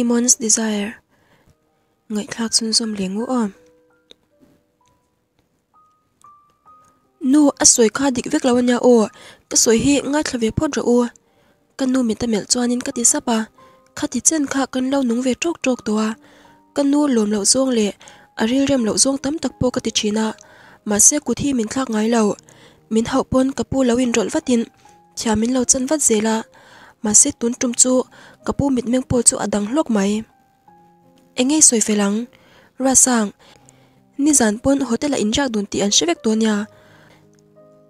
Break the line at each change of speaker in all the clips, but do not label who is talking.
Timon's Desire. Ngợi thạc xuân xôm liếng ngũ ổm. Nu á suối kho định viết là nhà ổ, cái suối hi ngay là việc phốt rồi ổ. Cần nu mình ta mệt cho nên cái tí sắp à, khá tí chân khá cần lâu núng về trốc trốc tòa. Cần nu lồm lậu ruông lệ, à riêng rèm lậu ruông tấm tặc bô cái tí chí nạ. Mà xe cụ thi mình khác ngay lậu, mình hậu pôn cả bô lâu in rộn vắt tin, chả mình lâu chân vắt dễ lạ. Mà xe tuấn trung chu, kapu mitmeng po chu adang lok mai enge soi felang rasang ni zan pon hotel in jak dun ti an shevek tonya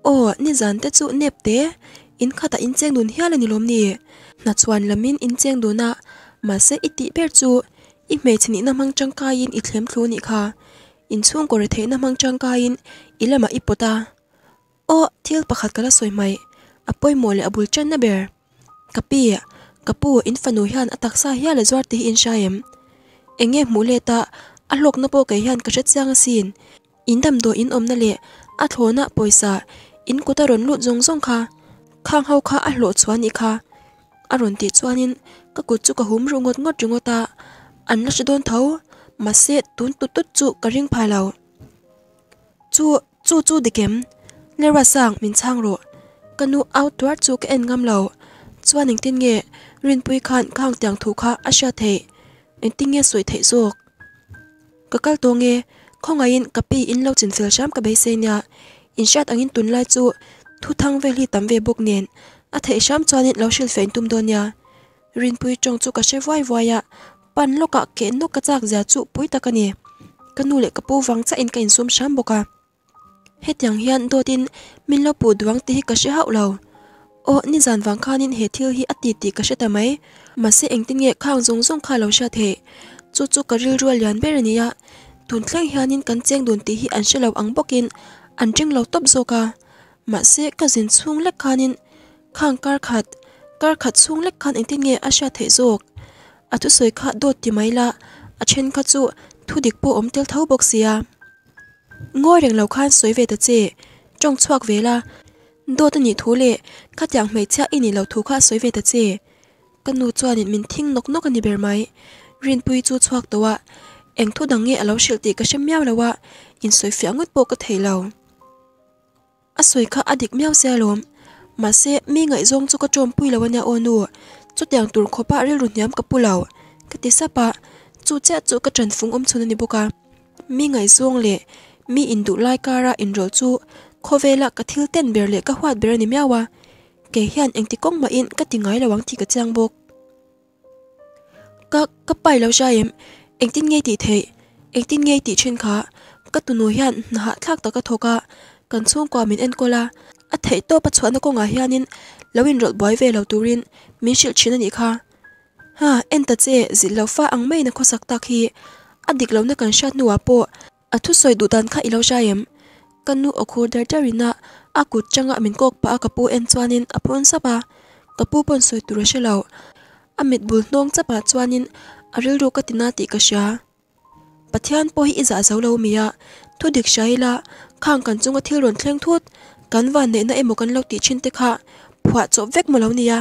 o ni zan te chu nep te in khata in cheng dun hiala ni lom ni na chuan lamin in cheng dona ma se iti per chu i me chini na mang chang ka ni kha in kore the na mang chang ka in o thil pakhat kala soi mai apoi mole abul chan na ber kapia apu in fanu hian atak sa hian le zuar te in shaim enge mu le ta a lok na po ke hian ka chet chang sin in dam do in om na le a thona poisa in kuta ron lu jong jong kha khang hau kha a lo chuani kha a ron ti chuanin ka ku chu ka hum ru ngot ngot ringota an la don tho ma se tun tu tut chu ka ring phai lo chu chu chu de kem lera sang min sang ro kanu outdoor chu ka en ngam lo chuan ning tin nghe rin pui khan ka hang tiang thu kha a sha the ning tin nge soi the zuak ka kal to nge khong ain kapi in lo chin sel sham ka be se nya in shat angin tun lai chu thu thang ve li tam ve bok nen a the sham chuan in lo shil fein tum do nya rin pui chong chu ka she vai vai ya pan lo ka ke no ka chak ja chu pui takani kanu le kapu wang cha in ka in sum sham boka hetiang hian do tin min lo pu duang te hi ka she hau lo ô ni dàn vàng kha nín hệ thiêu hi ati ti ka sheta mai mà sẽ anh tin nge khang lâu zung thế, lo sha the chu chu ka ril rual lian berania tun thleng hianin kan cheng đồn ti hi anh sẽ lâu an bốc ang anh an lâu tấp zô cả, mà se ka zin chung lek khanin khang kar khat kar khat chung lek khan eng tin nghệ a sẽ thế zô, à thu soi kha đốt ti mấy là, à trên kha chu thu được dik po om tel thau boxia ngôi reng lâu khan soi về tới, che trong suốt về là đua tân nhị thú lệ các chàng mấy cha in lâu thú khá xoay về tất chế căn nụ cho nên mình thinh nóc nóc anh đi bề máy rin pui chu chuak tàu ạ anh thu đằng nghe lâu sỉu tì cái xem mèo lâu ạ in xoay phía ngất bộ cái thầy lâu à xoay khá adik mèo xe lốm mà xe mi ngại rong cho cái trôm pui lâu nhà ô nụ chút đèn tụi khó bạ rêu lụt nhám cái pu lâu cái tí sa bạ chú cha chú cái trần phúng ôm chun anh đi bộ mi ngại rong lệ mi in đủ lai ra in rồi chú về cái khowela ka thil ten ber le ka huat ber ni miawa ke hian engti kong ma in ka tingai lawang ti ka chang bok ka ka pai lo jaim engtin ngei ti the engtin ngei ti thin kha ka tunu hian na ha thak ta ka thoka kan chung kwa min en kola a thei to bắt nó pa chhuan ko nga hianin lawin rol boy ve lo turin mi shil chin ani kha ha en ta che zil lo fa ang mai na khosak tak hi lâu nó cần sát shat bộ, po athu soi du ít lâu dài em kanu okhur der terina akut changa min kok pa kapu en chuanin apun sapa kapu pon soi tura shelo amit bul nong chapa chuanin aril ru ka tina ti ka sha pathian po hi iza zo lo thu dik shaila khang kan chunga thil ron thleng thut kan van ne na emo kan lo ti chin te kha phwa cho vek mo lo niya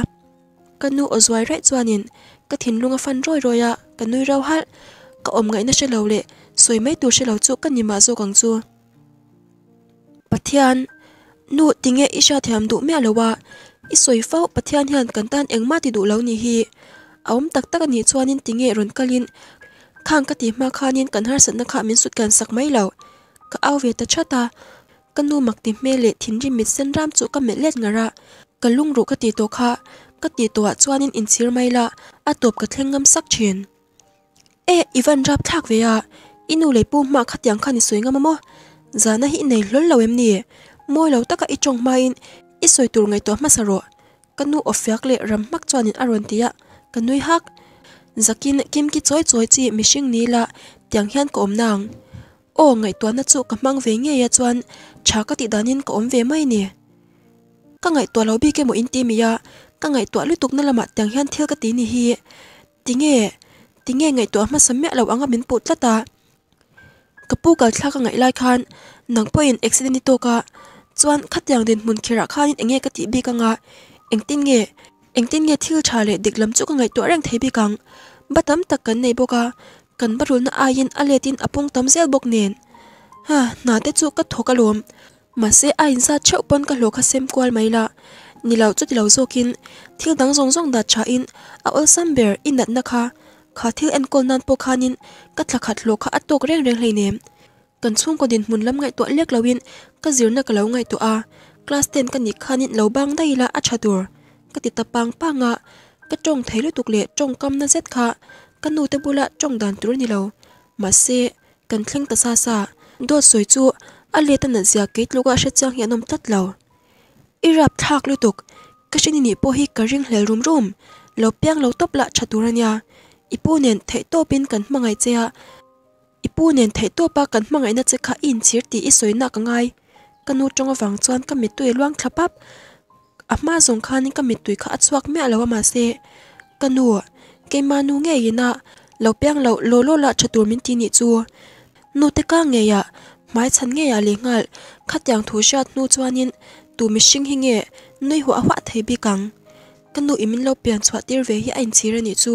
kanu ozwai rai chuanin ka thin lunga fan roi roya kanui rau hal ka om ngai na shelo le soi mai tu shelo chu kanima zo kang chu Pathiyan, nuu tinge ishaa thiam duu mea lawa, iswayi faw Pathiyan haan gantan eng maa ti duu lawa ni hii, awam tak takan hii tshwaa nin tinge ron ka lin, khang kati maa khaa nin kan har san na kaa min sut kan sak mai lawa, ka awa ta chataa, kan nuu magtib mea lee tin ri mit san ram zuu ka me leet nga ra, ka lung ruu kati to ka, kati toa tshwaa nin in tshir mai la, atuob kati ngam sak chin. Eh, iwan rab thak vea, inu lai buu maa kati ang kaa giờ nó hi này lớn lâu em môi lâu lo cả ít trong mai in i soi tur ngai to ma saro kanu ofyak le ram mak chuanin aron tia kanui hak zakin kim ki choi choi chi mishing ni la tiếng hian của om nàng ô ngày to na chu ka mang về nghe ya chuan cha ka ti danin ko om về mai ni ka ngai to lo bi ke mo in ti mi ya ka ngai to lu tuk na lama tiang hian thil ka tí ni hi nghe ngày ngai to ma samme lo anga min put la ta กปูกับทักไงไล่คันนังพ่อยินอุบัติเหตุตัวกะจวนขัดยังเดินมุนคิรักขันเองเงกติบีกังะเองตินเงเองตินเงทิวชาเลดิกลำจุกไงตัวเร่งเทบีกังบัตัมตะกันในบกะกันบรุลนาอายินอเลตินอปงตัมเซลบกเนนฮะนาเตจุกัดทกลมมาเซอายินซาเชอปนกัโลคัสเซมกวลไมละนิลาวจุดเลาวโซกินทิวดังซงซงดัดชาอินอาอลซัมเบอร์อินดัดนะคะขาทิ้งเอ็นกอลนันปกานินกัดลักขัดโลขาอัดตัวเร่งเร่งเลยเนมกันช่วงกดินมุนลำไงตัวเล็กลาวินก็จิรนักเลาไงตัวอาคลาสเตนกันอีกคานินเลาบางได้ละอัจฉตัวก็ติดตะปังป้างะก็จงไทยลุตุกเละจงกำนันเซตขากันนูเตบุละจงดันตัวนี่เลามาเซกันเคร่งตาซาซาโดดสวยจูอัลเลตันนันเสียกิดลูกอาเชจังยานมตัดเลาอีรับทากลุตุกก็ชนิดนี้พอฮิกกระริงเหลรุมรุมเลาเปียงเลาตบละชัตุรัญญา ipu nen thei to pin kan hmangai chea ipu nen thei to pa kan hmangai na chekha in chir ti i soina ka ngai kanu tonga wang chuan ka mitui luang thlapap ama zong khanin ka mitui kha achuak me alo ma se kanu ke manu nge ina lo piang lo lo lo la chatur min ti ni chu nu te ka nge ya mai chan nge ya le ngal khatyang thu shat nu chuanin tu mi hing hinge nui hu a hwa thei bi kang kanu imin lo pian chhuatir ve hi a in chira ni chu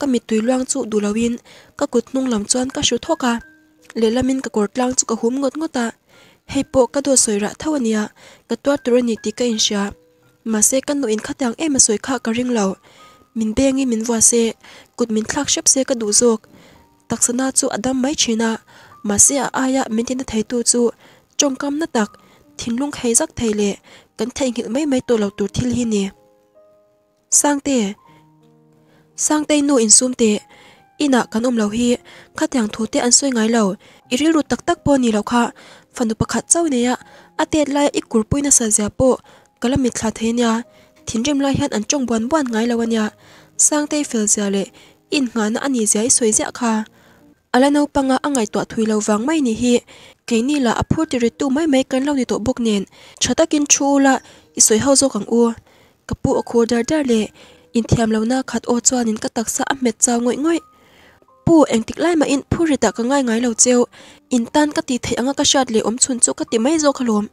các ka túi tui trụ đủ du lawin các kut nung làm cho các lam chuan ka shu thoka le lamin ka kort lang chu ka hum ngot ngota hei po ka do soi ra thawania ka twa tur ni ti ka in sha mà xe các nội in khatang em soi kha ka ring lo min bengi min wa se kut min thlak shep se ka du zok taksana chu adam mai china xe se a aya min tin thai tu chu chongkam na tak thinlung khai zak thaile kan thai ngil mai mai to lo tur thil hi ni sang te sang tây nu in sum te ina kan um lo hi kha tang thu te an soi ngai lo iril ru tak tak po ni lo kha fanu pakhat chau neya tiệt lai ít ikur puina sa zia po thế nha, thiên thinrim lai hian an chong buan buan ngai lo nha, sang tây fel zia lệ, in ngán nga na ani zia i soi zia kha ala no panga angai to thui lo vắng mai ni hi cái là apu aphur ti tu mai mai kan lo ni to bok nen chhata kin chu la i soi ho zo kang u bộ akhur dar dar lệ in thiam lâu na khat o chuan in ka taksa a mệt chaw ngoi ngoi pu em tích lai mà in pu phuri đã có ngay ngay lâu chiều, in tan ka ti thei anga ka shat le om chun tí ka ti mai zo khalom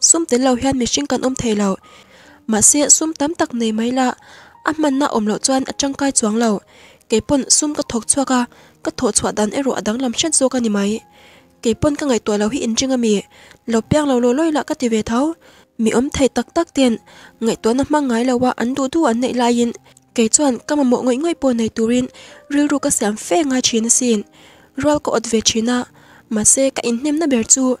sum te lo hian mishing kan om thei lo ma se sum tam tak nei mai la a man na lâu cho chuan a chang kai chuang lo ke pon sum ka thok chuaka ka tho chwa dan ero adang lam shen zo ka ni mai ke pon ka ngai to lo hi in jinga mi lo piang lâu lôi loi la ka ti ve thau mi om thầy tak tak tiền, ngày tuổi năm mang ngai lâu qua ăn du du ăn nệ lai in Kể chuẩn, các mà mộ người ngồi buồn này tù rin, rưu rù các sáng phê ngay chiến xin. Rồi có ọt về chiến ạ, mà xe cả in nêm na bèr chu,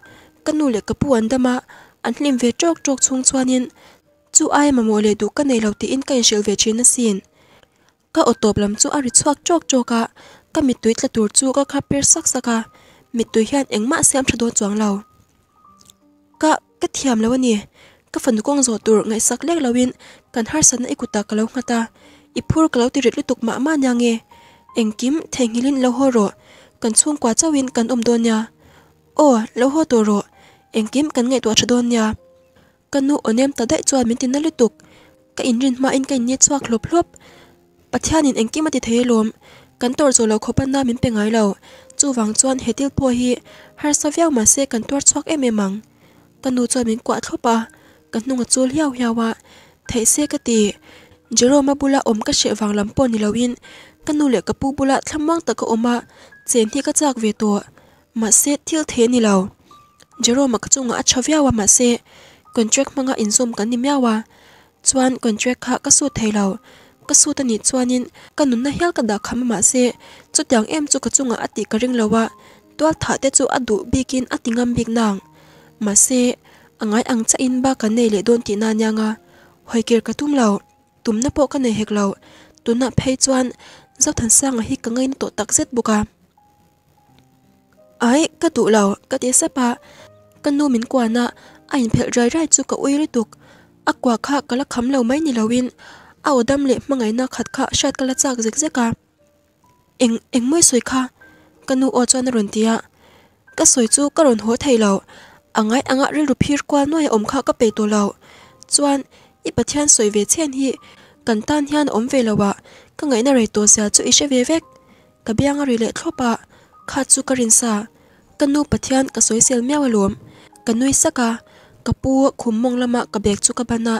các nụ lệ cập buồn đâm ạ, anh liêm về trọc trọc chung xoan yên. Chú ai mà mộ lệ đủ các này lâu thì in cảnh sự về chiến xin. Các ọt tộp làm chú ạ rì choạc trọc trọc ạ, các mịt túi là tù chu các khá bèr sắc sắc ạ, mịt túi hiện ánh mạ xem cho đốt choáng lâu, Các cái thiàm lâu nè, các phần công rồi tù ngay sắc lét lâu yên, cần hát sân ấy của ta lâu ngata. ta ipur kalau tirit lutuk ma ma nya nge engkim thengilin lo ho ro kan chung kwa chawin kan om don nya o lo ho to ro engkim kan ngai to chadon nya kanu onem ta dai chuan min tin lutuk ka inrin ma in kan ni chuak lop lop pathianin engkim ati thelom kan tor zo lo khopan na min pe ngai lo chu wang chuan hetil po hi har saviau ma se kan tor chuak em emang kanu chuan min kwa thopa kan nunga chul hiau hiawa thei se ka ti Jerome bula om ka she wang lampo ni lawin kanu le ka pu bula thamwang ta ka oma chen thi ka chak ve to ma se thil the ni lo Jerome ka chunga a chawya wa ma se contract manga inzom kan ni myawa chuan contract kha ka su theilo ka su ta ni chuanin kanun na hel ka da kham ma se chutang em chu ka chunga ati ka ring lowa twal tha te chu adu bikin atingam bik nang ma se angai ang cha in ba ka nei le don ti na nyanga hoikir ka tum lo túm nắp bộ cái này hệt lầu tú nạp hay chuan dốc thần sang ở hi cả ngay tổ tắc giết buộc à ấy cái tụ lầu cái tiếng sếp à cái nu mình quả nạ anh phải rải rải chu cả uy lấy tục ác quả khác cái là khấm lầu mấy nhỉ lầu in à ở đâm lệ mà ngày nó khát khát sát cái là chạc giết giết cả anh anh mới suy kha cái nu ở chuan rồi tia cái suy chu cái rồi hố thầy lầu anh ấy anh ấy rồi phiền qua nói ông khác cái bề tổ lầu chuan ít bật soi về thiên hi cần tan hian ốm về lâu bạ các ngày này tổ xe cho ít về vek cả biang rì lệ thọ bạ khát chú cả rin sa cần nuôi bật thiên cả soi xe mèo luồng cần nuôi sắc cả cả pu khum mong lama cả bẹc chú cả bàn nạ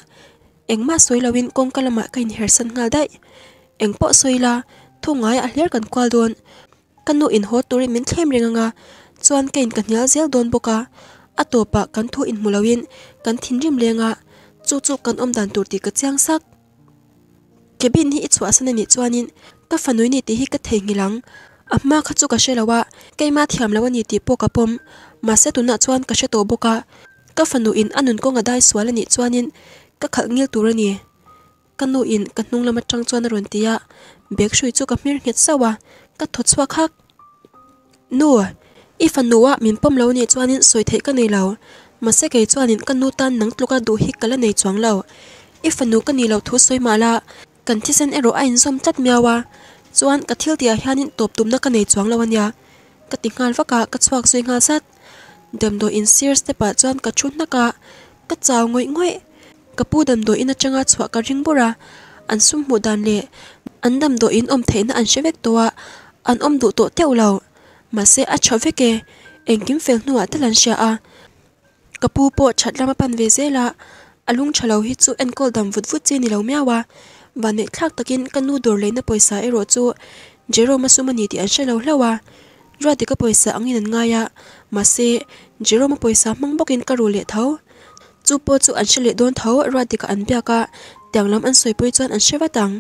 eng ma soi lawin kong cả lama cái nhảy sân ngal đấy eng soi la thu ngái à liệt cần qua luôn cần nuôi in hot turi min thêm ringa nga chuan kain kan nhal zel don boka atopa kan thu in mulawin kan thinrim lenga chu chu kan om dan tur ti ka chiang sak kebin hi chu asana ni chuanin ka fanui ni ti hi ka thei ngilang amma kha chu ka shelawa keima thiam lawa ni ti po ka pom ma se tuna chuan ka she to boka ka fanu in anun ko nga dai swala ni chuanin ka khal ngil turani ka nu in ka hnung lama tang chuan ron tia bek shui chu ka mir nget sawa ka thot chwa khak nu i fanuwa min pom lo ni chuanin soi thei ka nei lo mà sẽ gây cho chuanin kan nu tan nắng nang tluka du hi kala nei chuang lo if anu kan ni lo thu soi mala kan thi sen ero à. a à à, in zom tat miawa chuan ka thil tia hianin top tumna ka nei chuang lo ania ka tingal vaka cả chuak soi nga sat dem do in sir step a chuan ka thun naka ka chaw ngoi ngoi ka pu dam do in a changa chua ka ring ra, anh sum mu dan le an dam do in om thein an shevek towa an om du to teu lo ma se a chhoveke engkim fel nuwa talan sha a kapu po chatlama panve zela alung chalo hi chu ankol dam vut vut chini lo miawa và nệ khác takin kanu dor leina poisa ero chu jero masumani ti an shelo hlawa ra ti ka poisa angin an ngaya mase jero ma poisa mangbokin karu le tho chu po chu an shele don tho ra ti ka an pia ka tianglam anh soi poi chuan an shewa tang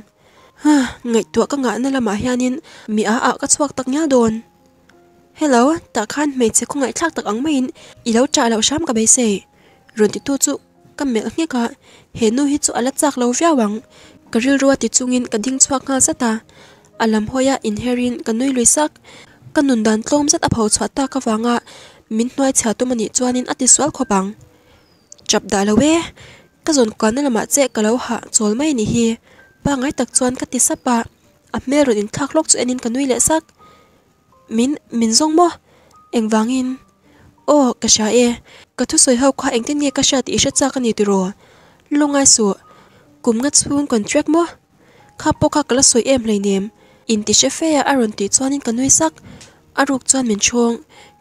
ha ngai tua ka nga na lama hianin mi a a ka chuak tak nya đồn hello ta khan mày sẽ không ngại thắc tạc ống mình ý lâu trả lâu sắm cả bê xe rồi thì tu trụ cầm mẹ ức nghe cả hệ nuôi hết trụ alat giặc lâu vía vắng cả rêu rua thì chung in cả đinh xoạc ngang sát ta alam hoya inherin cả nuôi lưới sắc cả nùn đàn tôm rất áp hậu xoạc ta cả vắng ạ mình nuôi chả tu cho chuan in ati xoạc khó bằng. chập đã lâu bé cái dồn quán nên là mà dễ cả lâu hạ rồi mấy nỉ hi ba ngay ngày tạc chuan cắt tít sắp bạ mẹ rồi in thắc lóc chuan in cả nuôi lệ sắc min min zong mo eng in, o ka sha e ka thu soi ho kha eng te ne ka sha ti sha cha ka ni ti ro lunga su kum ngat chuan contract mo kha po kha kala soi em lei nem in ti she fe a ron ti chuan in kanui sak a ruk chuan min chhong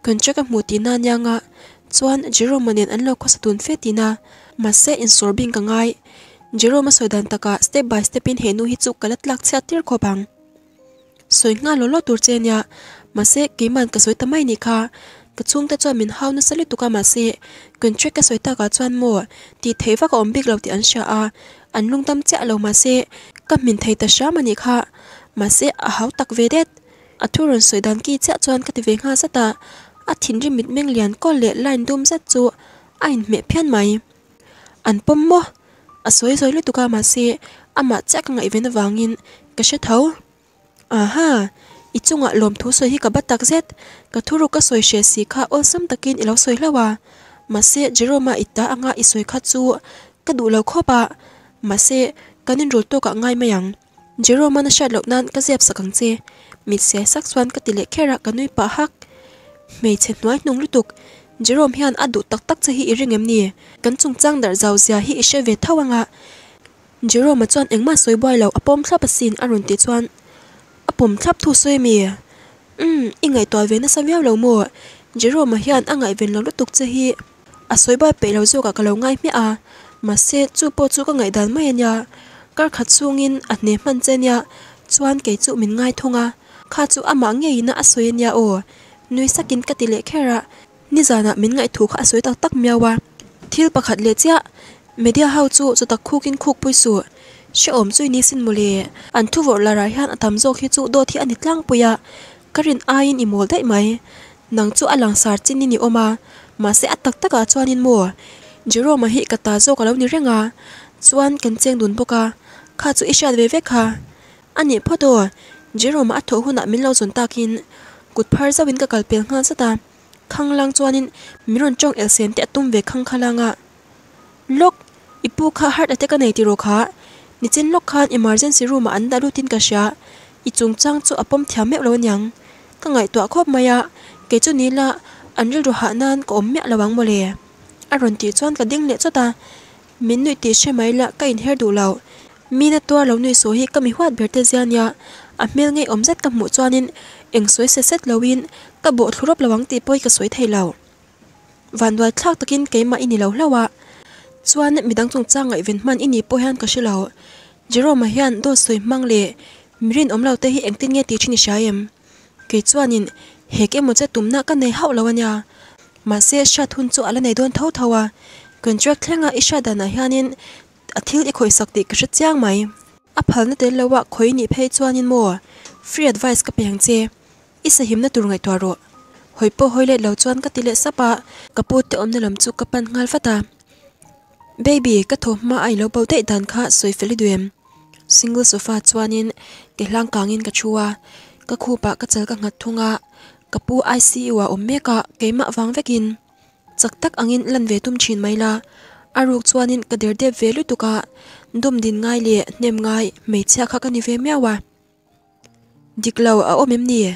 contract a mu ti na nyanga chuan jerome manen an lo kha satun fe ti na ma se in sorbing ka ngai jerome soidan taka step by step in henu hi chu kalat lak chha tir kho bang soi nga lo lo tur chenya mà sẽ ký màn cả suối tấm mày nì cả cái chung ta cho mình hao nó sẽ lít tụ cả mà sẽ quyền trước cái suối ta cả cho mùa thì thấy vác ổn biết lâu thì anh sợ à anh lung tâm chạy lâu mà sẽ các mình thấy ta sợ mà nì cả mà sẽ ở hao tắc về đấy à thu rồi suối đàn kia chạy cho anh cái về ha sát ta à thìn rồi mít mèn liền có lẽ là anh đom sát chỗ anh mẹ phiền mày anh bấm mồ à suối suối lít tụ cả mà sẽ à mà chạy cái ngày về nó vàng in cái sẽ thấu à ha อจุงอ่ะลมทุ่งสวยกับบัตตักเซ็ตกับทุรุก็สวยเฉสีคาะออลซึมตะกินอีลราสวยเละวามาเซจิโรมาอิตาอ่างอิสวยขัดจูกระดูเลวข้อปะมาเซกันินรูตัวกับง่ายไม่ยังจิโรมาเนชัดหลบนั้นก็เจ็บสกังเจมิดเซสักส่วนก็ติเล็กแคระกันนุ่ยปะฮักไม่เช่นน้อยนงลู้ตุกจิโรมฮิอันอัดดุตักตักจะฮิอิริงเอ็มเนียกันจุงจังดาร์เจ้าเสียฮิอิเชเวทเท่าวังอ่ะจิโรมาจวนเอ็งมาสวยบ่อยเราอ่ะป้อมทราบสินอารุนติจวน bùm thắp thu xoay mì ừ in ngày tối về nó sao mèo lâu mùa chỉ rồi mà hiện ăn ngày về lâu lúc tục chơi hi à xoay bay bể lâu rồi cả cả lâu ngay mi à. mà xe chú bố chú có ngày đàn mấy à nhà các khát xuống in anh à, ném mặn chơi nhà chuan cái chú mình ngay thong à khá chú ăn mắng nghe nó à xoay nhà ồ nuôi sắc kín cái tỷ lệ khe ra ni giờ nà mình ngay thú khá xoay tắc tắc mèo à thiếu bạc hạt lệ chứ media hao chú cho tắc khu kín khu bôi sủa she om chui ni sin mule anh thu vợ la rai han atam zo khi chú chu do thi anit lang puya karin ain imol dai mai nang chu alang sar chin ni oma à. ma se atak taka à, chuanin mo jero ma hi kata zo kalo ni renga à. chuan kan cheng dun boka kha chu isha ve ve kha ani photo jero ma atho huna min lo zon takin kut phar zawin ka kalpel nga sata khang lang chuanin miron chong elsen về tum ve khang à, lúc ipu kha heart attack nei ti ro kha ni chin lok khan emergency room a an da lutin ka sha i chung chang chu apom thiam mek lo nyang ka ngai to khop maya ke chu ni la an ril ru ha nan ko mek lawang mo le a ron ti chuan ka ding le chota min nui ti she mai la ka in her du law mi na to lo nui so hi ka mi huat ber te zian ya a mel ngai om zat ka mu chuanin eng soi se set lawin ka bo thlurop lawang ti poi ka soi thei law van dwa thlak takin keima ini lo hlawa chuan midang chung chang ngai ven man ini pohan ka shilo jerome hian do soi mangle mirin omlo te hi engtin nge ti chini shayem ke chuanin heke mo che tumna ka nei hau lawanya ma se shat hun chu ala nei don tho thowa contract thlenga isha dana hianin athil i khoi sakti ka chiang mai a phalna te lawa khoi ni phei chuanin mo free advice ka peng che isa himna tur ngai twaro hoipo hoile lo chuan ka tile sapa kaput te omna lam chu kapan ngal fata baby ka tho mà ai lo pau te dan kha soi fel duem single sofa chuanin ke hlang kangin ka chuwa ka khupa ka chal ka ngat thunga kapu ICU wa omme ka keima wang vekin chaktak angin lanve tum chin maila aruk chuanin kader de ngay tuka dom ngay mấy le nem ngai meichha kha ka ni ve lâu ở a em ni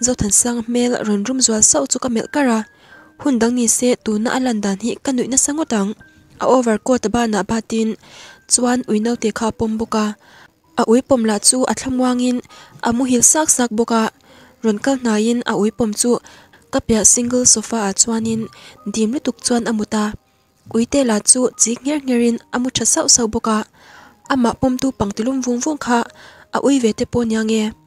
zo thần sang mel ron rum zwal sau chu ka mel kara hun dang ni se tu na alan dan hi sang na sangotang a overcoat ba na batin chuan uino te kha pom boka a uipom la chu a thlamwangin a mu sak sak boka ronkal kal a ui pom chu tapia single sofa a chuanin dim le tuk chuan amuta uite la chu chi nger ngerin a mu thasau sau boka ama pom tu pangtilum vung vung kha a ui vete pon yangye. nge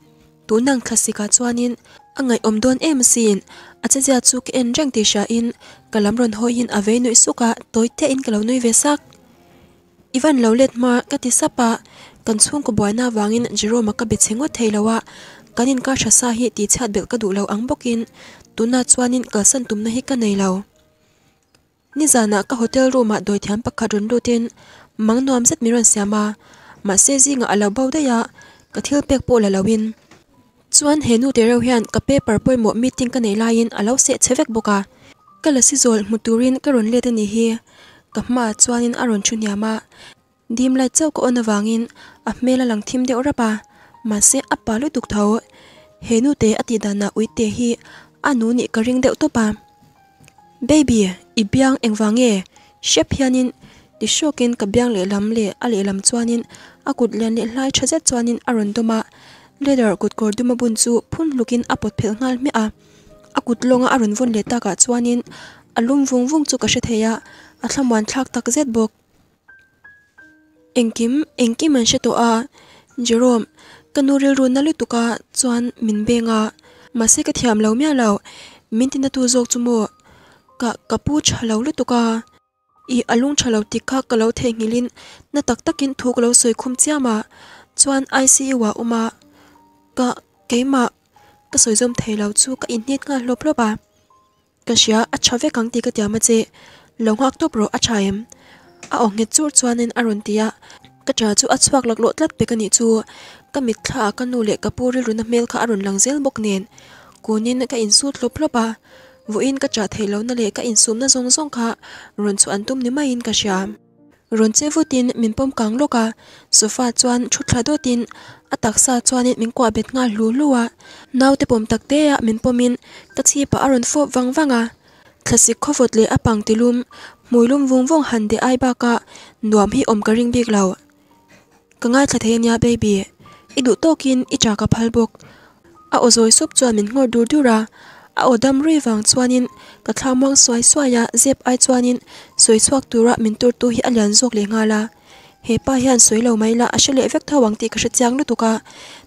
tu nang khasi ka chuanin angai om don em xin, sin achazia chu ke en reng ti sha in kalam ron hoi in ave noi suka toite in kalau noi sắc. ivan lolet ma kati sapa kan chung ko boina wangin jeroma ka bechengo theilawa kanin ka thasa hi ti chat bel ka du lo ang bokin tuna chuanin kalsan tumna hi ka nei lo ni zana ka hotel room ma doi thiam pakha ron lutin mangnom zet miron siama ma lâu bao đây da ya ka thil pek là lâu lawin chuan nu te reuh hian ka paper pawimawh meeting ka nei laiin alo se chhevek bawka ka la si zawl hmu turin ka rawn let ani hi ka hma chuanin a rawn thu niama dim lai chau ka on awangin a hmela lang thim deuh rapa mase a pa lu tuk tho henu te ati dana uite hi anu ni ka ring deuh topa baby ibiang engwange shep hianin ti shokin ka biang le lam le a le lam chuanin a kut lian le hlai thaze chuanin a rawn doma leather kut kor duma bun chu phun lukin apot phel ngal me a akut longa arun von le taka chuanin alum vung vung chu ka she theya a thlamuan thlak tak zet bok engkim engkim an she to a jerome kanuril run na lutuka chuan min benga mase ka thiam lo mia lo min tin tu zok chumo ka kapu chhalo lutuka i alung chhalo tikha kalo the ngilin na tak takin thuk lo soi khum chiama chuan icu wa uma ก็กมาก็สวยจมเทลรวจูก็อินเนียลบลบ่ก็เชียร์อชวกังตีก็เดียวมาเจลงหักตัวโปรอชายมอาออกเงจูชวนินอรุณเตียก็จะจูอัดชวักหลักหลดลัดไปกันอีจูก็มิดขาก็นูเลกับปูริรุนเมลขาอรุณหลังเซลบกเนนกูนินก็อินสูดรลบลบ่วอินก็จะเทเรานั่นเลก็อินสูมนั่งซงซงขารุนชวนตุ้มนิมาอินก็เชียร์ rôn che vu tin mình min pom kang loka sofa chuan chút thla do tin tắc xa mình atak sa chuanin min kwa bet nga mình luwa mình, te pom tak te ya min pomin tachi pa aron fo wang wanga thasi khovot le lùm, mùi lùm vung vung han de ai ba cả, nuam hi om ka ring bik law kanga thathen ya baby idu tokin icha ka phalbok a ozoi sup chuan min ngor dur dura ở a odam ri wang chuanin ka thlamang xoay suaya zep ai chuanin xoay chuak tura min tur tu hi alian zok le nga la he pa hian soi lo mai la a shele vek thawang ti ka hre chiang lu tuka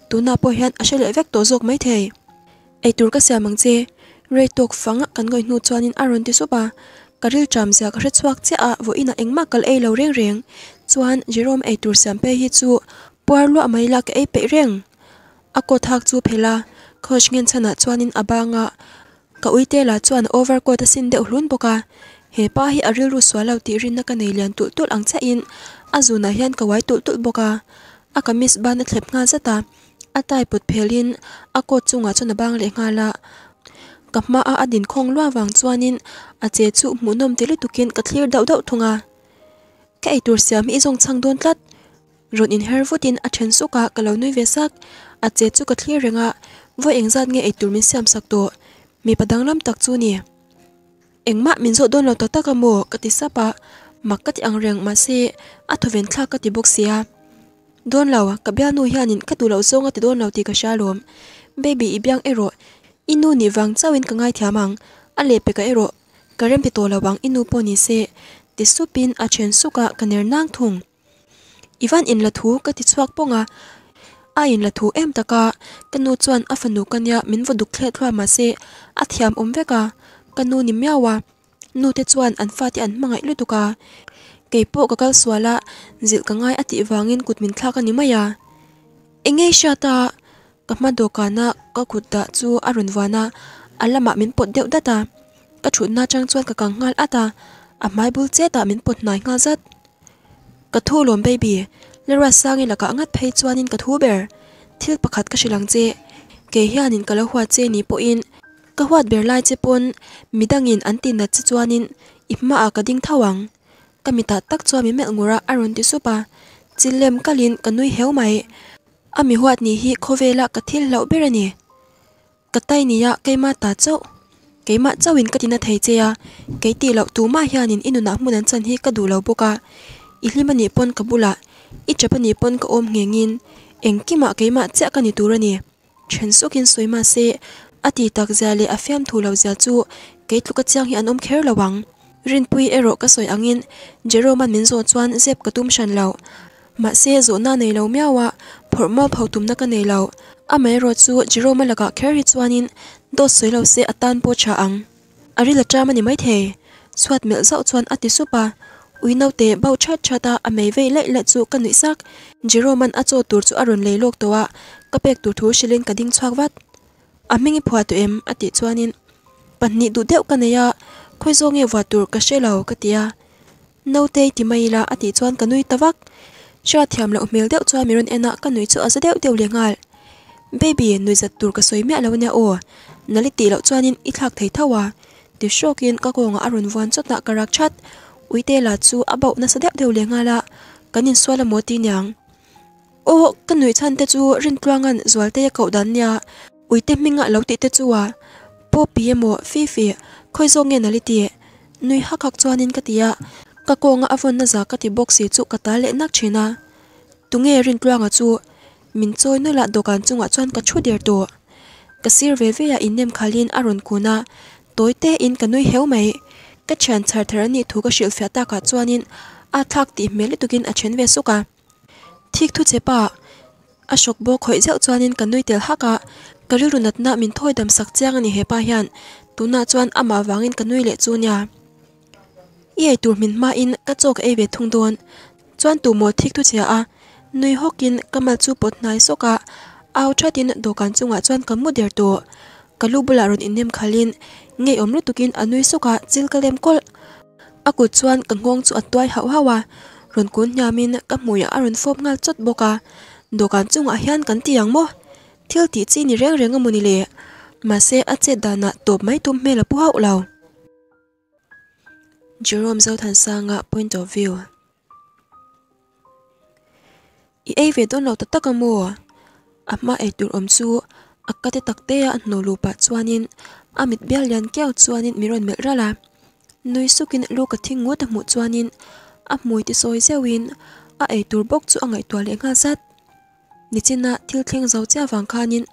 tuna po hian a shele vek to zok mai thei ei tur ka siamang che rei tok fanga kan goi hnu chuanin aron ti supa karil cham zia ka hre chuak che a vo ina engma kal ei lo reng reng chuan jerome ei tur siam pe hi chu puar lu mai la ka ei pe reng a ko thak chu phela khosh ngen chana chuanin abanga ka uite la chuan overcoat a sin deuh hlun boka he pa hi aril ru swa lo ti rin na ka nei lian tul tul ang cha in a zuna hian ka wai tul tul boka a kamis ban a thlep nga zata a tai put phelin a ko chunga chana bang le nga la ka ma a adin khong lwa wang chuanin a che chu mu nom tele tukin ka thlir dau dau thunga ka ei tur siam i zong chang don tlat ron in hervutin a then suka ka lo nui vesak a che chu ka thlir renga vo engzat nge ei tur min siam sakto mi padang lam tak chu ni engma min zo don lo to taka mo kati sapa makati ang reng ma se atho ven thla kati boxia don lawa kabya nu hianin katulo zonga ti don lauti ka shalom baby ibyang ero inu ni wang chawin ka ngai thiamang ale pe ka ero karem pi to lawang inu poni se ti supin a chen suka kaner nang thung ivan in la thu ka ti chuak ponga ai là thu em ta cả, nu taka kanu chuan afanu kanya min voduk khle thla ma se athiam om veka kanu ni miawa nu cả, cái bộ các te chuan an fati an mangai lu tuka keipo ka kal swala zil ka ngai ati wangin kutmin thla ka ni maya engei shata kama dokana ka khutta chu ta, alama min na deuh data các thutna chang chuan ka à ata bút chết cheta mình pot nói nga rất, ka thua luôn baby lara sangi laka angat pai juwanin kat huber til pakat kashi langze kei hiyanin kala huwat ze nipu in kahuat berlai ze pon midangin antin na tsu juwanin ipmaa ka ding tawang kamita tak juwa mi me ngura arun ti supa zilem ka lin kanoi mai ami huwat ni hii kove la kat til berani katay ni ya kay ta tso kay maa katina thay ze ya kay ti tu maa hiyanin inu na amunan chan hii kadu lau buka ilima pon ka bulak ít chấp ni pon có ôm nghe ngin eng ki ma cái ma chả cái ni tu ra ni chen số kinh soi ma se a ti tak za le a fiam thu lo za chu cái lúc cái chang hi an om kher lawang rin pui ero ka soi angin Mà min rồi chuan zep ka tum shan lo ma se zo na nei lo miawa phormal photum na ka nei lo ame ro chu jeroma laka kher hi chuanin do soi lo se atan po cha ang ari la tramani mai the swat mel zau chuan ati supa uy nâu tế bao chát cho ta à mấy vây lại lật dụ cần nữ sắc chỉ rồi mình ắt cho tour cho aron lấy lộc toa các bẹc tour thú shilin cả đinh choạc vắt à mình phua tụi em ắt để cho anh bản nị đủ đeo cái này à khôi do nghe vào tour cái xe lầu cái tia nâu tế thì mày là ắt để cho anh cái nuôi ta vắt cho thèm lậu mèo đeo cho mình anh ạ cái nuôi cho sẽ đeo điều liền ngài baby nuôi giật tour cái xoay mẹ lâu nhà ổ nó lấy tỷ lậu cho anh ít lạc thấy thâu à thì shokin các cô ngã aron vốn cho tạ karak chat uite la chu abau na sadep deuh lenga la kanin suala moti niang o kanui chan te chu rin tlangan zualte ya kau dan nia uite minga loti te chuwa à. po piemo fi fi khoi zo nge naliti nui hak hak chuanin katia ka konga avon na za kati boxi chu kata le nak china tunge rin tlanga chu min choi no la dokan chunga chuan ka thu der to kasir ve ve ya inem khalin aron kuna toite in kanui heu mai cái transfer thế này thu cái sự phía ta cả cho nên à thắc thì mấy lúc tụi à chuyển về số cả thích thu chế bà à sốc bố khỏi dạo cho nên cần nuôi tiền hắc cả cái lúc nát nát mình thôi đầm sắc chang này hết ba hiền tụi nát cho anh à mà vắng in cần nuôi lệ cho nhà ye tur min ma in ka chok e ve thung don à, nuôi mo thik cái che a nui này kamal chu pot nai soka à. au tha tin dokan chunga à, chuan một der tu cả lũ kalu bula ron innem khalin ngei omlu tukin anui soka chil kalem kol aku chuan kanghong chu atwai hau hawa ron kun nyamin phô ngang aron fop ngal đồ boka chung chunga hian kan tiang mo thiếu ti chi ni reng reng amuni lệ, mà xe ắt sẽ đà nạ tộp mấy tùm mê là bố hậu lâu, Jerome dâu thằng sang ngạ point of view. Ý ấy về tôn lầu tất cả mùa. à mà ấy tụi ổng chú, akkate takte a no lupa chuanin amit bel lian keo chuanin miron mel rala nui sukin luka thing ngot mu chuanin a mui ti soi zewin a ei tur bok chu angai twal le nga zat nichina thil thleng zo cha wang khanin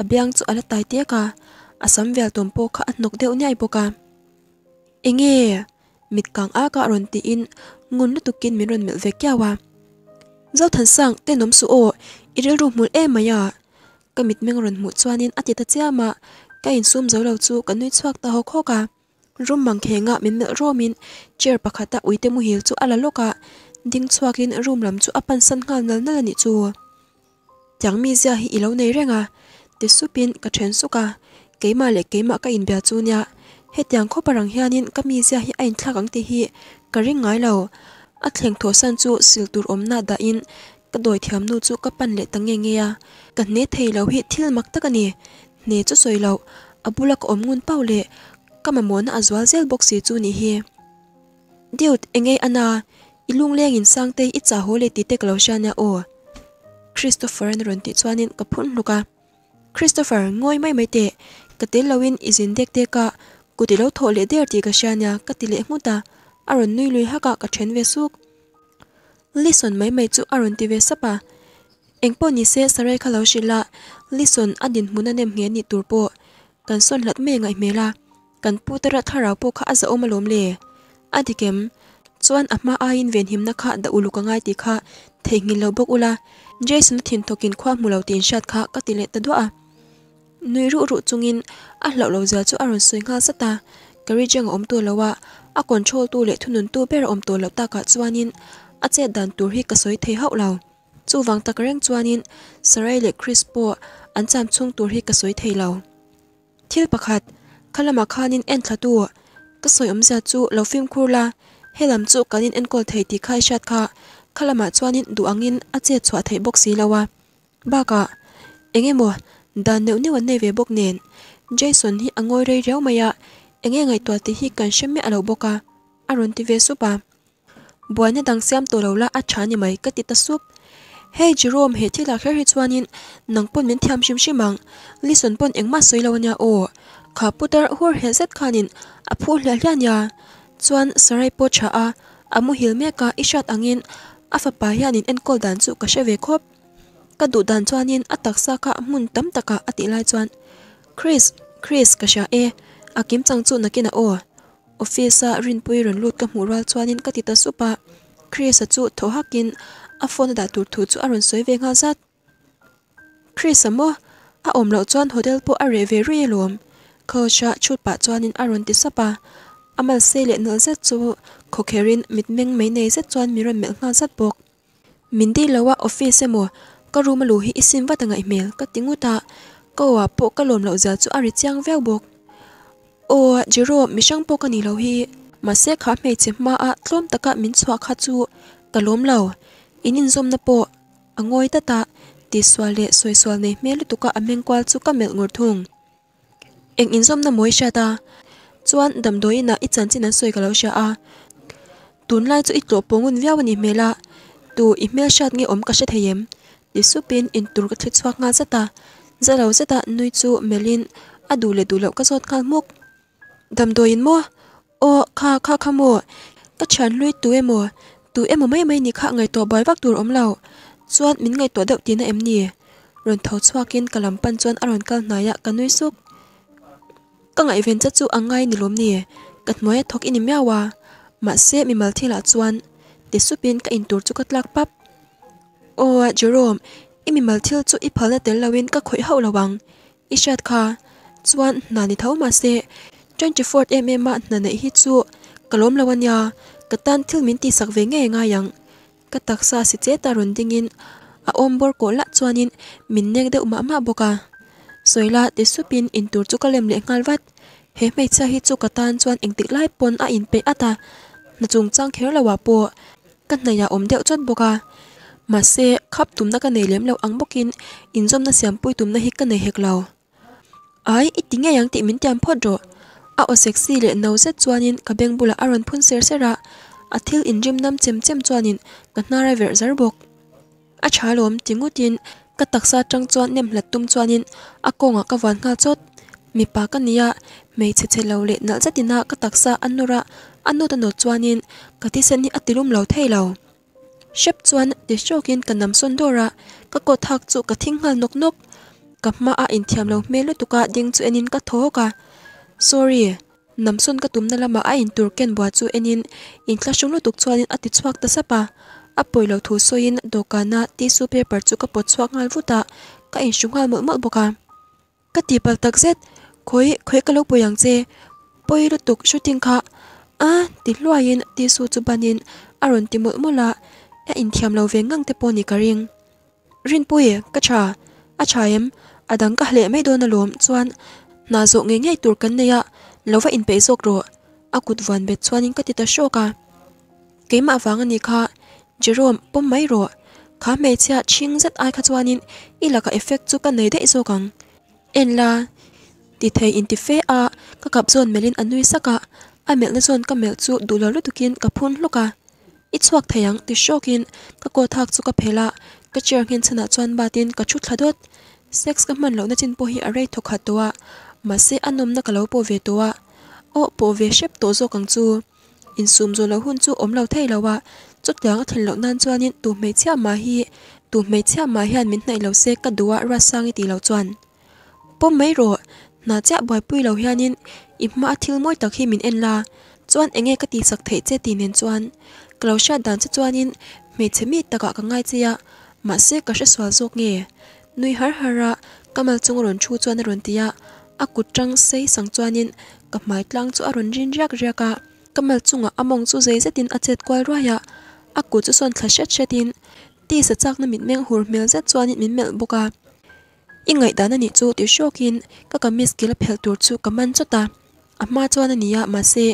a biang chu ala tai te ka asam vel tom po kha anok deu ni ai boka enge mit kang a ka ron ti in ngun lu tukin miron mel ve kya wa zau than sang te nom su o iril ru mul e maya ka mit meng ron mu chuanin ati ta mà ka in sum zo lo chu kan nui chuak ta ho kho ka room mang khenga min mel romin chair pakhata uite mu hil chu ala loka ding chuakin room làm chu apan sân ngal nal nal ani chu chang mi zia hi này để ilo pin renga te supin cả, cái mà keima cái mà ka in bia chu nya he tiang kho parang hianin ka mi zia hi anh ain thlakang te hi ka ring ngái lâu, a thleng tho sân chu siltur omna da in các đồi thiếm nu chu các bản lệ tăng nghe nghe à. cả nế thầy lâu hệ thiên mặc tắc nè nế chút rồi lâu abula có ốm ngun bao lệ các mà muốn à zwa zel boxi chu nì hi điều anh ấy ana ilung à. leng in sang tây ít giả hồ lệ tí tê lâu shana o Christopher and Ron ti chuanin ka phun luka à. Christopher ngôi mai mai tệ ka te lawin izin dek te ka ku ti lo tho le der ti ka shanya ka ti le hmuta aron nui lui haka ka then về suk ลิสนไม่ไม่จูอารุณทีเวสปะเองปอนิเซสเรขาลาชิละลิสนอดินมุนันเนมเงียนิตูโปกันส่วนลัดเมงไอเมลากันพูตระทาราวโปคะอาจะอมาลมเลอดิเกมส่วนอัมาอายินเวนหิมนะคะดาอุลุกง่ายติคะเทงินเลาบกอุลาเจสันทินทกินความมูลาวตินชาติคะก็ติเลตะดัวนุยรุรุจุงินอัลเลาเลาเจะจูอารุณสวยงาสตากริจังอมตัวละวะอากอนโชตูเลทุนุนตูเปรอมตัวเลาตากะจวานิน a che đàn tur hi ka soi thấy ho lầu, chu wang tak reng chuanin sarai le chris po an cham chung tur hi ka soi thấy lầu. bạc thei lo thil pakhat khalama khanin en thlatu ka soi omza chu lo film khurla helam chu kanin en kol thấy thì khai cả, làm in shat kha khalama chuanin du angin a che chwa Ba cả, si lawa baka đàn dan neu vấn đề về bốc nền, jason hi anh angoi rei reu maya enge ngai to thì hi kan shemme alo boka aron ti súp supa buồn nhất đang xem tổ đầu là ác chán như mấy cái tít ta súp hey Jerome hết thiết là khép hết chuan in nắng bún miếng thiam chim chim măng lý xuân bún ánh mắt sôi lâu nhà ồ khá bút đỡ hùa hết rất khăn in à phu lẻ lẻ nhà chuan sarai po cha a à mu hiểu mẹ cả ishat angin à phật bà hiền in en col đàn chủ cả sẽ về khốp cả đủ đàn chuan in à tắc sa cả mun tấm tạc cả à tỷ lai chuan Chris Chris cả sẽ e à kiếm chàng chu nãy kia ồ office a rinpui ron lut ka hmu rual chuanin ka tita supa chris a chu thohakin a phone da tur thu chu a ron soi ve nga zat chris amo a om lo chuan hotel po a re ve ri lom khosha chut pa chuanin a ron ti sapa amal se le nal zat chu khokerin mitmeng mai nei zat chuan miron mel nga zat bok mindi lawa office emo ka room lu hi isim watanga email ka tinguta ko wa po ka lom lo za chu ari chiang vek bok ô chỉ rồi mi sang bốc cái lâu hi mà sẽ khá mấy chỉ mà à lôm tất cả mình xóa khát chu cả lom lâu in in zoom nè bộ anh ngồi ta ta ti xóa lệ xôi xóa này mẹ lúc tụi cả amen à qua chu cả mệt ngồi thùng anh in zoom nè mỗi xa ta anh đầm đối na ít chân chỉ nè xôi cái lâu xa à tuần lại chu ít lộ bông un viao ni mẹ la tu email shat nghe om ka sha theyem ti su pin in tour cái tur ka thlit ta, nga zata zalo zata nui chu melin adule dulo ka zot kal muk đầm tôi yên mua ô kha kha kha mua ta chán lui tú em mua tú em mua mấy mấy nị kha ngày tổ bói vác tù ống lầu xuân mình ngày tổ đậu tiến em nị rồi thấu xoa kiên cả làm xuân chuan aron cao nói ạ cả nuôi xúc các ngày về chất chu ăn ngay nị lốm nị cắt mối thóc in mèo hoa, à. mà xe mi mal thi là xuân, để xuất biến các in tour cho các lạc bắp ô Jerome im mi mal thil chu i phal na tel lawin ka khoi hau lawang i shat kha chuan nani thấu mà se 24 mm ma na nei hi chu kalom lawanya katan thil min ti sak ve nge nga yang ka taksa si che ta run ding cổ a om bor ko la đều mạ mạ de uma ma boka soila te supin in tur chu kalem le ngalwat he mai cha hi chu katan chuan engtik lai pon a in pe ta, na chung là chang kher lawa po kan naya om deuh chon boka mà xe khắp tùm na cái này lém lâu ăn bốc in in zom na xem pui tùm na hít cái này hẹt lâu ai ít tiếng nghe yang tị mình tiêm phốt rồi a o sexy le no se chuanin ka beng bula aron phun ser sera a thil in rim nam chem chem chuanin ka hnara ver zar bok a tha lom tingutin ka taksa tang chuan nem hlat tum chuanin a konga ka wan nga chot mi pa ka nia mei che che lo le nal chatina ka taksa anura anot anot chuanin ka ti sen hi atirum lo thei lo shep chuan ti shokin ka nam son dora ka ko thak chu ka thinghal nok nok ka ma a in thiam lo me lo tuka ding chu enin ka tho ka sorry namson ka tumna lama a in turken bua chu enin in classroom lu tuk chuanin ati chwak ta sapa a poilo thu so in dokana tissue paper chu ka po chwak ngal vuta ka in shungal mo mo boka ka ti pal tak zet khoi khoi ka lo po yang che poir tuk shooting kha a ti lwai in tissue chu banin aron ti mo mo la ya in thiam lo ve ngang te po ni karing rin pui ka cha a chaim adang ka hle mai don alom chuan na zo nge ngai tur kan neya lova in pe zok ro akut van bet chuanin ka tita shoka keima awanga ni kha jerome pom mai ro kha me chia ching zat ai kha chuanin ilaka effect chu ka nei de zokang enla ti thei in ti fe a ka kap zon melin anui saka a mel na zon ka mel chu dular lu tukin ka phun hluka i chuak theyang ti shokin ka ko thak chu ka phela ka chair hin chana chuan batin ka thu thladot sex ka man lo na chin po hi array thokha towa mà sẽ ăn nôm na cả lâu po về ạ, ô po về xếp tố do càng chu in sum zo lâu hun chu ôm lâu thay lâu ạ, chút tiếng thành lâu nan cho nên tụ mấy chia mà hi tụ mấy chia mà hi hiền mình này lâu sẽ cắt đua ra sang tỷ lâu chuẩn po mấy rồi na chia bồi pui lâu hiền nên im mà thil mỗi tắc khi mình là, nghe en la chuan enge ka ti sak thei che ti nen chuan klausha dan che chuanin me chemi taka ka ngai chia ma se ka she swal zok nge nui har hara kamal chung ron chu chuan ron tia aku trang sei sang cho chuanin ka mai tlang chu aron rin riak riaka kamal chunga among chu zai zatin achet kwal raya aku chu son thlashat shetin ti sa chak na mit meng hur mình zat chuanin min mel boka ingai dana ni chu ti shokin các ka miss kila phel tur chu kaman chota amma chuan ania ma se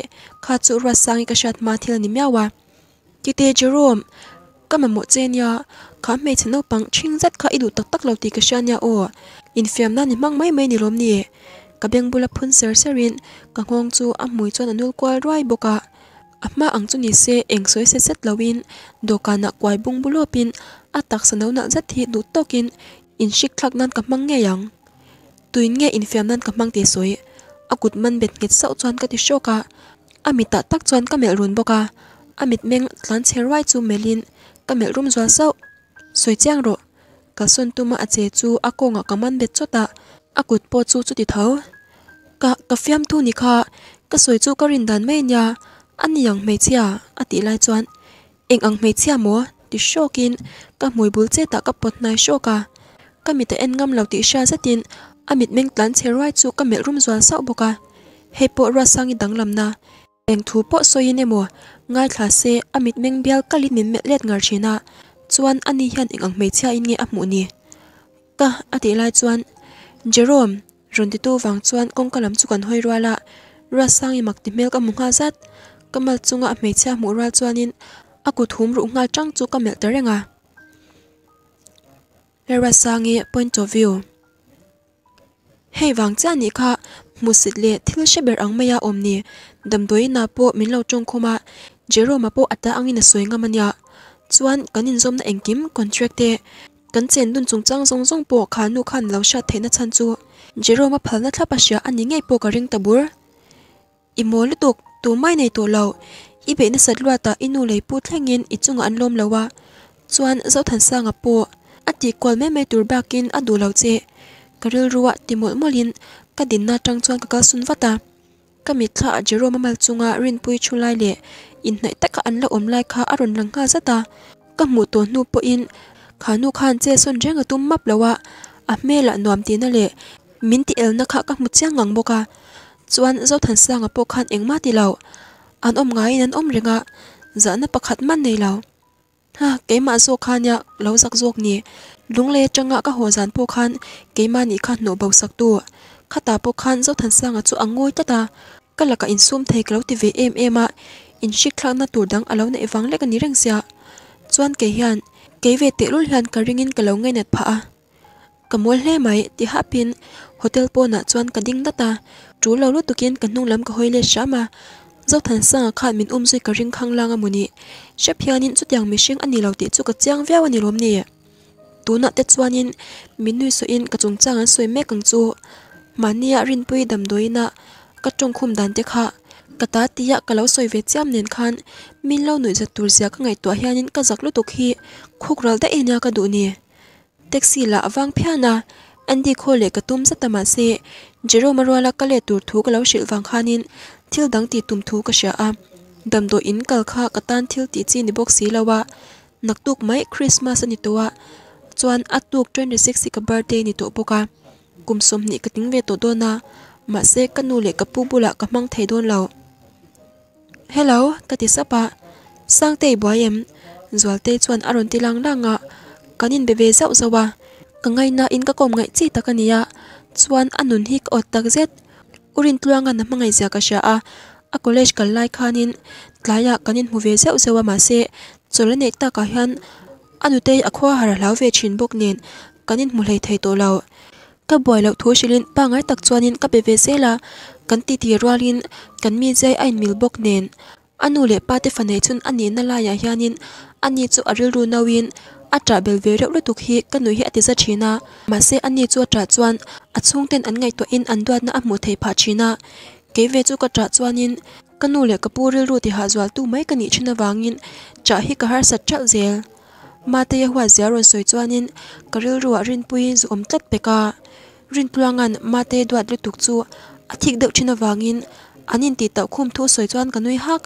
kha chu ra sangi ka shat ma thil ni miawa kite jerome kama mo chenya kha me chano pang thing zat kha ilu tak lâu thì ti ka shanya o in fiam nãy ni mang mai mai ni rom ni ka beng bula phun ser serin ka ngong chu a mui chuan anul kwal cả, boka ama ang chu ni sẽ eng soi se set lawin dokana kwai bung bulopin atak sanau na zat hi du tokin in shik thak nan ka mang nge yang tuin nge in fiam nan ka mang te à akut man bet nget sau chuan ka ti shoka amita tak chuan cả, mel run boka amit meng tlan cherwai chu melin ka mel rum zwa sau soi chiang ro ka son tuma ache chu akonga kaman bet chota akut po chu chu ti tho cả cả phim thu nị kha cả soi chu cả rình đàn mê nhà anh yang mê chia à tỷ lai chuan anh ăn mê chia mô ti shokin cả mùi bul che ta cả pot nai shoka cả mi te en ngam lo ti sha zatin amit meng tlan che rai chu cả mel rum zual sau hay hepo ra sang sangi dang na anh thu soi e mua ngay emo xe thla se amit meng bial kalin min me let ngar china chuan ani hian eng ang mei chia in nge amu cả ka ati lai chuan jerome ron ti tu wang chuan kong kalam chu hơi hoi ruala ra sang i mak ti mel ka mu nga zat kamal chunga a hmeichhia mu ra chuanin a ku thum ru nga tang chu ka mel terenga ra sang i point of view hei vắng cha ni kha musit le thil sheber ang maya omni damdoi na po minlo tong khoma jeroma po ata angin soinga mania chuan kanin zomna engkim contract te kan chen dun chung chang zong zong po khăn khan lo thế na chan chu Jerome mà phật là tháp bác sĩ anh ngay bộ cả ring tabur imo lúc tục tu mai này tu lâu i bên nó sát loa ta inu lấy bộ thanh niên ít chung anh lom lâu à chuan dấu thần sang ngập bộ at ti kwal me me tur bakin adu lo che karil ruwa timol molin ka din na tang chuan ka sun vata kami tha jerome mal chunga rin pui chulai le in nai taka an la om lai kha aron lang kha zata ka mu to nu po in khanu khan che sun renga tum map lawa a à. mela nuam tina le min ti el na kha ka mu chiang ngang boka chuan zo than sang a pokhan engma ti lo an om ngai an om renga za na pakhat man nei lo ha keima zo khanya lo zak zok ni lungle changa ka hozan po khan keima ni kha no bo sak tu khata po khan zo than sanga chu angoi ta ta kala ka insum thei klo ti ve em em ema in shi khlang na tur dang alo na ewang lek ni reng sia chuan ke hian ke ve te lul hlan ka ringin ka lo ngai net pha a กมวลเล่ไหมที่ฮับพินโฮเทลปอนัะชวนกันดิ้งนัตตาจู่เราลุตุกินกันนุ่งล้ำก็หอยเล่ชามาเจ้าทันสังขัดมินอุ้มซุยกระริงคังล่างอมุนีเชฟเฮีนินสุดยังมีเชียงอันนี้เราติดจุกจังเวียวันนี้ล้มเนี่ยตัวนัดเตจวานินมินนุยสุยินกระจงจังอันสวยเมกังจูมันเนียรินปุยดำด้วยนะกระจงคุมดันเตคะกระตาตียะกระเล้าสวยเวจ้มเนียนขันมินเล่าหนุ่ยจะตัวเสียก็ไงตัวเฮียนินก็จักลุตุกีคุกรัลได้เอียนยกระดูเนี่ย taxi la awang phiana andi khole ka tum sa tama se jero lệ tụt thú cái lão sĩ vang wang in, thiếu dang ti tum thú cái sha à, đầm đồ in kal kha ka tan thil ti chi ni xí si lawa nặc tuk mai christmas ani towa chuan atuk 26 ka birthday ni to poka kumsom ni ka ting ve to dona ma cái nô lệ ka pu bula cái mang thei don lo hello ka ti sapa sang te em, zwal te chuan aron ti tilang à kan in bebe zau zawa kangai na in ka kom ngai chi takania chuan anun hik ot tak zet urin tlanga na nằm ngay ka sha a a college lại kal lai khanin tlaya kanin muve zau zawa ma se cholane ta anh ka hian anute akhwa har hlau ve thin bok nen kanin mulhei thei to lo ka boy lo thu shilin pa ngai tak chuanin ka bebe sela kan ti ti rualin kan mi zai ain mil bok nen anu le pa te fanei chun ani na anh, ya hianin ani chu aril ru nawin trả atra belve reuh le tuk hi kanui hi atiza thina ma se ani chu atra chuan achung ten an ngai to in an duat na a mu thei pha thina keve chu ka tra chuanin kanu le kapuril ru ti ha zwal tu mai kani thina wangin cha hi ka har sat chal zel ma te ya hwa ziaron soi chuanin karil ruwa à rin pui zu om tlat peka rin tlangan ma te duat le tuk chu athik deuh thina wangin anin ti tau khum thu soi chuan kanui hak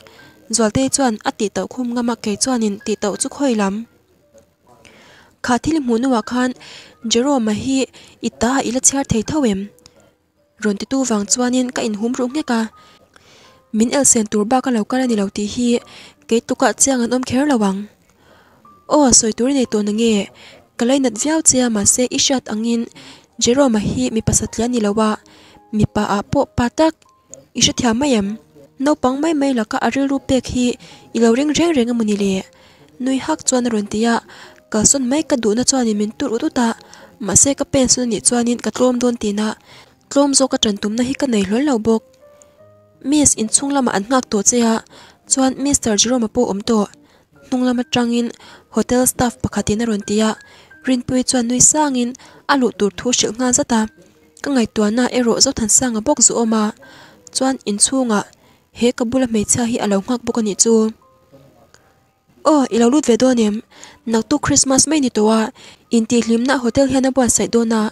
zwal te chuan ati tau khum ngama ke chuanin ti tau chu khoi lam khathil munwa khan jero mahi ita ila chhar thei thawem ron ti tu wang chuanin ka in hum nge ka min el sen tur ba ka law ka ni law ti hi ke tu ka chiang an om kher lawang o soi tur nei ton nge kalai nat jiao chea ma se i angin jero mahi mi pasat lian ni lawa mi pa a po patak i shat yam yam no pang mai mai la ka aril rupek pek hi i ring reng reng muni le nui hak chuan ron tia cả cho anh mình ka duhna chuanin min tur ututa ma se ka pen sun ni chuanin ka tlawm dawn tina tlawm zo ka tran tumna hít ka này hlol lo bawk miss in chung lama an ngak to chea à. chuan mr jerome po nung là hnung trang in hotel staff rồi tiền pakhatin à. a ron tia rinpui chuan nui sangin alu tur thu shil nga zata ka ngai tuana ero sang ở sanga bok mà cho anh in chunga à. he ka bula meicha hi alo ngak bawk ani chu o ilo lut về do nem nakto christmas mai ni towa inti limna hotel hena bua sai do na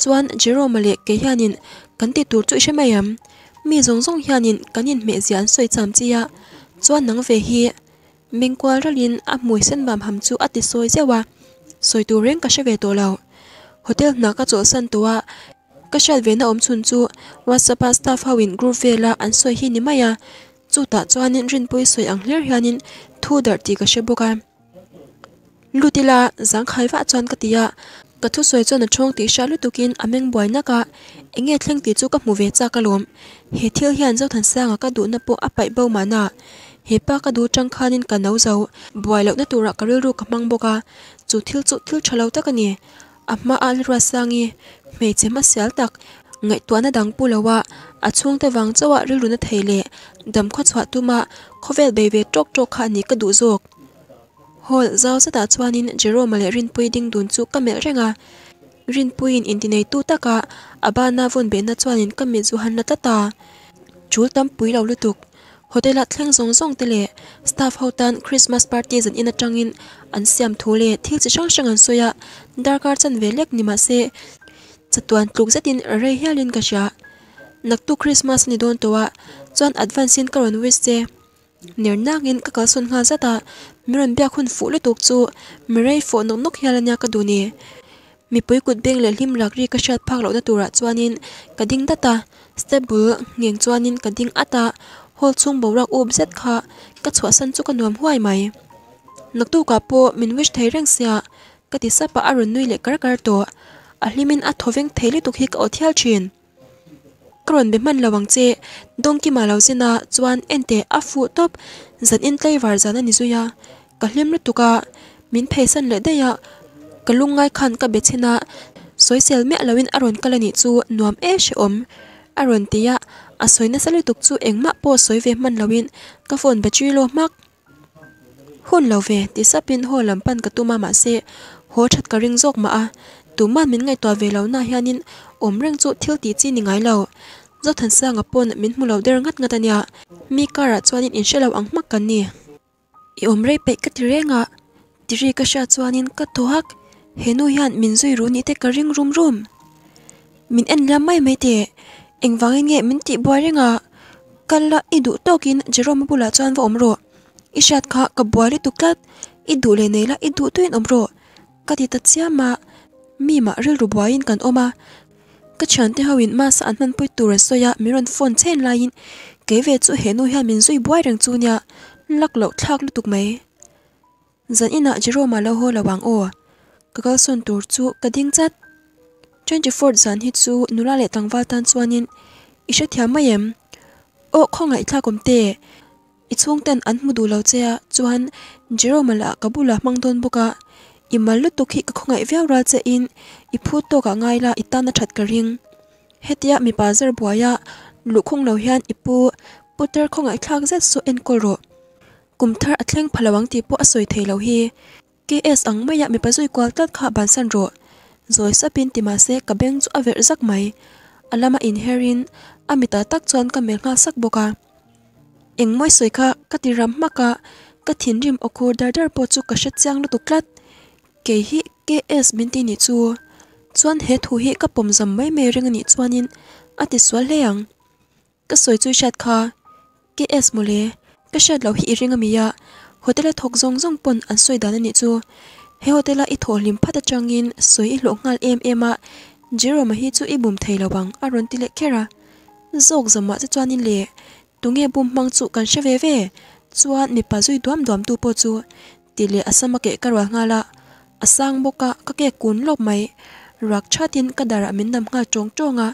chuan jerome le ke hianin kan ti tur chu ishe mayam mi zong zong hianin kanin me zian soi cham chi ya chuan nang ve hi mingkwa ralin a mui sen bam ham chu ati soi jewa soi tu reng ka she ve to lo hotel na ka san towa ka ve na om chun chu staff hawin group ve la an soi hi ni maya chu ta chuanin rin pui soi ang hler hianin thu dar ti ka she lutila zang khai va chuan ka tia ka thu soi chuan a thong ti sha lutukin ameng buai na ka enge thleng ti chu ka mu ve cha ka lom he thil hian zo than sanga ka du na po apai bo mana he pa ka du tang khanin ka nau zo buai lo na tura ka ril ru ka mang boka chu thil chu thil thalo tak ani amma al ra sangi me chema sel tak ngai tuana dang pulawa achung te wang chawa riluna theile dam kho chwa tuma khovel bebe tok tok kha ni ka du jok hol zaw sa ta chuanin jerome le rin pui ding dun chu kamel renga rin pui in dinai tu taka aba na von be na chuanin kami zu han na tata chul tam pui lo lu tuk hotel a thleng zong zong te le staff hotan christmas party zan in a changin an siam thu le thil chi shang shang an soya darkar chan ve lek ni ma se chatuan tluk zatin re hialin ka sha nak tu christmas ni don towa chuan advance in karon wis se nếu nang in các cá xuân nga ra ta mi ran bia khun phụ lệ tục chu mi rei phô nong nok hiala nya ka du ni mi pui kut beng le hlim lak ri ka shat phak lo na tura chuanin ka ding data step bu ngeng chuanin ka ding ata hol chung borak up zet kha ka chwa san chu ka hoài huai mai tu ka po à, min wish thei reng sia ka ti sapa arun nui lệ kar kar to a hlimin a thoveng theili tuk hi ở othial chin karon be man lawang che dongki ma lo zina chuan ente a fu top zan in tlei var zana ni zuya ka hlim tuka min phesan le deya kalungai khan ka bechina soisel me alawin aron kalani chu nuam e she om aron tục a soina mắc tuk soi về po lâu man lawin ka phone battery lo mắc, hôn mak hun lo ve ti sapin ho lampan ka tuma ma se ho that ka ring jok mà, tu tuma min ngai tòa về lâu na hiền hianin om reng chu thil ti chi ni ngai lo zo than sa nga pon min mu lo der ngat ngata nia mi kara chuan in shelo ang mak kan ni i om rei pe ka ti re nga ti ri ka sha chuan in ka to hak he nu yan min zui ru ni te ka rum rum min en la mai mai te eng wang nge min ti bo re nga kal la i to kin jerom bu la chuan vo om i shat kha ka bo re tu klat le ne la i du tu ka ti ta chia ma mi ril ru boin kan oma ka chan te hawin mas an nan pui tu reso ya miron phone chen lain ke ve chu he nu hian min zui buai rang chu nya lak lo thak lu tuk zan ina jero ma lo ho la wang o ka ka sun tur chu ka ding chat 24 zan hi chu nula le tang wal tan chuanin i sha thiam mai em o kho ngai thak kom te i chung ten an mu du lo che ya chuan jero ma la ka bu la imal lu to khi ka khongai viau ra che in i phu to ka ngai la itana that ka ring hetia mi pa zer buaya lu khong lo hian ipu puter ruột. thlak zet so en kolro kumthar athleng phalawang ti po asoi lâu hi ks mấy maya mi pazoi kwal tat kha ban san ro zoi sapin tima se ka beng chu aver zak mai alama in herin amita tak chuan ka mel nga sak boka engmoi soi kha katiram maka ka thinrim okhur dar dar po chu ka sha chiang lu tuklat ke hi KS es min ti ni chu chuan he thu hi ka pom zam mai mai ring ni chuan in a ti swal leang ka soi chu shat kha ke es le ka shat lo hi ring a mi ya hotel thok zong zong pon an soi dan ni chu he hotel a i thol lim phata changin in soi i lo ngal em em a jero ma hi chu i bum thei lo bang a ron ti le khera zok zam ma chuan le tu nge bum mang chu kan she ve ve chuan mi pa zui duam duam tu po chu ti le asama ke karwa nga la asang boka kake kun lop mai rak chatin kadara min nam nga chong chonga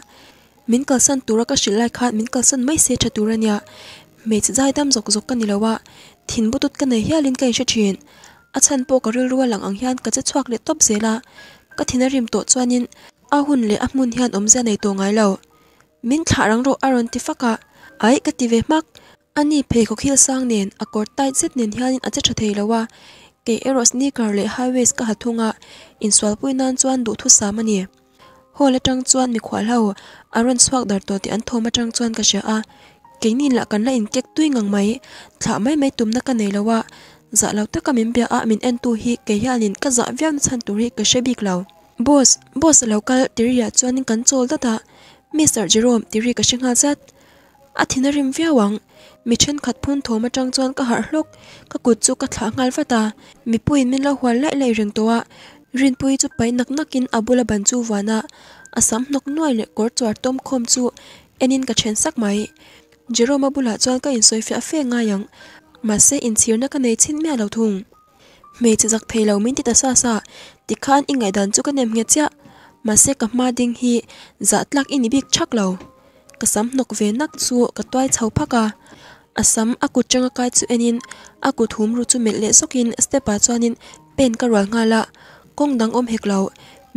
min kalsan tura ka shilai khat min kalsan mai se chaturania mech zai dam zok zok kan ilawa thin butut kan nei hialin kai she thin achan po ka rilruwa lang ang hian ka che chuak le top zela ka thina rim to chuanin a hun le a mun hian omza nei to ngai lo min tharang ro aron ti faka ai ka tive mak ani phe ko khil sang nen akor tai zet nen hianin acha tha thei lawa te eros ni karle highways ka hathunga inswal puinan chuan du thu samani ho le tang chuan mi khwal hau aron swak dar to ti an thoma tang chuan ka sha a keinin la kan la in kek tui ngang mai tha mai mai tum na ka nei lawa za lo ta ka min bia a min en tu hi ke yalin ka za vyam chan tu ri ka shebik law boss boss local tiria kan chol ta ta mr jerome tiri ka shinga chat athinarim vyawang mi chân khát phun tho ma tang chuan ka har hlok ka kut chu ka thla ngal fata mi puin min lo hwal lai lai rừng towa rin pui chu pai nak nakin abula ban vua na wana sắm nóc noi le cột chwar tom khom anh enin ka chân sắc mai jerome abula chuan ka in soi fe fe ngay yang mà sẽ in chir na này nei mẹ me thùng thung me giặc thầy thei mình min ta xa xa ti khan ingai đàn chu ka nem nghe chưa mà sẽ ka ma đình hi za lắc in đi bik chắc lâu ka sắm nóc về nak chu ka toai chho phaka asam akut changa kai chu enin akut hum ru chu mel le sokin stepa chuanin pen ka ral nga la kong dang om heklo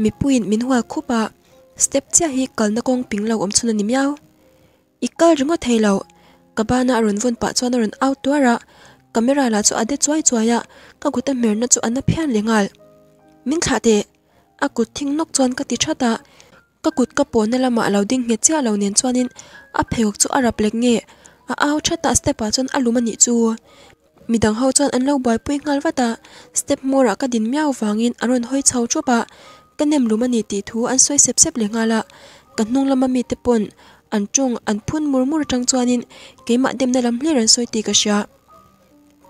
mi puin min hua khupa step chia hi kalna kong pinglo om chuna ni miao ikal ringo theilo kabana aron von pa chuan aron out tuara camera la chu ade chuai chuaya ka guta merna chu anna phian lengal min kha te akut thing nok chuan ka ti thata ka kut ka pawnela ma lo ding nge chia lo nen chuanin a phewk chu arap lek nge a cho thata step a chon alum ani chu midang ho chon an lo bai pui ngal ta, step mora ka din miaw wangin aron hoi chho chupa kanem lumani ti thu an soi sep sep le ngala nung lama mi te pon an chung an phun murmur tang chuanin keima dem na lam hlir an soi ti ka sha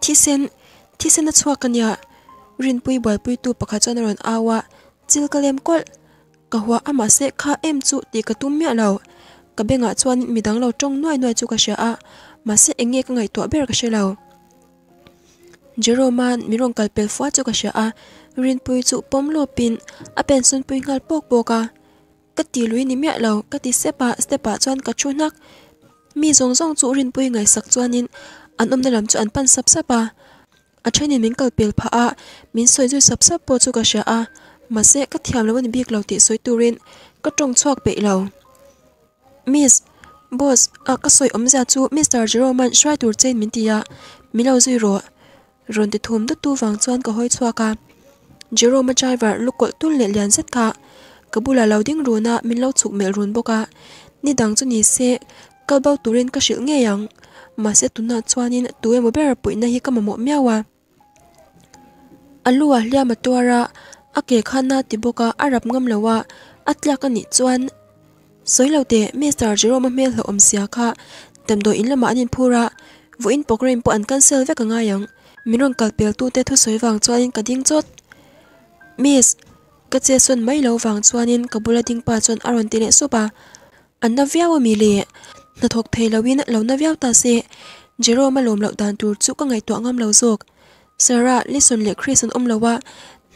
thisen thisen a chhuak ania rin pui bai pui tu pakha chon aron awa chil kalem kol ka hwa ama se kha em chu ti ka tum mi alo ka be nga chuan midang lo tong noi noi chu ka sha a ma se enge ka ngai to ber ka shelo jeroman cả kalpel fwa chu cả sha à, rin pui chu bom lô pin a pen sun pui ngal bốc à, cái ti lui ni mia lo ka ti sepa stepa chuan ka chu nak mi rong zong chu rin pui ngai sak chuanin anh ôm na làm chu anh pan à, sap sapa a thenin min kalpel pha à, min soi ju sap sap po chu cả sha à, mà sẽ cái thiam lo ni bik lo ti soi turin ka tong chuak pe lo Miss, boss, à các soi ấm ra chú Mr. Jerome xoay tuổi trên mình tia, mình lâu rồi rồi. Rồi thì thùm đất tu vàng chuan có hơi xoa cả. Jerome driver lúc gọi tuôn lệ liền rất cả. Cả bù là lâu tiếng rùa mình lâu chụp mẹ rùn bốc cả. Nhi đằng chú nhì xe, cao bao tù lên các sự nghe yang. Mà sẽ tù nà chuan in tù em một bé bụi nà hi cả mà mộ mèo à. Alua lia mà tua ra, ake khana tiboka arab ngam lawa, atlaka ni chuan soi lo te Mr Jerome Mel lo om sia kha tam do in lama anin ra, vu in pokrim po an cancel ve ka mình yang cả kalpel tu te thu soi wang chuanin ka ding chot miss ka che son mai lo wang chuanin ka bula ding pa chon aron tine supa an na viawa mi le na thok thei lawin lâu na viaw ta se Jerome lom lo đàn tur chu ka ngai to ngam lo zok Sarah lison le Chris an om lowa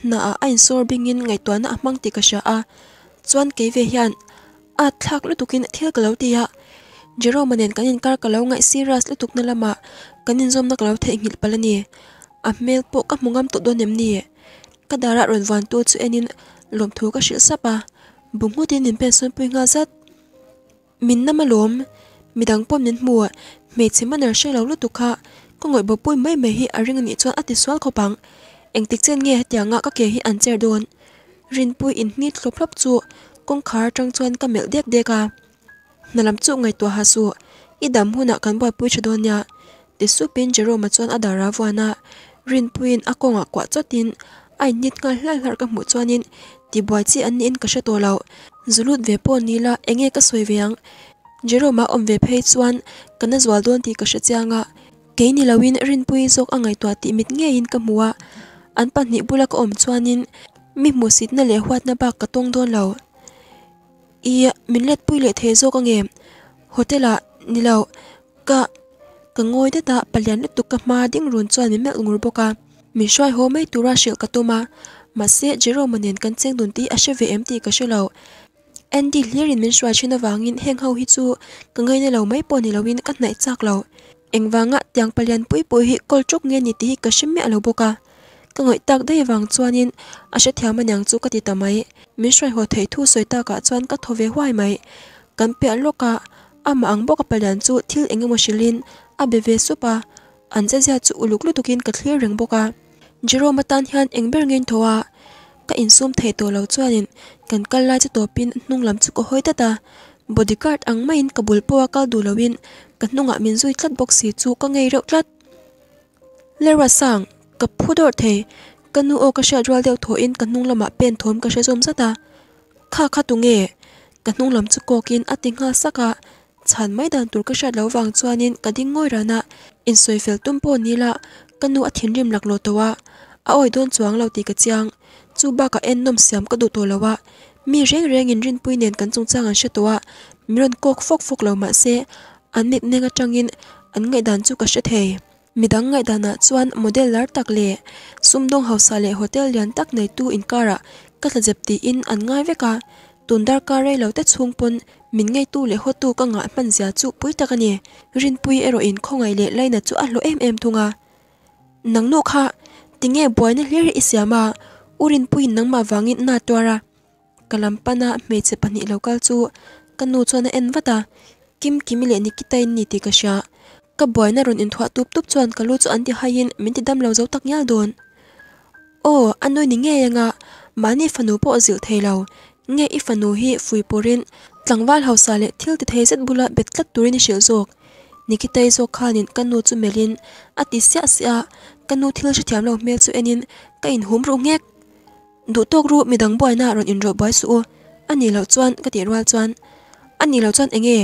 na a ain sor bingin ngai to na mang ti ka sha a anh kế về hian a thak lutukin thil kalo tia jerome nen kanin kar kalo ngai serious lutuk na lama kanin zom na kalo the ngil palani a mel po ka mungam to donem ni kadara ron wan tu chu enin lom thu ka shil sapa bungu tin nin pe sun pui nga zat min na malom midang pom nen mu me chima ner she lo lutuka ko ngoi bo pui mai me hi aring ni chuan ati swal kho bang engtik chen nge hetianga ka ke hi ancher don rin pui in ni thlop thlop chu kong khar chang chuan ka mel dek dek a na lam chu ngai to ha su i dam hu na kan ba pui chu don nya ti su pin jero ma chuan a dara wa na rin pui in a konga kwa chotin ai nit ka hlal har ka mu chuan ti boi chi an in ka she to lau zulut ve po ni enge ka soi veang jero ma om ve phei chuan ka na zwal don ti ka she chiang a ke ni la win rin pui zok a ngai to ti mit nge in ka mu a an pan ni bula om chuan in mi mu sit na le huat na ba ka tong don lau i min let pui le the zo ka ngem hotela nilo ka ka ngoi te ta palian le tuk ka ma ding run chuan mi mel ngur boka mi shwai ho mai tura shil ka tuma ma se jero manen kan cheng dun ti a she vmt ka shelo andy lirin min shwai china wangin heng ho hi chu ka ngai ne lo mai po ni lowin ka nai chak lo engwanga tiang palian pui pui hi kolchuk nge ni ti ka shim me lo boka ka ngoi tak dei wang chuanin a she thiam anyang chu ka ti tamai mi soi hồ thấy thu soi ta cả chuan các thô về hoài mày cấm bẹ lô cả à mà ăn bốc bẹ đàn chu thiêu anh em machilin à bê về supa anh sẽ ra chu uluk lu tukin cắt khía rừng bốc à jero mà tan hian anh bê nghe thua các in sum thấy tổ lâu chuanin cần cân lai cho tổ pin nung làm chu có hơi ta ta bodyguard ang main kabul po akal dulawin kat nunga min zui tlat boxi chu ka ngei rau tlat lera sang kapudor the kanu o ka sha jwal deu tho in kanung lama pen thom ka sha zom sa ta kha kha tu nge kanung lam chu ko kin ati nga saka chan mai dan tur ka sha lo wang chuan in ka ding ngoi rana in soi fel tum po ni la kanu a thin rim lak lo to wa a oi don chuang lo ti ka chiang chu ba ka en nom siam ka du to lo wa mi reng reng in rin pui nen kan chung chang an sha to wa miron kok fok fok lo ma se an nit ne ga changin an ngai dan chu ka sha midang ngayda na cuan model lar tak le sumdong hausa le hotel lian tak nay tu in ka ra katla dzebdi in an ngay veka tundar ka ray law tatshung pun min ngay tu le hotu ka nga atman zya cu puy takani rin puy ero in kongay le lay na cu atlo em em tu nga nang nukha, ting e buay na lir isya ma u rin nang ma vangin na tuara ka me cipanyi law kalzu ka nu cuan en vata kim kimi le nikitay niti kasha ka boy na ron in thua tup tup chuan ka lu chu an ti hain min ti dam lo zo tak nyal don o an noi ni nge yanga mani fanu po zil thelo nge i fanu hi fui porin tlangwal hausa le thil ti thei zet bula betlat turin shil zok nikitei zo khanin kanu chu melin ati sia sia kanu thil shi thiam lo mel chu enin ka in hum nghe. đủ du tok ru midang boy na ron in ro boy su ani lo chuan ka ti rwal chuan ani lo chuan enge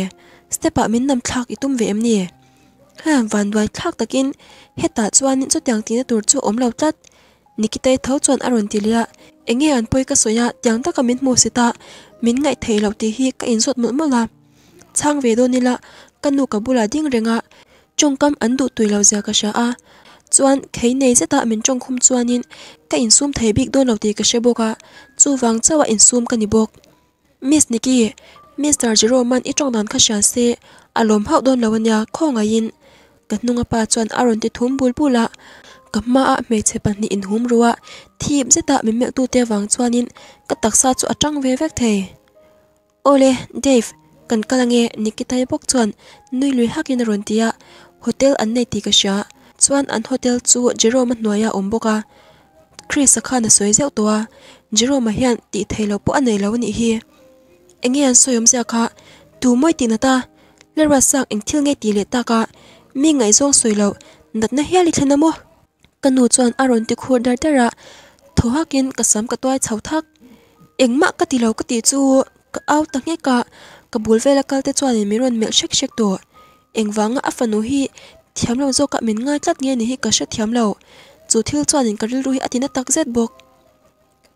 step up mình nằm thak i tum về em ni kham van vai thak takin heta chuan nin cho tiang tina tur chu om lo tlat nikitai tho chuan aron tilia enge an poi ka soya tiang taka min mo sita min ngai thei lo ti hi ka in sot mul mala chang ve do nila kanu ka bula ngạ trong chongkam ấn độ tuổi lo già ka sha a cho anh chuan khei nei zeta min chong khum chuanin ka in sum thei bik don lo ti ka cho chu cho chawa in sum ka ni bok miss niki mr jeroman i chong dan kha sha se alom hau don không khonga in kath nunga paa zuwan a ronti thun pul pul laa kath maa a mei cepan ni inhum ruwaa thi im zetaa mi miak tuu te vang zuwan in katak saa zu a chang wei wek thee oo leh, Dave kan kala nge Nikita ya pok zuwan nui lui haki na ronti ya hotel an nay ti kashyaa zuwan an hotel zuwo Jerome at noa yaa ombo ka Chris a kaa na suay zeo Jerome ti po nge ti mi ngai zong sui lo nat na nào mua. mo kanu chon aron tiêu ra, thu khur dar cả sớm cả ka toy chhau thak engma cả ti lo cả ti chu ka au ta nge ka ka bul vela kal te chuan mi ron mel shek vắng to phần afanu hi thiam lo zo cả min ngay tlat nghe ni hi ka sha thiam lo chu thil chuan in karil ru hi anh atina tak zet vắng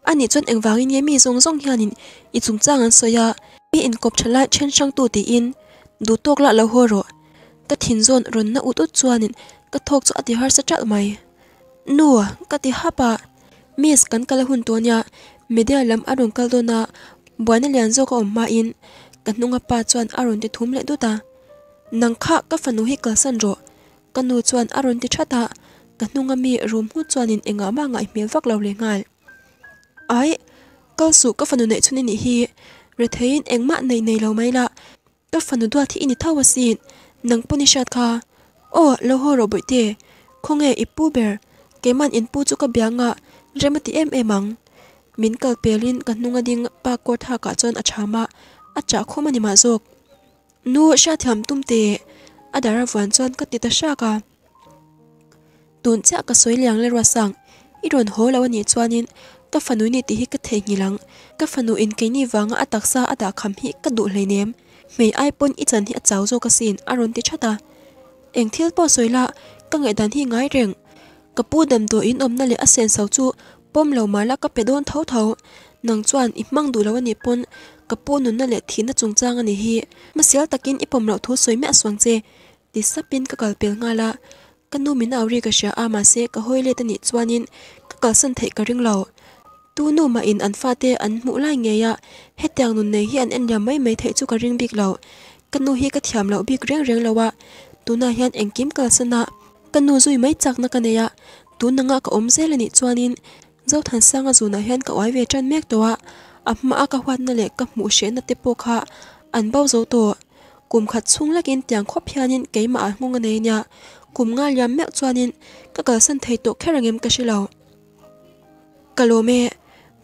ani chuan engwang rong yemi zong zong hianin i chung chang soi ya, mi in kop lại trên sang tu ti in đủ tốt la lo ho rồi ka thin zon ron na ut ut chuanin ka thok chu ati har sa tal mai nuwa ka ti hapa miss kan kala hun tonya media lam aron kal dona buana lian zo ka omma in ka nunga pa chuan aron ti thum le du ta nang kha ka fanu hi kal san ro ka nu chuan aron ti thata ka nunga mi room hu chuanin enga ma ngai mel vak lo le ngal ai kal su ka fanu nei chunin hi re thein engma nei nei lo mai la ka fanu dua thi ini thawasin nang puni shat kha o lo ho ro bui te khong e ipu ber ke man in pu chu ka bya nga remati em em mang min kal pelin ka nunga ding pa ko tha ka chon a cha ma a cha kho mani ma zok nu sha tham tum te adara wan chon ka ti ta sha ka tun cha ka soi liang le ra sang i ron ho lawa ni chuanin ka fanu ni ti hi ka the ngilang ka fanu in ke ni wang a taksa ada kham hi ka du le nem mấy ai pun ít chân hiện cháu dù cái xin aron tí chát ta anh thiết bỏ rồi lạ các ngày đàn hi ngái rèn cặp bu đầm đồ yên ôm nà lệ asen sáu chu bom lâu má là cặp bê đôn thấu thấu nàng chuan ít mang đủ lâu anh pun cặp bu nụ nà lệ thiên nà trung trang anh hi mà xíu takin ít bom lầu thú suối mẹ xuống chê đi sắp pin các cặp bê ngay lạ các nu mình ao ri cái xe mà xe cái hôi lệ tên ít chuanin các cặp sân thấy cái ring lầu tu nu mà in an fa te an mu lai nge ya hetiang nun nei hi an en ya mai mai thei chu ka ring bik lo kanu hi ka thiam lo bik reng reng lowa tuna hian engkim kal sana kanu zui mai chak na kaneya tuna nga ka om zel ani chuanin thằng than sanga zu na hian ka wai ve tran mek towa amma a ka hwat na le ka mu she na te po kha an bau zo to kum khat chung lakin tiang khop hianin keima a hmung ane nya kum nga liam mek chuanin ka kal san thei to kherangem ka shilo kalome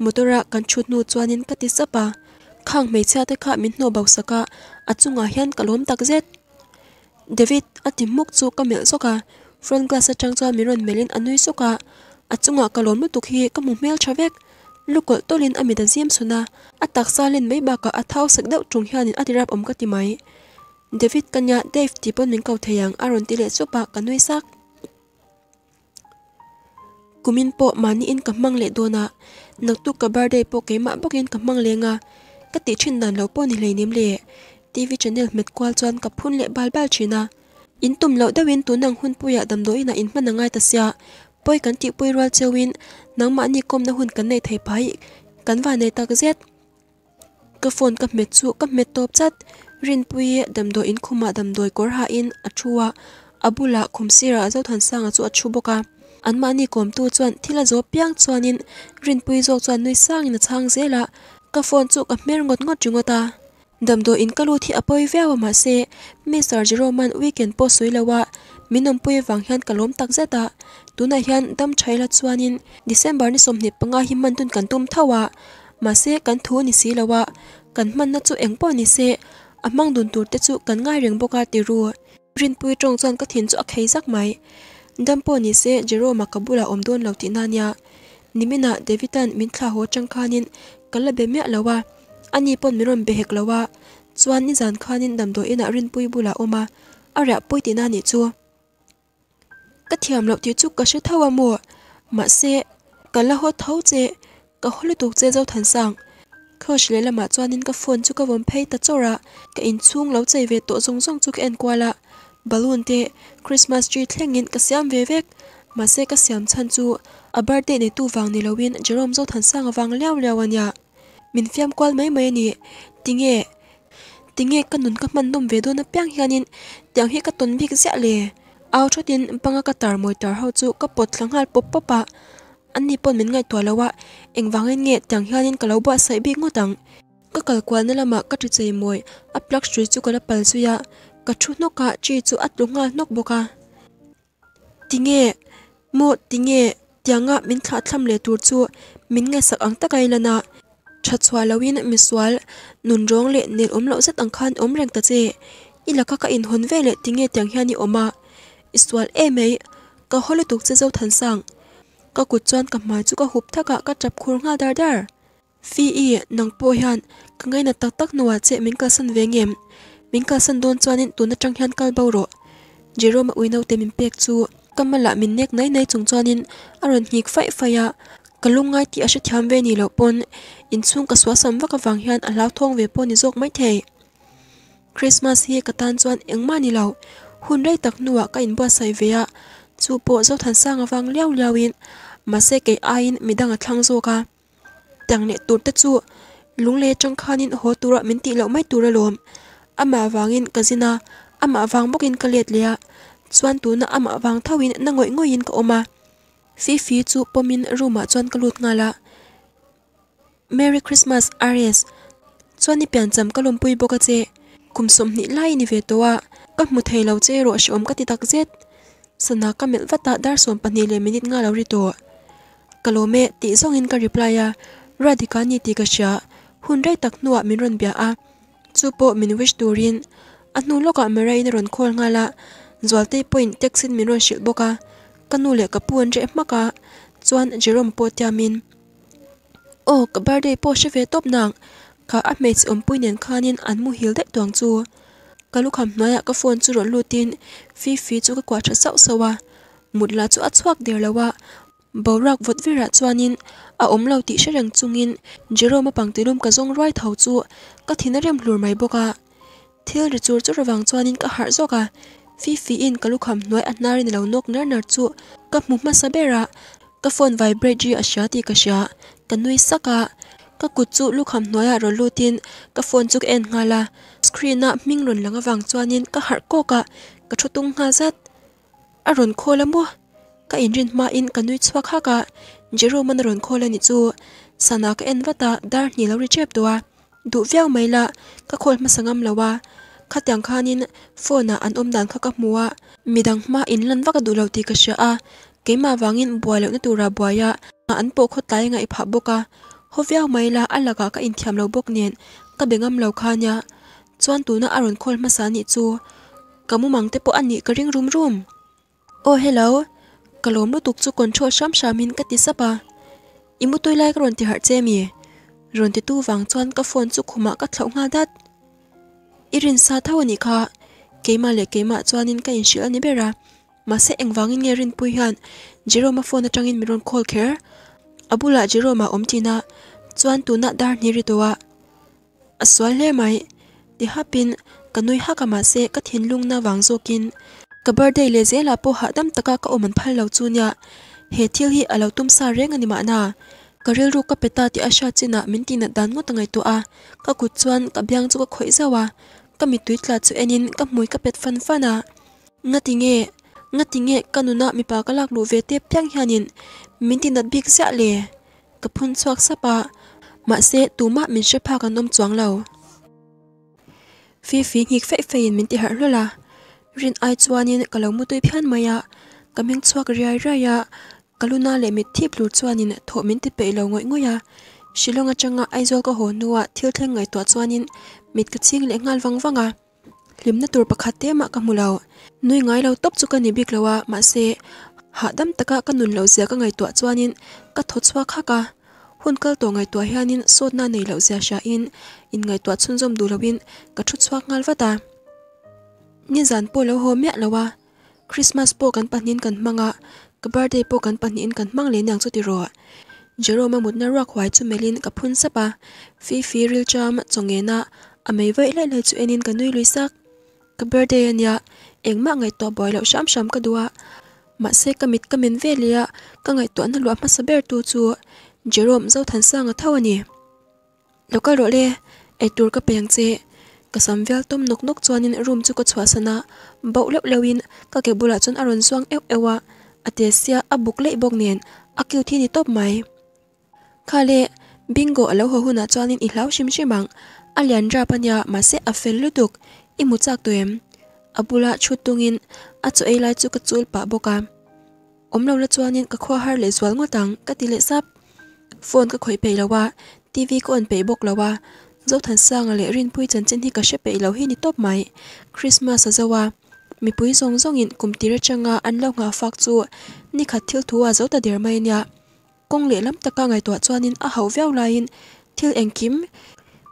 motora kan chut nu chuanin ka ti sapa khang mei cha te kha min no bau saka achunga hian kalom tak zet david ati muk chu ka mel soka front glass atang chuan miron melin anui soka achunga kalom lu tuk hi ka mu mel thawek lukol tolin amida ziem suna atak salin mai baka athau sak deuh trung hianin atirap om ka ti mai david kanya dave tipon min kau theyang aron tile chupa kanui sak kumin po mani in kamang le dona nâng tu cả ba đây bộ cái mạng bóc yên cả mang liền à các tỷ chuyên đàn lâu bộ này lấy niệm lệ TV channel mệt qua chọn cặp hun lệ bal bal chuyện à in tùm lậu đã viên tu năng hun bùi à đầm đối na in mất năng ai ta xia bôi cắn chị bùi ra chơi win nắng mã như công na hun cắn này thấy phải cắn vào này ta cái zét cơ phone cặp mệt trụ cặp mệt top chất, rin bùi đầm đối in khuma đầm đối cor ha in achua à abula khum sira zau than sang achu à achu à boka an mani kom tu chuan thila zo piang chuan in rin pui zo chuan nui sang in chang zela ka fon chuk a mer ngot ngot chungota dam do in kalu thi apoi vya ma se mr jeroman weekend po soi lawa minom pui wang hian kalom tak zeta tuna hian dam chai la chuan december ni somni panga hi man tun kan tum thawa ma se kan thu ni si lawa kan man na chu engpo ni se amang dun tur te chu kan ngai reng boka ti ru rin pui trong chuan ka thin chu a khei zak mai dampo ni se jero makabula omdon lauti nania nimina devitan min tha ho changkhanin kalabe me lawa ani pon miron behek lawa chuan ni zan khanin damdo ina rin pui bula oma ara pui tina ni chu ka thiam lo ti chu ka she thawa mo ma se kala ho thau che ka holu tu che zo than sang khosh le lama chuanin ka phone chu ka vom phei ta chora ka in chung lo chei ve to zong zong chu ka en kwala balloon te Christmas tree thlengin ka siam ve vek ma se ka siam chan chu a birthday ne tu wang ni lowin Jerome zo than sang wang liaw liaw anya min fiam kwal mai mai ni tinge tinge ka nun ka man dum ve do na piang hianin tiang hi ka ton bik zia le aw thotin panga ka tar moi tar ho chu ka pot thlangal pop papa anni pon min ngai to lawa engwangin nge tiang hianin ka loba sai bik ngotang ka kalkwal na lama ka ti chei moi a plug street chu kala pal chu ya chú chỉ ka chu no ka chi chu atlunga nok boka tinge mo tinge tianga min thla tham le tur chu min nge sak ang takai lana tha chwa lawin mi swal nun rong le nel om lo zat ang khan om reng ta che ilaka ka in hon ve le tinge tiang hiani oma iswal e mei ka holo tuk che zo than sang ka kut chuan ka mai chu ka hup thaka ka trap khur nga dar dar phi e nang po hian ka ngai na tak tak nuwa che mình ka sân về ngem mình cả sân đôn cho nên tuấn đã trăng hian cao bao rồi Jerome mà uy nâu tên mình pek chu cầm mà lạ mình nét nấy nấy chúng cho nên aron nhịp phải phải à cả lúc ngay thì sẽ tham về nỉ lộ pon in xuống cả xóa sầm và cả vàng hian ở lao thong về pon dọc mấy thề Christmas hi cả tan chuan eng ma ni lo hun rei tak nuwa ka in ba sai về à chu bộ zo thần sang avang leo leo in mà se cái ai in đang ở thang zo ka tang ne tur ta chu lung le trong khan in ho tura min ti lo mai tura lom ama wangin kazina ama wang bokin kaliat lia chuan tu na ama wang thawin na ngoi ngoin ka oma fifi chu pomin ruma chuan kalut ngala merry christmas aries chuan ni pian cham kalom pui boka che kumsom ni lai ni ve towa ka mu thei lo che ro shom ka ti tak zet sana ka mel vata dar som pani le minit nga lo ri to kalome ti zongin ka reply a radika ni ti ka sha hun rai tak nuwa min ron bia a chu po min wish turin anu loka merai na ron khol ngala zwalte point texin min ron shil boka kanu le kapuan re maka chuan jerome po tiamin o ka birthday po shefe top nang kha a mates om puinen khanin an mu hil dek tuang chu ka lukham noya ka phone chu ron lutin fi fi chu ka kwa tha sau sawa mutla chu a chuak der lawa borak vot vira chuanin à ôm lâu tị sẽ rằng chung in jero mà bằng tới đom cả rong roi thầu chu các thìn rem lùi máy bốc à được để chuột chuột vàng cho nên các hạt do cả phi phi in các lúc hầm nuôi ăn nari lâu nóc nát nát chu các mũ mắt sabe ra các phone vibrate gì à xia thì cái xia các nuôi sắc cả, các cụt chu lúc hầm nuôi ở rồi lô tin các phone chụp en ngay là screen na minh là langa vàng cho nên các hạt cô cả các chút tung ngay zat à rồi khô lắm bố các in rin ma in các nuôi chuột khác cả jero manron kholani chu sana ka envata dar ni lo richep dua du vyau maila ka khol ma sangam lawa khatyang khanin na an omdan kha ka muwa midang ma inlan waka du lo ti ka sha a ke ma wangin bua lo na tu ra bua ya an po kho tai nga i pha boka ho vyau maila alaga ka inthiam lo bok nen ka bengam lo khanya nya tu na aron khol ma sa ni chu kamumang te po ani ka ring rum rum oh hello กะโลมุตุกจุกนโชช้ำชามินกติสปาอิมุตุยไลกรอนติหัดเจมีรอนติตู้วังจวนกะฟอนจุกขุมะกะเถางาดัดอิรินซาทาวนิคาเกมาเลเกมาจวนินกะอินชิอันิเบรามาเซเองวังอินเงรินปุยฮันจิโรมาฟอนจังอินมิรอนคอลเคอร์อบุลาจิโรมาอมจีนาจวนตูนาดาร์นิริตัวอสวยเลไหมติฮับปินกะนุยฮักกะมาเซกะทินลุงนาวังโซกิน cái birthday lê dễ là po hạ đâm tất cả các ôm mình phải lâu chu nhá hệ thiêu hi ở lâu tum sa reng anh mà na cái rêu ruột cái peta thì asha chỉ na mình tin là đàn ngót ngày tua à cái cụt chuan cái biang chu cái khói zawa à. các mít tuyết là anh enin các mũi cái pet phân fan à ngắt nghe ngắt nghe cái nụ na mi pa các lạc lù về tiếp hiền hianin mình tin là biết sẽ dạ lệ cái phun xoạc sapa mà sẽ tú mạ mình sẽ pha cái nôm chuang lâu phi phi nhịp phệ phệ mình tiếc hở luôn là rin ai chuanin ka lomu tui phan mai kaming chuak riai ra kaluna le mi thip lu chuanin tho min ti pe lo ngoi ngoi a shilong a changa ai zol ko ho nuwa thil theng ngai to chuanin mit ka ching le ngal wang wang a limna tur pakhat te ma ka mu nui ngai lo top chu ka ni bik lawa ma se ha dam taka ka nun lo zia ka ngai to chuanin ka tho chua kha ka hun kal to ngai to hianin na nei lo zia sha in in ngai to chhunjom du lobin ka thu chua ngal wata nin zan po lo mẹ me lawa à. christmas po kan panin kan manga cái birthday po kan panin kan mang le nang chu ti ro jerome mut na rak hwai chu melin ka phun sapa fi fi ril cham chongena amei lại lời cho anh enin kan nuôi lui sắc. cái birthday anh ạ, ania engma ngai to boy lo sham sham ka duwa ma se kamit kamen velia ka ngai to na lo ma saber tu chu jerome zo than sang a thawani loka ro le ai tur ka peng che kasam vel nốc nok nok chuanin room chu ka chhuasana bo leu leuin ka ke bula chun aron suang eu ewa atesia abuk lei bok nen akiu thini top mai khale bingo alo ho huna chuanin i hlau shim shimang alian ra panya ma se a fel lutuk i mu chak tuem abula chutungin achu ei lai chu ka chul pa boka omlo la khoa ka khwa har le zual ngotang ka tile sap phone ka khoi pe lawa tv ko an pe bok lawa zo thần sang lễ rin pui chan chin hi ka shepe lo hi ni top mai christmas azawa mi pui zong zong in kum tira changa an lo ngà fak chu ni khat thil thuwa à zo ta der mai nia kong le lam taka ngai to chuanin a hau veu lain thiếu anh kim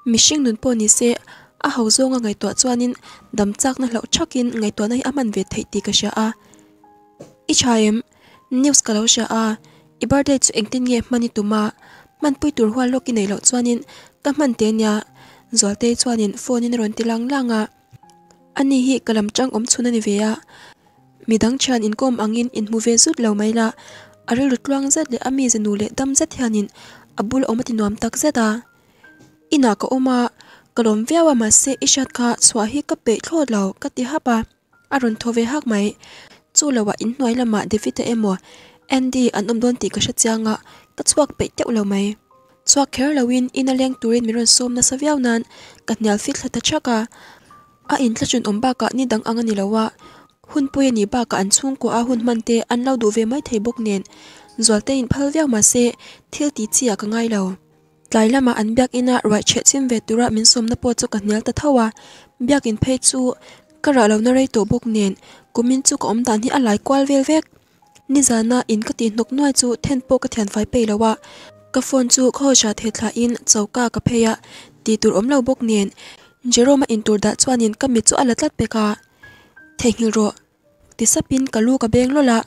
mi sinh nun po ni se a hau zonga ngai to chuanin dam chak na hlo chakin ngai to nai mình ve thấy ti ka sha a i chaim news ka lo sha a i birthday chu engtin nge mani tuma man pui tur hwa loki nei lo chuanin ta man te nya zol te chuan in phone in ron tilang langa ani hi kalam chang om chuna ni veya midang chan in kom angin in mu ve zut lo mai la ari lutluang zat le ami zanu le dam zat hianin abul omati nuam tak zeta ina ka oma kalom vewa ma se ishat kha chwa hi ka pe thlod lo ka ti hapa aron thove mấy, mai chu lawa in noi lama devita emo andy an om don ti ka sha changa ka chuak pe teu lâu mấy chua kher lawin in a leng turin miron som na saviaw nan katnyal fit thlata chaka a in tla chun omba ka ni dang anga ni lawa hun pui ni ba ka an chung ko a hun man te an lo du ve mai thei bok nen zol te in phal viaw ma se thil ti chi ka ngai lo tlai lama an biak ina right che chim ve tura min som na po chu katnyal ta thawa biak in phei chu kara lo na rei to bok nen kumin chu ko om dan hi alai kwal vel vek nizana in ka ti nok noi chu then po ka thian fai pe lawa ka phone chu kho cha the thla in chawka ka pheya ti tur om lo bok nen jeroma in tur da chuanin ka mi chu ala tlat peka thengil ro ti sapin ka lu ka beng lola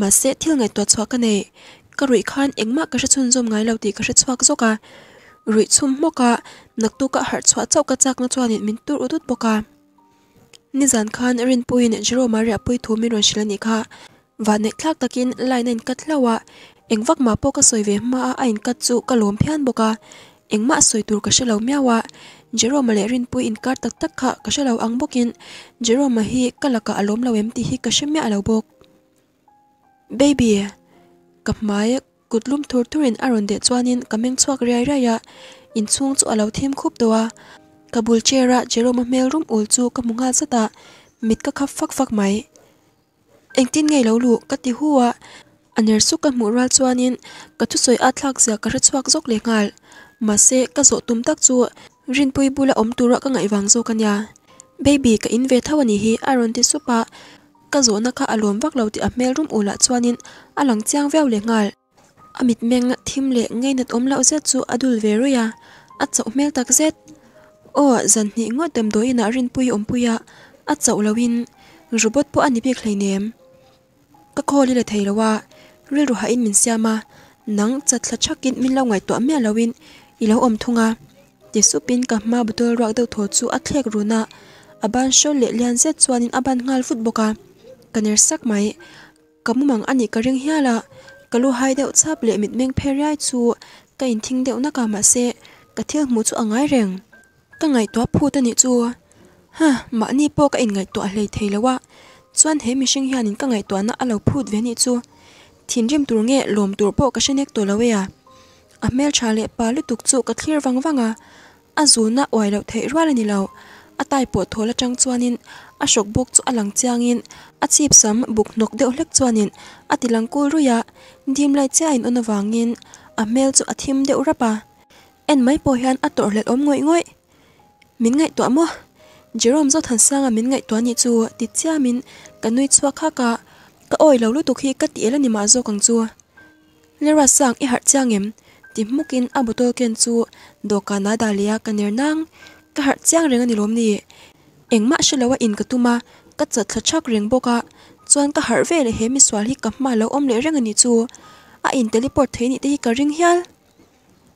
ma se thil ngai to chwa ka ne ka rui khan engma ka sha chun zom ngai lo ti ka sha chwa ka zoka rui chum moka naktu ka har chwa chau ka chak na chuanin min tur utut boka nizan khan rin puin Jerome ria pui thu mi ron shilani kha và nệ khác takin lại nên cắt lâu ạ eng vak ma po ka soi ve ma a in ka chu ka lom phian boka eng ma soi tur ka shalo miawa jerome le rin pui in kar tak tak kha ka shalo ang bokin jerome hi kalaka lốm lo em ti hi ka shemya lâu bok baby ka mai kutlum thur thurin aron de chuanin kameng chuak rai rai ya in chung chu alo them khup towa kabul chera jerome mel rum ul chu ka munga chata khắp ka khap máy, anh tin ngay lâu lo lu ka ti huwa aner su ka hmuh ral chuanin ka thu soi a thlak zia ka hrichuak zawk le ngal mà se ka zawh tum tắc chu rin pui bula om tura ka ngai wang zo kanya baby ka in về ve thawani hi aron ti supa ka zo naka alom vak lo ti a mel rum ula chuanin alang chiang veu le ngal amit meng thim le ngei nat om lo zet chu adul ve roya a chau mel tak zet o zan ni ngo tem do ina rin pui om puya a chau lo hin robot po ani bi khlei các ka kholi le thei lo wa ril ruha in min siama nang chatla chakin min lo ngai to me lawin i lo om thunga ti su pin ka ma botol rak do tho chu a thlek runa aban sho le lian se in aban ngal fut boka kaner sak mai kamumang ani ka ring hiala kalu hai deuh chap le mit meng pherai chu ka in thing deuh na ka ma se ka thil mu chu angai reng ka ngai to phu ta ni chu ha ma ni po ka in ngai to hlei thei lawa chuan he mihring hianin ka ngai to na alo phut ve ni chu thin rem tur nge lom tur pawh ka hrenek tawh lo e a a hmel tha leh pa lutuk chu ka thlir vang vanga a na oai lo thei rual ani lâu. a tai pawh thola tang chuanin a shok buk chu alang chiangin a chip sam buk nok deuh hlek chuanin a tilang kul ruya dim lai cha in ona wangin a mel chu a thim deuh rapa en mấy po hian a tor lệ ôm ngoi ngoi min ngày to mo jerome thần than sanga min ngày to nhị chu ti cha min kanui chuak kha cả ka oi lâu lu tục khi là ka ti ela ni ma zo kang chu lera sang i har changem ti mukin a botol ken chu dokana dalia ka ner nang ka har chang reng em lom sẽ engma shalowa in ka tuma thật chắc chak reng boka chuan ka hạt về le he mi swal hi mà lâu ôm om le reng ani chua, à in teleport thei ni te hi ka ring hial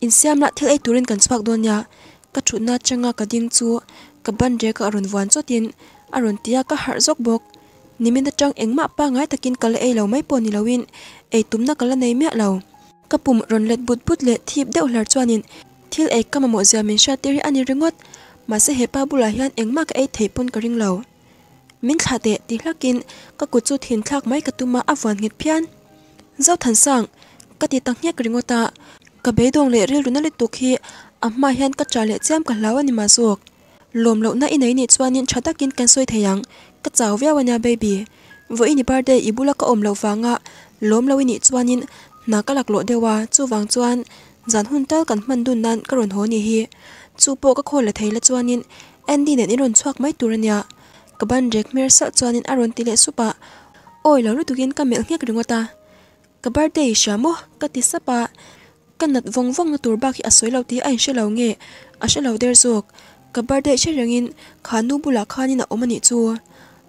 in siam la thil ei turin kan chhak don ya ka thutna changa ka ding chu ka ban re ka aron wan chotin aron tia ka hạt zok bốc. nimin na chang engma pa ngai takin kala ei lo mai poni lawin ei tumna kala nei me lo kapum ronlet but put le thip deuh hlar chuanin thil ei kama mo zia min sha teri ani ringot mase hepa bula hian engma ka ei theipon ka ring lo min thla te ti hlakin ka ku chu thin thlak mai ka tuma awan ngit phian zau than sang ka ti tang hnek ringota ka be dong le ril runa le tukhi amma hian ka cha le cham ka hlawani ma zok lom lo na inai ni chuanin thatakin kan soi theyang các cháu vía vào nhà baby với ini bar day ibu là có ôm lâu vàng ạ lốm lâu ini chuan in na các lạc lộ dewa à, chu vàng chuan dàn hun tel cắn mẫn đun nan các rồn hố ni hi chu bộ các khôi là thấy là chuan in andy nên iron chuak mấy tu rania các bạn jack mer sợ chuan in aron tile supa ôi lâu lúc tu kiến cam miệng nhắc đừng ta à. các bar day shamo các tí sapa các nát vong vong tur ba khi asoi lâu tí anh sẽ lâu nghe anh sẽ lâu der zok kabar de che rangin khanu bula khani na omani chu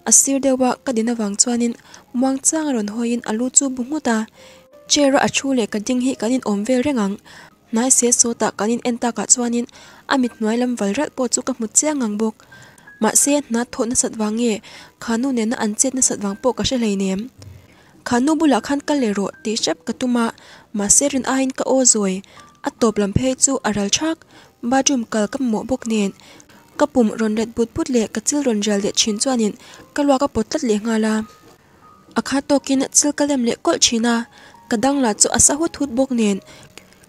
asir dewa kadina wang chuanin muang chang ron hoin alu chu bunguta chera achu le ka ding hi kanin omvel rengang nai se so ta kanin enta ka chuanin amit nuai lam wal rat po chu ka mu chiangang bok ma se na tho na sat wange khanu ne na an chet na sat wang po ka she lei nem khanu bula khan ka le ro ti shep ka tuma ma se rin ain ka o zoi atop lam phe chu aral thak bajum kal kam mo bok nen ka pum ron bút but put le ka chil ron jal le chin chuanin ka lwa ka potlat le nga la akha to kin chil kalem le kol china ka dang la chu asa hút hút bok nen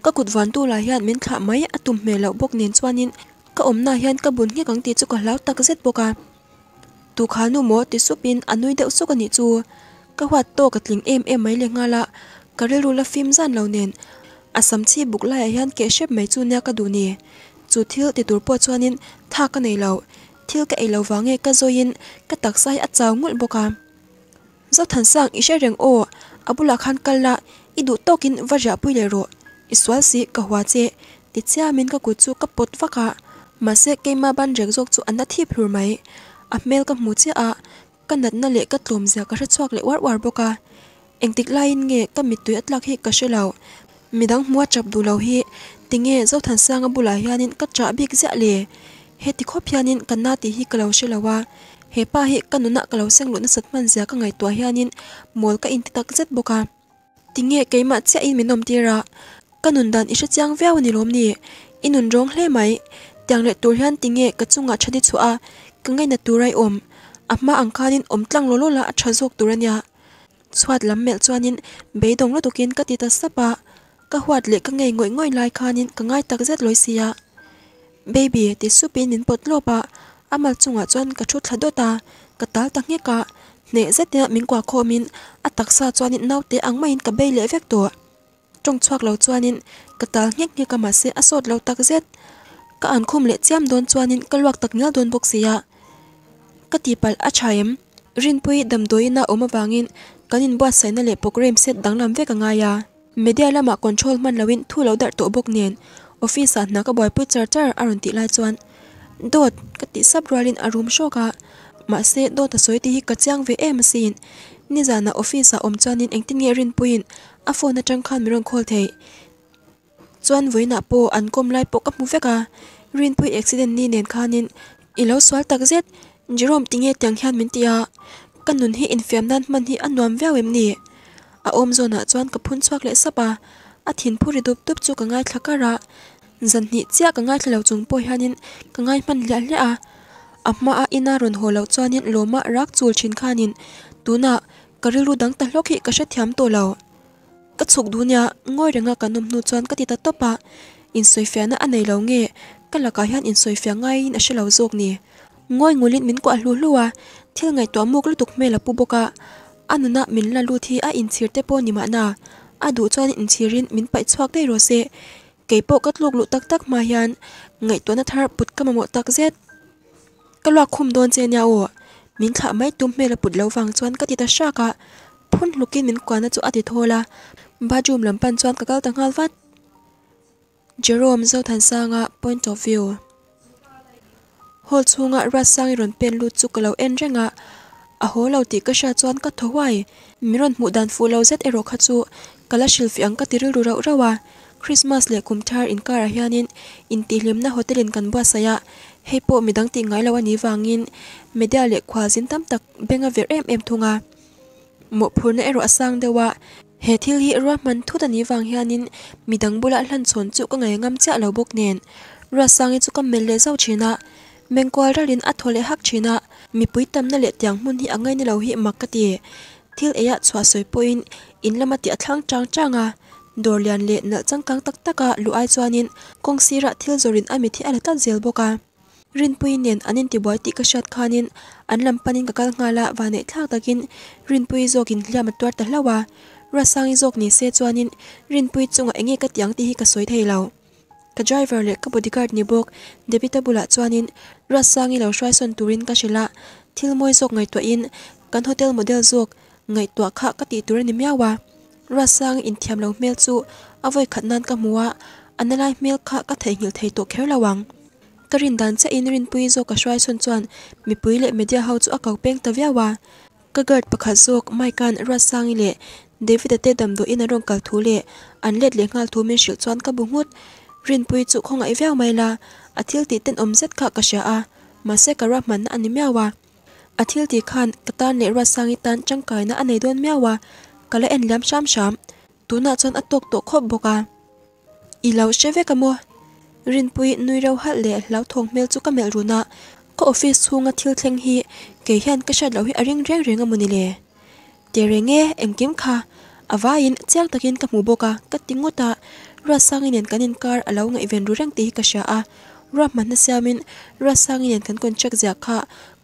ka kut ván tu la hian min tha mai atum me lo bok nen chuanin ka omna hian ka bun nge kang ti chu ka lau tak zet boka tu khanu mo ti supin anui deuh su ka ni chu ka hoạt to ka tling em em mai le ngà la ka relu la phim lâu lo à asam chi buk lai hian kế shep mai chu nya ka du ni thiếu thil ti bộ cho chuanin tha này lâu thiếu cái lâu vắng nghe ei lo wange ka zoin sai taksai a chaw ngul cam zo thần sang sẽ i she reng o abula khan kalla i du tokin vaja puile ro iswal si ka hwa che ti mình có ka ku cấp ka pot waka mà sẽ ke mà ban rek jok chu anna thi phur mai a mel ka mu cái a ka cái na le ka tlom zia ka chuak le war war boka engtik lain nge ka mi cái hi lâu shelau midang mua chap đồ lo hi tình nghe thần sang tinge zo than sanga cắt hianin biết dễ bik hết thì he ti khop cần na thì hi kalo shilawa he pa hi kanuna kalo seng luna satman zia ka ngai tua hianin mol ka in tak zet boka tinge keima cha in menom tira kanun dan isha chang vyaw ni lom ni inun rong hle mai tiang le tur hian tinge ka chunga chhadi chua ka ngai na turai om amma angkhanin om tlang lo lo la a thazok turania chhuat lam mel chuanin beidong lo tokin ka ti ta sapa ka huat le ka ngei ngồi ngoi lai khanin ka ngai tak zet loi sia baby ti supin à. in pot lopa amal chunga chon chút thu thla ta ka tal tak nge ka ne zet ne min kwa kho min atak cho chuan in naute angma in ka bei lễ vek to trong lâu chuak lo chuan in ka tal ngek nge ka ma se asot lo tak zet ka an khum le chiam don chuan in ka luak tak ngel don bok sia ka tipal a chaim rin đầm na pui vàng doina oma wangin kanin bwa saina le program set việc ve ka à media lama control man lawin thu lo dar to bok nen office an naka boy pu charter arun ti la chuan dot ka ti sab ralin a room shoka ma se do ta soi ti hi ka chang ve em sin ni zana office a om chuanin engtin nge rin puin a phone atang khan mirong khol thei chuan Na po an kom lai po ka mu veka rin pui accident ni nen khanin ilo swal tak zet jerome tinge tiang hian min tia kanun hi infiam nan man hi anuam vewem ni à a om zona chuan ka phun chuak leh sapa a thin phuri dup dup chu ka ngai thlakara zan hnih chia ka ngai thlo chung pawh hianin ka ngai hman hliah hliah a amma a ina ron ho lo chuanin loma rak chul thin khanin tuna karilu dang ta hlokhi ka hre thiam to lo ka chuk dunya ngoi renga ka num nu chuan ka ti ta topa in suy anh ấy lâu anei cả là cả hiện in suy ngay soifia ngai in a hre ngồi zawk ni ngoi ngulin lúa ko a ngày hluwa mua cái tục muk là mela pu boka อันนั้นมินลาลูที่อาอินชีร์เตปอนิมานาอาดูจวนอินชีรินมินไปชวักได้รอเซเกยปกัดลูกลุตักตักมายันไงตัวนัทรปุดกำมมตักเซ็ดกลัวกคุมโดนเจนยาโอมินขาไม่ตุ้มเมลปุดเลวฟังจวนกติตาชากะพุ่นลูกินมินกวานจูอดิโทลาบาจุมลำปันจวนกะเกาตังฮัลวัดเจอโรมเจ้าทันสางอะ point of view ฮอลชงะรัสซางอิรอนเป็นลูจุกเลวเอ็นเจงอะ a ho lo ti ka sha chuan ka thowai miron mu dan fu lo zet ero kha chu kala shilfi ang ka tiril rurau rawa christmas le kumthar in kara hianin in ti hlimna hotel in kan bua saya heipo midang ti ngai lo ani wangin media le khwazin tam tak benga ver em em thunga mo phurna ero asang dewa he thil hi ra man thu da ni wang hianin midang bula hlan chon chu ka ngai ngam cha lo bok nen ra sangi chu ka mel le zau china mengkwal ralin athole hak china mi pui tam na le tiang mun hi angai ni lo hi makati thil eya chwa soi point in lama ti athlang chang changa dor lian le na changkang tak taka luai chuanin si ra thil zorin ami thi ala tan zel boka rin pui nen anin ti boy ti ka shat khanin an lam panin ka kal ngala wa nei thak takin rin pui zokin hliam atwar ta hlawa rasangi zok ni se chuanin rin pui chunga enge ka tiang ti hi ka soi thei lo ka driver le ka bodyguard ni bok debita bula chuanin rasangi lo shwai son turin ka shila thilmoi zok ngai to in kan hotel model zok ngai to kha ka ti tur ni miawa rasang in thiam lo mel chu avoi khatnan ka muwa analai mel kha ka thei ngil thei to kher lawang karin dan cha in rin pui zo ka shwai son chuan mi pui le media house a kau peng ta viawa ka gard pakha zok mai kan rasangi le david te dam do in a rong kal thu le an let le ngal thu mi shil chuan ka bungut rin pui chu khong ai veo mai la athil ti ten om zet kha ka sha a ma se ka rap man ani mewa athil ti khan ta ne ra sangi tan changkai na anei don mewa kala en lam sham sham tuna chon atok to khop boka ilau sheve kamo rin pui nui rau hat le lau thong mel chu ka mel runa ko office chunga Athil thleng hi ke hian ka sha lo hi aring reng reng amuni le te renge engkim kha awain chiak takin ka mu boka ka tingota ra sang in kan in kar alo ngai ven ru rang te ka sha a ra man na siamin ra sang in kan kon chak zia kha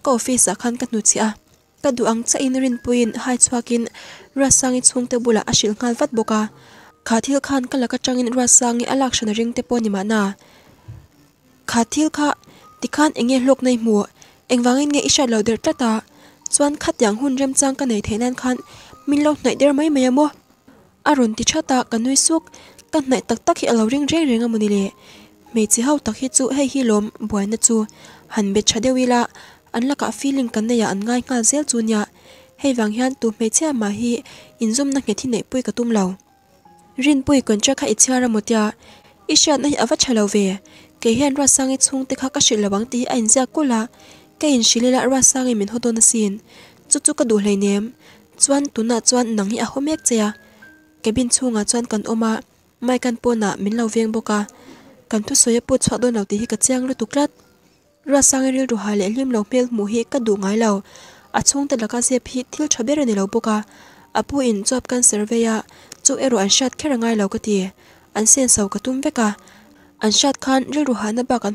ka office a khan ka nu chi a ka du ang cha in rin puin hai chwakin ra sang i chung te bula a shil ngal vat boka kha thil khan ka laka changin ra sang i alak shana ring te poni ma na anh nghe kha này enge anh nei anh nghe ít isha lâu der ta ta chuan khát yang hun rem chang ka nei theinan khan min lo nai der mai mai amo aron ti chata kanui suk kan nai tak tak hi ở ring reng reng amuni le me chi hau tak hi chu hei hi lom buaina chu han be chadewi la an laka feeling cần này anh à, ngay ngal zel chu nya hay wang hian tụ me chia mà hi in zum na nge thi nei pui ka tum lo rin một contract ít ichhara motia ở vách awa chalo ve ke hian ra ít xuống sangi chung te kha ka shil lawang ti ain ja kula ke in shilila ra mình sangi min hodon sin chu chu ka du hlei nem chuan tuna chuan nang hi a homek cheya kebin chunga à, chuan ôm à mai kan po na min lo veng boka kan thu soya po chwa do nauti hi ka chiang lu tuklat ra sang ril ru ha le lim lo mel mu hi ka du ngai lo a chung là cái xe phi thiếu cho thil thabera ni lo boka apu in chop survey surveya chu ero sát khi khera ngai lau cái gì anh sen sau cái ka tum veka an shat khan ril ru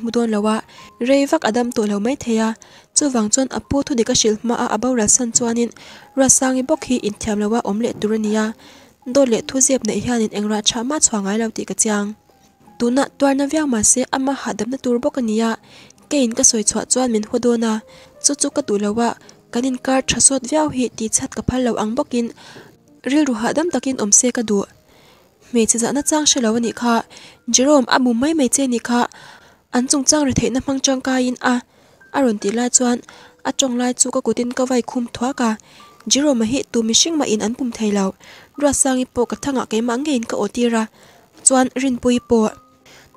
mua đồ lau à lawa reivak adam lau to lo mai theya chu wangchon apu thu dika shil ma a abau ra san chuanin ra sangi bok hi in thiam lawa omle turania ดูเลทุเจ็บในหฮานินเองราชามาชว่างไงเราตีกจังตัวนัตัวนั้วิ่งมาเสียอามาหาดับนตัวบกนี้อะเกินก็สวยชัวจวนมินหัวโดนะจู่จู่ก็ตัวเลวะกันินการชัสวดวิ่งหีตีชัดกับพัลเลอังบกินเรียรู้หาดับตะกินอมเสียก็ดูเมื่อจะนัดจางเชลวันิค่ะจิโรมอามุไม่ไม่เจนิค่ะอันจงจ้างรือเห็นน้ำพังจังกายินอะอารมณ์ตีลายจวนอาจงลายจู่ก็กุดินก็ไวคุมทว่ากันจิโรมาเหิตตัวมิชิงมาอินอันปุ่มไทยเลว rasangi po ka thanga ke ma ngein ka otira chuan rin pui po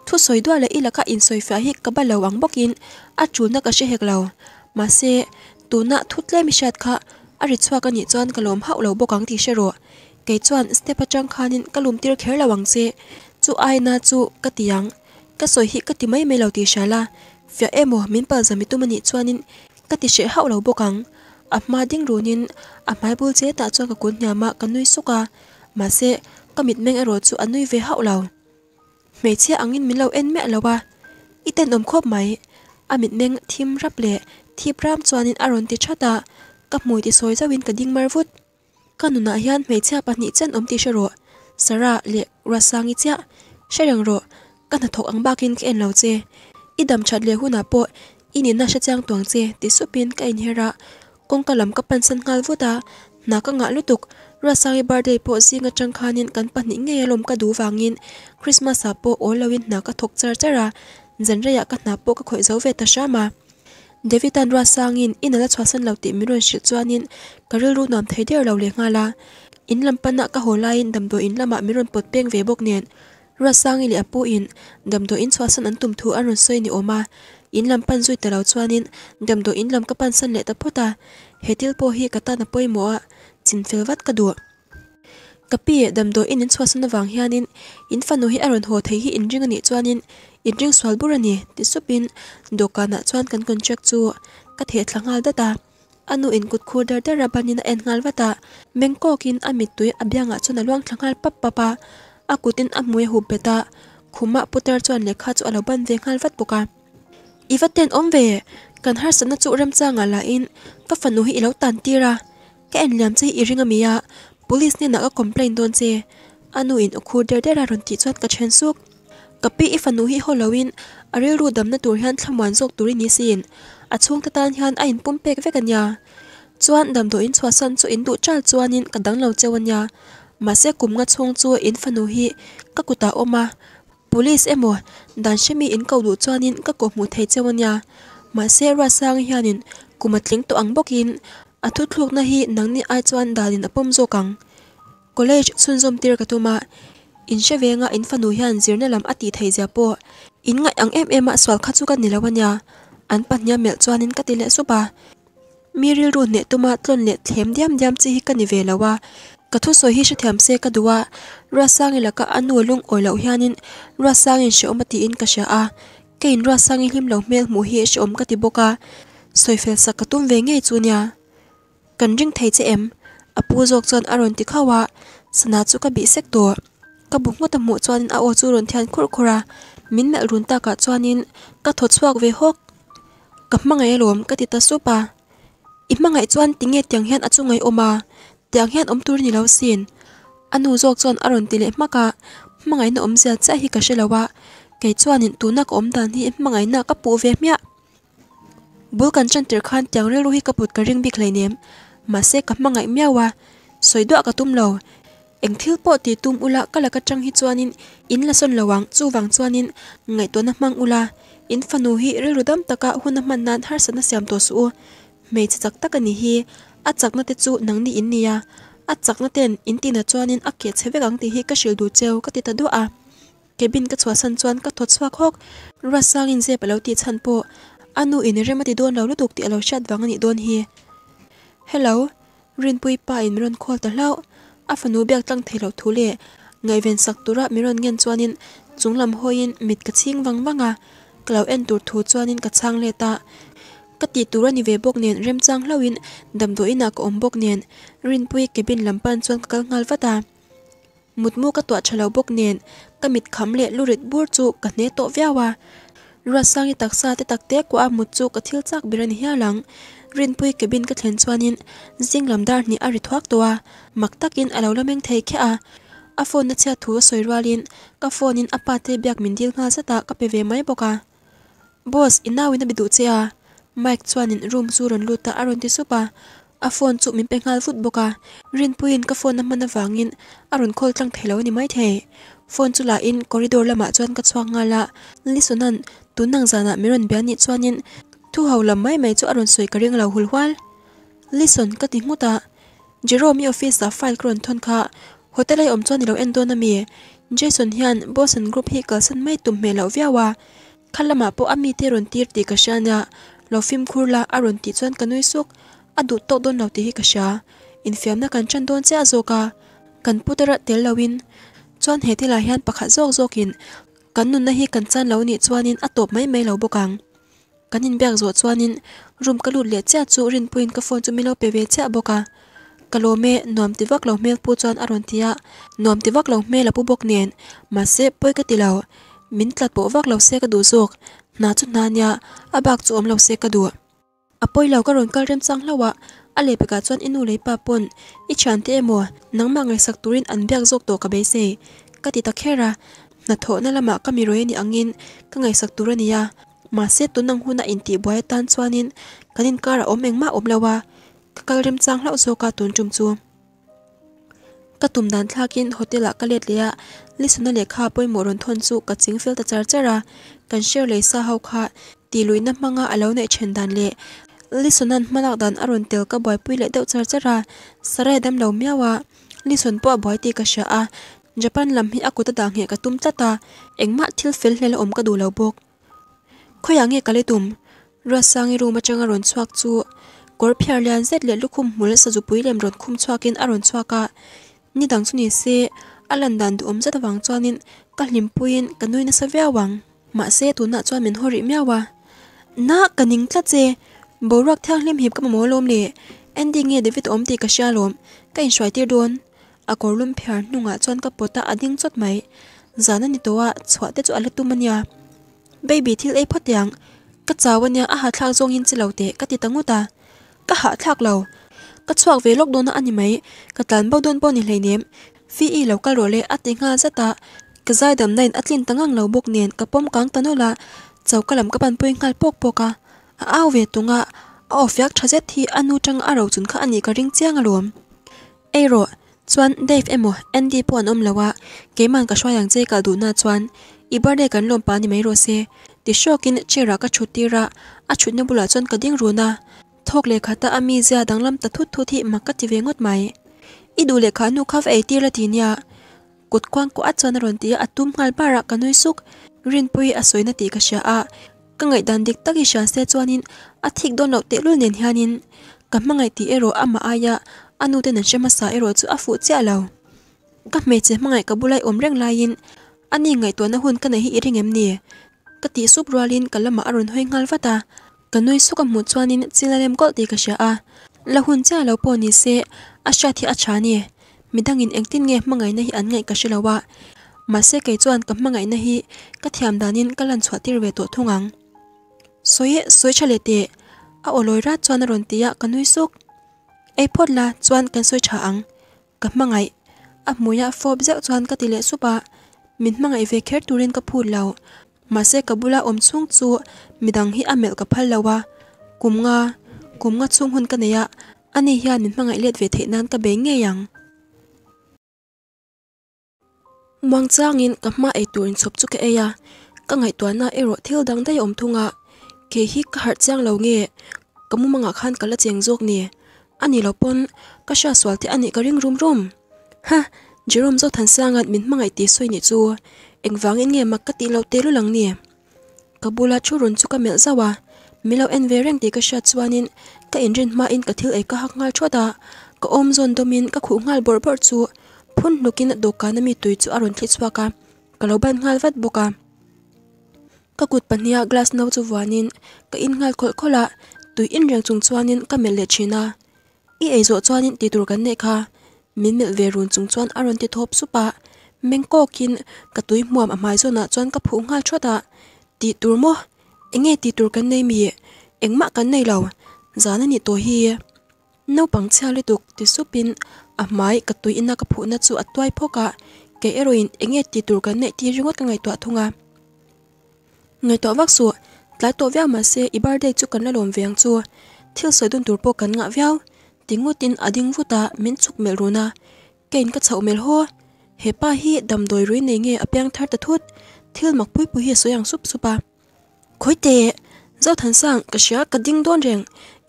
thu soi dwa le ilaka in soi fa hi ka balo ang bokin a chu na ka she hek lo ma se tu na thut le mi shat kha ari chwa ka ni chuan ka lom hau lo bokang ti she ro ke chuan step atang khanin ka lum tir kher lawang se chu ai na chu ka tiang ka soi hi ka ti mai mai lo ti shala fia emo min pa zami tu mani chuanin ka ti she hau lo bokang ama ding runin amai bul che ta chuan ka kun nyama kanui suka ma se kamit meng ero chu anui ve hau lo meichia angin milo en me lowa iten om khop mai amit meng thim rap le thipram chuanin aron ti thata ka mui ti soi zawin ka ding marvut kanuna hian meichia pahnih chen om ti shero sara le rasangi cha sherang ro kana thok ang bakin ke en lo che idam chat le huna po inin na sha chang tuang che ti supin ka in hera con cả lắm các bạn sân ngal vô ta na ka nga lutuk ra sangi birthday po si nga chang khanin những ngày nge lom đủ vàng wangin christmas à po olawin na ka thok char chơi chơi ra ra các na po các khoi dấu về ta mà, shama devitan ra sangin inala chhasan lauti miron shi chuanin karil ru nam thei der lo le nga la in làm lam pana ka holain damdo in làm lama miron pot peng ve bok nen ra sangi le apu in damdo in cho chhasan an tum thu an ron soi ni oma in inlam pan zui te lo chuanin damdo inlam ka pan san le ta phota hetil po hi ka ta na poimo a chinfel wat ka duah kapi e damdo in in chhuasan awang hianin in fanu hi aron ho thei hi inring ani chuanin inring swal bur ani ti supin dokana chuan kan contract chu ka the thlangal data anu in kut khur dar dar rabanin en ngal wata mengkokin amit tui abyanga chuna luang thlangal pap papa akutin amui hu peta khuma putar chuan lekha chu alo ban ve ngal wat buka Ivat tên ôm về, cần hát sẵn trụ ram cha ngả là in, và phần nuôi lâu tàn tia ra. Cái anh làm chơi iring ami à, police nên đã complain đồn chê. Anu in oku der der ra run ti chuat ka chen suk. Kapi i phần nuôi Halloween, aril ru đâm na tur hian tham wan zok turi ni sin. A à chuông ta tan hian ain pum bê ve kan ya. Chuan đâm do in chua san chu in du chal chuan in cả kadang lo chewan ya. Mà sẽ cùng ngắt chuông chua in phần nuôi các cụ ta ôm à police emo dan shemi in kau du chuanin ka ko mu thei chewanya ma se ra sang hianin kumatling to ang bokin a thu thluk na hi nangni ai chuan dalin apom zo kang college sunzom tir katuma in shevenga in fanu hian zirna lam ati thei ja po in ngai ang em em a swal kha chu ka nilawanya an pahnya mel chuanin katile supa miril ru ne tuma tlon le thlem diam diam chi hi ka ni ve lawa ka thu so hi hre thiam se ka duwa ra sang ila ka anu lung oi lo hianin ra sang in she omati in ka sha a kein ra sang in him lo mel mu hi she om ka ti boka soi fel sa ka tum ve nge chu nia kan ring thei che em apu jok chon aron ti khawa sana chu ka bi sek to ka bu ngot mu chuanin a o chu ron thian khur khura min mel run ta ka chuanin ka tho chuak ve hok ka mangai lom ka ti ta supa i mangai chuan tinge tiang hian achungai oma tiang hian om tur ni lo sin anu jok chon aron ti le maka mangai na om zia cha hi ka shelawa kei chuan in tuna ka om dan hi mangai na ka pu ve mya bul kan chan tir khan tiang rel hi ka put ka ring bik leinem ma se ka mangai myawa soidwa ka tum lo eng thil po ti tum ula kala ka chang hi anh in là son lawang chu wang chuanin ngai to na mang ula in fanu hi rel rudam taka huna man nan har sana siam to su me chi chak tak ani hi a chakna te chu nangni in nia a chakna ten in tina chuanin a ke chhevek ang ti hi ka shil du cheu ka ti ta du a kebin ka chwa san chuan ka thot chwa khok rasang in je palo ti chan po anu in rema ti don lo lutuk ti alo shat wang ani don hi hello rin pui pa in ron khol ta lau a fanu biak tlang thelo thu le ngai ven sak tura miron ngen chuanin chunglam hoin mit ka ching wang wanga klau en tur thu chuanin ka chang le ta kati tura ni ve bok nen rem lau in đầm do ina ko om bok nén rin pui kebin lampan chuan kal ngal vata mutmu ka twa chalo bok nen kamit kham le lurit bur chu sang ne to xa rasangi taksa te takte ko a mutchu ka thil chak biran hi lang rin pui kebin ka thlen chuanin jing lamdar ni ari thuak towa ở lâu alo lameng thấy khe à a phone na chia thu soirwalin ka phone in apa te mình min dil nga ta ka về máy mai à boss inawin na bidu che a Mike chuanin room chu ron luta aron ti sopa a phone chu min pengal fut boka rin puin ka phone nam mana wangin aron khol tlang thelo ni mai the phone chu la in corridor lama chuan ka chuang nga la lisonan tunang zana miron biani chuanin thu hau lam mai mai chu aron soi ka ring lo hul hwal lison ka ti muta, jerome office a file kron thon kha hotel ai om chuan ni lo en don ami jason hian boston group hi kal san mai tum me lo viawa khalama po ami te ron tir ti ka shana lo phim khur la aron ti chuan kanui suk adu to don lo ti hi ka sha in phim fiam na kan chan don che azoka kan putara tel lawin chuan he thila hian pakhat zok zokin kan nun na hi kan chan lo ni chuanin atop mai mai lo bokang kan in bek zo chuanin room ka lut le cha chu rin puin ka phone chu milo pe ve cha boka kalome nom tiwak lo me pu chuan aron tia nom tiwak lo me bố pu bok mà xếp bôi poi ka tilaw mình tlat po wak lo xe ka du zok na chu na nya abak chu omlo se ka du apoi law ka ron ka rem chang lawa a le pe ka chuan inu le pa pon i chan te mo nang ma ngai sak turin an biak jok to ka be se ka ti ta khera na tho na lama ka mi roi ni angin ka ngai sak tur ania ma se tu nang hu na in ti boi tan chuan in kanin ka ra o meng ma om lawa ka kal rem chang law zo ka tun chum chu ka tum dan thakin hotel a ka let le ya lisuna le kha poimoron thon chu ka ching fel ta char chara kan share le sa ho kha ti luina manga alo ne chen dan le lisonan manak dan aron tel ka boy pui le deu char chara sarai e dam lo miawa lison po boy ti ka sha a japan lam hi akuta da nge ka tum chata engma thil fel hel om ka du lo bok khoya nge kale tum rasangi e ru ma changa ron chuak chu kor phiar lian zet le lukhum mul sa ju pui lem ron khum chuakin aron chuaka ni dang chuni se alandan du om chata wang chuanin ka hlim puin ka nuina sa wang mà xe tú nạ cho mình hô rỉ mèo à na cả nín tát dê bố rắc theo liêm hiệp các mà mối lôm lệ em đi nghe David ôm tì cả xe lôm cái anh xoay tiêu đồn à có lùm phèn nung cho anh các bố ta ăn những chốt mấy giờ nên đi tòa xóa tết cho anh tu mania à. baby thì lấy e phát tiếng các cháu bên nhà à hạt thạc zong in chỉ lâu tệ các tí tăng ta các hạt thạc lâu các chuộc về lúc đồn ăn như mấy các tán bao đồn bao nhìn lấy ném phi y lâu cả rồi lệ ăn tiếng nga rất ta cái giai này liên lâu ka zai bom nain atlin tangang lo bok nen ka pom kang tanola chau kalam ka pan pui ngal pok poka a aw ve tunga a ofyak thajet thi anu tang aro chun kha ani ka ring chiang alom eiro chuan dave emo andy pon om lawa keman ka shwayang che cả đủ na chuan ibade kan lom pa ni mai ro se các shokin chera ra à a chutne bula chuan ka ding runa thok le khata ami zia danglam ta thut thu thi makati ve ngot mai idu le kha nu khav e tira tinya kut kwang ko achana ron tia atum ngal bara kanui suk rinpui asoina ti ka sha a ka ngai dan dik taki shan se chuanin a thik don lo te lul nen hianin ka mangai ti ero ama aya anu te nan shema sa ero chu afu che alo ka me che mangai ka bulai om reng lain ani ngai to na hun kana hi iring em ni ka ti sup rualin kalama aron hoi ngal vata kanui suka mu chuanin chilalem ko ti ka sha a la hun cha lo po ni se asha thi acha ni mình đang anh mi dangin engtin nge mangai na hi an ngai ka mà ma se cho anh ka mà ngày nay các thiam danin ka lan chhuatir ve to thungang soye soi chale te ở lối ra cho anh chuan ron tia kanui suk ei phot la chuan kan soi tha ang ka cho anh cả tỷ lệ chuan ka mình supa ngày về ve kher turin ka phul lau ma se ka bula om chung chu midang hi amel ka phal lawa kumnga kumnga chung hun anh ấy ani mình min ngày liệt về the nan cả bé nghe rằng mang chang in ka ma e tuin chop chu ke ya ka ngai tuan na ero thil à? dai om thunga hạt hi lâu har chang lo nge khăn manga khan kala cheng nè. anh ani lo pon ka sha thì anh ani ka ring rum rum ha jerome zo than sangat min mangai ti soi ni chu engwang in nge makati lo te lu lang ni kabula chu run chu ka mel zawa milo en vereng ti ka sha chuanin ka inrin ma in ka thil e ka ngay ngal thota ka om zon domin ka khu ngay bờ bờ chu phun nukin dawhkan ami tui chu a rawn thli chuaka kalo ban ngal vat boka kakut pahnia glass no chu wanin ka in ngal khol khola tui in reng chung chuanin ka mel le china i ei zo chuanin ti tur kan nei kha min mel ve run chung chuan aron ti thop supa mengko kin ka tui muam a mai zona chuan ka phu ngal thota ti tur mo enge ti tur kan nei mi engma kan nei lo zana ni to hi no pang chhali tuk ti supin amai ka tui ina ka phu na chu atwai phoka ke eroin enge ti tur kan ne ti ringot ka ngai to thunga ngai to wak su tlai to vya ma se ibar dei chu kan la lom veng chu thil soi dun tur po kan nga vyau tingutin ading vuta min chuk mel runa kein ka chhau mel ho hepa hi dam doi rui nei nge apyang thar ta thut thil mak pui pui hi soyang sup supa khoi te zau than sang ka shia ka ding don reng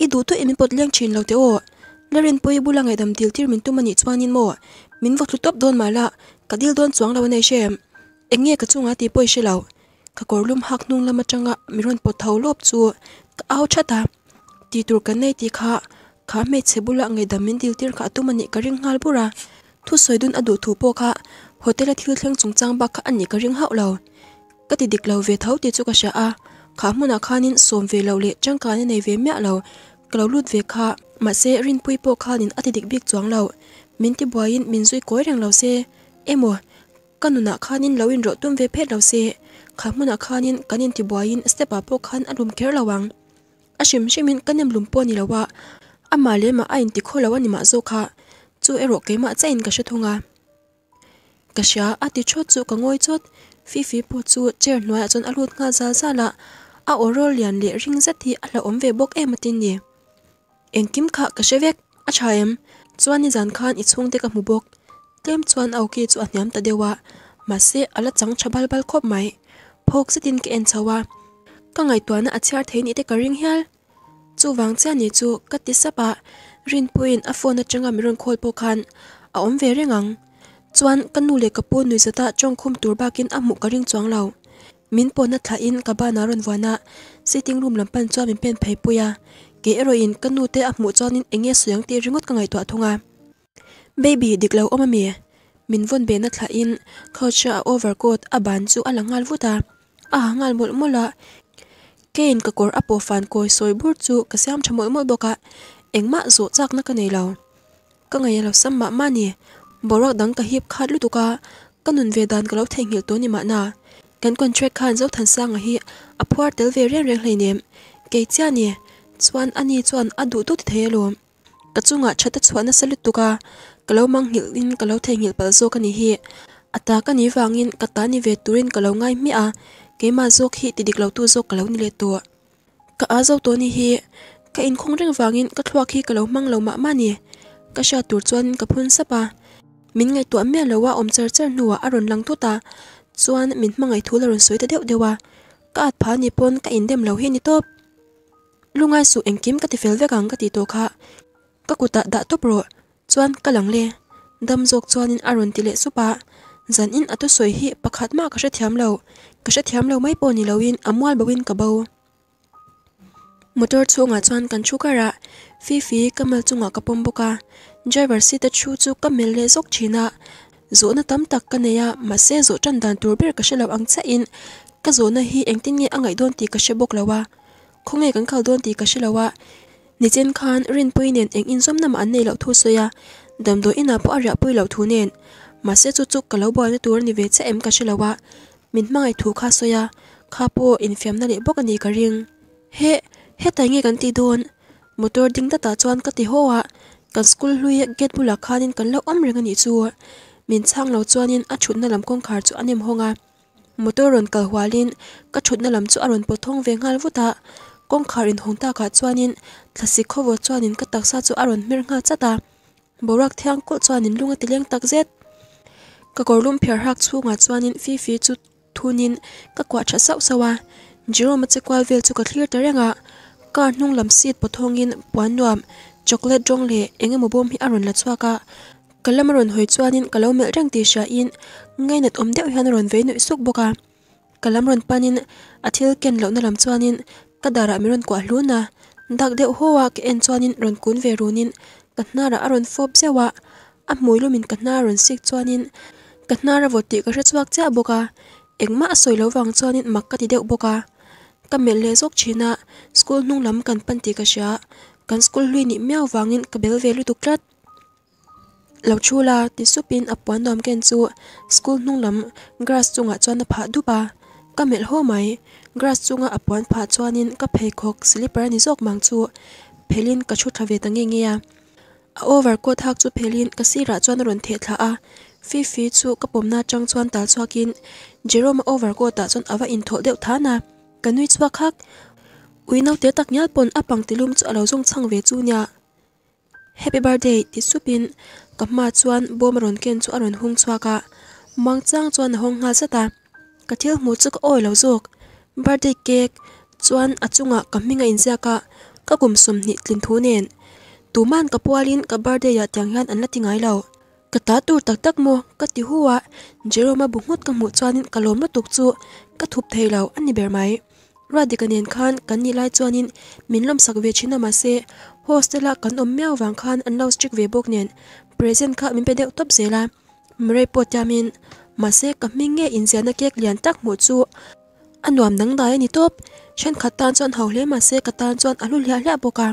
i du tu emi pot leng chin lo te o Lerin po ibu lang ay damdil tir min tuman itwan yin mo. Min vok tutop doon mala, kadil doon tuang lawan ay siyem. E nge katso nga tipo ay silaw. Kakor lum hak nung lamat siya nga, mirun po tau loob tu, ka au cha ta. Ti tur kan na iti ka, ka may tsebu lang ay damin dil tir ka tuman ika ring hal pura. Tu soy dun adu tu po ka, hotel at hilt lang tsong tsang baka an ika ring hao law. Katidik law vietaw ti tsu ka siya a, ka muna kanin som ve law le, jang kanin ay ve mea law, kalulut ve kha ma se rin pui po kha nin atidik bik chuang lo min ti boy min zui koi reng lo se emo kanu na kha nin lo in ro tum ve phe lo se kha mun na kha nin kanin ti boy step up po khan a rum ker lawang a shimin kanem lum po ni lo wa a le ma ain ti kho lo wa ma zo kha chu e ro ke ma chain ka shatu nga ati cho chu ka ngoi chot fi fi po chu cher noi a chon a nga za za la a orol yan le ring zathi a la om ve bok e matin ni eng kim kha ka shevek a chaim chuan ni zan khan i chung te ka mu bok tlem chuan au ki chu atniam ta dewa ma se ala chang chabal bal khop mai phok se tin ke en chawa ka ngai tuana achiar thein ite ka ring hial chu wang cha ni chu ka ti sapa rin puin a phone atanga mirun khol po khan a om ve rengang chuan kanu le kapu nui zata chongkhum turbakin amu karing chuang lo min pona thlain ka bana ron wana sitting room lampan chuan min pen pheipuya ke heroin kan nu te amu chonin enge soyang te ringot ka ngai thông à baby diklo oma à min von be na thla in khocha overcoat bán aban chu alangal vuta a hangal mol mola kein ka kor apo fan koi soi bur chu ka siam thamol mol boka engma zo chak na ka nei lo ka ngai lo sam ma mani borak dang ka hip khat lu tuka kanun ve dan ka lo thei hil to ni ma na kan contract khăn dấu than sang à aphuar tel về riêng riêng hlei nem ke cha ni chuan ani chuan a duh tu ti thei lawm ka chunga thata chhuana salut tuka kalo mang hil in kalo thei hil pal zawk ani hi ata ka ni wangin kata ni ve turin kalo ngai mi a keima zawk hi tidik lo tu zawk kalo ni le tu ka a zo to ni hi ka in khong reng wangin ka thluak hi kalo mang lo ma mani ka sha tur chuan ka phun sapa min ngai tu amia lowa om char char nuwa aron lang tu ta chuan min hmangai thu la ron soita deuh dewa ka at pha ni pon ka in dem lo hi ni top lungai su engkim ka ti felve kang ka ti to kha ka kuta da to pro chuan ka lang le dam jok chuan in arun ti le su pa zan in atu soi hi pakhat ma ka sha thiam lo ka sha thiam lo mai po ni lawin amwal bawin ka bau motor chunga chuan kan chu kara fi fi mal chunga ka pom boka driver si ta chu chu kamel le jok china zo na tam tak ka neya ma se zo chan dan tur ber ka sha lo ang cha in ka zo na hi engtin ni angai don ti ka sha bok lawa wa không hề cắn khảo đôn tì cả sẽ là wa nị chen khan rin pui nền eng in som nam an nei lo thu so ya dam do ina po ara pui lo thu nen ma se chu chu ka lo boy na tur ni ve che em ka sẽ là mình min mangai thu kha so ya kha po in này na le bok ani ka ring he tay tai nge kan ti don motor ding ta ta chuan ka ti ho wa kan school hlui get bula khanin kan lo om reng ani chu min chang lo chuanin a thutna lam kong khar chu anem honga motor chút kal làm cho anh lam chu aron về ve vút vuta kawngkhar in hung takah chuanin thlasi khovo chuanin ka taksa chu a rawn hmer nga chata borak thiang kul chuanin lunga tileng tak zet ka korlum phiar hak chhunga chuanin fi fi chu thunin ka kwa tha sau sawa jerome che kwa vel chu ka thlir terenga ka hnung lam sit pathongin puanwam chocolate rong le engemaw bom hi aron la chuaka kalam ron hoi chuanin kalo mel reng ti sha in ngai nat om deuh hian ron ve nu suk boka kalam ron panin athil ken lo na lam chuanin kadara mi ron kwa hluna dak deuh hoa ke en chuanin ron kun ve runin ka hnara a ron fop zewa a hmui lumin ka hna ron sik chuanin ka hnara vot tih ka hre chuak chiah bawka engmah a sawi wang chuanin mak ka ti deuh bawka ka lê le zawk thina school nung lam kan pan ti ka hria kan school hlui nih miau wangin ka về ve lu tuk tlat lo chu la ti supin a puan dom ken chu school nung lam grass chunga chuan a phah dupa ka mel hoa mai grass chunga apuan pha chuanin ka pheikhawk slipper ni zawk mang chu phelin ka thu thave tangi ngeya a overcoat hak chu Pelin ka sira chuan ron the thla a fi fi chu ka pomna chang chuan tal chuakin jerome overcoat ta chon awa in thol deuh thana kanui chuak hak uino te tak nyal pon apang tilum chu alo zong chang ve chu nya happy birthday ti supin kama chuan bom ron ken chu aron hung chuaka mangchang chuan hong nga sata kathil mu chuk oi lo zok birthday cake chuan achunga kaminga inziaka ka gumsum ni tlin thu nen tuman ka pualin ka birthday ya tiang hian an latingai lo ka ta tur tak tak mo ka ti huwa jeroma bungot ka mu chuanin ka lom la tuk chu ka thup thei lo ani ber mai radikanen khan kan ni lai chuanin minlom sak ve china ma se hostela kan om meaw wang khan an lo strict ve bok nen present kha min pe deuh top zela mre potamin ma se ka minge inziana kek lian tak mu chu anuam nang da ni top chen khatan chon hawle ma se katan chon alu lya lya boka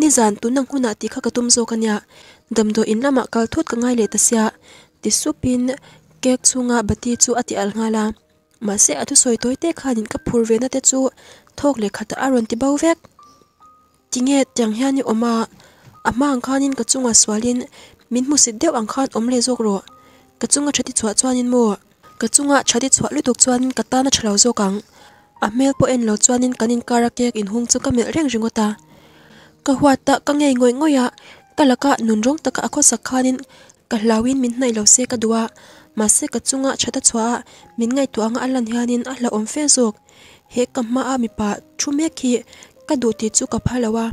ni zan tu nang kuna ti kha ka tum zo kanya dam do in lama kal thut ka ngai le ta sia ti su pin ke chunga bati chu ati al nga la ma se athu soi toi te kha din ka phur ve na te chu thok le khata aron ti bau vek tinge chang hian ni oma ama ang kha nin ka chunga swalin min mu si deu ang kha om le zok ro ka chunga thati chwa chwa nin mo ka chunga chadi chwali tuk chuan katana chalaw zo kang amel po en lo chuan in kanin karakek in hung chuka mel reng ringo ta ka huata ka ngay ngoy ngoy a talaka nun rong taka ako sakhanin ka lawin min nai lo se ka dua masi ka chunga chata chua min ngay tuang alan hianin ala om fezok he ka ma a mipa chume ki ka du ti chuka palawa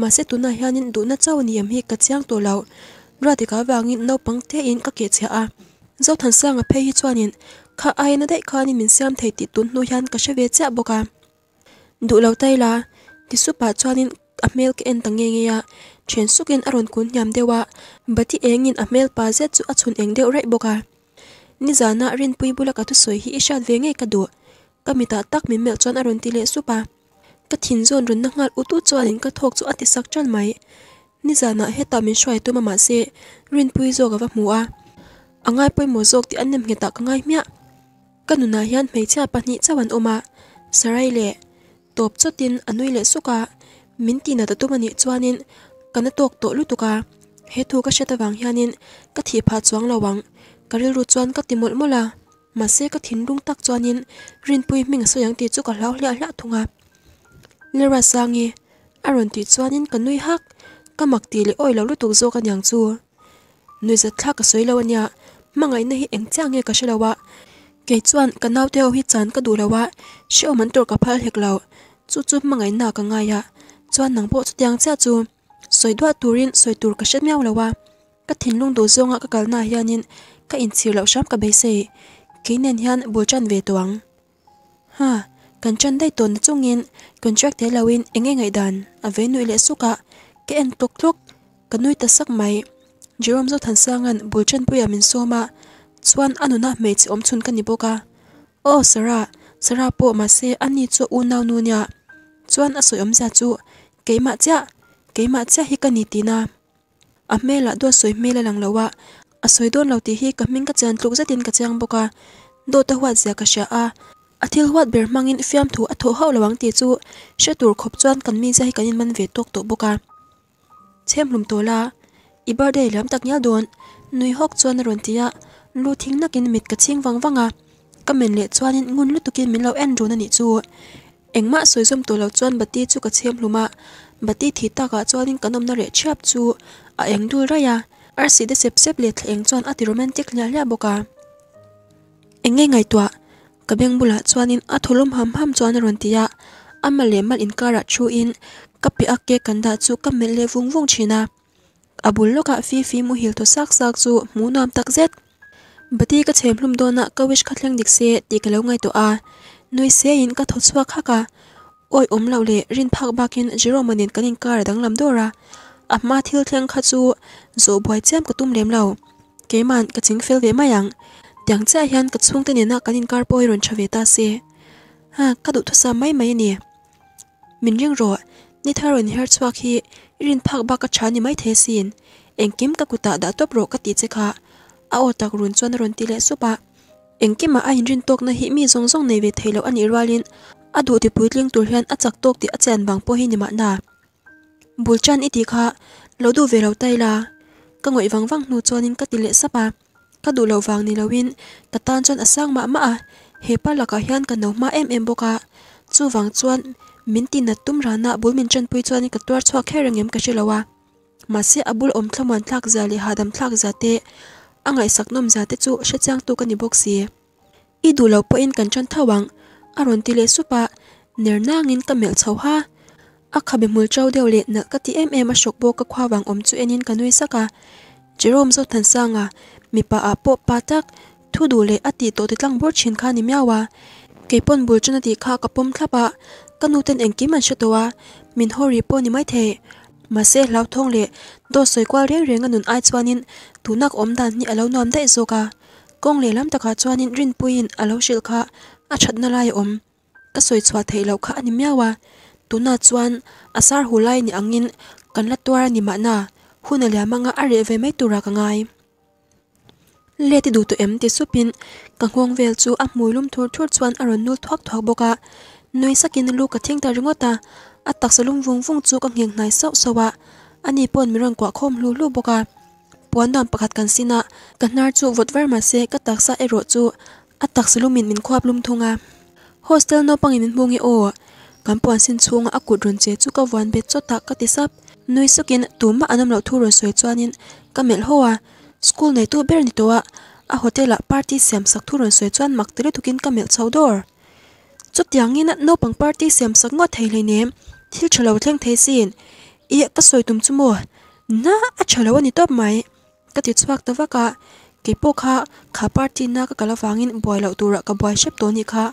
masi tuna hianin du na chaw niyam hi ka chiang to lao Radhika vangin naupang te in kakechia a. zo thần sang a phe hi chuanin kha ai nó na dai khani min siam thei ti tun nu hian ka shave cha boka du lo tai la ti su pa chuanin a mel ke en tange nge ya chen sukin aron kun nyam anh nhìn engin a mel pa ze chu a anh eng deu rai boka ni na rin pui bulaka tu soi hi về ishat ve nge ka du kamita tak mi mel chon aron lệ le supa ka thin zon run na ngal utu chuanin ka thok chu ati sak chon mai ni zana heta min tôi mà mà se rin pui zô ga wa mu a angai poi mo zok ti annem ngeta ka ngai mia kanuna hian meicha pahnih chawan oma sarai le top chotin anui le suka mintina ta tumani chuanin kana tok to lutuka he thu ka shetawang hianin ka thi pha chuang lawang karil ru chuan ka timol mola ma se ka thin rung tak chuanin rin pui ming so yang ti chu ka hlau hla hla thunga lera sangi aron ti chuanin ka nui hak ka mak ti le oilo lutuk zo ka nyang chu khác za thla ka anh ạ mà ngày nay eng chang nghe ka she lawa ke chuan ka nau teo hi chan ka du lawa she o man tur ka phal hek lo chu chu ma ngai na ka xoay ya chuan nang bo chutiang cha chu soidwa turin soitur ka shet miaw lawa ka thinlung du zonga ka kalna hianin ka inchir lo sham ka nền kinen hian chân về tuang ha chân chắc chan dai in chungin contract ngay đàn, enge ngai dan ave nui le suka ke en thuốc, tok kanui ta sắc máy. Jerome zo than sangan bulchen puya min soma chuan anuna mei chi om chun kan iboka o sara sara po ma se ani chu unaw nu nya chuan asoi om za chu keima cha keima cha hi kan tina a là do soi mela lang lawa asoi don lauti hi ka ming ka chan tluk zatin ka chang boka do ta hwa zia ka sha a athil hwat ber mangin fiam thu atho ho lawang ti chu shetur khop chuan kan mi zai kanin man ve tok to boka chem lum tola ibarde lam tak nyal don nui hok chuan ron tia lu thing nakin mit ka ching wang wanga kamen le chuanin ngun lu tukin min lo en run ani chu engma soizom to lo chuan bati chu ka chem hluma bati thi taka chuanin kanom na re chhap chu a eng dul raya arsi de sep sep le thleng chuan ati romantic nya lia boka enge ngai tua kabeng bula chuanin atholom ham ham chuan ron tia amale mal inkara chu in kapi ake kanda chu kamel le vung vung china a bul loka fi fi mu hil to sak sak chu mu nam tak zet bati ka chem hlum dona ka wish khatleng dik se ti ka lo ngai to a noi se in ka tho chwa kha ka oi om lo le rin phak bakin jero manin kanin kar dang lam dora a ma thil thleng kha chu zo boi chem ka tum lem lo ke man ka ching fel ve mayang tiang cha hian ka chung te ne na kanin kar poi ron chave ta se ha ka du thosa mai mai ni min ring ro ni tharon her chwa khi rin phak ba ka thani mai the sin engkim ka kuta da top ro ka ti che kha a o tak run chon ron ti le supa engkim a hin rin tok na hi mi zong zong nei ve thailo ani ralin a du ti puitling tur hian a chak tok ti a chen bang po hi ni ma na bulchan iti kha lo du ve lo tai la ka ngoi wang wang nu chonin ka ti le sapa ka du lo wang ni lowin ka tan chon asang ma ma a hepa laka hian ka no ma em em boka chu wang chuan minti na tum ra na bul min chan pui chuan ni ka tuar chhuak khe reng em ka shi ma se abul om thlomon thlak za li hadam thlak za te angai sak nom za te chu she chang tu ka ni box si i du lo po in kan chan thawang aron ti le supa. pa ner na ngin ka mel chho ha a kha be mul chau le na ka ti em em a shok bo ka khwa wang om chu enin ka noi sa ka zo than sa nga mi pa a po patak. tak thu du le ati to ti tlang bor chin kha ni miawa kepon bulchuna ti kha ka pom thapa các nụ tên anh kiếm anh sụt tòa mình hồi rì bò ni mai thế mà sẽ lao thông lệ đồ sới qua riêng riêng anh ai cho in tú nặc ôm đàn như alo nom đấy zô cả công lệ lắm ta cả chuan in rin pui in alo sil cả a chặt na lai ôm các sới chua thấy lau cả anh miao à anh, tú sar chuan asar như anh angin kan lát tua như mà na hun là mang ngã ari về mấy tuổi ra cả ngày, lệ thì đủ tụi em thì supin càng huang về chú âm mùi lum thua thua anh ở nul thoát thoát boka นุยสักินลูกกะเที่ยงตารงอตาอัตักสลุมวงฟงจูกังเงียงนายเศร้าสวะ อันนี้ปนมีรังกว่าคมลูลูบกาปวนดอนประกาศกันสินะกันนาจูวดเวรมาเซก็ตักซาเอโรจูอัตักสลุมมินมินควาบลุมทงาโฮสเทลนอปังอินบุงอีโอกันปวนสินชวงอากุดรนเจจูกวันเบ็ดจตากติซับนุยสกินตูมาอันำเหล่าทูรสวยจวนินกเมลโฮวสกูลในตัวเบรนิตัวอาโฮเทลละปาร์ตี้เซมสักทูรสวยจวนมักตรีทุกินกเมลชาวดอร์ chút tiếng nghe nặn nô bằng party xem sắc ngót thấy lấy ném thiếu chờ lâu thêm thấy xin ý các soi tùm chung mùa na à chờ lâu anh tốt mày cái tiết phát tớ vác cả cái bộ khá khá party na các cái là vang in bòi lậu tù rạ các bòi xếp tối nhị khá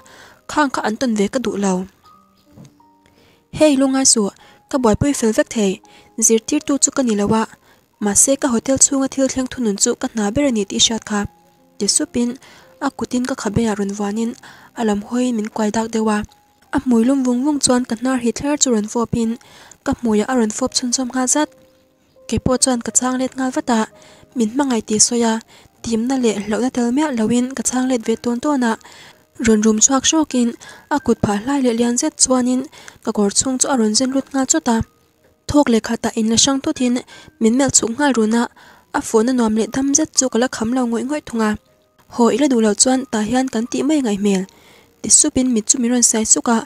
khang khá ấn tuần về cái đủ lâu hey luôn ai sủa cái bòi bơi phèo vác thấy dìr tiết tu chút cái nị lâu ạ mà xe cái hotel chung nghe thiếu thiêng thu nụn chút các ná bê rani tí shot khá tiếp xúc pin akutin ka khabe a ron wanin alam hoi min kwai dak dewa a mui lum vung vung chuan kan nar hi thler chu ron fop in ka mui a ron fop chun chom nga zat ke po chuan ka chang let nga vata min mangai ti soya tim na le hlo na tel me lawin ka chang let ve ton tona ron rum chuak shokin akut pha lai le lian zet chuanin ka kor chung chu a ron zen lut nga chu ta thok le khata in la sang tu thin min mel chu nga runa a phone na nom le dam zet chu kala kham lo ngoi ngoi thunga ho ila du lo chuan ta hian kan ti mai ngai mel ti supin mi chu mi ron sai suka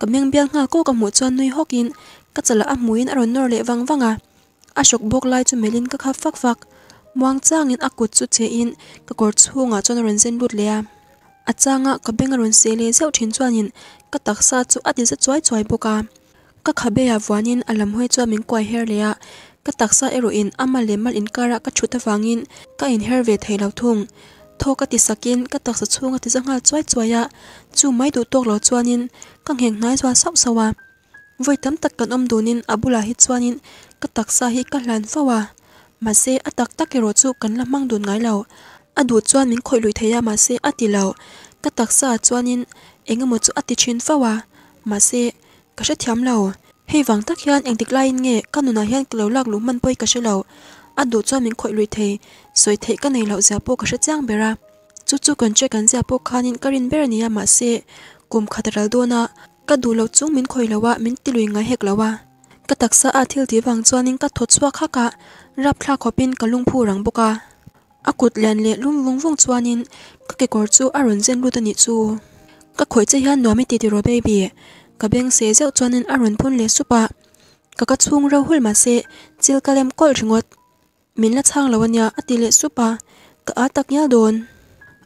kameng biang nga ko ka mu chuan nui hokin ka chala a muin aron nor le wang wanga ashok bok lai chu melin ka kha fak fak muang changin akut chu chein ka kor chhunga chuan ron zen lut le à. a achanga ka benga ron se le zeu thin chuanin ka taksa chu ati sa chuai chuai boka à. à ka khabe ya wanin alam hoi chuamin kwai her le a ka taksa eroin ama le mal in kara ka thuta wangin ka in về thấy theilau thùng. ทกติสักินก็ตักสัช่วงกติสังหาจ้อยจ้อยะจูไม่ดูตกหลอจวนินกังเห็นนายจวสาวสวะวัยตั้มตักกันอมดูนินอบุลาฮิจวนินก็ตักสาฮิกันหลานฟวะมาเซอตักตักกิโรจูกันละมั่งดูนไงเราอดูจวนมินคอยลุยเทียมาเซอติเราก็ตักสาจวนินเองมจูอติชินฟวะมาเซก็เช่นทียมเราให้หวังตักยันเองติดไล่เงี้ยกันนุนาเฮียนกิเลาลักลุมมันไปก็เช่นเราอาดูจ้ามิงคอยลุยเทสวยเทก็ในเหล่าเสียปุกระชจังเบระจู่จู่กันเจอกันเสียปุ๊านินก็รินเบรนี่ยามาเสซกลุ่มขัดรลดัวนะก็ดูเหล่าจุ้งมิงคอยแล้วว่ามิ้นตีลุยไงเฮกแล้วว่าก็ตักซะอาทิลที่ฟังจ้านิงก็ทดสวาข้ากะรับคลาขอบินกับลุงผู้รังบุ๊กอากุดเลียนเลี้ยลุ่มวงฟงจ้านิงก็เกิดจู่อารุณ์เซนรู้ตันิจู่ก็คอยเจียนน้าไม่ติดรัวเบบีกับเบงเสียเจ้าจ้านินอารมณ์พุ่นเละสุปะก็กระชุ่งเราหุ่นมาเสซจิลกะเลมก็อึดงด Min la zhang lawa nya ati le supaa ka aatak nialdoon.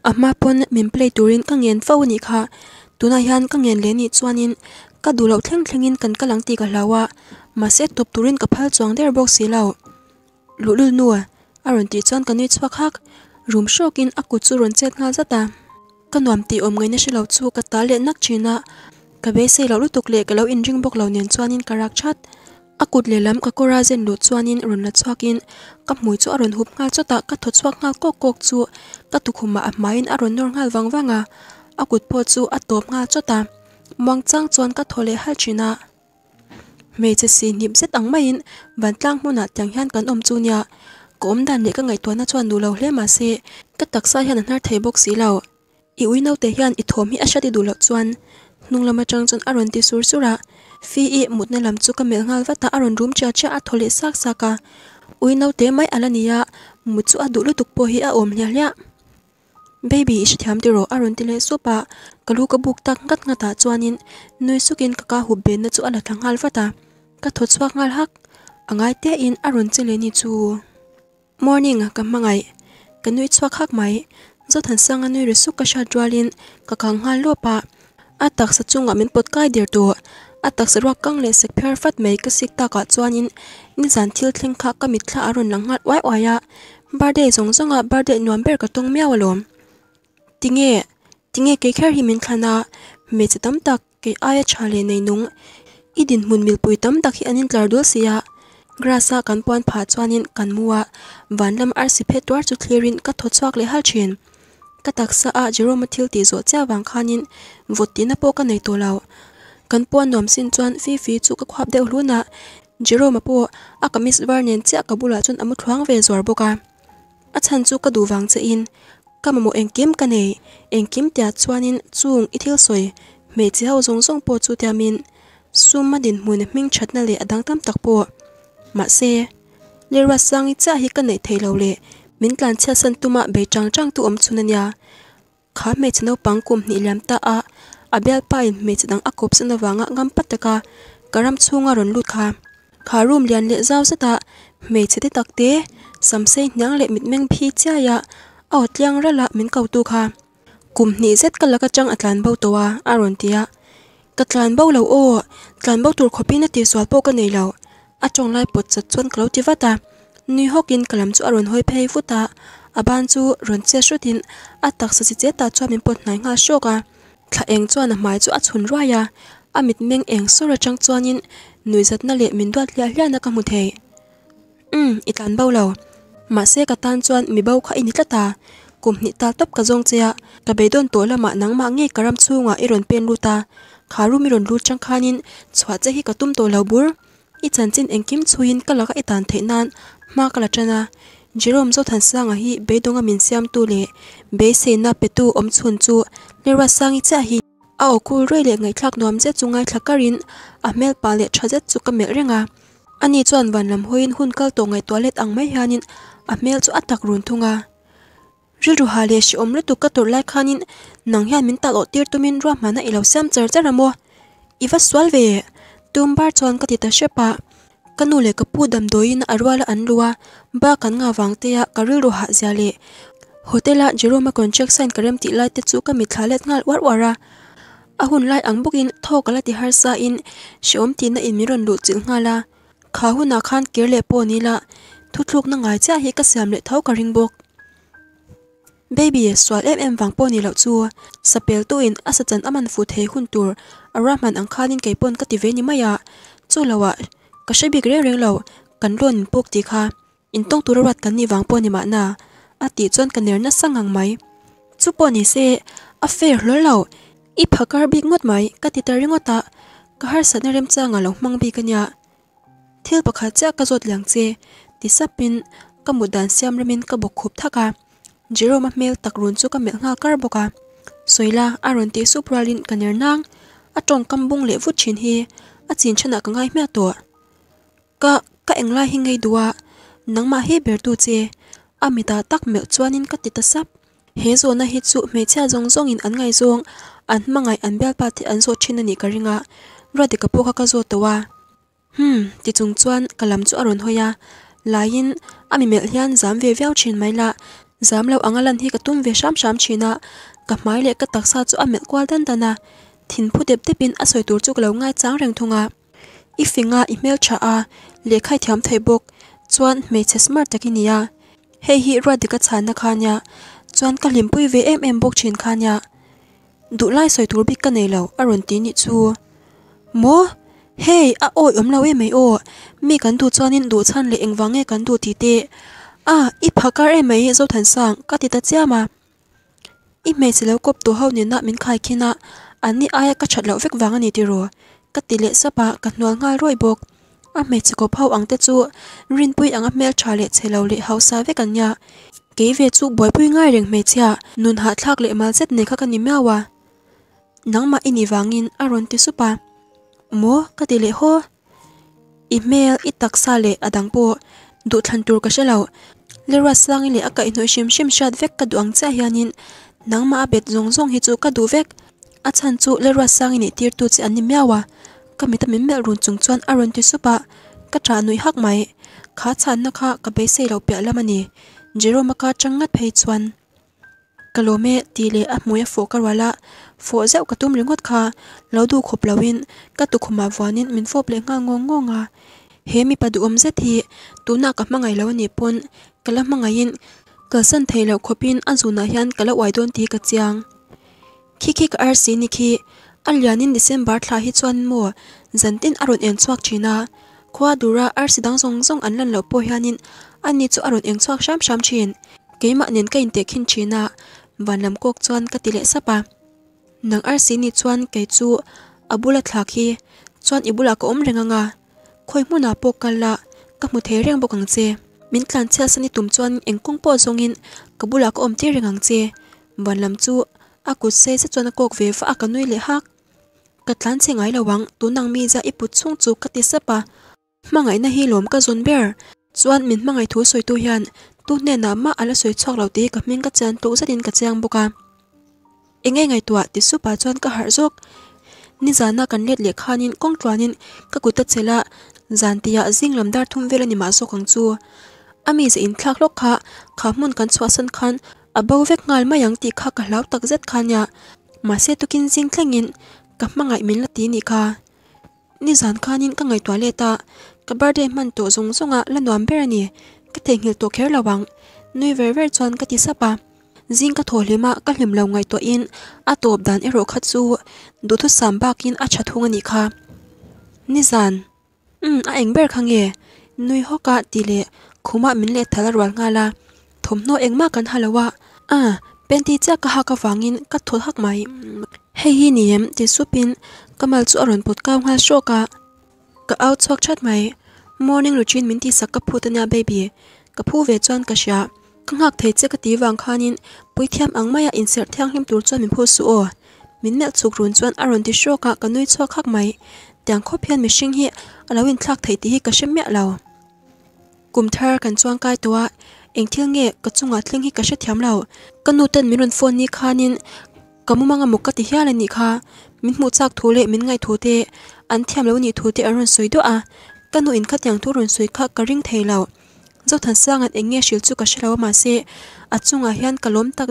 Abmaa pon min play turin ka ngen fawani khaa Tuna hiyan ka ngen leen leen tshuaniin Ka du lawa tling tlingin kan ka langti ka lawa Maaset top turin ka pal tshuang der bogsi lawa. Luululuwa, aaron ti tshuan ka nuu tshuak haq Rum shuok in akku tsu ron tset ngaal zataa. Ka nuam ti om ngaay na shi law tsu nak chi naa say lawa lu tuk in ring bog lawa leen tshuaniin ka akut lelam ka kora zen lu chuanin ron la chuakin ka mui chu aron hup ngal chota ka thot chuak ngal kok kok chu ka tu khuma a main aron nor ngal wang wanga à. akut pho chu atop ngal chota mang chang chuan ka thole hal china mei che si nim se tang main van tlang hmuna tyang hian kan om chu nia ko om dan ne ka ngai tuana chuan du lo hle ma se ka taksa hian an har thei box si lo i uinau te hian i thom hi a shati du lo chuan nunglama chang chuan aron ti sur sura phi fi i mut ne lam chu ka mel ngal vata aron room cha cha a thole sak saka uinau te mai alania mu chu adu lu tuk po hi a om hnya hnya baby ish thiam ti ro aron ti le sopa kalu ka buk tak ngat ngata chuanin nui sukin ka ka hub ben na chu ala thangal vata ka tho chuak ngal hak angai te in aron chile ni chu morning ka mangai ka nui chuak hak mai zo than sang anui re su ka sha dwalin ka kang hal lo pa atak sa chunga min pot kai der to a tak sirwa kang le sik phear fat mei ka sik ta ka ni zan thil thling kha ka mi arun lang ngat wai waya birthday zong zong a birthday nuam ka tong miaw lo tinge tinge ke khar hi min khana me chitam tak ke aya chale nei nung i din mun mil pui tam tak hi anin tlar dul sia grasa kan puan pha chuanin kan muwa vanlam ar si phe twar chu thlerin ka tho chak le hal chin katak taksa a jero mathil ti zo cha wang khanin votina po ka nei to law kan puan nom sin chuan fi fi chu ka khwap deuh hluna jerome po a kamis var nen che ka bula chun amu thlang ve zor boka a chan chu ka duwang che in kamamo engkim kane engkim tia chuanin chung ithil soi me chi ho zong zong po chu tiamin summa din mun ming thatna le adang tam tak po ma se lera sangi cha hi kane theilo le min tlan cha san tuma be chang chang tu om chunanya kha me chno pangkum ni lam ta a อาเบลไปามีจังอักบสนวังงามปัตตะกาะรำชงรุนลุดคาคารุมเลียนเลียเจาสตะเมจิตตักเตะสำเซนยังเลมิดเมงพีเจียะอดยังระละมินเกาตูคากลุ่มนี้เซตกันละกจังอัตลันเบาตัวอารอนเตียกัตลันเบาเหล่าโอ้กัตลันเบาตัวขบีนตีสวัสดิ์โปกันในเหลาอจงไล่ปวดจัดชวนกล่าวทิวตานิฮอกินกลัมจูอารอนหอยเพย์ฟุตตาอาบานจูรอนเซชุดินอัตักสิเจตาชวนมินปวดไหนงาโชกา thà anh thla eng chuan a ya, anh a chhun ruaya amit meng eng sora tang chuanin rất zatna le min duat lia hlian ka mu thei um ăn bao lâu. mà xe cả tan chuan mi bo kha in tlata kum ni ta tap ka zong chea ka be don to lama nang ma nge karam chunga iron pen khá kharu mi ron lu chang khanin chwa che hi cả tum tối ít to kiếm bur i chan chin engkim chuin kala ka itan theinan ma kala tana jerome thần than sanga hi đông ở miền siam tu lệ, be xe na tu ông chhun chu mirwa sangi cha hi a oku roi le ngai thak nom je chungai thakarin a mel pa le tha je chu ka mel renga ani chon van lam hoin hun kal to ngai toilet ang mai hianin a mel chu atak run thunga ri ru ha le shi om le tu ka tor lai khanin nang hian min ta lo tir tu min ra mana ilo sam char char mo iwa swal ve tum bar chon ka ti ta shepa kanu le kapu pu dam doin arwala an luwa ba kan nga wang te ka ri ru ha zia โฮเทลจิโร่มาคอนเช็คซันเครมี่ไลติดจูกัมิทาเลตงาลวัดวาระอาหุ่นไลอังบุกินทอกแลที่ฮาร์ซาอินเชื่อมทีนอินมิรันดูจิงฮาลาข้าหุ่นนักขันเกลเลปอนีละทุกลูกนังไเจ้าเฮกเสียมเลท้ากระริงบุกเบบี้สวัสดีเอ็มวังปอนีเหล่าจัวสเปลตัวอินอัศจรรย์อแมนฟูเทหุ่นตัวอารามันอังคารินเก่ปนกติเวนิมายะจู่ละวะก็เช้บิกเรียงเหล่ากันรุ่นปุกตีคาอินต้องตัวรัดกันนี่วังปอนีมาหนา ati chuan kaner na sangang mai chu pawni se a fer lo lo i phakar bi ngot mai ka ti tar ringota ka har sana rem changa lo mang bi kanya thil pakha cha ka zot lang che ti sapin ka mudan siam remin ka bok khup thaka jero ma mel tak run chu ka mel nga kar boka soila aron te su pralin kaner nang a tong kambung le vut chin hi a chin chana ka ngai me to ka ka engla hi ngei duwa nangma hi bertu che amita tak mel chuanin ka ti ta sap he zona hi chu hmeichhia zong zong in an ngai zong an mangai an bel pa thi an zo thin ani ka ringa rati ka pokha ka zo towa hmm ti chung chuan kalam chu aron hoya lain ami mel hian zam ve viau chin mai la zam lo angalan hi ka tum ve sham sham china ka mai le ka taksa chu amel kwal dan dana thin phu dep depin a soi tur chuk lo ngai chang reng thunga i finga email cha a lekhai thiam thei bok chuan me che smart takinia Hey, hi ra tika chhan na khanya chuan ka limpui ve em em bok chin khanya du lai soi tur bi ka nei lo aron ti ni chu mo hei a oi om lo em ei o mi kan du chuanin du chan le engwange kan du ti te a i phakar em ei zo than sang ka ti ta chiama i mei se lo kop tu ho ni na min khai khina ani aya ka that lo vek wang ani ti ro ka ti le sapa ka nual ngai roi bok a mẹ chỉ có phao ang te chu rin bui mẹ anga mel tha lâu chelo le sa với căn nhà. ke về chu boy bui ngay reng mẹ chia nun ha thác lệ mà set ne kha kan imya wa à. nang ma ini wangin aron ti supa mo cái ti le ho email ít i taksa le adang po du thlan tur ka shelo lera sang le aka ino shim shim shat vek ka duang cha hianin nangma abet zong zong cái đồ ka du vek achan chu lera sang ni tir tu anh anim yawa ก็มีแต่มเมลรุนจงจวนอรุณที่สุปะกระจานุยหักไหมขาชันนะคะกับเบสเซลเปียละมันนี่จิโรมาคาจังงัดเพชวนกะโลเมตีเลอะมวยโฟกัสวาละโฟเจ้ากระตุ้มเรองดคาแล้วดูขบลาวินกระตุกขมาวานินมินโฟเปลงางงงงาเฮมีปะดูอมเซทีตัวนักกับมังไงแล้วนี่ปนกะละมังไงยินกะสันเทแล้วขบินอันสุนายันกะละไวดนตีกะจียงคิคิกอาร์ซีนิคี alyanin december tha hi chuan mo zantin arun eng chuak china khwa dura ar sidang song song anlan lo po hianin ani chu arun en chuak sham sham chin keima nen kain te khin china vanlam kok chuan ka tile sapa nang ar si ni chuan ke chu abula thla khi chuan ibula ka om renga nga khoi mu na po la, ka mu the reng bokang che min tlan chhel sani tum chuan engkong po zongin kabula ka om te rengang che vanlam chu a sẽ se sa chuan a kawk ve fa a ka nui le hak ka tlan chengai lawang tunang mi za iput chung chu ka ti sapa mangai na hi lom ka zon ber mình min mangai thu soi tu hian tu ne na ma ala soi chok lo ti ka ming ka chan tu zadin ka chang buka enge ngai tua ti su pa chuan ka har zok ni zana kan let le khanin kong twanin ka kuta chela zantia zinglam dar thum velani mà so kang chu ami ze in thlak lok kha kha mun kan sân khan abovek ngal mayang ti kha ka law tak zet khanya ma se tu kin jing thlengin ka mangai min la ti ni kha ni zan khanin ka ngai toileta ka birthday man to zung zunga la nuam ber ni ka the ngil to kher lawang nui ver ver chon ka ti sapa jing ka thol lema ka hlem law ngai to in a top dan ero kha chu du thu sam a cha thung ni kha ni zan um a eng ber khang nge nui ho ka ti le khuma min le thalar wal nga la thomno engma kan halawa อ่าเป็นที่จะก็หากฟังอินก็ทุกหักไหมเฮ้ยนี่เอ็มจีสุปินก็มาสู่อรุณปุดก้าวหัวโชกะก็เอาชกชัดไหมมอร์นิ่ง o ูจินมินที่สักกับพูดเนี่ยเบบี้กับผู้เวจวนกัชยก็หักเทเจกตีวังคานินปุยเทียมอังไม่อินเสิร์ตเทียงหิมตัวจวนมินพูดสู้อมินเมลสุกรุนจวนอรุณที่โชกะกันนุยชกหักไหม แต่งข้อเพียนมิชิงเฮอเราวินทักเทตีกัชเมียเรา กลุ่มเธอกันจวนกายตัว eng thiang nge ka chunga thling hi ka sha thiam lo ka nu tan minun phone ni kha nin ka mu manga mukka ti hya la ni kha min mu chak tho le min ngai tho te an thiam lo ni tho te aron soi do a ka nu in kha thiang tho run soi ka ring thei lo zo than sang eng nge shil chu ka sha lo se a hian ka lom tak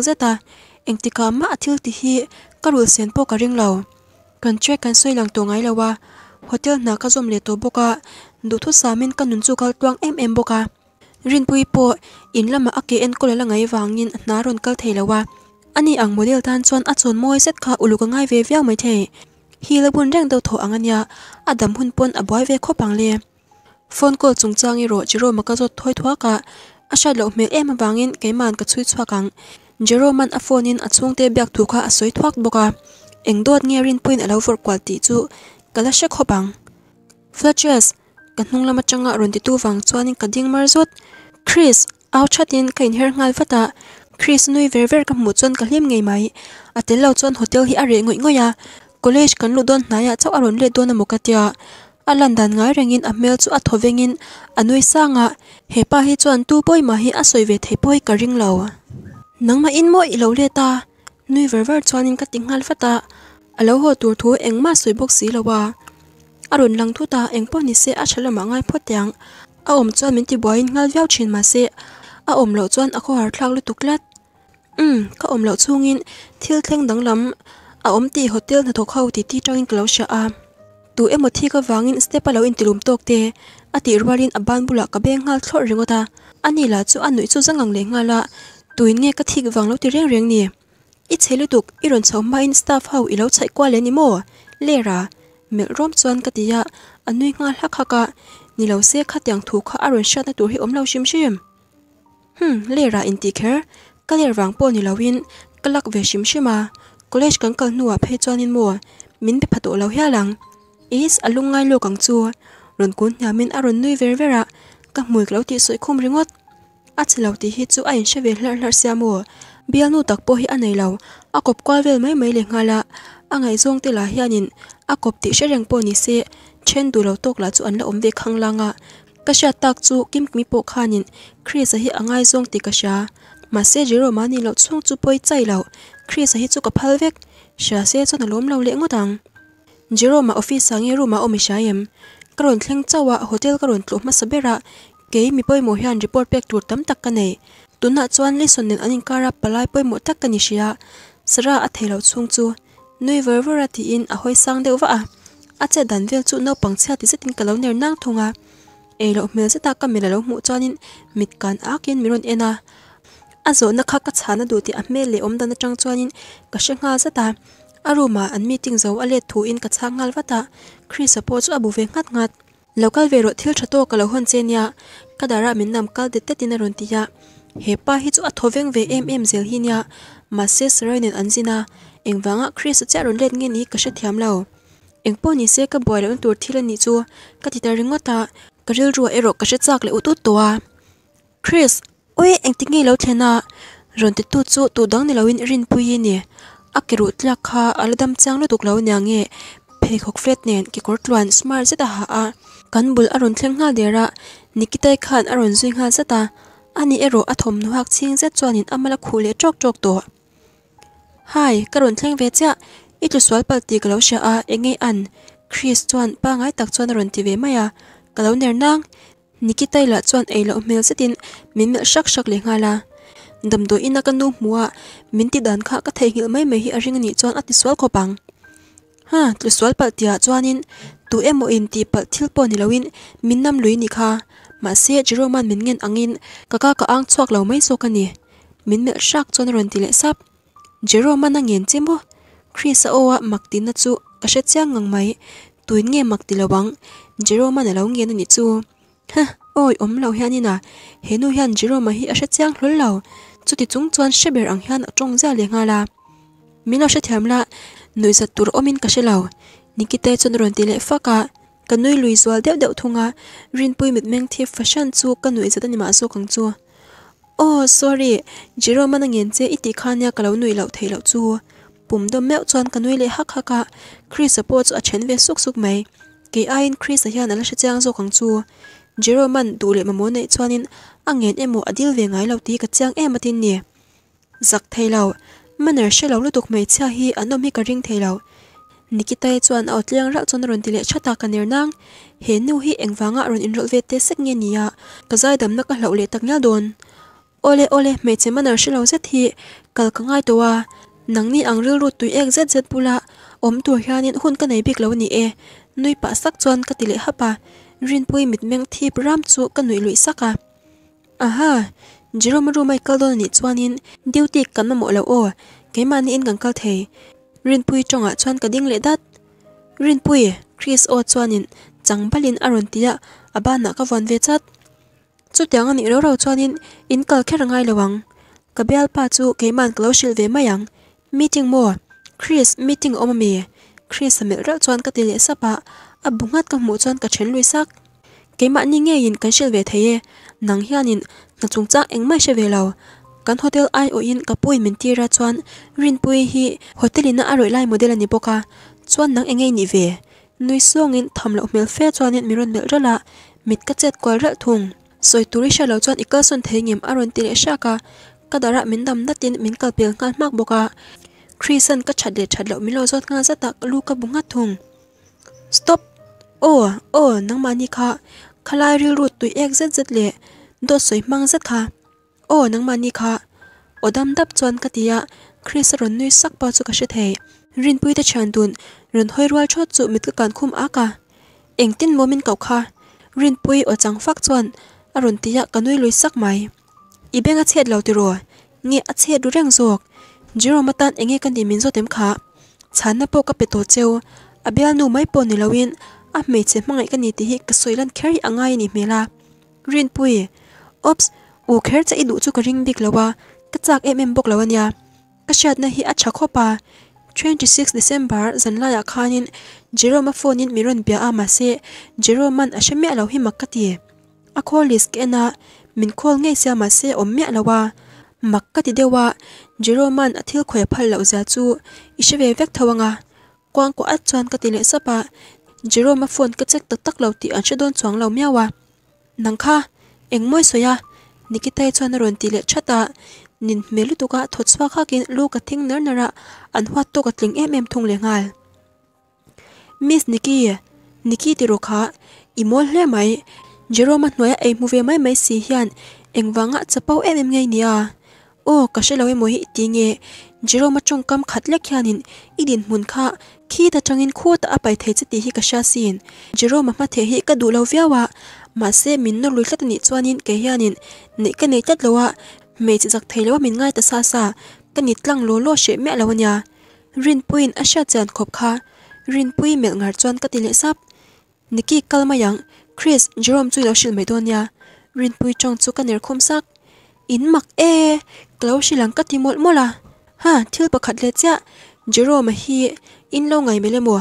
eng ma ti hi ka rul po kan che lang to ka zom le to boka nun boka rin pui po in lama ake en ko la ngai wangin na ron kal thei lawa ani ang model tan chon a chon moi set kha uluka ngai ve viau mai the hi le bun reng do tho angania adam hun pon a boy ve kho pang le phone call chung changi ro chiro maka jot thoi thwa ka asha lo me em wangin keiman ka chui chwa kang jero man a phone in achung te byak thu kha asoi thwak boka engdot nge rin puin alo for quality chu kala she khopang fletchers kanung lama changa ron ti tu wang chuanin kading mar zot Chris áo ao cảnh kain ngài ngal vata Chris nuôi ver ver kam một chon ka hlim ngày mai atel lo chon hotel hi are ngoi ngoya à. college à kan à lu don hnaya à chau aron le don amukatia a London ngai rengin a mel chu a thovengin anui sanga hepa hi chuan tu poi ma hi a soive cả ka lâu. lo nangma in mỗi lâu lê ta nuôi mo i lo le ta nui ver ver chuanin ka tingal fata alo ho tur bốc engma lâu si lowa arun lang thu ta engpo ni se a ngài ngai photiang a om chuan min ti buain ngal viau thin ma se a om lo chuan a khaw har thlak lu tuklat um ka om lo chungin thil thleng dang lam a om ti hotel na thok ho ti ti tangin klo sha a tu emo thi ka wangin step alo in tilum tok te ati rwarin aban bula ka beng ngal thlor ringota ani la chu anui chu zangang le ngala tuin nge ka thik wang lo ti reng reng ni i chhelu tuk i ron chho ma in staff ho i lo chai kwa le ni mo lera mel rom chuan ka tia anui nga hlakha ka ni lo se kha tiang thu kha aron shat na tur hi om lo shim shim hm le ra in ti kher ka le rang po ni lawin kalak ve shim shima college kan kal nuwa phe chuanin mo min pe phato lo lang, is alung ngai lo kang chu ron kun nyamin aron nui ver vera ka mui klo ti soi khum ringot achilo ti hi chu ain shave hlar hlar sia mo bianu tak po hi anei lo akop kwal vel mai mai le ngala angai zong te la hianin akop ti shereng po ni se chen du lo tok la chu an la om ve khang langa ka sha tak chu kim mi po khanin chris hi angai zong ti ka sha ma se jero mani lo chung chu poi chai lo chris hi chu ka phal vek sha se chu na lom lo le ngotang jero ma office sang sangi room ma omi shayem karon thleng chawa hotel karon tlo ma sabera ke mi poi mo hian report pack tur tam tak ka nei tuna chuan lesson nen anin kara palai poi mo tak ka ni shia sara a thelo chung chu nui ververa ti in a hoi sang deuwa a a che dan vel chu no pangchhia ti setin kalo ner nang thunga e lo mel se ta ka mel lo mu chuanin mit kan akin miron ena a zo na kha ka chhana du ti a mel le om dan atang chuanin ka shenga sa ta aroma an meeting zo ale thu in ka changal wata khri support chu abu ve ngat ngat local vero thil thato kalo hon chenia kadara min nam kal de tetina ron tiya hepa hi chu athoveng ve em em zel hinya mases roinen anjina engwanga chris charon let nge ni ka she thiam lao ingponi se ka boil un tur thila ni chu ka ti ta ringota ka ril ru a e ero ka se chak le u tu to a chris oi eng ti ngei lo thena ron ti tu chu tu dang ni lo in rin pui ni a ki ru tla kha al dam chang lo tuk lo ni ange phe khok flet nen ki kor tluan smart se ta ha a kan bul aron thleng nga de ra nikitai khan aron zui nga sa ta ani ero a thom nuak ching je chuan amala khule to hai karon thleng ve cha i tlu swal pal ti kalo sha a enge an chris chuan ba ngai tak chuan rồi ti ve mai a kalo ner nang nikitai la chuan ei lo mel setin min sắc shak shak le ngala damdo ina kan nu muwa mình ti dan kha ka thei ngil mai mai hi a ring ni chuan ati swal khopang ha tlu swal pal tia à, chuanin tu emo in ti pal thil po ni loin mình năm lui ni kha ma se jeroman min ngen angin kaka ka ang chuak lo mai so kani min mel shak chuan ron ti le sap jeroman angin chimo Chris a oa mak tin na chu ka hre chiang ngang mai tuin nge mak ti lawang Jerome na à lo nge na ni chu ha oi om lo hian ina henu hian Jerome hi a hre chiang hlol lo chu ti chung chuan sheber ang hian atong za le nga la milo hre thiam la noi za tur omin ka hre lo nikite chon ron cả. le faka kanui lui zual deuh deuh thunga à. rin pui mit meng thi fashion chu kanui zat ani ma zo kang chu oh sorry jerome na ngen che iti khanya kalau nui lo thei lo chu đâm dom meuh chuan kan ui leh hắc haka chris ở paw chu a ṭhen ve suk suk mai ke a in chris a hian ala hrichang zawk ang chu jerome mà muốn leh cho nei chuanin angen em a adil về ngay lâu tí cái chiang em mà tin nè, giặc lâu, ni zak sẽ lâu shelo tục mai cha hi đâu hi cái ring lâu, Nikita cho anh ở theilo rắc cho nó rồi chon lệ tile chhata ka ner năng, he nu hi anh ở rồi in inrol về te sek nge nia ka zai dam na ka hlo le tak nya don ole ole me che manar shelo zet hi kal ka ngai towa nắng ni ang ril rut tui ek zet zet pula om tur hianin hôn cái này biết lâu ni e nuôi bà sắc pa cái tỷ lệ hấp à rin pui mit meng thip ram chu ka nui lui saka aha jerome ru michael điều ni cái mà kan mo lo cái mà ni in kan kal thei rin pui trong chonga chuan cái ding lệ đắt rin pui chris o chuanin changbalin aron tia abana ka von ve chat chu tiang ani rau ro chuanin in kal kher ngai lawang ka bel pa chu keiman klo shil ve mayang meeting mo Chris meeting om mi Chris mel ra chuan ka tile sapa ah. a bungat ka mu chuan ka chen lui sak ke ma ni nge in kan shel ve theye nang hianin na chung chang eng mai she ve lo kan hotel ai o in ka pui min ti ra chuan rin pui hi hotel in a roi lai model ani poka chuan nang engei ni ve nui song in tham lo mel fe chuan in miron mel ra la mit ka chet kwal ra thung soi turi sha lo chuan ikal son thei ngem aron tile shaka ก็ดาระมินดำนัดยินมินกัลเปียนกันมากบกะคริสันก็ฉัดเด็ดฉัดเหลวมิโลจดงานะตกลูกกระบุงัดทุง stop โอ้โอ้นังมานี่ค่ะคลายริรูดตุยเอกเซ็ตเซ็ตเละโดดสวยมังเซ็ตค่ะ โอ้นังมานี่ค่ะ อดำดับจวนกติยะคริสรนนุยสักปอสุกเชเทรินปุยตะชันดุนรินห้อยรัวชดจุมิดกการคุมอากาเอ็งตินโมมินเก่าค่ะรินปุยอจังฟักจวนอรุณติยะกันุยลุยสักไหม ibeng a chet lo ti ro nge a chet du reng zok jiro matan enge kan di min zo tem kha chan na po ka peto to cheo abial nu mai po ni lo win a me che ma ngai ka ni ti hi ka soilan kheri angai ni mela rin pui ops u kher cha i du chu ka ring dik lo wa ka chak mm bok lo wa nya ka shat na hi a chha pa 26 December zanla ya khanin jiro ma phone in mi run ama se jiro man a shemia lo hi makati akholis kena min khol ngei sia ma se om me lawa makka ti dewa jeroman athil khoi phal lo za chu ishave vek thawanga kwang ko at chuan ka tile sapa à. jeroma phone ka chek tak tak lo ti an shadon chuang lo miawa à. nangkha engmoi soya nikitai chuan ron tile chata nin melu tuka thochwa kha kin lu ka thing ner nara an hwat to ka tling em em thung le ngal miss nikki nikki ti ro kha imol hle mai Jerome nói em mua về mấy mấy xì hiền anh vắng ngã chấp bao em em ngay nia ô cả sẽ lâu em mới tiếng nghe Jerome trông cam khát lắc hiền in ý điện muốn khá khi ta trong in khu ta áp bài thấy chất tí hi cả xa xin Jerome mà thể hi cả đủ lâu vía wa mà xe mình nó lùi khát nị chuan in cái hiền in nị cái nị chất lâu wa mẹ chỉ giặc thấy lâu mình ngay ta xa xa cái nị lăng lố lô sẽ mẹ lâu nhà rin puin asha chan khop kha rin puin mel ngar chuan ka lệ sap niki kalma yang Chris Jerome chui lo mấy mai donia rin pui chong chu kan er khum sak in mặc e klo shilang ka ti mol mola ha bậc khát le cha Jerome hi in lo ngai mele mo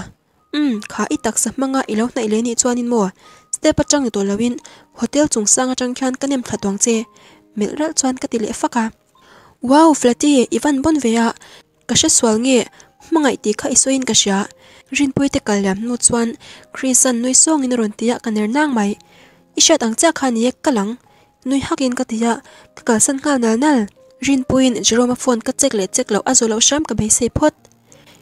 um kha i tak sa manga i lo nai le ni chuan in mo step atang ni to win, hotel chung sang ở atang khan kanem thatwang che melral chuan ka ti le faka wow flati ivan về bonvea ka she swal nge mangai ti kha isoin ka sha rinpui te kalyam nu chuan christian nui sawngin ron tia kaner nang mai ishat ang cha khani ek kalang nui hakin ka tia takal san nga nal nal rinpuin jeroma phone ka chek le chek lo azolo sham ka bei sei phot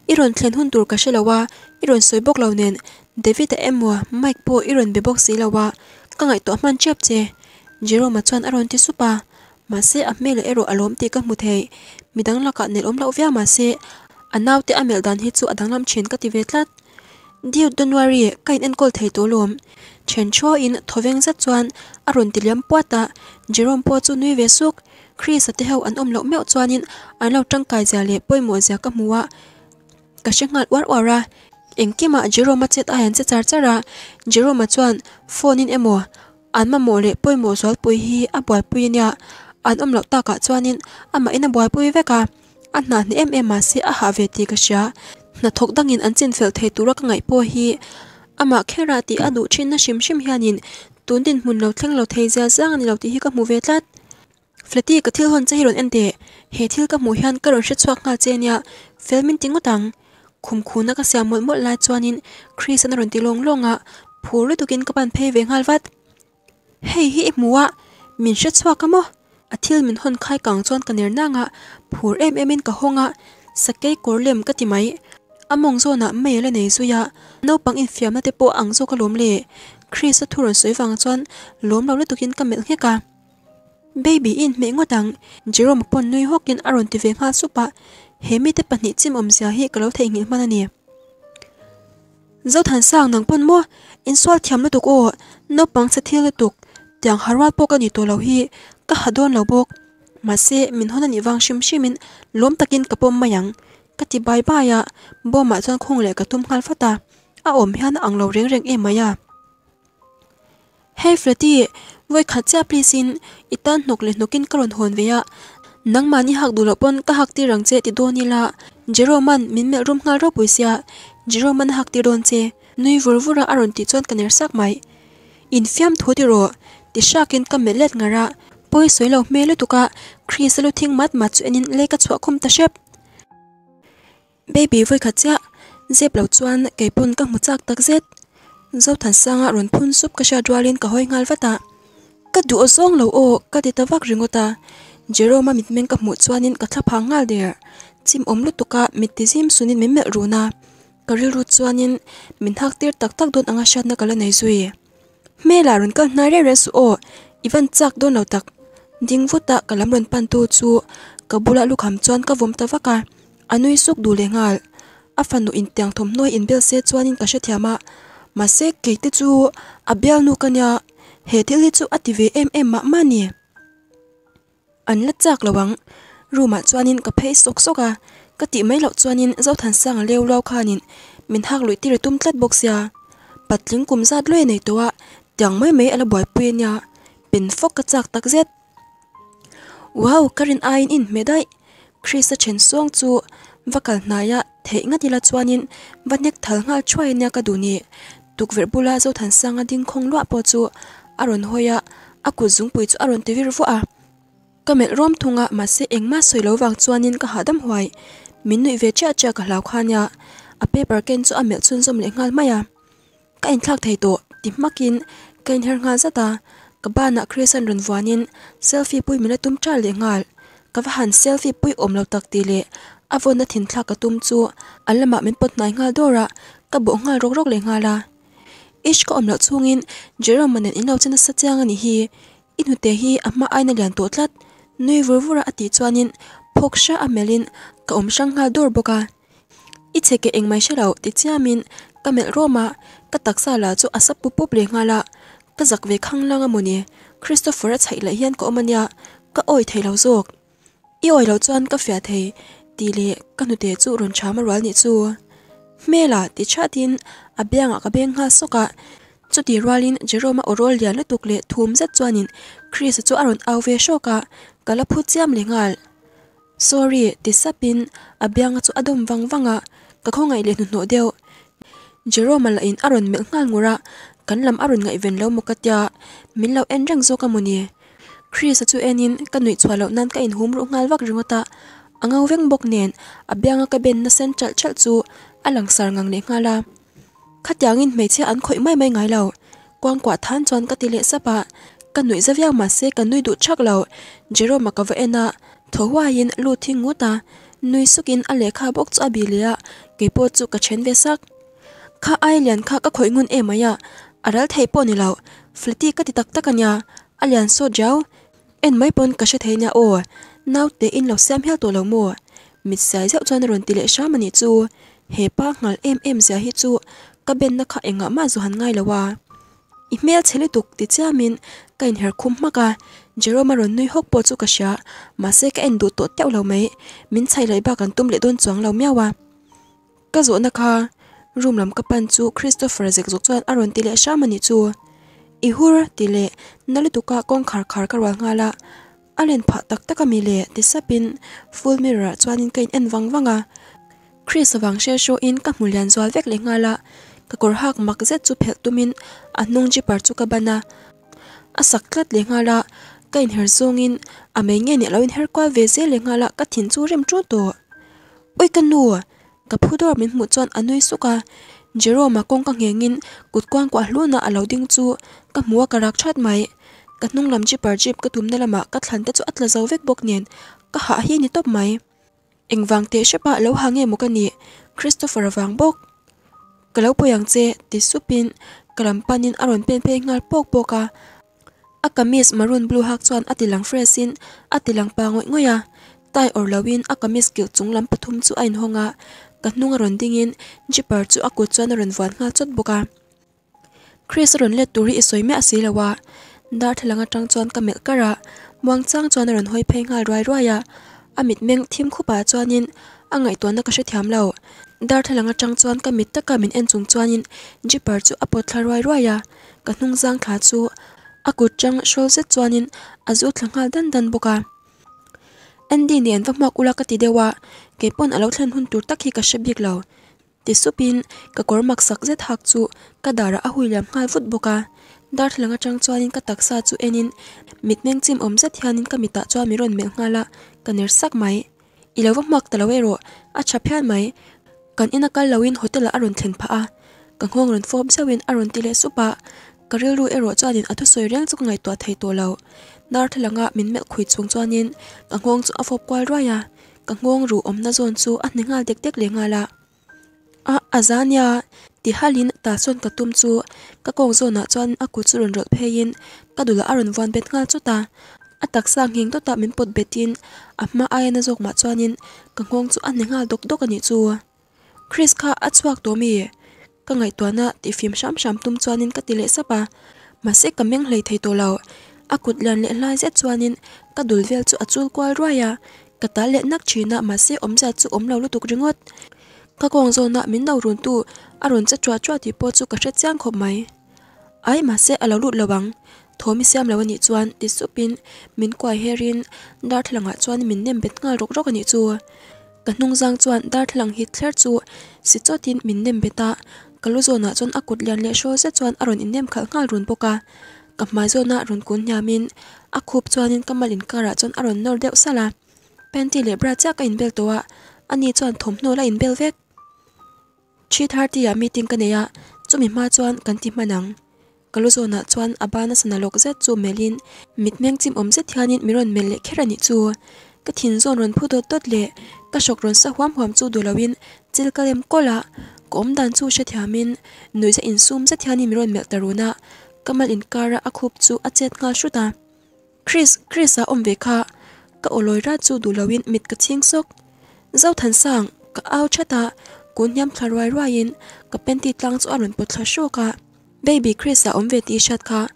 iron thlen hun tur ka shelawa iron soibok lo nen david emwa mike po iron be box lawa ka ngai to man chep che jeroma chuan aron ti supa ma se a mel ero alom ti ka mu thei midang laka nel om lo via ma se anau te amel dan hi chu adanglam thin ka ti ve tlat diu don't worry kain en kol thei to lom chen cho in thoveng za chuan aron tiliam pawta ah. jerome po chu nui ve suk chris ate ho an om lo meu chuanin an lo tang kai ja le poimo ja ka muwa ah. ka shengal war wara ah. engkima jerome chet a hen che char chara jerome chuan phone in emo an ma mo le poimo sol pui hi a buai pui nia an om lo ta ka chuanin ama ina buai pui veka an na em em ma se a ha ve ti ka sha na thok dangin anh trên fel thei tura ka ngai po hi ama khera ti adu chin na shim shim hianin tun din mun lo thleng lo thei za zang ni lo ti hi ka mu ve tlat flati ka thil hon che hiron en de he thil ka mu hian ka ron she chuak nga che mình felmin tingu tăng, khum khuna ka siam mol mol cho chuanin chris anh an ron lông long longa phur le kinh các bạn phê về ngal wat hei hi muwa mình she chuak ka mo a thil min hon khai kang chon kaner na nga phur em em emin ka honga sakei korlem ka ti mai among zo na mai le nei zuya no pang in fiam na te po ang zo ka lom le chris a thuron soi wang chon lom lo le tukin ka mel nge ka baby in me ngotang jerome pon nui hokin aron ti ve nga supa hemi te pani chim om sia hi ka lo thei ngi manani zo than sang nang pon mo in swal thiam le tuk o no pang sa thil le tuk tiang harwat po ka ni to lo hi ka hadon lo bok ma se min hona ni wang shim shim min lom takin ka pom mayang ka ti bai ba ya bo ma chon khong le ka tum khal fata a om hian ang lo reng reng e maya hey flati voi kha cha please in itan nok le nokin karon hon ve ya nang mani hak du lo pon ka hak ti rang che ti do ni la jero man min me rum nga ro puisia jero man hak ti don che nui vur vur ti chon kaner sak mai in fiam thu ti ti sha ka melet nga ra poi soi lo me le tuka chris lo thing mat ma chu enin le ka chwa khum ta shep baby voi kha cha zep lo chuan ke pun ka mu chak tak zet zo than sanga ron phun sup ka sha dwalin ka hoi ngal vata ka du ozong lo o ka ti tawak ringota jeroma mitmeng ka mu chuanin ka thla ngal der chim om lu tuka mitizim sunin memme runa karil ru chuanin min hak tir tak tak don anga shat na kala nei zui me la run ka na re res o ivan chak don lo tak ding vuta kalam ron pan tu chu kabula lukham chuan ka vom tawaka anui suk du le ngal afanu in tiang thom noi in bel se chuanin ka hrethiama à. ma se keite chu abel nu kanya he thili chu ative em em mà anh ma mani an la chak lawang ruma chuanin ka phei sok soka ka ti mai lo chuanin zo than sang leu lo khanin min hak lui tir tum tlat box ya patling kum zat loi nei towa tiang mai mai ala boy puin ya pin fok ka chak tak zet wow karin ain in medai chris a chen suang chu vakal naya thei nga tila chuanin vanek thal nga chuai nya ka duni tukver bula zo than sanga ding khong lwa po chu aron hoya aku zung pui chu aron tevir vo a kamel rom thunga ma se engma soilo wang chuanin ka hadam huai minui ve cha cha ka lau khanya a paper ken chu amel chun zom le ngal maya ka in thlak thei to makin, kain her nga zata kabana christian ron wanin selfie pui mina tum cha le ngal kawahan selfie pui om lo tak ti le avona thin thla ka tum chu alama min pot nai bộ dora ka bo ngal rok rok ít có ôm lâu lo chungin jerome mình nên in lo chena sa chang ani hi in inute hi ama à, aina lian to tlat nui vurvura ati à chuanin phoksha amelin à ka ôm sang ngal dor boka icheke engmai shalao ti chiamin kamel roma ka taksa là chỗ asap pu pup le ngala ta giặc về khăng lăng amoni Christopher đã chạy lại hiên có mania ka oi thei lo zok i oi lo chuan ka fia thei ti le ka nu te chu ron cha ma ral ni chu mela ti cha tin a benga ka beng ha soka chu ti ralin jeroma orol ya la tuk le thum zat chuanin chris chu aron au ve shoka kala phu chiam le ngal sorry ti sapin a à benga chu adom wang wanga ka khongai le nu no deu jeroma la in aron me ngal ngura kan lam arun ngai ven lo mokatya min lo en rang zo ka moni chris chu enin ka nui chwa lo nan ka in hum ro ngal wak ringota angau veng bok nen abyanga ka ben na sen chal chal chu alang sar ngang ne ngala khatyangin meiche an khoi mai mai ngai lo kwang kwa than chon ka tile sapa ka nui zavya ma se ka nui du chak lo jero makawa ena thowa yin lu thing nguta nui sukin a lekha bok cha à bilia ke po chu ka chen ve sak kha ai lian kha ka khoi ngun e maya aral thei pon ni lo fliti ka ti tak tak anya alian so jaw en mai pon ka she thei nya o nau te in lo sam hel to lo mo mit sai zau chuan ron ti le sha mani chu he pa ngal em em za hi chu ka ben na kha enga ma zu han ngai lawa email chele tuk ti chamin kain her khum maka jeroma ron nui hok po chu ka sha ma se ka en du to teu lo mai min chai lai ba kan tum le don chuang lo miawa ka zo na kha rùm lắm cấp bàn Christopher dịch dục dân Aron tí lệ xa Ihur nhị nali Ý kong rà tí lệ, nà Alen tù tak con khá khá khá rào ngà lạ. A lên phạc tạc tạc vang Chris vang xe xô in các mù liàn vek le lệ ngà lạ. Các cổ zet mạc dẹt chú phẹt A in, à mấy nghe nhẹ lâu in hẻ qua về dễ lệ ngà lạ cắt thịnh chú rìm cặp ka phudor min hmu chuan anui suka jerome kawng ka ngengin kut kwang kwa hluna alo ding chu ka máy, cặp nung làm chip bar chip, cặp par jip là mà cặp thằng tết cho chu là zo vek bốc nen cặp ha hi ni top mai engwang te shepa hàng nghe một cái ni christopher vàng bốc, wang bok kalau poyang che làm supin kalampanin aron pen pe ngal pok poka a kamis maroon blue hak chuan atilang fresin atilang pa ngoi ngoya tai orlawin a kamis kil chunglam pathum chu ain honga kanung ron dingin jipar chu aku chuan ron van nga chot boka chris ron le turi soi me asilawa dar thlanga tang chuan kamel kara muang chang chuan ron hoi phei nga rai rai ya amit meng thim khupa chuan in angai tuan na ka thiam lo dar thlanga tang chuan kamit ta kamin en chung chuan in jipar chu apo thla rai rai ya kanung zang kha chu aku chang shol se chuan in azu thlanga dan dan boka ndi nen vamak ulakati dewa cái bọn ở lâu tắc cả ke pon alo thlen hun tur tak hi sắc rất lo ti supin ka ra mak làm zet vụt chu ka dara a huilam ngai vut boka darthlanga tang chuanin ka taksa chu enin mitmeng chim om zet hianin ka mita chua miron mel ngala ka ner sak mai ilawa mak talawe ro a chaphian mai kan ina kal lawin hotel a ron thlen pha a kan hong ron form sewin a ron tile supa karil ru ero chuanin athu soi rel chuk ngai to thei to lo darthlanga min mel khui chung chuanin kan hong chu a quay kwal raya ka ngong ru omna zon chu a hningal tek tek le nga la a azania ti halin ta chon cả tum su chu ka kong zona chuan a ku chu ron rol phein ka dula aron wan bet ngal chu ta a taksa ngeng to ta min pot betin a ma a na zok ma chuanin ka ngong chu an ningal dok dok ani su chris kha a chuak to mi ka ngai tuana ti phim sham sham tum chuanin ka tile sapa ma se kameng hlei thei to lo a kut lan le hlai zet chuanin ka dul vel chu achul kwal ruaya cả tá lệ nắc trí nợ mà xe ốm ra chú ốm lâu lúc tục rừng ngót các con rồi nợ miếng đầu rốn tù à rốn chất chua chua thì po chú cả chất giang khổng máy ấy mà xe à lâu lụt lâu bằng thố mi xem là วันนี้ชวนติสุปินมินกวายเฮรินดาร์ทลังอาชวนมินเนี่ยเป็นงานรกรกกันนี้ชัวกันนุ่งจางชวนดาร์ทลังฮิตเลอร์ชัวสิจอดินมินเนี่ยเบตากลุจวนาชวนอากุดเลียนเลชัวเซชวนอรอนอินเนี่ยขัดงานรุนปกากับมาจวนารุนกุนยามินอาคูบชวนินกำมาลินการาชวนอรอนนอร์เดลสลา panty le bra chak in bel towa ani chuan thum no la in bel vek chi thar ya meeting ka neya chumi ma chuan kan ti manang kaluzona chuan abana sanalok zet chu melin mitmeng chim omze thianin miron mel le kherani chu ka thin zon ron phudo tot le ka shok ron sa huam huam chu dulawin chil kalem kola kom dan chu she thiamin noi za in sum za thiani miron mel taruna kamal in kara akhup chu achet nga shuta chris chris a om ve cả ka oloi ra dù đủ chu du lawin mit ka ching sok zau than sang ka au chata kun nyam thlarai rain ka penti tlang chu aron pot thla cả, baby chris a om ve ti shirt kha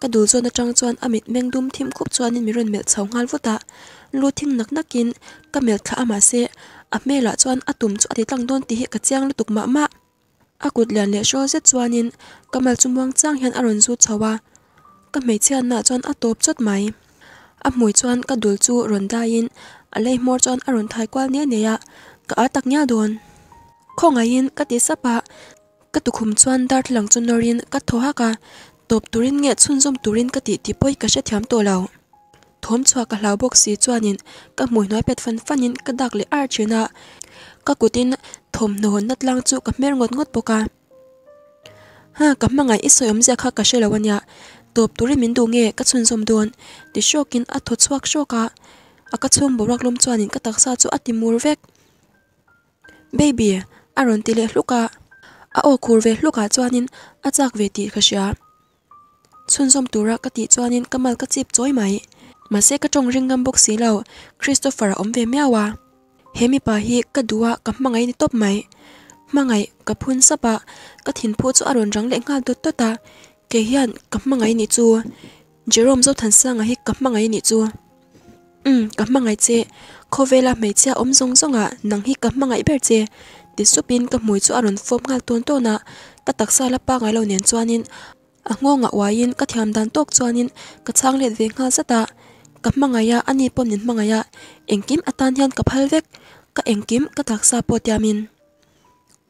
ka dul zona tang chuan amit mengdum thim khup chuan in miron mel chho ngal vota lu thing nak nakin ka mel tha ama se a mela chuan cả chu ati tlang don ti hi cụt liền lutuk ma ma akut lian cả sho se chuanin kamal chumwang chang hian aron zu chawa ka mei chian na chuan atop chất máy Amui chuan ka dul chu ron da yin. A lei mor chuan a ron thai kwal nea nea. Ka a tak nea doon. Ko nga in ka di sapa. Ka tu khum chuan dart lang chun norin rin ka toha ka. Top turin rin nge chun zom turin rin ka ti ti poi ka shet yam to lao. Thom chua ka lao bok si chuan in Ka mui noi pet fan fan in ka dak li ar chuna. Ka kutin thom no hon nat lang chu ka mer ngot ngot poka. ka. Ha ka mga ngay iso yom zek ha ka shi top turi min nge ka chun som don ti shokin a tho chwak shoka a ka chum borak lom chuan ka taksa chu ati mur vek baby aron tile hluka a o khur ve hluka chuan a chak ve ti khashya chun som tura ka ti kamal ka chip choi mai ma se ka tong ringam bok si lo christopher om ve miawa hemi pa hi ka duwa ka mangai ni top mai mangai ka phun sapa ka thin phu chu aron rang le ngal dot ta hiện cấm mang mangai ni chu jerome zo than sang a à, hi kam mangai ni chu um ừ, kam mangai che khovela meichia om à, zong zonga à, nang hi kam mangai ber che ti supin ka mui chu aron fom ngal ton tona ka taksa la pa ngai lo nen chuanin a ngonga wain ka thiam dan tok chuanin ka chang le ve nga zata ka mangaya ani pom nin mangaya engkim atan hian ka phal vek ka đang làm taksa về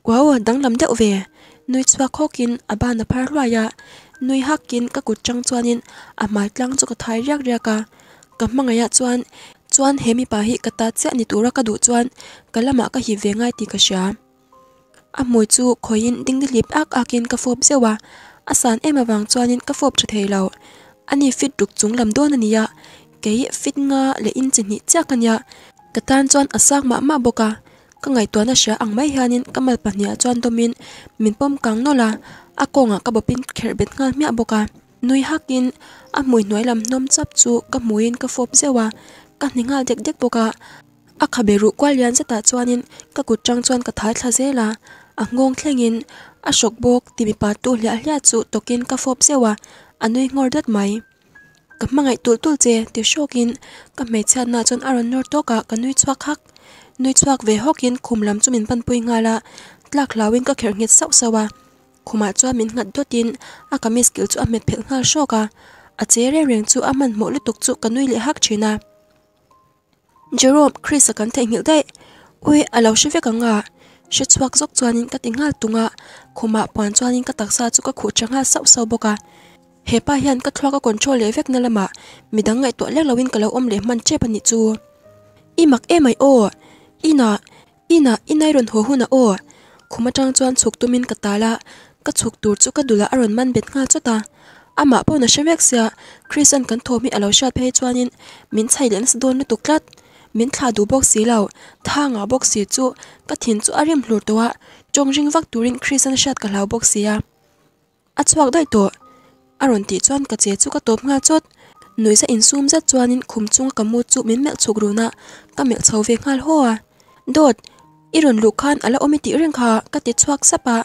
nuôi danglam deuh ve nui chwa khokin abana phar à nui hắc kín các cột trăng chuanin à mai tlang chu ka thai riak riak a à. ka mangaya à, chuan chuan hemi pa hi kata che ni tura ka du chuan kalama ka hi vengai ti ka sha a mui chu khoin ding dilip ak akin ka phop zewa asan à. em awang chuanin ka phop tha lâu, anh ani fit duk làm đôi don ania cái fit nga le in chi ni cha kanya katan chuan asak ma ma boka ka ngai tuana sha ang mai hianin kamal pahnia chuan domin min pom kang là akong ka bopin kherbet ngal mi aboka nui hakin a mui noi lam nom chap chu ka muin ka fop zewa ka ningal dek dek boka a khaberu kwalian zata chuanin ka kutang chuan ka thai thla zela a ngong thlengin a shok bok timi pa tu hlia hlia chu tokin ka fop zewa anui ngor dat mai ka mangai tul tul che ti shokin ka me chan na chon aron nor to ka ka nui chuak hak nui chuak ve hokin khumlam chumin pan pui ngala tlak lawin ka kher nget sau sawa khuma cho mình ngat đốt tin à kiểu cho mình kami skill chu cả, met chế ngal riêng cho chere mình mỗi lúc mo le tuk chu kanui hắc hak à, jerome chris kan thei hiểu dai ui à lâu việc sẽ alo shi ve kanga shi chuak zok chuanin ka tingal tunga cho anh chuanin ka taksa cho ka khu changa sau sau boka hepa hian ka thla ka control le vek na lama midang ngai to lek lawin kalo om le man che pani chu i e mặc em ai o ina ina inai ron ho huna o khuma tang chuan chuk tumin katala ka chuk tur chu ka dula aron man bet nga chota ama po na shemek sia christian kan thomi alo shat phe chuanin min silence don na tuklat min thla du box si lo tha nga box si chu ka thin chu arim trong rừng vắt ring vak turin christian shat ka lau box sia a chuak dai to aron ti chuan ka che chu ka top nga chot nui sa insum cho anh khum chung ka mu chu mẹ mek chuk runa ka mek chho ve ngal hoa dot iron lukhan ala rừng reng kha ka chuột sắp à.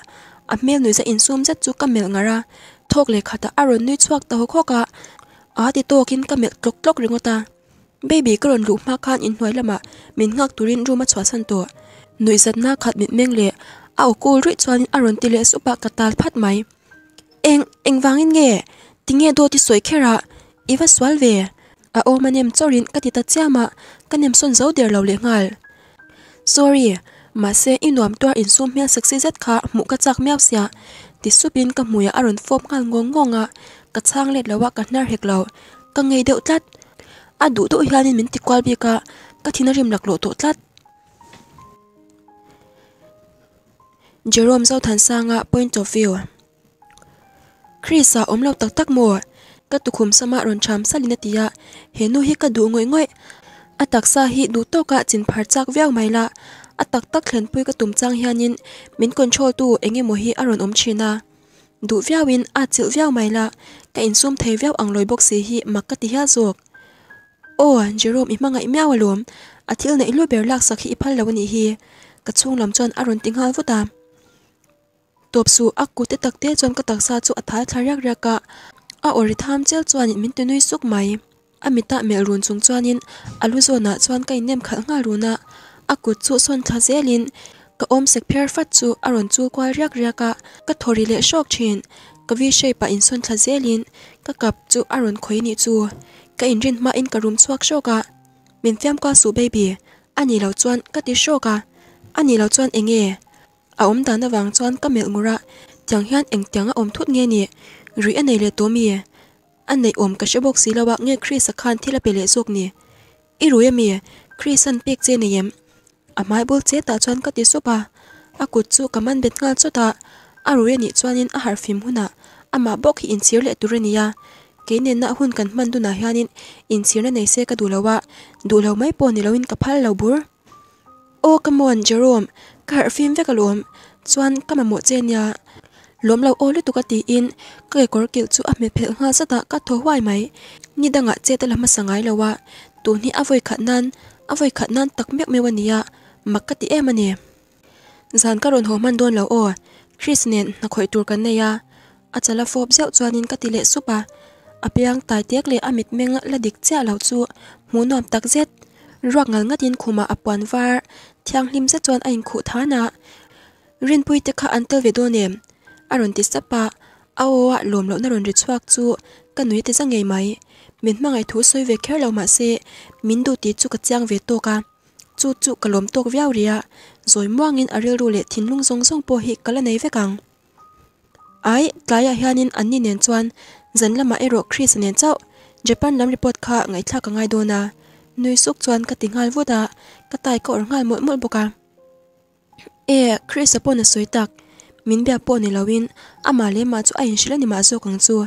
อเมลนุ่ยจะอินซูมจะจุกกับเมลงาระทุกเลขาดอารมณ์นุ่ยชวกตะหักกะอาติตัวกินกับเมลตกตกหรืองตาเบบี้กรนรูปมากานอินหวยละมะมินงักตุรินรูมาชวสันตัวนุ่ยจะน่าขัดมิดเมงเลยเอากูรุ่ยชวนอารมณ์ติเลสุปะกตาพัดไหมเองเองวางเงี้ยติเงี้ยดูที่สวยแค่ระอีวัสวัลเวอาโอมันยิ้มจอรินกติตาเจ้ามะกันยิ้มส่วนเจ้าเดียวเราเลี้ยงอัล s o r r mà xe in nuam tua in sum hian sexy zet kha mu ka chak miao sia ti su pin ka muya aron form ngal ngong ngonga ka chang let cắt ka hnar hek cả ngày đều deuh tlat đủ tụi tu hianin min ti kwal bi ka thì nó rim lak lo to tlat Jerome giao thản sanga point of view Chris à ôm lâu tắc tắc mùa các tụ khum sama ron cham salina tia henu hi ka du ngoi ngoi atak sa hi du to ka chin phar chak viang mai la a tak tak thlen pui ka tum chang hianin min control tu enge mo hi aron om china du viawin a chil viaw mai la ka in sum thei viaw ang loi box hi makati hi zok o jerome imanga imeaw lom athil na ilu ber lak sakhi iphal lawani hi ka chung lam chon aron ting hal vuta top su akku te takte chon ka taksa chu athal thlarak raka a ori tham chel chuan min te noi suk mai amita mel run chung chuanin aluzona chuan ah kai nem khal nga runa akut chu son tha zelin ka om sek pher fat chu aron chu kwai riak riaka ka thori le shok thin ka vi shape in son tha zelin ka kap chu aron khoi ni chu ka in rin ma in ka room chuak shoka min fiam ka su baby ani lo chuan ka ti shoka ani lo chuan enge a om dan awang chuan ka mel ngura chang hian eng tianga om thut nge ni ri anei le to mi anei om ka shebok silawa nge chris khan thila pele zok ni i ruya mi chris an pek che ni yem amai bul che ta chuan ka ti sopa a kut chu kaman bet ngal chota a rui ani chuanin a har fim huna ama bok hi in chir le tur ania keinen na hun kan man duna hianin in chir na nei se ka du dulo mai po ni loin ka phal lo bur o come on jerome ka har fim ve ka lom chuan kama mo chen ya lom lo ole tu ka ti in ka kor kil chu a me phel nga sata ka tho huai mai ni danga che ta lama sangai lowa tu ni avoi khat nan avoi khat nan tak mek me wania mặc cắt em anh em dàn các đồn hồ man đôn lão ồ Chris nè nó khỏi tour cái này à à chả là phố dẻo cho nên các tỷ lệ súp à à biang tài tiếc lệ amit meng là địch chả lão chu muốn nộp tắc zét ruột ngal ngắt yên mà khuma apuan var thiang lim zét cho anh khụ thá na rin pui te kha an tơ về đôn em à ron tí sapa ao à lồm lão na ron rít xoạc chu cần núi te ra ngày mấy mình mang ngày thú soi về khéo lão mà xe mình đồ tí chu cắt giang về tô ca chu chu cả lốm tộc viao ria rồi muang in aril ru le thin lung zong zong po hi kala nei vekang ai tlaya hianin anni nen chuan zanlama ero chris nen chau japan lam report kha ngai thla ka ngai dona nui suk chuan ka tingal vuda ka tai ko ngal mol mol boka e chris ở bên apona soitak min bia po ni lawin ama le ma chu ain shilani ma zo kang chu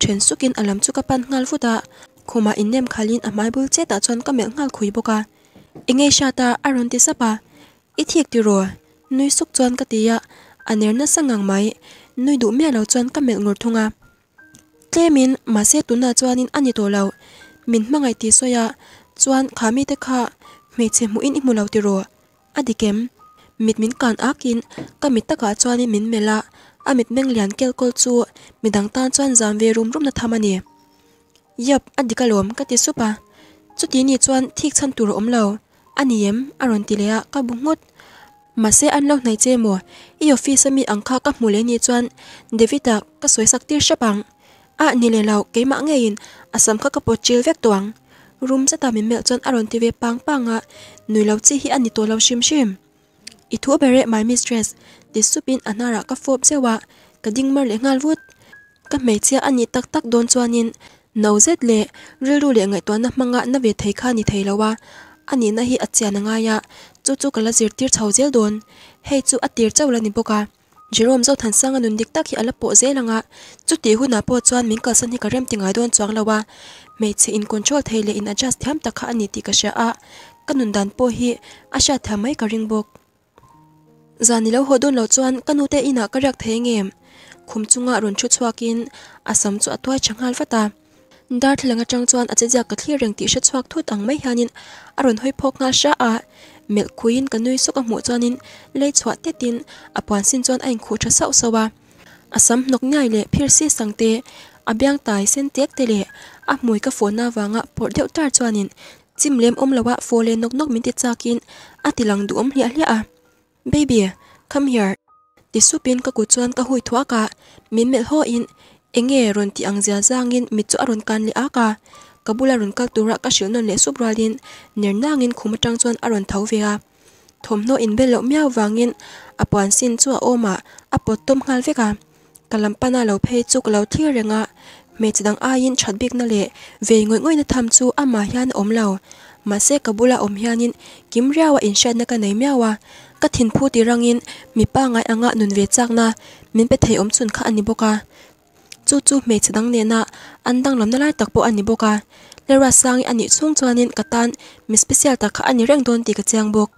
then sukin làm chu ka pan ngal vuda khuma linh khalin amai bút chết đã chon cả mel ngal khui boka inge shata aron ti sapa ithiek ti ro nui suk chuan ka tia aner na sangang mai nui du me lo chuan ka mel ngur thunga tlemin ma se tuna chuanin ani to lo min mangai ti soya chuan khami te kha me che mu in imulo ti ro adikem mit min kan akin ka mit taka chuanin min mela amit meng lian kel kol chu midang tan chuan zam ve rum rum na thamani yap adika lom ka ti supa chu ti ni chuan thik chan tur om lo aniem aron tilea ka bungut mà sẽ ăn lâu này chơi mùa y office mi ăn kha các mùa lên như chuan devita các suối sắc tia sắp bằng à nhìn lệ lâu cái mã nghe in à sắm khắc các bộ chill vét tuang room sẽ tạm mình mẹ chuan aron tv bàng pang à nuôi lâu chi hi ăn tổ lâu shim shim ít thua bề my mistress đi supin anh ra các phốp xe wa cái đinh mờ lễ ngal vút các mẹ chia anh nhị tắc tắc don chuan in nấu rét lệ rêu lệ ngày tuần nắp mang ngã nó về thấy kha nhị thấy lâu à ani na hi achia na nga ya chu chu kala zir tir chau zel don hei chu atir chau la ni boka jerom zo than nun dik tak hi ala po zel anga chu ti hu na po chuan min ka san hi ka rem ti ngai don chang lawa me che in control thei le in adjust tham ta kha ani ti ka a kanun dan po hi asha ka ring bok zani ho don lo kanu te chu asam changal dar thlanga tang chuan a chejak ka thlir reng tih hre chuak thut ang mai hianin a ron hoi phok nga sha a mel kuin ka nui sok a mu chuanin lei chhuat te tin a puan sin chuan a in khu tha sau sawa asam nok ngai le phir si sangte abyang tai sen tek te le a mui ka fona wanga por deuh tar chuanin chim lem om lawa fo le nok nok min ti chakin atilang du om hlia hlia a baby come here ti supin ka ku chuan ka hui thua ka min mel ho in enge ron ti angzia zangin mi chu aron kan li aka kabula ron kal tura ka shil non le subralin nernangin khumatang chuan aron thovea thomno in belo miaw wangin apuan sin chu a oma apot tom ngal veka kalampana lo phei chuk lo thlir renga me chidang a in that bik na le ve ngoi ngoi na tham chu ama hian om lo ma se kabula om hianin kim rawa in shan na ka nei miawa ka thin phu ti rangin mi pa ngai anga nun ve chak na min pe thei om chun kha ani boka chu chu me chadang ne na andang lam na la takpo ani bo ka le ra sang ani chung chonin ka katan mi special ta kha ani reng don ti ka chang bok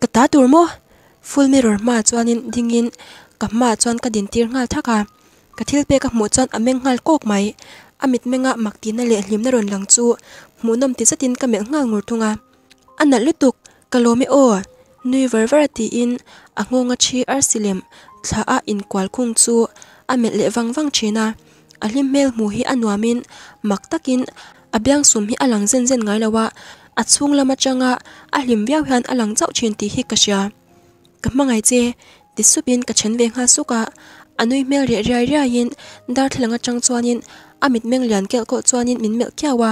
ka ta durmo full mirror ma chonin ding in ka ma chon ka din tir ngal thaka ka thil pe ka mu chhan ameng ngal kok mai amit menga mak ti na le hlim na ron lang chu munom ti chatin ka me ngal ngur thunga anal le tuk kalome o never variety in angong a chi ar silim tha a in qual kung chu a met le vang wang china a hlim mel mu hi anwa min mak takin a biang sum hi alang zen zen ngai lawa a chung lama changa a hlim viau hian alang chau chin ti hi ka sia ka mangai che ti subin ka chen ve nga suka anui mel re rai rai in dar thlanga chang chuanin amit meng lian kel ko chuanin min mel kyawa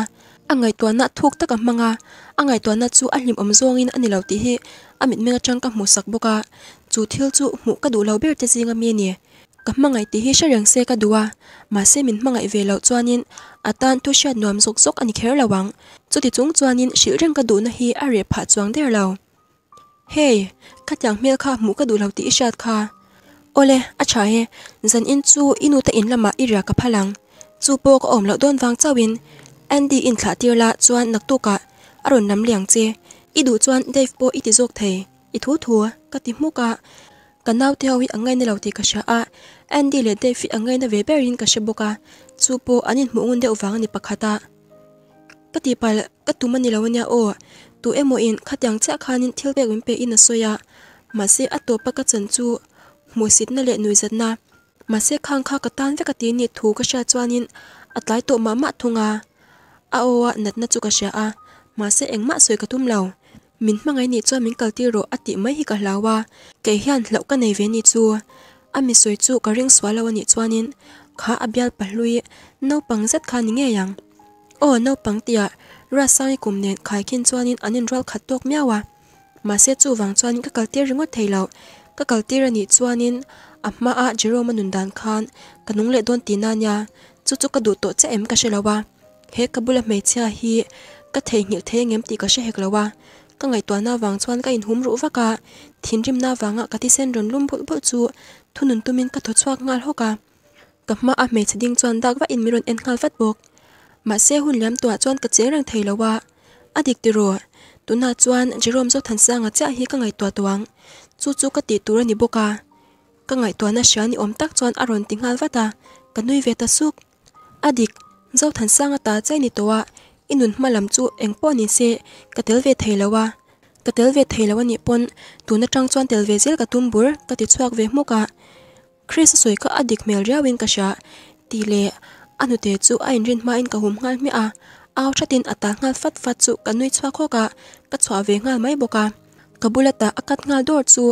angai tua na thuk a, manga angai tua na chu ahlim om zongin anilauti hi amit menga chang ka mu sak boka chu thil chu mu ka du lo ber te zinga mi ni กับมังไงตีฮิชรังเซกดัวมาเซมินมังไงเวลาจวนินอาตานทุชานวมซกซกอันเครลวังจุดที่จงจวนินสิเรื่องกระดูนะฮีอาเรียผาจวงเดรเราเฮ้กัดยังเมลค่ะหมูกระดูเราตีอิชาดค่ะโอเลอาชายจันอินจูอินูตะอินละมาอิรากะพลังจูโปก็อมเราด้วนวางเจ้าวินแอนดี้อินขาเตียละจวนนักตุกะอรุณน้ำเหลียงเจอีดูจวนเดฟโปอิติโจกเทอีทูทัวกติมุกะ kanau te howi angai na lauti ka sha a andy le te fi angai na veberin ka sha boka chu po anin ta. de uwang ni pakhata kati pal katuma nhà ô, o em emo in chắc khatyang cha khanin thilbe wimpe in soya mà mase atopa ka chan chu musit na le nuizat na mà mase khang kha katan ve kati ni thu ka sha chuanin atlai to mama thunga aowa natna chu ka mà sẽ mase engma soi katum lau mình mang ngay nị cho mình cầu tiêu rồi ắt mấy hi cả wa cái hiền lậu cái này về nị chua à mình suy chu cái ring xóa lawa nị cho nên khá abial à, lui nâu bằng rất khá nín nghe rằng ô nâu bằng tiệt ra sao cùng nền khai kinh cho nên anh nên rồi khát tuộc miêu wa à. mà sẽ chu vàng cho nên các cầu tiêu ring ngót thầy lậu các cầu tiêu nị cho nên amma à, a jero manun dan khan kanung le tin tina nya chú chú ka du to che em cái ka wa hết cái kabula me cha hi cái ka thei ngil thei ngem cái ka she hek wa các ngày to na vàng chuan các in húm rũ vác cả thiên rim na vàng wanga các ti sen ron lum bol bol chu thunun tumin ka tho chuak ngal cả ka ma a me chading chuan dak wa in miron en ngal vat bok ma se hun lam to chuan ka cheng rang thei lowa adik ti ro tuna chuan jerom thần sang sanga cha hi ka ngai to tawang chu chu ka ti ni ani cả các ngày to na sha ni om tak chuan aron tingal wata kanui veta suk adik thần sang sanga ta chai ni towa inun hmalam chu engpo ni se katelve thailawa katelve thailawa ni pon tu na tang chuan telve zel ka tumbur ka ti chuak ve mu ka chris soi ka adik mel ria win ka sha ti le anu te chu a in rin ma in ka hum ngal mi a aw thatin ata ngal fat fat chu ka nui chua kho ka ka chua ve ngal mai boka. ka kabulata akat ngal dor chu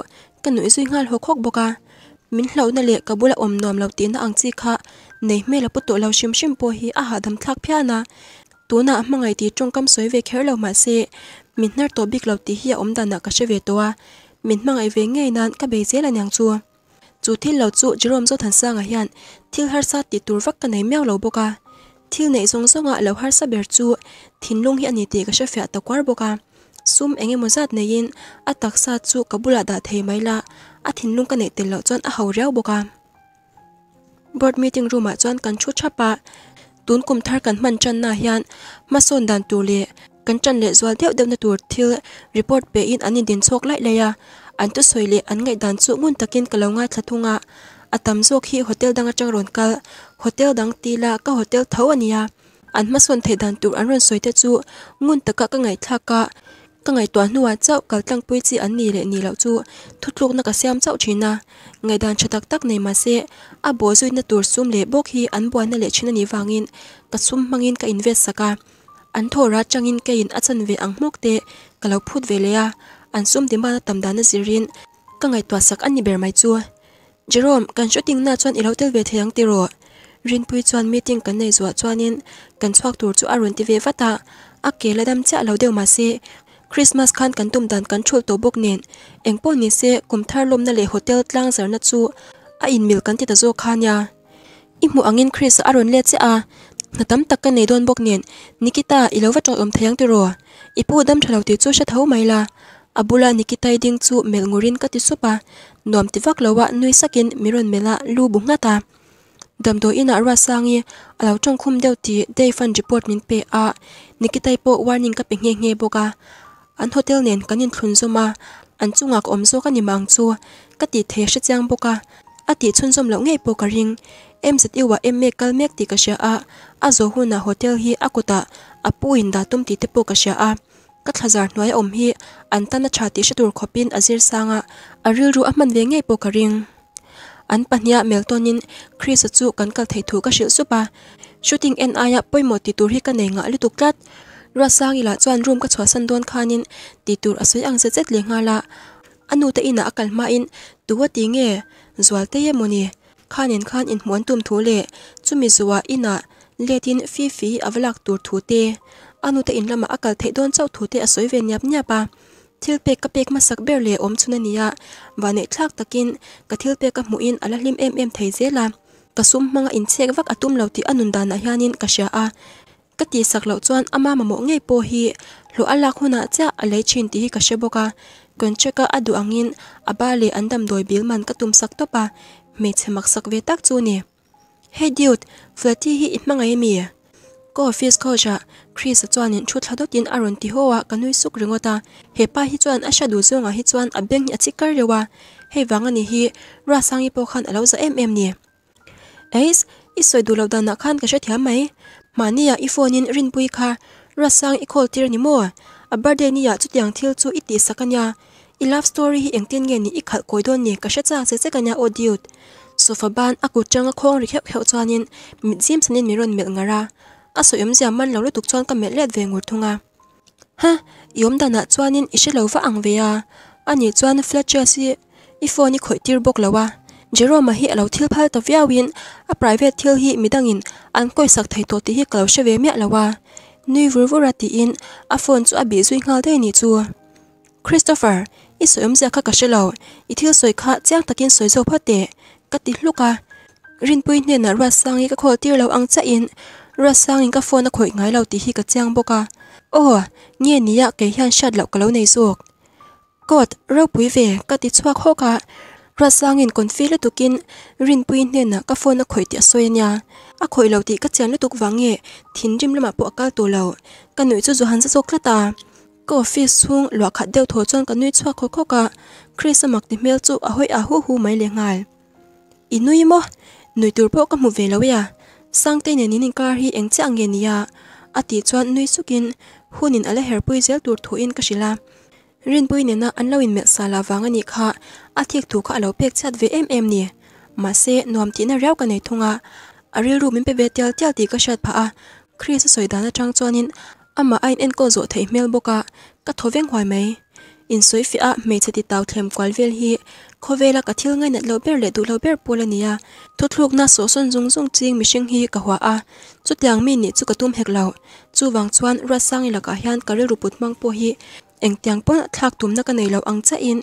ka nui zui ngal ho khok bo min hlau na le kabula om nom lo tin ang chi kha nei me la putu lo shim shim po hi a hadam thak phya tú na ma ngai ti trong kam soi ve kher lo ma se min nar to bik lo ti hi om da na ka she ve to a min ngày ngai ve nge nan ka be je la nyang chu chu thil lo chu jirom zo than sang a hian sát thì sa vắt cái này ka nei mew ca boka này nei zong zonga lo har sát ber chu thin lung hi ani ti ka she fe ta kwar ca sum anh em enge mozat nein atak sa chu kabula da thei mai la a thin lung này nei tel lo chon a ho reu boka board meeting room a chon kan chu chapa tun kum thar kan man chan na hian ma son dan tu le kan chan le zwal deuh deuh na tur thil report pe in ani din chok lai le ya. an tu soi le an ngai dan chu mun takin ka lo nga thathunga atam zo khi hotel dang chang ron kal hotel dang ti la ka hotel thau ania an ma son thei dan tur an ron soi te chu mun taka ka ngai thaka ngày ka ngai cả tăng chau kal tlang pui chi an ni le ni lo chu thutluk na ka siam chau ngày đàn dan chatak tak này mà xe, a bố duy nó tur sum le bok hi an buan na le china ni wangin cả sum mangin cả invest saka an thora changin ke in ăn achan ve ang mok te kalau phut về leya ăn sum đến timba na tamda na zirin ka ngày tua sak ăn ni ber mai chu Jerome cần kan shooting na chuan ilotel ve theyang ti ro rin pui chọn meeting cần này kan nei zuwa cần kan chhuak tur Aaron arun ti ve vata a là đam chạ lo đều mà xe. Christmas khan kan tum dan kan thul to bok nen engpol ni se kum thar lom na le hotel tlang zar na chu a in mil kan ti ta zo khan ya i mu angin Chris aron le che a na tam tak kan nei don bok nen Nikita ilova tong om thayang ti ro ipu dam thalo ti chu sha tho mai la abula Nikita ding chu mel ngurin ka ti sopa nom ti vak lawa nui sakin miron mela lu bunga ta dam do ina ra sangi alo trong khum deuti day fan report min pe a Nikita po warning ka pe nge nge boka an hotel nen kanin thun zoma an chungak om zo ka nimang chu ka ti the hre chang boka a ti chun zom lo ngei poka ring em zat iwa em me kal mek ti ka sha a a zo na hotel hi akuta a puin da tum ti te poka sha a ka thlazar noi om hi an tana tha ti shatur khopin azir sanga a ril ru a man ve ngei poka ring an pahnia meltonin chris chu kan kal thei thu ka shil supa shooting en aya poimo ti tur hi ka nei nga lituk tlat rasangi la chuan room ka chhuah san don khanin ti tur a soi ang se chet le nga la anu te ina akal kalma in tuwa ti nge zual te ye muni khanin khan in hmun tum thu le chumi zuwa ina letin fi fi avlak tur thu te anu te in lama akal kal thei don chau thu te a soi ve nyap nyapa thil ka pek ma ber le om chuna nia ba thak takin ka thil pe ka mu in ala lim em em thei zela ka in chek vak atum anun hianin a ka ti sak lo chuan ama ma mo ngei po hi lo ala khuna cha a le chin ti hi ka sheboka contract adu angin abale andam doi bil man ka tum sak topa me chemak sak ve tak chu ni hey dude flati hi imangai mi ko phía sau cha chris chuan in thut thladot in aron ti hoa kanui suk ringota he pa hi chuan a shadu zonga hi chuan a beng hi achikar rewa hei vắng anh hi ra sangi po khan lâu giờ em em Ace ít soi đồ lâu lo dana khăn cái sha thiam mai มานียอีโฟนินรินปุยคารัสซังอีโคลตีร์นิโมะอับบาร์เดนี่อยากจุดยังทิลจูอิติสักันยาอีลาฟสตอรี่ที่เอ็งเตียนเงินอีขัดโกยดอนเนี่ยกระษัตรจย์เซเซกันยาออดิโต์สุฟบานอากุจังก์คงริเคปเฮลจวนินมิดซิมสันนินมิรอนมิลงาราอาศัยมจามันเราเลือกจวนกับเมลเลดเวงหัวทุ่งาฮะยมดานาจวนินอิชเลาฟ้าอังเวียอันนี้จวนฟลัชเชอร์ซีอีโฟนิคอยตีรบกแล้ววะจรมาเหีย้เราทยวพัลตวิอาวินอัปรพรเวทเที่ิลหีมิดังอินอันก้อยสักไทยตัวที่หีกล่าวเชื่อเมียละว่านุยวูรุรติอินอัฟฟอนจูอับบีซุยงาเดนี่จัวคริสโตเฟอร์อิสอยมเจ้ากัชเชลอีทิลสวยค่าแจ้งตะกินสวยโซพ่อเตะกติลูการินปุยเนนารัสซังอีกขอที่เราอังเจะอินรัสซังอินก็ฟอนอ่ะข่อยไงเราที่หีกัจ้างบกาโอ้เงี้ยนี่อยากเกี่ยนชัดเรา่ากล่าในสวกกอดเราปุยเวกติชัวโคกะ rasangin konfi le tukin rin pui ne na ka phone a khoi ti soyanya a khoi lo ti ka chen le tuk wange thin rim lama po ka to lo ka nui chu johan sa chokla ta ko office hung lwa khat deu tho chon ka nui chwa kho kho ka chris mak ti mel chu a hoi a hu hu mai le ngal inui mo nui tur po ka mu ve lo ya sang te ne ni nin kar hi eng chang nge ni ya ati chuan nui sukin hunin ala her pui zel tur thu in ka shila รินปุยเนนะอันเล่าอินเมซาลาวางอันนี้ค่ะอาทิตย์ถูกข้าเราเพยกชัดเวเอ็มเอ็มเนี่ยมาเซนวมที่น่าเร้ากันในทุ่งอ่ะอาริรูมินเปเวเตียลเตียลตีก็ชัดพะอ่ะครีสสวยดานะจังจวนินอามาอเอ็นก็โจเทเมลบกะก็ทเวงหอยไหมอินสวยฟิอาเมจติดตาวเทมควาลเวลฮีโคเวลากทิลไงนัดเลวเบรเลดูเลวเบรปูลเนียทุกทุกน่าสสนจงจงจริงมิเชงฮีกะหัวอ่ะจุดยังมีนี่จุกตุ้มเฮกเล่าจูวังชวนรัสซังอลากาฮันกะเรรูปุมังปูฮี anh tiang bốn thlak tumna ka nei lâu ang cha in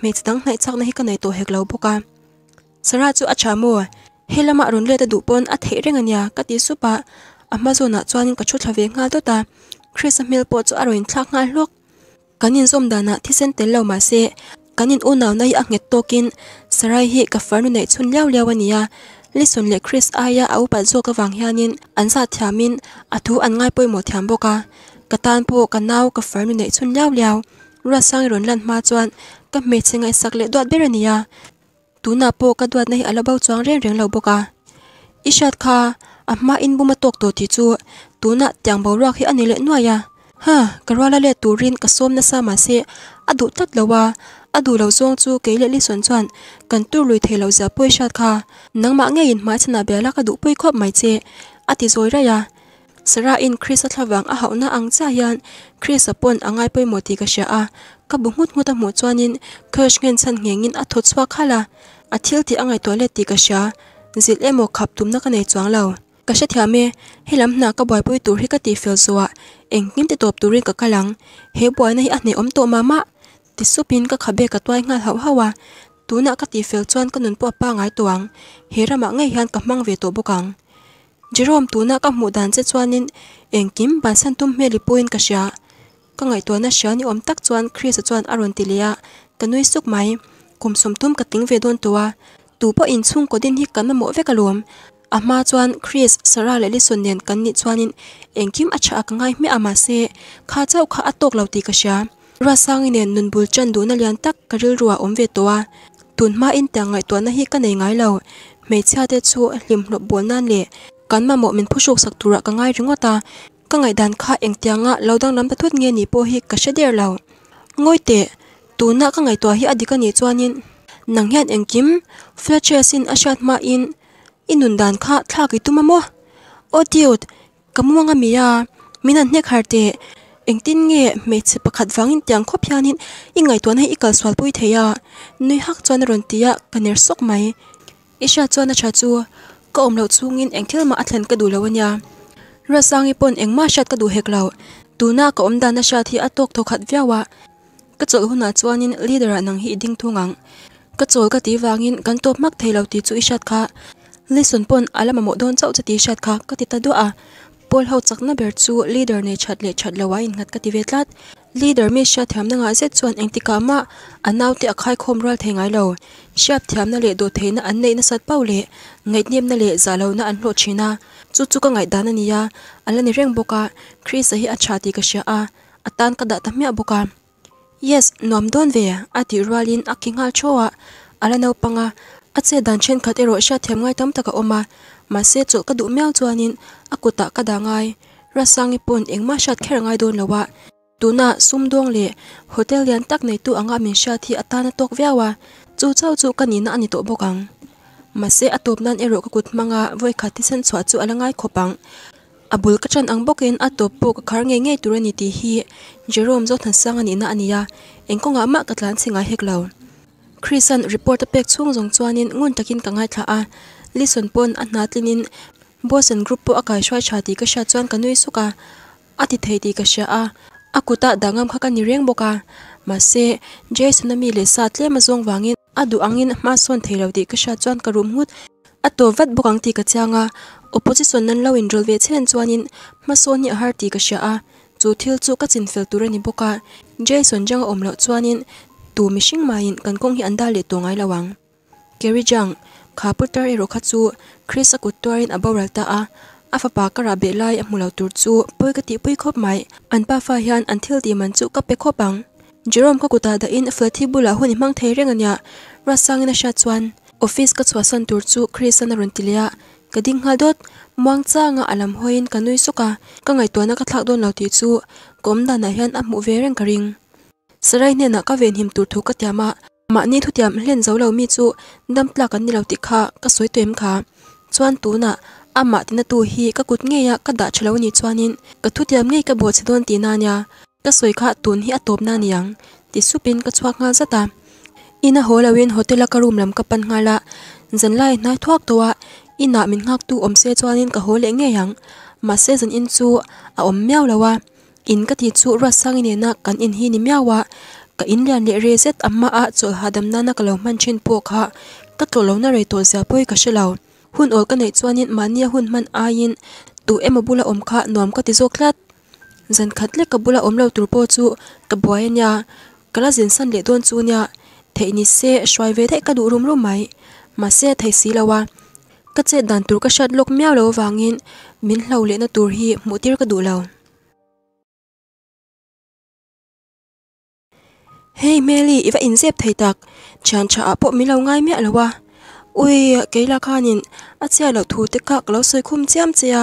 me chidang hnai chak na hi ka nei to hek lo boka sara chu acha mo helama ron le ta du pon a the reng ania ka ti supa amazona chuanin ka chu thlave nga to ta chris mil po chu aroin thlak nga hlok kanin zom dana thisen tel lo ma se kanin unaw na hi a nget tokin sarai hi ka farnu nei chun liaw liaw lý lison lệ chris aya au pa zo ka wang hianin an sa thiamin athu an ngai poimawh thiam boka cả tan bộ cả ka cả ka farnu neih chun nhau liau ra sang rawn lan hma chuan ka hmei chengai sak leh duat ber ania tuna pawh ka duat na hi alo bo chuang reng reng lo bawka ishat kha a à hma in buma tok to thi chu chẳng tiang bo rak anh lệ le nuaya à. ha cả lệ tú rin cả xôm na sa ma se adu tak lowa adu lo zong chu kế lệ li son chuan cần tur lui the lo za poi shat kha nangma nge in ma chana bela ka à du poi khop mai che ati rồi ra ya สระอินคริสทวังอาหาหนาอังจายันคริสปนอังไงไปหมดที่กษิยากบุงุดงุดตมุจวนินเคชเงินสันเงียงินอัทศวาขลาอัทิลที่อังไงตัวเลติกษย์จิตเอมขับตุ้มนักในจวงเห่ากษัตที่์เมให้ลำหนากบอยปุยตูริกติเฟลสวะเองงิมติตัวตูริกกะลังเฮบอยในอันในอมตัวมามะติสุปินก็ขับเบกตัวงานหาวหาวตูนักติเฟลจวนก็นุนปัวป้าไงตวงเฮระมะไงยันกับมังเวตัวบุกังจรวมตัวนักอมูดันเจ้านินเองกิมบันสันตุมเมลิปุนกษัตก็ไงตัวนักเชียนิอมตักจวนคริสจวนอารุณติเลียกันนุยสุกไหมกลุ่มสมทุมกติงเวดวนตัวตูปอินซุ่งก็ดินฮิกกันมาหมเวกลวมอามาจวนคริสสาราเลลิสุนเนียนกันนิจวนินเองกิมอชาอักง่างไม่อามาเซข้าเจ้าข้าอตกเหล่าตีกษัตราสางเนียนนุนบุลจันดูนัลยันตักกริลรัวอมเวตัวตุนมาอินแต่ไงตัวนักฮิกกันในไงเหล่าเม่เชียเดชัวลิมหลบบัวนั่นเล kanma mo min phu shok sak tu ka ngai ringa ta ka ngai dan kha eng tia nga laudang nam ta thut nge ni po hi ka shader lao ngoi te tu na ka ngai to hi adika ni chuanin nang hian eng kim flatcha sin a ma in inun dan kha thla ki tuma mo o tiut ka mu nga mi ya min an ne khar te eng tin nge me che pakhat wangin tiang kho phian in i ngai to na i kal swal pui theya nui hak chuan ron tia ka ner sok mai ishat chuan a cha chu có anh ka om lo chungin eng thil ma athlen ka du lo ania ra sangi pon eng ma shat ka du hek lo tuna ka om dana sha thi atok tho khat vyawa ka chol huna chuanin leader nang hi ding thungang cái tí vàng ti wangin kan mắc thấy thei tí ti chu i shat kha listen pon alama mo don cháu cha ti shat kha ka ti ta do a Pol hau cak na bèr tzu ne chad le chad lewa in ngat kativetlat. Leader me mi thiam na nga zet zuan eng tika ma an nao ti akai kom rwal te ngay lau. Xa thiam na le do te na anay ne na sat pao le ngay tniem na le za lau na an lo chi na. Zu ka ngay da na niya an la ni reng buka kri sa hi a cha ti ka xa a a ka da ta buka. Yes, noam doan vea a ti rwa lin a ngal cho a a la nao panga. Atse dan chen katero siya tiam ngay tam taka oma, ma se chu ka du mel chuanin akuta ka dangai rasangi pon engma shat kher ngai don lawa tuna sumdong le hotel yan tak nei tu na anga min sha thi atana tok viawa chu chau chu kanina ani to bokang mase atop nan ero ka kut manga voi khati san chwa chu alangai khopang abul anh bốc ang bokin atop bốc ka ngay nge nge turani ti hi jerome rất than sang anh na cái engkonga ma katlan hết lâu, christian report a pek chung jong chuanin ngun kinh ka ngai tha à listen pon at natlin in bosen group po aka shwa chati ka sha chuan kanui suka ati theiti ka sha a akuta dangam kha ka ni reng boka mase jason ami le satle ma zong wangin adu angin ma son theirodi ka sha chuan ka rum hut ato vat bokang ti ka changa opposition nan law in rolwe chen chuan in ma son ni har ti ka sha a chu thil chu ka chin fel turani boka jason jang omlo chuan in tu mishing main kan kong hi andale tongai lawang kerijang jang kha putar ero kha chu chris a kutuarin aboral ta a afapa kara be lai amulau tur chu poi ka ti poi khop mai an pa fa hian an thil ti man chu ka pe khopang jerome ka kuta da in flati bula huni mang thei reng anya rasangina sha chuan office ka chhuasan tur chu chris an run tilia ka ding hal dot muang cha nga alam hoin kanui suka ka ngai tuana ka thlak don lo ti chu kom da na hian a mu ve reng ka ring sarai ne na ka ven him tur thu ka tiama mà ni thu tiệm hlen dấu lâu mi chu đâm tla kan ni lo ti kha ka soi tuem kha chuan tu na ama tina tu hi ka kut nge ya đã da lâu ni chuanin ka thu tiam nge ka bo che don ti na nya ka soi kha tun hi atop na niang ti supin ka chuak nga zata ina holawin hotel ka room làm ka pan nga la zan lai nai thuak towa ina min ngak tu om se chuanin hồ hole nghe yang mà se zan in chu a om miaw lawa in ka ti chu rất sang ina kan in hi ni miawa ka inlian le re zet amma a chol hadam nana ka lo man chin pok ha taklo lo na reitol zia poi ka shelaw hun ol ka nei chuanin mania hun man ain tu ema bula om kha nom ka ti zo klat zan khat le ka bula om lo tur po chu ka boyanya kala zin san le don chu nya theini se shwai ve thei ka du rum rum mai ma se thei si lawa ka che dan tur ka shat lok miaw lo wangin min hlo le na tur hi mutir ka du lo Hey Meli, iwa inzep thầy tak. Chan chả, bộ mi lâu ngay mẹ là wa. Ui, cái là kha nhìn. At xe lâu thu tích kạc lâu xoay khum chiam chia.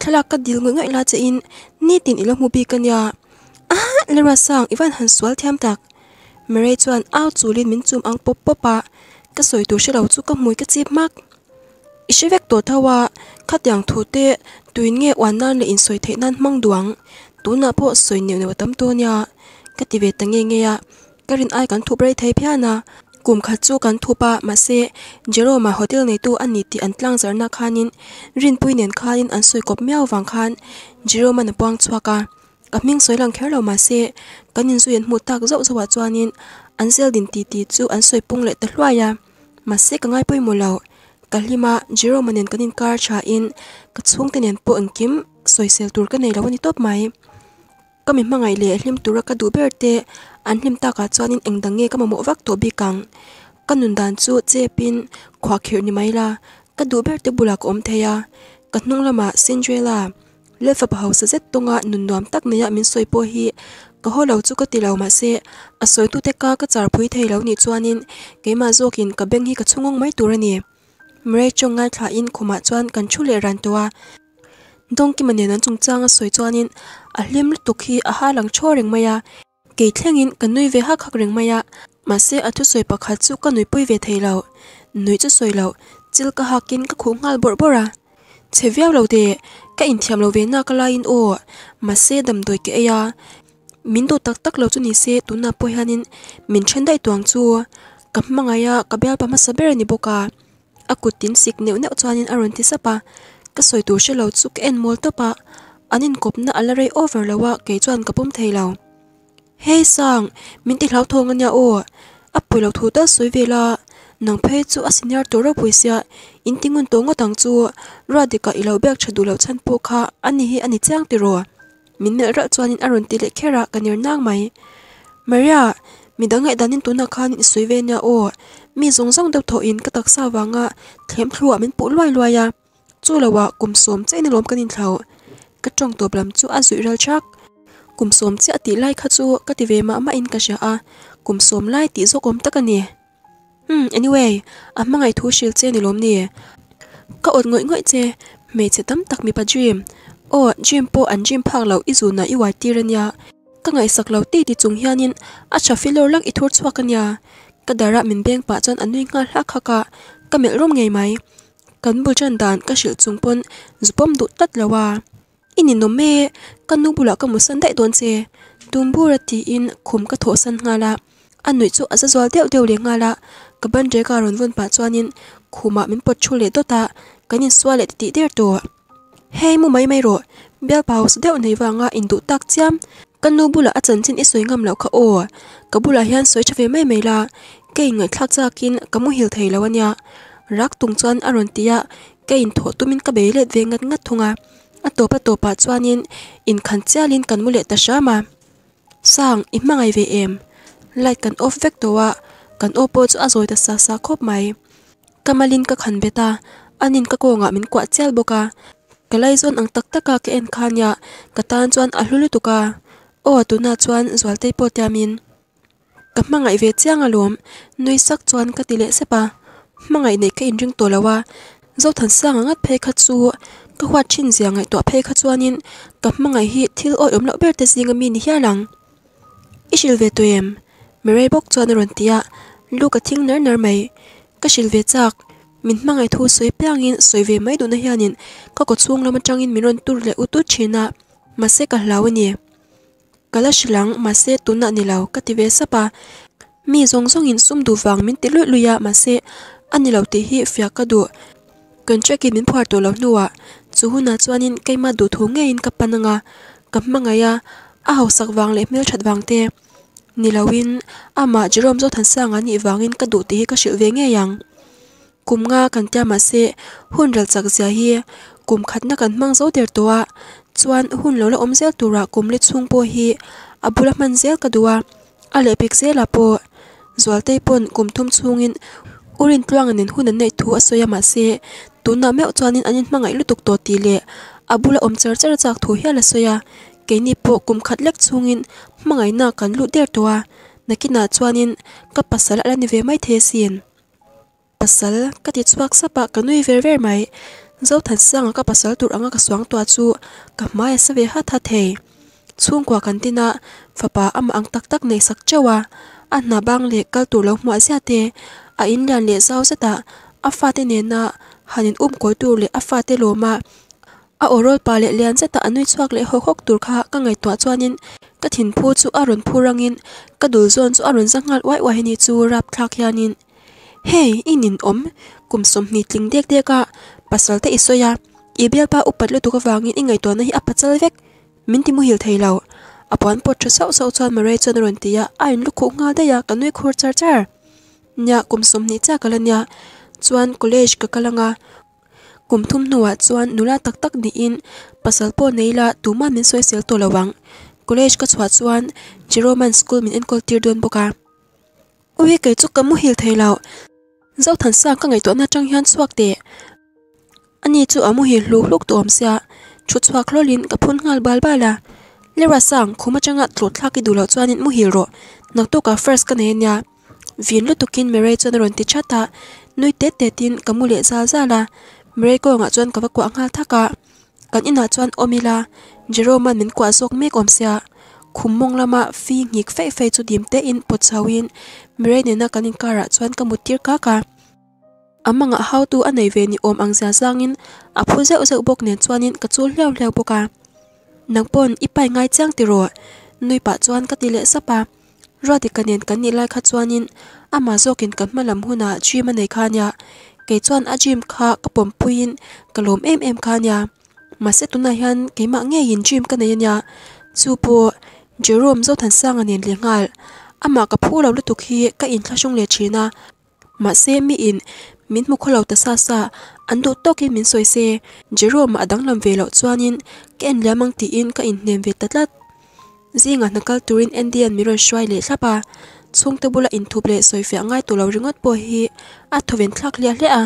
thay là kà dil ngưỡng ngay là chả in. Ni tin ilo mu bì cân ya. À, lê ra sang iwan hàn sual thiam tak. Mary chuan áo chú linh min chum ăn pop pop pa. Kà xoay tu xe lâu chú kà mùi kà chip mak. Ishi vek tổ thao wa. À. Khat yang thu tê. Tuyên nghe oan nan lệ in xoay thế nan mang duang. Tu na bộ xoay nhiều nhiều tâm tu nha ka ti ve nghe nge ya karin ai kan thu brei thei khách kum kha chu kan thupa ma se jeroma hotel này tu anh ani ti an tlang zarna khanin rin puinen khanin an soi kop miaw wang khan jeroma na pang chuaka a ming soi lang kher lo ma se kanin suyen mu tak zo zo wa chuanin an sel din ti ti chu an soi pung le ta hluaya ma se ka ngai poi mo lo ka hlima jeroma nen kanin kar cha in xuống tên tenen po anh kim soi sel tur ka nei lo ni top mai các kami mangai le hlim tura các du ber te anh hlim ta anh ka chuanin engdang nge kama mo wak to bi kang kanun dan chu chepin khwa khir ni mai la ka du ber te bulak om theya ka hnung lama cinderella le fa pa house zet tonga nun nuam tak ne ya mình soi po hi ka ho lo chu ka ti lo ma se à soi tu te ka ka char phui thei lo ni chuanin ke ma zokin các beng hi ka chungong mai mấy mre chongai thla in khuma chuan kan chu le ran towa dong ki mane nan chung changa soi chuanin a hlim lu tukhi a ha lang thaw reng maya ke thlengin kanui ve ha khak reng maya ma se athu soi pakhat chu kanui pui ve theilo nui chu soi lo có ka hakin ka khu ngal bor bora cheviau lo de ka in thiam lo ve na ka lain o ma se dam doi ke aya e mình do tak tak lo chu ni se tuna poi hanin min thren dai tuang chu ka mangaya ka bel pa ma saber ni boka akutin sik neu neu chuanin aron ti sapa ka soi tur she lo chu en mol topa anin kopna alare over lawa ke chuan kapum thei lo hey sang min ti hlau thong anya o apui lo thu ta soi vela nang phe chu a senior tora puisia in tingun tongo tang chu radika ilo bek chhadu lo chan po kha ani hi ani chang ti ro min mel ra chuanin arun ti le khera kanir nang mai maria midangai danin tuna khan in suivenya o mi zong zong deuh tho in ka taksa wanga thlem thluam in pu luai luaya chu lawa kum som che ni lom kanin thlo ka tong top lam chu a zui ral chak kum som che ati lai kha chu ka ti ve ma ma in ka sha a kum som lai ti zo kom takani hmm anyway amma ngai thu shil che ni lom ni ka ot ngoi ngoi che me che tam tak mi pa gym o gym po an gym phang lo i zu na i wai ti rania ka ngai sak lo ti ti chung hianin a cha filo lak i thur chhuakania ka dara min beng pa chon anui nga hlakha ka ka mel rom ngei mai kan bul chan dan ka shil chung pon zupom du tat lawa ini no me kan nu bula ka musan dai ton che tumbura ti in khum ka tho san ngala anui chu asa zol deuh deuh le ngala ka ban re ka ron vun pa chuanin khuma min pot chu le to ta kanin swa le ti der to hei mu mai mai ro bel paus deuh nei wanga in du tak chiam kan nu bula a chan chin i soi ngam lo kha o ka bula hian soi chave mai mai la ke ngai thak cha kin ka mu hil thei lo ania rak tung chuan a ron tia ke in tho tumin ka be le ve ngat ngat thunga a topa topa chuanin in chia chialin kan mu le ta shama sang i mangai ve em light kan off vek towa kan opo chu azoi ta sa sa khop mai kamalin ka khan beta anin ka ko nga min kwa chial boka kalai zon ang tak taka ke en khanya katan chuan a hlulu tuka o tuna chuan zual te po tiamin ka mangai ve chianga lom nui sak chuan ka tile sepa mà ngày này cái in riêng tôi là wa dấu thần sa ngang ngắt phê khát su có hoa chín giờ ngày tôi phê khát su anh in gặp mà ngày hi thiếu ôi ôm lão bé tết gì ngầm mình hi lăng ít chiều về tôi em mới ray bốc cho anh rồi tia lúc cái thiên nở mày cái chiều về chắc mình mang ngày thu suy bèn in suy về mấy đồ này hi ma se tuna an nilaw tihii fiyak ka du ganchuak i min puar tu law nuwa zu hun na cuan in du thuu ngey in kap pan nga ma nga ya ahaw sak vang leh mil chad vang te nilaw ama jirom zu thansa nga ni vang ka du tihii kashi u vey ngey yang kum nga kan ma se hun ral zia kum khat na kan mang ter hun la om zel kum po zel ka duwa pek po pon kum urin tuang nen hun nei thu asoya ma se tuna meu chuanin anin mangai lutuk to ti le abula om char char chak thu hiala soya keini po kum khat lek chungin mangai na kan lu der towa nakina chuanin ka pasal ala ni ve mai the sin pasal ka ti chuak sapa kanui ver ver mai zo than sang ka pasal tur anga ka swang to chu ka mai sa ve ha tha the chung kwa kan tina fapa ama ang tak tak nei sak chawa an na bang le kal tur lo hmuah zia te a in lian le zau zata a fa te ne na hanin um koi tur le a fa te lo ma a orol pa le lian zata anui chuak le hok hok tur kha ka ngai twa chuanin ka thin phu chu a ron phu rangin ka dul zon chu a ron zangal wai wai ni chu rap thak hianin hei inin om kum som ni tling dek dek ka pasal te isoya ibel pa upat le tuka wangin ingai to na hi a pachal vek minti mu hil thei lo apon pot tha sau sau chuan mare chuan ron tia a in lu khu nga da ya kanui khur char char nya kum som ni cha nhà, chuan college cả ka kalanga kum thum nuwa chuan nula tak tak ni in pasal po neila tuma min soi sel to lawang college ka chhuat chuan Jeroman school min enkol tir don boka uhi kai chu kamu hil thailau zau than sa ka ngai to na tang hian chuak te ani chu amu hi hlu hluk to am sia chu chuak lolin ka phun ngal bal bala lera sang khuma changa tlo thlaki dulo chuanin mu hil ro nak to ka first ka ne nya vin lutukin mere chon ron ti chata nui te te tin kamule za za la mere ko nga chon kawa kwa nga thaka kan ina chon omila jerome min kwa sok mek omsia khummong lama fi ngik fe fe chu dim te in pochawin mere ne na kanin kara chuan kamutir ka ka amanga how to anei ve ni om angza zangin aphu zeu zeu bok ne chuanin ka chul hleu hleu boka nangpon ipai ngai nuôi bà nui pa chuan ka tile sapa rồi lại khách rati kanen kan ni lai kha chuanin ama zokin kan malam huna chima nei khanya ke chuan a gym kha ka pom puin kalom em em khanya ma se tuna hian keima nge in gym ka nei anya chu po jerome zo than sang anin le ngal ama ka phu lo lutuk hi ka in thlasung le china Mà se à mi yên, mình min mu lâu ta xa xa, an do to ke mình soi xe. jerome làm adang lam ve lo chuanin ken lamang ti in yên in hnem tất tatlat zinga nakal turin indian miron shwai le thapa à. chung te bula in thup le soifia ngai tu lo ringot po hi a thoven thlak lia hle a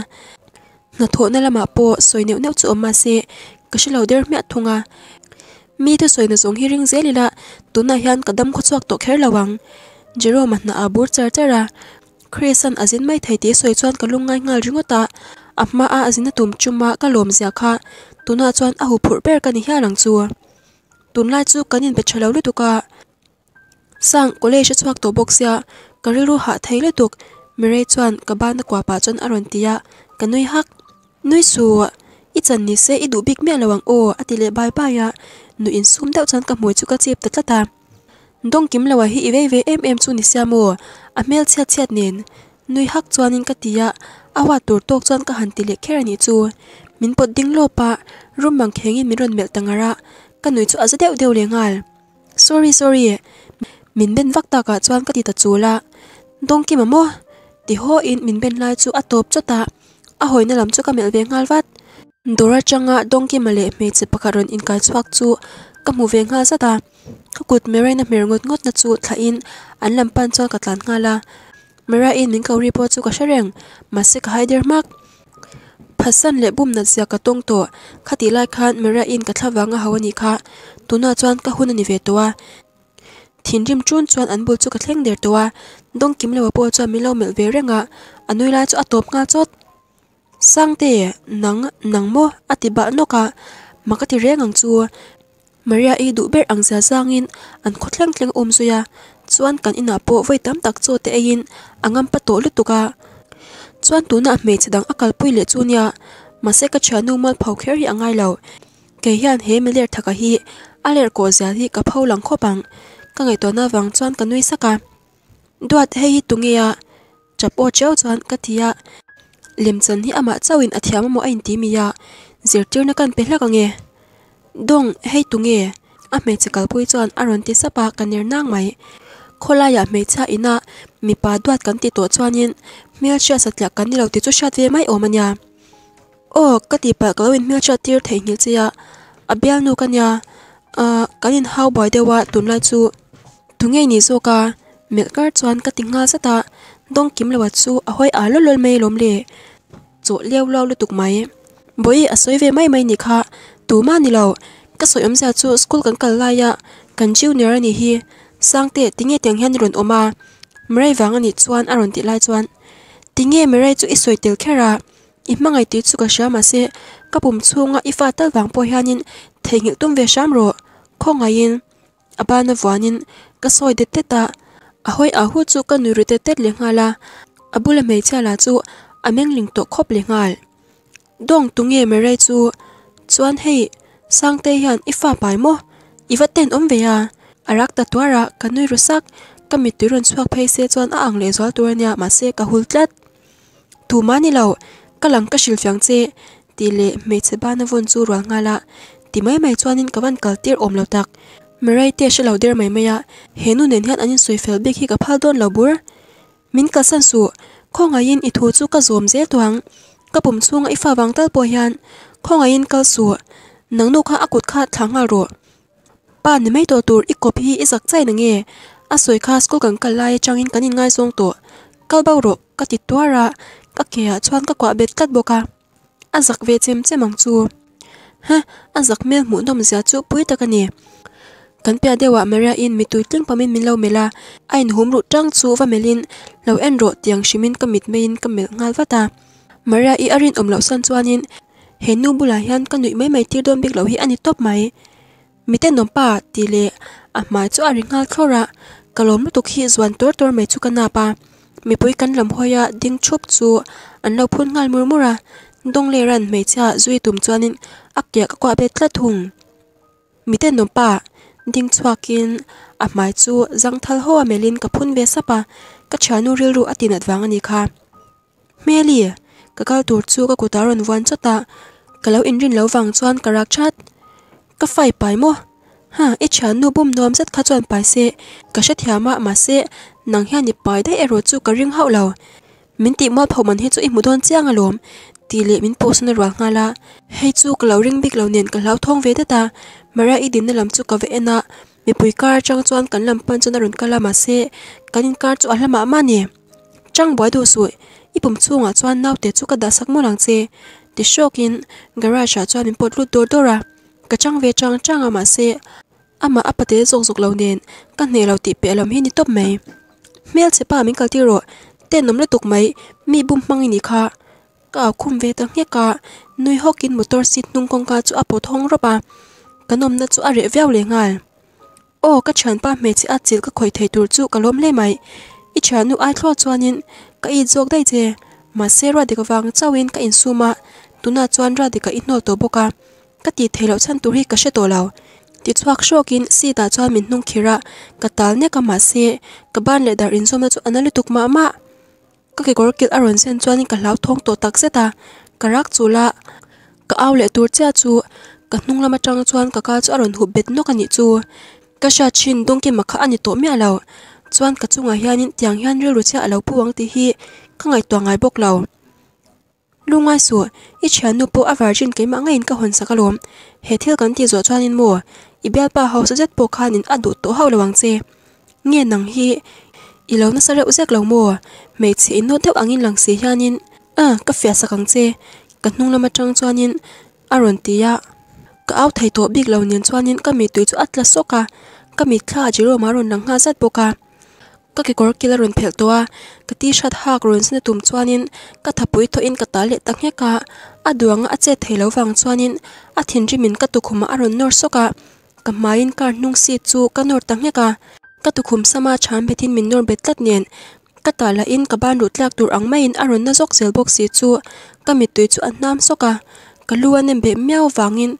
na tho na lama po soi neu neu chu ma se kashi lo der me thunga mi te soi na zong hi ring zelila tuna hian kadam kho chuak to kher lawang jerome na abur à char chara christian azin à mai thai te soi chuan kalung ngai ngal ringota amma a azina tum chuma kalom zia kha tuna chuan a hu phur ber ka ni hialang chu tun lai chú cá nhân chu kanin pe chhalo lu tuka sang college chuak to box ya kariru ha theile tuk mire chuan ka ban kwa pa chon aron tia kanoi hak nui ít i chan ni se i du bik me lawang o atile bai pa ya nu in sum deuh chan ka mui chu ka chep ta tlata dong kim lawa hì iwe ve em em chu ni siamo a mel chhat chhat nen nui hak chuanin ka tia awa tur tok chuan ka han tile khera ni chu min pot ding lo pa rum mang khengi miron mel tangara kan nui chu aza deuh deuh le ngal sorry sorry min ben vak ta ka chuan ka ti ta chu la dong ki mamo ti ho in min ben lai chu atop chota a hoina lam chu ka mel ve ngal wat dora changa dong ki male me che pakharon in kal chuak chu ka mu ve ngal zata ka kut mere na mer ngot ngot na chu tha in an lam pan chuan ka tlan ngala mera in min kauri po chu ka shareng ma se ka haider mak Pasan le bum na zia katong to, ka lai khan mera in katla vanga hawa ni ka, tu na ka huna ni vieto wa. Tien rim chun zwan an bulcho katleng dier to wa, dong kim lewa po zwa milo mil vire nga, anuy lai zwa atop nga zot. Sang te, nang, nang mo, ati ba no ka, makati re ngang zua, maria i du ber ang zia zangin, an kotleng tling umzuya, zwan kan ina po vay tam tak zote ayin, angam pato luto ka. Tuan tu na me chidang akal pui le chunia ma se ka chanu mal phau kher hi angai lo ke hian he miler thaka hi aler ko zia hi ka phau lang kho pang ka ngai to na wang chuan ka nui saka duat he hi tungia chapo chau chuan ka thia limchan hi ama chawin athiam mo ain ti miya zirtir na kan pehla ka nge dong he tunge a me chakal pui chuan aron ti sapa ka nir nang mai คนละอย่างไม่ใช่อีน่ะมีปาดวดกันติดตัวชวนยินเมื่อเชื่อสัตย์กันนี่เราติดตัวชาติไม่โอมันยาโอ้ก็ตีปากเราเป็นเมื่อเชื่อที่เราเห็นเสียอาเบียนูกันยาอ่อกนรินฮาวบอยเดว่าตุนไลจูตุงเงินนีิสุก้าเมการชวนก็ติงหาสตาดงคิมเลวัตซูอ้ายอาลลลไม่ล้มเลยจู่เลี้ยวเราลยตกไหมบอยอสวยเวไม่ไม่นิค่ะตูมานี่เราก็สวยอมเสียจู่สกุลกันกันลายะกันจิวเนื้อนี่ฮี sang te tinge teng hian ron oma mrei wang ani chuan a ron ti lai chuan tinge mrei chu isoi tel khera i hmangai ti chu ka sham ase kapum chunga ifa tal wang po hianin thengil tum ve sham ro khongain abana wanin ka soi de teta ahoi ahu chu ka nuri te tet le ngala là mei cha la chu ameng ling to khop le ngal dong tunge mrei chu chuan hei sang te ít phát bài mo ít phát tên om về à arak ta twara kanui rusak kami turon swak phei se chon a ang le zol turnia ma se ka hul tlat tu mani lo kalang ka shil fyang che ti le me che ba na von chu rual ngala ti mai mai chuanin kawan kaltir om lo tak merai te shalo der mai maya henu nen hian anin soi fel bek hi ka phal don lo bur min ka san su khonga yin i thu chu ka zom zel tuang ka pum chunga i fa wang tal po hian khonga yin kal su nang nu kha akut kha thangal ro bạn ni mai to tur i copy hi izak chai na nge a soi kha ngay xuống kalai changin kanin ngai song to tua ra, ka kia tuara ka kea bệt cắt kwa bet kat boka về ve chem mang chu ha azak à, mel mu nom zia chu pui takani kan đeo dewa maria in mi mitui tling pamin min lo la, ain hum ru trăng chu va melin lâu en ro tiang shimin kamit mein kamel ngal vata maria i arin om lâu san chuanin henu bula hian kanui mai mai tir dom bik lo hi ani top mai mi te nom pa ti le a mai chu a ringal thora kalom lu tukhi zuan tor tor chú chu kana pa mi pui làm hoa ya, đinh chụp chu anh lo phun ngal murmura đông lê ran me cha duy zui tum chuanin akya ka kwa be tla thung mi te nom đinh chua chuakin a mai chu răng thal ho a linh ka phun ve sapa ka chanu ril ru atin atwang ani kha meli ka kal tur chu ka kutaron wan chata kalau inrin lo wang chuan karak chat ka fai pai mo ha e cha nu bum nom zat kha chon pai se ka sha thia ma ma se nang hian ni pai dai ero chu ka ring hau lo min ti ma phoman he chu i mu don chiang alom ti le min pos na ra nga la he chu ka lo ring bik lo nen ka lau thong ve da ta mara i din na lam chu ka ve e na mi pui kar chang chuan kan lam pan chuan run ka la ma se kanin kar chu a hlama ma ne chang boy du su i pum chu nga chuan nau te chu ka da sak mo lang che ti shokin garage a chuan import lut dor dora กระจังเวจังจังอามาเซอามาอัปเตุกุกเราเนนกันเนเราติเปลมให้นิตบไหมเมลเซป้ามิงกาติโรเตนนมเลตุกไหมมีบุ้มมังอินิค่ะก็คุมเวตังเฮกะนุยฮอกินมอเตอร์ซิตนุงกงกาจูอปทองรบะกันนมนัจูอาเรเววเลงานโอ้ก็ชันป้าเมจิอาจิลก็คอยเทตูจูกะล้มเล่ไหม อีฉันนุอายทอดจวนินก็อีจกได้เจมาเซราเดกวังเจ้าเวนก็อินซูมาตุนาจวนราเดกอินโนโตบกา kati thailo chan turhi hi ka she to law ti chuak shokin in si ta chaw min nung khira ka tal ne ka se ka ban le dar in zo ma chu anal tuk ma ma ka ke gor kil aron sen chuan in ka lau thong to tak se ta ka rak chu la ka aw le tur cha chu ka nung lama chang chuan ka ka chu aron hu bet no ka ni chu ka sha chin dong ki ma kha ani to mi a chuan ka chunga hian in tiang hian ru cha a law puang ti hi ka ngai to ngai bok law lunga su i chan nu po avarjin ke ma ngain ka hon sakalom he thil kan ti zo chuanin mo hầu bel rất ho sa jet ăn khanin adu to là lawang che nghe nang hi i lo na sare uzek lo mo me chi in no theu angin lang si hianin a ka fia sakang che ka hnung trăng tang chuanin aron tia ka au thei to big lo nen chuanin ka mi tui chu atla soka ka mi kha jiro maron nang rất zat poka ka ki kor kila run phel towa ka t-shirt hak run sne tum cái tháp bụi tho in cái lệ ka ta le tak hne ka aduanga a che theilo wang chuanin a thin rimin ka tukhuma a run cả, cái ka in cái nung si chu cái ka nor tak hne ka ka chán sama chhan mình min nor betlat nén, cái ta la in cái ban ru tlak tur ang in a run na zok sel bốc si chu cái mi tui chu an nam cả, cái luôn em be miao wangin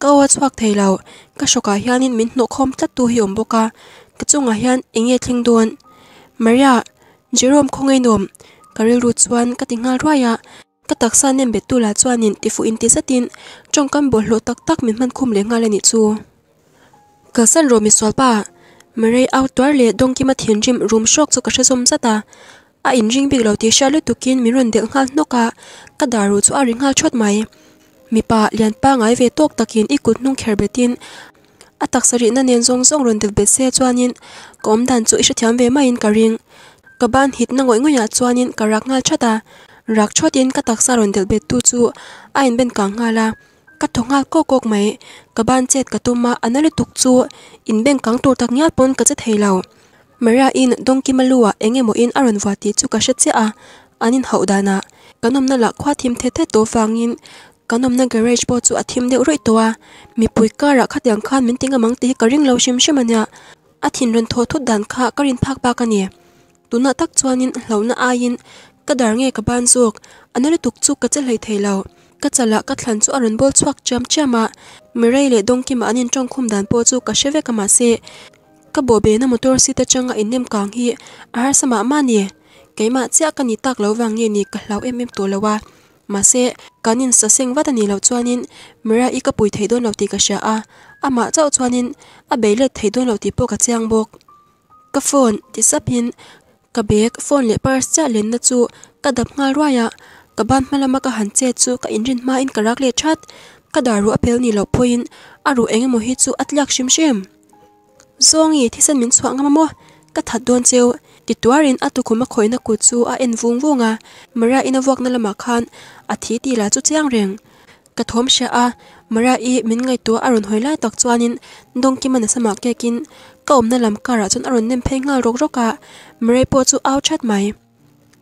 ka wa chuak theilo ka shoka hianin min hno khom tlat tu hi cái boka ka chunga in enge thleng don Maria, Jerome khong ngay nôm, karil ru chuan kati ngà rùa ya, katak sa nèm la chuan nín tì phù in tì sát tín, chong kàm bò lù tạc tạc mìn mân khùm lè ngà lè nì chù. Kà sàn rù mì xoàl bà, Maria áo tùa lè dòng kì mà thiên rìm rùm xoàk cho a in rìng bì gàu tì tukin lù tù kín mì rùn dèng ngà nò kà, kà dà rù chù a rì ngà chuột mai. Mì bà liàn bà ngài về tốt tạc nung kèr a taksari na nen zong zong ron delbe se chuanin kom dan chu isha thiam ve ma in karing kaban hit na ngoi ngoya chuanin karak ngal chata rak thotin ka taksa ron delbe tu chu a in ben ka ngala ka thongal ko kok mai kaban chet ka tuma anali tuk chu in ben kang tur tak nyal pon ka che theilau Maria in dongki malua enge mo in aron vati chu ka shetsia anin haudana kanom na la khwa thim the the to fangin có nằm năng garage bo chu athim deuh roi towa mi pui ka ra kha tiang khan min tinga mang ti ka ring lo shim shim anya athin ron tho thut dan kha ka rin phak ba ka ni tuna tak chuanin hlona ain ka dar nge ka ban zuk anale tuk chu ka chel hei thelo ka chala ka thlan chu aron bol chuak cham chama mirei le dongki ma anin tong khum dan po chu ka sheve ka ma se ka bobe na motor sita changa innem kang hi ar sama ma cái keima chia ka ni tak lo vàng nge ni cả hlau em em to lawa mà sẽ cá nhân sa sinh vắt anh lâu chuanin mira i ka pui thei don lo ti ka sha a ama chau chuanin a beilet thei don lo ti po ka chiang bok cái phone thì ti sapin cái bag phone le purse cha lên na chu cái dap ngal raya ka cái bàn ka han cái chu chế inrin cái in trên máy in cái cái rác chat, karak le that ka daru apel ni lo phoin aru engemaw hi chu atlak shim shim thì thisan min chhuang ngama mo cái thật don cheu tituarin atukuma khoina ku chu a envung vunga mara inawak na lama khan a thi ti la chu chiang reng ka thom sha a mara i min ngai tu arun hoila tak chuanin dongki mana sama kekin kaum na lam kara chun arun nem phei ngal rok roka mre po chu au chat mai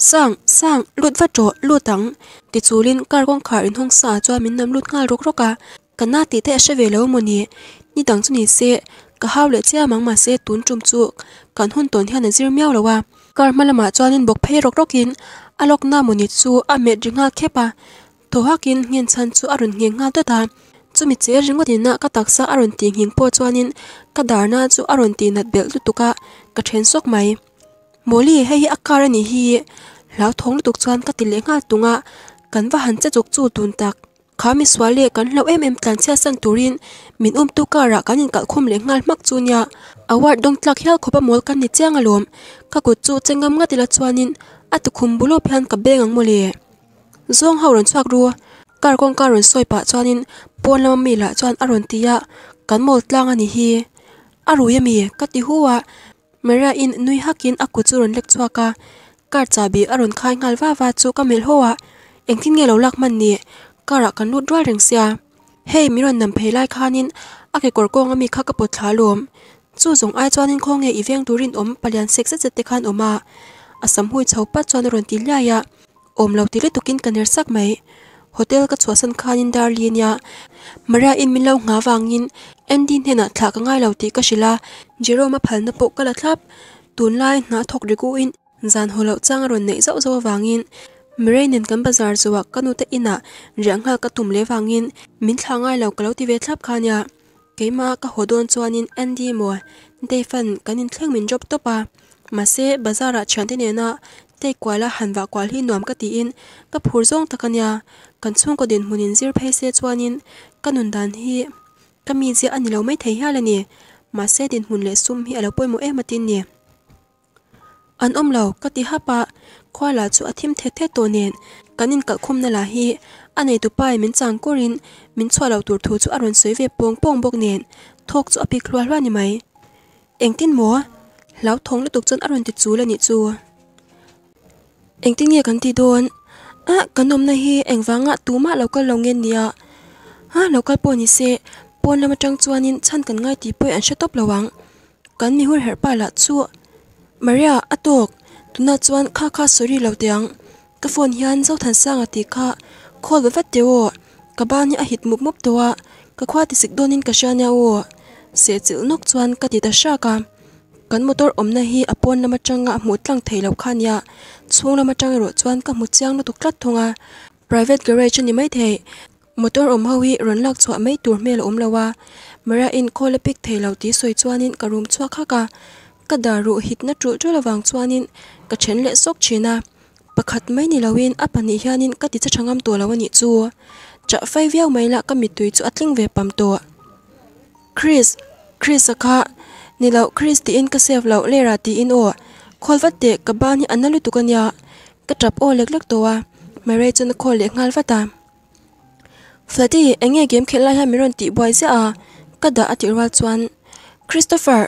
sang sang lut va tro lu tang ti chulin kar kong khar in hong sa chua min nam lut ngal rok roka kana ti te she ve lo moni ni dang chu ni se ka haw le cha mang ma se tun chum chu kan hun ton hian zir miao lawa kar mala ma chuan in bok phe rok rok in alok na mu ni chu a me ringa khepa to ha kin ngin chan chu arun nge nga ta ta chumi che ringo din na ka taksa arun ti hing po chuan in ka dar na chu arun ti nat bel tu ka ka then sok mai moli lao thong tuk ka ti le nga kan va han che chuk chu khá mi xóa lệ cắn lâu em em tàn xe sân Turin rin mình um tu cả rạ cá nhìn cả khum lấy ngal mắc chu nhà award dong tlak hial khopa mol kan ni chiang alom ka ku chu là nga tila chuanin atu khum bulo phan ka beng ang mole zong hauron chuak cả con cả karon soi pa chuanin pon lam mi la chuan aron tia kan mol tlang anh à hi aru yami ka ti huwa mera in nui hakin aku chu ron lek chuaka kar chabi aron khai ngal wa wa chu ka mel hoa engthin nge lo lak man ni การะกันนุดรัวเริงเสียเฮ้มิรันนำเพลายคานินอาเกกอร์กงมีข้ากระปดขาลวมจู่สงไอจวนินคงเงอีเวียงดูรินอมปลียนเซ็กซ์เจติคันออกมาอาสมหุยชาวปัจจวนรนติลยายะอมเหล่าติเลตุกินกันเนรสักไหมโฮเทลกัชัวสันคานินดาร์ลีนยะมาราอินมิลาวงาวางินเอ็นดินเฮนัทลากง่ายเหล่าติกชิลาเจโรมาพัลนปกกะละทับตูนไลนาทกริกูอินจานโฮเหล่าจ้างรนเนยเจ้าเจ้าวางิน Mirainin kan bazar zuwa kanu ta ina à. rianga ka tumle wangin min thangai lo kalo ti ve thlap khanya keima ka hodon chuanin andy mo defan kanin thleng min job topa mase bazara chantine na te kwala hanwa kwal hi nuam ka tiin ka phur zong takanya kan chung ko din hunin zir phei se chuanin kanun dan hi kami je anilo mai thei halani mase din hun le sum hi alo poimo ematin ni an omlo ka ti hapa ควาลาจูอาทิมเทเทตัวเนียนกันินกัดคมนลาฮีอันในตัวไปมินจางกุรินมินชวเราตัวทูจูอารุนสวยเวปวงปงบกเนียนทกจูอภิครัวร้านยี่ไหม เอ็งตินหมัวแล้วทงและตุกจนอารุนติดจูและนิจูเอ็งตินเงียกันตีโดนอ่ะกันนมนาฮีเอ็งวางอะตูมาเราก็ลงเงินเดียฮะเราก็ปวนิเซปวนละมาจังจวนนินชันกันง่ายตีป่วยอันเชตบระวัง กันมีหุ่นเหรอปาละจูมาเรียอตกตุนาจวนข้าข้าสุรีเหล่าเตียงกระฟอนฮันเจ้าทันสร้างอติข้าข้าหรือฟัดเดียวกระบ้านนี้อหิตมุบมุบตัวกระควาติสิกโดนินกระชานยาวเสียจิลนกจวนกระติตาชากากันมอตอร์อมนาฮีอัปวนละมาจังงะหมดลังเทเหล่าข้านี้ช่วงละมาจังรถจวนกับหมดเจียงนตุกลัดทงา private garage นี่ไม่เทมอตอร์อมฮาวิรันลักจวนไม่ตัวเมลอมละวามารีอนโคลปิกเทเหล่าตีสวยจวนินกระรุมชัวข้ากา cho là ka daru hit na tru tru lawang chuanin ka ṭhen leh sawk china pakhat mai ni loin a pahnih hianin ka ti cha ṭhangam tu lo chợ chu cha mấy viau mai mít ka mitui ắt linh về pam tua chris chris aka ni lo chris ti in ka save lo lê ra ti in o kholvat te ka ban hi analu tu kanya ka trap o lek lek towa mare chun khol le ngal vata anh enge game khela ha miron ti boy se a kada ati rwal chuan christopher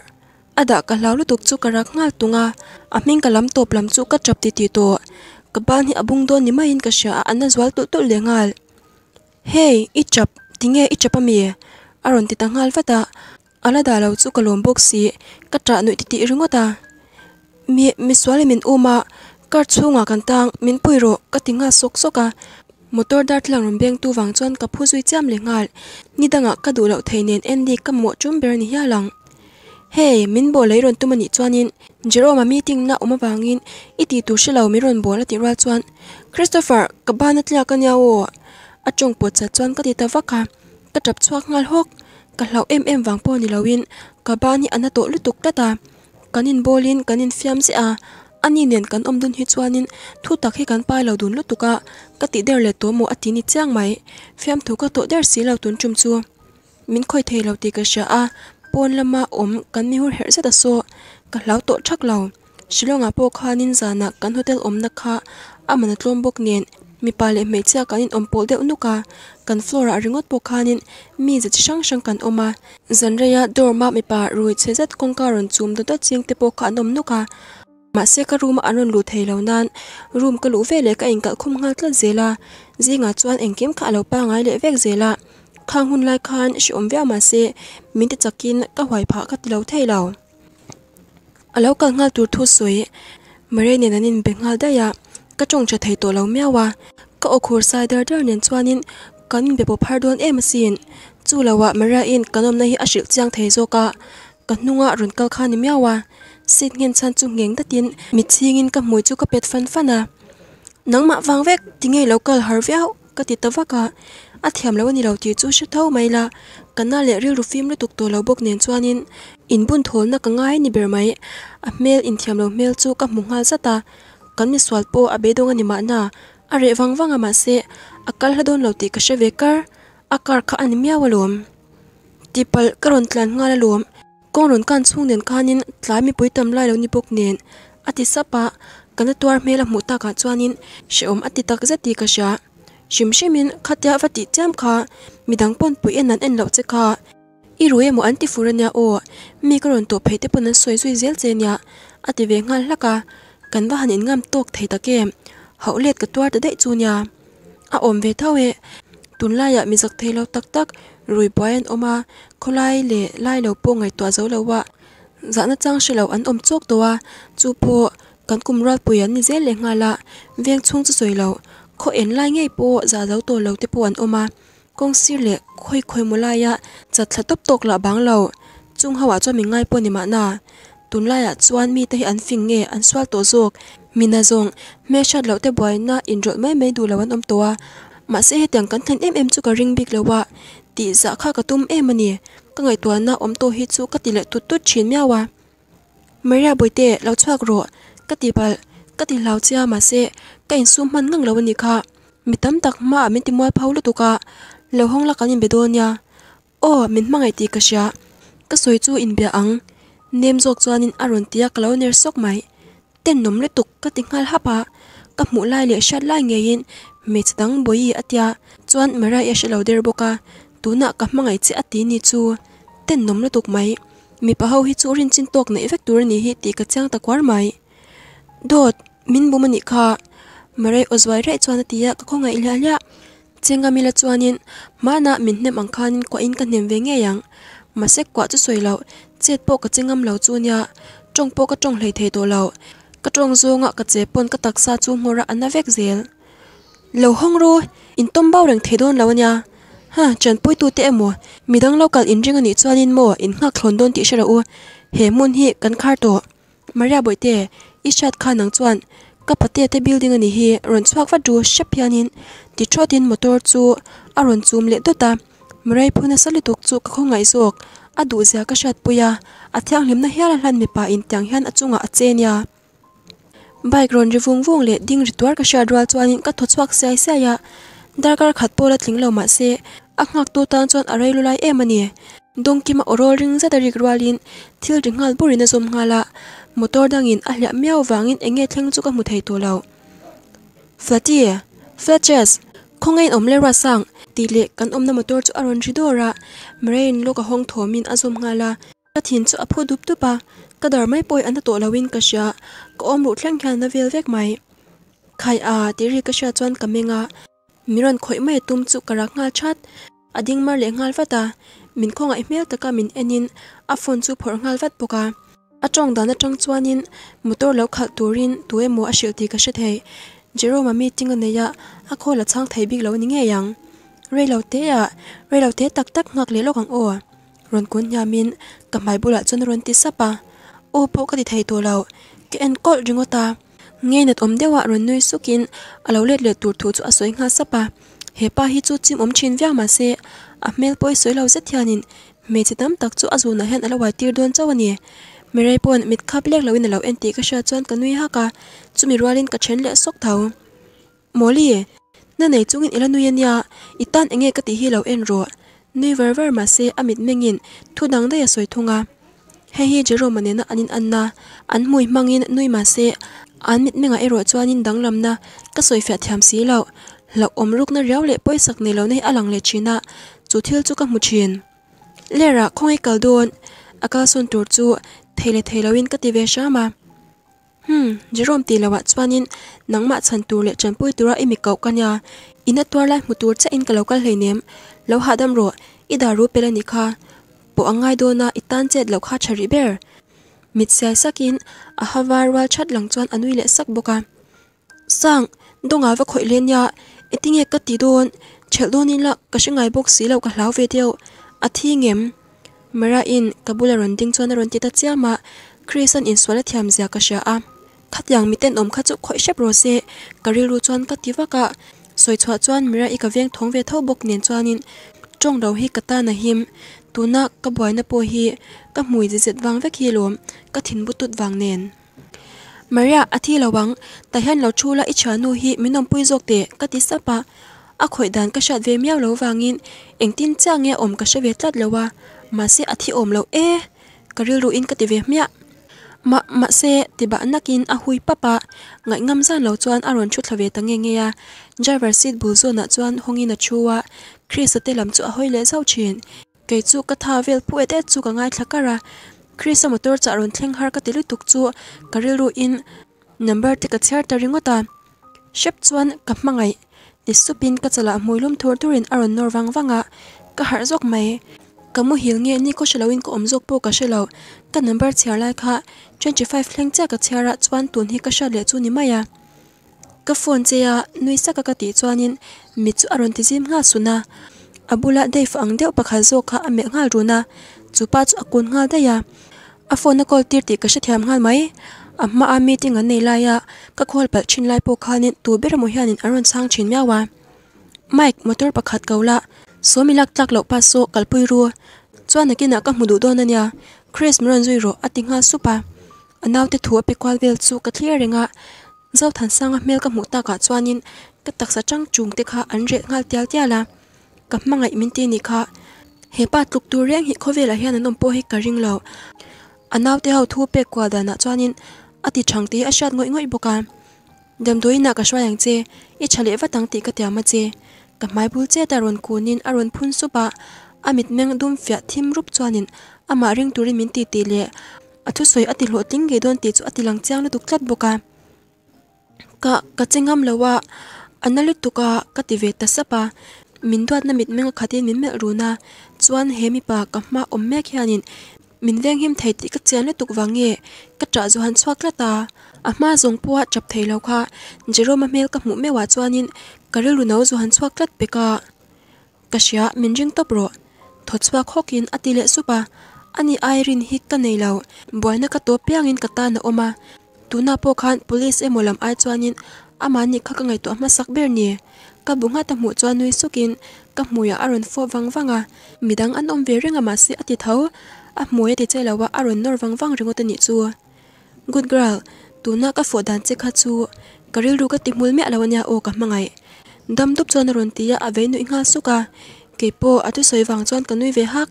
ada ka lawlu tuk chu karak ngal tunga aming kalam top lam chu ka chap ti ti to kabani abung do ni mai in ka sha an na zwal tu tu le ngal hey i chap tinge i chap mi aron ti ta ngal fata ala da law chu kalom box si ka tra nu ti ti ringota mi mi swale min uma kar chunga kan tang min puiro ka tinga sok soka motor dart lang rom tu wang chon ka phu zui le ngal ni danga ka du lo endi kam mo chum ni ya hey min bo leiron tumani chuanin jerome meeting na uma wangin iti tu shilo miron bo la ti ra chuan christopher ban kabana tla kanya wo achong po cha chuan ka ti ta waka ka tap chuak ngal hok ka hlau em em wang po ni lawin kabani anato lutuk tata kanin à. bolin kanin fiam si a à. ani nen kan om dun hi chuanin thu tak hi kan pai lo dun lutuka ka ti der à. le to mo ati ni chang mai fiam thu ka to der si lo tun chum chu min khoi thei lo ti ka sha a buôn pon lama om kan mi hur her sa ta lão tổ chắc lâu, chỉ lo ngã shilonga po khanin zana kan hotel om na kha amana tlom bốc nen mi lệ pale meichia kanin ompol deuh nuka kan flora ringot po khanin mi je chi sang sang kan oma zanreya mà mi pa rui chezat kongka ron chum do ta ching te po kha nom nuka ma se ka room anon lu lâu nan room lũ ka lu vele ka engkal khum ngal tla zela zinga chuan kiếm cả lo pa ngai le vek zela ข้างหุ่นไล่คันชิอมเวียมาเซมินติจักินก็หวยพระก็ติเลาเทเราแล้วก็งาตูทุสวยมาเรเนี่ยนินเป็นงาได้ยะก็จงจะไทยตัวเราแม่ว่าก็อคูร์ไซเดอร์เดอร์เนี่ยชวนินกันมินเบปพาร์ดอนเอมาซินจู่ละวะมาเรอินกันอมในอาชิลจียงไทยโซกะกันนุ่งอ่ะรุนกัลคานิแม่ว่าสิทธิ์เงินชันจุงเงงตัดยินมิดชิงินกับมวยจู่ก็เป็ดฟันฟันนะนังมะวางเวกที่ไงเราก็หาเวียวก็ติดตัวว่าก็ a thiam lawani lo ti chu shu thau mai la kana le ri ru fim le tuk to lo bok nen chuanin in bun thol na ka ngai ni ber mai a mel in thiam lo mel chu ka mungal sa ta kan mi swal po a bedong ani ma na a re wang wang tipal karon tlan nga kan chung nen khanin tlami ni bok ati sapa kana twar mel a mu ta she om ati tak zati ka ชิมชิมินขัดยาวติจามค่ะมีดังปนปุยเอ็นนั้นเอ็นเหล่าจะค่ะอีรู้เอ็มอันติฟูรันยาโอมีกระนตัวเพยแต่ปนนั้นสวยสวยเจลเจนยาอติเวงานละกะกันว่าหันเอ็นงามตกไทยตะเกมเขาเล็ดกระตัวจะได้จูนยาอาอมเวทเวตุนลายะมีสักเทเราตักตักรุยบอยอันออกมาเขาไล่เละไล่เราปวงไงตัวเจ้าเราว่าจานะจังเชลอันอมจกตัวจูโพกันกุมรอดปุยันนี่เจลเลงาละเวียงชงจะสวยเรา khó én lai ngay bộ giả dấu tổ lâu tiếp buồn ôm công si lệ khôi khôi mua lai ạ chặt thật tốc tốc là báng lầu chung hậu cho mình ngay bộ nè mà nà tún lai ạ chuan mi tây ăn phình nghe ăn xoal tổ ruột mina zong me chat lâu tiếp buồn na in rộn mấy mấy đủ lâu ăn ôm tổ mà sẽ hết tiếng cắn thân em em chú cả ring big lâu ạ tỷ dạ khá cả tum em mà nè các ngày tuần na ôm tổ hít chú các tỷ lệ tụt tụt chiến miao à mấy ra buổi tệ lâu chuak rồi các tỷ bạc ka ti lau chia ma se ka in sum man ngang lo ni kha mi tam tak ma min ti moi phau lu tu ka lo hong la kan in be do nya o min ma ngai ti ka sha ka soi chu in bia ang nem jok chuan in aron tia ka lo ner sok mai ten nom le tuk ka ti ngal ha pa ka mu lai le shat lai nge in me chadang boi atia chuan mara ya shalo der boka tuna ka mangai chi ati ni chu ten nom le tuk mai mi pa ho hi chu rin chin tok nei vek tur ni hi ti ka chang ta kwar mai dot min bu mani kha mare ozwai re chuan tia ka khonga ila ila chenga mila chuanin mana min hnem ang khanin ko in ka hnem ve nge yang masek kwa chu soi lo chet po ka chingam lo chunia tong po ka tong hlei thei to lo ka tong zonga ka che pon ka taksa chu ngora anavek zel lo hong ru in tom bau reng thei don lo nya ha chan pui tu te emo midang local in ring ani chuanin mo in nga thlon don ti shara u he mun hi kan khar to maria boite ishat kha nang chuan ka pate te building ani hi ron chuak fa du shapianin ti chotin motor chu a ron chum le dota mrai phuna sali tuk chu ka khongai zok a du zia ka shat puya a thyang lim na hial a ran mi pa in tiang hian a chunga a chenia bike ron ri vung vung le ding ri tuar ka sha dwal chuanin ka thochuak se ai se ya darkar khat po la thling lo ma se a ngak tu tan chuan a rei lu lai em ani dongkim a rolling zatarik rwalin thil ringal burina zomngala một đang motor dangin a hliah miau wangin enge thleng chu ka hmu thei tu Fletcher, không fletches khongein omle ra sang tile kan omna motor chu aron ri dora mrein lo ka hong thomin azom ngala ka thin chu aphu dup tu pa ka dar mai poi an to lawin ka sha có ông ru thleng khan na vel vek mai khai à, à, tỷ lệ mình a tiri ka sha chuan kamenga miron khoi mai tum mà karak ngal chat ading mình không ngal vata tất cả mình anh nhìn, enin a phone chu phor ngal vat poka atong dana tang chuanin motor lo kha turin tue mo a shil ti ka she the jerome mi ting ne ya a kho la chang thei bik lo ni nge yang re lo te ya re lo te tak tak ngak le lo kang o ron kun nya min ka mai bula chon ron ti sapa o po ka ti thei to lo ke en kol ringota rồi net om dewa ron noi sukin alo let le tur thu chu a soi nga sapa hepa hi chu chim om chin vya ma se a mel poi soi lo ze thianin me chitam tak chu azuna hen alawai tir don chawani mi rai pon mit khap lek lâu in lâu en ti ka sha chon cái nui ha ka chu mi rualin ka chen le sok này chúng mình nei chungin ela nui ania itan enge cái tí hi lâu lo en ro nui ver ver ma se amit mengin thu dang da ya soi thunga he hi jero anh na anh mui mang anin anna mà mui anh nui ma se an cho anh ero đắng lắm na, cái soi fya thiam si lo lo om ruk na riau le poi lâu này lo nei lệ Chín na, chu thil chu ka mu Lẽ chin lera khongai e kal don akal son tur chu thầy lệ thầy lawin cái tivi sao mà hmm Jerome tiền là vặt xoan in nắng mạ sàn tu lệ trần bùi tura im cậu căn nhà in at tuar lại một tuột sẽ in cái lâu cái lấy ném lâu hạ đâm rồi ít đào rùa pela nikha bộ anh ngay đôi na ít tan chết lâu khát chari bear mít xe sắc à a havar wal chát lăng chuan anui lệ sắc boka sang đông ngáo và khởi liên nhà ít tiếng cái tí đồn chợ đồn in là cái sự ngay bốc xí lâu cái lão về tiêu à thi ngém mera in kabula ron ding chuan ron ti ta chiama christian in swala thiam zia ka sha a khat yang miten om kha chu khoi shep ro se kari lu chuan ka tiwa ka soi chwa chuan mera i ka veng thong ve tho bok nen in, chong do hi kata na him tuna ka boy na po hi ka mui je jet wang vek hi lom ka thin butut wang nen maria athi lawang ta hian lo chula i chanu hi minom pui jok te ka ti sapa a khoi dan ka shat ve miaw lo wangin engtin change om ka she ve tlat lowa mà sẽ athi om lo e karil ru in ka ti ve mia ma ma se ti ba nakin a hui papa ngai ngam zan lo chuan aron thu thlave ta nge nge à driver seat bul zona chuan hongina chuwa chris te lam chu a hoi le zau chin ke chu ka tha vel pu et chu ka ngai thlakara chris a motor cha ron thleng har ka tilu tuk chu karil ru in number te ka chhar ta ringota shep chuan ka mangai tisupin ka chala muilum thur turin aron nor wang wanga ka har jok mai kamu hil nge ni ko shalawin ko omzok po ka shalaw ka number chhar lai kha 25 leng cha ka chhara chuan tun hi ka sha le chu ni maya ka phone che ya nui sa ka ka ti chuanin mi chu aron ti jim nga suna abula deif ang deu pa kha zo kha ame nga ru na chu pa chu akun nga da ya a phone call tir ti ka sha nga mai amma a meeting an nei la ya ka khol pal chin lai po kha nin tu ber mo hianin aron sang chin mya mike motor pakhat kaula số mi lắc lắc lậu pa số rua cho anh kia nãy các mù đủ đôi nè Chris mượn duy rồi ating ha supa anh nào thì thua bị quan vel su cái clear ringa giao thằng sang mail các mù ta cả cho anh cái tắc sa trăng trùng tiếc ha anh rệt ngal tial tial là các mang lại mình tin ha hệ ba trục tu riêng hệ khó về là hiện anh ông po hệ cả ring lậu anh nào thì hậu thua bị quan đàn cho anh ati sát ti a shat ngoi ngoi boka dam doi na ka shwa yang che e chale wa tang ti ka tiama che kamai bul che taron kunin aron phun su ba amit meng dum fya thim rup chuanin ama ring turin min ti ti le athu soi ati lo ting ge don ti chu ati lang chang na duk chat boka ka ka chingam lawa anali tu ka ka ti ve ta sa pa min duat na mit meng kha min me ru na chuan he mi pa ka ma om me khianin mình đang hiếm thấy thì các chiến liên tục vắng nghệ các trợ dù hắn xoak là ta à mà dùng pua chập thấy lâu khá chỉ rồi mà mail các mũ mê hóa cho nên cả lưu nấu dù hắn xoak lát bê cả các xia mình dừng tập rồi thuật xoak khó kín ati à, lệ à. anh ấy ai rin hít cả này lâu bởi nó các tổ piang ta kata na oma tu na po khan police em làm ai cho anh, nên ama ni khắc ngay tổ mà sắc bèr nhẹ ka bunga ta mu chuan nui sukin ka muya aron à, fo wang wanga midang an om ve renga ma si ati thấu a mui ti che lawa a ron nor rồi wang rengot ani chu good girl tuna ka fo dan che kha chu karil ru ka timul me alawanya o ka mangai dam dup chon ron tia a ve nu inga suka kepo atu soi wang chon kanui ve hak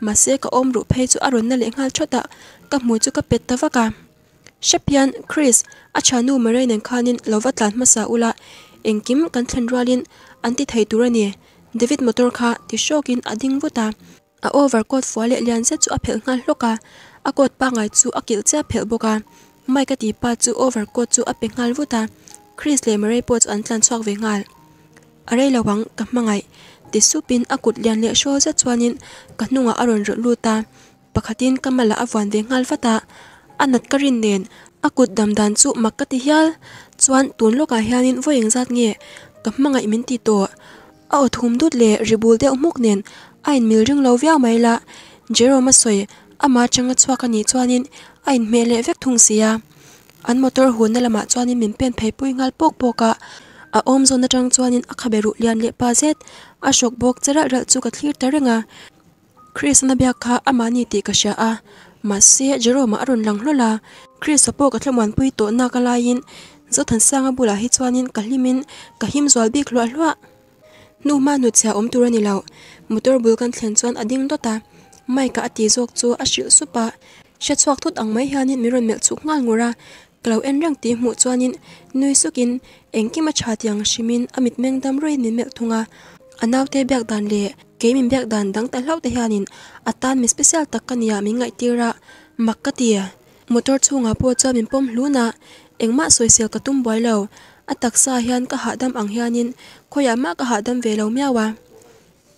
ma se ka om ru phei chu a ron na le ngal thota cho mui chu ka pet tawaka shapian chris a chanu mare nen khanin lova tlan masa ula engkim kan thlen ralin anti thei turani david Motorka, kha ti ading vuta a overcoat fuale lian se chu a phel nga hloka a coat pa ngai chu a kil cha phel boka mai ka ti pa chu overcoat chu a pe ngal vuta chris le mare pot an tlan chok ve ngal a rei lawang ka ma ngai ti su pin a kut lian le sho za chuanin ka nunga a ron ro lu ta pakhatin kamala awan ve ngal fata anat karin nen akut damdan chu makati hial chuan tun loka hianin voing zat nge ka ma min ti to a othum dut le ribul te umuk nen ain mil ring lo via mai la jero ma soi ama changa chwa ka ni chuanin ain me le vek thung sia an motor hu na lama chuanin min pen phei pui ngal pok poka a om zon na tang chuanin a khabe lian le pa zet ashok bok chara ral chu ka thlir taringa chris na bia kha ama ni ti ka sha a ma se jero ma arun lang hlo la chris a pok a thlem pui to na ka la in zo than sa nga bula hi chuanin ka himin ka him zol bik lo hlo nu ma nu cha om turani lao motor bulkan thlen chuan a ding dota mai ka ati zok chu a shil su pa sha chuak thut ang mai hian in miron mel chuk ngal ngura klo en rang ti mu chuan in nui sukin engki ma cha tiang shimin amit meng dam roi ni mel thunga anaw te byak dan le kemin byak dan dang ta te hian in mi special tak ka niya mi ngai tira makatia motor chunga po cha min pom hluna engma soi sel ka tum boilaw ataksa hian ka ang hianin khoya ma ka hadam miawa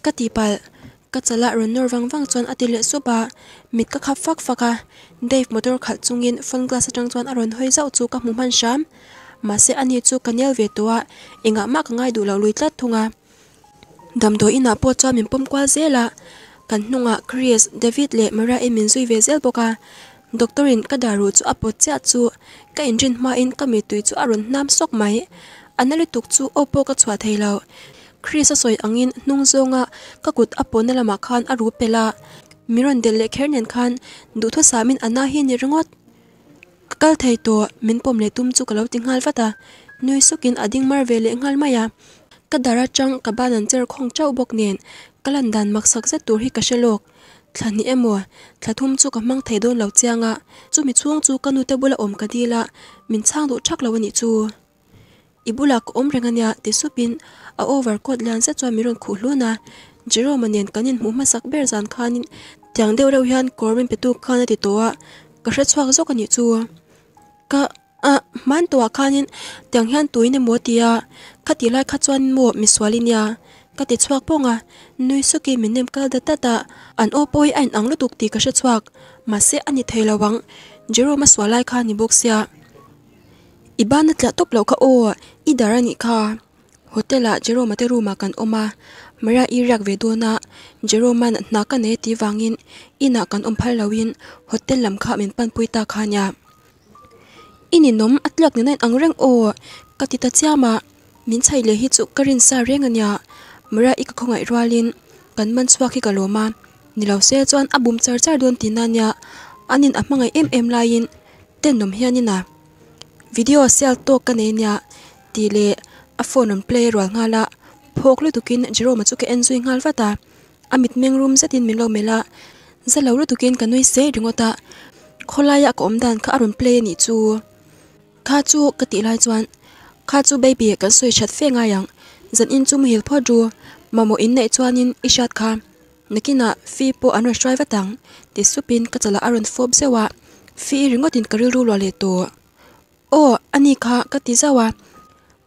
ka ti pal ka chala ron nor wang wang chuan ati leh sopa mit ka khap phác faka à. dave motor trung yên phân glass atang chuan aron hoi zau chu ka hmu man sham ma se ani chu kanel về towa enga à. ngã mắc ngay đủ lâu lui tlat thunga dam do ina po cha min pom kwal zela kan hnunga chris david le mara emin zui ve zel boka à. doctorin ka daru chu apo chết chu ka engine ma in ka tùy tui chu aron nam máy, anh mai tục tuk Oppo opo ka thay thailo Krisa soi angin nung zo nga kakut apo nila makaan aru pela. Miran de le kher nien khan du thua sa min anna hi nir ngot. kal thay to min pom le tum zu kalaw ting hal fata. Nui sukin kin ading marve le ngal maya. Ka dara chang ka banan zir kong chao bok nien kalandan maksak zet tur hi kashe lok. Tla ni emwa, tla thum tsu ka mang thaydoon lao tiya nga, tsu mi tsuang tsu ka nu te bula om ka di la, min tsang du chak lao ni tsu. ibulak om renganya tisupin a overcoat lan sa chami ron khu luna jero manen kanin mu ma ber zan khanin tyang deu reu hian kormin petu khana ti towa ka sha chwa zo kani chu ka a man towa khanin tyang hian tuine motia khati lai kha chwan mo miswalinya ka ti chwak ponga nui suki minem kal da ta an opoi ain anglu tuk ti ka sha chwak ma se ani thailawang jero ma swalai kha ni boksia ibana tla top lo kha o idara ni kha hotela jero mate ruma kan oma mara irak ve dona jero man na ka ne ti wangin ina kan om phal lawin hotel lam kha min pan puita kha nya ini nom atlak ni nan angreng o katita chiama min chai le hi chu karin sa reng anya mara ik khongai rwalin kan man chwa khi kaloma nilau se chuan abum char char don tinanya anin amangai em em lain ten nom hianina video sel to kane nya ti le a phone on play ro nga la phok lu dukin jero ma chu ke enjoy ngal wata amit meng room zatin min mela za lo ru dukin kanui se ringota kholaya ya ka dan kha run play ni chu kha chu ka ti lai chuan kha chu baby ka soi chat fe nga yang zan in chu mihil pho du ma mo in nei chuan in i kha nakina fi po an restriver tang ti supin ka chala aron fob sewa fi ringotin karil ru lo le to ओ अनि कतिजावा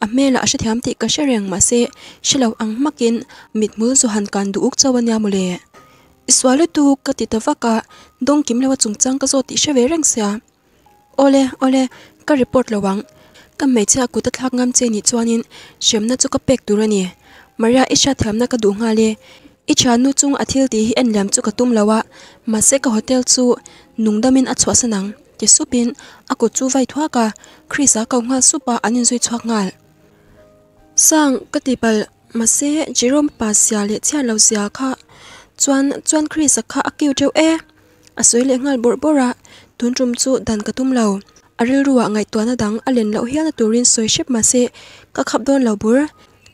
अमेला अशथ्याम ति कशरेंग मासे शिलो अंग मकिन मिटमु जुहान कान दुक चवनिया मुले इस्वाले तु कति तवका दोंग किमले चुंगचंग कजो शवे रेंग ओले ओले का रिपोर्ट लवांग कम मेचा कुत थाक ngam चे नि चवानिन शेमना चुक पेक तुरनि मरिया इशा थ्यामना का दुंगाले इचा नुचुंग अथिल ति हि एनलम चुक तुम लवा मासे का होटल छु नुंगदमिन अछवासनांग chỉ số pin à cô chú vay thoa cả khi giá cầu ngang số ba anh duy thoa ngal sang cái tỷ bal mà sẽ Jerome Pasia liệt chia lâu xia kha chuan chuan khi giá kha kêu treo e à suy lệ ngal bor ra, tuôn trung chu đàn cả tum lâu aril ruwa ngai tuana dang alen lo hian turin soiship ma se ka khap don lo bur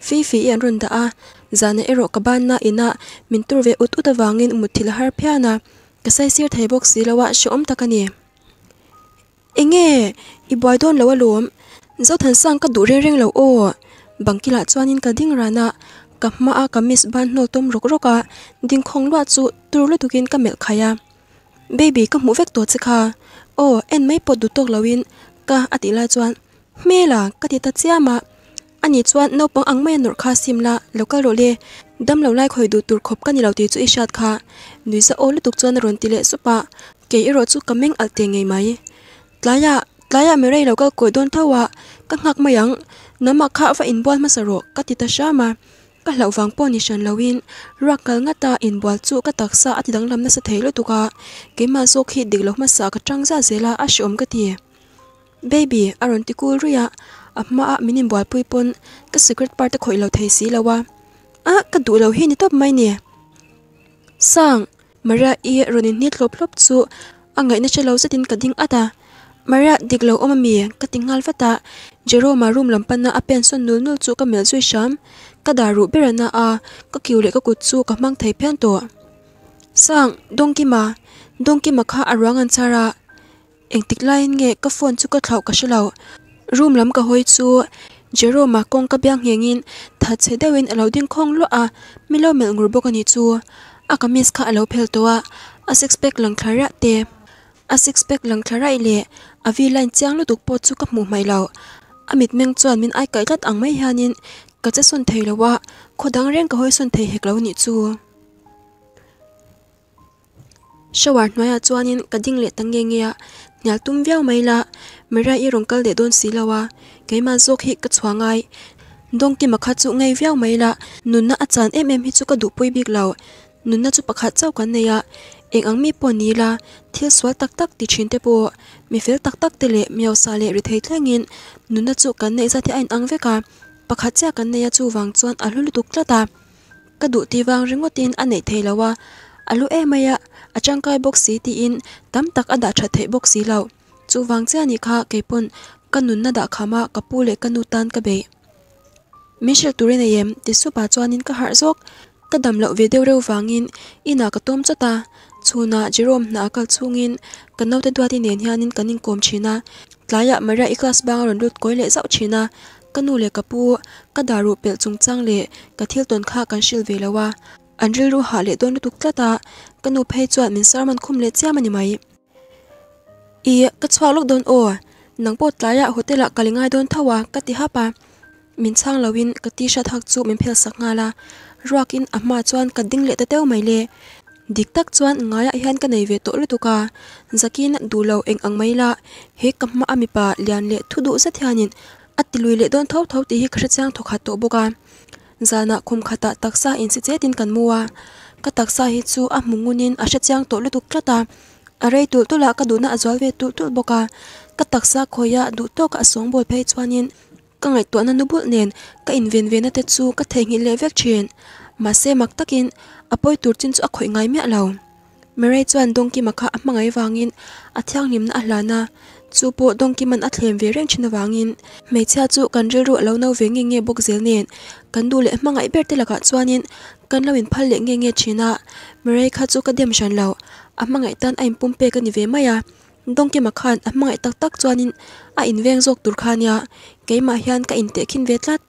fi fi an run da a zane ero kaban na ina min tur ve ut utawangin muthil har phiana kasai sir thai box silawa shom takani เองเอ๋อีบอยโดนแล้วล้มเจ้าทันสังก็ดูเร่งเร่งแล้วโอ้บังกิลาจวนินกระดิ่งรานะกับมาอากับมิสบ้านโนต้มรกรกะดิ่งคงลวดจุตัวลุตุกินกับเมลขายาเบบีก็หมูเวกตัวสิค่ะโอ้เอ็นไม่ปวดดูตกละวินก็อติลาจวนเมล่ะก็ติดตัดเสียมาอันนี้จวนนปังอังไม่หนุนคาซิมละแล้วก็โรเลดำเหลาไล่คอยดูตุรคบกันเราตีจุอิชัดค่ะนุยจะโอ้ลุตุกจวนรนติเลสุปะเกยรอจุกำเมงอัลเตงไงไหม tlaya tlaya mere lo ka koi don thawa ka ngak mayang nama kha fa in bol masaro ka tita shama ka lo wang pon ni shan lawin rakal nga ta in bol chu ka taksa ati dang lamna sa thelo tuka ke ma so khi dik lo ma sa ka tang za zela a shom ka ti e. baby aron ti kul ria apma a minim bol pui pon ka secret part khoi lo thei si lawa a ka du lo hi ni top mai ni e. sang mara i ronin ni thlop thlop chu angai na chalo zatin ka ding ata มาเรียดิกลาวอมมีกติงาลฟตาเจโรมารุมลำปันนาอเปนส่นนุลนุลจูกัเมลซุยชัมกรดารุเบรนนาอาก็คิวเลกกุดซูกับมังไทเพียนตัวสังดงกิมาดงกิมาข้าอรังอันซาระเองติดไลน์เงก็ฟอนซุกกับเขากับฉลาวรุมลำกับหอยซูเจโรมากงกับยังเฮงินทัดเซเดวินเอาดิ้งคงลุอาไม่เล่าเมลงรบกันยิ่งซูอากามิสข้าเอาเพลตัวอาเซ็กเปกหลังคลาเรตเต a six pack lang thlara ile a v line chiang lu tuk po chu ka hmu mai lo amit meng chuan min ai kai rat ang mai hianin ka cha sun thei lawa khodang reng ka hoi sun thei hek lo ni chu shawar noya chuanin ka ding le tange nge ya nyal tum viau mai la mera i rong kal de don si lawa keima zok hi ka chhuangai dong ki makha chu ngai viau mai la nunna achan em em hi chu ka du pui bik lo nunna chu pakha chau kan neya anh ang mi pawni la thil sual tak tak ti chín tế pawh mi fel tak tak te leh miao sa leh ri thei thlengin nuna chu kan nei za te ein ang veka pakhat cha kan nei chu wang chuan a hlu lutuk tlata ka du ti wang ringotin a nei thei lawa alu emaya atangkai bốc xí ti in tam tak ada tha thei box si lo chu wang cha ni kha keipon kanun na da khama kapu le kanu tan ka bể. Michel Turin ayem tisu pa chuanin ka har zok kadam lo video rewangin ina tôm cho ta chuna Jerome na akal chungin kan nau tan tuati nen hianin kan in kom china tlaya mara i class bang ron lut koi le zau china kanu le kapu ka daru pel chung chang le ka thil ton kha kan shil ve lawa anril ru ha le don tuk tlata kanu phei chuan min sarman khum le chiam ani mai i ka chwa lok don o nang po tlaya hotela kalingai don thawa ka ti hapa min chang lawin ka ti sha thak chu min phel sak nga la ruakin amma chuan ka ding le ta teu mai le dik tak chuan ngai a hian ka nei ve to le tuka zakin du lo eng ang mai la he kamma ami pa lian le thudu sa thianin atilui le don thau thau ti hi khre chang thokha to boka zana khum khata taksa in si chetin kan muwa ka taksa hi chu a mungunin a hre chang to le tuk tlata arei tul tula ka duna azol ve tul tul boka ka taksa khoya du to ka song bol phei chuanin ka ngai to na nubul nen ka inven ve na te chu ka thei ngi le vek chen ma se mak takin apoi turchin chu a khoi ngai me lo mere chuan dongki makha amangai wangin athiang nimna ahlana chu po dongki man athlem ve reng thina wangin meichha chu kanril ru lo no vengi nge bok zel nen kan du le mangai ber te laka ah chuanin kan lo in phal le nge nge china mere kha chu ka dem shan lo amangai tan aim pum pe ka ni ve maya dongki makhan amangai tak tak chuanin a inveng jok tur khania keima hian ka inte khin ve tlat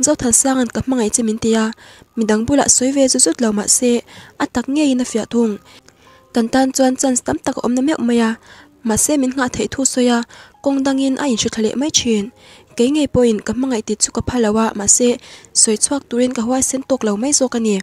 zo thal sangan ka mangai chemin tia midang bula soive zu zut lo ma se atak nge in phía thung kan tan chân chuan chan ôm tak omna mek maya mà xe mình nga thei thu soya kong dangin a in thu thale mai chin ke ngei poin ka mangai ti chu ka phalawa ma se soi chuak turin ka hwa sen tok lo mai zo kani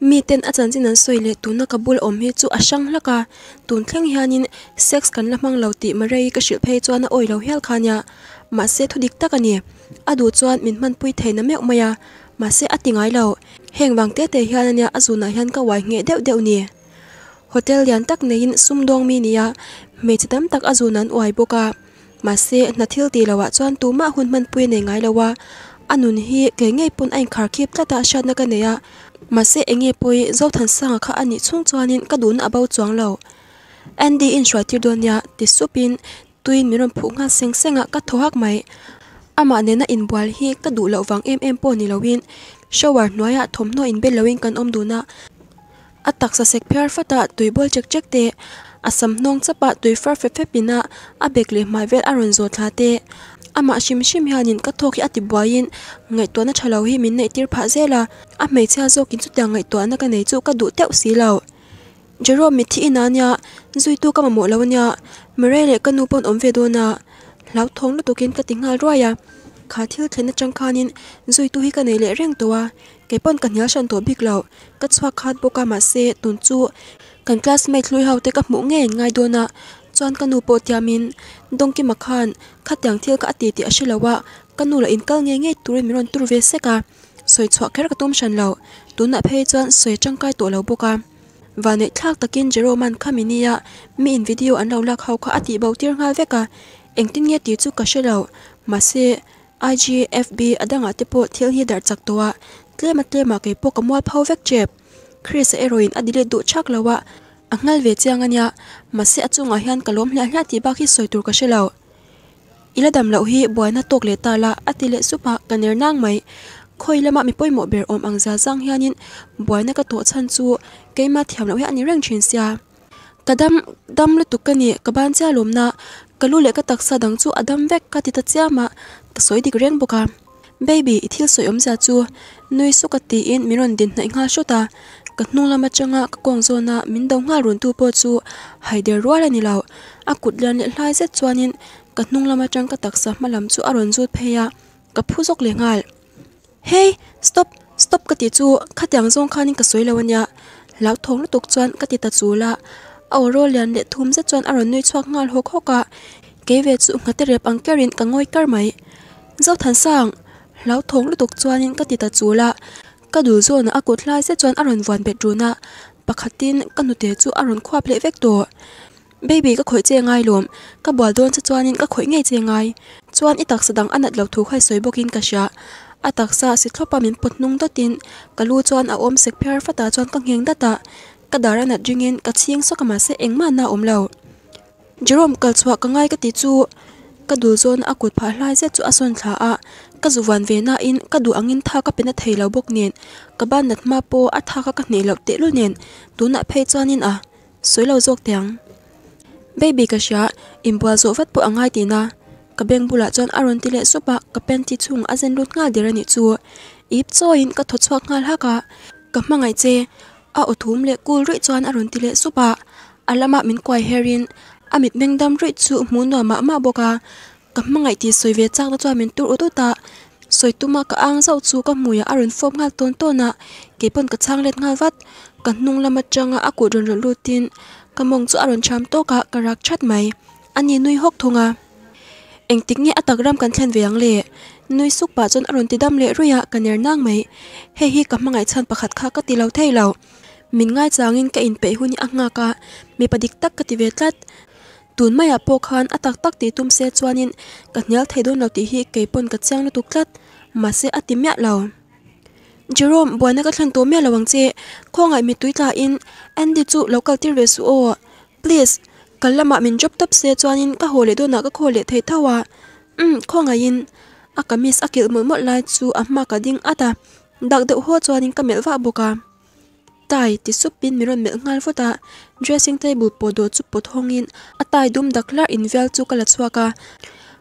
mi ten achan chin an soi le tuna kabul om hi chu à laka tun thleng hianin sex kan lamang lo ti marei ka shil phei chuan a oi lo hial khanya mà xe thu dik takani adu chuan min man pui theina meuh maya ma se atingai lo heng wang te te hian ania azuna hian ka wai nge deuh deuh ni hotel lian tak nein sum dong mi nia me chitam tak azunan uai boka ma se na thil ti lawa ah chuan tuma hun man pui ne ngai lawa anun hi ke ngei pun ain khar khip tlata shat na ka neya ma se enge pui zo than sanga kha ani chung chuanin ka dun abau chuang lo andy in shwa ti donya ti supin tuin miron phu nga seng senga ka thohak mai ama nena in bual à, hi ka du lo wang em em po ni lowin shower noya no in bel lowin kan om duna atak sa sek phar fata tuibol chek chek te asam nong chapa tuifar fe fe pina abek le mai vel aron zo tha te ama shim shim hianin ka thoki ati buain ngai to na thalo hi min nei tir pha zela a mei cha zo kin chu ta ngai to na ka nei chu ka du teu si lo jerome mi thi inanya zui tu ka mo lo nya mirele ka nu pon om ve do na lão thốn là tụ kiến cái tiếng hà rồi à khá thiếu thế nó trong khan in rồi tu hi cái này lẽ riêng tua cái bọn cần nhớ sân tuổi biết lâu, cái xóa khát bô ca mà xe tuần chu cần classmate lui hậu tới các mũ nghe ngay đua nọ chuan kanu po tiamin dong ki makhan khat yang thil sư ti ti cái nụ là in kal nge nge tur miron rồi ve seka cái chwa kher lâu, tuần shan phê tuna rồi chuan soi tuổi to lo boka và nội thác takin jeroman khaminiya mi in video an lo lak hau kha ati tiếng tir về cả. Anh tin nge ti chu ka shelo mà se IGFB adanga te po thil hi dar chak towa tlema tlema ke có kamwa phao vek chep Chris heroin adile du chak lawa angal ve chiang ania chú se achunga hian kalom hla hla ti ba khi soi tour cả soitur ka shelo ila dam lo hi buaina tok le ta la atile supa kaner nang mai khoi lama mi poimo ber om angza zang hianin buaina ka to chan chu keima thiam lo hi ani reng thin sia kadam dam le tukani kaban cha lomna kalu le ka taksa dang chu adam vek ka ti ta chama ta soi dik reng boka baby ithil soi om cha chu nui su ka ti in miron din na inga shota ka hnung lama changa ka kong zona min dau nga run tu po chu haider rual ani law akut lan le hlai se chuanin ka hnung lama chang ka taksa malam chu aron zut pheya ka phuzok le ngal hey stop stop ka ti chu khatyang zong khanin ka soi lawanya lão thong lu tuk chuan ka ti ta chu la ở rồi liền để thum rất chọn ở nuôi cho ngal hốc hốc cả kế về trụ ngắt tiệp ăn kia rin cả ngôi cơ mấy dốc thần sảng lão thống lúc tục cho nên các tita chú lạ các đủ rồi nó cột lai rất chọn ở vườn bẹt rồi nè bạc hạt tin các nụ tế chú ở khoa lễ vét tổ baby các khối chơi ngay lùm các bò đôn sẽ cho nên các khối ngay chơi ngay chuan ít tạc sedang ăn lẩu thú khai soi bokin kasha ataksa si thopa min pot nung datin kalu chuan a om sek pher fata chuan kang heng data kadara na jingin ka chiang so sẽ se mà na lâu jerome cả kalchwa ka ngai ka ti chu ka dul zon akut pha hlai se chu ason thla a ka zuwan về na in ka du angin tha bên ka pena lâu bốc nen ka ban nat ma po a tha ka ka lâu lo te lu nen tu na phei chanin a lâu jok tiếng baby ka sha impwa zo vat po angai tí na ka beng bula chon aron tile sopa ka pen ti chung azen lut nga dirani chu ip choin ka thochwa ngal haka ka mangai che a o thum le kul rui chuan a ron ti le supa alama ah min kwai herin amit mengdam rui chu hmun wa ah ma ma boka ka mangai ti soive chak da chuan min tur utu ta soi tuma ka ang zau chu ka muya a ron fom ngal ton tona ah. ke pon ka chang let ngal wat ka hnung lama changa a ku ron ron lutin ka mong chu a ron cham to ka ka rak chat mai ani nui hok thunga eng tik ni atak ram kan thlen veng le nui suk pa chon aron ti dam le ruya kaner nang mai he hi ka mangai chan pakhat kha ka ti lo thei lo min ngai changin ka in pe huni anga ka mi padik tak ka ti ve tlat tun maya po khan atak tak ti tum se chuanin ka hnial theidon lo ti hi keipon ka chang na tuk tlat ma se ati mya lo Jerome buana ka thlan to mya lawang che khongai mi tuitla in Andy chu local ti resu o please kalama min job tap se chuanin ka hole do na ka khole thei thawa um khongai in akamis akil mo mo lai chu amma à ka ding ata à dak de ho chuanin ka melwa boka tai ti su pin mi ron mel ngal fo ta dressing table po do chu pot hong in a tai dum da klar in vel chu kala chwa ka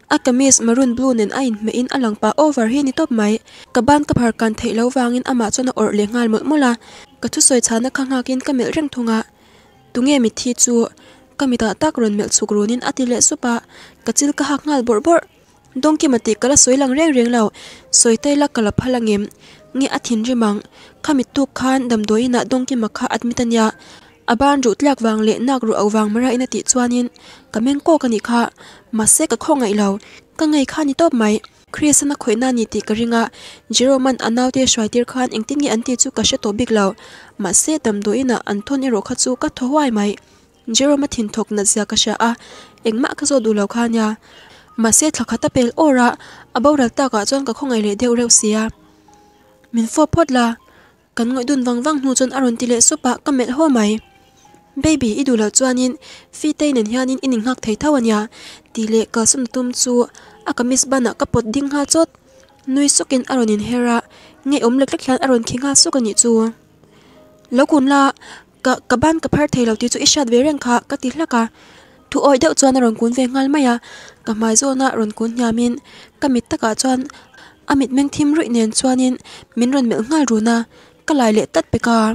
a kamis maroon blue nen ain me in alang pa over hi ni top mai ka ban ka phar kan thei lo wangin ama chona or le ngal mol mola ka chu soi cha na kha nga kin ka mel reng thunga tunge mi thi chu kamita tak ron mel chu gru supa ka chil ka hak ngal bor bor dong mati kala soi lang reng reng lao soi tai la kala phalangem nghe át nge athin mắng, mang khami tu khan dam doi na dong ki makha admitan ya aban ru tlak wang le nak ru awang mara ina ti chuanin kamen ko kani kha mase ka kho ngai lo ka ngai kha ni top mai khriasana khoina ni ti karinga jeroman xoay shwaitir khan anh tin engtin anh anti chu ka she to big lo mase dam doina anthony ro kha chu ka thowai mai jeroma thin thok na zia ka sha a engma ka zo du lo khanya mase thlakha ta pel ora abora ta ka chon ka khongai le deu reu sia min fo pot la kan ngoi dun wang wang nu chon aron tile sopa ka mel ho mai baby i dula chuanin fi te nen hianin ining hak thei thaw ania tile ka sum tum chu akamis bana ka pot ding ha chot nui sukin aron in hera nge om lek lek hian aron khinga sukani chu lokun la ka ka ban ka phar thei lo ti chu ishat ve reng kha ka ti hlaka thu oi deuh chuan aron kun ve ngal maya ka mai à, zona ron kun nyamin ka mit taka chuan amit meng thim rui nen chuanin min ron mel ngal runa ka lai le tat peka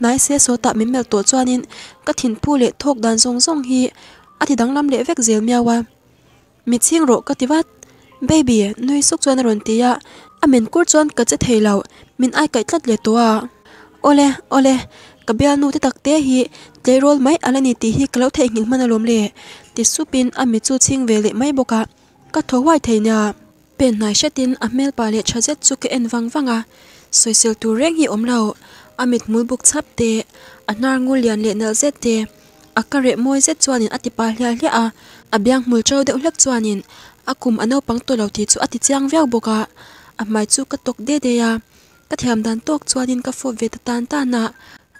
nai se so ta min mel to chuanin ka thin pu le thok dan zong zong hi ati dang lam le vek zel miawa mi ching ro ka tiwat baby nui suk chuan ron tia amen kur chuan ka che theilau min ai kai tlat le to a ole ole ka bia nu te tak te hi te rol mai alani ti hi klo thei ngil manalom le ti supin ami chu ching ve le mai boka ka thowai thei na bên này nai shatin amel pa le thajet chu ke en wang vâng wanga vâng à. soisel tu reng hi omlo amit mulbuk chhap te anar à, ngul lian le nal zet te à, akare moi zet chuanin atipa hlia hlia a abyang mul chau de ulak chuanin akum ano pang to lo thi chu ati chiang vek boka amai chu ka tok de de ya ka thiam dan tok chuanin ka fo ve ta tan ta na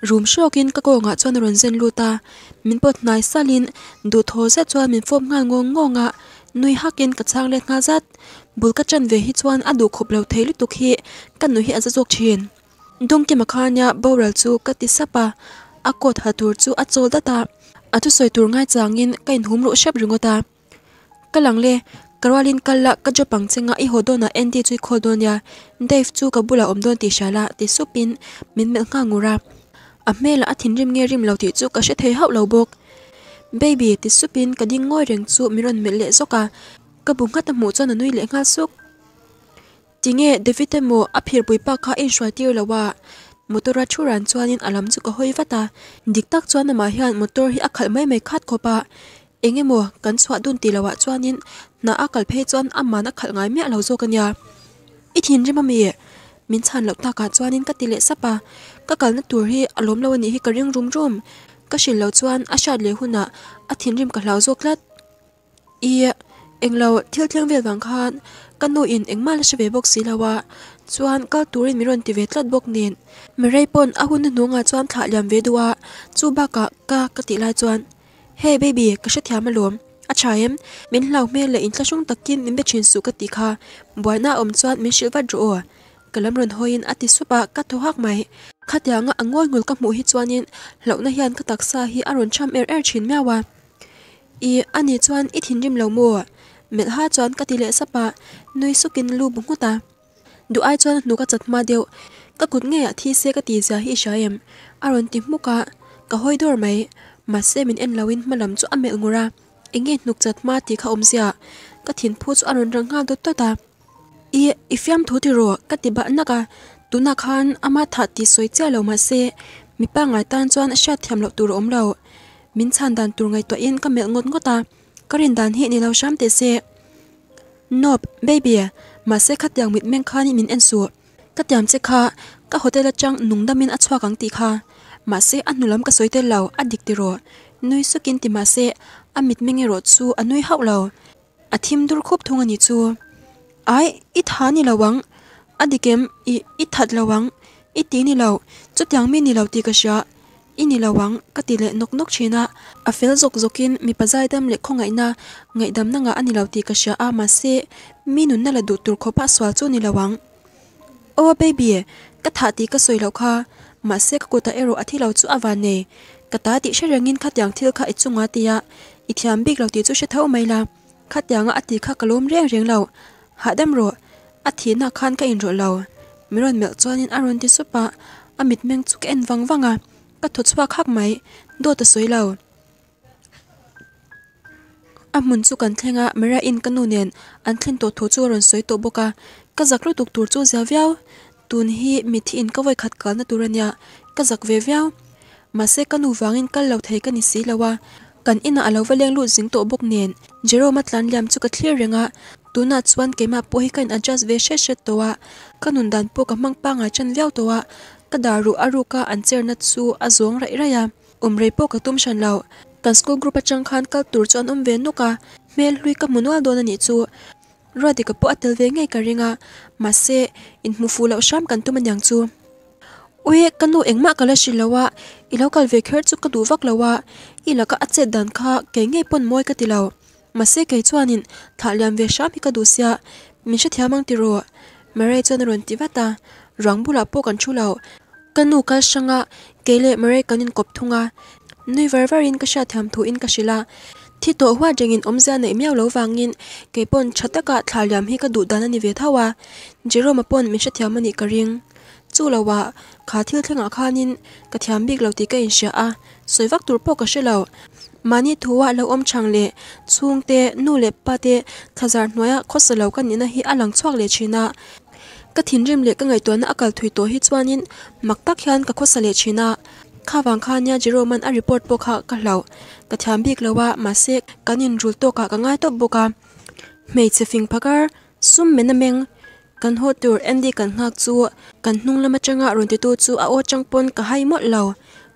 room shokin ka ko nga chuan ron zen luta min pot nai salin thô tho ze mình min fom nga ngô ngo nuôi hắc yên ka trang le ngã zat bul ka chan ve hi chuan a du khop lo thei lutuk hi kan nu hi a zawk thin dong ke makhanya boral chu ka ti sapa a kot hatur chu a chol data a thu soi tur ngai changin kain humru shep ringota kalang le karwalin kalla ka jopang chenga i hodona endi chui khodonya dave chu ka bula omdon ti shala ti supin min mel nga ngura a mela a thin rim nge rim lo ti chu ka she thei hau lo bok baby ti supin ka ding ngoi reng chu miron mel le zoka ka bu nga ta mu chana nui le nga suk tinge david te mo aphir bui pa kha in shwa tir lawa motora chu ran chuanin alam chu ta, hoi à. tắc cho tak chuan ma hian motor hi ác khát akhal mai mai khat khopa enge mo kan chwa dun ti cho chuanin na akal phe chuan amma na khal ngai me lo zo kanya ithin rima mi min chan lo ta cả cho cắt chuanin ka tile sapa ka kal nát tur hi alom lo ni hi ka ring rum rum ka cho lo ác a shat le huna a à. thin rim cả hlau zo cắt, i anh lâu thiêu thiêng về vàng khan, căn nô in anh mal sẽ về bốc xí lawa. Chuan cao tú rin miron tì về tlat bốc nền. Mẹ ray pon a hun nô ngà chuan thả làm về đua, chu ba cả ca cái tỷ lai chuan. Hey baby, cái sẽ thèm mà lúm. À chả em, mình lâu mê là in tlat sung tắc kim mình biết chuyện su cái tỷ kha. Buổi na om chuan mình silva rùa. Cái lâm run hoin a tì supa cắt thu hắc mày. Khát tiếng anh ngồi ngồi các mũi hi chuan in, lâu na hian cái tắc xa hi a run chăm er er chín mèo wa. I anh hi chuan ít hình jim lâu mua mel ha các tỷ lệ sắp bạ nuôi nui sukin lu bungu ta đủ ai chan nu các chatma ma ka các nge nghe thi xe các tỷ za hi cho em tìm shayem aron ti muka ka hoi dor mai ma se min en lawin malam chu amel ngura enge nuk chatma ti kha omsia các thiên phu chu aron rang ha dot ta i ifyam thoti ro ka ti ba naka tuna khan ama tha tỷ xoay cha lo mà xe mì ba ngai tan chuan sha thiam lo tur om lo min chan dan tur ngai to in ka mel ngot ngota ก็เรียนดันเฮในเราช้ำเตเซนอบเบเบียมาเซคัดยางมิดแมงคานิมินเอ็นสัวกัดยามเซคาก็โฮเตลจังนุงดามินอัชวากังตีคามาเซอันนุลัมก็สวยเตลเราอดิกติโรนุยสุกินติมาเซอมิดเมงรถสูอนุยเฮาเราอธิมดุลคบทงอันนี้สูไออิทานิละวังอดิเกมอีอิทัดละวังอิตีนิเราจุดยางมินิเราตีกระชะ ini lawang ka tile nok nok china a fel zok zokin mi pazai dam le khongai na ngai dam na nga ani lauti ka sha a ma se mi nun na la du tur khopa swal chu ni lawang o baby e, ka tha ti ka soi lo kha ma se ka ko ta ero athi lo chu awane ka ta ti sherangin kha tyang thil kha ichunga e tia i thiam bik lo ti chu she thau mai la kha tyanga ati kha kalom reng reng lo ha dam ro athi na khan ka in ro lo miron mel chuanin aron ti supa amit meng chuk en wang wanga các thuật xoa khắc máy đua tờ suối lầu a mun chu kan thlenga mera in kanu nen an thlen to thu chu ron soi to boka ka zak ru tuk tur chu zia viau tun hi mithi in ka voi khat kal na turania ka zak ve viau ma se kanu wangin kal lo thei ka ni si lawa kan à. ina alo valeng lu jing to bok nen jero ma tlan liam chu ka thlir renga tuna chuan kema pohi kan adjust ve she she towa kanun dan po ka mang pa nga chan viau towa kada aru aru ka antier na tsu azuang ray ray ya umray po ka tumshan law kan school group a chang khan kal tur tuan umveen no ka me lului ka munualdo na ni tsu rwadi ka po atil we ngay ka ringa ma se intumufu law sham kan tumanyang tsu uye kan loo engmaa ka lashi lawa ilaw kal we kertsu ka duwak lawa ila ka atse dan ka kaya ngay ponmoy ka ti law ma se kay tuan in thaa liam we sham i ka ti ro maray tuan narun ti vata rong bula po kan chu lo kan nu ka sanga kele mare kanin kop thunga nui var var in ka sha tham thu in ka shila thi to hwa jengin omza nei miaw lo wangin ke pon chhataka thlaliam hi ka du dana ni ve thawa jeroma pon mi sha thiam ani ka ring chu lawa kha thil thlenga khanin ka thiam bik lo ti ka in sha a soiwak tur po ka shelo mani thuwa lo om chang le chungte nu le pa te thazar noya khosalo kan ni na hi alang chhuak le china Ka tin rim le ka ngay tuan na akal tuy to hitzwaan in Mak tak kyan ka kwa sa le chi na Ka vang ka nya jiro man a riport po ka ka lao Ka tiaan pik la wa ma sik Ka nin rul to ka ka ngay tok po ka Mei tsefing pakar Sum mena meng Kan ho tuur endi kan ngaag zu Kan nung la macha nga ronti tu zu a o chank pon ka hai mot lao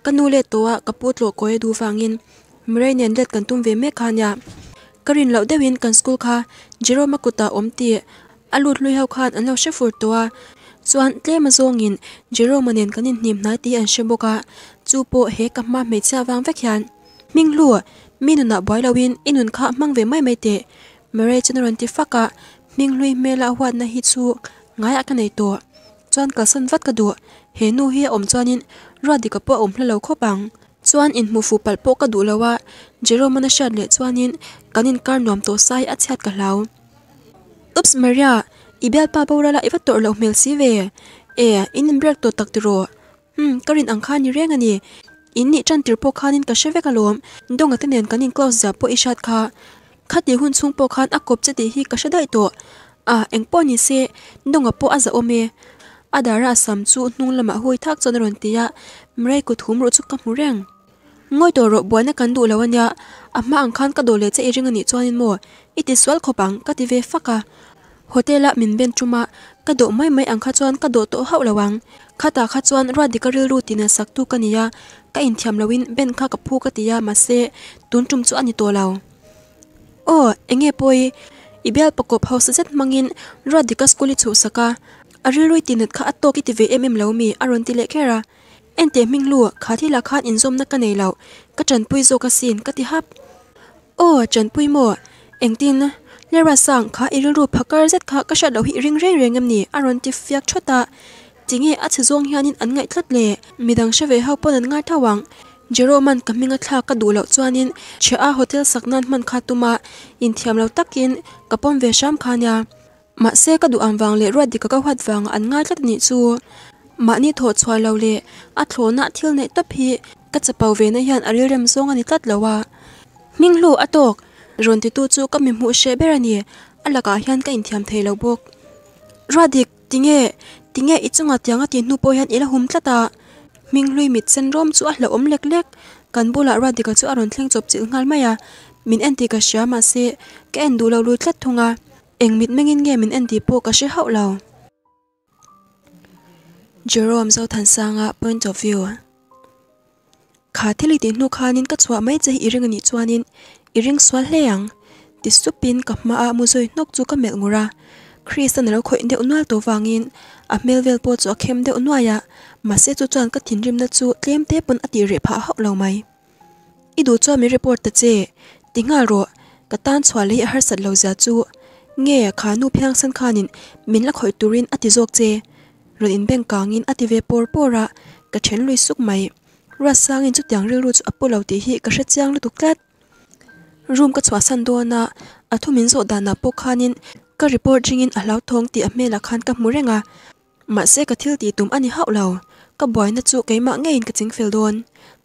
Ka nu le toa ka poot lo ko e du fang in Meray let kan tumwe me ka nya Karin lao dewin kan school ka Jiro ma omti อลุดลุยเฮาขาดอันเราเชฟูตัวส่วนเตมาซงอินเจโรมันเนงกันินนิมนายตีอันเชมบกะจูโปเฮกับมาเมชาวังแวกยันมิงลัวมีนุนนะบอยลาวินอินุนคะมังเวไม่ไม่เตะเมเรจันรันติฟักกะมิงลุยเมลาวันนะฮิตซูง่ายอักในตัวจวนกะสันวัดกระดูเฮนูเฮอมจวนินรอดิกับพ่ออมพลเลาข้บังจวนอินมูฟูปัลโปกระดูละวะเจโรมันชาเลจวนินกันินการนอมโตไซอัดชัดกะเลา Ups Maria, ibel pa pa ura la ifa to lo mel si ve. E in break to tak tiro. Hm, karin ang khani renga ni. In ni chan tir po khanin ka sheve ka lom. Ndong ate nen kanin close ja po ishat kha. Khat ye hun chung po khan akop che ti hi ka shadai ni se ndong a po aza ome. Adara sam chu lama hoi thak chon ron ti ku thum ro chu Ngoi to ro bo na kan du lawanya. อามาอังคันก็ดูเลยจะเอริงนนี่จวนนินมัวอิติสวลขบังก็ติเวฟักะโฮเทลละมินเบนจุมาก็ดูไม่ไม่อังคัจวนก็ดูโตเฮาละวังข้าตาข้จวนรอดดิกรีรูตินาสักตุกันียาก็อินเทียมลาวินเบนข้ากับผู้กติยามาเซตุนจุมจวนนี่ตัวเราโอ้เองเงปุยอิเบลประกบเฮาเสเซตมังินรอดดิกสกุลิชุสกะอริรูตินะข้าอัตโตกิติเวเอ็มเอ็มลาวมีอารอนติเลเคระ em tế minh lùa khá thi là khát in dôm nắc này lậu các trần pui dô cái xin các thi hấp ô trần pui mò em tin na ra sang khá in lùa rất khá các sợ đầu hị ring reng reng em nỉ aron à, tiếp phiak ta chính nghĩa ắt sử dụng hian in ấn ngại thất lệ mi đang sẽ về hậu pon ấn ngai thao vắng Jeroman kaminga thla ka du lo chuanin chea hotel saknan man kha tuma in thiam lo takin kapom ve sham khanya ma se ka du am wang le radi ka ka hwat wang an nga tlat ni chu mà ni lâu mani tho chhoi lo le a thlona thil nei tap hi ka chapau ve na hian aril rem zong ani tlat lowa minglu atok ron ti tu chu ka mi mu she berani alaka ah hian ka inthiam thei lo bok radik tinge tinge ichunga tianga ti nu po hian ila hum tlata ah. minglui mit sen rom chu a hlo om lek lek kan bula radika chu aron thleng chop chil ngal maya ah. min enti ka shyama se ka en du lo lu tlat thunga eng mit mengin nge min enti po ka she hau lâu. Jerome zo than sang point of view. Kha thili ti nu kha ka chwa mai che iring ni chuanin iring swal le yang ti supin ka ma a mu zoi nok chu ka mel ngura. Christian ro in de unwal to wangin a melvel po chu khem de unwaya ma se chu chan ka thin rim na chu tlem te pun ati re pha hok lo mai. I do chu mi report ta che tinga ro ka tan chwa le har sat lo za chu nge kha nu phyang san khanin min la khoi turin ati zok che rồi in bank kang in ative por pora cả chén lui suk mày. rồi sang in chút tiếng rêu ru chu apolo ti hi ka hre chiang lu tuklat room cả chwa san do na thu athumin zo dana po khanin ka report jing in alau thong ti a mela khan ka murenga ma se ka thil ti tum ani hậu lâu, cả boy na chu keima ngein cả ching fel don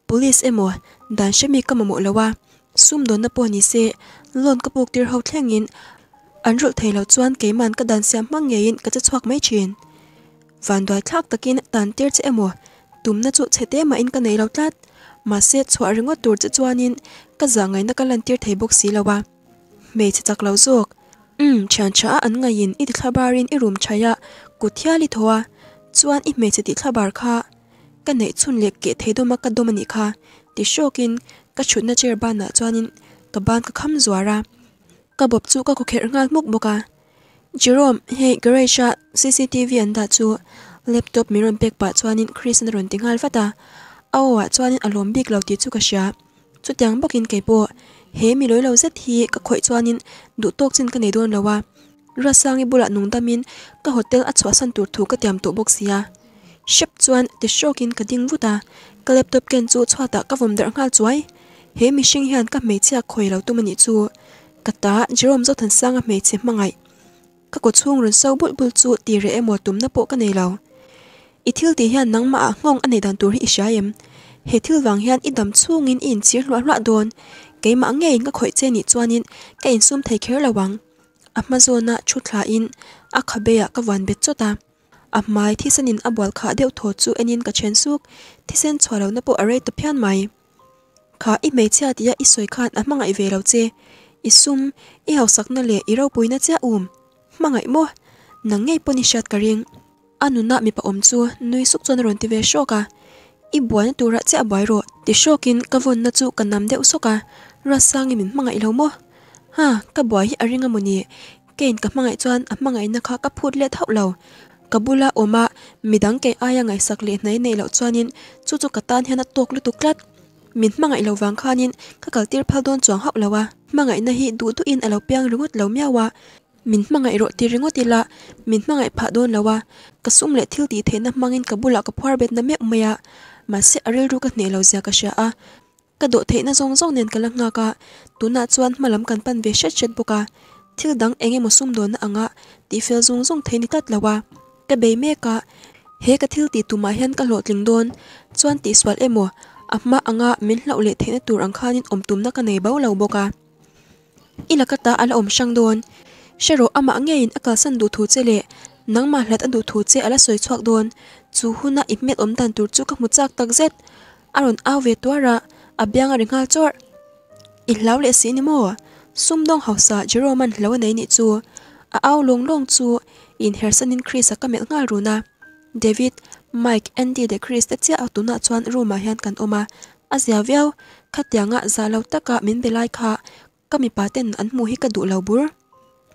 police emo dan shemi ka mo lawa sum don na po ni se lon buộc pok hậu ho thlengin anh rul thấy lo chuan cái màn cả dan xem mang ngein cả cha chuak mai chin van doi thak takin tan tir che emo tumna chu chete ma in ka nei lo tlat ma se chu a ringo tur che chuanin ka zangai na ka lan tir thei bok si lawa me che chak lo zok um mm, chan cha an ngai in it khabarin i room chaya kuthiali thowa chuan i me che ti khabar kha ka nei chun lek ke thei do ma ka domani kha ti shokin ka chhutna na chuanin ka ban ka kham zuara ka bop chu ka ko kher ngal muk boka Jerome he Gracia CCTV an da chu laptop mi ron pek pa chuanin Chris an ron tingal fata awa chuanin alom bik lo ti chu ka sha chu tiang bokin keipo he mi loi lo zet hi ka khoi chuanin du tok chin ka nei don lawa rasangi bula nung damin ka hotel a chwa san tur thu ka tiam tu boxia shep chuan ti shokin ka ding vuta ka laptop ken chu chhuata ka vom der ngal chuai he mi hing hian ka mei chia khoi lo tumani chu kata jerome zo than sanga mei che mangai các cột chuông rồi sâu bụi bụi chu tì rễ mùa túm nắp bộ cái này lâu ít thiêu tí hiền nắng mạ ngon anh này đàn tuổi ít sai em hệ thiêu vàng hiền ít đầm chuông in in chiếc loạn loạn đồn cái mã nghe in các khỏi trên ít chuan in cái in xum thấy khéo là vắng amazona chút là in akhabea các vạn biết cho ta mai thi sen in abwal kha deu tho anh enin cả chen suk thi sen chwarau na po array tập pian mai ít i me chia tia i soi khan amangai ve lo che isum i hausak lẻ ít i ro puina cha um mà ngay mua nắng ngay boni cả riêng, anu na mi pa om chu nui suk chon ron ti ve shoka i buan tu ra che abai ro ti shokin ka von na chu kanam deu soka ra sang min mang ngai lo mo ha ka boi hi aringa muni kein ka mangai chuan a mangai na kha ka phut le thau lo kabula oma midang ke aya ngai sakle nei nei lo chuanin chu chu katan hian a tok lu tuklat min mangai lo wang khanin ka kaltir phal don chuang hau lawa mangai na hi du tu in alo piang rungut lo miawa min manga iro ti ringo ti la min manga pha don lawa kasum le thil ti the na mangin kabula ka phar bet na me maya ma se aril ru ka ne lo zya ka sha a ka do the na zong zong nen kala nga ka tu na chuan malam kan pan ve sha chet buka thil dang enge musum don na anga ti fel zong zong the ni tat lawa ka be me ka he ka thil ti tu ma hian ka lo tling don ti swal emo amma anga min lo le the na tur khanin om tum na ka nei bau lo boka ilakata ala om shang don âm nghe Shero ama angein akal san du thu chele nang ma hlat an du thu che ala soi chuak don chu huna chú các tan giác tăng ka mu chak áo về aron ra, ve biang abyang a ringal chor ít hlaw le si ni mo sum dong hausa jeroman hlaw nei ni chu a aw long long chu in herson in chris a kamel ngal runa david mike andy de chris te chia atuna chuan room a hian kan oma azia viau khatianga zalo taka min belai kha kami tên an mu hi ka du lâu bur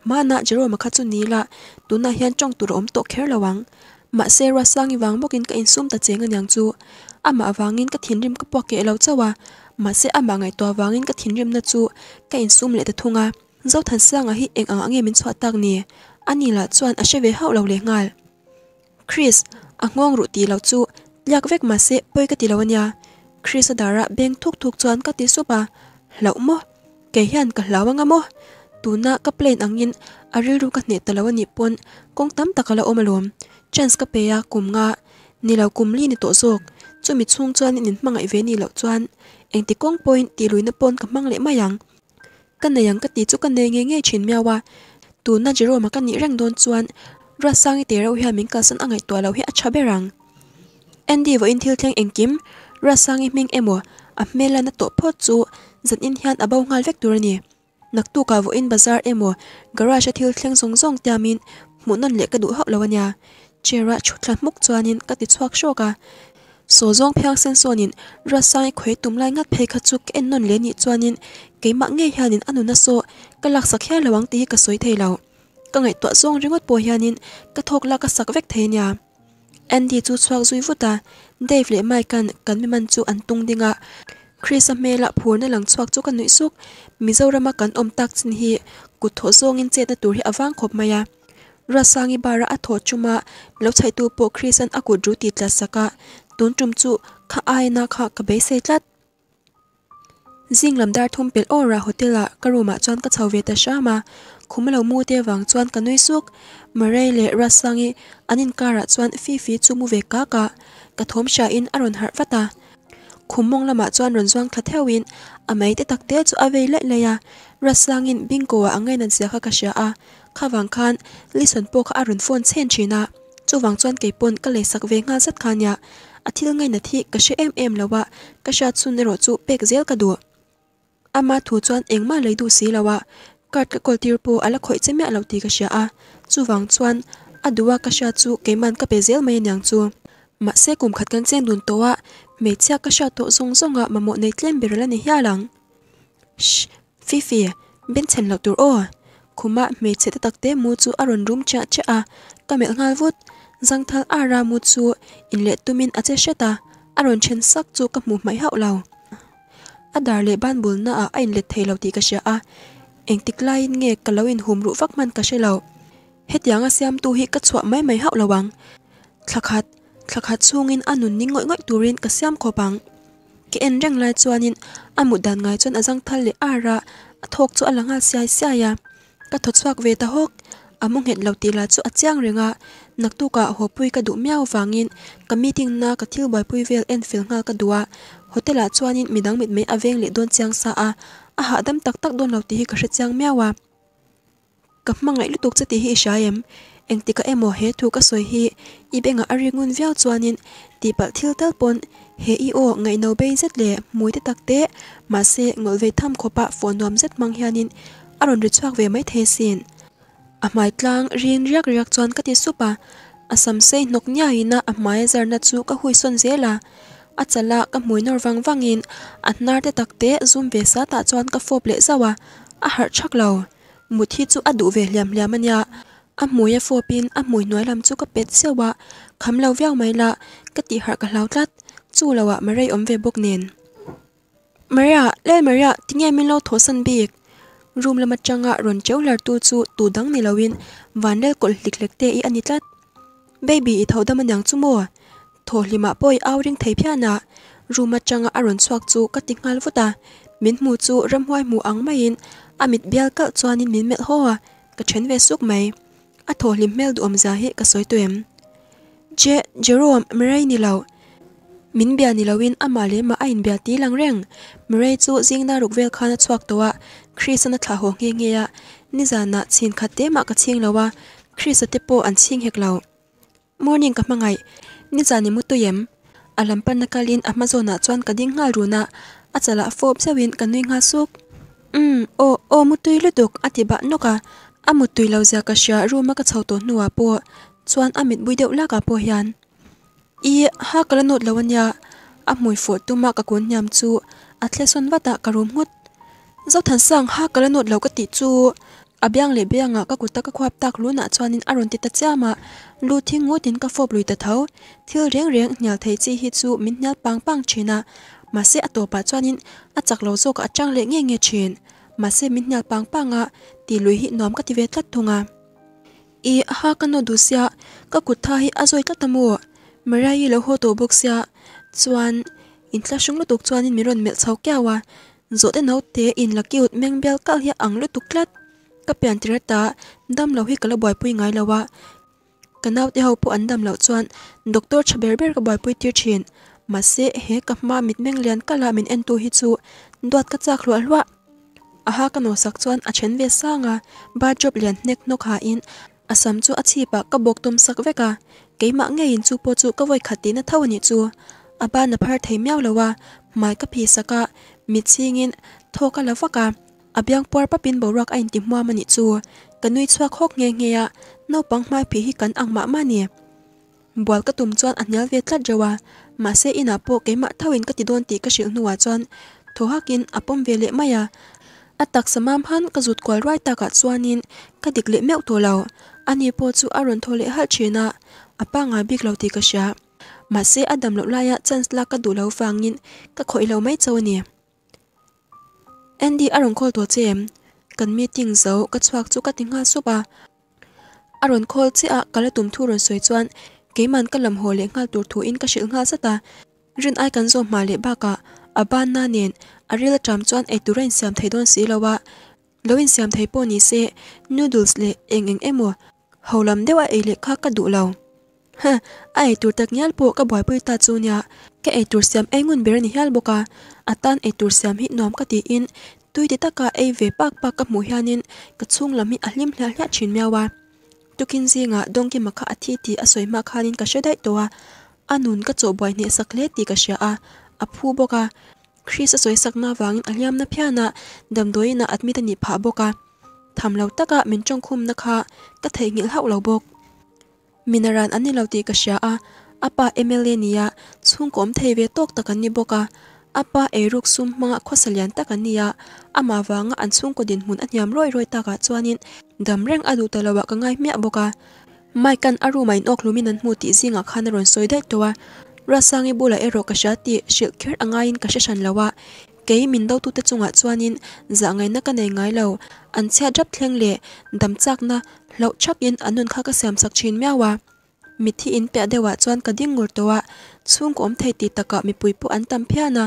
mà mà na khát mana jero makha chu ni la tuna hian chong tur om to kher lawang ma sera sangi wang bokin ka insum ta chế à mà chenga cái chu ama awangin ka thinrim ka pawke lo chawa ma se ama ngai to awangin ka thinrim na chu ka insum lại ta thunga zau than sanga hi eng ang ange min chwa tak ni là chuẩn chuan a về hậu lâu le ngal chris angong rượu tí lâu chu lak vek mà se bơi cái tí lâu nya chris đã ra bên dara beng chuẩn cái tí ka ti lâu lo cái ke hian lâu lawanga mo tuna ka plane angin ariru ka ne talawa ni pon kong tam takala omalom chance ka peya kumnga nilo kumli ni to zok chumi chung chuan in mangai ve ni lo chuan engti kong point ti lui luina pon ka mangle mayang kan na yang ka ti chu kan ne nge nge chin miawa tuna jero ma kan ni reng don chuan rasangi te ro hiamin ka san angai to lo hi acha berang Andy vo in thil theng engkim rasangi ming emo a mela na to pho chu zan in hian abau ngal vek tur ni naktu ka vo in bazar emo garage a thil thleng zong zong tia min munan le ka du hau lawanya chera ah chutlan muk chuanin ka ti chuak shoka so zong phiang sen sonin rasai khoi tumlai ngat phei kha chu ken non le ni chuanin keima nge hianin anuna so kalak sakhyai lawang ti ka soi theilau ka ngai twa zong ringot po hianin ka thokla ka sak vek theinya andy chu chuak zui vuta dave le mai kan kan mi man chu an tung dinga Chris ame la ah phur na lang chuak chu kan nui suk Mizoram kan om tak chin hi ku thổ zong in che na tur hi awang khop maya rasangi bara a tho chuma ah. lo chai tu po Chris an aku dru ti tla saka ah. tun tum chu kha ai na kha ka be se tlat jing lamdar thum pel ora hotela karuma chuan ka chhove ta shama khumalo mu te wang chuan ka nui suk marai le rasangi anin kara chuan fi fi chu mu ve ka ka ka thom sha in aron har vata khum mong lama chuan ron zuang thla theuin amai te tak te chu avei lai lai a rasangin bingo a angai nan sia kha ka sia a khawang khan lison po kha arun phone chen china chuwang chuan keipon ka le sak ve nga zat khanya athil ngai na thi ka she em em lawa ka sha chun ro chu pek zel ka du ama thu chuan engma leidu si lawa kat ka kol tir po ala khoi chemia lo ti ka sia a chuwang chuan adua ka sha chu keiman ka pe zel mai nyang chu ma se kum khat kan chen dun towa mấy cha cái sao tổ dung dung ngọ mà mộ này lên biểu là này hiá lắng shh phi phi bên chân lộc tuổi ô kuma mấy cha tắc tế mua chú aron room cha cha à cả mẹ ngai vút răng thal ara mua chú in lệ tu min a che sheta aron chân sắc chú cặp mù máy hậu lâu. a dar lệ ban bul na a in lệ thầy lầu tí cái xe à, anh tích lai nghe cả lâu in hùm rũ vắc man cái xe lầu hết tiếng a xem tu hi cắt xoạ máy máy hậu lầu bằng thạc hạt thakha chungin anun ni ngoi ngoi turin ka siam kho bang ke en reng lai chuanin amut dan ngai chon ajang thal le ara thok chu alanga siai siaya ka thochuak ve ta hok amung het lo tila chu achiang renga naktu ka hopui ka du miaw wangin ka meeting na ka thil bai pui vel en fil nga ka duwa hotela chuanin midang mit me aveng le don chiang sa a a ha dam tak tak don lo ti hi ka hre chiang miawa ka hmangai lutuk chati hi shaem anh eng tika emo he thu ka soi hi i benga aringun viau chuanin ti pal thil tal pon he i o ngai no be zet le mui te takte ma se ngol ve tham khopa phone nom zet mang hianin aron ri chuak ve mai the sin amai tlang rin riak riak chuan ka ti supa asam se nok nya hina amai zarna chu ka hui son zela achala ka muinor wang wangin atnar te takte zum ve sa ta chuan ka fop le zawa a har thak lo muthi chu adu ve hliam hliam ania a mui a fo pin a mui noi lam chu ka pet sewa kham lo viau mai la ka ti har ka lau tlat chu lawa marei om ve mày nen tiếng em maria tinge min sân biệt, rùm là mặt trăng changa ron cheu lar tu chu tu dang ni lawin van cột lịch hlik tê ý i ít tlat baby i thoda man yang chu mo tho thấy phía awring rùm mặt trăng changa aron xoạc chu ka ti ngal vuta à. min mu chu ram huai mu ang mai in amit bial ka chuanin min mel hoa ka chén về suốt mai a tho lim mel du om za hi ka soi tuem je jerome mrei ni lo min bia ni lawin ama le ma ain bia ti lang reng mrei chu jing na ruk vel khana chuak towa christian tha ho nge nge ya ni zana chin khate ma ka ching lawa christ te po an ching hek lo morning ka mangai ni zani mu tuyem alam pan nakalin amazona chuan ka ding ngal runa achala fob sewin kanui nga suk um o o mutui lutuk atiba noka amu tui lo za ka sha room ka chho to nuwa po chuan amit bui deuh la ka po hian i ha kala not lo anya a mui fo tuma ka kun nyam chu a thleson wata ka rum ngot zo than sang ha kala not lo ka ti chu abyang le byanga ka kuta ka khwap tak luna chuanin aron ti ta chama lu thing ngo tin ka fop lui ta tho thil reng reng nyal thei chi hi chu min nyal pang pang china ma se atopa chuanin achak lo zo ka atang nghe nghe nge mà xe mình min băng băng panga ti lui hi nom ka ti ve tlat thunga i ha ka no du sia ka kut tha hi azoi tlat tamu marai lo ho to bok sia chuan in tla shung lu tuk chuan in miron mel chho kya wa zo te no te in laki ut meng bel kal hi ang lu tuk tlat ka pian ta, dam lo hi kala boy pui ngai lawa kanau te ho pu an dam lo chuan doctor chaber ber ka boy pui tir thin mase he ka ma mit meng lian kala min en tu hi chu duat ka chak lo alwa a ha ka no sak chuan a then ve sanga ba job lian hnek nok ha in asam chu a chipa ka bok tum sak veka keima nge in chu po chu ka voi khatina thawani chu aba na phar thei miaw lawa mai ka phi saka mi chingin thoka lawaka abyang por pa pin borak ain ti hma mani chu kanui chuak khok nge nge ya no pang mai phi hi kan angma mani bwal ka tum chuan anyal ve tlat jawa ma se ina po keima thawin ka ti don ti ka shil nuwa chuan thohakin apom vele maya atak samam han ka zut kwal rai taka chuanin ka dik leh meuh to lo ani po chu aron thole hal china ah. apa nga bik lo ti ka sha ma se adam lo laya ah, chance la ka du lo wangin ka khoi lo mai chawni andy aron khol to chem kan meeting zo ka chuak chu ka tinga supa ah. aron khol che a kala tum thu ron soi chuan keiman ka lam ho le ngal tur thu in ka shil nga sata rin ai kan zo ma le ba ka aban na nen arila tram chuan e tura in siam thei don si lowa lo in xem thấy pawh ni se noodles le eng eng emaw holam dewa ei le kha ka du lo ha a e tur tak nyal bộ cả, buai pui ta chu nia ka e tur siam engun ber ni hial boka atan e tur siam hi nom ka ti in tui ti taka ei ve pak pak ka mu hianin ka chung lam hi a hlim hla hla thin miawa tukin zinga dongki makha athi ti asoi ma khanin ka shedai towa anun ka choboi ne sakle xe ka à a aphu cả. คริสสวยสักนาวังอลยามนพิยานะดำด้วยนะอัดมิตรนิพาบกะทำเราตักะมินจงคุมนะคะก็เทงิลเฮาเราบกมินารันอันนี้เราตีกษาอาอปาเอเมเลเนียซุงกอมเทเวตกตะกันนิบกะอปาเอรุกซุมมังขวสเลียนตะกันนียอามาวังอันซุงกดินหุนอันยามรอยรอยตักะจวนินดำเร่งอดูตะละวะกง่ายเมียบกะไม่กันอารูไม่นอกลุมินันมูติซิงะคานรอนสอยได้ตัว rasangi bula ero ka sha ti shil khair angai in ka sha shan lawa ke min do tu te chunga chuan in za ngai na ka nei ngai lo an chha jap thleng le dam chak na lo chak in anun kha ka sem sak chin mewa mi thi in pe dewa chuan ka ding ngur towa chung kom thei ti taka mi pui pu an tam phia na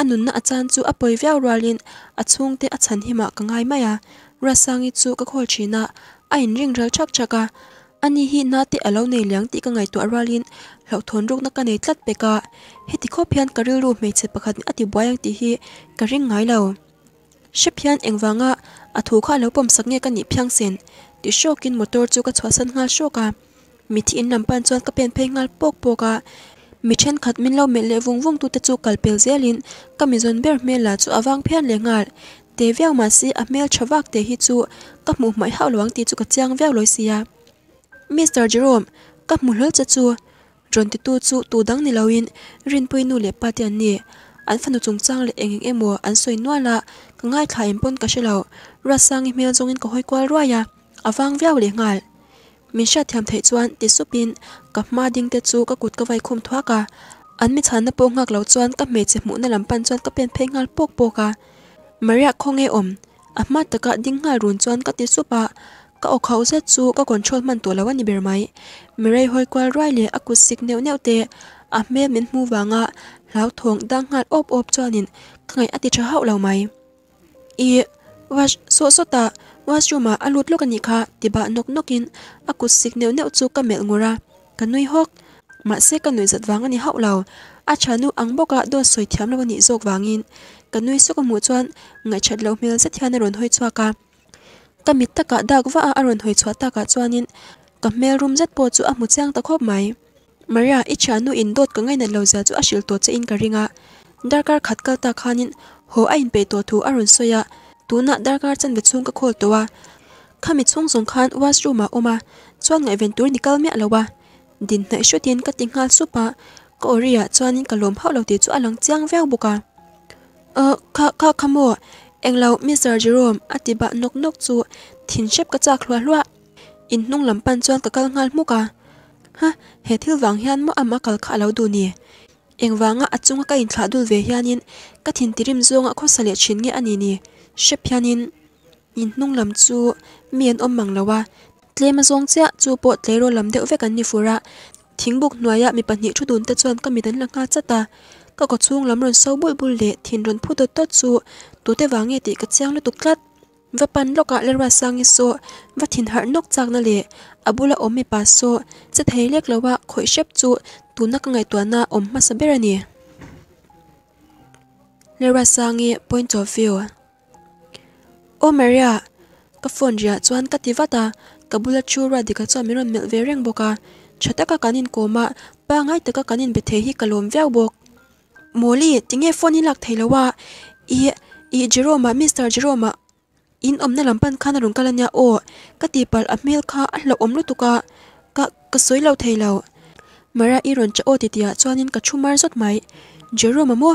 anun na achan chu a poi vial ralin a chung te a chan ma ka ngai maya rasangi chu ka khol china a ring ral chak chaka ani hi na te alo nei liang ti ka ngai tu aralin lo thon ruk na ka nei tlat pe ka he ti kho phian karil ru mei che pakhat ni ati buayang ti hi ka ring ngai lo she phian engwanga athu kha lo pom sak nge ka ni phyang sen ti shokin motor chu ka chhasan nga shoka mithi in nampan chuan ka pen phei ngal pok poka mi then khat min lo mel le vung vung tu te chu kalpel zelin kamizon ber me la chu awang phian le ngal te veng ma si a mel thawak te hi chu ka mu mai luang ti chu ka chiang veng loi sia มิสเตอ Mr. j e r o m มกับมูลเจัจูจนติดตัวจูตัวดังในิลาวินรินปุยนูเลปาติอนนี่อันฟันดูจงจ้างเลเองเอ็มัวอันสวยนัวละก็ง่ายขายอปนกัชเลารัสังเมียจงเงินก็ห้อยกว่ารวยาอวังเวียวเลียงายมิชาเทียมเทจวนติสุปินกับมาดิงเตจูก็กุดก็ไวคุมทว่ากาอันมิฉันนโป่งหักเหล่าจวนกับเมจิหมนในลำปันจวนก็เป็นเพลงงานปกโปกามารียคงเออมอามาตะกะดิ้งงารุนจวนก็ติสุปะ ka ok ho zet chu ka control man to lawani ber mai mirei hoi kwal rai le aku sik neu neu te a me min mu wanga lau thong dang ngat op op chuanin khangai ati tha hau lo mai i wash so so ta washroom a alut lokani kha tiba nok nokin aku sik neu neu chu ka mel ngora kanui hok ma se kanui zat wangani hau lo a chanu angboka do soi thiam lawani jok wangin kanui suka mu chuan ngai chat lo mel se thian ron hoi chuaka tất cả tamit taka dakwa aron cả chua taka cả kamel room zet po chu a mu chang ta khop mai maria icha nu in đốt ka ngai nên lâu giờ chu a shil to che in ka ringa darkar khatkal ta khanin ho a in pe to thu aron soya tuna darkar chan be chung ka khol towa khami chung zong khan washroom a oma chuan ngai ven tur nikal me số tiền na shotin ka tingal supa có ria chuanin kalom hau lo ti chu alang chiang veu buka ờ kha kha khamo เองเรามิสเตอร์จิโรมอธิบะนกนกจูถิ่นเชฟกระจากลัวลัวอินนุ่งลำปันจวนกับกัลงานมุกะฮะเหตุที่วังเฮียนมัวอามากัลขาเราดูนี่เองวังอาจุงก็อินทลาดูเวียนินก็ถิ่นติริมจงอะข้อเสลียชินเงอันนี้นี่เชฟเฮียนินอินนุ่งลำจูเมียนอมมังละวะเตรียมาจงเจ้าจูโปเตลโรลำเดวเวกันนิฟูระทิ้งบุกหน่วยะมีปัญหาชุดุนแต่จวนก็มีดันลังาจัตตาก็กดช่วงล้มรอนเศร้าบุยบุลเละทินรอนพูดตัดจูตัวแต่วางเงติกระเจียงและตุกลัดว่าปันโลกะเลวาสังเงโซว่าทินหานกจากนั่นเละอบุละอมไม่ปาโซจะเทเรียกแล้วว่าข่อยเชฟจูตัวนักไงตัวหน้าอมมาสเบรนีเลวาสังเง point of view โอเมริอากับฝนเรียจวนกติวัตากับบุละชูราดิกะจอมิรอนเมลเวเรงบกาชะตะกะกันินโกมาปางไงตะกะกันินเบเทฮิกะลมแววบกโมลี่จึงให้ฟอนี่หลักเทยแล้วว่าอีอีจิโรมามิสเตอร์จิโรมาอินอมนันลำปันข้านารุงกันเนี่ยโอกติปัลอเมลข้าหลเราอมลุตุกะกะกะสวยเราเทยเรวเมื่ออีรอนจะโอติเตียจวนนินกะชุมารสดไหมจิโรมามัว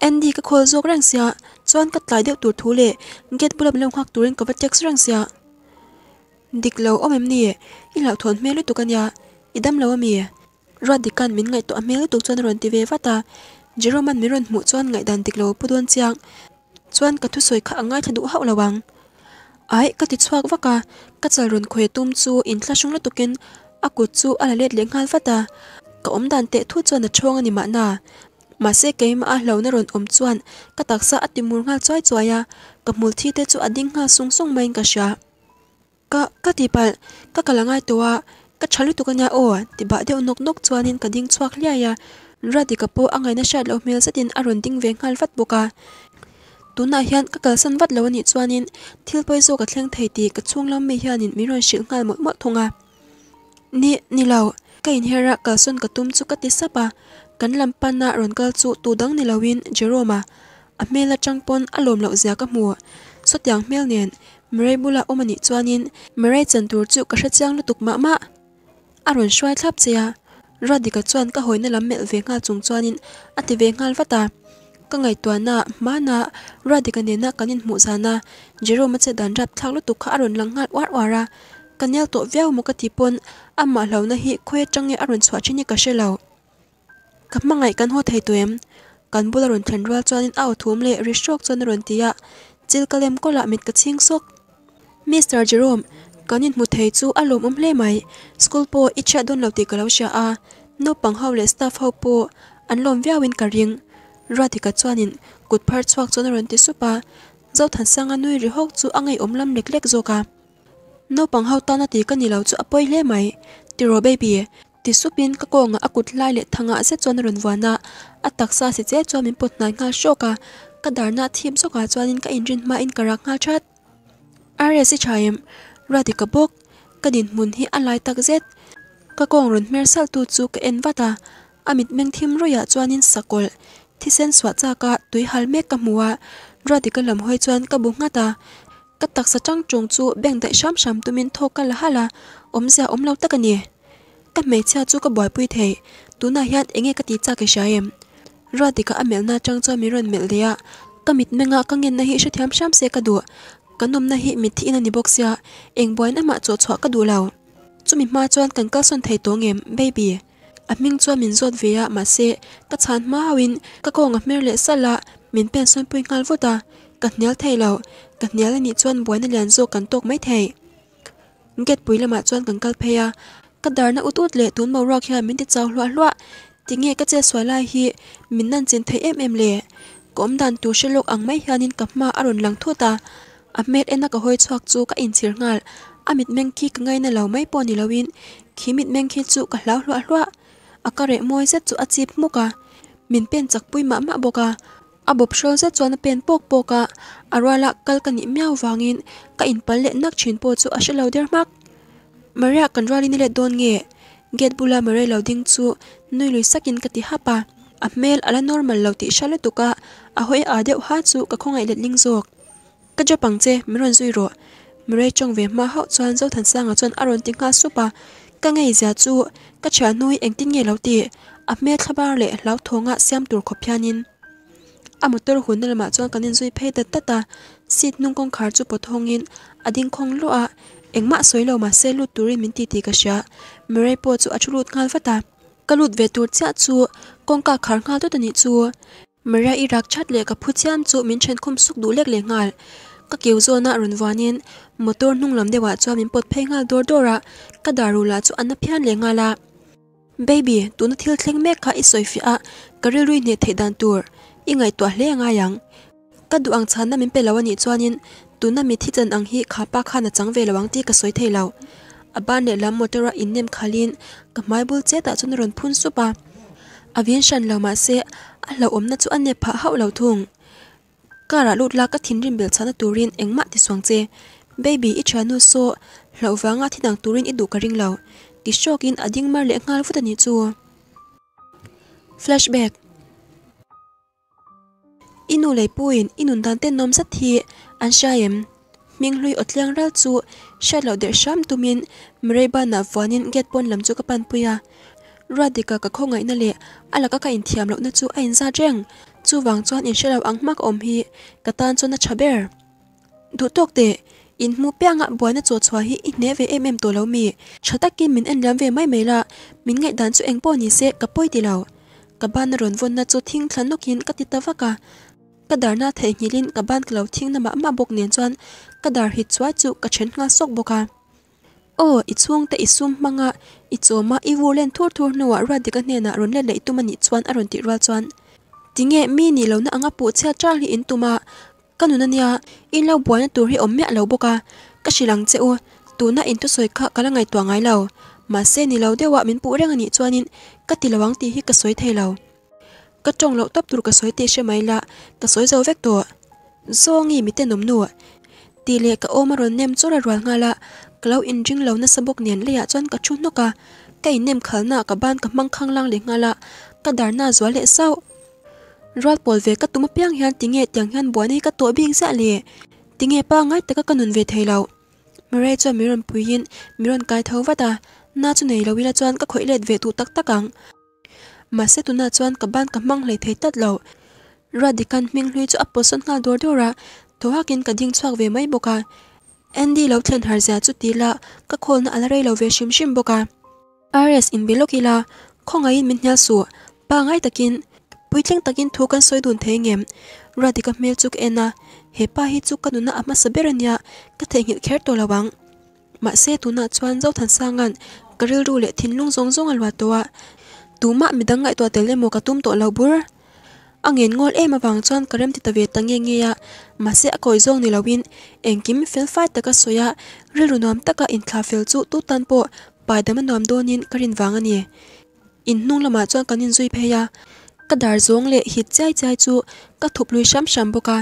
แอนดี้ก็โคลโจกรังเสียจวนกัดลายเดียวตัวทุเล่เกตบุลับเลงหักตัวเองกับวัเจ็กแรงเสียดิกเ่าอมเอ็มนี่อีเหล่าทนเมลุตุกันยาอีดัมเรามี rat di kan min ngai to amel tuk chuan ron ti ve vata jeroman miron mu chuan ngai dan tiklo pudon chiang chuan cả thu soi kha hậu là hau lawang ai thịt ti chuak waka ka chal ron khoi tum chu in thla shung la tukin aku chu ala let le ngal vata ka om dan te thu chuan na chhong ani ma na lâu se keima a hlo na ron om chuan tìm taksa atimur ngal choi choya ka à. mul thi te chu ading ngal sung sung main ka sha ka ka tipal ka kalangai towa ka thalu tu kanya o oh, ti ba de unok nok chuanin ka ding chuak lia ya radi ka po angai na sha lo mel satin aron ding ve ngal fat boka tuna hian ka kal san vat lo ani chuanin thil poi zo ka thleng thei ti ka chung lam me hianin mi ron shil ngal moi mo thunga ni ni lo ka in hera ka sun ka tum chu ka ti sapa kan lam pan na ron kal chu tu dang ni lawin jeroma a mela changpon alom lo zia ka mu so tiang mel nen mrei bula omani chuanin mrei chantur chu ka hra chang lutuk ma ma arun shwai thlap cheya à? radika chuan ka hoina lam mel ve nga chung chuanin ati ve ngal vata ka ngai tuana mana radika nena kanin hmu zana jero ma che dan rap thlak lu tukha arun langal war wara kanel to viau mo ka tipon ama hlauna hi khwe change arun chwa chini ka shelo ka mangai kan ho thei tuem kan bularon thenral chuanin aw thum le rishok chuan ron tia chilkalem kola mit ka ching sok mr jerome kanin mu thei chu alom om um hle mai school po icha don lo ti ka lo sha a nô pang hậu lệ staff ho po an lom viawin ka ring ra thi ka chuanin kut phar chuak chon ron ti supa zo than nuôi nui ri hok chu angai om um lam lek lek zo ka no pang ho ta na ti ka ni lo chu apoi hle mai ti ro baby ti supin các cô ngã akut lai lệ ngã cho nó le thanga se chon ron wana atak sa se che chuamin pot nai cả shoka ka darna thim soka chuanin ka inrin ma in karak nga chat RSI em? ra thì cả bốc cả đình muốn hi an lai tak zet ka kong run mer sal tu chu ka en vata à. amit ạ cho roya à chuanin sakol thì sen swa cha ka tui hal me ka muwa ra thì ka lam hoi chuan ka bu nga ta trăng tak sa chang đại chu beng dai sham thô tumin là ka là hala om za lâu tắc tak ani ka me cha chu ka boy pui the tu na hiat enge ka ti cha ke em, ra thì ka amel na cho chu mi ron mel dia ka mit menga ka nghe na hi sha thiam sham xe ka du kan nom na hi mi thi na ni bốc xia, boxia eng boin ama chỗ chwa ka du chú mình ma chuan kan kal son thei to ngem baby mình ming chua min zot veya ma se ka chan ma hawin ka ko nga mer le sala min pen son pui ngal vota ka nyal lâu, law ka nyal ni chuan boin na lan zo kan tok mai thei nget pui lama chuan kan kal pheya ka dar na ut ut le tun mo rak hian mình ti chaw hlwa hlwa thì nghe ka che swai lai hi mình năn chin thấy em em lệ, cũng le kom dan tu shelok ang mai hianin kapma aron thua ta a met ena ka hoi chuak chu ka in chir ngal amit meng khi ka ngai na lo mai pawni loin khi mit meng khi chu ka hlau hlua hlua a ka re moi zet chu a chip muka min pen chak pui ma ma boka a bob shol zet chuan a pen pok poka a rala kal ka ni miaw wangin ka in pal le nak thin po chu a shalo der mak maria kan rali ni le don nge get bula mare lo ding chu nui lui sakin ka ti hapa amel mel ala normal lo ti shale tuka a hoi a deuh ha chu ka khongai let ling zok các cho bằng chê mới rồi duy rồi mới đây trong việc mà họ chọn dấu thần sang ở chọn aron tiếng nga supa các ngày giả chu các trẻ nuôi anh tin nghề lâu tỉ à mẹ khá ba lệ lão thố ngạ xem tuổi khổ pianin à một tôi hồn nên mà chọn cái nên duy phê tật tật ta xịt nung con khai chu bột hông in à đinh không lo à anh mạ sới lâu mà xe lút tuổi mình tỉ tỉ cái xe mới đây bộ chu à chu lụt ngal phát ta cái lút về tuổi cha chu con cả khai ngal tôi tuổi, chu mới ra iraq chát lệ cái phút chu mình trên không xúc đủ lệ lệ ngal các ka kiu zo na ron wanin motor hnung lam dewa chu min pot phei ngal dor dora ka daru la chu an phian le nga la baby tu na thil thleng me kha i soifi a karil rui ne tour, dan tur i ngai to hle nga yang ka du ang mình na min pe cho chuanin tu na mình thi chan ang hi kha pa kha na chang ve lawang ti ka soi thei law aba ne lam motora in nem khalin ka mai bul đã cho chun ron phun su à, avian shan law ma xe, a law om na cho anh ne phá hậu law thung Kara lut la ka thin rim bel chana turin engma ti suang che baby ít i chanu so vắng lo wanga thinang turin i du ka ring lo ti shokin ading mar le ngal futani chu flashback inu lấy puin inu đang tên nom sat hi an shaim ming hlui otlang ral chu shalo der sham ba mreba na vanin get pon làm chu ka pan puya các radika ka khongai na là các cái in thiam lo na chu anh ra jeng chu wang chuan in sherau angmak om hi katan chu na chaber du tok te in mu pianga buana chu chwa hi in ne ve em em to lo mi chhataki min en ram ve mai mela min ngai dan chu engpo ni se kapoi ti lo ban ron von na chu thing thlan nokin katita waka kadarna thei ngilin kaban klo thing na ma ma bok nen chuan kadar hi chwa chu ka chen nga sok boka o ichung te isum manga ichoma iwolen thur thur nuwa radika hne na ron le le tumani chuan aron ti ral chuan tinge mi ni lo na anga pu che charli in tuma kanuna nia in lo buan tur hi omme lo boka ka shilang che u tuna in tu soi kha là ngày tua ngày mà lâu ngai lo ma se ni lo dewa min pu reng ani chuanin ka tilawang ti hi ka soi thei lâu ka chong lo tap tur ka soi te she mai la ka soi zo vek to zongi mi te nom nu ti le ka oma ron nem chora rual lạ, cái lâu in riêng lâu ring lo bốc sabok nen le ya chuan ka chu noka ka in nem khalna cái ban ka mang khang lang le lạ, cái đàn na gió lệ sau rốt bồi về các tụm mắt piang hiền tiếng nghe tiếng hiền buồn hay các tuổi biên xã lìa tiếng nghe ba ngay tại các con về thầy lậu mire cho miron pui hin miron cài thấu vắt ta. na cho này lâu là cho các khối lệ về tụ tắc tắc ắng mà sẽ tụ na cho các ban các măng lấy thấy tất lậu ra đi căn minh lui cho apple son ngal đua đua ra thấu hắc in cả điên choạc về mấy bộ cả Andy lâu thèn hở giả chút tí lạ các khôn na alare lâu về shim shim bộ cả Ares in kia là không ai in mình nhá sủa ba ngay takin thua poitleng takin thukan soidun thengem radika mel chuk ena hepa hi chuk kanuna ama saberania ka thengil kher to lawang ma se tuna chuan zo than rong karil ru le thinlung tu zong alwa towa tuma midangai to lên mo ka tum to lobur angen ngol em mà cho anh thì ta awang chuan karem ti tave tange nge ya ma se akoi zong ni lawin engkim fel fight taka soya rilu nom taka in thla fel chu tu tan po paidama nom donin karin wangani in nung lama nhìn kanin zui pheya ka dar zong le hít chai chai chu ka thup lui sham sham boka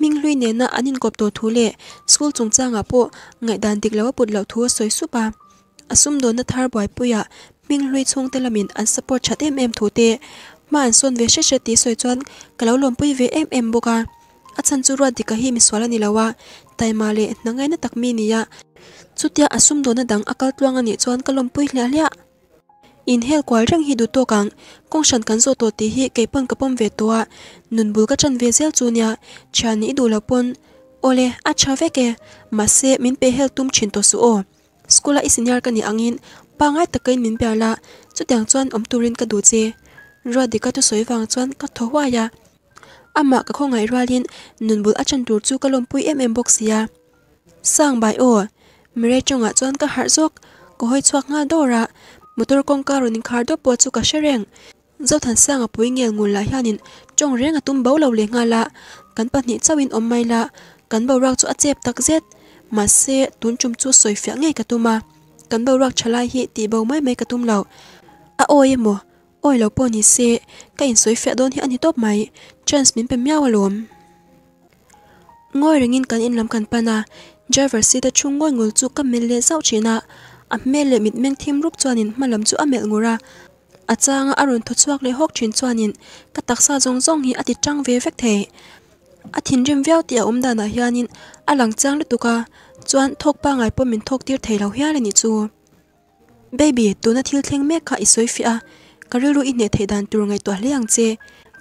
ming lui ne na anin kop đồ thu le school chúng cha nga po ngai dan dik lawa put lo thu soi à, à asum do na thar boy à, ming lui chung te lamin an support chat em em thu te mà anh xuân về she she tí soi chuan ka lo lom pui về em em à, boka achan chu ra dikah hi mi swala ni lawa taima le nangai na chút niya à asum do na dang akal tluang ani chuan kalom pui hla hla in hel kwal rang hi du to kang kong shan kan zo to ti hi ke pon ka pom ve to nun bul ka chan ve zel chu nya chani du la pon ole a cha ve ke ma se min pe hel tum chin to su o skula isinyar ka ni angin pangai takain min pe la chu tang chuan om turin ka du che ro di ka tu soiwang chuan ka thowa ya ama ka khongai ralin nunbul achan tur chu ka lompui em em box ya sang bai o mire chunga chuan ka har zok ko hoi chuak nga dora motor kawngka rawn in khar deuh pawh chu ka hre zo than sanga pui ngel ngun la hianin chong renga tum bo lo le nga la kan pahnih chawin om mai la kan bo rak chu a chep tak zet ma se tun chum chu soi fia nge ka tuma kan bo rak chalai hi ti bo mai mai ka tum lo a oi mo oi lo po ni se ka in soi fia don hi ani top mai chance min pe miaw lom ngoi ringin kan in lam kan pana driver chung chungoi ngul chu ka min le zau china a mele mit meng thim rup chuanin malam chu amel ngura achanga arun tho chuak le hok thin chuanin ka taksa jong jong hi ati tang ve vek the a thin rem viau ti a um dana hianin alang chang le tuka chuan thok pa ngai pomin thok tir thei lo hial ni chu baby tuna thil thleng me kha isoi fi a karilu i ne thei dan tur ngai to hliang che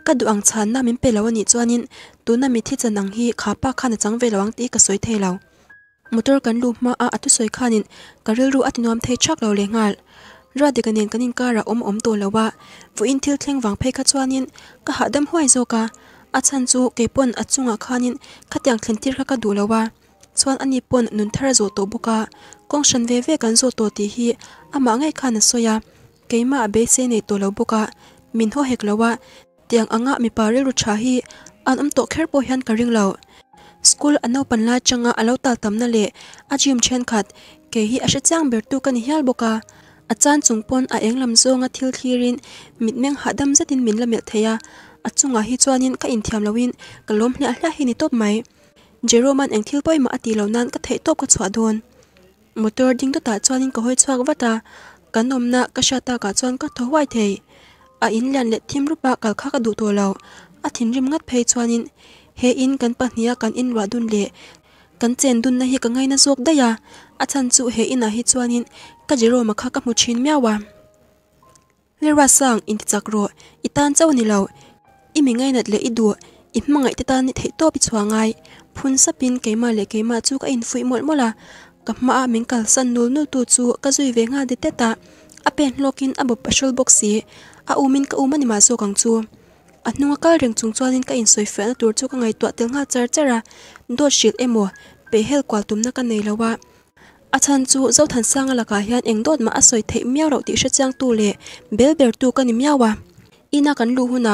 ka du ang chan na min pe lo ni chuanin tuna mi thi chanang hi kha pa khana chang ve lawang ti ka soi thei lo motor kan lu ma a atu soi khanin karil ru atinom thei chak lo le ngal ra de kanen kanin kara om om to lawa vu in thil thleng wang phei kha chuanin ka ha dam huai zo ka a chan chu ke pon achunga khanin khatyang thlen tir kha ka du lawa chuan ani pon nun thar zo to buka kong shan ve ve kan zo to ti hi ama ngai khan soya keima be se nei to lo buka min ho hek lawa tiang anga mi paril ru cha hi an am to kher po hian ka ring lo school anau panla changa alo tal tamna le achim chen khat ke hi asha chang bertu kan hial boka achan chungpon a englam zonga thil thirin mitmeng hadam zatin min lamel theya achunga hi chuanin ka inthiam lawin kalom hne a hla hi ni top mai jeroman eng thil poima ati lo nan ka thei top ka chwa don motor ding to ta chuanin ka hoi chuak wata kanomna ka shata ka chuan ka thowai thei a in lan le thim rupa kal kha ka du to lo a thin rim ngat phei chuanin he in kan pahnia kan in ra dun le kan chen dun na hi ka ngai na zok da ya a chan chu he in a hi chuanin ka jero ma kha ka mu chin mia wa lera sang in ti chak ro i tan chaw ni lo i mi ngai nat le i du i hmangai te tan ni thei to pi chuangai phun sapin keima le keima chu ka in fui mol mola ka ma ming kal san nul nul tu chu ka zui ve nga de te ta a pen lokin abo special box si a umin ka umani ma so kang chu a hnunga kal reng chung chuanin ka in soifia na tur chu ka ngai tua tel nga char chara do shil emo pe hel kwal tumna ka nei lawa a chan chu zo than sang la ka hian eng dot ma a soi thei miaw ro ti hre chang tu le bel ber tu ka ni miawa ina kan lu huna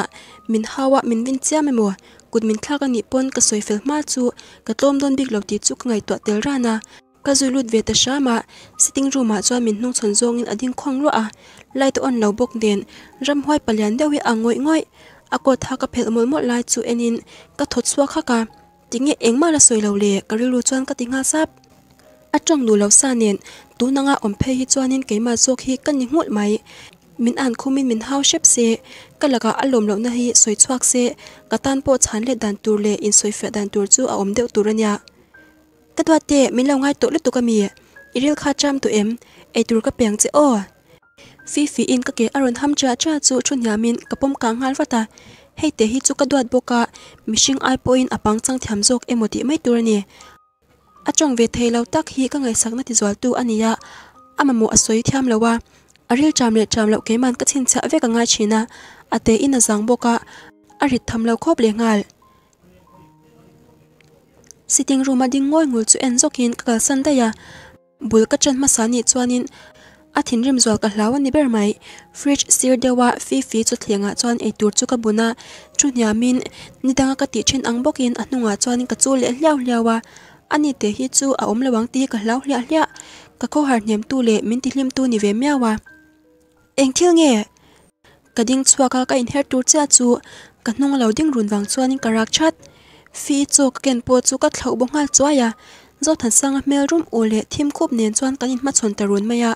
min hawa min vin chia me mo kut min thla ka ni pon ka soi fel ma chu ka tlom don big lo ti chu ka ngai tua tel rana ka zulut ve ta shama sitting room a chuan min hnung chhon zongin ading khong ro a light on lo bok den ram hoi palian deuhi a ngoi ngoi ako tha ka phel mul mo lai chu enin ka thot chua kha ka tinge engma la soi lo le ka rilu chuan ka tinga sap atang nu lo sa nen tu nanga om phe hi chuanin keima chok hi kan ni ngul mai min an khumin min hau shep se kalaga alom lo na hi soi chuak se katan po chan le dan tur le in soi fe dan tur chu a om deu turanya kadwa te min lo ngai to le tu kami iril kha cham tu em ei tur ka peng che o Phi Phi in ka ke aron ham cha cha chu chu nyamin kapom ka ngal wata hay te hi chu ka duat boka mishing ai point apang chang thiam jok emoti nè. À trong achong ve lâu tak hi các ngày sáng ti zwal tu anh à à, à mà mua tham lâu riêng lệ ania amamu asoi thiam lawa aril chamle chamlo keman ka chin cha ve ka nga china ate ina à boka tham lâu khop le ngal sitting room à ngồi ngồi ading ngoi ngul chu en zokin ka san daya bul ka chan cho anh. atin rim zwa ka hlawa ni ber mai fridge sir dewa fi fi chu thlenga chuan e tur chu ka buna chu nya min ni dang ka ti chen ang bokin a hnunga chuan ka chu le hlau hlawa ani te hi chu a om lawang ti ka hlau hlia hlia ka ko har nem tu le min ti hlim tu ni ve mia wa eng thil nge ka ding chua ka ka in her tur cha chu ka hnung lo ding run wang chuan ka rak chat fi chu ka ken po chu ka thlo bongal chua ya zo thansang mel room ule thim khup nen chuan kanin ma chhon tarun maya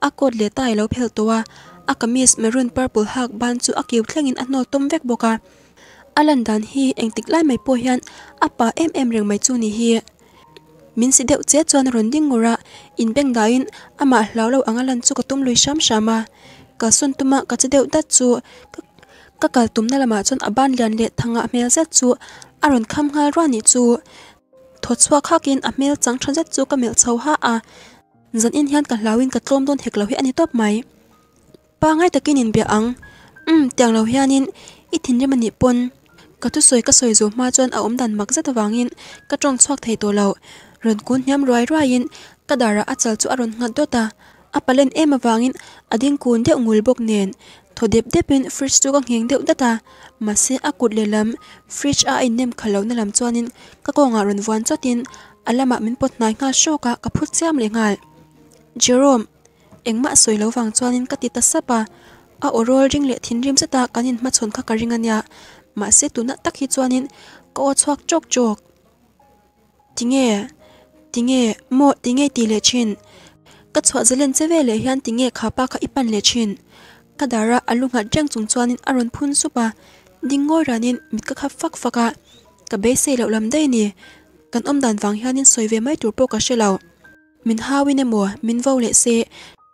akot le tai lo phel towa akamis maroon purple hak ban chu akiu thlengin anol tom vek boka alan dan hi engtik lai mai po hian apa em em reng mai chu ni hi min si deuh che chuan ron ding ngora in beng dain ama hlau lo angalan chu ka tum lui sham shama ka sun tuma ka che deuh dat chu ka kal tumna lama chuan aban lian le thanga hmel zat chu aron kham ngal rani chu thotchwa khakin amel chang than zat chu ka mel chho ha a zan in hian kan lawin ka tlom don hek lo hi ani top mai pa ngai takin in bia ang um tiang lo hianin i thin rem ani pon ka tu soi ka soi zo ma chon a om dan mak vàng wangin cả trong chhak thei to lo ron kun nyam roi roi in ka dara achal chu aron ngat do ta áp lên em vàng ở cuốn theo ngồi bốc ngul bok nen thodep depin fridge chu ta, mà deuh ác cụt akut lelam fridge a inem khalo na lam chuanin ka ko nga ron wan chotin alama à min pot nai nga shoka ka phut siam le ngal Jerome eng ma soi lo wang chuanin ka ti ta sapa a orol ring le thin rim sata kanin ma chon kha ka ring ania ma se tuna tak hi chuanin ka o chuak chok chok tinge tinge mo tinge ti le chin ka chwa zelen chewe le hian tinge kha pa kha ipan le chin ka dara alunga jang chung chuanin aron phun ngồi ra supa dingoi ranin mit ka kha fak faka ka be đây nè, lam ông đàn vàng om nên wang về mấy mai tur po ka shelaw min hawi ne mo mình vô lệ xe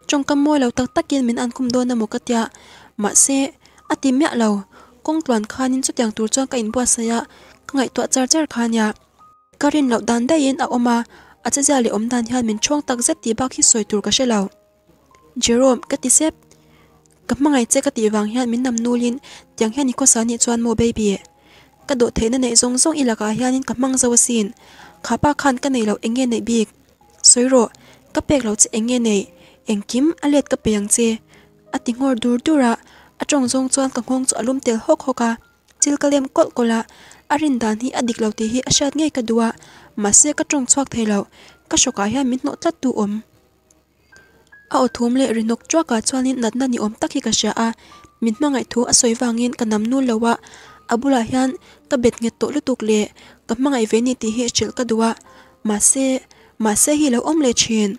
trong cam môi yên mình ăn lo tak takin min an kum don na mo katya ma se ati mya lo kong tlan khanin chu tyang tur chang ka in bua saya ngai to char char khanya karin lo dan dai in a oma acha ja ôm đàn dan mình min chong tak zet bao khi xoay soi cả xe shelo jerome ka ti sep ka mangai che ka ti wang hian min nam nulin tyang hian i ko sa ni chuan mo baby độ thế ka do the na nei zong cả ilaka hianin ka mang ba khăn khan này nei lo nghe nei bik soi ro ka pek lo che enge nei engkim alet ka peyang che ati ngor dur dura atong zong chuan ka ngong chu alum tel hok hoka chil kalem kol kola arin dan hi adik lo te hi ashat nge ka duwa ma se ka tong chuak thelo ka shoka hi mình nói tlat tu ở thôn lệ a o thum le rinok chwa nát nát natna ni om takhi ka sha mình min ngày thu vàng yên asoi wangin ka nam nu lowa abula hian ka bet nge to lutuk các ka ngày về ni thì hi chil cả duwa mà sẽ mà sẽ hi lo om le chin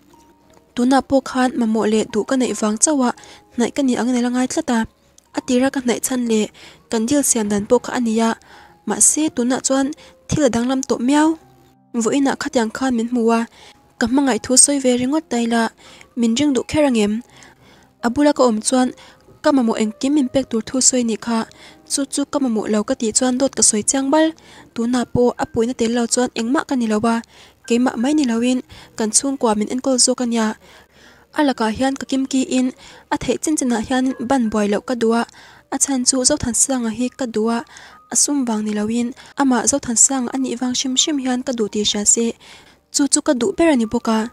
tuna po khan ma mo le tu ka nei wang chawa nai ka ni ang nei langai tlata atira à. ka nai chan le kandil sian dan po kha ania ma se tuna chuan thil danglam to miao voina khatyang khan min muwa kamangai thu soi ve ringot taila minjing du kherangem abula ka om chuan kamamo engkim impact tur thu soi ni kha chu chu kamamo lo ka ti chuan dot ka soi changbal tuna po apuina te lo chuan engma cái này lo ba ke ma mai ni loin mình chung kwa min enkol nhà, à là alaka hian ka kim ki in thế thei chin là hian ban boy lo cả duwa a chan chu zo than sang à hi ka duwa asum wang ni loin ama zo than sang ani wang shim shim hian ka du ti sha se chu chu ka du berani boka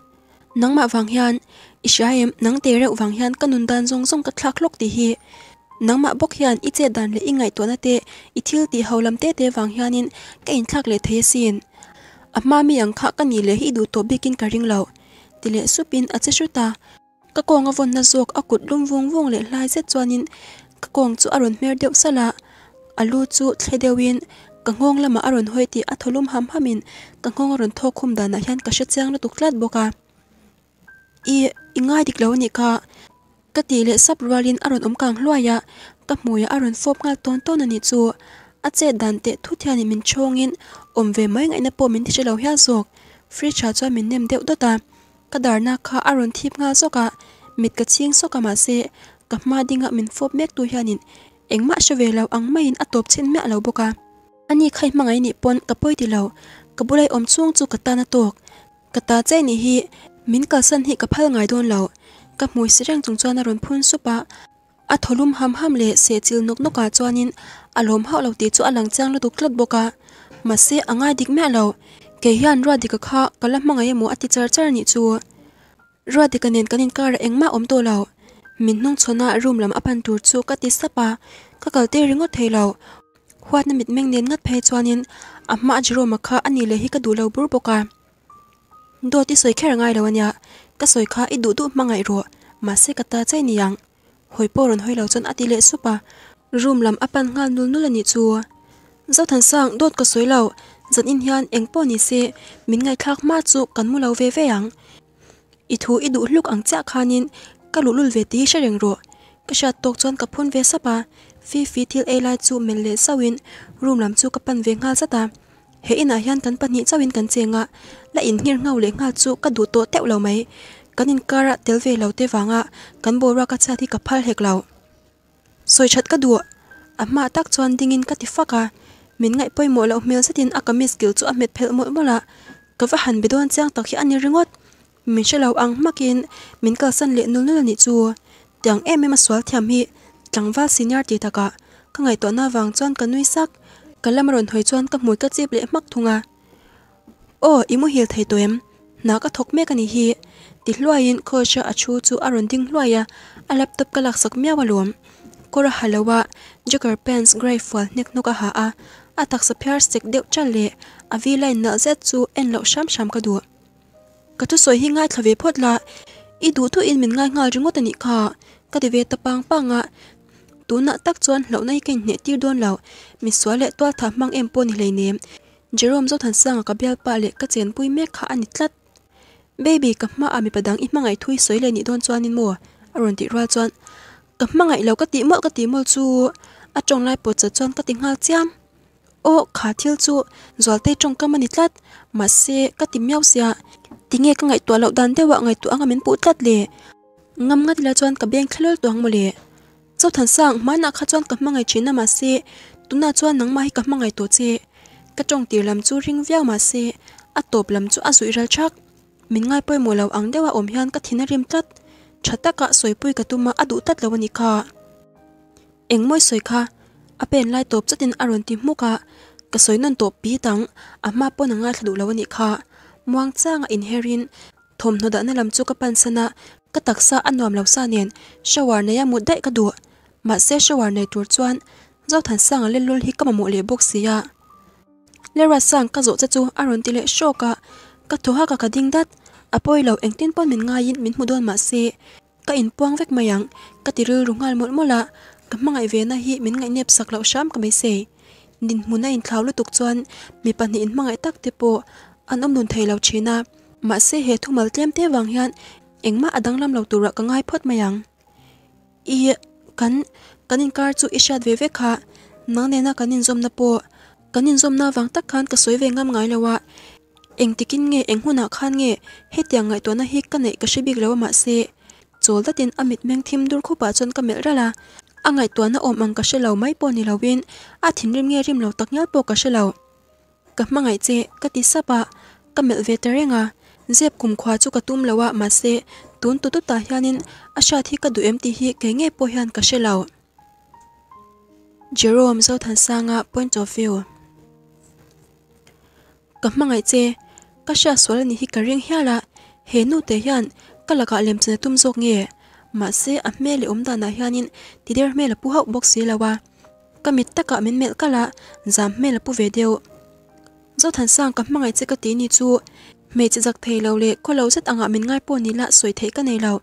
nangma wang em ishaim nang te reu wang hian kanun dan zong zong ka thlak lok ti hi bốc ít bok đàn iche ít le ingai to na te ithil ti holam te te wang hianin ka in thlak le thei xin amami ang kha kani le hi du to bikin ka ring lo tile supin a chashuta ka ko nga von na zok akut lum vung vung le lai se chuanin ka kong chu aron mer deu sala alu chu thle deuin ka ngong lama aron hoi ti a tholum ham hamin ka ngong aron tho khum da na hian ka sha chang na tuklat boka i ingai dik lo ni ka ka le sap ralin aron om kang hluaya ka muya aron fop nga ton ton ani chu dan te thu min chongin ôm về mấy ngày nắp bộ mình thì chơi lâu hết rồi, free trả cho mình nem đeo đó ta cả đar na kha aron thiệp nga zo cả mít cả chiêng zo cả mà se cả ma đi ngạ mình phốp mét tu hianin eng ma sẽ về lâu ăn mấy in atop trên mẹ lâu anh ani khai mang ai ni pon cả bôi thì lâu cả bôi ôm chuông chu cả ta na tuộc cả ta chạy ni hi mình cả sân hi cả phal ngài đôn lâu cả mùi sẽ răng chúng cho na ron phun lùm sopa a tholum ham ham le se chil nok noka chuanin alom hau lo ti chu alang chang lu duk tlat boka masi angai dik me lo ke hian ro dik kha kala ma ngai mu ati char char ni chu ro dik nen kanin kar eng ma om to lo min nong chona room lam apan tur chu ka ti sapa ka kal te ringo thei lo huat na mit meng nen ngat phe chuanin a ma jiro ma kha ani le hi ka du lo bur poka do ti soi kher ngai lo nya ka soi kha i du du ma ngai ro ma se ka ta chai ni yang hoi poron hoi lo chon ati le supa room lam apan ngal nul nul ni chuwa do thần sang đốt có suối lầu dân in hian eng po ni se min ngai thak ma chu kan mu lo ve ve ang i thu i du luk ang cha khanin ka lu lul ve ti shereng ro ka sha tok chon ka phun ve sapa fi fi thil e lai chu men le sawin room lam chu ka pan ve ngal sata he ina hian kan yên chawin à. kan à ngạ lại in ngir ngau le nga chu ka du to teu lo mai kan in kara tel ve lo te wanga kan bo ra ka cha thi ka phal hek lo soi chat ka du amma tak chuan dingin ka ti faka mình ngại mỗi sẽ min ngai poi mo lo mel satin akami skill chu amet phel mo mala ka va han ăn chang tak ngót, mình sẽ min ăn mắc makin min kal san liền nul nul nhị chùa, tiếng em em mà xóa thèm aswal thiam hi tlangwa senior ti taka ka ngai to na wang chon ka nui sak ka lam ron hoi chon ka mui ka chip le mak thunga o imu hiểu thầy tụi em nó có na ka thok me ka ni hi ti hluaiin kho cha achu chu aron ding hluaya a laptop và lak Cô ra hà kora halawa à. jogger pants grateful à, nick nek noka ha a à a tak sa phiar sek deuh cha le a vi lai na zet chu en lo sham sham ka du ka tu soi hi ngai thlave phot la i du tu in min ngai ngal ringot ani kha ka de ve ta pang panga tu na tak chuan lo nei ken ne ti don lo mi swa le twal tha mang em pon hi le nem jerome zo than sang ka bial pa le ka chen pui me kha ani tlat baby ka ma ami padang i mangai thui soi le ni don chuan in mo aron ti ra chuan ka mangai lo ka ti mo ka ti mol chu a chong lai po cha chuan ka ti ngal chiam ô khá thiêu chu giọt tay trong cơ mà nít lát mà xe cắt tìm nhau xia tí nghe các ngày tua lậu đàn theo vợ ngày tua ngắm miến bút lát lì ngâm ngắt là chuan cả bên khát lôi tuang mồ lì sau thằng sang má nạ khát chuan cả mang ngày chín mà xe tú nạ chuan nắng mai cả mang ngày tua chế các trong tiểu làm chu ring veo mà xe a tộp làm chu a rủi ra chắc mình ngay bơi mùa lầu ắng đeo ôm hian các thiên rim tắt chặt tắc cả soi bơi cả tu mà a đủ tắt lâu nít cả. eng mới soi kha a pen lai tộp chắc tin aron tim mua cả ka soi non to pi tang ama po na nga thadu lawani kha muang cha nga thom no da na lam chu ka pansana ka taksa anom law sa nen shawar na ya mu dai ka du ma se shawar nei tur chuan zo than sang le lul hi ka mu le box ya lera sang ka zo cha chu aron à ti le shoka ka thoha ka ka ding dat apoi à lo engtin pon min nga yin min mudon ma se ka in puang vek mayang ka tirul rungal mol mola ka mangai ve na hi min ngai nep sak lo sham ka mai se nin hmuna in thlau lutuk chuan mi pahnih in hmangai tak te pawh an awm nun thei lo thina ma se he thumal tlem te wang hian engma adang lam lo tura ah ka ngai phot mayang i kan kanin kar chu ishad ve ve kha nang ne na kanin zom na po kanin zom na wang tak khan ka soi ve ngam ngai lawa ah. eng tikin nge eng huna ah khan nge he tiang ngai to na hi ka nei ka shibik lawa ma se chol datin amit meng thim dur khu pa chon ka mel rala a ngai tua na om ang ka she lo mai po ni lawin a thin rim nge rim lo tak nyal po ka she lo ka ma ngai che ka ti sapa ka mel ve terenga zep kum khwa chu ka tum lawa ma se tun tu tu ta hianin a sha thi ka du em ti hi ke nge po hian ka she lo Jerome zo than sanga point of view ka ma ngai che ka sha swal ni hi ka ring hiala he nu te hian ka laka lem chne tum zok nge mà mẹ se a hiền le om dana hianin ti der me la pu hau box si lawa kamit taka min mel kala zam me la pu ve deu zo than sang ka mangai che ka ti ni chu me che jak thei lo le ko lo set anga min ngay po ni lạ soi thei ka nei lo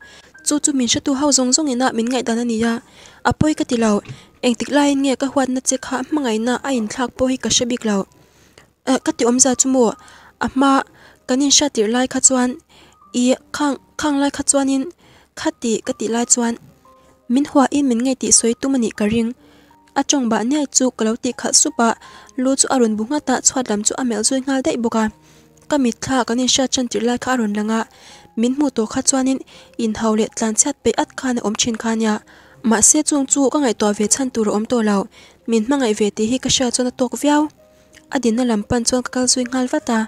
chu chu min shatu giống như zong mình min đàn anh ni ya apoi ka ti lo eng tik nghe các hoạt nát na che kha ngày na anh khác thlak po hi ka shebik lo các eh, ti om za chu cái ama kanin shatir lai kha chuan i khang khang lai kha chuanin khát tị cái tị lai chuan min hoa in min ngay tị suy tu mani cả ring a trong bản này chu cái lâu tị khát su ba lu chu arun bunga ta chuat lam chu amel zui ngal dai boka ka mít tha cái ni sha chân tir lai ka arun langa min mu to kha chuanin in hau le tlan chat pe at khan om chin khan ya mà se chung chu ka ngai to ve chan tur om to lau min ma ngai ve ti hi ka sha chona tok viau adin na lampan chuan ka kal zui ngal vata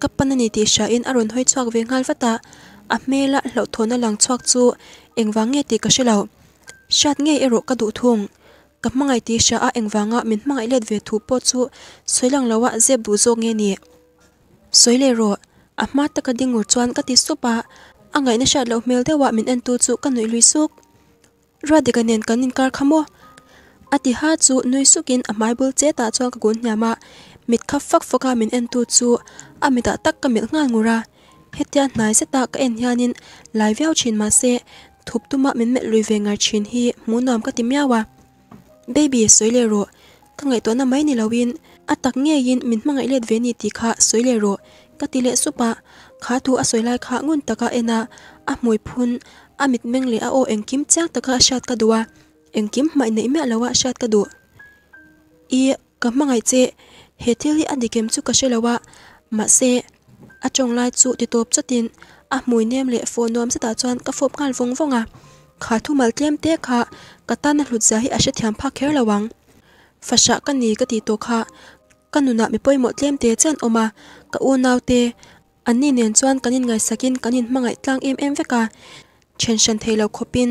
kapan ani ti sha in arun hơi chuak về ngal ta a mela lo thona lang chuak chu engwange ti ka shelo shat nge ero ka du thung ka mangai ti sha a engwanga min mangai let ve thu po chu soilang lawa ze bu zo nge ni soile ro a ma ta ka dingur chuan ka ti sopa angai na shat lo mel de wa min en tu chu ka nui lui suk ra de ka nen kan in kar khamo ati ha chu nui sukin a mai bul che ta chuan ka gun nyama mit khap fak foka min en tu chu amita tak ka mil nga ngura hết hetian nai se ta ka en hianin lai veo mà xe se tu mạ min mẹ lui ve ngai chin hi mu nom ka nhau à baby các e ngày soile ro ka ngai to na mai ni lawin atak nge yin min ma ngai let ve ni ti kha soile ro ka tile supa kha thu a soilai kha ngun taka ena a mùi phun amit meng le a o engkim chang taka shat ka duwa engkim mai nei me lawa shat ka du i ka ma ngai che đi kiếm hi adikem chu ka shelawa mà xe a trong lai chu ti top chatin a mui nem le phone nom sa ta chuan ka fop ngal vong vonga kha thu mal tlem te kha katana hlut za hi a she thiam pha kher lawang fasha ka ni ka ti to kha kanuna mi poimo tlem te chen oma ka u naw te ani nen chuan kanin ngai sakin kanin mangai tlang em em veka tension thelo khopin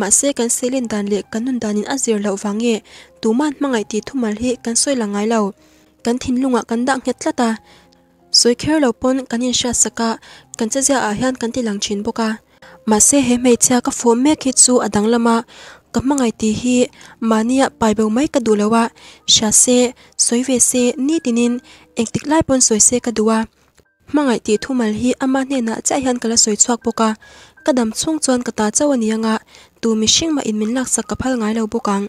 ma se kan selin dan le kanun danin azir lo wange tuman mangai ti thumal hi kan soi langai lo kan thin lunga kan dang hetla ta สวยเคลปนกันยินชาสกะกันจะเจ้าอาหารกันที่หลังชินบุกะมาเสเฮเมเจ้าก็ฟูเมคิดซูอดังละมาก็มังไอตีฮีมาเนียไปเบลไม่กระดูเลวะชาเซสวยเวเซนี่ตินินเองติดไล่ปนสวยเซกระดูวะมังไอตีทุ่มัลฮีอามาเนียนะจะยันกนละสวยชวกบุกะกระดำช่วงจวนกระตาเจ้าวันยังอะตูมิชิงมาอินมินลักสักกบพัลไงเลาบุกัง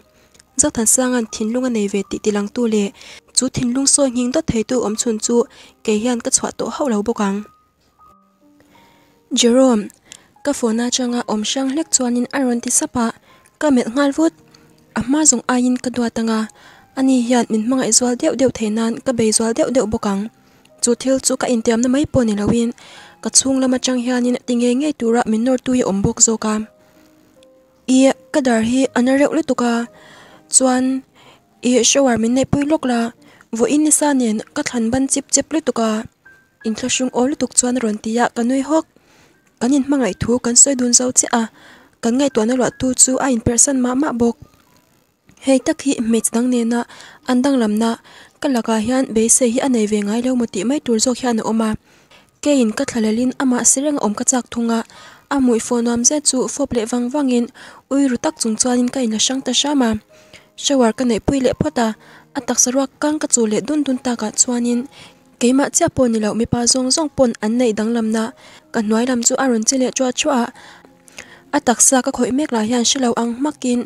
giấc thần sang an thìn lung an này về tị tị lăng tu lệ chú thìn lung soi nhìn tất thấy tu ấm chuồn chu cái hiền cất xoa tổ hậu lâu bốc ăn Jerome ka phona changa om sang lek chuanin aron ti sapa ka met ngal vut ama à zong ayin ka dwa tanga ani à hian min mangai zwal deuh deuh theinan ka be zwal deuh deuh bokang chu thil chu ka intiam na mai poni lawin ka chung lama chang hianin tinge nge tura min nor tu hi bốc zo cam i ka dar hi anh anareu le tuka chuan i shower min nei pui lok la vo in sa nen ka thlan ban chip chep lu tuka in thla shung ol tuk chuan ron tia kanui hok kanin mangai thu kan soi dun zo che a kan ngai tuan lo tu chu a in person ma ma bok hei tak hi mech dang ne na andang lam na kalaka hian be se hi anei ve ngai lo moti mai tur zo hian oma ke in ka thalalin ama sireng om ka chak thunga amui phonam ze chu fople wang wangin uiru tak chung chuanin ka in la shang ta ma shawar ka nei pui le phota atak sarwa kang ka chu le dun dun ta ka chuanin keima cha pon ni lo mi pa zong zong pon an nei dang lam na ka noi lam chu aron chile chua chua atak sa ka khoi mek la hian shilo ang makin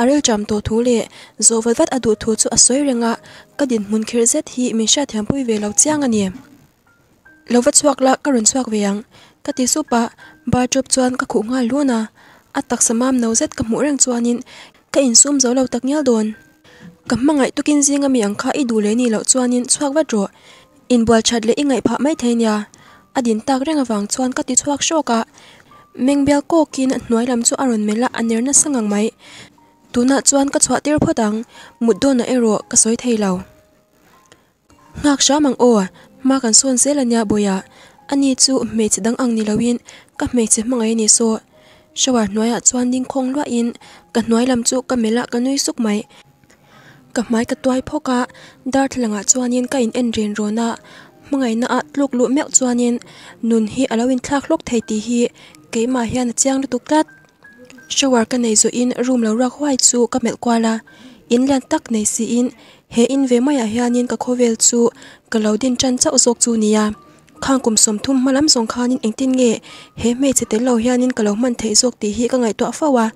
arel cham to thu le zo wat wat adu thu chu asoi renga ka din mun khir zet hi mi sha thiam pui ve lo chiang ani lo wat chuak la ka ron chuak veyang ka ti su pa ba chop chuan ka khu nga luna atak samam no zet ka mu reng chuanin ka in sum zo lo tak nyal don kam mangai tukin zinga mi ang kha i du le ni lo chuanin chuak wa dro in bol chat le ingai pha mai theina adin à tak renga wang chuan ka ti chuak shoka mengbel ko kin hnuai lam chu aron mela anerna sangang mai tuna chuan ka chhuat tir photang mudona ero ka soi theilo ngak sha mang o ma kan son selanya boya ani chu mei chidang ang ni lawin ka mei che mangai ni so sau ăn, noi a chuan ding khong lua in ka noi lam cả ka mela ka nui suk mai ka mai ka tuai phoka dar thlanga chuanin ka in en ren rona mangai na at luk lu mek chuanin nun hi alawin thlak lok thei ti hi ke ma hian chiang lu tuklat shawar ka nei zo in room lo rak huai chu ka mel kwala in lan tak nei si in he in ve mai a à hianin ka khovel chu cả lo din chân cha usok chu nia khang cùng sớm thum mà lắm dùng khang nhưng anh tin nghệ hế mê chỉ tới lâu hiền nhưng cả lâu mình thấy ruột tí hi cả ngày tọa phao à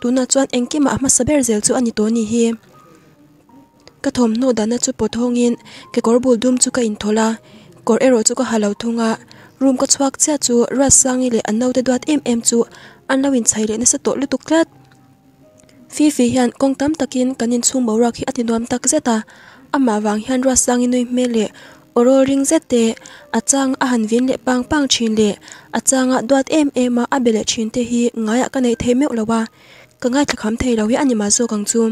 tú na chuan anh kia mà mà sắp bèr giờ chu anh tố ni hi cái thom nô đàn cho bột hông yên, cái cor bul dum chu cả in thola cor ero chu cả halau à, room có chuak cha chu ra sang ile anh nau để đoạt em em chu an lawin chai le na sa to lutuk klat fi fi hian kong tâm takin cái nhìn xuống bầu rác borak anh atinuam tak zeta ama wang hian ra sang inui mele oro ring zete achang a hanvin le pang pang chin le achanga duat em em a abele chin te hi ngaya ka nei themeu lawa ka ngai thakham thei lo hi anima zo kang chum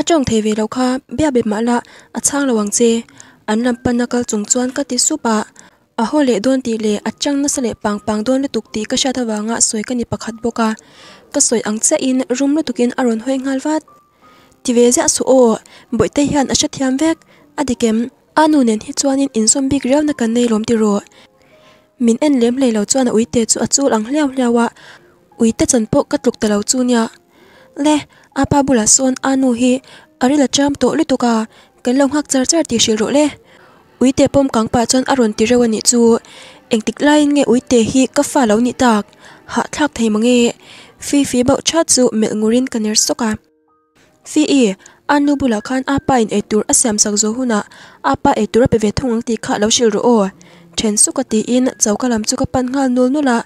achong thei ve lo kha bia be mala achang lawang che an lam pan nakal chung chuan ka ti supa a hole don ti le achang na sale pang pang don le tuk ti ka sha thawanga soi ka ni pakhat boka ka soi ang che in room lu tukin aron hoi ngal wat ti ve ja su o boi te hian a sha thiam vek adikem anu nen hi chuanin in som bik reuh na kan nei lawm ti ro min en lem lei lo chuan a uite chu a chul ang hlew hlewa ah. uite chan pawh ka tluk ta lo chu nia le apa bula son anu hi ari la cham to lutuka ah. kan lo hak char char ti shil ro le uite pom kang pa chon aron ti rewani chu engtik lain nge uite hi ka fa lo ni tak hạ thác thầy mà nghe phi phí bậu chát dụ mẹ ngurin cần nhớ sốc à phi ỉ anu bula khan apa in etur asiam sak zo huna apa etur pe ve thungang ti kha lo shil ro o then su ka ti in chawkalam chu ka pan ngal nul nula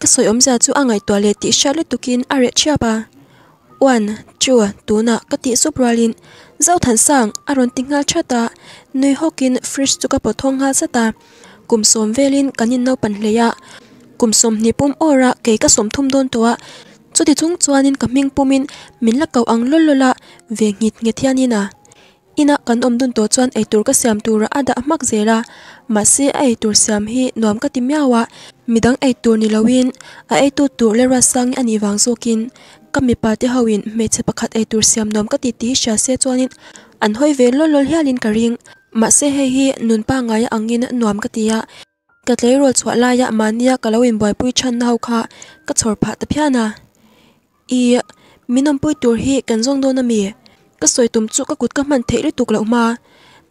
ka soi om za chu angai to le ti shale tukin are chiapa wan chu tuna ka ti supralin zau than sang aron tingal chata nui hokin fresh chu ka pothong ha sata kumsom velin kanin no pan hleya kumsom nipum ora ke ka som thum don towa chu ti chung chuanin kaming pumin min la kau ang về lola ve ngit nge thianina ina kan om dun to chuan ei tur ka siam tura ada hmak zela ma se ei tur siam hi nuam ka timyawa midang ei tur ni lawin a ei tu tur le rasang ani wang zokin kami pa te hoin me che pakhat ei tur siam nuam ka ti ti sha se chuanin an hoi ve lol lol hialin ka ring ma se he hi nun pa ngai angin nuam ka tia ka tlei rol chwa la ya mania kalawin boy pui chan hau kha ka chhor pha ta phiana i minom pui tur hi kan zong don ami ka soi tum chu ka kut ka man thei le tuk lo ma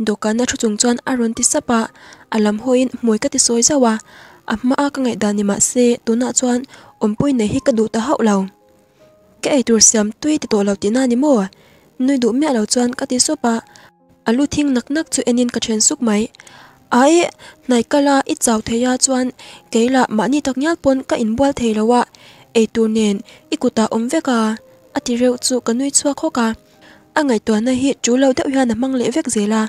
dokan na thu chung chuan aron ti sapa alam hoin moi ka ti soi zawa amma a ka ngai dani ma se tuna chuan ompui nei hi ka du ta hau lo ke ei tur siam tui ti to lo ti na ni mo nui du me lo chuan ka ti sopa alu thing nak nak chu enin ka thren suk mai ai nai kala ya chaw theya là keila mani tak nyal pon các in bual thei lowa ai tu nền ikuta ôm vek à, à rượu chu ka nui chua kho ka à. à, ngày tuần này hiện chú lâu lo deuh là mang lễ le là,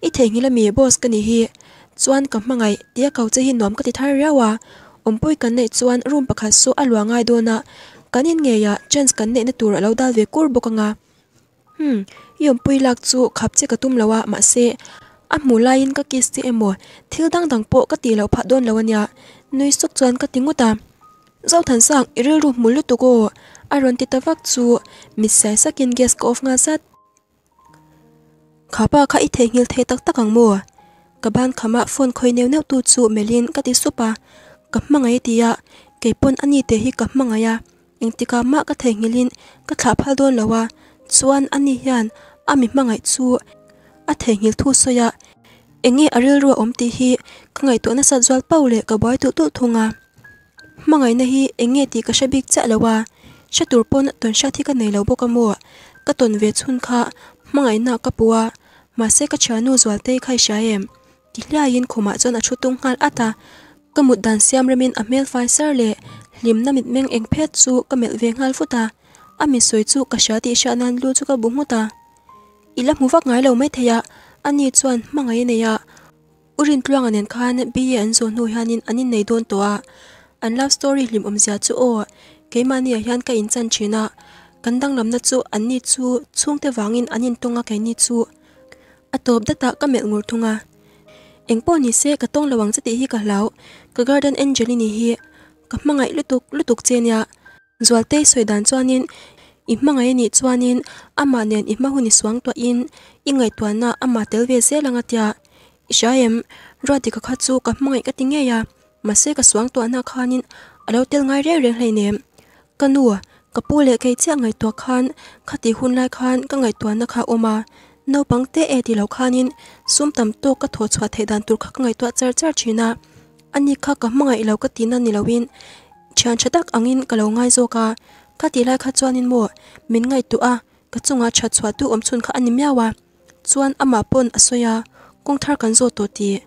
ít i thengi là mi boss ka ni hi chuan ka mangai tia kau che hi nom ka ti thar rawa ompoi kan nei chuan room pakhat su alwa ngai dona kanin ngeya chance kan nei na tur alo dal ve kur bokanga hm yom pui lak chu khap che ka tum lawa ma se a mu lain ka kis ti emo thil dang dang po ka ti lo pha don lawanya nui suk chuan ka tinguta zau than sang iril ru mulu tu go aron ti tawak chu misai sakin gas ko of nga sat khapa kha i the ngil the tak tak ang mo ka ban khama phone khoi neu neu tu chu melin ka ti supa ka mangai tia ke pon ani te hi ka mangaya engtika ma ka the ngilin ka thla phal don lawa chuan ani hian ami mangai chu a the ngil thu soya enge aril ru omti hi ka ngai tu na sa zwal paule ka boy tu tu thunga mà ngày nay anh nghe thì cả sẽ biết chạy lâu à sẽ tuổi bốn tuần sau thì cái này lâu bao cái mùa cái tuần về xuân khá mà ngày nào cái bùa mà sẽ cái chán nô rồi tây khai sai em thì là yên khổ mà cho nó chút tung hal ta, cái một đàn siam remin amel phai sơ lệ lim na mit meng eng phet chu cái mel veng ta, futa ami soi chu cái sa ti sa nan lu chu cái mua ta ila mu vak ngai lo mai theya ani chuan mangai neya urin tluang anen khan bi an zo nu hianin anin nei don to toa. an love story lim um zia chu o ke a hian ka in chan china kandang lam na chu an ni chu chungte wangin anin tonga ke ni chu a top da ta ka mel ngur thunga engpo ni se ka tong lawang chati hi ka lau ka garden angelini hi ka mangai lutuk lutuk chenya zwalte soidan chuanin i mangai ni chuanin ama nen i mahu ni swang to in ingai na ama telwe zelangatya ishayem rodi ka khachu ka mangai ka tingeya ya mà sẽ cả xuống tuần nào khan in ở đâu tiêu ngay rêu riêng này nè cần nùa cả pu lệ cây chiếc ngày tuần khan khát tí hôn lại khan các ngày tuần nào khan ôm nâu bằng tê ế e thì lâu khan in xung tầm tô các thổ xóa thể đàn tuột các ngày tuần chơi chơi chỉ na anh đi khát cả mong ngày lâu các tí năn đi lâu in chàng chả tắc anh in cả lâu ngay zô cả khát tí lại khát chuan in mùa mình ngày tuần à các chung á chặt xóa tu ôm chun khát anh im nhau à chuan ama pon asoya kong thar kan mình to ti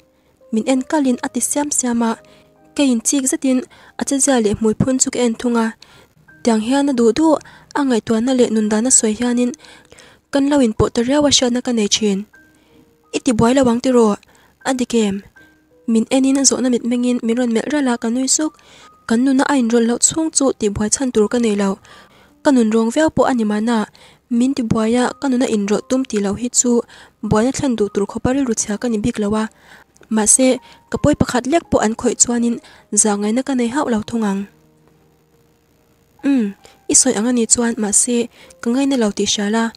min en kalin xem xem siama kain chik sa tin acha ja le mui phun chuk en thunga tyang hian na du du angai to na le nun da na soi hianin kan lawin po tarya wa sha na ka ne chin iti boy lawang ti ro adi kem min enin zo na mit miron mel ra ka nui kan nu na ain rol lo chung chu ti boy chan tur ka ne lo kanun rong vya po ani ma na min ti boy ya kanuna in ro tum ti lo hi na thlan tur kho pari ka ni lawa mà sẽ kapoi pakhat lek po an khoi chuanin zangai na ka nei hau lo thungang um hmm, isoi angani chuan ma se kangai na lo ti shala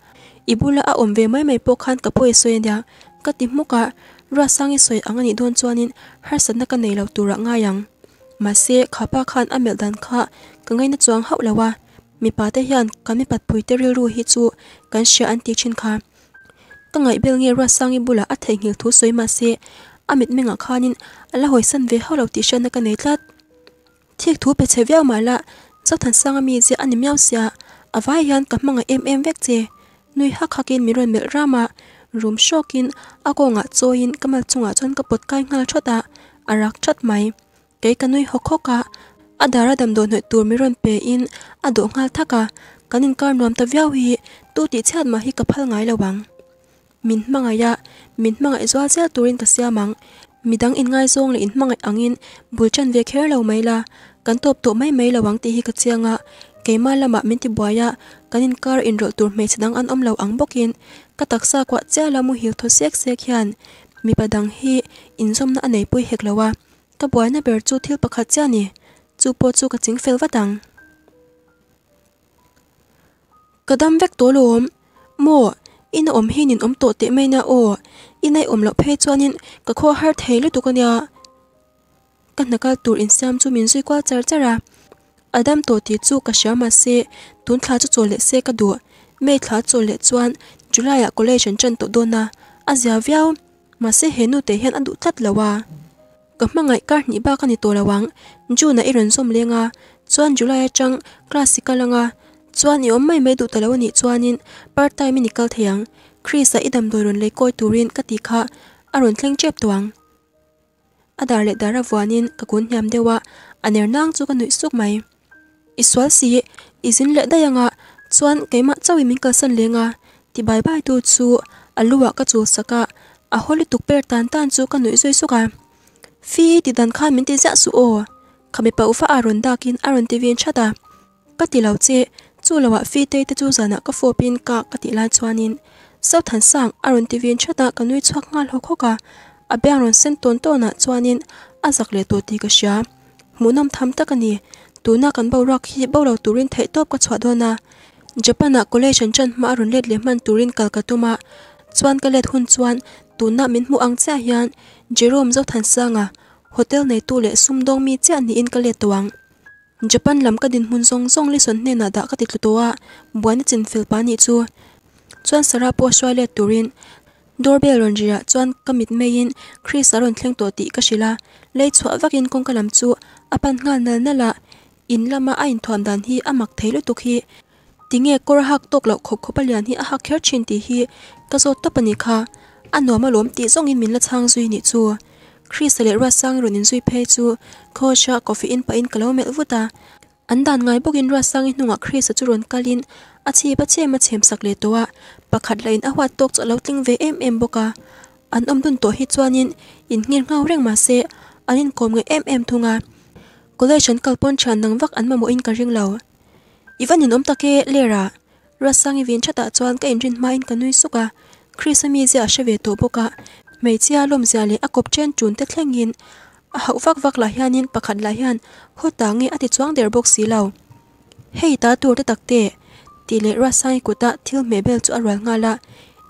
ibula a omve mai mai po khan kapoi soi dia ka ti muka ra sangi soi angani don chuanin har san na ka nei lo tura ngayang mà xe khá ba khan amel dan kha ka ngai na chuang hau lawa mi pa te hian kan mi pat pui te ril ru hi chu kan sha an ti chin kha ka ngai bel nge ra sangi bula a thei ngil thu soi ma se amit mi nga khanin ala hoi san ve holo ti shan ka nei tlat thiek thu pe che veo ma la zau than sang mi je ani miao sia avai hian ka manga em em vek che nui hak hakin miron mel rama room shokin ako nga choin kamal chunga chon ka pot kai ngal thota arak chat mai ke kanui hokhoka adara dam do noi tur miron pe in ado ngal thaka kanin kar nuam ta viau hi tu ti chat ma hi kaphal ngai lawang min mangaya min mang ai zua zia turin ta sia mang midang in ngai zong le in mang ai angin bulchan ve kher lo mai la kan top to mai mai lawang ti hi ka chianga keima lama min ti buaya kanin kar in ro tur mei chidang an om lo ang bokin ka taksa kwa cha lamu hi tho sek sek hian mi padang hi in som na anei pui hek lawa ka buaina ber chu thil pakhat cha ni chu po chu ka ching fel watang kadam vek to lom mo in om hin in om to te mai na o inai om lo phe chuanin ka kho har thei lu tukania kan naka tur in sam chu min zui kwa char chara adam to ti chu ka shama se tun thla chu chole se ka du me thla chole chuan july a college an chan to dona azia viau ma se henu te hian adu tlat lawa ka mangai kar ni ba ka ni to lawang ju na iron som lenga chuan july atang classical anga chuan i om mai mai du talaw ni chuanin part time medical theyang Chris a idam đôi lần lấy coi turin ka ti kha a ron thleng chep tuang adar le dara wanin ka kun nyam dewa aner nang chu ka nui suk mai iswal si izin le da yanga chuan keima chawi min ka san lenga ti bai bai tu chu aluwa ka chu saka a holi tukper tan tan chu ka nui zoi suka fi ti dan kha min ti za su o khami pa ufa aron dakin aron ti vin chata ka ti lo che chu lawa fi te te chu zana ka fopin ka ka ti lai chuanin sau thản sang aron tvn chata kanui chuak ngal ho khoka abya ron sen ton to na chuanin azak le to ti ka sha munam tham takani tuna kan bo rak hi bo lo turin thei top ka chwa dona japana college an chan ma ron let le man turin kalkatuma chuan ka let hun chuan tuna min mu ang cha hian jerome zo than sanga à, hotel này tu lệ sum sumdong mi cha ni in ka let tawang japan lam ka din hun zong zong li son ne na da ka titlu towa buan chin fel pani chu จวนสระปัวช่วยเลือดตูรินดอร์เบลรอนจีระจวนกมิดเมยินคริสารอนเ่งตัวติกชิลาเลยชัววักินคงกลำจูอัปันงานนันน่นละอินละมาอินทวมดันฮีอามักเทลุตุกฮีติเงกอรหักตกหลอกขบขบเลียนฮีอาหักเคิร์ชินตีฮีกระโจตปนิคาอันหนัวมาล้มตีส่งอินมินละทางซุยนิจูคริสเลรัสซังรุนินซุยเพจูโคชากาแฟอินปะอินกะเลวเมลวุตาอันดานไงบุกินรัสซังอินุงะคริสจุรนกาลินอาชีพเชมาเชมสักเลตัว pakhat lain a huat tok chalo tling ve em em boka an om dun to hi chuanin in ngir ngau reng ma se anin kom nge em em thunga college an kalpon chan nang vak an mamo in ka ring lo ivan in om take lera rasangi vin chata chuan ka in rin ma in kanui suka khrisami zia shave to boka chia lom zia le akop chen chun te thlengin a hau vak vak la hianin pakhat la hian ho ta nge ati chuang der box si lo hei ta tur te takte tỷ lệ ra sai của ta thiếu mẹ bèo cho rồi ngà lạ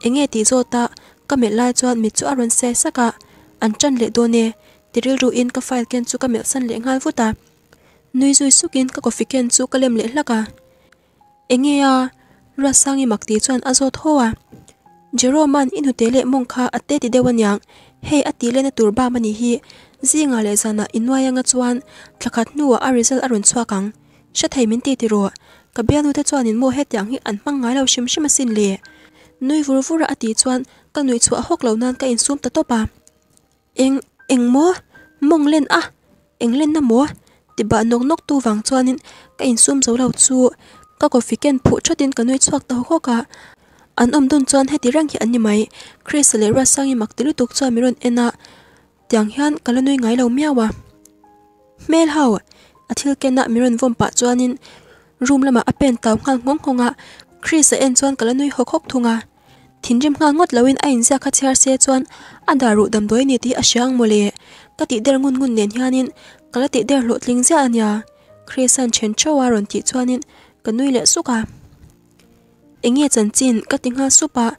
ấy nghe tỷ do ta có mẹ lai cho mẹ chỗ rồi xe sắc cả ăn chân lệ đua nè tỷ lệ ru in các phải khen cho các mẹ sân lệ ngal vút ta nuôi duy xúc in các coffee khen cho các lem lệ lạ cả ấy nghe à ra sang mặc tỷ cho ăn azot hoa à Jeroman in hụt lệ mong kha atte tỷ dewan yang hey ati lena turba mani hi zinga le zana inwaya nga chuan thlakat nuwa a result xoa ron chhuakang sha mình ti ti ro ka bialu te chuanin maw hetiang hi an hmang ngai lo hrim hrim a sin le nui vur vừa a ti chuan ka nui chu a hawk lo nan ka in sum ta topa em em mo mông lên à, em lên na mo ti ba nóc nóc tu wang chuanin ka in sum zo lo chu ka coffee ken phu thotin ka nui chuak ta hawka an om dun chuan heti rang hi như mai chris lấy ra sang im mặc lúc mi à, mak tilu tuk chuan nuôi ena lâu hian à, nui ngai à, miawa mel haw athil kena miron vom pa chuanin Rum lama a pen tau ngal ngong khonga chris en chuan kala nui hok hok thunga thinrim nga ngot loin a inzia kha chhiar se chuan a daru dam doi ni ti a siang mole ka ti der ngun ngun nen hianin kala ti der lo tling zia ania christian chen chowa ron ti chuanin kanui le suka enge chan chin ka tinga supa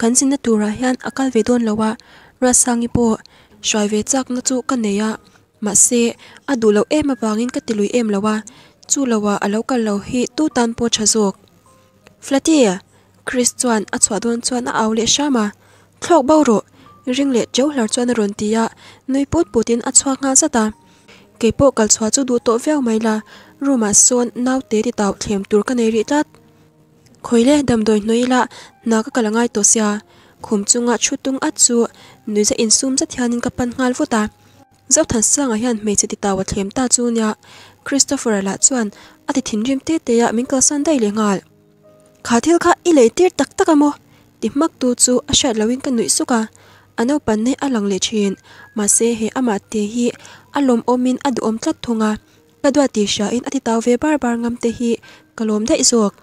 kan sin na tura hian akal ve don lowa rasangi po shwai ve chak na chu ka neya ma se adu lo em awangin ka tilui em lowa chu lowa alo kal lo hi tu tan po tha zuak flatia chris chuan a chwa don chuan a aw le shama thlok bo ro ring le jo hlar chuan ron tia nui pot putin a chwa nga zata kepo kal chwa chu du to veo mai la ruma son nau te ti taw thlem tur ka nei ri tat khoile dam doi noi la na ka kalangai to sia khum chunga chutung a chu nui za in za thianin ka pan ngal vuta zau than sanga hian mei che tawa thlem ta chu nya Christopher là chuan ati thin rim te te ya Mickelson dai le ngal kha thil kha i le tir tak tak amo ti mak tu chu a shat lawin kan nui suka ano pan ne alang le chin ma se he ama te hi alom à, omin adu om tlat thunga kadwa ti sha in ati taw ve bar bar ngam te hi kalom dai zok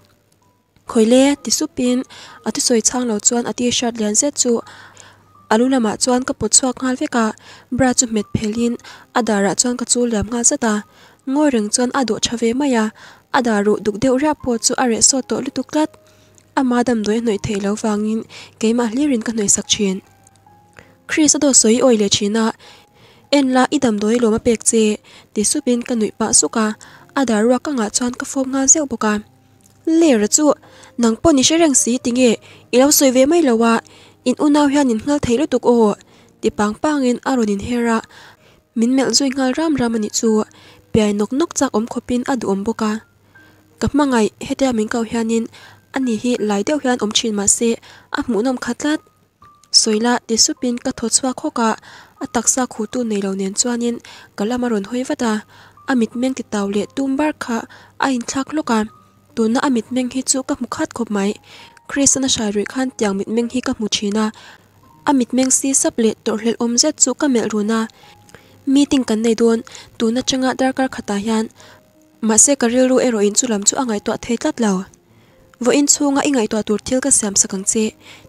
khoile ti supin ati à, soi chang lo chuan ati shat lian zet chu alulama à, chuan ka pot chuak ngal veka bra chu met phelin adara chuan ka chu liam nga zata ngôi rừng chôn a độ chave maya a da ru duk deu ra po chu are so to lu tuklat ama dam doi noi thei lo wangin ke ma hlirin ka noi sak chien chris do soi oi le china en la idam doi lo ma pek che ti su pin ka noi pa suka a da ru ka nga chan ka fom nga zeu boka le ra chu nang po ni shereng si tinge ilo soi ve mai lowa in unaw hian in ngal thei lu bàng o ti pang pangin aronin ra, min mel zui ngal ram ram ani chu piai nok nok chak om khopin adu om boka ka hmangai hetia min kau hianin ani hi lai deuh hian om thin ma se ah a hmuh nom khatlat soila ti supin ka tho chwa khoka a taksa khu tu nei lo nen chuanin kalama ron hoi vata amit meng cái tàu le tum bar kha a in thlak loka tuna amit meng hi chu ka mu khat khop mai krishna shairi khan tiang mit meng hi ka mu china amit meng si sap le torhlel om zet chu ka mel runa meeting kan nei don tuna changa darkar khata hian ma se karil ru ero in chulam chu angai to thei tlat lo vo in chunga ingai to tur thil ka sam sakang che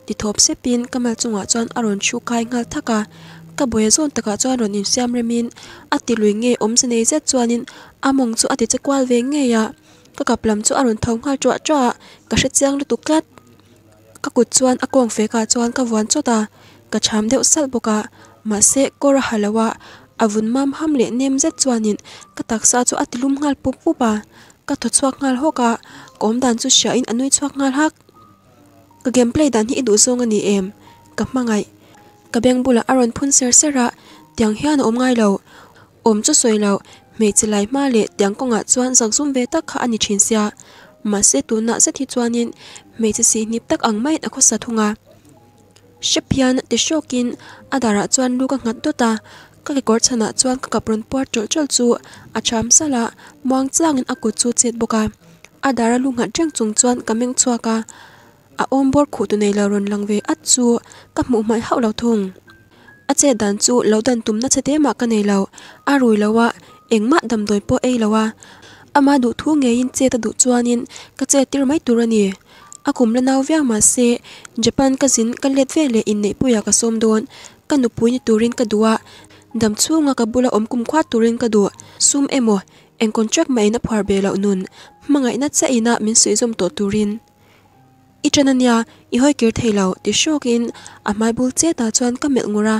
ti thop se pin kamal chunga chon aron chu kai ngal thaka ka boya zon taka chuan ron in siam remin ati lui nge om se nei zet chuanin among chu ati chekwal ve nge ya ka kaplam chu aron thong ha chwa chwa ka hre chiang lu tuklat ka kut chuan akong fe ka chuan ka wan chota ka cham deuh sal boka ma se kor halawa avun mam ham le nem zet chuanin ka taksa chu atilum ngal pup ba, ka tho chuak ngal hoka kom dan chu sha in anui chuak ngal hak ka gameplay dan hi du zong ani em ka mangai ka beng bula aron phun ser sera tiang hian om ngai lo om chu soi lo me chi lai ma le tiang konga ah chuan zak zum ve tak kha ani thin sia ma se tu na se thi chuanin me chi si nip tak ang mai a kho sa thunga shapian te shokin adara ah chuan luka ngat ta các cái gót chân chuan các cặp run puat chol chol chu a cham sala muang changin aku chu chet boka a dara lunga tang chung chuan kameng ca, a ôm bor khu tu nei la ron lang ve at chu ka mu mai hau lo thung a che dan chu lo dan tum na che te ma ka nei lo a rui đầm đôi dam doi po ei lawa ama du thu nghe in che ta du chuanin ka che tir mai turani akum la naw viang ma se japan các zin ka let ve le in nei puya xôm đồn, don nụ nu pui ni turin các duwa dam chu nga ka bula om kum khwat turin ka du sum emo en contract mai na phar be lo nun mangai na cha ina min sui zom to turin i chananya i hoi kir theilo ti shokin amai bul che ta chuan ka mel ngura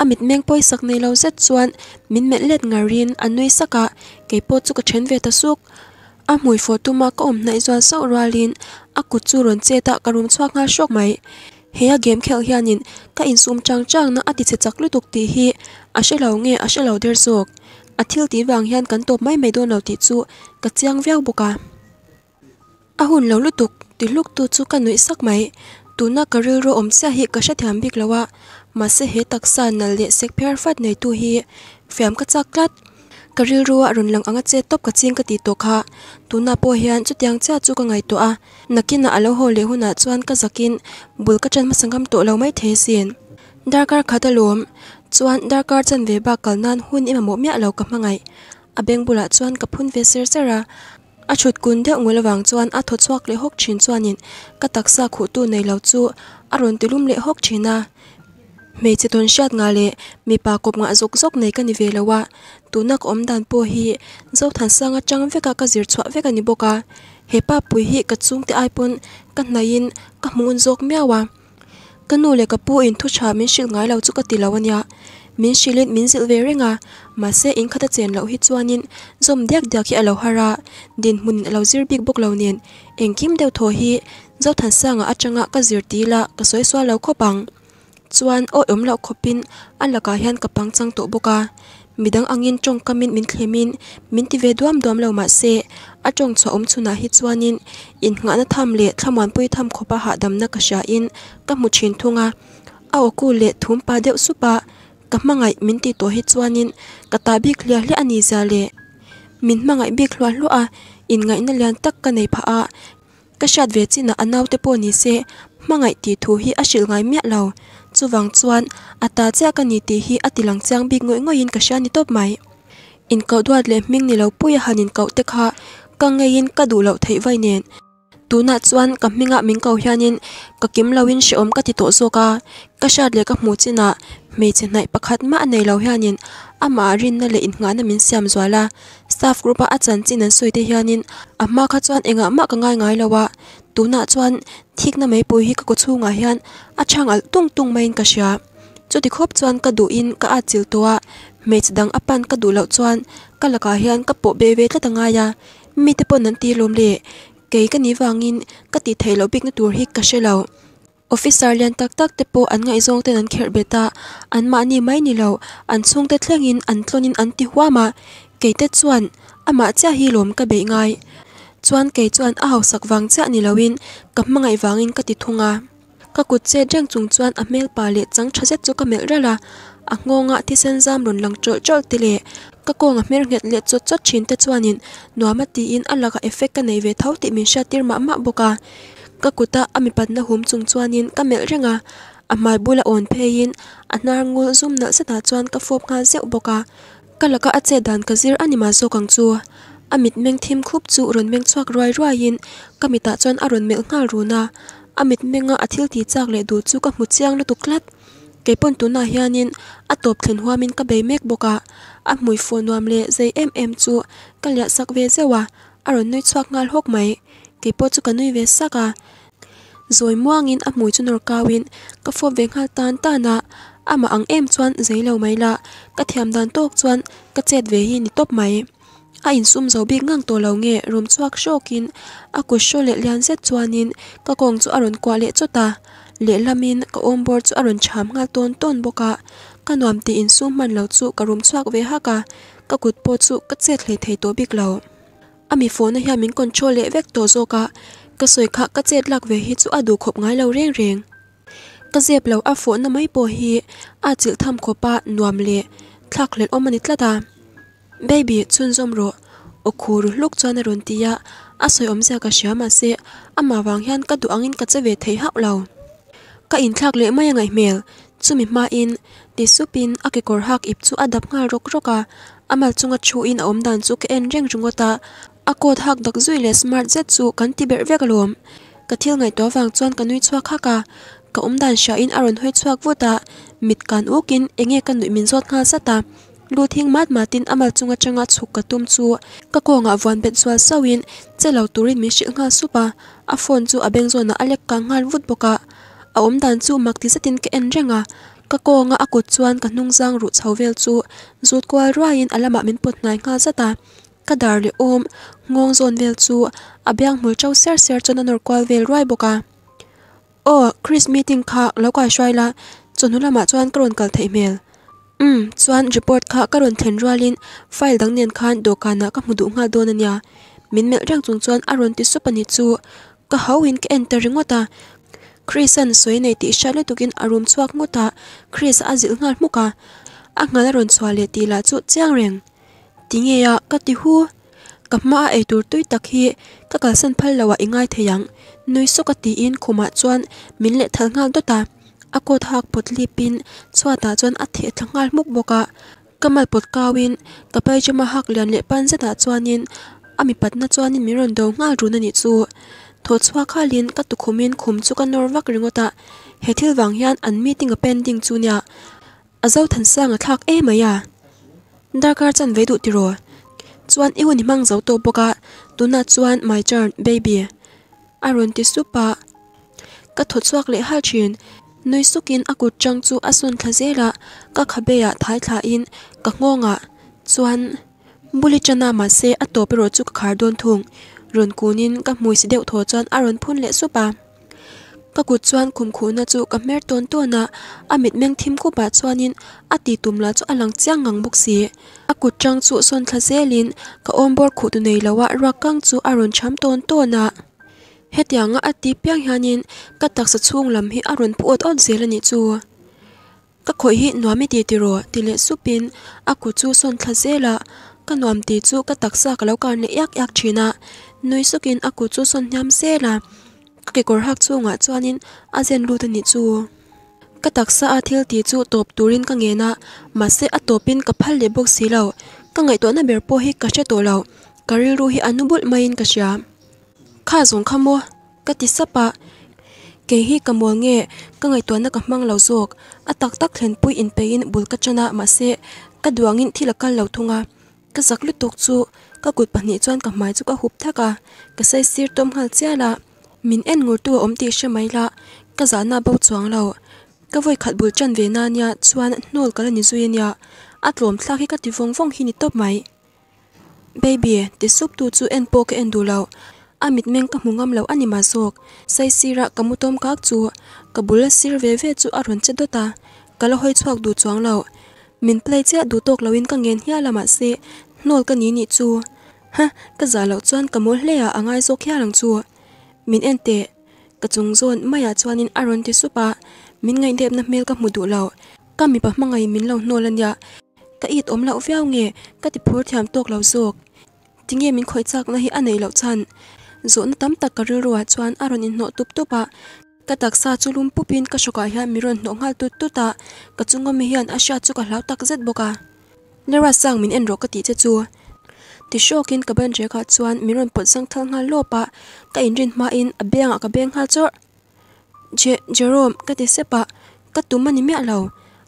amit meng poi sak nei lo zet chuan min met let ngarin anui saka keipo chu ka then ve ta suk a mui fo tuma ka om nai zuan so ralin a ku chu ron che ta ka rum chuak nga shok mai game khéo game khel hianin ka insum chang chang na ati chechak lutuk ti hi a she lo nge à she lo der zok a thil ti wang hian kan top mai mai don lo ti chu ka chiang viak boka a hun lo lutuk ti luk tu chu ka nui sak mai tuna karil ro omsa hi ka shatham bik mà ma hết tắc taksa là liệt sek pher fat này tu hi các chắc chaklat Karilruwa arun lang a nga top ka tsin ka tito ka, tu na po hiyan zu tiyang tse a ka ngay to a, nakina a lau ho lehu na cuan ka zakin bul ka chan masangam to lau may te ziyan. Darghar ka taloom, cuan chan vee ba kal naan hun ima mo mia a ka ma ngay, a beng bu la ka pun vee a. kun le hok chin ka taksa tu arun tilum le hok china. mẹ chỉ che ton shat nga mẹ mi pa ngã nga zok này cái ka ni ve tu tunak om đàn po hi sang ở zo than cái chang veka ka zir chwa veka ni boka ba pui hi cái chung te ai in, cái nain ka mun zok cái nô lệ cái pu in thu cha min shil ngai lo chu ka ti lawanya min shilin min zil ve renga mà sẽ in khata chen lo hi chuanin zom dek dek hi alo hara din mun alo zir big lâu lo nen kim deuh tho hi sang ở sanga achanga cái zir ti la cái soi swa lâu khó bằng chuan o em lo khopin an laka ah hian kapang chang to boka midang angin tong kamin min thlemin min ti ve duam duam lo ma se a tong chho om chuna hi chuanin in nga na tham le thlaman pui tham khopa ha dam na ka sha in ka mu chin thunga a o ku le thum pa deuh supa ka mangai min ti to hi chuanin ka ta bi khlia hle ani za le min mangai bi khlual lu a in ngai na lian tak ka nei pha a ka shat ve china anaw te pawh ni se mangai ti thu hi a shil ngai mia lo chuwang chuan ata chia ka ni ti hi atilang chiang bik ngoi ngoi in ka hria ni top mai in kau duat le ming ni lo pui han in kau te kha ka ngei in ka du lo thei vai nen tuna chuan ka minga ah ming kau hianin ka kim loin she om ka ti to zo ka ka shat le ka mu china ah, me che nai pakhat ma nei lo hianin ama rin na le in nga na min siam zwala staff group a chan chin an soite hianin amma kha chuan enga ah ma ka ngai ngai lowa tu na chuan thik na mai pui hi ka ko chunga hian a thang al tung tung main ka sha cho ti khop chuan ka du in ka a chil towa mech dang apan ka du lo chuan ka laka hian ka po be ve tlatanga ya mi te pon anh ti lom le ke ka ni wangin ka ti thailo biết na tur hi ka shelo officer liền tak tak tiếp po anh ngài zong ten an kher beta anh ma ni mai ni lo an chung te thlengin an in an ti huama ke te chuan mà cha hi lom ka be ngài chuan ke chuan a ho sak wang cha ni loin ka mangai wangin ka ti thunga các kut che đang chung chuan a lệ trắng le chang thaja chu ka ra rala a ngonga ah ti sen lăng jam ron lang chol chol ti le ka konga mer nget le chot chot chin te chuanin nuama ti in cái effect cái này về ka nei ve thau ti min sha tir ma ma boka ka kuta ami pat na hum chung chuanin ka mel renga amai bula on phein anar ngul zum na sa ta chuan ka fop kha zeu boka kalaka ache dan ka zir anima zo kang chu amit meng thim khup chu ron meng chuak ruai ruai in kamita chon a ron mel ngal runa amit menga athil ti chak le du chu ka mu chiang la tuklat keipon tuna hianin a top thlen huamin ka bei mek boka a mui phone nuam le zai em em chu ka lia sak ve zewa a ron noi chuak ngal hok mai keipo chu ka noi ve saka rồi muangin a mui chu nor kawin ka fo ve ngal tan tana ama ang em chuan zai lo mai la ka thiam dan tok chuan ka chet ve hi ni top mai a in sum zo bik ngang to lo nge rum chuak shokin a ku sho le lian se chuanin ka kong chu aron kwa le chota le lamin ka om bor chu aron chham nga ton ton boka ka nuam ti in sum man lo chu ka rom chuak ve ha ka ka kut po chu ka che thle thei to bik lo ami phone hiam in control le vek to zo ka ka soi kha ka chet lak ve hi chu adu khop ngai lo reng reng ka zep lo a phone na mai po hi a chil tham khopa nuam le thlak le omani tlata baby chun zom ro okhur luk chana ron tia asoi omza ka shama se ama wang hian ka du angin ka chave thei hak lo ka in thak le mai ngai mel chumi ma in ti supin ake kor hak ip chu adap nga rok roka amal chunga chu in om dan chu ke en reng rungota akot hak dak zui le smart z chu kan ti ber vek lom ka thil ngai to wang chuan kanui chua kha ka ka om dan sha in aron hoi chuak vota mit kan ukin enge kan nui min zot kha sata lu thing mat matin amal chunga changa chhuk ka tum chu ka ko nga wan ben chwal sawin chelo turin mi shi nga supa a phone chu a beng zona alek ka ngal vut boka a om dan chu mak ti satin ke en renga ka ko nga akut chuan ka hnung zang ru chhovel chu zut kwal rain alama min put nai nga zata ka dar le om ngong zon vel chu a biang mul chau ser ser chon anor kwal vel rai boka o chris meeting kha lokal shwaila chonulama chuan karon kal thei mel um chuan report kha karon thlen ralin file dang nen khan dawkan na ka hmudu nga don ania min mel rang chung chuan aron ti su pani chu ka hoin ke enter ringota christian soi nei ti shale tukin arum chuak ngota chris azil ngal muka a ngala ron chwale ti la chu chiang reng tinge ya ka ti hu ka ma ei tur tui tak hi ka kalsan phal lawa ingai theyang noi so ka ti in khuma chuan min le thal ngal dota ta a kawt hak pot li pin chhuatah chuan a theh thlangal muk bawk a kamal pot kauin kapai chuma hak lian leh pan zeta chuanin ami patna chuanin miron do ngal run ani chu thaw chhuak kha lin ka tukhumin khum chu ka nor vak ringota he thil wang hian an meeting a pending chu nia azo than sang e a thak em aya darkar chan ve du tiro chuan ehu ni mang zo to boka tuna chuan my turn baby aron ti supa ka thaw chuak le hal thin noi sukin akut tang chu asun thla zela ka khabeya thai thla in ka ngonga chuan buli chana ma se atop ro chu khar don thung ron kunin ka mui si deuh tho chuan aron phun le supa ka kut chuan khum khu na chu ka mer ton to na amit meng thim ku ba chuanin ati tumla chu alang chiang ngang buk si akut tang chu son thla zelin ka ombor khu tu nei lawa rakang chu aron cham ton to na hết hetianga ati piang hianin ka taksa chunglam hi a rawn puat on zel ani chu ka khoi hi nuam ti ti ro tile supin aku chu son thla zela ka nuam ti chu ka taksa ka lo kan ne yak yak china noi sukin aku chu son nyam zela ka ke kor hak chunga chuanin a zen lut ani chu ka taksa a thil ti chu top turin ka nge na ma se a topin ka phal le box hi lo ka ngai to na ber po hi ka che to lo karil ru hi anubul main ka sha ข้าสงข้ามัวก็ติสปะเกฮีกมัวเงะก็ไงตัวนักมังเหลาจกอตักตักเห็นปุยอินไปอินบุลกัจนะมาเสก็ดวงินที่ละกันเหลาทุงะก็สักลุตกจูก็กุดปะหนีจวนกับไม้จุกหุบทักะก็ใส่ซีรตมหัลเจละมินเอ็นงูตัวอมตีใช่ไหมละก็จานาเบาจวงเราก็ไว้ขัดบุลจันเวนาเนียชวนนวลกันนิจุยเนียอัดรวมทักให้กัดที่ฟงฟงหินิตบไหมเบบี้ติสุบตูจูเอ็นโปกเอ็นดูเรา amit meng ka hmungam lo ani ma sok sai sira kamutom kak chu kabula sir ve ve chu aron che dota kala hoi chuak du chuang lo min play che du tok loin ka ngen hi lama se nol ka ni ni chu ha ka za lo chuan kamol hle a angai zo khia lang chu min ente ka chung zon maya chuanin aron ti supa min ngai dep na mel ka mudu lo ka mi pa mangai min lo ya, ka it om lo viaw nge ka ti phur thiam tok lo zok tinge min khoi chak na hi anei lo chan zawna tam tak ka rilruah chuan a rawn in hnawh tuptupa ah. ka taksa chu lumpupin ka hrokah hian mi rawn hnawh ngal tut tuta ah. ka chungawmi hian a hria chu ka hlau tak zet bawk a ah. ra sang min enraw ka tih te chu ti shokin ka ban rekha chuan mi rawn pot sang thal ngal lopa ka inrin hma in a benga ka beng ngal chaw je jerome ka ti sepa ka tuma ni me lo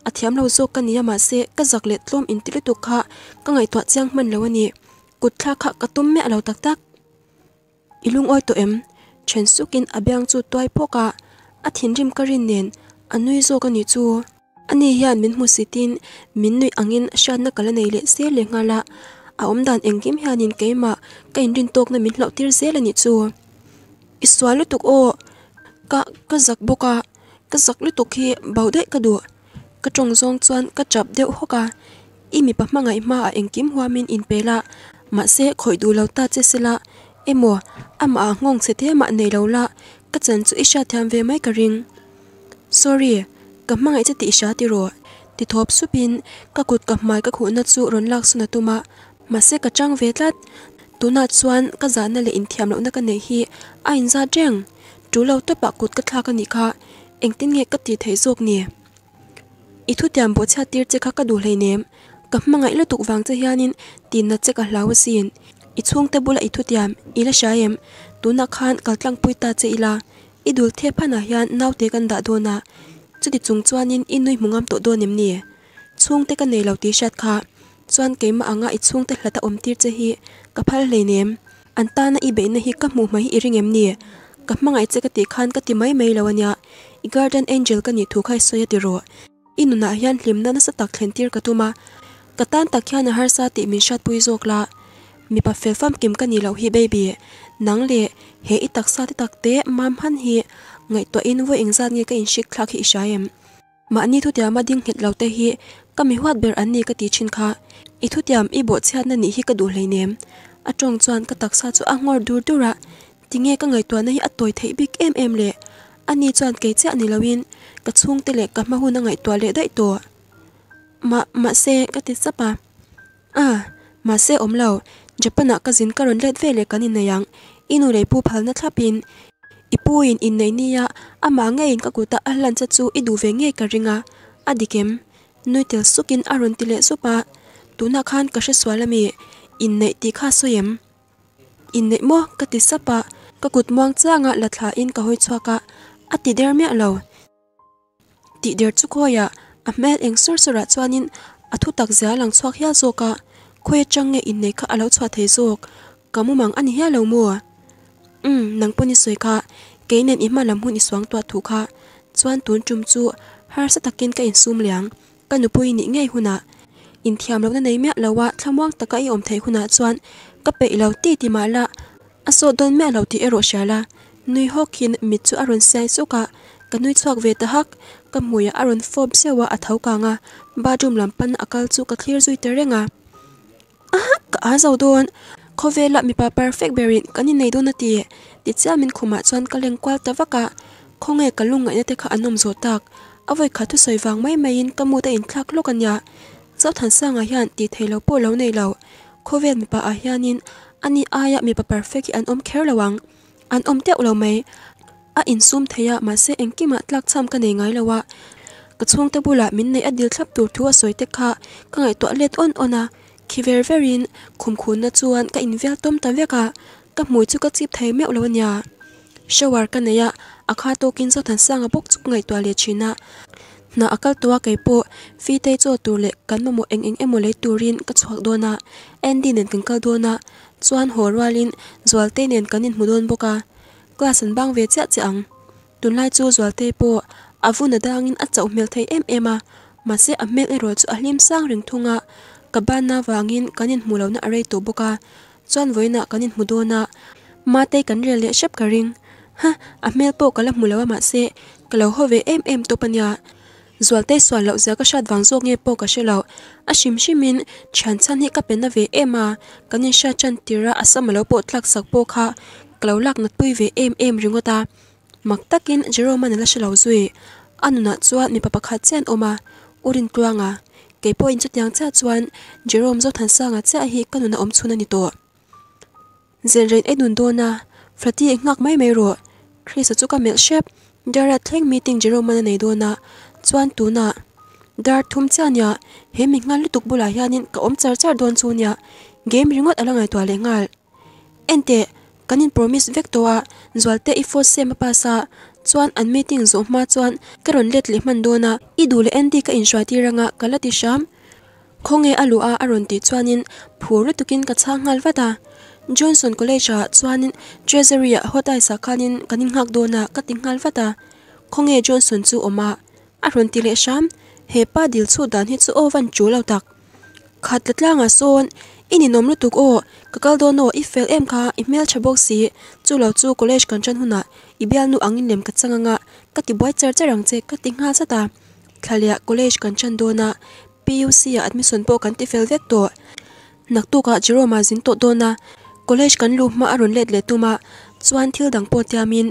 a thiam lo zo ka niyama se ka giặc le tlom in tilitu kha ka ngai twa chiang man lo ani kut thla kha ka tum me lo tak tak ilung oi to em chen sukin abyang chu toy poka a thin rim karin nen anui zo ka ni chu ani hian min mu sitin min nui angin shan na kala nei le se le ngala a om dan engkim hianin keima kain rin tok na min hlo tir zel ani chu iswalu tuk o ka ka zak boka ka zak lu tuk hi baudai ka du ka trong zong chuan ka chap deuh hoka imi pa mangai ma a engkim huamin in pela ma se khoi du lo ta che sela em mùa âm ở ngon sẽ thế mà này lâu lạ cắt dần chú isha tham về mấy cái ring sorry cầm mang ấy sẽ tị isha tị rồi Thì thốp su pin các cụt cầm mai các hũ nát su rón lạc su nát tu mà mà sẽ cả trăng về lát tu nát suan các giá này là in thiam lâu nát cái này hi anh ra trang chú lâu tất bạc cụt cắt thà cái này cả anh tin nghe cắt tị thấy ruột nè ít thu tiền bố cha tiệt chỉ các cái đồ lấy ném cầm mang ấy là tụ vàng cho hianin tiền nát chỉ cả lão xin ichung tebul a ithut yam ila shayem tuna khan kaltlang puita che ila idul the pana hian nau te kan da dona chuti chung chuanin in nui mungam to do nim ni chung te ka nei ti shat kha chuan ke ma anga ichung te hlata om tir che hi kaphal le i be na hi ka mu mai iring em khan ka ti mai mai i garden angel ka ni thu ka min mi pa fel fam kim kan i lo hi baby nang le he i tak sa ti tak te mam han hi ngai to in vo ing zat nge ka in shik thlak hi shaim ma ni thu tiam ma ding hit lo te hi ka mi huat ber an ni ka ti chin kha i thu tiam i bo chhat na ni hi ka du hlei nem a tong chuan ka taksa chu a ngor dur dura tinge ka ngai to na hi a toy thei bik em em le ani chuan ke che ani lawin ka chung te le ka ma hun ngai to le dai to ma ma se ka ti chapa a à, mà xe ốm lâu japana ka zin karon let vele kanin na yang inu le pu phal na thapin ipu in in nei niya ama nge in ka kuta ahlan cha chu idu ve nge ka ringa adikem nuitel sukin arun tile supa tuna khan ka she swalami in nei ti kha soyem in nei sapa ka kut mwang nga la in ka hoi ati der me alo ti der chu khoya a mel eng sor sora chwanin athu tak zalang khuê trong nghe in này có alo cho thấy ruột có một món ăn hiá lâu mùa ừ nắng bún sôi cả, kế nên im mà làm hôn xoáng toa thủ khọ xoan tuấn trung chu har sẽ tắc kiên cái in sum liang cái nụ bùi nị ngay huna in thiam lâu nay mẹ lâu wa tham tất cả cái om thấy huna chuan cấp bệ lâu ti ti mà lạ aso don mẹ lâu ti ở xả la nuôi hóc khiến mít chu aron sai số cả cái nuôi chuộc về ta hắc cái mùi aron phom sewa athau kanga ba dum lampan akal chu ka clear zui à ah ka a zo don kho ve la mi pa perfect berin ka ni nei do na ti ti cha min khuma chon ka leng kwal ta waka kho nge ka lung ngai te kha anom zo tak avoi kha thu soi wang mai mai in ka mu ta in thlak lo kan ya zo than sang a hian ti thailo po lo nei lo kho ve mi pa a ah hian in ani aya mi pa perfect an om kher lawang an om te lo mai a in sum thaya ma se engki ma tlak cham ka nei ngai lawa ka chung te bula min nei adil thlap tur thu a soi te kha ka ngai to let on ona khi về verin khum khun na chuan ka in vel tom tam veka ka mui chu ka chip thei meo lo nya shower ka neya akha to kin zo than sang a bok chuk ngai to le china na akal towa kai po fi te cho tur le kan mo eng eng emo le turin ka chhak na endi nen kan kal dona chuan horwalin zualte nen kanin mudon boka class an bang ve cha cha ang tun lai chu zualte po avuna dangin a chau mel thei em ema ma se a mel ero chu a hlim sang ring thunga cả ba na và anh wangin kanin hmu lona array với na chuan voina kanin hmu na ma tay kan rel le shep ka ring ha a à, mel po kala hmu lawa ma se kalo ho ve em em to panya zual te swal lo za ka shat wang zok nge po ka shelo a shim shimin chan chan hi ka bên na về ve ema kanin à. sha chan tira asam à, lo po tlak sak po kha kalo lak na pui ve em em ringota mak takin jeroma na la shelo zui anuna chuan mi papa khát kha chen oma urin tuanga Kei po in sot yang tsa tsuwan, Jerome zo thansa nga tsa meeting Jerome manan e nya, he mi ngan li tukbulahia nin ka om tsa rtsar don nya, game ringot ala Ente, kanin promise wa, se chuan an meeting zo ma chuan karon let li man do na i du le endi ka in ti ranga kala sham khong e alu a a ron ti chuanin phur tu kin ka chha ngal johnson college a chuanin treasury a hotai sa kanin in kan do na ka ting ngal wa johnson chu oma a ron ti le sham he pa dil chu dan hi chu o van chu lo tak khat latlang son ini nomlu tuk o kakal dono i fel em kha email chabok si chu lo chu college kanchan huna ibial nu angin lem ka changa nga ka ti boy char charang che ka ting ha chata khalia college kanchan na, PUC ya admission po kan ti fel vek to naktu ka jiro ma Zin to na, college kan lu ma arun let le tuma chuan thil dang po tiamin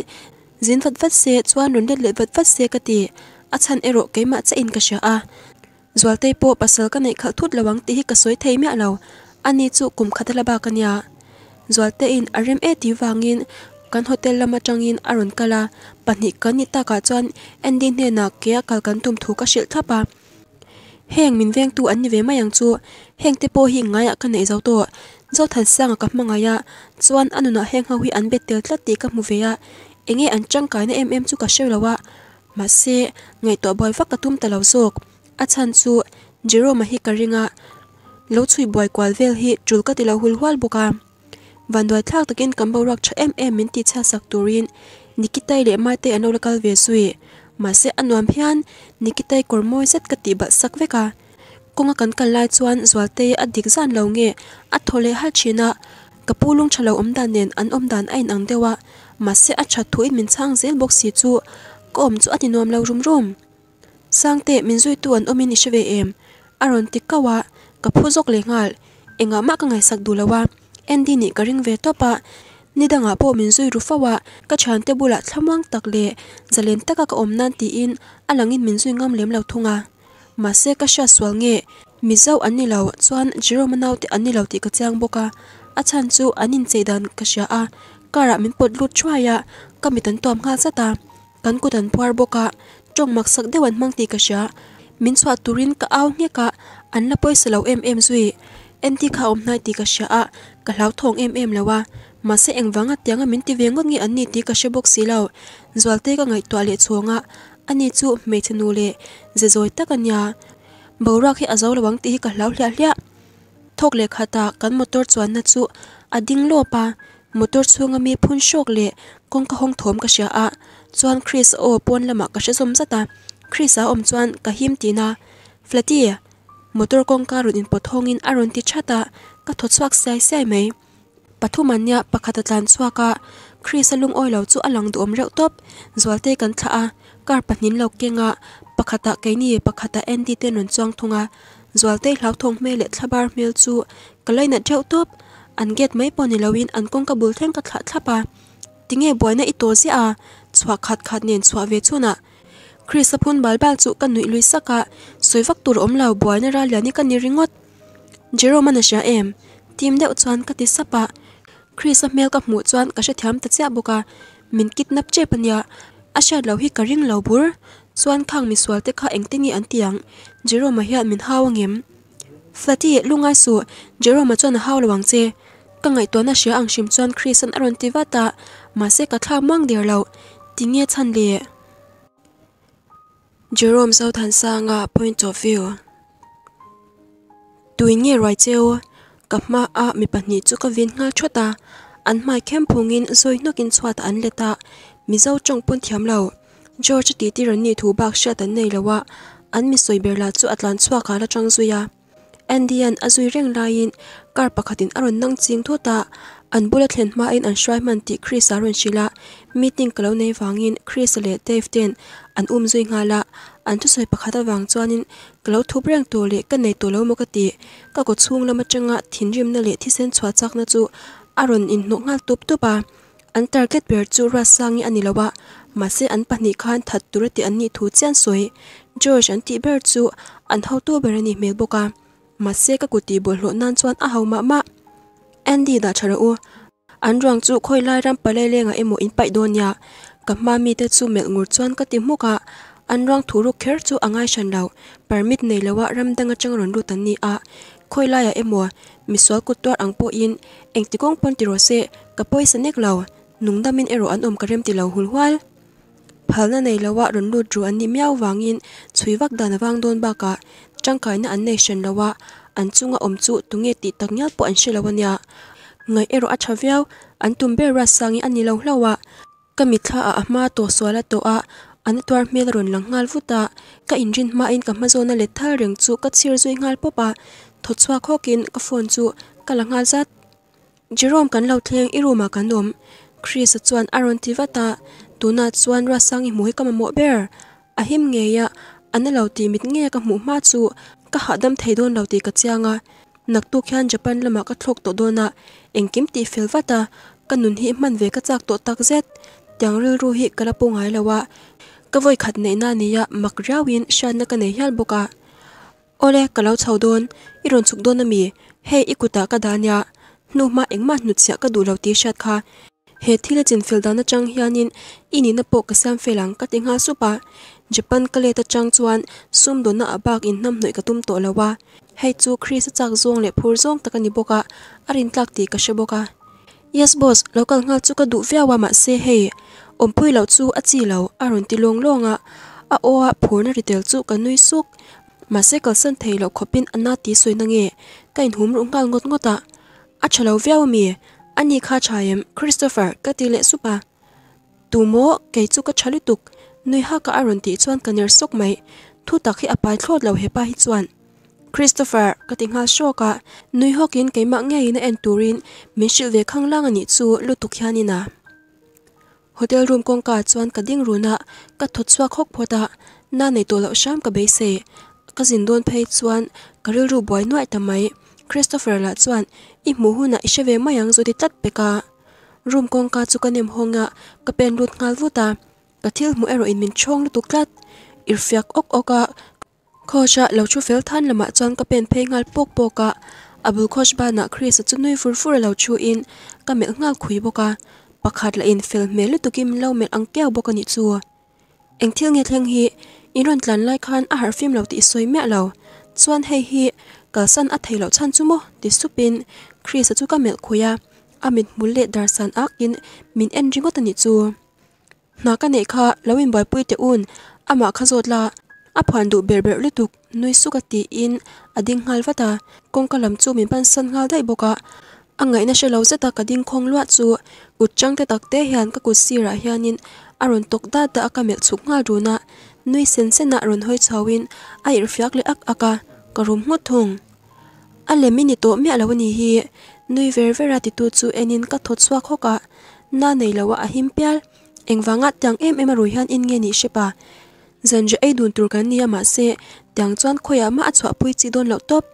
jin vat vat se chuan run let le vat vat se ka ti achan ero keima cha in ka sha a zualte po pasal ka nei khal thut lawang ti hi ka soi thei me lo ani chu kum khatala ba kania zwalte in arem e ti wangin kan hotel lama tangin aron kala pani kan ni ta ka chuan ending hne na ke kal kan tum thu ka shil thapa heng min veng tu an ni ve ma yang chu heng te po hi nga ya kan nei zo to zo than sang ka hmanga ya chuan anuna heng ho hi an betel tlat ti ka mu ve ya enge an chang kai na em em chu ka shel lawa ma se ngai to boy vak ka tum ta lo zok a chan chu jerome hi ka ringa lo chui boy kwal vel hi chul ka tilo hul hwal boka van doi thak takin bầu rắc tha em em min ti cha sak turin nikitai le mai te anol kal ve sui ma se anuam hian nikitai kormoi set ka ti ba sak veka konga kan kan lai chuan zualte adik zan lo nge a thole hal ông đàn chalo omdan nen an omdan ain ang dewa ma se a chat thui min chang zel box si chu kom chu atinom lo rum rum sangte min zui tu an omin về em aron tikawa ka phu jok le ngal enga ma ka ngai sak du lawa endi ni ka ring ve topa ni danga po min zui ru fawa ka chan te bula lệ, tak lên jalen cả ka om nan ti in alangin min zui ngam lem lo thunga ma se ka sha swal nge mi zau ani lo chuan jiro manau te ani lo ti ka chang boka a chan chu anin cheidan ka sha a kara min pot lut chwaya kamitan tom nga chata kan kutan phar boka trong mak mang dewan mangti ka sha min swa rin ka aw nghe cả an la poi salo em em zui em ti kha om nai ti ka sha a ka lau thong em em lawa ma se eng wanga tianga min ti vengot ngi an ni ti ka she box si lo zwal te ka ngai twa le chuanga ani chu me thenu le je zoi tak anya bora khi azo lawang ti ka lau hlia hlia thok le khata kan motor chuan na chu ading lo pa motor chunga mi phun shok le kong ka hong thom ka sha a chuan chris o pon lama ka she som ta chris a om chuan ka him tina flatia motor kong ka ru po thong in aron ti chata ka tho chwak sai sai mai pathum anya pakha ta tlan salung oil lo chu alang duom reu top zolte kan tha a kar pathnin lo kenga pakha ta ke ni pakha ta ntt nun chong thunga zolte hlau thong me le thabar mil chu kalaina cheu top an get mai pon ni an kong ka bul theng ka thla thapa tinge boina itosi a chwa khat khat nen chwa ve chu คริสพูนบาลบาลจุกันนุยลุยสักะสวยฟักตัวอมเหลาาบวยนราเหลนิกันนิริงดเจโรมันเชียเอ็มทีมเดอจวนกติสปะคริสเมลกับหมูจวนกษัตริย์ตัดเสียบุกะมินกิดนับเจปัญญาอาชาเหลาฮิกริงเหลาาบุรจวนข้างมิสวลเตคาเอ็งติงีอันเตียงเจโรมาเฮียมินฮาวงิอ็มฟลาที่ลุงไอสูเจโรมาจวนฮาวระวังเจกังไงตัวน่ะเชียอังชิมจวนคริสันอรอนติวาตามาเซกะท่ามั่งเดียวเราติเงียชันเล่ Jerome sau thần sa nga point of view Tu yin ye roi che ma a mi pa ni chu ka vin nga chu ta an Mai kem phung in zoi nok in chu ta an le ta mi zo chong pun thiam lao George ti ti ran ni thu bak sha ta nei lawa an mi soi ber la chu atlan chu ka la chang zuya Indian azui reng lai in kar pakhatin aron nang ching thu ta อันบุลเทนมาอินอันช่วยมันติคริสอารุนชิละมีติงกล่าวในฟังอินคริสเลเดฟเดนอันอุ้มซุยงาละอันทุสัยปะคาตวังจวนินกล่าวทุบเร่งตัวเล็กันในตัวเลามกติก็กดซุงละมาจังะถินริมนาเลที่เส้นชวาจักนะจูอารุนอินนกงาตุบตุบะอันตาร์เก็ตเบิร์จูรัสซังออันนิลวะมาเสอันปนิคานถัดตุรติอันนี้ทูเจียนสวยจอร์จอันติเบิร์จูอันเท้าตัวเบรนี่เมลบกามาเสก็กุติบอลโลนันจวนอาหามามา Andy đã chả u anh rằng chú khôi lai ram bà lê lê ngà em in bại đồn nhạ cả ma mi tết chú mẹ ngồi chuan các tiếng mục ạ anh rằng thủ rục khéo chú anh ai sẵn đầu mít này là vợ ram đang ở trong rừng rutan ni ạ khôi lai à em mùa mi xóa cút toát ang po in anh tí công pon tiro se cả poi sân nét lầu nung đam in ero anh ôm cả rem tì lầu hul hoal phalna này là vợ rừng rụt chú anh đi mèo vang yên. chui vác đàn vang đồn ba cả Trăng cái na anh nation là vợ anh an chunga om chu tunge ti taknyal po an shilawanya ngai ero a anh an tumbe ra sangi ani lo hlawa kami tha a ama to swala to a an twar mel ron langal vuta ka injin ma in ka mazona le thar reng chu ka chhir zui ngal popa thochwa khokin ka phone chu ka langal zat jerome kan lo thleng iruma kan nom chris chuan aron tivata tuna chuan ra sangi muhi kama mo ber ahim anh analo ti mit nghe ka mũ mát chu ka ha dam thei don lo ti ka chianga nặc tu khian japan lama ka thlok to dona engkim ti felwata kanun mạnh về ve ka tổ tắc tak zet tiang ril ru hi kala pungai lawa ka voi khat nei na niya makrawin shan na ka nei hial boka ole kalau chho don iron chuk don ami he ikuta ka danya nu ma engma nu chya cái du lo ti sát kha he thila chin fel chẳng chang hianin ini na po ka sam felang ka tinga supa Japan ka le ta chang chuan sum do na abak in nam noi ka tum to lawa hei chu Chris chak zong le phur zong takani boka arin tlak ti ka she boka yes boss local ngal chu ka du viawa ma se hei om pui lo chu achi lo aron ti long longa a oa phurna retail chu ka nui suk mà sẽ có sân thầy lộc khopin anh nát tí suy năng nghệ cái anh rung cao ngót ngót tạ à chờ lâu véo mì anh nhị khá trái Christopher cái ti lệ supa tù mô cái chú cái trái tục นฮักกอรันตีชวนกันเยศกไหมทุตักขี้อับไปโทดเหล่าเฮปาฮิชวนคริสโตเฟอร์ก็ติงฮาชัวกะนุยฮอกินไก่มักง่ายในแอนตูรินมิชิลเวข้างล่างอันนิู้ลุตุกยานินะโฮเทลรูมกองกาชวนกัะดิ้งรูนะก็ทดสวาคกพอดะน่าในตัวเราชามกับเบสเซก็สินโดนเพย์ชวนกระเรือรูบอยน่วยทำไมคริสโตเฟอร์ละชวนอิมูฮุนะอิเชเวไม่ยังสุดที่จัดไปกะรูมกองกาจุกันเนมฮงะกบเป็นรูดงานุตา ka thil mu ero in min chong lu tuklat ir fiak ok oka khocha lo chu fel than lama chuan ka pen phei ngal pok poka abul khoch na chris chu noi fur fur lo chu in ka mel ngal khui boka pakhat la in fel mel tukim lo mel ang keo boka ni chu eng thil nge thleng hi iron tlan lai khan a har phim lo ti soi me lo chuan hei hi ka san a thei lo chan chu mo ti supin chris chu ka mel khuya amit mulle darsan akin min en ringot ani chu nó cái này kha lâu in bài bơi tiêu un à mà khá rốt đủ bể bể lít tục nuôi su cái tì đinh ngal vắt à làm chu mình ban sân ngal đấy bố cả nay sẽ lâu sẽ ta cái đinh khong loạt chu cụt trăng thế tắc thế hiền các cụt xì ra hiền in à rồi tóc đa ta à cái miệng na nuôi sen sen à rồi hơi chào in à ir phiak ngót thùng à lệ mình tổ mẹ là vấn hi nuôi về về ra thì tu chu enin các thốt xoa khóc na này là wa him anh vắng nga tiếng em em roi han in nge ni shepa zanje ei dun tur kan nia mà se tang chuan khoya ma achwa pui chi don lo top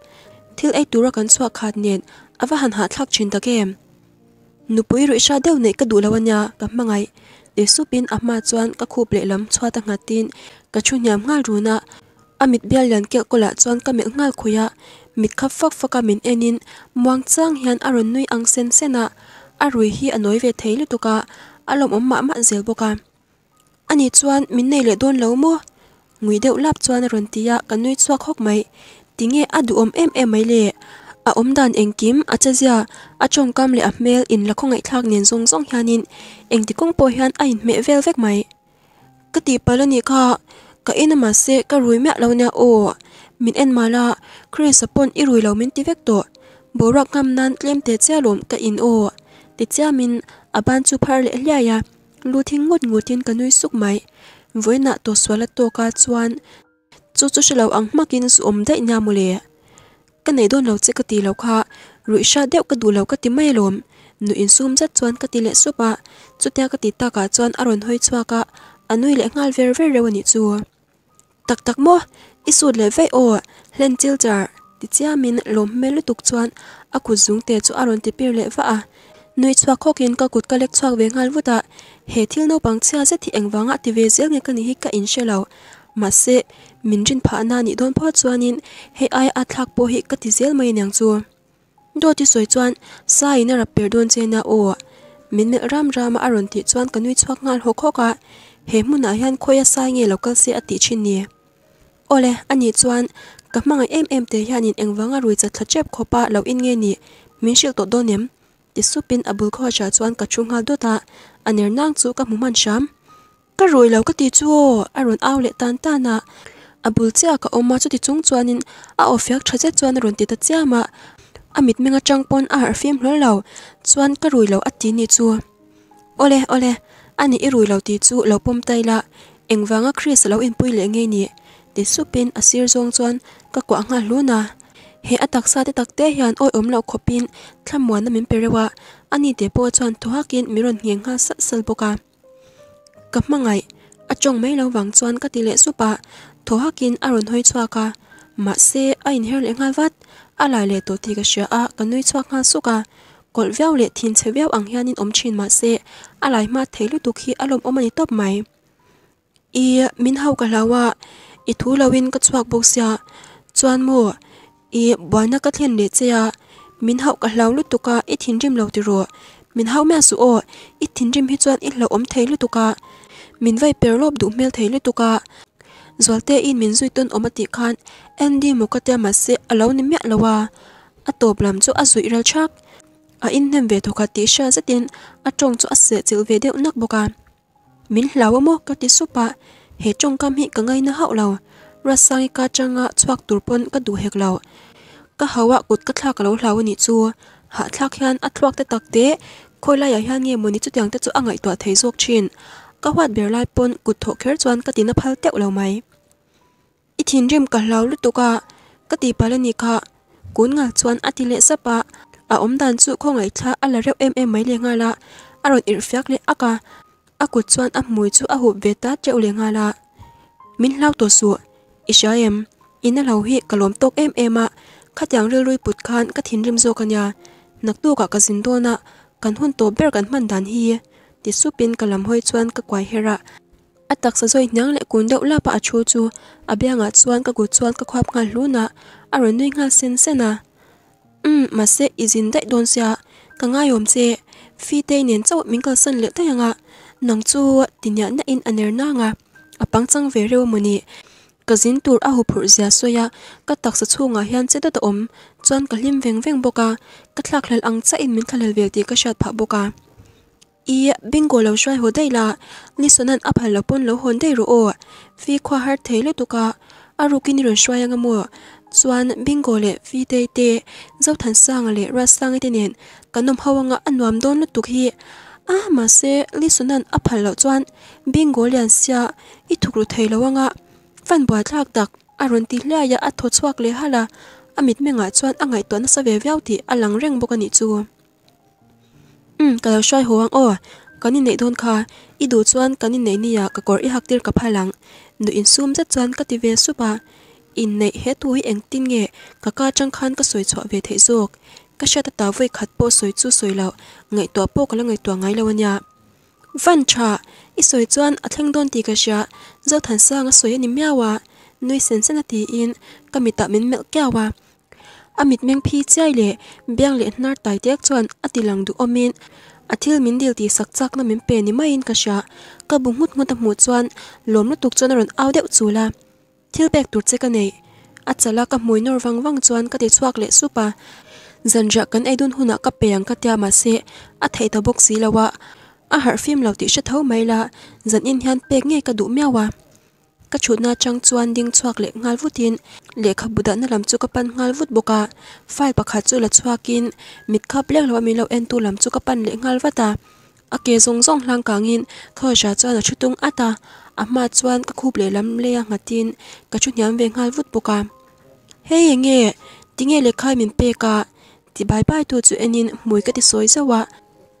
thil ei tura kan chwa khat nen awa han ha thlak chin takem nupui roi sha deu nei ka du lawanya để mangai te supin ama chuan ka khup le lam chwa ta ngatin ka chu nyam ngal runa amit bial lan ke kola chuan ka me ngal khuya mit kha fak faka min enin muang chang hian aron nui ang sen sena arui hi anoi ve theilu tuka alom om ma man zel boka ani chuan min nei le don lo mo ngui deuh lap chuan ron tia kanui chuak hok mai tinge adu om em em mấy le a om dan engkim achazia achom kam le ahmel in lakhongai thak nen zong zong hianin engti kong po hian a in me vel vek mai ka ti palani kha ka ena ma se ka rui me lo na o min en mala chris upon i rui lo min ti vek to borak ngam nan klem te chalom ka in o ti cha min aban chu phar le hlia ya lu thing ngot ngutin kanui suk mai voina to swala to ka chuan chu chu shalo ang makin su om dai nya mule ka nei don lo che ka ti lo kha rui sha deu ka du lo ka ti mai lom nu in sum chat chuan ka ti le supa chu te ka ti ta ka chuan aron hoi chua ka anui le ngal ver ver rewani chu tak tak mo isut le ve o hlen chil char ti chiamin lom melu tuk chuan aku zung te chu aron ti pir le va a นุยชัวข้อกินก็กุดก็เล็กชัวเวงาัลวุดะเุทิลโนบังเชียเจที่เอ็งวังอัติเวเซียงกันฮิกะอินเชลามาเซมินจินพานานิโดนพ่อจวนินเฮไออัตลักโปฮิกติเซลไม่เนียงจัวโดที่สวยจวนสายนรับเปิดโดนเจนาโอมินเมรามรามาอารอนติจวนกันนุยชัวงานหกข้อกะเฮมุนอาฮันคอยสายเงียเลกัลเยอติชินเนียโอเลอันนี้จวนกับมังเอ็มเอ็มเตยานินเอ็งวังอรุยจะทัดเจ็บคอปะเราอินเงนี่มินชิลตโดเนีย tisu pin abul kho cha chuan ka thu ngal dota ah. aner nang chu ka mu man sham ka roi lo ka ti chu aron aw le tan ta na ah. abul chia ka oma chu ti chung chuanin a ofyak thaje chuan ron ti ta chiama amit ah. menga changpon a arfim hlol lo chuan ka roi lo ati ni chu ole ole ani i roi lo ti chu lo pom tai la engwanga chris lo in pui le nge ni tisu pin asir zong chuan ka kwa nga luna he atak sa te tak te hian oi om lo khopin thlamuan na min perewa ani te po chon thuhakin miron ngeng ha sa sal boka ka mangai achong mai lo wang chuan ka tile supa thuhakin aron hoi chwa ka ma se ain her le ngal wat alai le to ti ka sha a kanui chwa kha suka kol viau le thin che viau ang hianin om chin ma se alai ma theilu tu khi alom omani top mai i min hau ka lawa i thu lawin ka chuak boksia chuan mu rim rim อีบอยนักก็เทียนเดเจียมินเฮาก็เล่าลุตุกะอีทินริมเล่าติรัวมินเฮาแม่สุโออีทินริมฮิจวนอีเล่าอมเทลุตุกะมินไวเปรลบดูเมลเทลุตุกะ zolte in min zui tun omati khan endi mukate masse alo ni mya lawa a toblam chu azui rel chak a in nem ve thoka ti sha zatin a tong chu ase chil ve de unak boka min lawa mo ka ti supa he tong kam hi ka ngai na hau law rasangi ka changa chuak turpon ka du hek lo ka hawa kut ka thlak lo hlaw ni chu ha thlak hian a thluak te tak te khoila ya hian nge moni chu tiang te chu angai to thei zok chin ka wat ber lai pon kut tho kher chuan ka tin a phal teuh lo mai i thin rim ka hlaw lu tuka ka ti palani kha kun ngal chuan atile sapa a om dan chu khongai tha ala reu em em mai le nga la aron ir fiak le aka aku chuan a mui chu a hu ve ta cheu le nga la min hlau to su Israel ina lo hi kalom tok em em ema khatyang ril rui put khan ka thin rim zo kanya naktu ka ka zin dona kan hun to ber kan man dan hi ti su pin kalam hoi chuan ka kwai hera atak sa zoi nyang le kun deuh la pa a chu chu abianga chuan ka gu chuan ka khwap nga hluna aron nui nga sen sen sena um ma se izin dai don sia ka nga yom se. phi te nen chaw mingkal san le tayanga nang chu tinya na in aner na nga apang chang ve reu muni kazin tur a hupur zia soya ka tak sa chunga hian cheta ta om chuan ka hlim veng veng boka ka lạc lal ang cha in min khalel vel thì ka shat pha boka i bingo lo shwai ho dei la ni sonan a phal lo pon lo hon dei ro o fi khwa har thei lo tuka a rukin ron shwai anga mo chuan bingo le fi te tê, zau than sang lệ ra sang cái te nen kanom hawanga anwam don lo tuk hi mà ma lý li sunan áp hành lo chuan bingo lian sia i thuk lu thei lo anga phần bua thak đặc, aron ti hla ya a tho chuak le hala amit me nga chuan angai ton sa ve viau ti alang reng bok ani chu um ka lo shai hoang o kani nei don kha i du chuan kani nei nia ka kor i haktir ka phalang nu in sum za chuan ka ti ve supa in nei he tu hi eng tin nge ka ka trăng khăn ka soi chho ve thei zok ka xe ta ta voi khát po soi chu soi lo ngai to po ka la ngai to ngai lo nya van cha ít isoi chuan ở thleng don ti ka sia zo than sang a soi ani miawa nui sen sen a ti in mèo min mel à amit miếng phi chai lệ, biang lệ hnar tai tek chuan lăng du omin athil min dil ti sắc sắc na miếng pe ni mai in ka sia ka bu ngut ngut mu chuan lom na tuk chuan ron au deuh chula thil pek tur che ka nei achala ka mui nor wang wang chuan ka ti chuak le supa zanja kan eidun huna ka peyang ka tia ma se a thei ta box la lawa à hạt phim lâu tỷ sẽ thấu mấy là dần in hian pe nghe cả đủ mèo à các chú na trăng chuan ding chuak lệ ngal vút in lệ khắp bù đã làm chu kapan ngal vút bô cả à. phải bạc hạt chu là chuakin mít khắp lệ lo mi lo en tu làm chu kapan lệ ngal vát à à kê zong zong lang cả ngin khơi ra chuan là chút tung ata à ma chuan các khu lệ lắm lệ à ngặt tin các chú nhắm về ngal vút bô cả hey nghe tiếng nghe lệ khai mình pe cả thì bài bài tu chu enin mùi cái tí soi sao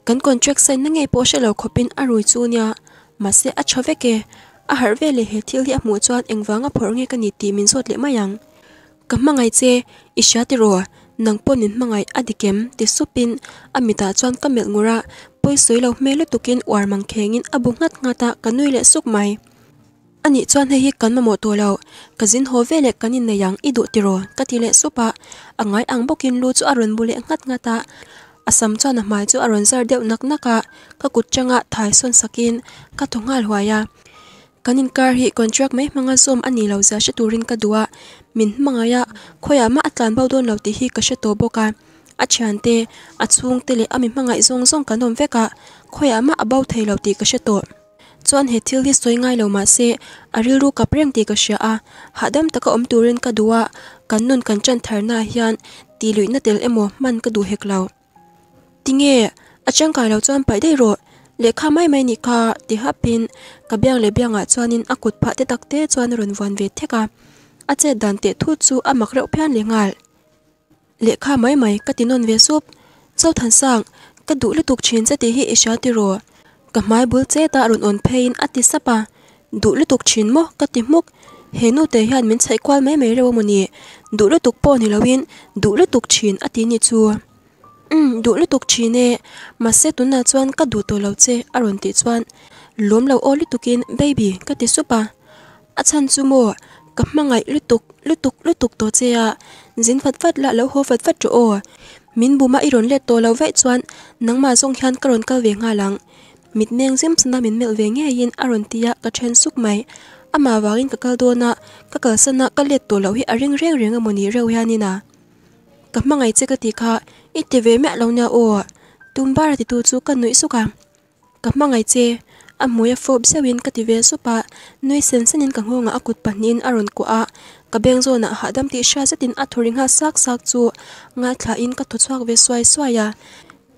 kan contract sign na ngei po she lo khopin a rui chu nia ma se a chho veke a à, har ve le he thil hi a mu chuan engwanga phor nge ka ni ti min zot le mayang ka mangai che isha ti ro nang pon in mangai adikem ti supin amita chuan kamel ngura poi soilo mele tukin war mang khengin abu ngat ngata kanui le suk mai ani chuan hei hi kan ma mo to lo kazin ho vele kanin neyang idu tiro katile supa angai ang bokin lu chu aron à bule ngat ngata à asam cho a hmai chu a rawn zar deuh nak naka ka kut changa thai son sakin ka thongal huaya kanin kar hi contract mai manga som ani lo za she turin ka duwa min manga ya khoya ma atlan bo don lo ti hi ka she to boka a chian te a chung te le ami manga izong zong kanom veka khoya ma abau thei lo ti ka she to chuan he thil hi soi ngai lo ma se aril ru kapreng ti ka sia a hadam taka om turin ka duwa kannun kan chan tharna hian ti luina tel emo man ka du heklau ติงเออาจังกายเราจวนไปได้รถเลขาไม่ไม่นิคาติฮับปินกับเบียงเลเบียงอ่ะจวนินอากุดพะเตตักเตจวนรุนวันเวทเทกาอาเจดันเตทุดซูอามักเร็วเพียนเลงาลเลขาไม่ไม่กตินนเวซุบเจ้าทันสังกดูลตุกชินจะติฮิอิชาติโรกับไม้บุลเจตารุนอนเพยินอติสปาดูลตุกชินมกติมุกเฮนูเตยันมินใช้ความไม่ไม่เร็วมันีดูลตุกปอนิลวิน ดูลตุกชินอตินิจัว um du lu tuk chi ne ma se tu na chuan ka du to lo che a ron ti chuan lom lo o lu tukin baby ka ti supa a chan chu mo ka mangai lu tục lu tục lu tuk to che a zin fat fat la lo ho fat fat cho o min bu ma iron le to lo ve chuan nang ma zong hian ka ron ka ve nga lang mit meng zim sna min mel ve nge yin aron tia ka then suk mai ama wangin ka kal dona ka kal sana ka let to lo hi a reng reng reng amoni reu hianina ka mang ngày ka ti kha ít ve mẹ lâu nhà ồ tum ba thì tu chú cần nuôi số cảm cảm mang ngày chê âm mùi phô sẽ biến cả tivi số ba nuôi sen sen nhân cả hô ngã cụt bản in aron của ạ. cả bên rồi nã hạ đâm thị sa sẽ tin athuring ha sắc sắc chú ngã thả in cái thuật sắc về xoay xoay à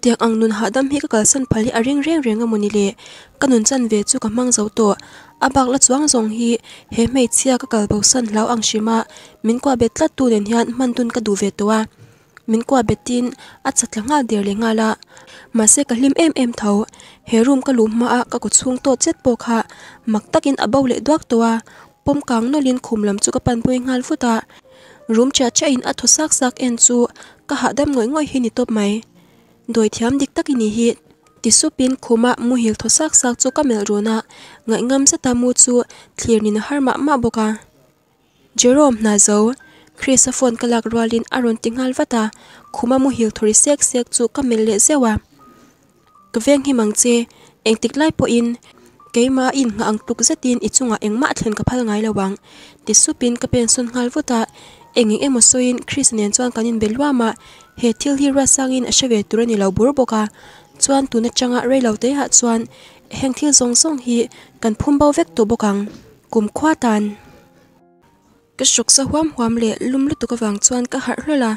tiệc ăn nun hạ đâm hi cái san phali a ring ring ring ngon lệ. cái nun chân về chú cả mang dấu tổ a bạc lát xuống dòng hi hé mây chia cái cái bầu sân lão ăn shima mình qua bệt lát tu đến hiện mang tun cả đủ về tổ min kwa betin at sa nga ngal dirli ngala. Masi ka lim em em thaw, he rum ka lum maa ka to chet po ka, mak takin abaw le duak toa, pom kang na lin kum lam tuka ngal futa. Rum cha cha in ato sak sak en su, ka ha dam ngoy ngoy hini top may. Doi thiam dik tak ini Ti su pin kuma muhil to sak sak tu ka mel rona, ngay ngam sa tamu tu, tlir ni na har ma ma boka. Jerome na zow, Christopher kalak ralin aron tingal vata khuma mu hil thori sek sek chu ka mel le zewa kveng hi mangche engtik lai po in keima in nga ang tuk zatin ichunga engma thlen ka phal ngai lawang ti supin ka pen sun ngal vuta engi emo soin christian chuan kanin belwama he thil hi rasangin a sheve turani lo bur boka chuan tuna changa reilo te ha chuan hengthil zong zong hi kan phumbo vek tu bokang kum khwa tan cái sọc sa hoam hoam lệ lum lu tu ka wang chuan ka har hlo la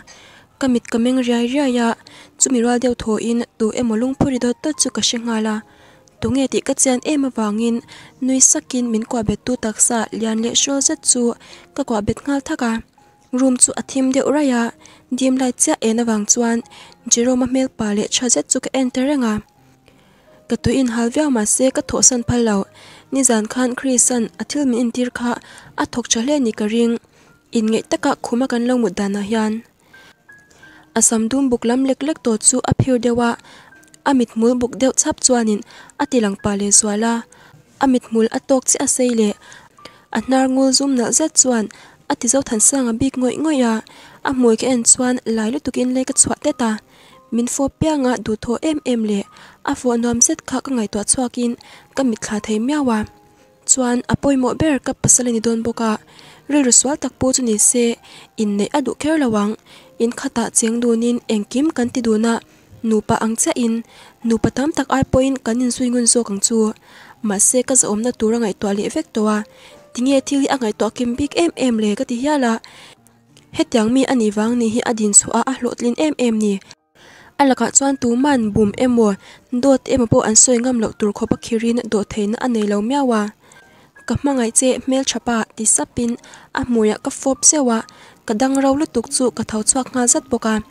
ka mit ka miếng rai rai ya chu mi ra deu tho in tu emo lung phuri do ta chu ka shinga la tu nge ti ka chen em wangin nui sakin min kwa be tu taksa lian le shol za chu ka kwa bet ngal thaka room chu athim deuh ra ya lại lai em ena wang chuan jeroma mel pa le tha chu ka enter nga ka tu in halvia ma se ka tho san phal lo นิจันคันคริสันอธิลมินทิร์คะอัทกชะเลนิกริงอินเงตกะคุมกันลงมุดดานายันอาสมดุมบุกลำเล็กๆตัวจูอภิวเดวะอามิดมูลบุกเดียวทับจวนินอติลังปาเลสวาลาอามิดมูลอัตกซิอาเซเลอันนารงูซุมนักเซจวนอติเจ้าทันสังอบิกงอยงอยาอามวยเกนจวนไหลลุตุกินเล็กจวัดเตตามินโฟเปียงะดูโทเอ็มเอ็มเล a fo nom set kha ka ngai to chuakin ka mit kha thei miawa chuan apoi mo ber ka pasalani don boka rel ruswal tak pu chuni se in nei adu kher lawang in khata cheng dunin engkim kan ti duna nupa angcha in nupa tam tak ai point kan in suingun zo kang chu ma se ka zom na tura ngai to li vek towa tinge thili angai to kim big em em le ka ti hiala hetiang mi ani wang ni hi adin su a a hlotlin em em ni ai là cả chuan tú man bùm em mùa đua em bộ ăn sôi ngâm lậu tur khó bắc khirin đua thấy nó ăn này lâu mèo à cả mong ngày chế mail chapa tí sapin à mùi à cả phốp sewa cả đăng rau lút tục trụ cả thấu xoạc nga rất boka à.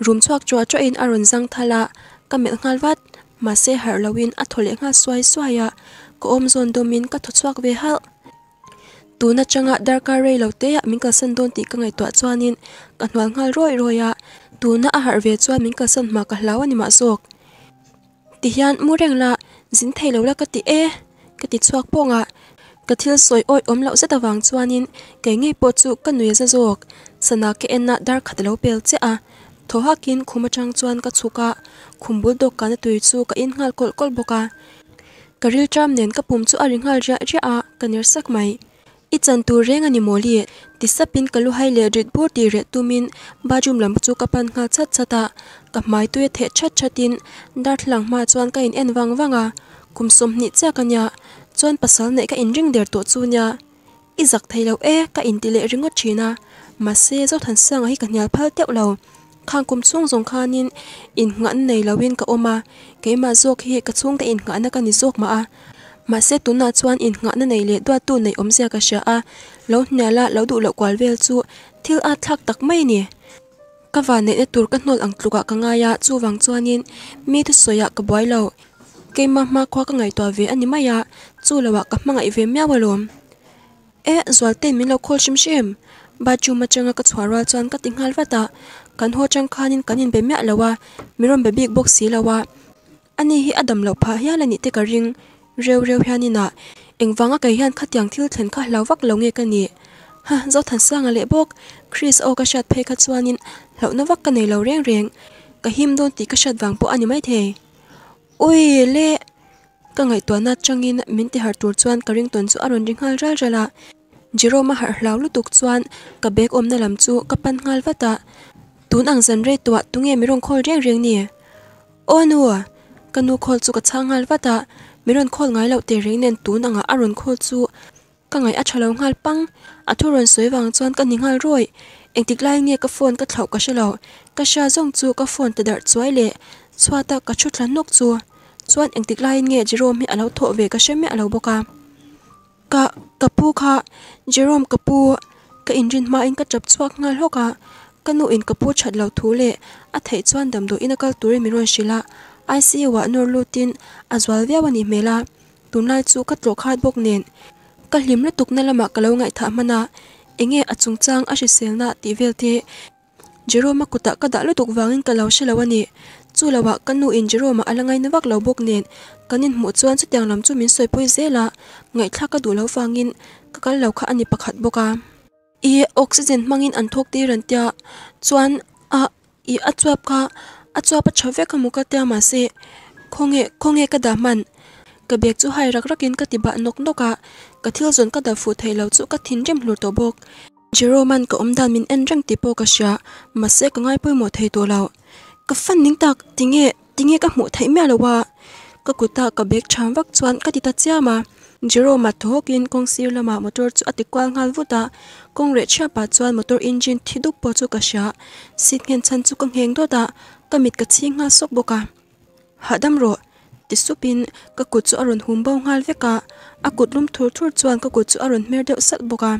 room chuak chua cho in aron răng thala cả mẹ ngal vắt mà xe hở lawin à thổi nga xoay xoay à có ôm zon domin cả thấu xoạc về hal tú na changa darka rei lo te ya min ka san don ti ka ngai twa chuanin kan wal rồi roi à tu na a har ve chuan min ka san ma ka hlaw ani ma zawk ti hian mu reng la zin thei lo la ka ti e ka ti chuak ponga ah. ka thil soi oi om lo zeta wang chuanin ke ngei po chu ka nui za zawk sana ke enna dar khat lo pel che a tho hakin khuma chang chuan ka chuka khumbul dok ka na tui chu ka in ngal kol kol boka karil tram nen ka pum chu a ringhal ria ria a kanir sak mai ít tu i anh em reng ani moli pin sapin kalu hai đi le rit bur ti re tumin bajum lam chu kapan nga chat chata ka mai tu e the chat chatin darthlang ma chuan ka in en wang wanga kumsom ni cha kanya chuan pasal nei ka anh, ring der to chu nya i zak thailo e ka in ti le ringo china ma se zo than sang hi ka nyal phal teuh lo khang kum chung zong khanin in ngan nei lawin ka oma ke ma zok hi ka chung ta in ngan ka ni zok ma a mà sẽ tú na chuan in ngã nơi này lệ đoạt tu này ôm xe cả xe a lâu nhà la lâu đủ lậu qual về chu thiếu a thắc tak mây nè các ka va ne tur ka ăn ang tluka ka nga ya chu wang chuanin mi thu soya ah ka boi lo ke ma ma khwa ka ngai to ve ani ma ya chu lawa ah ka ma ngai ve mya luôn e zwal te mình lo khol shim shim ba chu ma changa ka chwarwa chan ka tinghal wata kan ho chang khanin kanin be mya lawa mirom be big box si lawa ani hi adam lo pha hialani te cái ring rêu rêu nọ, in vắng ở cái kai hian khatiang thil thlen kha hlo vak lo nghe cái ni ha zo than sang le bốc, chris o ka shat phe suan chuanin hlo nó vak cái nei lo reng reng cái him don ti ka shat wang po ani mai thề. ui le ka ngai to na changin min te har tur chuan ka ring ton chu aron ring hal ral rala mà har hlau lu tuk suan, cái bé ôm nó làm chu ka pan ngal vata tun ang zan re twa tunge mi rong khol reng reng ni onua kanu khol chu ka changal ta miron khol ngai lo te reng nen tun anga aron khol chu ka ngai a thalo ngal pang a thu ron soi wang chuan ka ni ngal roi eng tik lai nge ka phone ka thlau ka shalo ka sha zong chu ka phone te dar chuai le chua ta ka thu thlan nok chu chuan eng tik lai nge jerome hi alo tho ve ka shem me alo boka ka kapu kha jerome kapu ka injin ma in ka chap chuak ngal hoka kanu in kapu chat lo thu le a thei chuan dam do in a kal turi miron shila ICU wa nor lutin azwal via wani mela tunlai chu ka tro khat bok nen ka hlim la tukna lama kalo ngai tha mana enge achung chang a shi selna ti vel te jeroma kuta ka da lu tuk wangin ka lo shelawani chu lawa kanu in jeroma alangai nawak lo bok nen kanin mu chuan chu tiang lam chu min soi poi zela ngai thla ka du lo fangin ka kal lo kha ani pakhat boka e oxygen mangin an thok ti ran tia chuan a i achwap kha a chua pa chho ve ka mu ka te ma se khonge khonge ka da man ka bek chu hai rak rakin ka ti ba nok noka ka thil zon ka da fu thei lo chu ka thin rem hlur to bok jeroman ka om dan min en rang ti po ka sha ma se ka ngai pui mo thei to lo ka fan ning tak tinge tinge ka mu thei me lo wa ka kuta ka bek cham vak chuan ka ti ta chia ma jero ma thokin kong sir lama motor chu atikwal ngal vuta kong re chha pa chuan motor engine thiduk po chu ka sha sit ngen chan chu kang heng do ta cả kamit ka chi nga sok boka hadam ro ti supin ka kut chu aron humbo ngal veka akut lum thur thur chuan mèo đeo sắt aron mer deuh sat boka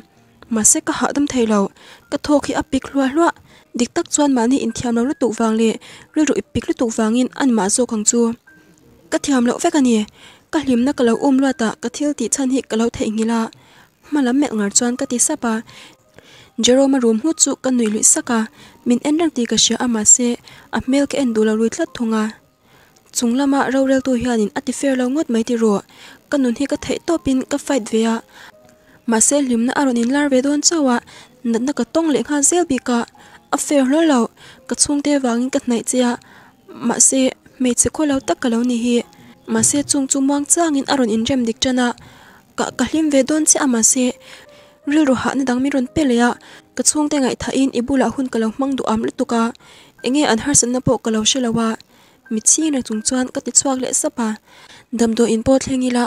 ma se ka hadam thailo ka thok hi apik hlua hlua dik tak chuan mani in thiam lo lu tu wang le ri ru ipik lu tu wangin an ma zo khang chu ka thiam lo veka ni ka hlimna ka lo um lua ta ka thil hị chan hi ka lo là mà malam mẹ ngar chuan ka ti sapa Jerome room hu chu kan nui lui saka min en rang ti ka sia ama se a mel ke en dula rui tlat thunga chunglama ro rel tu hianin ati fer lo ngot mai ti ro kanun hi ka thei pin ka fight vea ma se limna aron in lar ve don chawa nat na ka tong le kha zel bi ka a fer lo lo ka chung te wangin ka nai chia ma se me che ko lo tak ka lo ni hi ma se chung chu mang changin aron in rem dik chana ka ka hlim ve don che ama se ril ro ha na dang mi ron pelea ka chung tay ngai tha in ibu ibula hun kalo mang du am le tuka enge an har san na po kalo shelawa à. mi chi na chung chuan ka ti chuak le sapa dam do in cái hlengila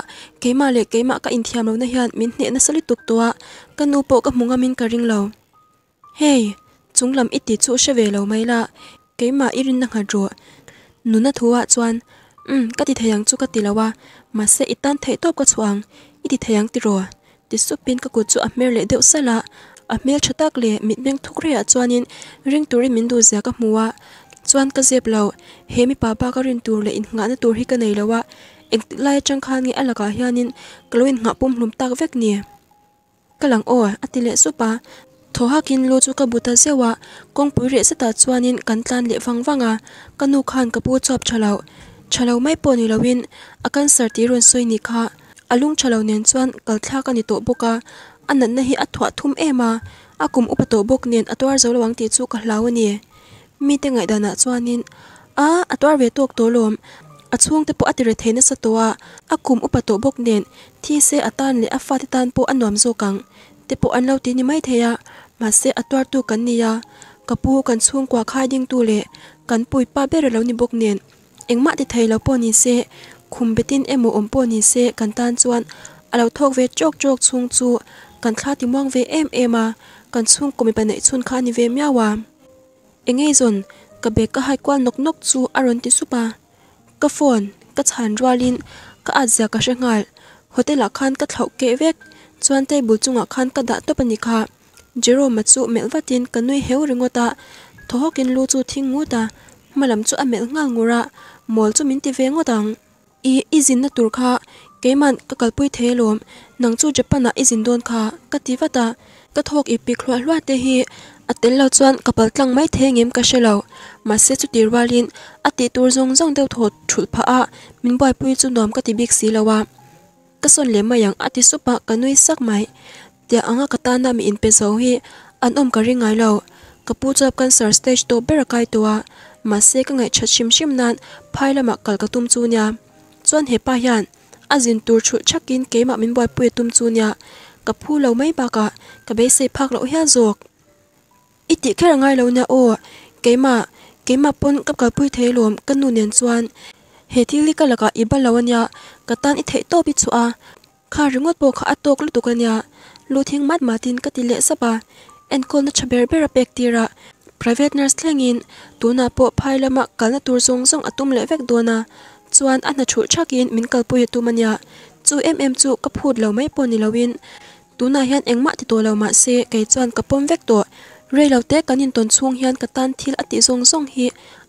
lệ cái keima ka in thiam lo na hian min hne na sali tuk tua ka nu po ka mông min ka ring lo hey chung lam iti chu shave lo mai la keima irin na nga ro nu na thuwa chuan um ka ti theyang chu ka tilawa ma se itan thei top ít chuang iti theyang ti ro ติสุปินก็กดจูอัเมรเลเดวสละอัเมรชะตักเลมิดเมงทุกเรียจวนินริงตูริมินดูเสียกับมัวจวนก็เจ็บเราเฮมิป้าป้าก็รินตูเลอินงานตูริกันเลยละว่าเอ็งไล่จังคานงี้อะไรก็เฮียนินกลอินหักปุ่มลุมตักเวกเนี่ยกำลังโอ้อติเลสุปาทหากินลูจุกบุตรเสวะกงปุเรสตดจวนินกันตันเลฟังฟังอ่ะกันูคานกับปูจอบฉลาวฉลาวไม่ปนิลวินอาการสติรุนซวยนิค่ะ alung chalo nen chuan kal thla ka ni to boka anan na hi athwa thum ema akum upato bok nen atwar zolawang ti chu ka hlawani mi te ngai dana chuanin a atwar ve tok to lom achung te po atire theina satowa akum upato bok nen thi se atan le afa ti tan po anom zo kang te po an lo ti ni mai theya ma se atwar tu kan niya kapu kan chung kwa khai ding tu le kan pui pa bere lo ni bok nen engma ti thei lo po ni se khumbetin emo omponi se kantan chuan alo thok ve chok chok chung chu kan thla ti mong ve em em a kan chung komi pa nei chun khani ve miawa engei zon ka be ka hai kwal nok nok chu aron ti supa ka phone ka chan ralin ka azya ka shangal hotel a khan ka thlau ke vek chuan table chunga khan ka da to pani kha jero ma chu melwatin kanui heu ringota thohokin lu chu thingu ta malam chu a mel ngal ngura mol chu min ti ve ngotang i izin na tur kha keiman ka kalpui thelom nang chu japan na izin don kha katiwata ka thok i pi khlo hlwa te hi atel lo chuan kapal tlang mai thengim ka shelo ma se chu tirwalin ati tur zong zong deuh thot thul pha a min boy pui chu nom ka tibik si lowa ka son le mayang ati supa kanui sak mai te anga katana mi in pe zo hi an om ka ringai lo kapu chap kan sar stage to berakai towa ma se ka ngai chhachim shim nan phailama kalkatum chu nya chuan hepa hian azin tur thu chakin keima min boi pui tum chunia ka phu lo mai baka ka be se phak lo hian zok iti khera ngai lo na o keima keima pon kap ka pui the lom kanu nen chuan he thili ka laka iba lawanya ka tan i thei to bi chu a kha ringot bo kha atok lu tukanya lu thing mat matin ka ti le sapa en kol na chaber ber apek tira private nurse thlengin tuna po phailama kalna tur zong zong atum le vek dona chuan an na thu thakin min kalpui tumania chu em em chu ka phut lo mai pawni loin tuna hian engmah ti to lo ma se kei chuan ka pom vek to rei lo te kanin ton chung hian ka tan thil ati zong zong hi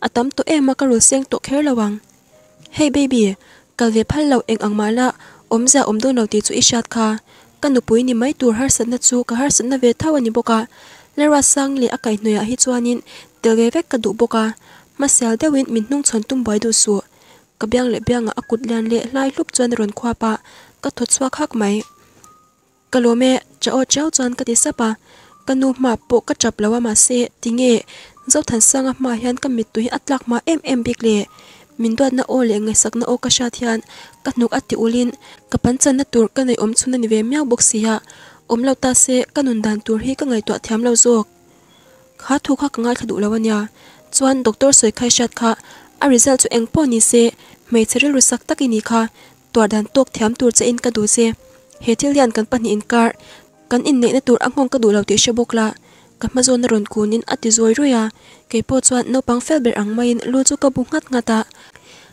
atam to em ma ka rul seng to kher lawang hey baby kal ve phal lo eng om mala om omdon lo ti chu i shat kha kanu pui ni mai tur har sanna chu ka har sanna ve thawani boka lera sang le akai noya hi chuanin telve vek ka du boka masel dewin min nung chhon tum bai du su ka biang le biang a kut lian le lai lup chuan ron khwa pa ka thot swa khak mai ka lo me cha o chao chuan ka ti sa pa ka nu ma po ka chap lawa ma se ti nge zo than sang a ma hian ka mi tu hi atlak ma em em bik le min dwat na o le ngai sak na o ka sha thian ka nuk ati ulin ka pan na tur ka nei om chuna ni ve myaw ya om lau ta se ka nun tur hi ka ngai to thiam lo zo kha thu kha ka ngai khadu lawa nya chuan doctor soi khai shat kha a result mei chari lu sak tak ini kha tòa đàn tok thiam tuột che in cả du xe, he thiết liền kan pani in kar à. kan à. in nei na tur angong ka du lo ti she bok la ka ma zon ron in ati rồi cái ruya ke po chuan no pang fel ber ang main lu chu hát bu ta, ngata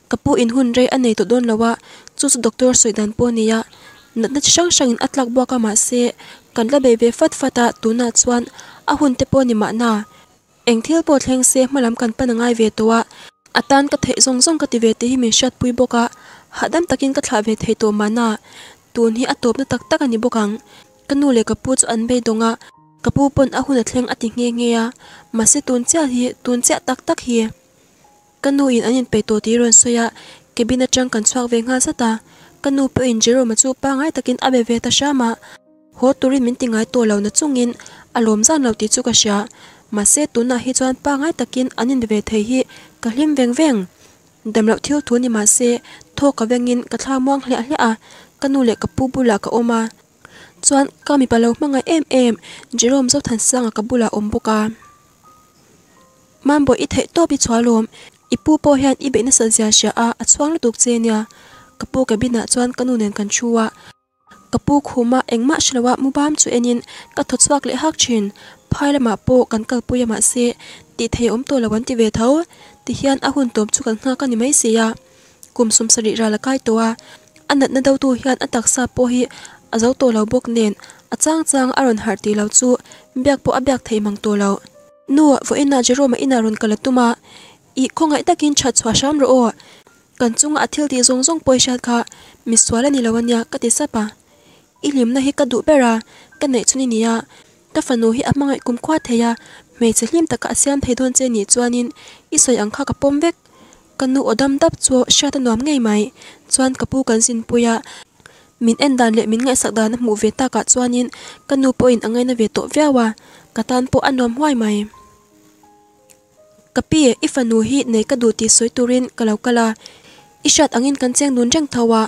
kapu in hun rây re anei to don lawa chu chu doctor soi soidan po niya nat na sang sang in atlak bua ka ma se kan la bebe fat fata nát chuan a hun te po ni ma na eng thil xe mà làm malam kan ngay về towa atan ka thei zong zong ka ti ve te hi min shat pui boka hadam takin ka thla ve thei to mana tun hi atop na tak tak ani bokang kanu le kapu chu an be donga kapu pon a hun thleng ati nge nge ya ma se tun cha hi tun cha tak tak hi e. kanu in anin pe to ti ron soya kebina chang kan chak ve nga sata kanu pe in jero ma chu pa ngai takin abe ve ta shama ho turi min tingai to lo na chungin alom zan lo ti chu ka sha ma se tun na hi chuan pa ngai takin anin ve thei hi ka hlim veng veng đầm lậu thiếu thu à. ni ma se cả ka vengin ka thla muang hla hla a kanu le ka pu bula ka oma chuan kami palo manga em em jerome zo than sang ka à, bula om boka mambo i thei to bi chwalom ipu po hian i be na salzia sha a achuang la tuk chenia kapu kabina chuan kanu nen kan chuwa kapu khuma engma shrawa mubam chu enin ka thochwak le hak chin phailama po kan kalpuyama se ti thei om to lawan ti ve tho thì ti hian a hun tom chu kan nga máy mai sia cùng sum sari ra la kai towa anat na do tu hian atak sa po hi azau to lo bok nen achang chang aron har ti lo chu biak po biếc thấy mang to lo nuwa vo ina jeroma ina ron kala tuma i khongai takin chat chwa sham ro o à? kan chunga athil ti zong zong poi shat kha miswala à, cái à? lawanya ka ti ý ilim này hi ka du bera ka nei chuni niya ka nô hi anh mang cùng qua thấy theya thấy đơn mei che hlim taka ít pheidon che ni chuanin isoi angkha ka pom vek kanu odam dap chu shat anom ngày mai chuan kapu kan sin à, mình en đàn lệ mình ngai sak đàn mu về ta ka chuanin kanu po in angai na ve to vyawa katan po anom huai mai kapi ifanu hi này ka du ti soi turin kalau kala ishat angin kan cheng nun jang thawa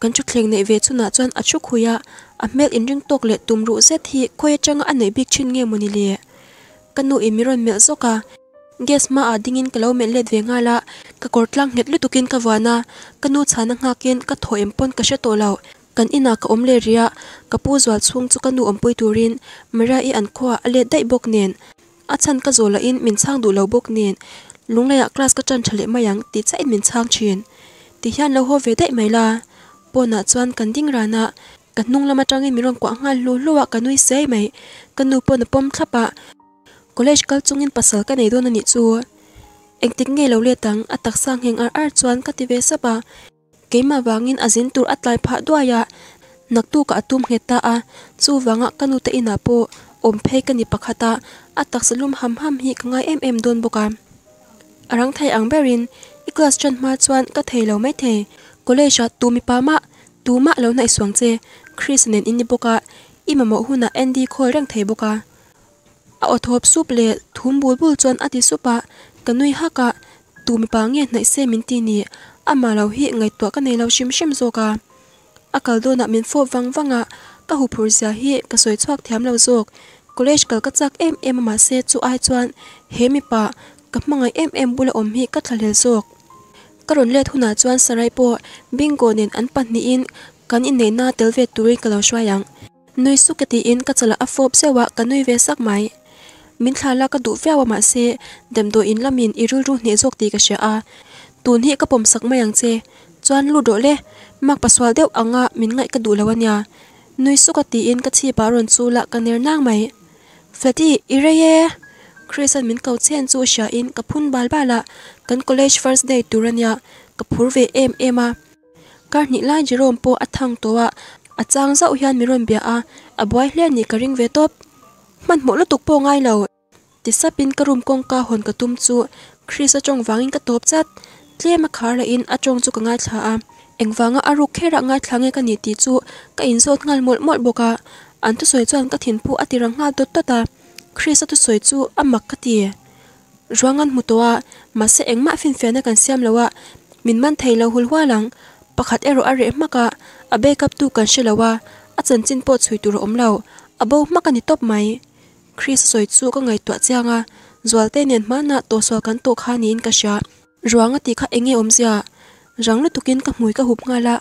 kan chu thleng nei ve chuna chuan achu khuya a mel in ring tok let tumru zeth hi kwaya changa anay bik chin nge monilye. Kan nu imiron mel zoka, ges ma a dingin ka lau mel let ve nga la, kakortlang ngit lu tukin ka wana, kan nu tsa nang nga kin ka thoy em pon kasha to lau. Kan ina ka om le ria, ka puu zwa tsung zu kan ampoi turin, mara i an kwa a let daik boknen. A tsan ka zola in mincang du lau boknen, lunga ya klas ka chan chale mayang ti tsait mincang chin. Ti hiyan lau hove daik may la, po na kan ding rana, cả nung lama trang in mirong quá ngal lu lu cả nuôi xe mày cả nu pon pom tháp ạ college cal chung in pasal cả này đôi nè chu anh tính ngay lâu lê tăng at à tắc sang heng ar ar chuan cả tive sapa cái mà vàng vangin azin à tur at lai pha doya nak tu ka atum heta a chu wanga kanu te ina po om phe kani pakhata atak à salum ham ham hi ngay em em don boka arang thai ang berin i class chan ma chuan ka thei lo mai the college tu mi pa ma tu ma lâu nai xuống chơi. Chris christian in bốc à, ima mo huna andy răng thấy bốc à. khoi rang thei boka a othop sup le thum bul bul chon ati supa kanui haka tumi pa nge nai se min ti ni ama lo hi ngai to ka nei lo shim shim zo ka akal do na phô fo wang à, ka hu phur zia hi cái soi chhuak thiam lo zok college kal ka chak em em mà xe chu ai chuan hemi pa ka mangai em em bula om hi ka thalhel zok karon let huna chuan sarai po bingo nen an pan ni in kan in nei na tel ve turin kalo shwayang nui su ka ti in ka chala a fop sewa ka nui ve sak mai min thala ka du vewa ma se dem do in lamin irul ru ne jok ti ka sha a tun hi ka pom sak mayang che chuan lu do le mak paswal deuh anga min ngai ka du lawanya nui su ka ti in ka chi pa ron chu la ka ner nang mai flati ireye Christian min kau chen chu sha in ka phun bal bala kan college first day turania ka phur ve em em à kar ni lai jerom po athang towa achang zau hian miron bia a boy hle ni karing ve top man mo la tuk po ngai lo tisa pin karum kong ka hon ka tum chu chris atong wangin ka top chat tlema khar la in atong chu ka ngai thla a engwanga aru khera ngai thlange ka ni ti chu ka in zot ngal mol mol boka an tu soi chuan ka thin pu atira nga dot tota chris atu soi chu amak ka ti ruangan e. mutowa mase engma fin fiana kan siam lawa min man thailo hulwa lang pakhat ero a reh maka a backup tu kan shelawa a chan chin pot chui tur omlo abo maka ni top mai chris soi chu ka ngai tu chianga zualte nen mana to so kan to kha ni in ka sha ruanga ti kha enge omzia rang lu tukin ka mui ka hup ngala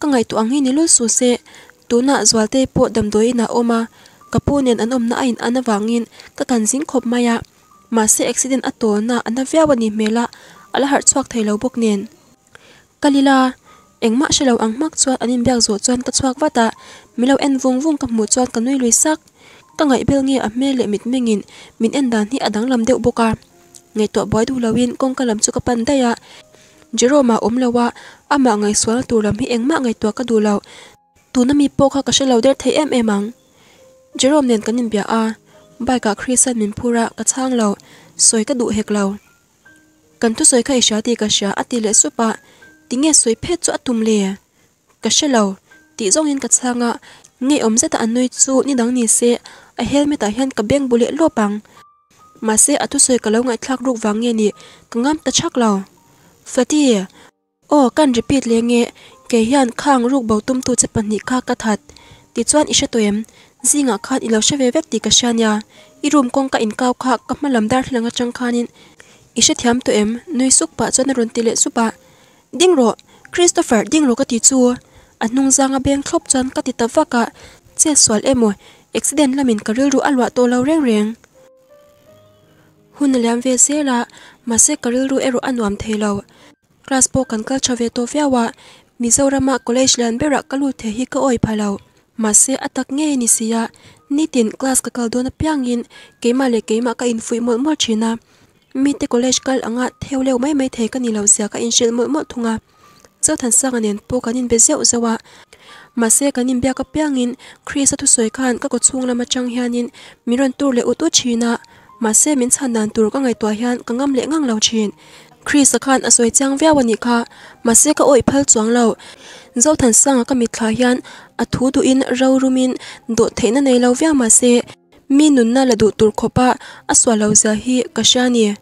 ka ngai tu angi ni lo su se tuna zualte po dam doi na oma kapunen an om na ain anawangin ka kan jing khop maya ma se accident atol na anavyawa ni mela ala har chuak thailo bok nen kalila eng ma shalo ang mak chuan anin biak zo chuan ka chuak wata milo en vung vung ka mu chuan ka nui lui sak ka ngai bel nge a me le mit mengin min en dan hi adang lam deuh boka ngai to boy du lawin kong ka lam chu ka pan daya jeroma om lawa ama ngai sual tu lam hi eng ma ngai to ka du law tu na mi pokha ka shalo der thei em em emang jerome nen kanin bia a bai ka khrisan min phura ka chang lo soi ka du hek lo kan thu soi kha isha ti ka sha ati le supa tí nghe suối phết chỗ tùm lìa cả xe lầu tí rong yên cắt sang ngọ nghe ống sẽ tạ nuôi chú như đắng nì xe ở hen mới ta hen cả bên bù lệ lô bằng mà xe ở thu suối cả lâu ngại thác rục vắng nghe nì cả ngắm ta chắc lầu phải thì à? ô căn rỉ biết lẽ nghe cái hiền khang rục bầu tum tu chất bản nhị khá cắt thật tí chuan ít sẽ tụi em gì ngã khát ít lâu xe về vét tì cả xe nhà ít rùm công cả in cao khá cả mà làm đar thì là ngã trăng khanin ít sẽ thiam tụi em nuôi xúc bà cho nên run tỷ lệ xúc bà ding ro christopher ding ro ka ti chu anung zanga beng thlop chan ka ti tawaka che swal emo accident mình lamin karil ru alwa to lo reng reng hun liam ve se la ma se karil ru ero anuam thelo class po kan kal chave to fyawa mizorama college lan bera kalu the hi ka oi phalo ma se atak nge ni sia nitin class ka kal dona pyangin keima le keima ka infui mol mol china mite college kal anga theo leo mai mai thei kani lo zia ka inshil mo mo thunga zo than sang anen po kanin be zeu zawa ma se kanin bia ka piangin khrisa thu soi khan ka ko chung lama chang hianin miron tur le utu china ma se min chan dan tur ka ngai to hian ka ngam le ngang lo chin khrisa khan asoi chang via wani kha ma se ka oi phal chuang lo zo than sang ka mi thla hian athu du in ro rumin do theina nei lo via ma se mii nunna la duk tur ko pa aswa lau za hii ka shaniye.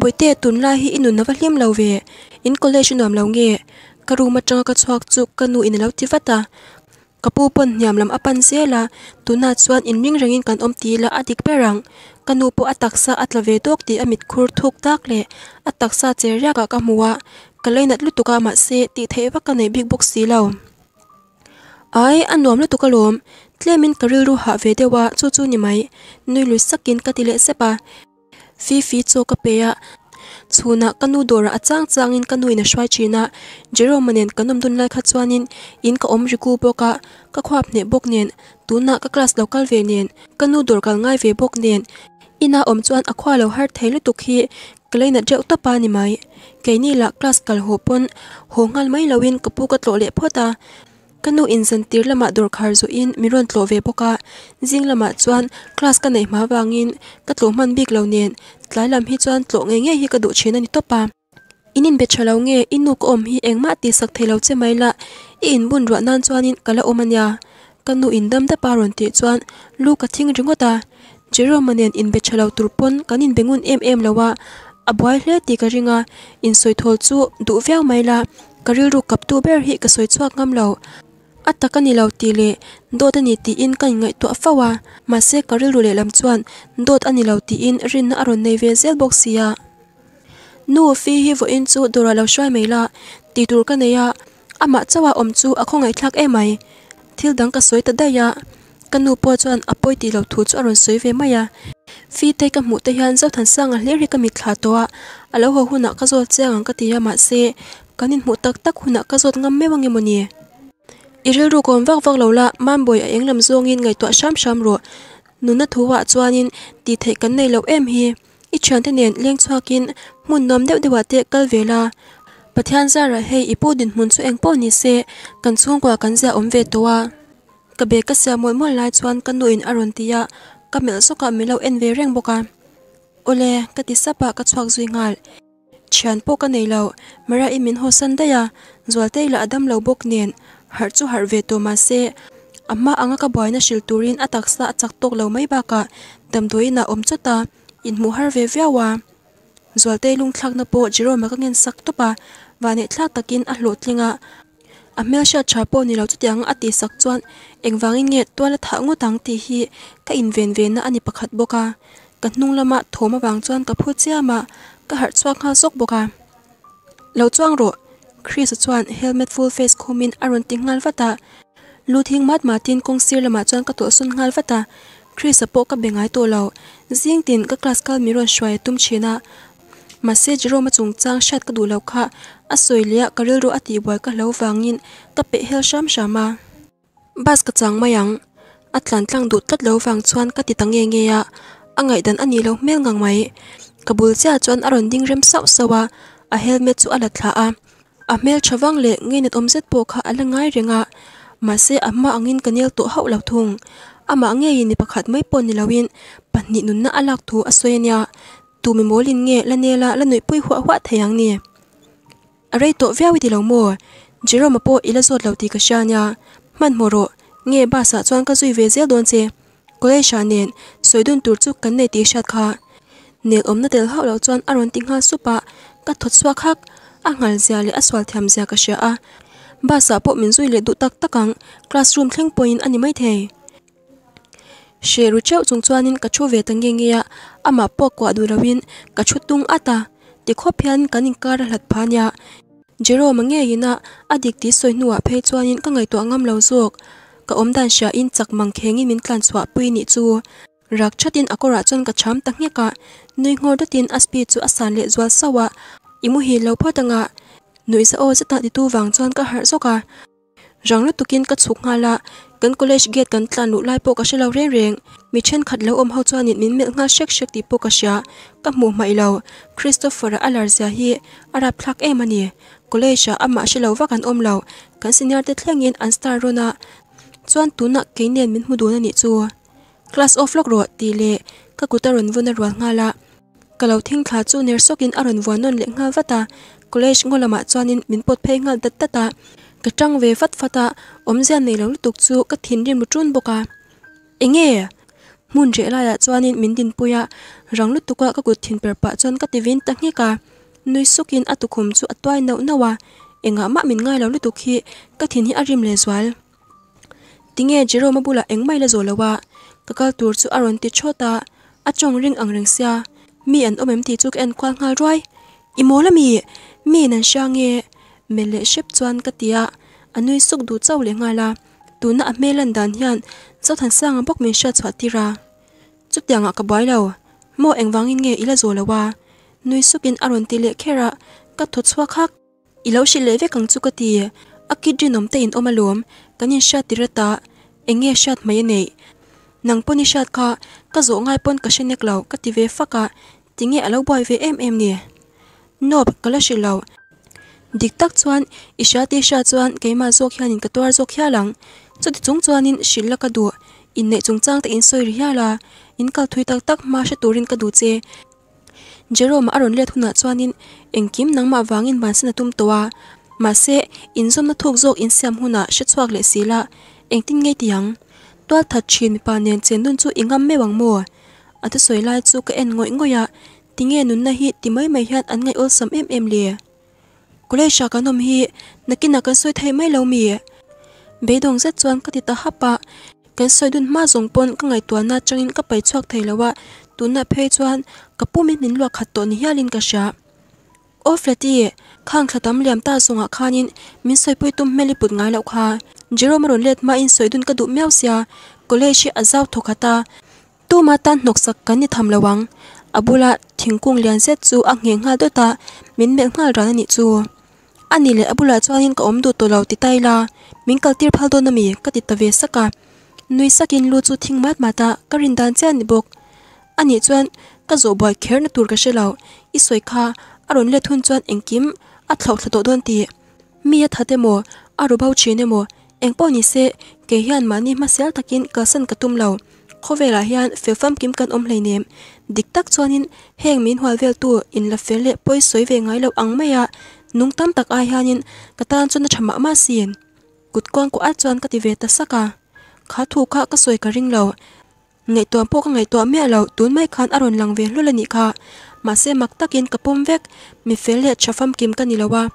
Boite tun la hii inunna vahim lau we, inko le shi nuam lau nge, karu machanga katsuak tsuk ka nu ina lau ti fata. Ka pupon hnyam lam apan ze la, tu na tsuwan in ming rangin kan omti la adik perang, ka nu po atak sa atla we dok ti amit kur tuk tak le, atak sa ze ryaka ka muwa, ka lutuka ma se ti thayi waka nay big buks si lau. Ay, anuam lutuka loom, Tlemin karilru ha vede wa cho cho ni mai. Nui lu sakin katile sepa. Fi fi cho ka pea. Cho na kanu dora atzang zang in kanu ina shwai chi na. Jero kanum dun lai ka chuan in. ka om riku bo ka. Ka ne bok nien. Tu na ka klas lo kalve nien. Kanu dora kal ngai ve bok nien. Ina om chuan akwa lo har thay lu tuk hi. Kalei na jau tapa ni mai. Kei la klas kal hopon. Ho ngal lawin kapu katlo le pota. kanu inzan tir lama dorkhar zo in miron tlo ve boka jing lama chuan class ka nei ma wangin ka tlo man bik lo nen tlai lam hi chuan tlo nge nge hi ka du chhen ani topa inin be chalo nge inu ko om hi engma ti sak thelo che mai la in bun ro nan in kala omanya kanu indam ta paron ti chuan lu ka thing ringota jerome nen in be chalo turpon kanin bengun em em lawa abuai hle ti ka ringa in soithol chu du veng mai la karil ru kap tu ber hi ka soi chuak ngam lo ataka ni lo ti le dot ani ti in kan ngai to fawa ma se karil rule lam chuan dot ani lo ti in rin na aron nei ve zel box ya nu fi hi vo in chu dora lo shwai mai la ti tur ka neya ama chawa om chu a khongai thak e mai thil dang ka soi ta da ya kanu po chuan apoi ti lo thu chu aron soi ve mai ya fi te ka mu te hian zo than sang a hler hi ka mi thla to a alo ho huna ka zol chang ka ti ya ma se kanin mu tak tak huna ka zot ngam me wangi mo ni còn vác vác ru lạ mang bồi ở la làm boy a eng tọa zongin ngai to sham sham ro nuna thuwa chuanin thì thấy kan này lâu em hi i chan te nen leng chuakin mun nom deuh dewa te kal vela pathian zara hei ipu din mun chu engpo ni se kan chung kwa kan za om ve towa ka be ka sa moi mol lai chuan kan in aron tia ka mel so ka milo en ve reng boka ole ka ti sapa ka chuak zui ngal chan po ka nei lo mara imin ho san daya zwal te là adam lâu bok nen harchu harve to ma se amma anga ka boyna shil turin ataksa achak tok lo mai ba ka tamdoi na omchota in mu harve vyawa zolte lung thak na po jiro ma kangen sak to pa wane thla takin a lo tlinga a sha cha po ni lo chutiang ati sak chuan engwangin nge twala tha ngo tang ti hi ka in ven ven na ani pakhat boka ka hnung lama thoma wang chuan ka phu ma ka har chwa kha sok boka lo chuang ro Chris chuan helmet full face khomin aron ting ngal vata lu thing mat ma tin kong sir lama chuan ka tol sun ngal vata Chris apo ka bengai to lo zing tin ka class kal miron shwai tum china message ro ma chung chang shat ka du lo kha a soilia ka ril ro ati boy ka lo wangin ka pe hel sham shama bas ka chang mayang atlan tlang du tlat lo wang chuan ka ti tange nge ya angai dan ani lo mel ngang mai kabul cha chuan aron ding rem sau sawa a helmet chu ala thla amel chawang le nge net omzet po kha alangai renga ma se amma angin kanel to hau lo thung ama nge ni pakhat mai pon ni lawin panni nun na alak thu asoyania tu mi molin nge lanela lanoi pui hua hua thayang ni arei to viawi ti lo mo jerome po ilazot lo ti ka shania man moro nge ba sa chuan ka zui ve zel don che kolei sha nen soidun tur chu kan nei ti shat kha nel omna tel hau lo chuan aron ting ha supa ka thot swa khak a ngal zia le aswal tham zia ka sia a ba sa po min zui le du tak takang classroom thleng point ani mai the sheru cheu chung chuanin ka chu ve tang nge ya ama po kwa du rawin ka chu tung ata ti kho phian kanin kar hlat phanya jero mange ina adik ti soi nuwa phe chuanin ka ngai to ngam lo zok ka om dan sha in chak mang khengin min tlan chwa pui ni chu rak chatin akora chon ka cham tak nya ka nui ngor da tin aspi chu asan le zwal sawa imu hi lo pho tanga nui sa o sa ta ti tu wang chuan ka har zoka rang lu tukin ka chuk nga la kan college gate kan tlan lu lai po ka shelo reng reng mi chen khat lo om ho chuan in min mel nga shek shek ti po ka sha ka mu mai lo christopher alarzia hi ara phlak em ani college a ama shelo wa kan om lo kan senior te thleng in an star rona chuan tuna keinen min hmudun ani chu class of lock ro ti le ka kutaron vunarwa nga la kalau thing thla chu ner sokin aron wanon le nga vata college ngolama chuanin minpot phei ngal tat tata ka tang ve fat fata omzia nei lo tuk chu ka thin rim tun boka enge mun re la ya chuanin min din puya rang lu tuka ka kut thin per pa chon ka tivin ta nge ka nui sukin atukhum chu atwai no nawa enga ma min ngai lo lu tuk hi ka thin hi arim le zwal tinge jero mabula engmai la zolawa ka kal tur chu aron ti chota achong ring ang reng sia mi an ôm em thì chúc em quang ngay rồi i mô là mi mi nên sang nghe mẹ lệ xếp chuan cái tia anh à nuôi xúc đủ châu lệ ngay là tú na mẹ lần đàn hiền sau thằng sang bóc mình sợ chuột ti ra chút tiếng ngọ cái bói đầu mô anh vắng nghe ý là rồi là wa nuôi xúc in aron ti lệ khe ra cắt thuật xóa khác ý lâu xin lễ về càng chúc cái tia akidri nom te in oma lom anh nghe tirata mấy shat mayane nang poni shat cả. ka zo ngai pon ka shinek lo ka tive faka tinge alo boy ve em em ni nop ka la shi lo dik tak chuan isha te sha chuan ke ma zo khian in ka tor zo khia lang chu ti chung chuan in shil la ka du in ne chung chang te la in ka tak tak ma she turin ka du che jerome aron le thuna chuan in nang ma wangin ban sna tum towa se in na thuk zok in siam huna she chuak le si la engting ngei tiang tual thật chin pa nen chen dun chu ingam me wang mo ata soi lai chu ka en ngoi ngoi ya tinge nun na hi ti mai mai hian an ngai ol sam em em le kule sha ka nom hi nakina ka soi thai mai lo mi đồng rất chuẩn chuan thịt ti ta hapa kan soi dun ma zong pon ka ngai tuan na changin ka pai chuak thei lawa tuna phei chuan kapumin nin luak khat to ni hialin ka sha ofleti khang khatam lyam ta songa खानिन min soi pui tum meli put ngai lau kha jero marun let ma in soi dun ka du meu sia college azau thokata tu ma tan nok sak ka ni tham lawang abula thingkung lian se chu a nge nga do ta min me ngal ran ni chu ani le abula chawin ka om du to lau ti min kal tir phal do ka ti ta ve sakin ka na a ron le thun chuan engkim a thlo thlo don ti mi a thate mo a ro bau chine mo engpo ni se ke hian mani ma sel takin ka san ka tum lo khovela hian fefam kim kan om hlei nem diktak chuanin heng min hwal vel tu in la fel le poi soi ve ngai lo ang maya nung tam tak ai hianin katan chuna thama ma sin kut kon ko a chuan ka ti ve ta saka kha thu kha ka soi ka ring lo ngai to po ka ngai to me lo tun mai khan aron lang ve hlulani kha mà sẽ mặc tắc yên kapom vek mi fel cho chafam kim kan ilawa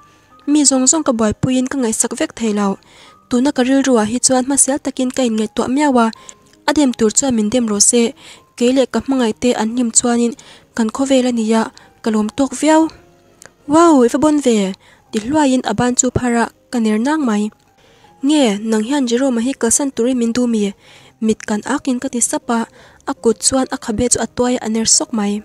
mi zong zong ka boy puin ka ngai sak vek thailau tuna ka ril ruwa hi chuan ma sel takin ka in ngai to miawa adem tur chu min dem ro se kele ka mangai te an hnim chuanin kan khovela niya kalom tok vẹo, wow ifa bon ve ti hluain aban chu phara kaner nang mai nge nang hian jero ma hi ka san turi min du mi mit kan akin ka ti sapa akut chuan akhabe chu atwai aner sok mai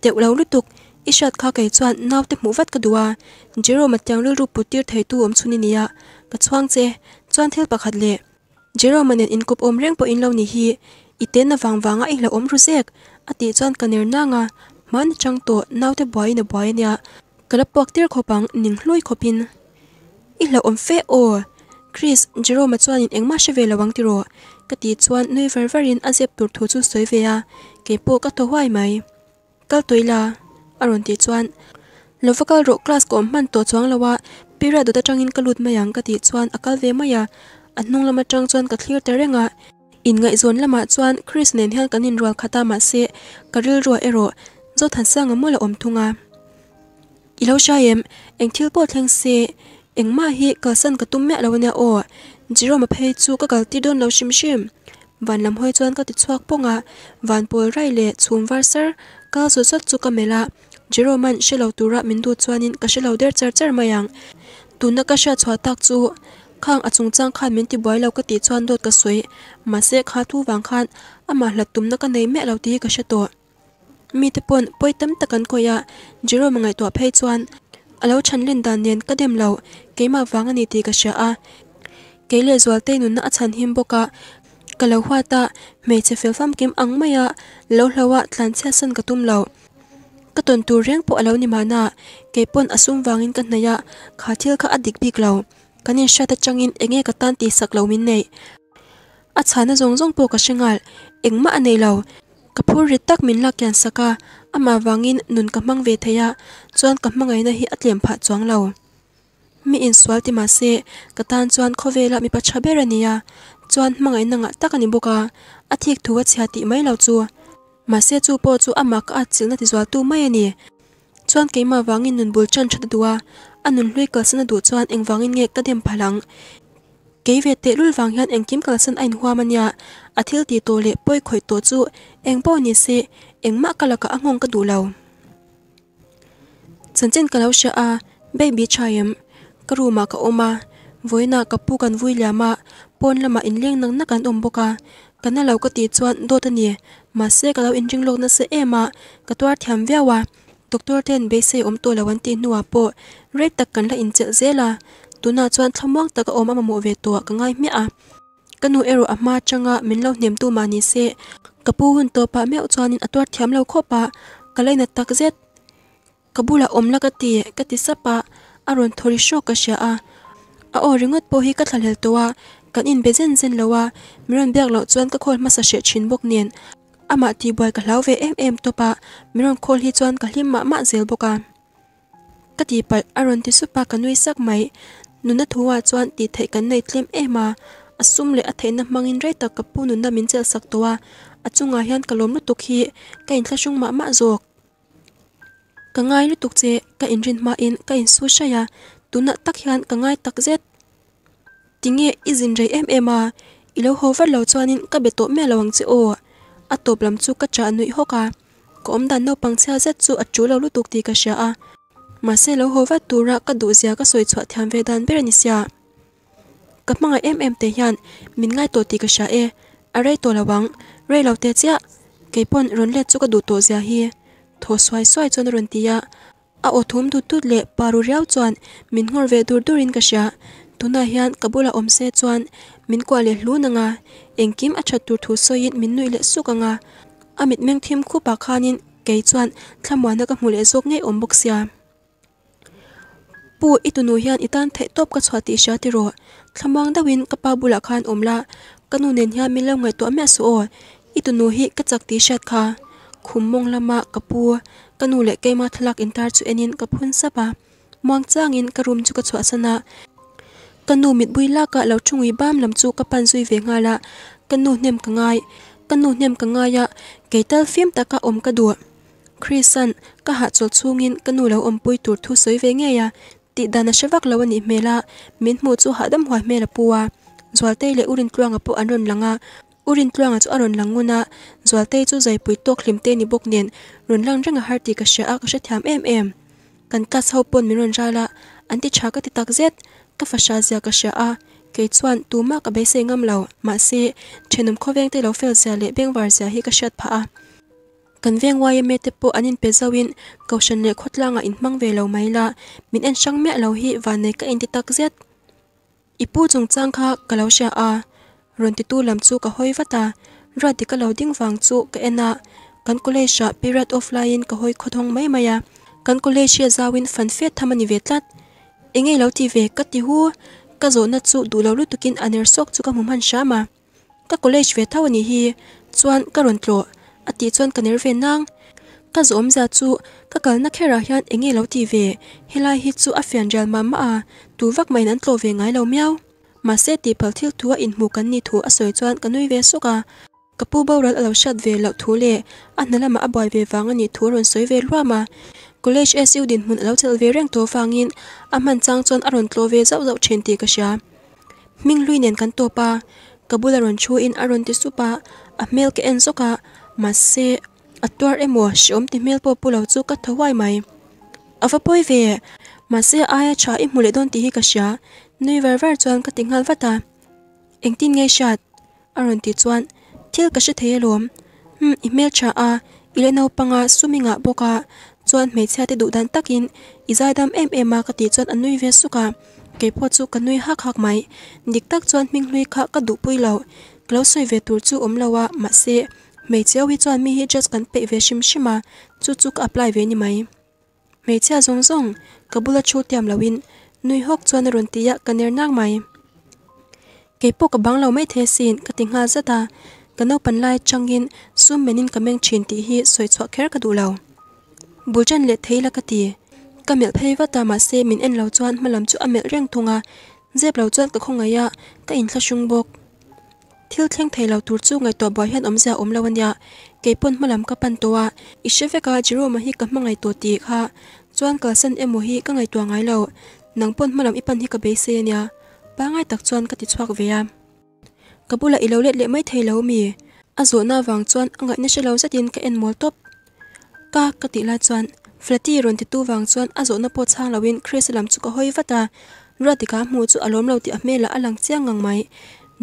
tiểu lâu lúc tục ishat kha cái chuan nau te mu vat ka duwa jero matyang lu rupu tir thei tu om chuni nia ka chuang che chuan thil pakhat le jero manen in kup om reng po in lo ni hi iten na wang wanga i lo om ru zek ati chuan kaner na nga man chang to nau te boy na boy nia kala pok tir khopang ning hloi pin, i lo om fe o chris jero ma chuan in engma she ve lawang tiro ka ti chuan noi ver verin azep tur thu chu soi ve a ke po ka to huai mai kal tuila aron ti chuan lo vokal ro class ko man to chuang lawa pira do ta tangin kalut mayang ka ti chuan akal à ve maya anung lama tang chuan ka clear te renga in ngai zon lama chuan chris nen hian kanin rual khata ma se karil ruwa ero zo than sang amol om thunga à. ilo shayem anh thiếu po thằng xe, anh ma hi ka sân ka tum me lawana o jiro ma phei chu ka kal ti don lo shim shim van lam hoi chuan ka ti chuak ponga van pol rai le chhum var sar ka su sat chu ka mela jeroman shelo tura min du chuanin ka shelo der char char mayang tuna ka sha chwa tak chu khang achung chang khan min ti boi lo ka ti chuan dot ka soi ma se kha thu wang khan ama hla tum na ka nei me lo ti ka sha to mi te pon poi tam takan ko ya jero mangai to phei chuan alo chan len dan nen ka dem lo keima wang ani ti ka sha a keile zwal te nun na achan him boka ka lo hwa ta me che fel fam kim ang maya lo hlawa tlan che san ka tum lo ka ton tu reng po alo ni mana ke pon asum wangin ka hnaya kha thil kha adik bik lo kanin shata changin enge ka tan ti sak lo min nei a chana zong zong po ka shingal engma anei lo kapur ri tak min lak yan saka ama wangin măng về mang ve thaya chuan măng ấy na hi atlem pha chuang lo mi in swal ti ma se ka tan chuan khovela mi pa chaberania chuan mangai nanga takani boka athik thuwa chhati mai lo chu ma se chu po chu ama ka chilna ti zwal tu mai ani chuan keima wangin nun bul chan thata duwa anun hlui kal sana du chuan engwangin nge ka dem phalang keive te lul wang hian engkim kalsan ain huwa mania athil ti to le poi khoi to chu engpo ni se engma kalaka angong ka du lo chanchen kalau sha a baby chayam karuma ka oma voina kapu kan vui lama pawn lama in leng nang nakan awm bawk a kana lo ka ti chuan dawt ani mahse ka lo in ring lawkna se ema ka tuar thiam viawa doctor ten beise awm tawh lo an tih hnuah pawh rek tak kan la in chelh zela tuna chuan thlawmawng tak a awm amamu ve tawh ka ngai meh a kanu ero a hma tanga min lo hnem tu mani se kapu hun to pa meu chuanin atwar thiam lo khopa kalaina tak zet kabula omla ka ti ka ti sapa aron thori sho ka sha a a o ringot po hi ka thalhel towa kan in bezen zen lowa miron biak lo chuan ka khol masa she thin bok nen ama ti boy ka hlauve em em topa miron khol hi chuan ka hlim ma ma zel boka ka ti pal aron ti supa ka nui sak mai nuna thuwa chuan ti thei kan nei tlem ema asum le athei na mangin rei tak kapu nunna min chel sak towa achunga hian kalom lu tuk hi ka in thlashung ma ma zok ka ngai lu tuk che ka in rin ma in ka in su shaya tuna tak hian ka ngai tak zet tiếng nghe y dình rây em em à y lâu hô phát lâu cho nên các bé tổ mẹ là hoàng chữ ô à tổ lắm chú các cha nuôi hô à. có ông đàn đâu bằng xe rất chú ở chú lâu lúc tục thì các xe à mà xe lâu hô phát tu ra các đồ giá các soi chọt thèm về đàn bé ni xe à. các mang à, em em thể hiện mình ngay tổ thì các xe e à rây tổ là vắng rây lâu tế chia cái bọn rốn lẹt chú các đồ tổ giá hi thô xoay xoay cho nó rốn tia à ô thum tu tu lệ paru riau chuan min ngor ve dur durin ka sha tuna hian kabula omse chuan min kwa le hlu nanga engkim a chatu thu so yit min nui le sukanga amit meng thim khu pa khanin ke chuan thlamuan ka hmule zok nge om boxia pu itunu nu hian itan the top ka chhuati sha ti ro thlamang da win ka bula khan omla kanu nen hian mi lo nge to me su o itunu hi ka chak ti sha kha khum mong lama ka pu kanu le ke ma thlak in tar chu enin ka phun sa pa mong changin ka rum chu ka chhuasana cần nụ mit bui la cả lâu ka lo chungui bam lam chu ka ngài zui cần nụ la cả ngài cần nụ kanu cả ngài ạ ya tờ phim ta cả ôm cả đùa christian ka ha chol cần nụ lâu ôm pui tur thu về nghe soi ve nge ya ti dana shawak lo ani mela min mu chu ha dam hwa mela puwa zwalte le urin tluanga po anron langa urin tluanga chu aron languna zwalte chu zai pui to khlimte ni boknen ron lang renga harti ka sha ka sha tham em em kan ka sau pon min ron jala anti chha ka ti tak zet các phát ra ra cái xe a cái chuan tu ma cái bế xe ngâm lâu mà xe trên nằm khó vang tay lâu phèo giờ lệ beng vào giờ hi cái xe phá cần vang ngoài mê tế bộ anin giờ win câu chuyện lệ khuất lang ở in mang về lâu máy lạ mình ăn sáng mẹ lâu hi và này các in tắc zết ipu chung chang kha ka lo sha a rồi ti tu lam chu ka hoi vata ra ti ka lo ding wang chu ka cần cô kule sha period of lion ka hoi khothong mai maya kan kule sha zawin tham fe việt vetlat enge lo ti ve ka ti hu ka zo na chu du lo lu tukin aner sok chu ka mum han sha ma ka college ve thaw ni hi chuan ka ron tlo ati chuan ka về năng, các ka zom za chu ka kal na ra hiện enge lo ti ve helai hi chu a fian jal ma mà a tu vak mai nan tlo ve ngai lo miao mà se ti pal thil thua in mu kan ni thu a soi chuan kanui ve soka kapu boral alo shat ve lo thu le là mà a về vắng anh ani thu rồi soi về lwa mà college SU din hun lo chel ve reng to fangin a man chang chon aron tlo ve zau zau chen ti ka sha ming lui nen kan to pa kabula ron chu in aron ti su pa a mel ke en soka masse, se a twar emo shom ti mel po pulo chu ka thawai mai ava poi ve ma aya cha i mule don ti hi ka sha nui ver ver chuan ka tingal vata engtin ngai shat aron ti chuan thil ka shi thei lom hm email cha a ile no panga suminga boka chuan hmeichhia te duh dan takin izaidam em em a ka ti chuan an nui ve suka kepo chu ka nuôi hak hak mai dik tak chuan hming hlui kha ka duh lâu lo tlo soi ve tur chu om lowa ma se hmeichhia wi chuan mi hi just kan pe ve shim shima chu chu ka apply ve rong, mai hmeichhia zong zong kabula chu tiam lawin nui hok chuan ron tia ka ner nak mai kepo ka bang lo mai the sin ka ti nga zata kano panlai changin sum menin kameng chin ti hi xoay chwa kher ka đủ lâu bố chân liệt thấy là cái gì cả mẹ thấy vắt ta mà xe mình ăn lẩu chuan mà làm chỗ ăn mẹ răng thùng à dép lâu chuan cả không ngay à cả in khát sung bốc thiêu thang thấy lẩu tuột chu ngày tòa bói hiện ống già ống lâu anh cái à. pon mà làm cả pan toa ít sẽ phải cả chỉ mà hi cả mang ngày tòa tiệt ha chuan cả sân em mua hi cả ngày tòa ngay lâu nắng pon mà làm ít pan hi cả bé xe nha à. ba ngày tạc chuan cả tịt xoạc về à, cả bu lại lâu liệt lệ mấy thầy lâu mì à rồi na vàng chuan ngay nãy sẽ lâu rất yên cái en mua top ka ka ti la chuan flati ron ti tu wang chuan a zo na po chang lawin chris lam chu ka hoi vata ra ti ka mu chu alom lo ti a mela alang chiang ngang mai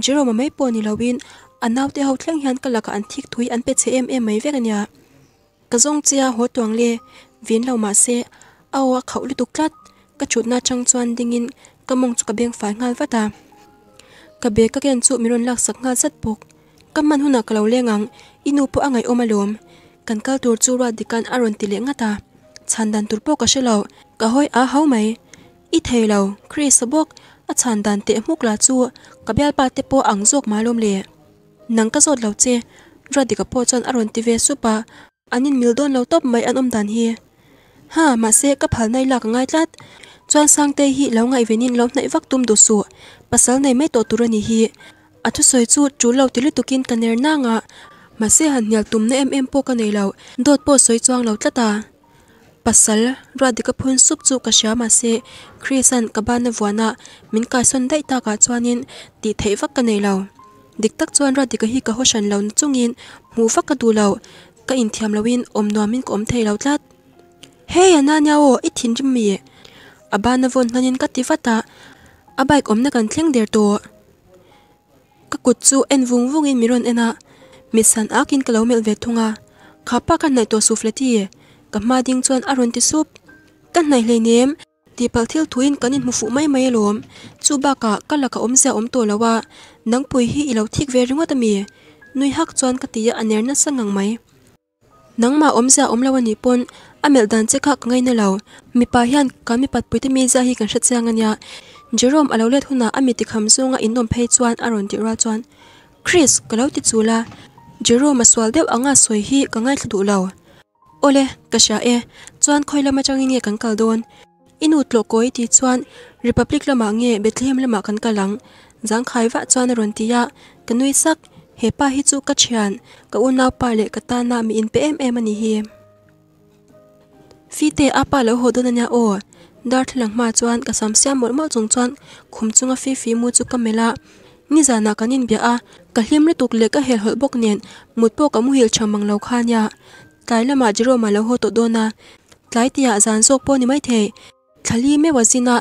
jerome mai po ni lawin anaw te ho thleng hian kala ka an thik thui an pe che em em mai vek ania ka zong chia ho tuang le vin lo ma se awa khau lu tu klat ka chut na chang chuan dingin ka mong chu ka beng fai ngal vata ka be ka ken chu miron lak sak ngal sat pok ka man huna ka lo ngang, inu po angai omalom kankal tur chu ra dikan aron ti le ngata chan dan tur po ka she law ka hoi a hau mai i thei law kri sa bok a chan dan te muk la chu ka bial pa te po ang jok ma lom le nang ka zot law che ra po chan aron ti ve su pa anin mil don law top mai an um dan hi ha ma se ka phal nai lak ngai tat chuan sang te hi law ngai venin lom nai vak tum du su pasal nai mai to turani hi athu soi chu chu law ti lu tukin kaner na nga mà sẽ hẳn nhạc tùm nơi em em này lâu ka nei lo dot po soi chuang lo tlata à. pasal radi ka phun sup chu ka sha ma se christian ka ban na wana min ka son dai ta ka chuanin ti thei vak ka nei lo dik tak chuan radi ka hi ka hoshan lo chungin mu vak ka du lâu, ka in thiam lawin om no min ko om thei lo tlat hey ananya o i thin rim mi abana von nanin ka ti fata abai om na kan thleng der to ka kut chu en vung vungin miron ena kama san aakin kalaumil vetunga kapa ka nai to suflati ka mading tuan aroon ti sup ka nai hlai neem di palthil tuin kanin mufu mai maye loom tsu baka kala ka omzia om to lawa nang pui hi ilaw tik veri ngo ta mi nui hak tuan ka ti ya aner na sangang mai nang ma omzia om lawa nipun a mil dan tse kaa kangaay na law mi pahaan ka mi pat pui ti me zahii kan shat zi a jerom alaulet huna a mi tik ham su nga inoom pay tuan ti ura tuan kris kalaaw ti tsu jero ma swal deuh anga soi hi ka ngai thlu lo ole ka sha e chuan khoila ma chang nge kan kal don inu tlo koi ti chuan republic lama nge bethlehem lama kan kalang jang khai wa chuan ron tia kanui sak hepa hi chu ka thian ka unna pa le ka ta na mi in pm em ani hi fite apa lo hodon anya o darthlang ma chuan ka samsiam mor ma chung chuan khum chunga fi fi mu chu ka mela ni zana kanin bia a ka hlim tuk le ka hel hol bok nen mut po ka mu hil mang lo kha nya tlai lama jiro ma lo ho to dona tlai tia zan sok po ni mai the thali me wazina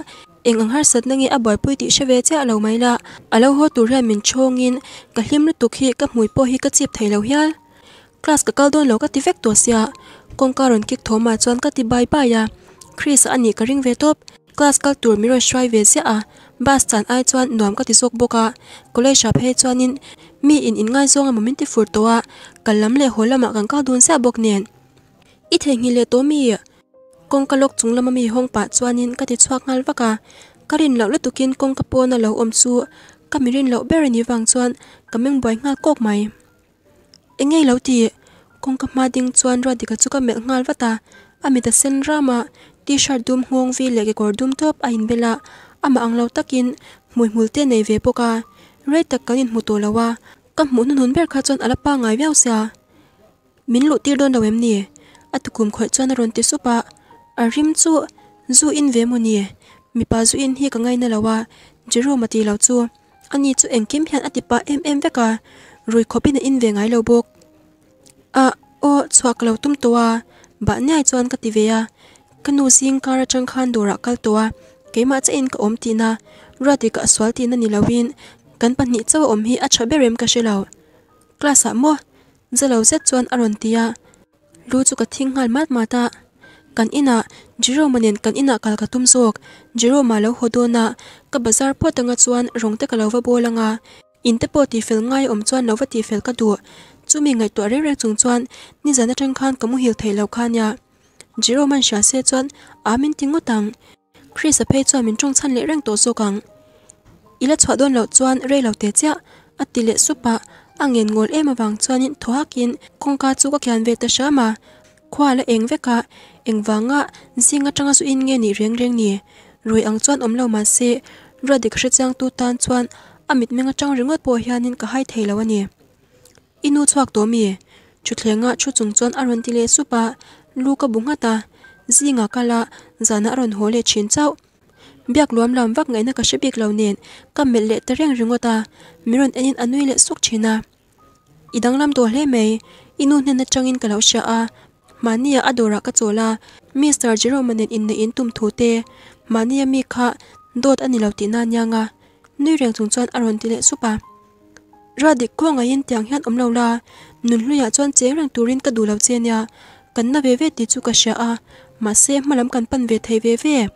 eng ang har sat nangi aboi pui ti shave cha lo mai la alo ho tu re min chongin ka hlim tuk hi ka mui po hi ka chip thei lo hial class ka kal don lo ka ti vek to sia kong karon kik thoma chuan ka ti bai pa ya chris ani ka ring ve top class kal tur miro shwai ve sia a à bus chan ai chuan nuam ka ti zawk boka college shop he chuanin mi in in ngai zonga momin ti fur towa kalam le holama kan ka dun sa bok nen i the ngi le to mi kong kalok chunglama mi hong pa chuanin ka ti chuak ngal waka karin lo le tukin kong ka pona lo om chu kamirin lo berani wang chuan kameng boy ngal kok mai engei lo ti kong ka ma ding chuan ra dika chuka mel ngal wata amita sen rama t-shirt dum huang vi leke kor dum top a in bela ama ang lo takin mui mul về nei ve poka re tak kanin mu to lawa kam mu nun hun ber kha chân alapa ngai veo sia mình lu tiêu đơn đầu em nè ni atukum khoi chon ron ba ở rim chu zu in về mu nè mi pa du in hi cả ka ngai na zero jero mati lo chu anh ani chu em kiếm engkim hian ba em em veka rui khopin in ve ngai lo bok a o chuak lo tum towa ba nei chuan ka ti ve a kanu sing kara chang khan dora kal tua keima cha in ka om tina rati ka aswal là ni lawin kan pahnih cho om hi a tha berem ka shelo class a mo zalo zet chuan aron tia lu chu ka mát ngal mat mata kan ina jiro manen kan ina cả ka tum sok jiro ma lo hodona ka bazar po tanga chuan rong te ka lova bolanga in te po ti fel ngai om chuan lova ti fel ka du chumi ngai to re re chung chuan ni jana tang khan kamu hil thailo khanya jiro man sha se chuan amin tingu tang krizapay tsuwa min chung chanle reng to sokaang. Ila tsuwa duwan lau tsuwan rei lau te tsiak ati le supa a ngen ngol e ma vang tsuwa nin thoha kin kong ka tsuwa kian ve ta sha ma. Kwa la eng veka eng va nga nsi nga changa su in nge ni reng reng nie. Rui ang tsuwan om lau ma se ra di kashi tsiang tu tan tsuwan a mit me nga changa ringot po hia nin ka hai thay lawa nie. I nuu tsuwaak do mi ye chu tle nga chu zung tsuwan arwan ti le supa lu ka bu nga ta zi nga kala za na ron ho le chin chau biak luam lam vak ngai na ka shi bik lo nen ka mel le tereng ringota miron enin anui le suk china idang lam to hle mai inu ne na changin kalau sha a mania adora ka chola mr jero manen in ne in tum thu te mania mi kha dot ani lo ti na nyanga nui reng chung chon aron ti le supa radik ko ngai in tiang hian om lo la nun hluya chon che rang turin ka du lo chen ya kan na ve ve tí chu ka sha a mà xe mà lắm cắn pan về thấy về về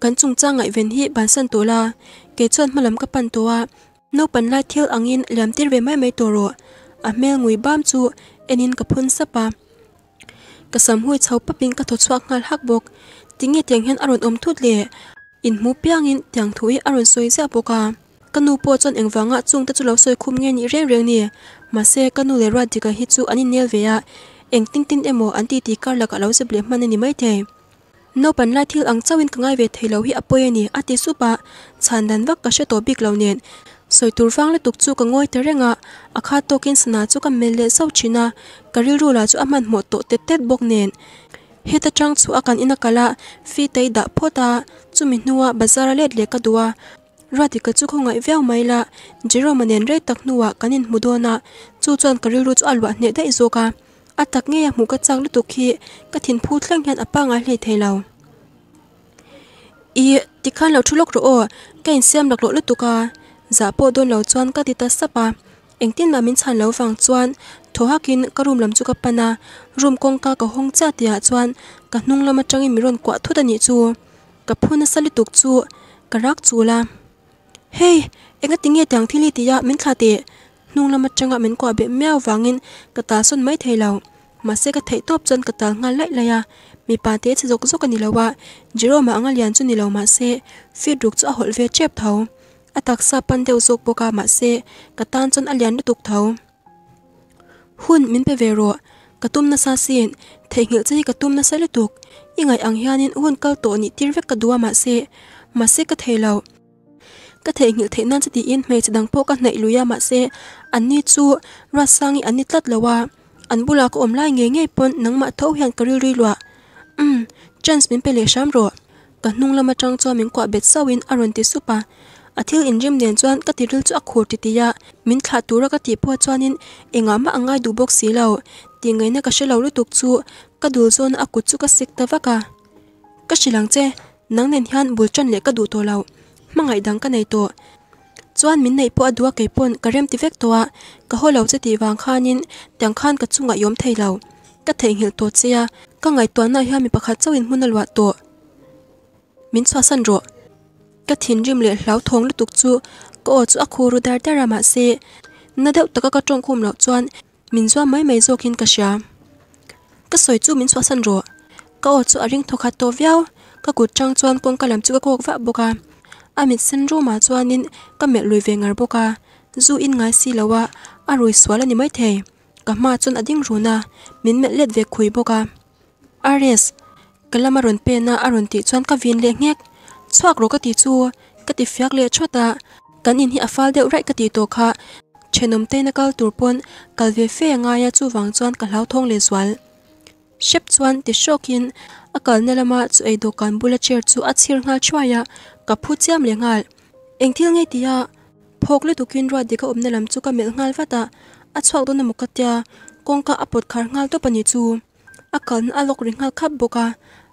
cắn chung trang ngại về hi bán sân tố là kế chân mà lắm các pan tố à nô pan lai thiêu ang in làm tiết về mai mấy tổ rồi à mel ngồi bám chu en in cặp phun sắp à cả sầm hui cháu bắp bình cả thốt xoạc ngal hắc bộc tiếng nghe tiếng hen aron ôm thút lệ in mu piang in tiếng thui aron soi ra bộc à kanu po chon eng wanga chung ta chu lo soi khum nge ni reng reng mà ma se nụ le ra dika hi chu ani nel về a à eng ting tin emo an ti ti kar laka lo zeble man ni mai the no pan lai thil ang chawin ka ngai ve theilo hi apoi ani ati su pa chan dan wak ka she to bik lo nen soi tur fang le tuk chu ka ngoi terenga akha tokin sana chu ka mel le sau china karil ru la chu aman mo to te tet bok nen heta chang chu akan ina kala fi tei da phota chu mi nuwa bazar let le ka duwa rati ka chu khongai veo mai la jerome nen re tak nuwa kanin mudona chu chon karil ru chu alwa hne dai zoka อาตักเงียหมูกระจังลุตุกีกระถินพูดเรื่องยันอป้างไงเลยเทเราอีติขันเราชุลกรโอแกนเสียมหลักโลลุตุกาจาโปโดนเราจวนก็ติดตัสปาเองตินมามินชันเราฟังจวนทวฮักินกรุมลำจุกปนารุมกองกากะห้องจ้าเตียจวนกะนุ่งลามาจังอิมิรอนกว่าทุตันยิจูกับพูนสลิตุกจูกะรักจูลาเฮ้เองก็ติงเงียดังที่ลิติยามินคาเตะ nung là mặt trăng lama changa min ko be meaw wangin kata son mai thelo ma se ka thei top chon kata nga lai laya mi pa te che jok jok ani lowa jiro ma anga lian chu ni lo ma se fi duk chu a hol ve chep tho atak sa pan deu jok poka ma se katan chon a lian tuk tho hun min pe vero katum na sa sin thei ngil chi katum na sa le ngày ingai ang nên hun kal tổ ni tir vek ka duwa mà se mà se ka thei lo thể ka thei ngil sẽ đi yên in sẽ đằng phố các hnei luya mà xe an ni chu ra sang an ni tắt tlat lowa an bula ko om lai nge nge pon nang ma tho hian ka ri ri lwa um chance min pele sham ro ka hnung lama chang chaw min kwa bet sawin aron ti supa athil inrim den chuan ka tiril chu akhur ti tiya min thla tura ka ti pawh chuanin enga ma angai du box si lo ti ngai na ka shelo lutuk chu ka dul zon aku chu ka sik ta waka ka shilang che nang nen hian chân le ka du to lo mang mangai dang ka nei to chuan min nei po adua ke pon ka rem ti vek towa ka holo che ti wang khanin tang khan ka chunga yom theilo ka thei hil to chia ka ngai to na hi mi pakhat chawin hunalwa to min chwa san ro ka thin rim le hlau thong lutuk chu ko chu akhu ru dar dar ma se na deuh taka ka tong khum lo chuan min mấy mai mai zokin ka sha ka soi chu min chwa san ro ka o chu a ring thokha to viau ka kut chang chuan kong kalam chu ka kok va boka amit sen roma chuanin ka mel lui ve ngar boka zu in ngai si lawa a roi swala ni mai the ka ma chon ading runa min mel let ve khui boka ares kalama ron pe na aron ti chuan ka vin le ngek chuak ro ka ti chu ka ti fyak le chota kan in hi afal deuh rai ka ti to kha chenom te nakal turpon kalve fe nga ya chu wang chuan ka hlau thong le zwal shep chuan ti shokin akal nelama chu ei dawhkan bula chair chu a chhir nga chhuaya ka phu chiam le ngal engthil nge tia phok le tukin ro dika omna lam chu ka mel ngal wata a chhak do na mukatia kongka apot khar ngal to pani chu akan alok ring ngal khap boka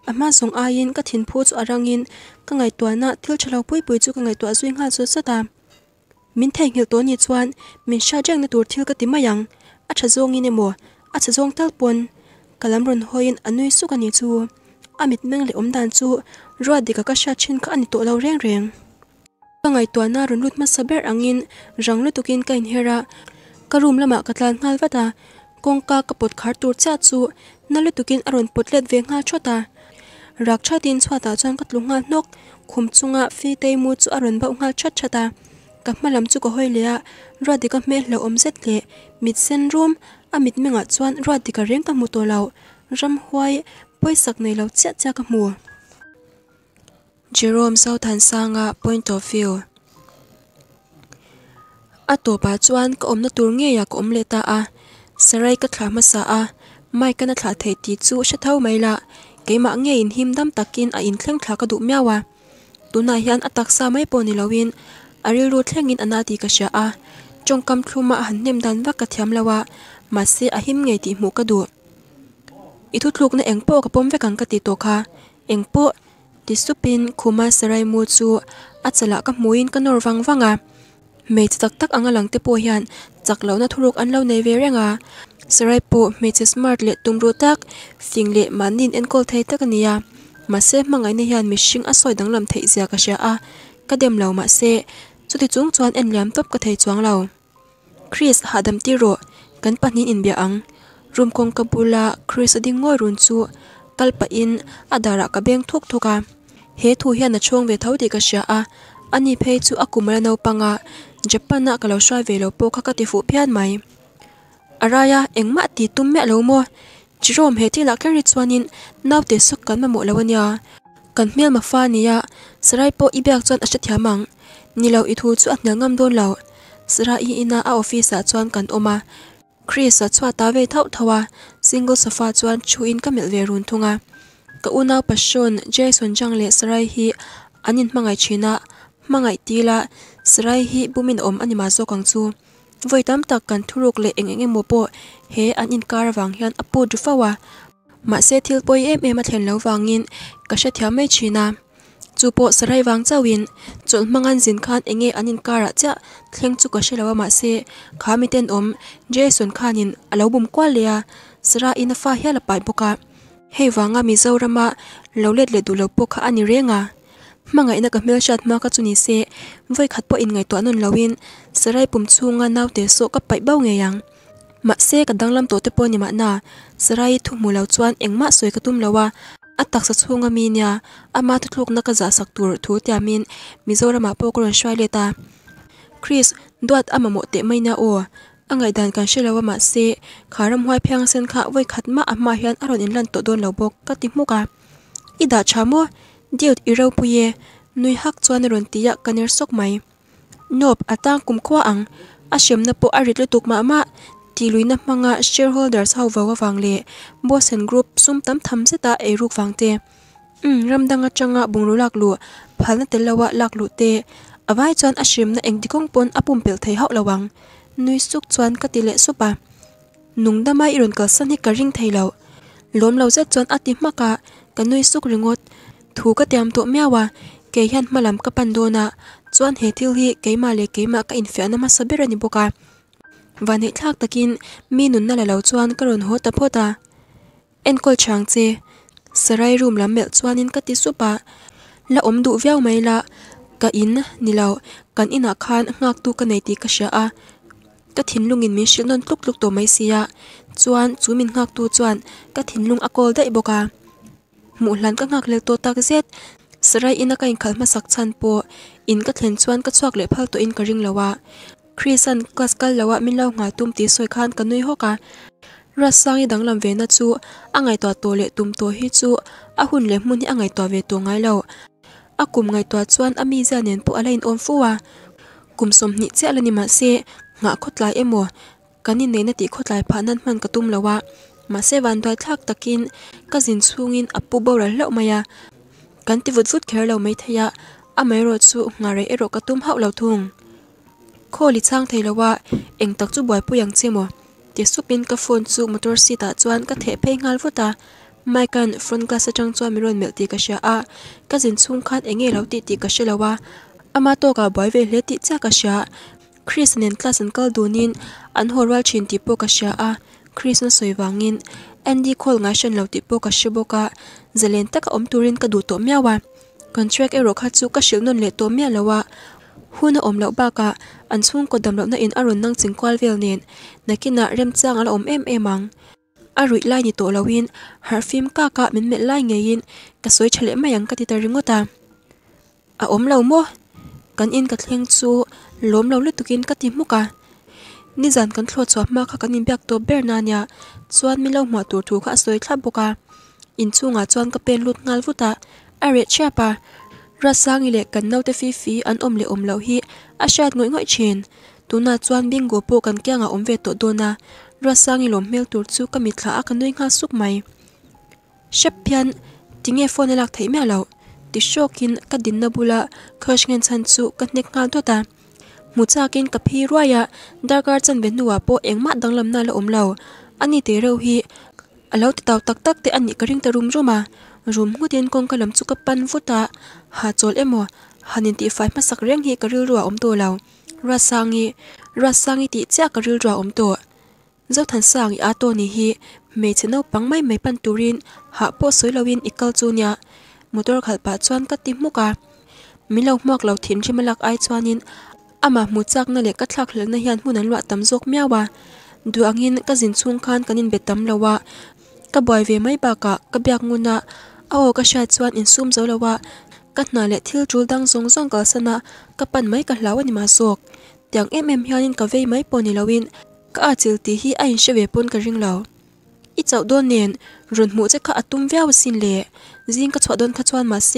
ama song ayin ka thin phu chu arangin ka ngai tuana thil chalo pui pui chu ka ngai tua zui ngal chu sata min thai ngil to ni chuan min sha jang na tur thil ka timayang a tha zong in emo a tha zong tal pon kalam ron hoin anui su ka ni chu amit meng le omdan chu rua di ka ka sha chin ka ani to lo reng reng ka ngai to na run lut ma saber angin rang lu tukin ka in hera ka room lama ka tlan ngal wata kongka ka pot khar tur cha chu na lu tukin aron potlet ve nga chota rak cha tin chwa ta chang ka tlunga nok khum chunga fi te mu chu aron ba nga chat chata ka malam chu ko hoi lea rua di ka me lo om zet le mit sen room amit menga chuan rua di ka reng ka mu to lo ram huai poisak nei lo chia chia ka mu Jerome sau sang sanga point of view a to pa chuan ka omna tur nge ya ka om le ta a sarai ka thla ma sa a mai kana thla thei ti chu sha thau mai la keima nge in him dam takin à. in thleng thla ka du miawa tuna hian atak sa mai pawni loin aril ru thlengin anati à, trong a chongkam thluma han nem dan wa ka thiam à, mà se a him nge ti mu ka du ithu thluk na engpo ka pom ve kang ka ti to kha engpo tisupin khuma sarai mu chu achala ka muin kanor wang wanga mei tak tak anga langte po hian chaklo na thuruk anlo nei ve renga sarai po mei che smart le tumru tak fing le manin en kol thei tak ania mase mangai ne hian mishing asoi dang lam thei zia ka sha a kadem lo ma se chuti chung chuan en lam top ka thei chuang lo chris hadam ti ro kan panin in bia ang room kong kabula chris ading ngoi run chu kalpa in adara ka beng thuk thuka Hết thu hian a chuang ve tho ti ka sia a ani phei chu akumra no panga japan na ah kalau swai ve lo po kha ka ti fu phian mai araya engma ti tum me lo mo chirom he ti la kan ri chuanin nau te sak kan ma mo lo nhà. Cần miếng mà pha nia sarai po i bek chuan a sha măng. ni lo ít thu chu a ngâm ngam don lo sara i ina a office a ah cần kan oma chris a ah chua ta ve thau thawa single sofa chuan chú in ka mel về run à. Ka unao pasyon jason jang le saray hi anin ma china, ma ngay tila saray hi bumin om anima zogang zu. Voi tam tak kan turuk le enge mo po he anin kara vang hian apu dufawa Ma se tilpoye me maten lau vang in gasha tia may china. Zubo saray vang zawin, zon ma ngan zin kan enge anin kara tia keng zu gasha lawa ma se ka miten om jason kanin alaw bum kwa lea saray ina fa hia lapay poka. heiwanga mizorama lo let le du lo pawkha ani renga mangaina ka hmel chat ma ka chuni se voi khat po in ngai to anun lawin sarai pum chunga naute so ka pai bau nge yang ma se ka danglam to te poni ma na sarai thu mu lo chuan engma soi ka tum lawa atak sa chunga mi nia ama thu thluk na ka za sak tur thu tia min mizorama po koron shwai ta. chris duat ama mo te maina o อังไงดันการเชื่อว่ามาเสซขารำหวเพียงเส้นขาไว้ขัดมาอามาเฮียนอารมณ์อินลันตัวโดนเหล่าบกกติมุกะอีดาชามัวเดียวอีเราปุยนุยฮักชวนรุนตียะกันเนรศกไมมโนบอาตางกุมขว้าอังอาเชมนับปุอริตลุตุกมาอ่มาทีลุยนับมังะเชียร์โฮลเดอร์สาวว่าวังเล่บอสเซนกรุ๊ปซุ่มตั้มทำเสตาเอรุกฟังเตอืมรำดังอจังะบุงรุลักลุ่พันนัตเลวะลักลุเตอไว้จวนอาเชมนเอ็งดิคงปนอาปุ่มเปลือกไทยหอกระวัง nui suk chuan ka ti le supa nung dama iron kal san hi ka ring thei lo lom lo zet chuan ati maka ka nui suk ringot thu ka tiam to mewa à, ke hian malam ka pandona chuan he thil hi keima le keima ka infiana ma sabira ni boka van hei thak takin mi nun na lalo chuan karon ho ta phota en kol chang che sarai room lam mel chuanin ka ti supa la om du viau mai la ka in nilo kan ina khan ngak tu ka nei ti ka sha a các thiên ka thin lungin min shil non tluk tluk to mai sia chuan chu min ngak tu chuan ka thin lung akol dai boka mu hlan ka ngak le to tak zet sarai ina ka in mà sak chân po in các thiên chuan các chuak lệ phal to in ka ring lawa christian class kal lawa min lo nga tum ti soi khan ka noi hoka rasangi danglam ve na chu angai to to le tum to hi chu a hun le mun hi tòa về ve ngài ngai lo akum ngai tòa chuan ami zanen pu alain om fuwa kum som ni che alani ma se งะคดลายเอมัวกันนี่เนนติคดลายพานันมันกระตุ้มแล้วว่ามาเซวันด้วยทักตะกินก็จินสูงินอับปูบาระเล่ามายากันติวุดฟุดแคร์เราไม่ทยะอเมรดสูงาเรเอโรกระตุ้มเฮาเราทุงโคลิช่างเทลวว่าเองตักจูบอยผู้ยังเชมัวเดี๋ยวสุปินกับฟอนสูมอเตอร์ซีตาจวนก็เทเพงาลฟุตาไม่กันฟรอนกลาสจังจวนมิรอนเมลตีกเชียอาก็จินสูงคันเองเงเราติติกเชลวว่าอามาโตกับบอยเวเลติเจ้ากเชีย Chris nen class an kal dunin an horal chin ti po ka sha a Chris na soiwangin Andy Cole nga shan lo ti po ka shiboka zelen ôm om turin ka du to miawa contract ero kha chu ka shil non le to mia lawa huna om lo ba ka an chung ko dam lo na in aron nang chingkwal vel nen nakina rem chang al ôm em em mang. a rui lai ni to lawin har film ka ka min me lai ngein ka soi chale mayang ka ti ta ringota a om lo mo kan in ka thleng chu lom lâu le tukin ka ti muka ni zan kan thlo chaw ma kha kan in byak to ber na nya chuan mi lo ma tur thu kha soi thla boka in chunga chuan ka pen lut ngal vuta are chapa rasang ile kan no te fi fi an om le om lo hi a shat ngoi ngoi chin tuna chuan bingo po kan kia nga om ve to dona rasang ilom mel tur chu kami thla a kanoi nga suk mai shapian tinge phone e lak thei me lo ti shokin ka din na bula khoshngen chan chu cắt nek nga to ta muchakin kapi ruaya darkar chan ve nuwa po engma danglam na la omlo ani te ro hi alo ti taw tak tak te ani karing ta rum roma rum nguten kong kalam chu ka pan vuta ha chol emo hanin ti fai ma sak reng hi karil ruwa om to law rasangi rasangi ti cha karil ruwa om to zau than sang a to ni hi me chano pangmai mai pan turin ha po soilawin ikal chunya motor khalpa chuan ka ti muka milo hmak lo thin rimalak ai chuanin อามาหมูจักนั่นแหละก็ทักเหลือในยันหูนั้นว่าตำรวจเมียว่าดูอังินก็จินซุงคันกันินเบตำละว่าก็บ่อยเวไม่ปากะก็บียกงูนะเอากระชายชวนอินซุ่มเจ้าละว่า ก็นั่นแหละทิลจูดังซรงซ่งกับสนะก็ปั่นไม่กับลาวันมาสกอย่างเอ็มเอ็มเฮียนก็เวไม่ปนในลาวิน ก็อาจิลตีฮีไอนเชฉวีปนกับริงเราอีเจ้าโดนเนียนรุนหมูจะขัดตุ้มแววสินเล่ยิงก็ชวดโดนกัดชวนมาเส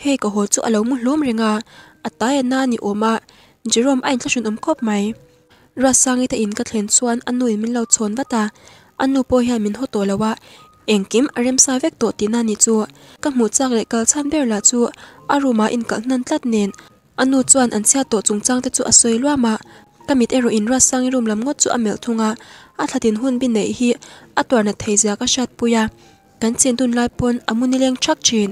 ให้กับหัวจู่อารมณ์ล้มเริงอ่ะอัตตาเอ็นนานิโอมา Jerome a in thlasun um khop mai rasangi ta in ka thlen chuan anu in min lo chhon vata anu po hian min hoto lawa engkim arem sa vek to tina ni chu ka hmu chak le kal chan ber la chu aruma in kal hnan tlat nen anu chuan an chhia to chungchang te chu asoi lwa ma kamit ero in rasangi room lam ngot chu amel thunga a thatin hun bin nei hi atwar na theija ka shat puya kan chen tun lai pon amunileng chak chin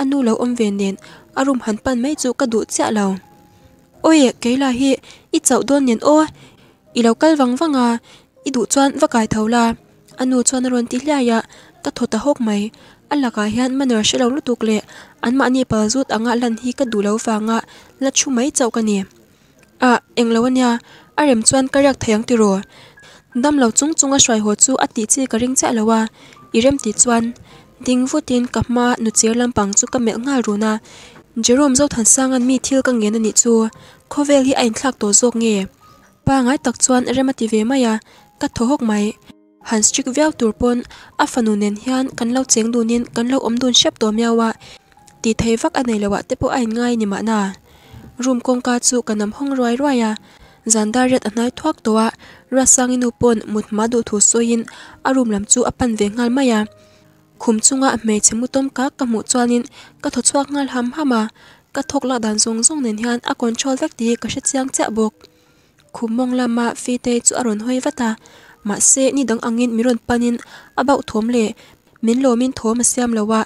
anu lo om ve nen arum han pan mai chu ka du chia lo ôi ạ cái là hi ít chậu đôn nhìn ô ít lâu cắt vắng vắng à ít đủ chuan và cài thấu là anh nuôi chuan rồi tí lại à ta thốt ta hốc mày anh là cái hiền mà nửa sẽ lâu lúc tục lệ anh mà anh bà rút anh ngã lần hi cắt đủ lâu vàng à là chú mấy chậu cái nè à em lâu nha anh em à, à chuan cái rạc thấy anh tiêu rồi đâm lâu chung chung à xoài hồ chú anh à tí chi cái ring chạy lâu à irem tí chuan ding vô tin cặp ma nụ chia bằng chu cái mẹ ngà rồi na Jerome zau thần sang ăn mi căng thil ka ngen ani chu khovel hi ain thlak to zok nge pa ngai tak chuan remati ve e maya ka thohok mai han strik viau turpon a fanu nen hian kan lo cheng dunin kan lo om dun shep to miawa ti thei vak anei lawa te po ain ngai ni ma na room kong ka chu kanam hong roi roya zanda ret anai thuak towa ra sangi nu pon mut ma du thu soin a room lam chu apan ve ngal maya khum chunga me chemu tom ka ka mu chuanin ka tho chuak ngal ham hama ka thok la dan zong zong nen hian a control vek ti ka hre chiang cha bok khum mong lama fi te chu aron hoi vata ma se ni dang angin miron panin about thom le min lo min thom siam lawa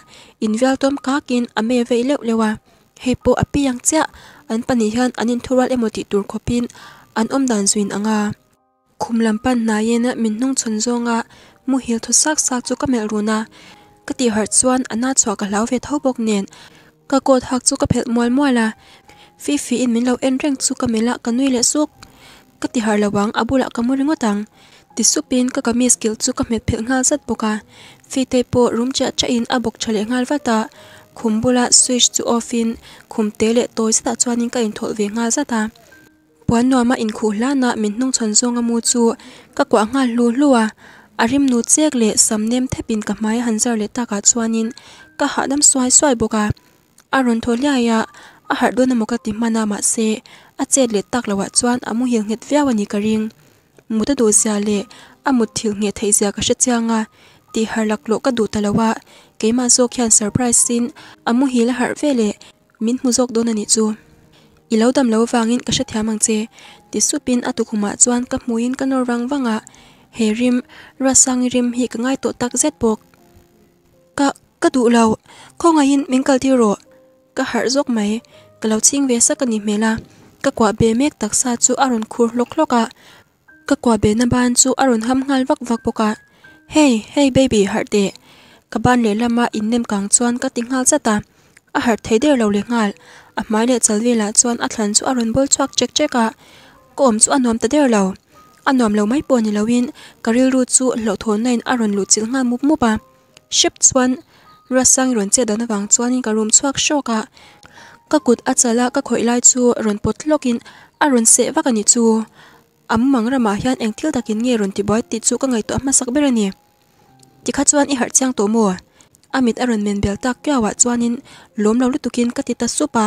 invial tom ka kin ame ve le lewa hepo api yang cha an pani hian anin thural emoti tur khopin an om dan zuin anga khumlam pan na yena min nung chon zonga mu hil thu sak sak chu kamel runa ก็ตีหัดส่วนอันน่าชัวกับเล้าเวทเท่าบกเนียนก็โกดหักจุกกับเพลมวยมวยละฟีฟีอินมินเราเอ็นเร่งจุกกับมิละกันนุ่ยเละสุกก็ตีหัดระวังอบุละกับมือริงตังติสุปินก็กับมีสกิลจุกกับเม็ดเพลงาจัดปกาฟีเตโปรุมจะจะอินอบกเฉลี่ยงานวัตตาคุมบุละสวิชจูออฟินคุมเตเลตัวสตาจวนินก็อินทอลเวงาจัดตาปวนนัวมาอินขู่ล้านะมินนุ่งชนซงอมูจูก็กว่างานลูลัว arim nu chek le samnem thepin ka mai hanjar le taka chuanin ka hadam swai swai boka aron tholia ya a har dona moka ti mana ma se a che le tak lawa chuan amu hil nget viawani ka ring muta do sia le amut thil nge thei zia ka sha changa ti har lak lo ka du talawa keima zo khian surprise sin amu hil har vele min mu zok dona ni chu ilodam lo wangin ka sha thiamang che ti supin atukuma chuan ka muin ka nor rang wanga herim rasang rim hi ka ngai to tak zet bok ka ka du lo kho ngai in minkal ti ro ka har zok mai ka lo ching ve sak ani mela ka kwa be mek tak sa chu aron khur lok loka ka kwa be na ban chu aron ham ngal vak vak cả. hey hey baby har te ka ban le mà in nem kang chuan ka tingal ta. a har thei der lâu le ngal a mai le chalwi la chuan a thlan chu aron bol chuak chek cheka kom chu anom ta der lâu an nom lo mai pawh ni loin karil ru chu lo thon nain a ron lu chil nga mup mupa shep chuan rasang ron che dan wang chuanin ka room chuak shoka ka kut achala các khoi lai chu ron pot lokin a ron se vak ani chu am mang rama hian engthil takin nge ron ti boy ti ngày ka ngai sắc ma sak berani ti kha chuan i har chang to mo amit aron men bel tak kya wa chuanin lom lo lutukin ka ti ta supa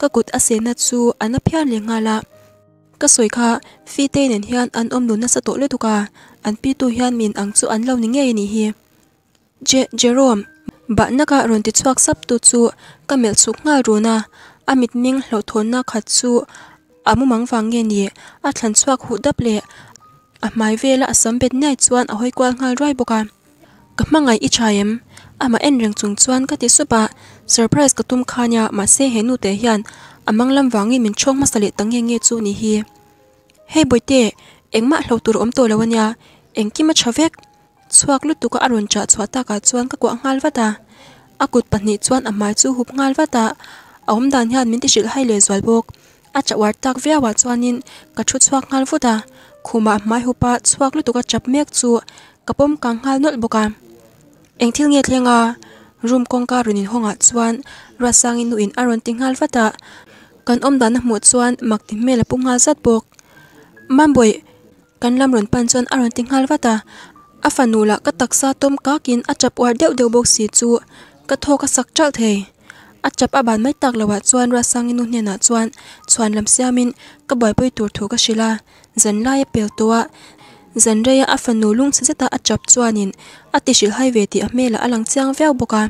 ka kut asena chu ana phian le ngala ka soi kha fi te nen hian an om luna sa to le tuka an pi tu hian min ang chu an lâu ni ngei ni hi je jerome ba naka ron ti chuak sap tu chu kamel chuk nga runa amit ming hlo thon na khat chu amu mang wang nge ni a thlan chuak hu dap le a mai vela asam bet nai chuan a hoi kwal ngal rai boka ka mangai i chaim ama en reng chung chuan ka ti supa surprise ka tum khanya xe se henu te hian amang lam wangi min chong masale tangi nge chu ni hi hei boite engma hlo tur om to lawanya engki ma chavek chuak lu tuka aron cha chhuata ka chuan ka kwa ngal wata akut pahni chuan amai chu hup ngal wata aom dan hian min ti shil hai le zwal bok a chawar tak via wa chuanin ka thu chuak ngal vuta khuma mai hupa chuak lu tuka chap mek chu kapom kang ngal nol boka eng thil nge thlenga room kongka runin honga chuan rasangin nu in aron tingal wata kan om dan hmu chuan mak tin mel a punghal zat bawk mamboi kan lam ron pan chuan a ron tinghal vata a fanula ka taksa tom kakin a chap war deuh deuh bawk si chu ka thaw ka sak ṭal thei a chap a ban mai tak lowa ah chuan ra sang sangin nu hnenah chuan chuan lam siamin ka boipui tur thu ka hrila zan lai a pel towa zan reya a fanu lung sa zeta a chap chuanin a tihrilh highway tih a hmel a lang chiang veuh bawk a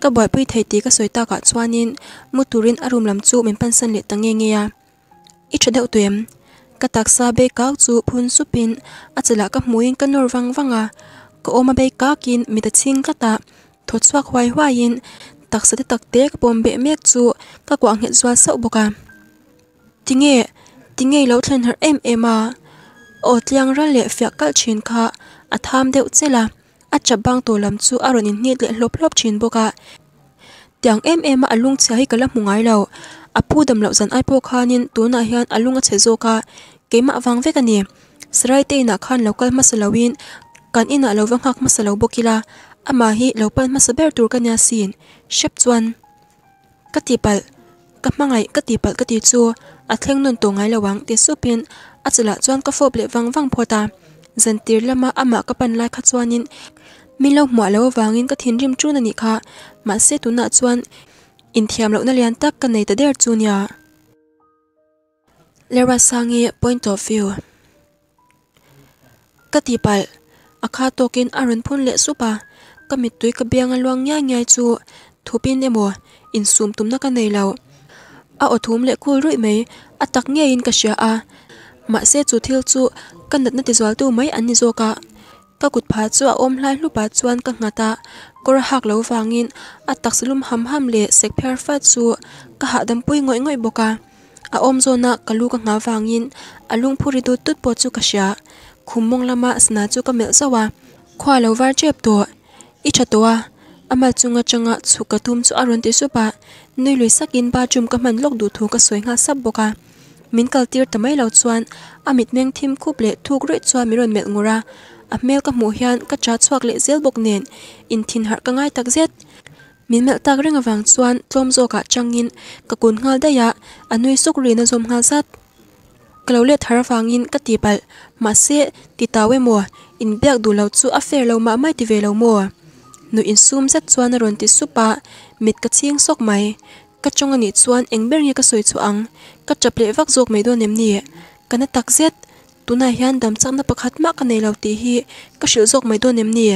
các thấy ka boy pui thei ti ka soita ka chuanin muturin arum lam sân min pan nghe nghe à, ít ya i thadeu các ka taksa be ka chú phun là các supin achala ka muin ka nor wang wanga ka oma be ka kin mita ching kata thot swak huai huaiin các te takte ka pom các mek chu ka sâu nge zwa sau nghe tinge nghe lâu thlen her em em à, o tlang ra le fia kal chin kha atham deuh là a chabang to lam chu aron in ni le hlop hlop chin boka tiang em em a lung chhai kala mungai lo apu dam lo zan aipo khanin tuna hian alunga chezo ka kema awang vek ani serai te na khan local masalawin kan ina lo wang hak masalaw bokila ama hi local masaber tur kanya sin shep chuan katipal kamangai katipal kati chu athleng nun to ngai lawang te supin achila chuan ka fob le wang wang phota là zan tir lama ama ka pan lai kha chuanin lâu lo hmuah lo awangin ka thin rim tun ani kha sẽ se tuna chuan in thiam lâu lo na lian tak ka nei ta der chu nia lera sangi point of view katipal akha à tokin arun phun le supa kamit tui ka biang nhai nya ngai chu thupin emo in sum tumna ka nei lo a othum le kul mấy, mei atak nghe in ka sha à? mà xe chú thiêu chú căn đặt thì tizual tu mấy anh nizo cả các cụt phá chú à ôm lại lúc bà chuan các ngã ta cô ra hạc lâu vàng in à tắc lum hầm hầm lệ sẹc phèr phát chú cả hạ đâm pui ngồi ngồi bô cả à ôm zona cả lu các ngã vàng in à lung phuri đốt tút bò chú cả xia khum mong là lama sna chú cả mel sawa khoa lâu vàng chép tổ ít chặt ama chunga changa chuka tum chu aron te su nơi nui lui sakin ba chum ka man lok du thu ka soinga sab boka min kaltir tamai lo chuan amit meng thim khup le thuk roi chuan miron mel ngora a mel ka hmu hian ka tra chuak le zel bok nen in thin har ka ngai tak zet min mel tak reng awang chuan tlom zo ka ah changin ka kun ngal daya ah. anui suk rina zom ngal zat kalo le thar wangin ka tipal ma se ti tawe mo in biak du lo chu a fer lo ma mai ti ve lo mo nu in sum zat chuan ron ti supa ah. mit ka ching sok mai cắt trong ngân chuan eng ber nge ka soi chu ang cắt chập lệ vak zok mai do nem ni kana tak zet tuna hian dam chak na pakhat à ma ka nei lauti hi ka shil zok mai do nem ni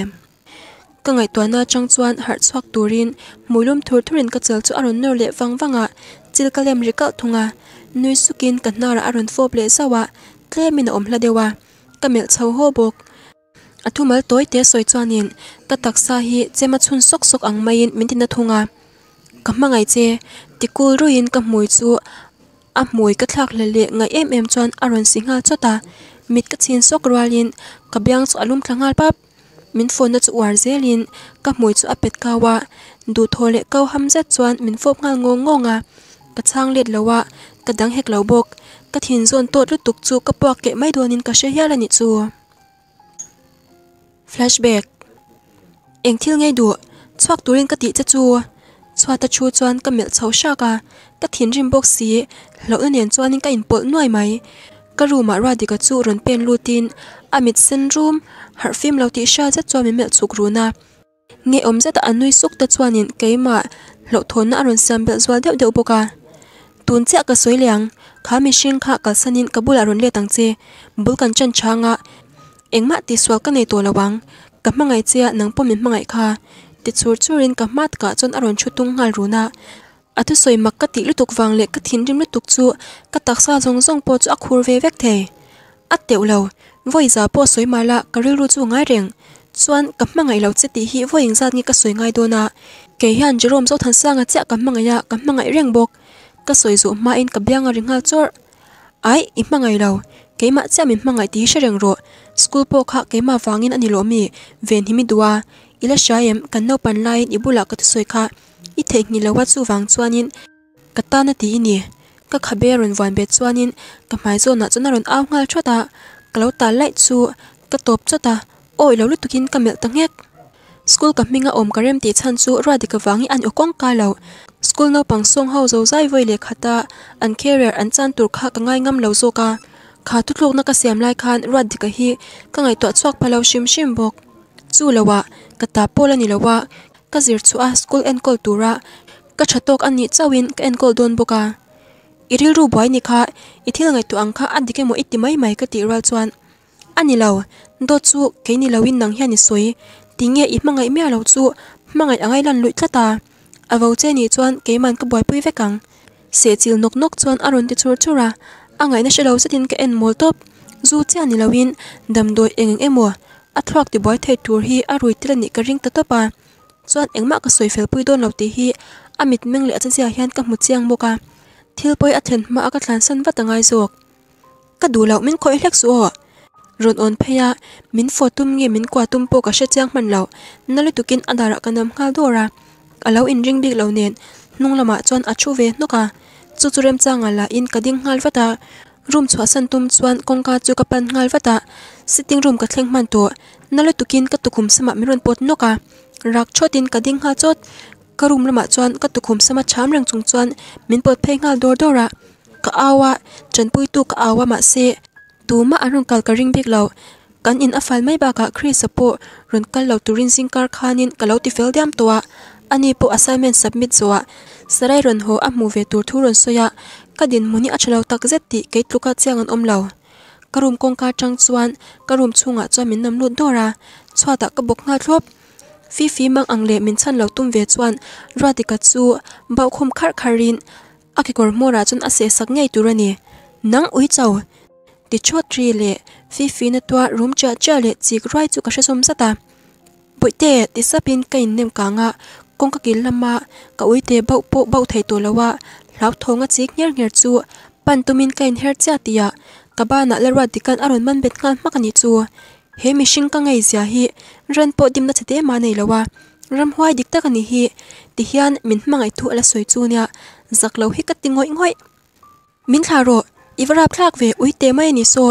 ka ngai tuana chang chuan har chuak turin muilum thur thurin ka chal chu aron nor le wang wanga chil ka lem rikal thunga nui sukin ka nara aron fop le sawa tlemin om hla dewa ka mel chho ho bok athumal toite soi chuanin ka taksa hi chema chhun sok sok ang main mintina thunga ka mangai che tikul ruin ka mui chu a mui ka thlak le le ngai em em chuan aron singa chota mit ka chin sok ralin ka biang chu alum tlangal pap min phone na chu war mùi ka mui chu cao pet đủ du lệ kau ham zet chuan min fop ngal ngo ngonga ka chang let lowa ka dang hek lo bok ka thin zon tot lu tuk chu ka pawk ke mai donin ka she hiala ni chu flashback eng thil ngei du chhuak turin ka ti cha chu chua ta chu chuan ka mẹ cháu sha ka ka thiên rim box xí, lo na nen chuan in ka in pol nuai mai ka room a ra di ka chu ron pen lutin amit sen room har film lo ti sha cha mẹ mel chuk runa nge om zata anui suk ta chuan in keima lo thon na ron sam bel zwal deuh deuh boka tun cha ka soi liang kha mi shin tăng ka sanin kabul chân le tang che bul kan chan changa này ti là vắng, nei to lawang ka hmangai chia nang pomin hmangai kha ti chur churin ka hmat cả chon aron thu tung ngal runa athu soi mak ka ti lutuk wang le ka thin rim lutuk chu ka taksa jong jong po chu akhur ve vek the at teu lo voi za po soi mala ka ri ru chu ngai reng chuan ka hmangai lo che ti hi voing zat ni ka soi ngai dona ke hian jerom zo than sanga cha ka hmangai ya ka hmangai reng bok ka soi zu ma in ka biang ring ha chor ai i hmangai lo ke ma cha mi hmangai ti shereng ro school po kha ke ma wangin ani lo mi ven hi mi duwa ila shayam kan no pan lai ni bula ka tsoi kha i the ni lawa chu wang chuanin katana ti ni ka khabe ron wan be chuanin ka mai zo na chana ron aw ngal chota kalo ta lai chu ka top chota oi lo lu tukin ka mel tangek school ka minga om karem ti chan chu radi ka wangi an okong ka lo school no pang song ho zo zai voi le khata an career an chan tur kha ka ngai ngam lo zo ka kha tu tlok na ka siam lai khan radi ka hi ka ngai to chuak palau shim shim bok chu lowa kata pol ani lowa ka zir chu a school and call tura ka thatok ani chawin ka and call don boka iril ru boy ni kha ithil ngai tu angkha adike mo itti mai mai ka ti chuan ani lo do chu ke ni lawin nang hian ni soi tinge i mangai me lo chu mangai angai lan lui tlata avo che ni chuan ke man ka boy pui vekang se chil nok nok chuan arun ti chur chura angai na shelo satin ka en mol top zu che lawin damdoi engeng emaw át athuak ti boy thei tour hi a rui tilani ka ring tata pa chuan engma cái suy fel pui don lâu tí hi mít amit meng le achachia hian ka mu chiang boka thil poi athen ma aka tlan san watangai zok ka du lo min khoi hlek suo ron on pheya min fo tum nge min kwa tum po ka she chiang man lo nali tukin adara kanam ra, dora lâu in ring big lâu nén, nung lama chuan achu ve noka chu churem changa là in kading ngal vata room chua san tum chuan kongka chu ka pan ngal wata sitting room ka thleng man to nalo tukin ka tukum sama miron pot noka rak chotin ka ding ha chot ka room lama chuan ka tukum sama cham rang chung chuan min pot phei ngal dor dora ka awa chanpui tu ka awa ma se tuma arun kal ka ring bik lo kan in afal mai baka khri sapo run kal lo turin sing kar khanin kalau ti fel diam towa ani po assignment submit zowa sarai ron ho amu ve tur thu ron soya ka din muni achalo tak zet ti ke tluka chiang an om lo karum kongka chang chuan karum chunga chuan min nam lut dora chhuata ka bok nga thlop fi fi mang ang le min chan lo tum ve chuan ratika chu bau khom khar kharin akikor mora chun ase sak ngei turani nang ui chaw ti chot tri le fi fi na twa room cha cha le chik rai chu ka she som sata boite ti sapin kain nem ka nga kongka kilama ka uite bau po bau thei to lawa lau thong a chik nger nger chu pan tumin kain her cha tia kabana lerwa tikan aron man bet kan makani chu he mishing ka ngai zia hi ran po dim na chate này nei lawa ram dịch tắc tak ani hi ti mình min mangai thu ala soi chu nia zak lo hi ka tingoi ngoi min thla ro iwara phlak ve uite mai ni so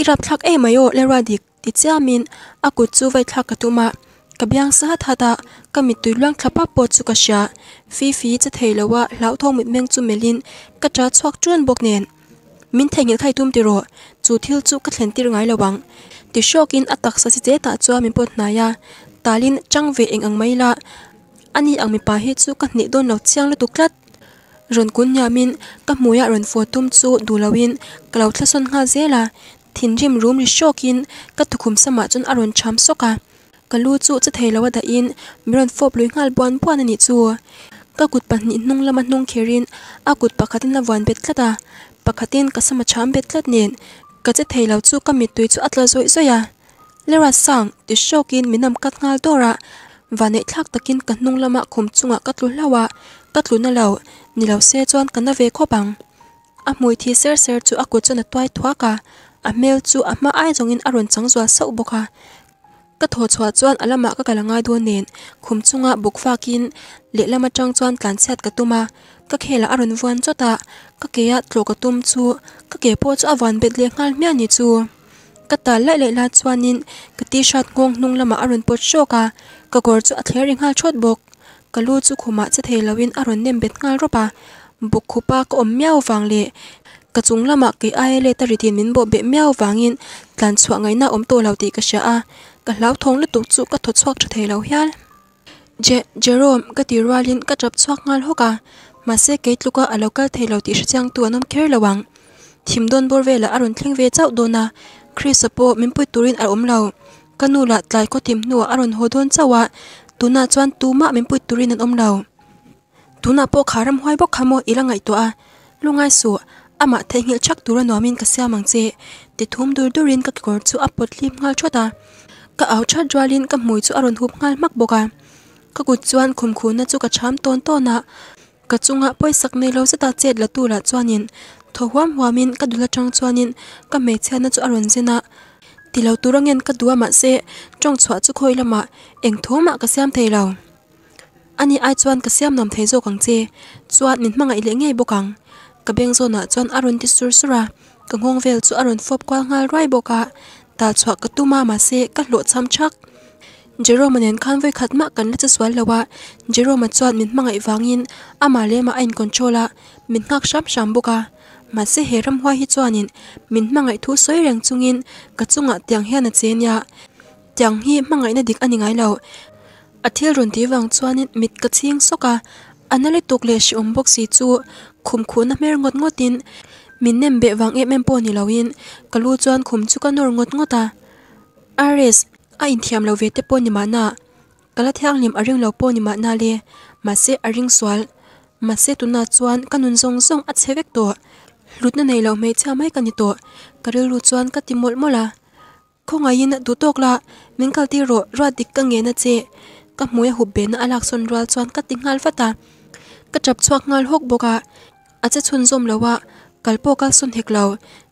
irap thak e mayo lerwa dik ti cha min aku chu vai thak ka tuma kabiang sa thata kami tuilang thapa po chu ka sha fi fi che theilowa hlau thong mit meng chu melin ka cha chuak chuan bok nen min thei ngil thai tum ti ro chu thil chu ka thlen tir ngai lawang ti shokin atak sa si che ta chu mi pot na ya talin changve eng ang maila ani ang mi pa hi chu ka hni don lo chiang lu tuklat ron kun nyamin ka muya ron fo tum chu dulawin klau thla son nga zela thinrim room ri shokin ka thukhum sama chun aron cham soka ka lu chu cha thei lo da in miền buôn buôn cụt miron fop lui ngal buan puan ani chu ka kut pahnih hnung lama hnung khirin a kut pakhatin la wan bet tlata pakhatin ka sama cham bet tlat nen miệt tuổi thei lo chu ka mi à lê ra sáng zoya show sang miền nam cắt kat ngal dora và nệ thác takin kan nung làm chung lama khom chunga katlu cắt katlu na lo ni lo xe chuan kan na về kho à bang a mui thi ser ser chu aku chana toai thwa à a mel à ama ai giống in à jongin aron changzwa sau boka ka thaw chhuat chuan alama ka kalangai duan nen khum chunga bukfakin lehlama tang chuan tlan chat ka tuma ka khela aron wan chota ka keya tlo ka tum chu ka ke po chu awan bet le ngal mia ni chu các ta lai lai la chuanin ka ti shirt ngong hnung lama aron pot cho ka kor chu cho thler ring ha thot bok ka lu chu khuma che thelawin aron nem bet ngal ropa buk khupa có om miao wang các chúng chung lama ke ai le ta ri tin min bo be miao wangin tlan chhua ngaina om to lauti ka sha a ka lau thong le tuk chu ka thot chuak tha thei lo hian je jerome ka ti ralin ka chap chuak ngal hoka ma se ke tluka alokal thei lo ti hri chang tu anom kher lawang thim don bor là arun thleng ve chau dona à. chris apo mimpui turin ar à om lo kanula tlai ko tim nuwa aron hodon chawa à. tuna chuan tuma mimpui turin an om lo tuna po kharam hoi bok khamo ilangai to a lungai su ama thei ngil chak tura nomin ka siamang che ti thum dur durin ka kor chu apot lim ngal ta ka aw tha dwalin ka mui chu aron hup ngal mak boka ka kut chuan khum khuna chu ka tham ton to na ka chunga poisak nei lo zeta chet la tu la chuanin thohuam huamin ka dula tang chuanin ka me chhana chu aron zena tilo turangen ka duama se trong chwa chu khoi lama eng thoma ka siam thei lo ani ai chuan ka siam nam thei zo kang che chuan nin hmanga ile ngei bokang ka beng zona chuan aron ti sur sura ka ngong vel chu aron fop kwal ngal rai boka ta chwa ka tu ma ma se ka lo cham chak jero ma nen khan vai khat ma kan la chaswal la jero ma chot min ma ngai wangin ama le ma ain la, min ngak sham sham buka ma se heram hwa hi chuanin min ma ngai thu soi reng chungin ka chunga tiang hian na chen ya tiang hi ma ngai na dik ani ngai lo athil run ti wang chuanin mit ka ching soka anale tuk le shi um si chu khum khu na mer ngot ngotin มินเนมเบวังเอ็มเอ็มปอนิลาวินกลัวนคุมชุกันนอร์งดงตาอาริสอาอินเทียมลาเวตเตปอนิมาหน้ากลัดเที่ยงลิมอาริงลาปอนิมาหน้าเล่มาเซอาริงสวัลมาเซตุนัาจวนกันนุนซงซงอัดเซเวกตัวรุดนัในเรวไม่เชื่อไม่กันยตัว กระลุจวนกติมอลมละคงไอ้ยินดูตกละมิงกลติโรรอดดิกกังเงนเจกับมวยหุบเบนอาลักษณ์รัวจวนกติงาลฟตากระจับชวกงาลฮกบกะอาจจะชุนซมแล้วว่า kalpo kal sun hek lao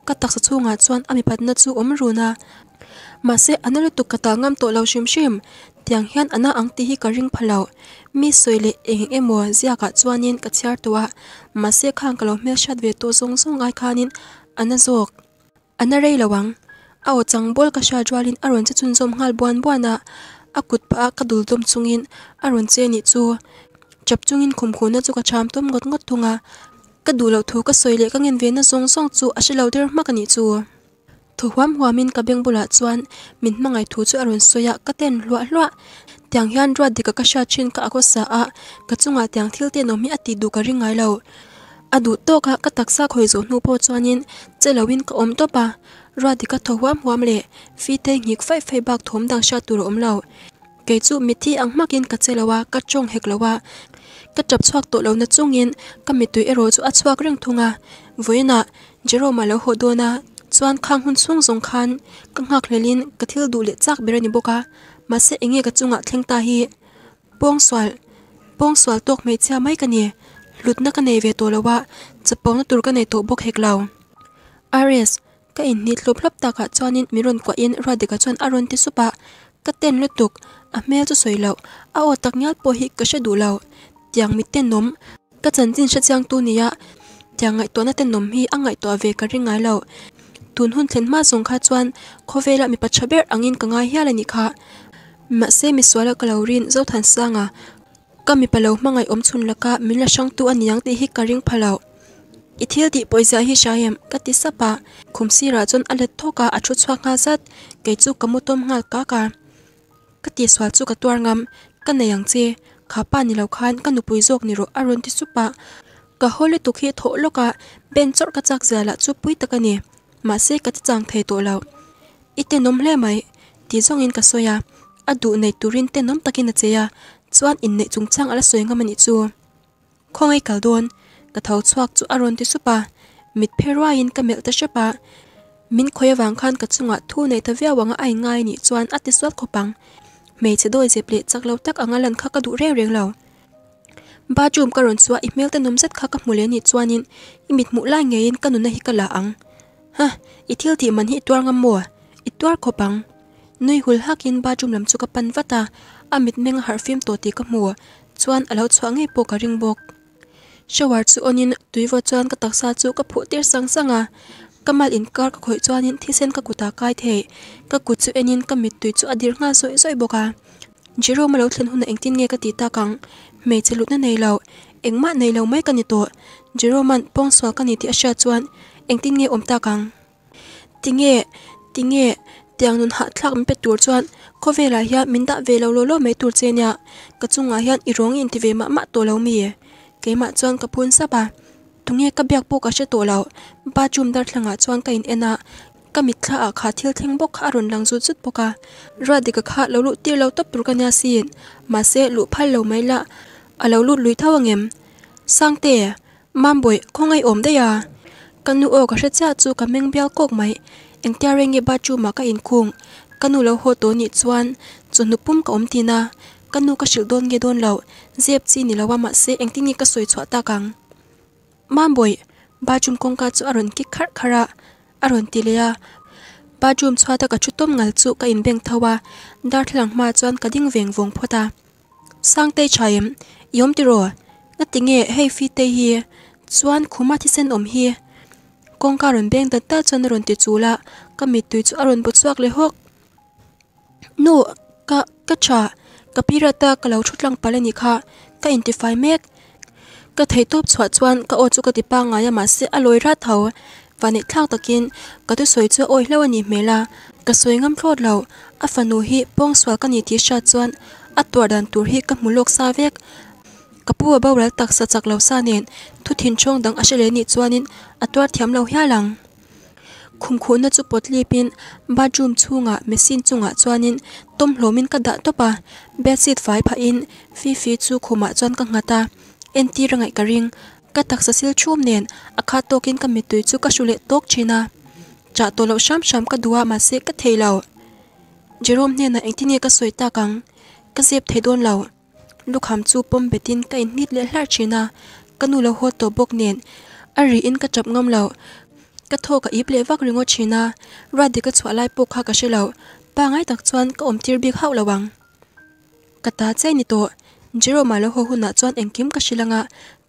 katak sa tsu ngat suan amipad na tsu omru na. Masi anilutu kata ngam to lao shim shim, tiang hiyan ana ang tihi ka ring palao. Mi soy li ingin emo zi akat suan yin katsyar tuwa. Masi kang kalaw mil shad ve to zong zong ay kanin anazok. Ana rey lawang, awo chang bol ka sya jualin arwan zi tsun zom ngal buwan buwan Akut pa a kadul dom tsungin arwan zi ni tsu. Chap tsungin kumkuna tsu ka cham tom ngot ngot tunga. ka du lo thu ka soi le ka ngen ve na zong zong chu a shi lo der ma ka ni chu thu huam huamin ka beng bula chuan min mangai thu chu aron soya ka ten hlua hlua tiang hian ruat dika ka sha chin ka ako sa a ka chunga tiang thil te no mi ati du ka ringai lo adu to ka ka taksa khoi zo nu po chuanin chelawin ka om to pa ruat dika tho huam huam le fi te ngik fai fai bak thom dang sha tur om lo ke chu mithi angmakin ka chelawa ka chong hek lawa ก็จับชักตัวเรวนัดจงเงินก็มีตัวเอรจูอัดชักเรื่องทุงอ่ะวันน่ะเจอรมาแล้วหัวดัวน่ะจวนข้างหุ่นส่งสงขันก็หักเลี้นก็ทิลดูเลจักเบรนิบุก้ามาเสียเงี้ยก็จงอ่ะเคร่งตาฮีป้องสวลป้องสวลตัวไม่เชื่อไม่กันเนี่ยหลุดนักในเนเวตัวแลวะจะป้องนัดตัวกันในตัวบกเฮกเราอาริสก็อินนิดลบปรับตากะจอนินมีรุนกว่าอินรอดิกะจอนอารุนที่สุปะก็เต้นลุดตุกอเะแม่จะสวยแลวเอาตักเงาปุฮิก็เชิดดูแลว tiang mi ten nom ka chan chin sa chang tu nia chang ngai tên na ten anh ngại angai về cái riêng ngái lo tun hun thlen ma zong kha chuan khovela mi anh pachaber cái ngái hi là ni khả ma xe mi cái dấu swala kalorin zo than sanga kami mang mangai ôm chun là mi mila sang tu aniang te hi cái riêng ít hiểu ithil bây giờ hi em shayam kati sapa si ra anh chon alet thoka achu chwa nga zat ke chu cả ngal ka ka kati chú cái ka tuar ngam ka neyang che ขาป้านิลาวขันกันูปุยจกนิโรอรุนที่สุปะก็ฮอลล์ตุกีโถลกะเป็นจดกระจักเสียละจุปุยตะกันเนมาเสกัจจังเทตัวเราอิตนอมเล่ไหมที่จงอินกัสวยาอดูในตุรินเตนอมตะกินเจียชวนอินในจุงช่างอะสวยงามนิจูคงไอกัลดวนกะเทาชวักจูอรุนที่สุปะมิดเพรวินกับเมลตะชปะมินคอยวางขันกับจงะทูในทวีวังไายง่ายนิจวนอัติสวดขบัง mei che lệ jeple chak tắc ở ngã lan kha ka đủ re reng lo ba chùm ka ron suwa email tên te num zet kha ka mule ni yên imit mu lai ngein kanu na hi ka la ang ha ithil ti man hi ít ngam khó băng khopang nui hul hakin ba chùm chum lam chu ka pan vata à. amit meng har film to ti ka mu chuan alo chuang nge po ka ring bok shawar chu onin tuiwa chuan ka taksa các ka phu sáng sáng à các kamal in kar ka khoi chuanin thi sen ka kuta kai the ka ku chu enin ka mit tui chu adir nga zoi zoi boka jiro malo thlen anh tin nghe các tí ta cẳng mẹ me lụt lut na nei lo engma nei lo mai ka ni to jiro bông pong swal nhiệt độ ti asha anh tin nghe om ta cẳng tin kang tinge tinge tiang nun hat thlak mi pe tur chuan ko vela hian min da velo lo lo mai tur chenya ka chunga hian i rong in ti ve ma ma tuổi lâu mì cái ke ma chuan ka phun sa à tunge ka biak pawh ka hre tawh lo bathroom darthlangah chuan ka in ena ka mi thla a ah kha thil theng bawk a rawn lang rút rút bawk a ra di ka kha lo lu tir lo tap tur ka nia sin ma se lu phal lo mai la a lo lu lui thawang em sang te mamboi khongai om de ya kanu o ka hre cha chu ka meng bial kok mai eng tia ba bathroom mà ah các in khung kanu lo ho to ni chuan nụ nupum ka om tina các kanu ka shil đôn ge don lo zep chi ni lawa ma se eng các sôi soi ta kang mamboi bachum kongka chu arun ki khar khara arun tilia bachum chhuata ka chutom ngal chu ka in beng thawa dar thlang ma chuan ka ding veng vong phota sangte chaim yom tiro na hei fi te hi chuan khuma thi sen om hi kongka ron beng ta ta chan run ti chula ka mi tu chu arun bu chuak le hok no ka ka cha ka pirata ka lo thutlang palani kha ka intify mek ก็เทตบชวดชวนก็โอจุกติปางายมาสิอลอยรัดเฮาวันนี้ท้าวตะกินก็ตุสวยจัวโอยแล้ววันนี้เมลาก็สวยงามโคตรเราอฟานูฮิป้องสวากันยิทิชาจวนอัตตัวดันตูรฮิกับมุลกซาเวกกปัวเบาแล้วตักสัจักเราซาเนนทุทินช่องดังอัชเลนิจวนินอัตวเทียมเราห้าหลังคุมคูนจุปดลีปินบาจุมชูงะเมซินจุงะจวนินต้มโหลมินกระดะตบะเบสิดไฟพะอินฟีฟีจูคุมะจวนกังตา en ti rangai ka ring ka taksa sil chum nen akha tokin ka mitui chu ka shule tok china cha to lo sham sham ka duwa ma se ka theilau jerom ne na engtini ka soita kang ka zep theidon lau lukham chu pom betin ka in nit le hlar china kanu lo ho to bok nen ari in ka chap ngam lau ka tho ka ip le wak ringo china radi ka chwa lai pokha ka she lau pa ngai tak chuan ka om tir bik hau lawang kata che ni to jero malo ho huna chuan engkim ka shilanga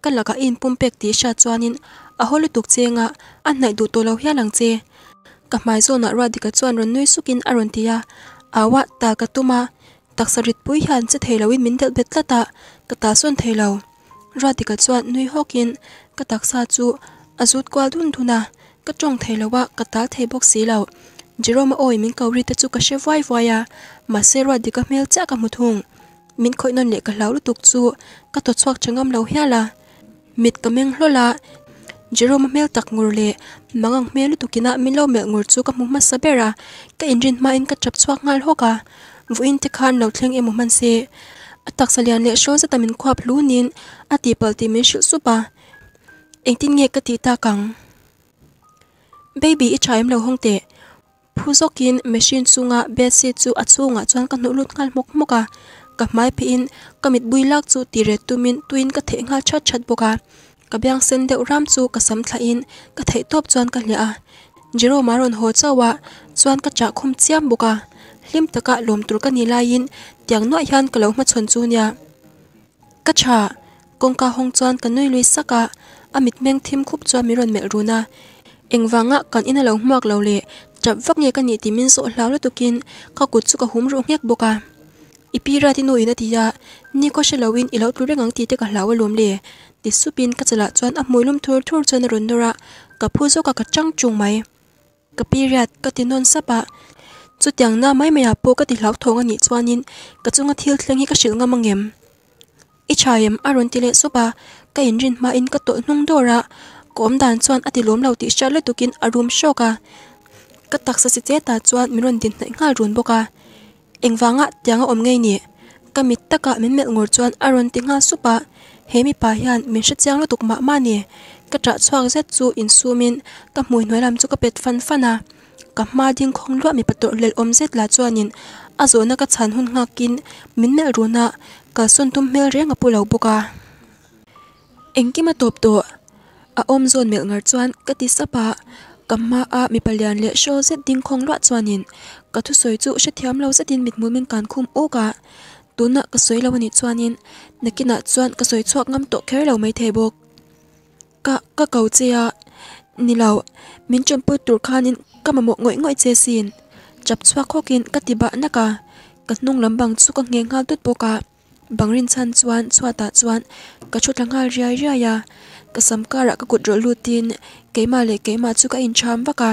kan laka in pumpek ti sha chuanin a holi tuk chenga an nai du to lo hialang che ka mai zona radika chuan ron nui sukin aron tia awa ta ka tuma taksarit pui hian che theiloin mindel betlata kata son theilo radika chuan nui hokin ka taksa chu azut kwal dun thuna ka tong theilowa kata theibok silo jeroma oi min kauri te chu ka she vai vaya masera dika mel cha ka muthung min khoi non le ka lau lu tuk chu ka to chuak ngâm lo hia la mit ka meng hlo la jerome mel tak ngur le mangang mel lu tukina min lo mel ngur chu ka mu ma sabera ka engine ma in ka chap chuak ngal hoka vuin te khan lo thleng emu man se atak salian le sho za tamin khwap lu nin ati pal ti min shil supa engtin nge ka ti ta kang baby i chaim lo hong te phuzokin machine chunga bedsheet chu achunga chuan ka nu lut ngal mok moka ka mai phi in kamit builak chu tire tumin tuin ka the nga chat chat boka ka biang sen deuh ram chu ka sam thla in ka thei top chuan ka hlia jero maron ho chawa chuan ka cha khum chiam boka hlim taka lom tur ka ni lain tiang noi hian ka lo ma chhon chu nia ka cha kongka hong chuan ka nui lui saka amit meng thim khup chuan miron mel runa engwanga kan ina lo hmak lo le chap vak nge ka ni timin so hlawla tukin ka kut chu ka hum ru nghek boka ipira ti no ina tia à, ni ko she lawin ilo tu rengang ti te ka lawa lom le ti supin ka chala chuan a moilum thur thur chuan ron dora ka phuzo ka ka chang chung mai ka piriat ka ti non sapa chu tiang na mai maya po ka ti lau thong ani chuanin ka chunga thil thlengi ka shil nga mangem i chayem aron tile sopa ka inrin ma in ka to hnung dora kom dan chuan ati lom lo ti charle tukin arum shoka ka taksa si cheta chuan miron din hnai nga run boka engwanga tianga omnge ni kami taka min mel ngor chuan aron tinga supa hemi pa hian min hre chiang la tukma ma ni ka tra chuak zet chu in sumin ka mui noilam chu ka pet fan fana ka ma ding khong lua mi pator lel om zet la chuanin azona ka chan hun nga kin min mel runa ka son tum mel renga pulo boka engki ma top to a om zon mel ngar chuan ka ti sapa ma a mi palian le show zet ding khong lwa chuanin ka thu soi chu she thiam lo zetin mit mu min kan khum o ka tuna ka soi lo ni chuanin nakina chuan ka soi chuak ngam to kher lo mai thei bok ka ka kau che ya ni lo min chum pu tur khanin kamamo ngoi ngoi che sin chap chuak khokin katiba naka ka nung lambang chu ka nge ngal tut boka bangrin chan chuan chuata chuan ka thu tlangal ria ria ya kasam kara ka kut rol lutin keima le keima chu ka in tham waka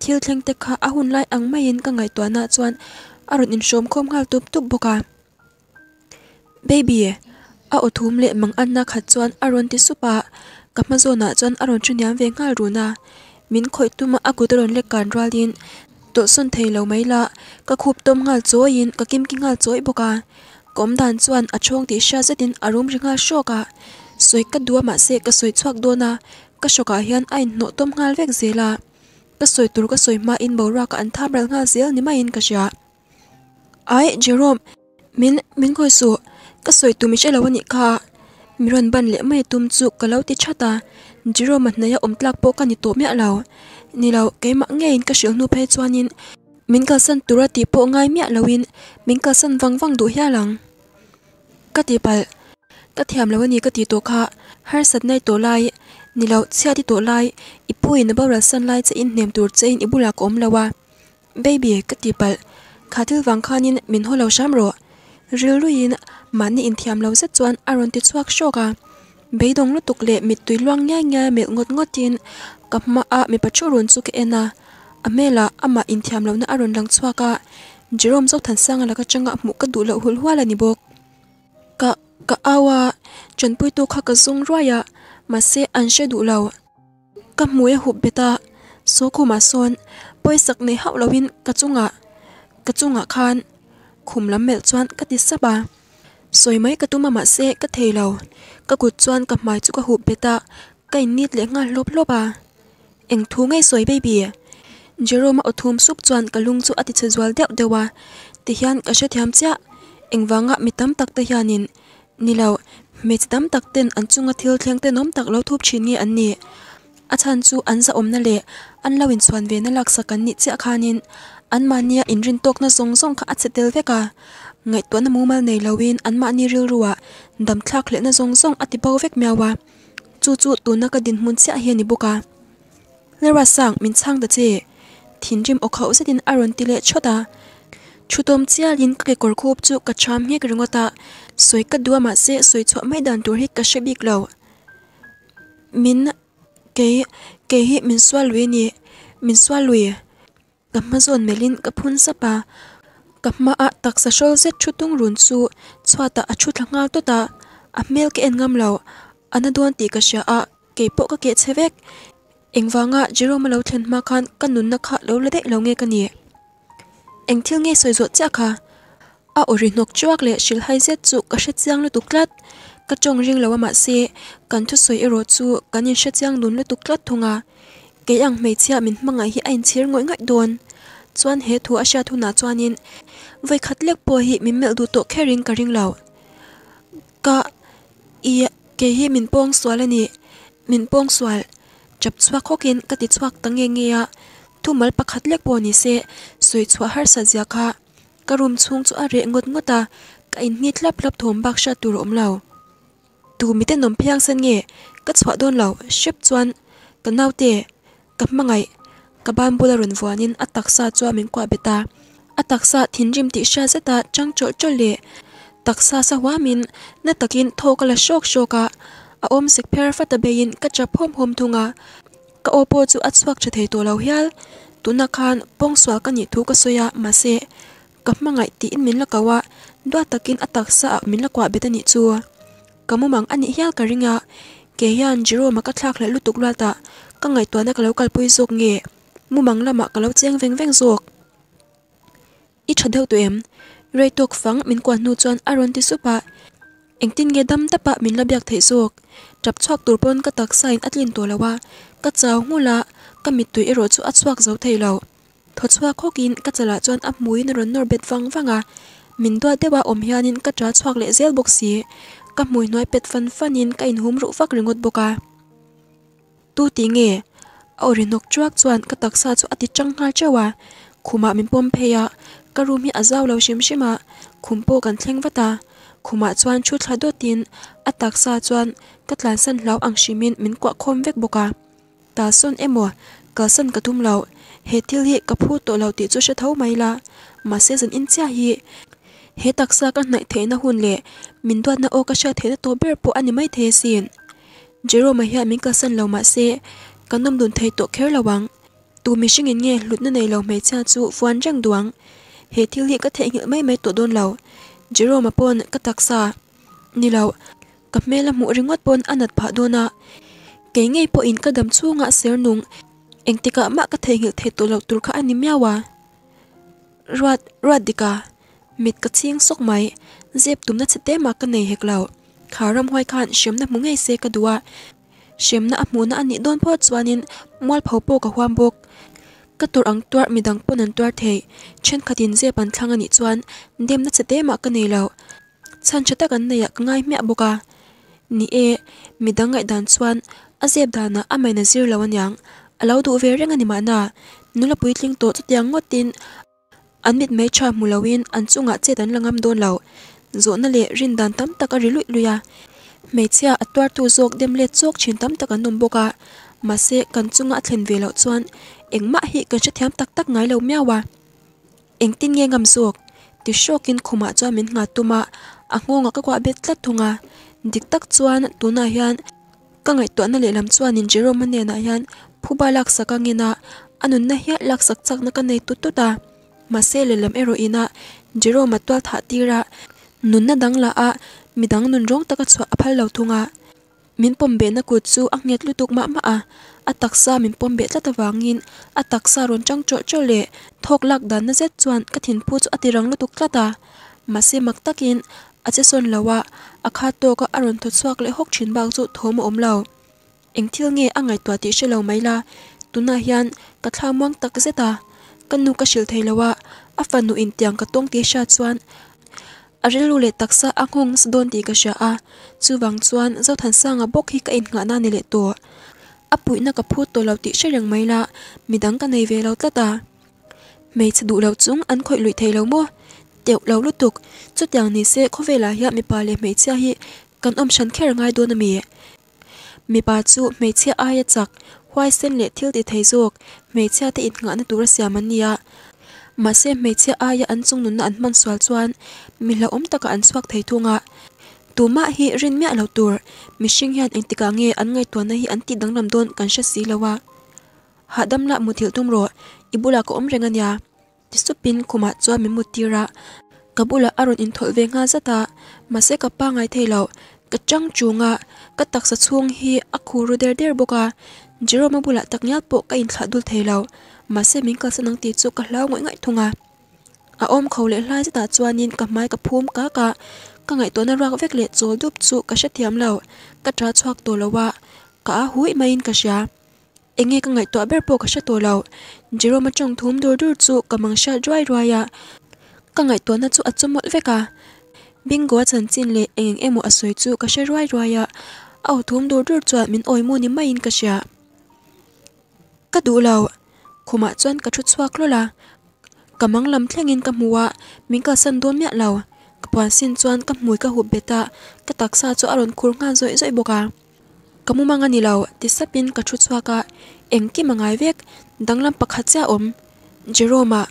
thil thleng te kha a hun lai ang mai in ka ngai tuana chuan arun in shom khom ngal tup tup boka baby a othum le mang anna kha chuan aron ti supa kama zona chuan aron chu niam ve ngal runa min khoi tuma akutron le kan ralin to sun thei lo mai la ka khup tom ngal choin ka kim ki ngal choi boka kom dan chuan a chhong ti sha zetin arum ringa shoka cắt soi mà dua ma se ka soi na dona ka shoka hian anh no tom ngal vek zela ka soi tur ka soi ma in ra ka anh tham ral nga zel ni ma in ka sha ai jerome min min khoi su ka soi tu mi chelo ni kha miron ban le mai tum chu lâu lo ti ta jerome na ya om tlak po ka ni to me lâu ni lo ke ma nge in ka shil nu phe chuanin min ka bộ ngay mẹ lâu mi mình min ka văng văng wang du hialang ka ti pal กะเทียมแล้ววันนี้กะตีตัวค่ะฮาร์สัตในตัวไล่นี่เราเชื่อที่ตัวไล่อีพูอินบ่าวรัสันไล่จะอินเนมตัวจะอินอีบุลากอมแล้วว่าเบบีกะตีปัลขาดวังคานินมินหัวเราช้ำรอเรียลุยินมันนี่อินเทียมเราจะจวนอารมณ์ติดสวักโชกะเบยดงลุตุกเละมิดตุยล่วงง่ายง่ายเมงดงดจินกับมาอาเมปัจจุรุนสุกเอนาอเมล่าอามาอินเทียมเรานะอารมณ์ลังสวากะจิรอมจกทันสังแล้วก็จังกะมุกกระดูเราหุ่นหัวละนิบก ka awa chan pui tu kha ka zum roya ma ăn sẽ đủ lâu. các mối muya bê ta, số khu ma son sắc poi sak nei hau lawin ka chunga ka chunga khan khum lắm mệt chuan ka ti sa ba soi mai ka tuma ma se ka thei lo ka kut chuan ka mai chu ka hub beta kai nit le nga lốp lop ba eng thu ngai soi be bi jerome othum sup chuan kalung chu ati chhajwal deuh sẽ ti hian ka vắng thiam mi tâm mitam tak te hianin นี่เราเมจดมตักเต้นอันจุงอาทิลเทียงเต้นน้อมตักเราทุบชิ้นงี้อันนี้อาจารย์จูอันสะอมนั่นแหละอันเราอินสวนเวนัลักสกันนิจอาคานินอันมาเนียอินรินตกนะทรงทรงข่อัดเตลเวกาไงตัวน้ำมูมาในเราวินอันมาเนียริลรัวดัคลักเล่นะทรงทรงอัติเบาเวกเมียวะจู่จู่ตัวนักดินมุนเสียเฮียนิบุกาเลวาสังมินช่างตดเจทินจิมอกเขาเสดินอารอนติเลชดา chutom chia lin ka ke korkhup chu ka cham hi ringota soi ka duama se soi chho mai dan tur hi ka shebik lo min ke ke hi min swal we ni min swal we ka ma zon melin ka phun sapa ka ma a tak sa shol se chutung run chu chwata a chu thlanga to ta a mel ke engam lo anadon ti ka sha a ke po ka ke chevek engwanga jerome lo thlen ma khan kanun na kha lo la de lo nge ka ni anh thiêu nghe soi ruột chắc hả à? à ở rình nọc chuộc lệ chỉ hai giết dụ cả xét giang lê tục lát các chồng riêng lâu mà xe cần chút soi ero chu cả nhìn xét giang đốn lê tục lát thùng à cái ăn mấy chia mình mang ai hi anh chia ngồi ngại đồn chuan he thu asha thu na chuan in vai khát lek po hi mình min đủ du to kherin cả ring lâu cả i ke hi mình bông min pong mình bông min pong swal chap chhuak khokin ka ti tăng tange nge ya à. thu mal pakhat lek po ni se soi chua har sa zia kha karum chung chu are ngot ngota ka in ngit lap lap thom bak sha tur om lao tu mi te nom phiang san nge ka chwa don lao ship chuan ka nau te ka mangai ka ban bula run vuan in atak sa chua min kwa beta atak sa thin rim ti sha zeta chang chol chol le tak sa sa min na takin tho kala shok shoka a om sik pher fa ta be in ka cha phom hom thunga ka opo chu at swak cha thei to lao hial na khan pong swa ka ni thu ka soya ma se ka mangai ti in min la kawa do takin atak sa min la kwa betani chu kamumang ani hial ka ringa ke hian jiro maka thlak la lutuk lwa ta ka ngai to na ka lokal pui zok nge mumang lama ka lo cheng veng veng zok i thadeu to em rei tok fang min kwa nu chuan aron ti supa engtin nge dam tapa min labyak thei zok tap chhak turpon ka tak sain atlin to lawa ka chaw ngula kamit tui ero chu achuak zo thei lo tho chua khokin ka chala chuan a mui na ron nor bet wang wanga min dua dewa om hianin ka tra chuak le zel boxi ka mui noi pet fan fanin ka in hum ru fak ringot boka tu tí ở ti nge aurinok chuak chuan ka taksa chu ati changhal chewa khuma min pom pheya ka rumi azaw lo shim shima khumpo kan thleng wata khuma chuan chu thla do tin ataksa chuan ka tlan san hlau ang shimin min kwa khom vek boka ta son em mùa cả sân cả thung lầu hệ thiêu hệ cặp phu tổ lầu tỷ cho sẽ thấu mày là mà sẽ dần in cha hệ hệ tạc xa các nại thế na hồn lệ mình đoan na ô các sơ thế tổ bê bộ anh mấy thế xin jero mà hiện mình cả sân lầu mà sẽ cả năm đồn thấy tổ khéo lậu vắng, tu mi sinh nghe lụt nơi này lầu mấy cha trụ anh chẳng đoán hệ thiêu hệ các thể ngựa mấy mấy tổ đôn lầu, jero mà pon các tạc xa ni lầu, cặp mẹ là mũ ringot pon đặt phá đôn à Kei ngei po in ka dam tsu nga xeer nung Eng tika maa ka thay ngil thay tu lau tur ka ani mia waa Ruwaad, ruwaad dhika Mit ka tsi ng suqmay Zeb tum na tsetema ka nei hek lau Ka ram huay kaan shem na mu ngei se ka duwa Shem na ap mu na ani donpo tsuwa nin Mwal paupo ka huwaan bok Ka tur ang tuar mi po nan tuar thay Chan ka tin zeb an tlaa nga Dem na tsetema ka nei lau Chan cha takan na ka ngay miaa boka Ni ee Mi dang dan tsuwan azep dana amaina zir lawan yang alo du ve renga ni mana nula puitling to chutiang ngotin anmit mai cha mulawin anchunga chetan langam don lo na le rin dan tam tak a rilui luya meichia atwar tu zok dem le chok chin tam tak anum boka mase kanchunga thlen ve lo chuan engma hi kan thiam tak tak ngai lo miawa engtin nge ngam zok ti shokin khuma cha min nga tuma a ngonga ka kwa bet tlat thunga dik tak chuan tuna hian kangai to na le lam chuan in jero mane na yan phu ba lak sa ka ngina anun na hiya lak sak chak na ka nei tu tu ta ma se le ero ina jero ma twal tha ti nun na dang la a mi dang nun rong ta ka chua a phal lo thu min pombe na ku chu a nget lutuk ma ma a a tak min pombe be ta ta wang a tak ron chang cho cho le thok lak dan na zet chuan ka thin phu chu a ti ta ta ma se mak takin ache son lawa akha to ka aron tho chuak le hok thin bak chu thom om lo eng thil nge angai to ti she lo mai la tuna hian ka thla muang tak zeta kan nu ka shil thei lawa afan nu in tiang ka tong ti sha chuan aril lu le taksa anghung sdon ti ka sha a chuwang chuan zo than sanga bok hi ka in nga na ni le to bụi na ka phu to lo ti she mấy là la midang ka này về lâu tla ta mấy chu đủ lâu chúng ăn khoi lui thei lâu mua lâu tục chút teuh lo lu tuk chutiang ni se khovela hi mipa le hmeichhia hi kan om shan kher ngai mì mi mipa chu hmeichhia aya chak huai sen thấy thil ti thei zawk ít te in nga na tura siam an nia ma se hmeichhia aya an chung nun na an man swal chuan mi la om taka an chuak thei thunga tuma hi rin mia lo tur mishing hian eng tika nge an ngai tuana hi an ti dang ram don kan sha si lawa hadam la muthil tum ro ibula ko om rengania tisupin kuma chua mi mutira kabula aron in thol ve nga zata ma se ka pa ngai thelo ka chang chunga ka taksa chung hi akhuru der der boka jeroma bula taknyal po ka in thadul thelo ma se min ka sanang ti chu ka hlau ngoi ngai thunga a à, om kho le hlai zata chuanin ka mai ka phum ka ka ka ngai to na rak vek le chol dup chu ka shathiam lo ka tra chuak to lowa ka hui main ka sha enge ka ngai to ber po ka sha to lo chỉ rồi mà chồng thúm đôi đôi trụ cả mang xa roi roi à cả ngày tuần nó trụ ở chỗ mỗi vẹt cả bingo chân chín lệ anh em một ở suối trụ cả xa roi roi à ảo thúm đôi đôi trụ mình ôi mua nếm mày in cả xa cả đủ lâu khổ mà chân cả chút xoa lo là cả mang lầm thang in cả mùa mình cả sân đôn mẹ lâu cả bàn xin chân cả mùi cả hộp bê tạ cả tạc xa chỗ aron khổ ngang rồi rồi bọc à kamu mangani law tisapin ka chutsuaka engki mangai vek danglam pakhat cha om jeroma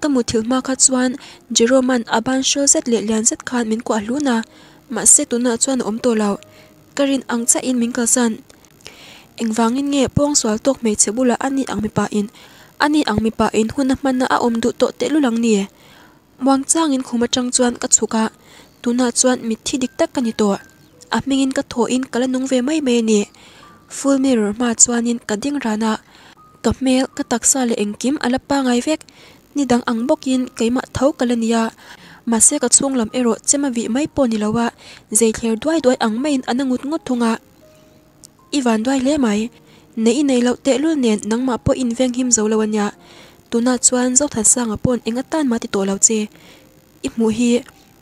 kamu thil ma kha chuan jeroman aban shol zet le lian zet khan min ko aluna ma se tuna chuan om to law karin ang cha in min kalsan engwangin nge pong swal tok me chebula ani ang mipa in ani ang mipa in huna na a om du to te lulang ni e. mwang chang in khuma chang chuan ka chuka tuna chuan mi thi dik tak kani to a mingin ka tho in kala nung ve mai me ni full mirror ma chuanin ka ding rana cặp ka mel ka taksa le engkim alapa ngai vek ni đang ăn bốc dang ang bokin keima tho kalania ma se ka chung lam ero chema vi mai po ni lawa zei thler duai duai ang ngút ngút thùng thunga à. ivan duai le mai nei nay lâu tệ luôn nen nang mà po in veng him dấu lâu zo lawanya tuna chuan sang than sanga anh enga tan mà ti to lâu che i mu hi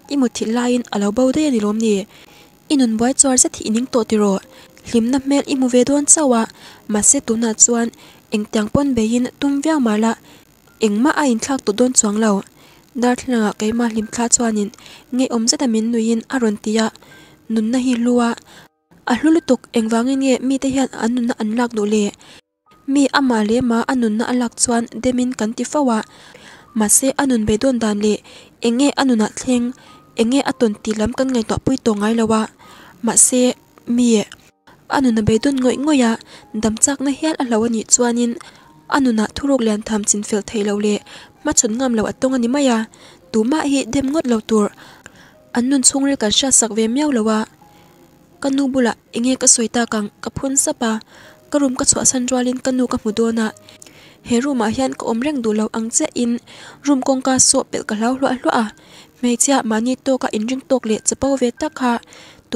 i mu thi lain alo đây anh đi lom nè inun boy chor se thi ning to ti ro hlimna mel i mu ve don chawa à. ma se tuna chuan anh tung eng tiang pon bein tum viau mai la engma a in thlak to don chuang lo darthlanga keima hlim thla chuanin nge om zeta min nuin aron tia nunna hi luwa a hlulutuk engwangin nge mi te hian anunna anlak nu le mi ama le ma anunna alak chuan demin kan ti fawa mase anun be don dan le enge anuna thleng enge aton ti lam kan ngai to pui to ngai lawa mase mi e anuna beidun ngoi ngoya damchak na hial alo ani chuanin anuna thuruk lian tham chin fel theilo le ma chun ngam lo atong ani maya tuma hi dem ngot lo tur annun chungril kan sha sak ve miaw lowa kanu bula enge ka ta kang ka phun sapa karum ka chwa san ralin kanu ka mudona he room a hian ko omreng du lo ang che in room kong ka so pel ka lau lwa lwa me chia mani to ka inring tok le chapau ve Tu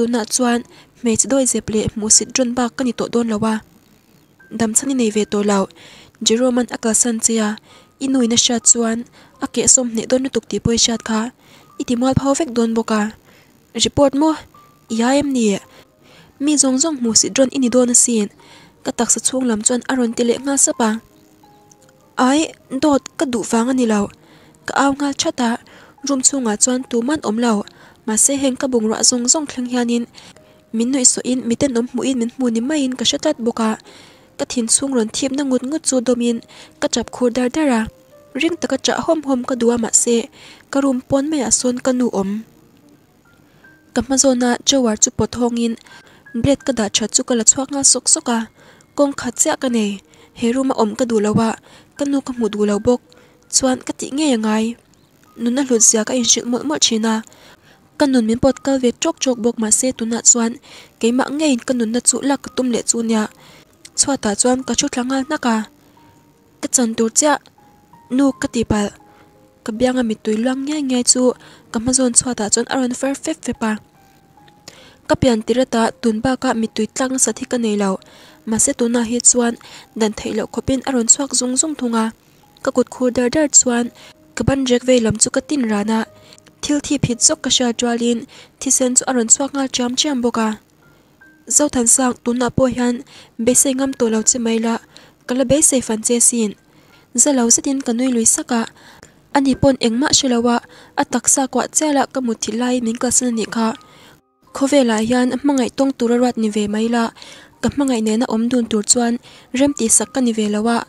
tuna chuan mẹ chỉ đôi dẹp lệ mù xịt trôn bạc cái tổ đôn lawa đam chân này về tổ lão Jeroman akasan chia inui na shat chuan ake som ne don tuk ti poi shat kha itimal phau vek don boka report mo iaem ni mi zong zong mu si dron ini don sin ka tak sa chung lam chuan à, tile nga sapa ai dot ka du wang ani lo ngà chát nga chata room chunga chuan tu man om lo ma se heng ka bungra zong zong thleng nín min noi so in miten om mu in min mu ni mai in ka shatat boka ka thin sung ron thiam na ngut ngut chu domin ka chap khur dar dara ring taka cha hom hom ka duwa ma se ka rum pon mai ason ka nu om kamazona chawar chu pothong in blade ka da cha chu ka la chuak nga sok soka kong khat cha ka nei heru ma om ka du lawa nụ nu ka mu du bốc bok chuan ka nghe nge ngai nuna hlut zia ka in mỗi mỗi mol china cần nún miếng bột cơ việc chốc chốc buộc mà xe tún nạt xoan cái mãng ngay cần nún nạt là cái tum lệ chuan nhà xoa tả xoan cả chút lắng ngang nắc à cái chân tụt chạ nu cái tì bà cái biang à mít túi loang nhai nhai chu cái mà zon xoa tả chuan aron fair phép phép bà các biển tirata tún ba cái mít túi tăng sát thi cái này lão mà xe tún na hết chuan đàn thấy lão có bên aron xoạc rung rung thùng à cái cột khu đờ đờ xoan cái ban rác về làm chu cái tin rana thil thi phit zok ka sha twalin thi sen chu aron chuak ngal cham cham boka zau than sang tuna po hian be se ngam to lo che mai la kala be se fan che cả một zalo lai mình lui saka ani pon engma shilawa atak sa kwa chela ka muthi lai mingka về ni lạ cả hian ngày tong turarat ni ve mai la ka mangai ne na omdun về chuan remti cả không muốn anh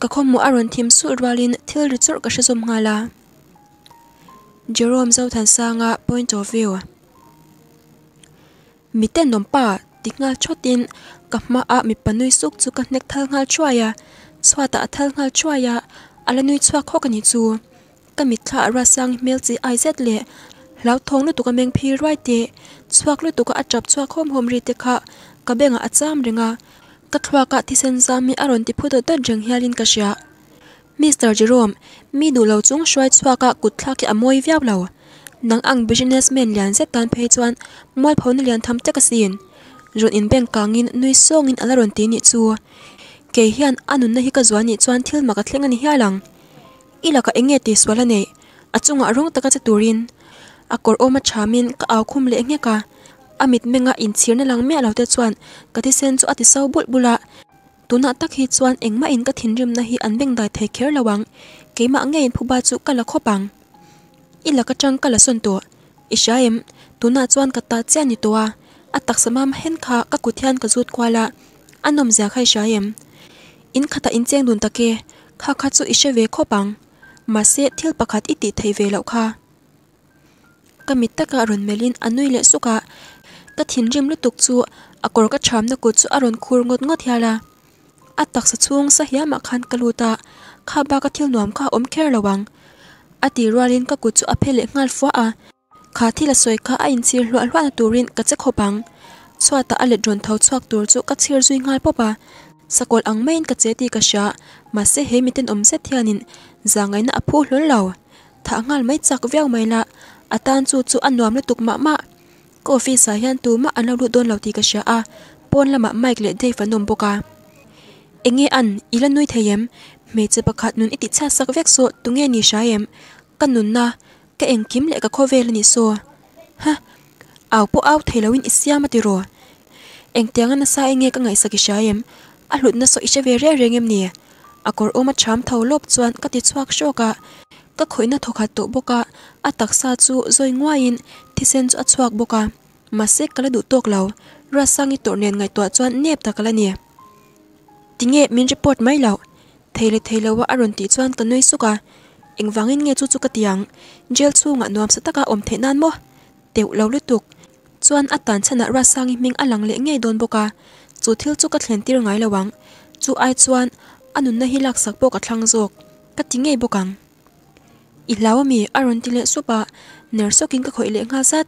ka khom mu aron thim su rwalin cả richor ka ngay ngala จะรวมเจ้าทันสงะ point of view มีเต้นนมป่าติงาชดินกับมาอามีปนุยสุกจุกันเน็กเทางาช่วยะสวัตดิ์ทางาช่วยะอะไรนุยสวักข้อกันยิ่งจูกับมีท่าราสังเมลจีไอเซตเล่แล้วทงล้วตุกเมงพีร้ายเตสวักด้วยตุกอาจับสวักข้อมหอมรีเตคะกับเบงอาจามเริงะก็ทว่ากะที่เซนซามีอารมณ์ที่พูดต้นจังเฮลินกษัตริย์ Mr. Jerome, mi đủ lâu chung xoay xoa cả cụt thác kia môi viao lâu. Nang ang businessman liền xếp tan phê chuan, môi phóng liền thăm chắc xin. Rộn in bên cả nghìn nuôi xô nghìn ala rộn tí nhị chua. Kể hiàn anun na hi cả doan nhị chuan thil mà cả thlengan hi lang. Ý là cả anh nghe tí xóa là nệ, à chung ngã rung tắc chất turin. À cổ ô mà chá min cả áo khum lệ nghe cả. Amit à, menga in chir na lang mẹ lâu tê chuan, cả tí sen chu ati sau bụt bụla, tuna tak hi chuan engma in ka thinrim na hi an bengdai thei kher lawang keima ngein phuba chu kala khopang ila ka chang kala son to ishaim tuna chuan ka ta che ni towa atak samam hen kha ka kuthian ka zut kwala anom za khai shaim in khata in cheng dun take kha kha chu ishe ve khopang ma se thil pakhat iti thei ve lo kha kamit taka ron melin anui le suka ka thinrim lutuk chu akor ka thamna ku chu aron khur ngot ngot hiala อัตักสะช่วงสะยามาคันกลูตาข้าบากะเที่ยวหนวมข้าอมแค่ระวังอติรัวลินก็กุจุอเพเลงานฟัวอาข้าที่ละสวยข้าอินซีรัวรัวนตูรินกะจะขบังสวตาอเลดรนเทาชวกตูวจุกะเชียร์จุยงานปอบาสกอลอังเมนกะเจตีกะชามาเสเฮมิเตนอมเซทยานิน จางไงนะอพูดล้นเหล่าถ้างานไม่จักเวียวไม่ละอาตานจูจูอันนวมเลตุกมะมะก็ฟีสายันตูมะอันเราดูโดนเหล่าตีกะชาอาปนละมะไม่เกลเดฟันนมปกา nghe ý enge an ila nui theyem me che pakhat nun iti cha sak vek so tunge ni shaem kan nun na kiếm lại cái le về là ni so ha áo po áo thầy ít theiloin mà ti rồi em tiangan na sa enge ka ngai saki shaem a hlut na so i cheve re rengem ni akor oma cham tho lop chuan ka ti chuak shoka ka khoina thokha to boka a taksa chu zoi ngwain thisen chu a chuak boka mase kala du tok lo rasangi tornen ngai to chuan nep takalani tiếng nghe mình report mấy lâu thấy lệ là vợ aron tí chuan tận nuôi suka anh vắng anh nghe chút chút cái tiếng jail chu ngã nuam sát cả om thế nan mo tiểu lâu liên tục chuan atan chana ra sang mình alang lẽ nghe đồn don boka chu thiếu chút cái tiêu tir là vắng, chú ai cho anh, anh chuan anun na hilak sak bo ka thlang jok ka ting ei bokang i lawa mi aron tile số kinh các hội khoi ngã sát,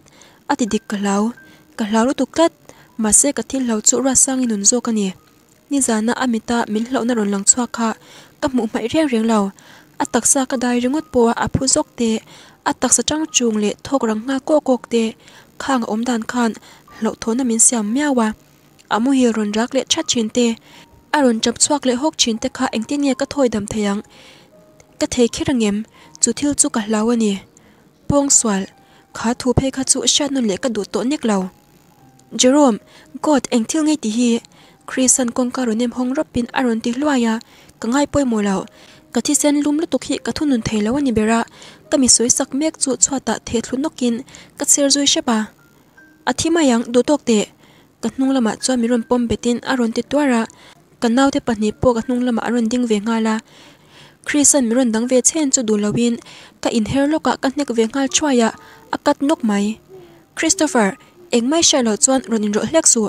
sat thì dik cả lâu, cả lâu lu tuk tat mà se ka thil lâu chỗ ra sang inun jok ani ni na amita min lộ na ron lang chua kha ka mu mai reng reng tắc xa sa đài dai ringot bùa a phu jok te tắc xa trăng chuồng lệ thô rang nga ko kok te khang om dan khan lo thona min siam miawa amu hi ron rác lệ chat chin te a ron chap chuak le hok chin te kha engte ne ka thoi dam theyang ka thei khirangem chu thil chu ka hlawani pong swal khá thu phê khá chú sát nôn lệ các đủ tổ nếc lầu. Jerome, God anh thiêu ngay tí hi, Christian kong karunem hong ropin aron ti luaya ka ngai poi mo lao. ka thi sen lum lu tukhi ka thunun thei law ani bera ka mi soi sak mek chu chhuata the thlu nokin ka ser zui shepa athima yang do tok te ka hnung lama chu mi ron pom betin aron ti twara ka nau te pahni po ka hnung lama aron ding ve ngala Christian miron dang ve chen chu dulawin ka inher loka ka hnek ve ngal chhuaya akat nok mai Christopher engmai shalo chuan ronin ro hlek su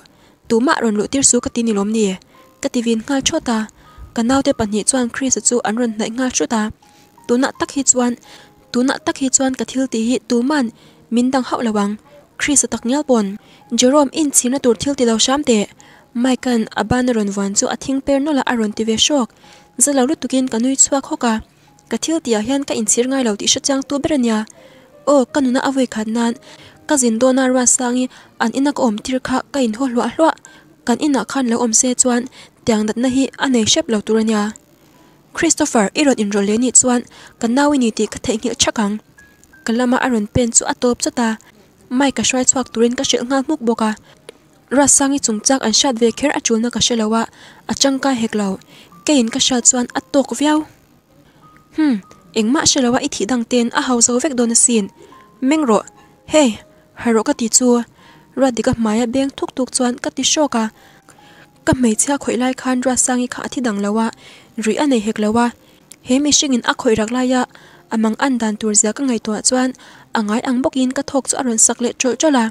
tú mạ rần lụi tiêu sú cái tin lốm nè cái tivi ngay chỗ ta cái nào để bạn nhị chuan Chris chú ăn rần lại ngay chỗ ta tú nạ tắc hi chuan tú nạ tắc hi chuan cái thiếu tí hi tú man mình đang hậu là bằng Chris tắc nhau bồn Jerome in xin là tuột thiếu tí đầu sáng tệ Michael aban rần ván chú athing per nó là aron tivi shock giờ lâu lúc tụi kia cái nuôi chuak hoa cả thiếu tí hiện cái in xin ngay lâu tí sẽ trang tu bên nhà ô cái nụ nạ avui khát nan ka zin dona ra sangi an ina có ôm tir kha cái in ho lwa lwa kan ina khăn lo ôm xe chuan tiang dat na hi xếp shep lo nhà. Christopher irod in role ni chuan kan nawi ni ti ka thengil chakang kalama aron pen chu atop chata mai ka shwai chuak turin cái shil nga muk boka rasangi chungchak an shat ve kher achulna ka shelawa achangka heklo kein ka shat chuan ít viau đăng hmm, tiền shelawa ithi dangten a đơn xin, donasin rồi, hey Hai rồi các tí chua rồi thì các máy bên thuốc thuốc chuan các tí sô cả các mấy cha khởi lai khan ra sang i khả thi đằng lawa rồi anh ấy hek lawa he mi singin a khởi rak laya amang à an dan tur zia ka ngai tua chuan angai à ang bok in ka thok chu aron sak le chol chola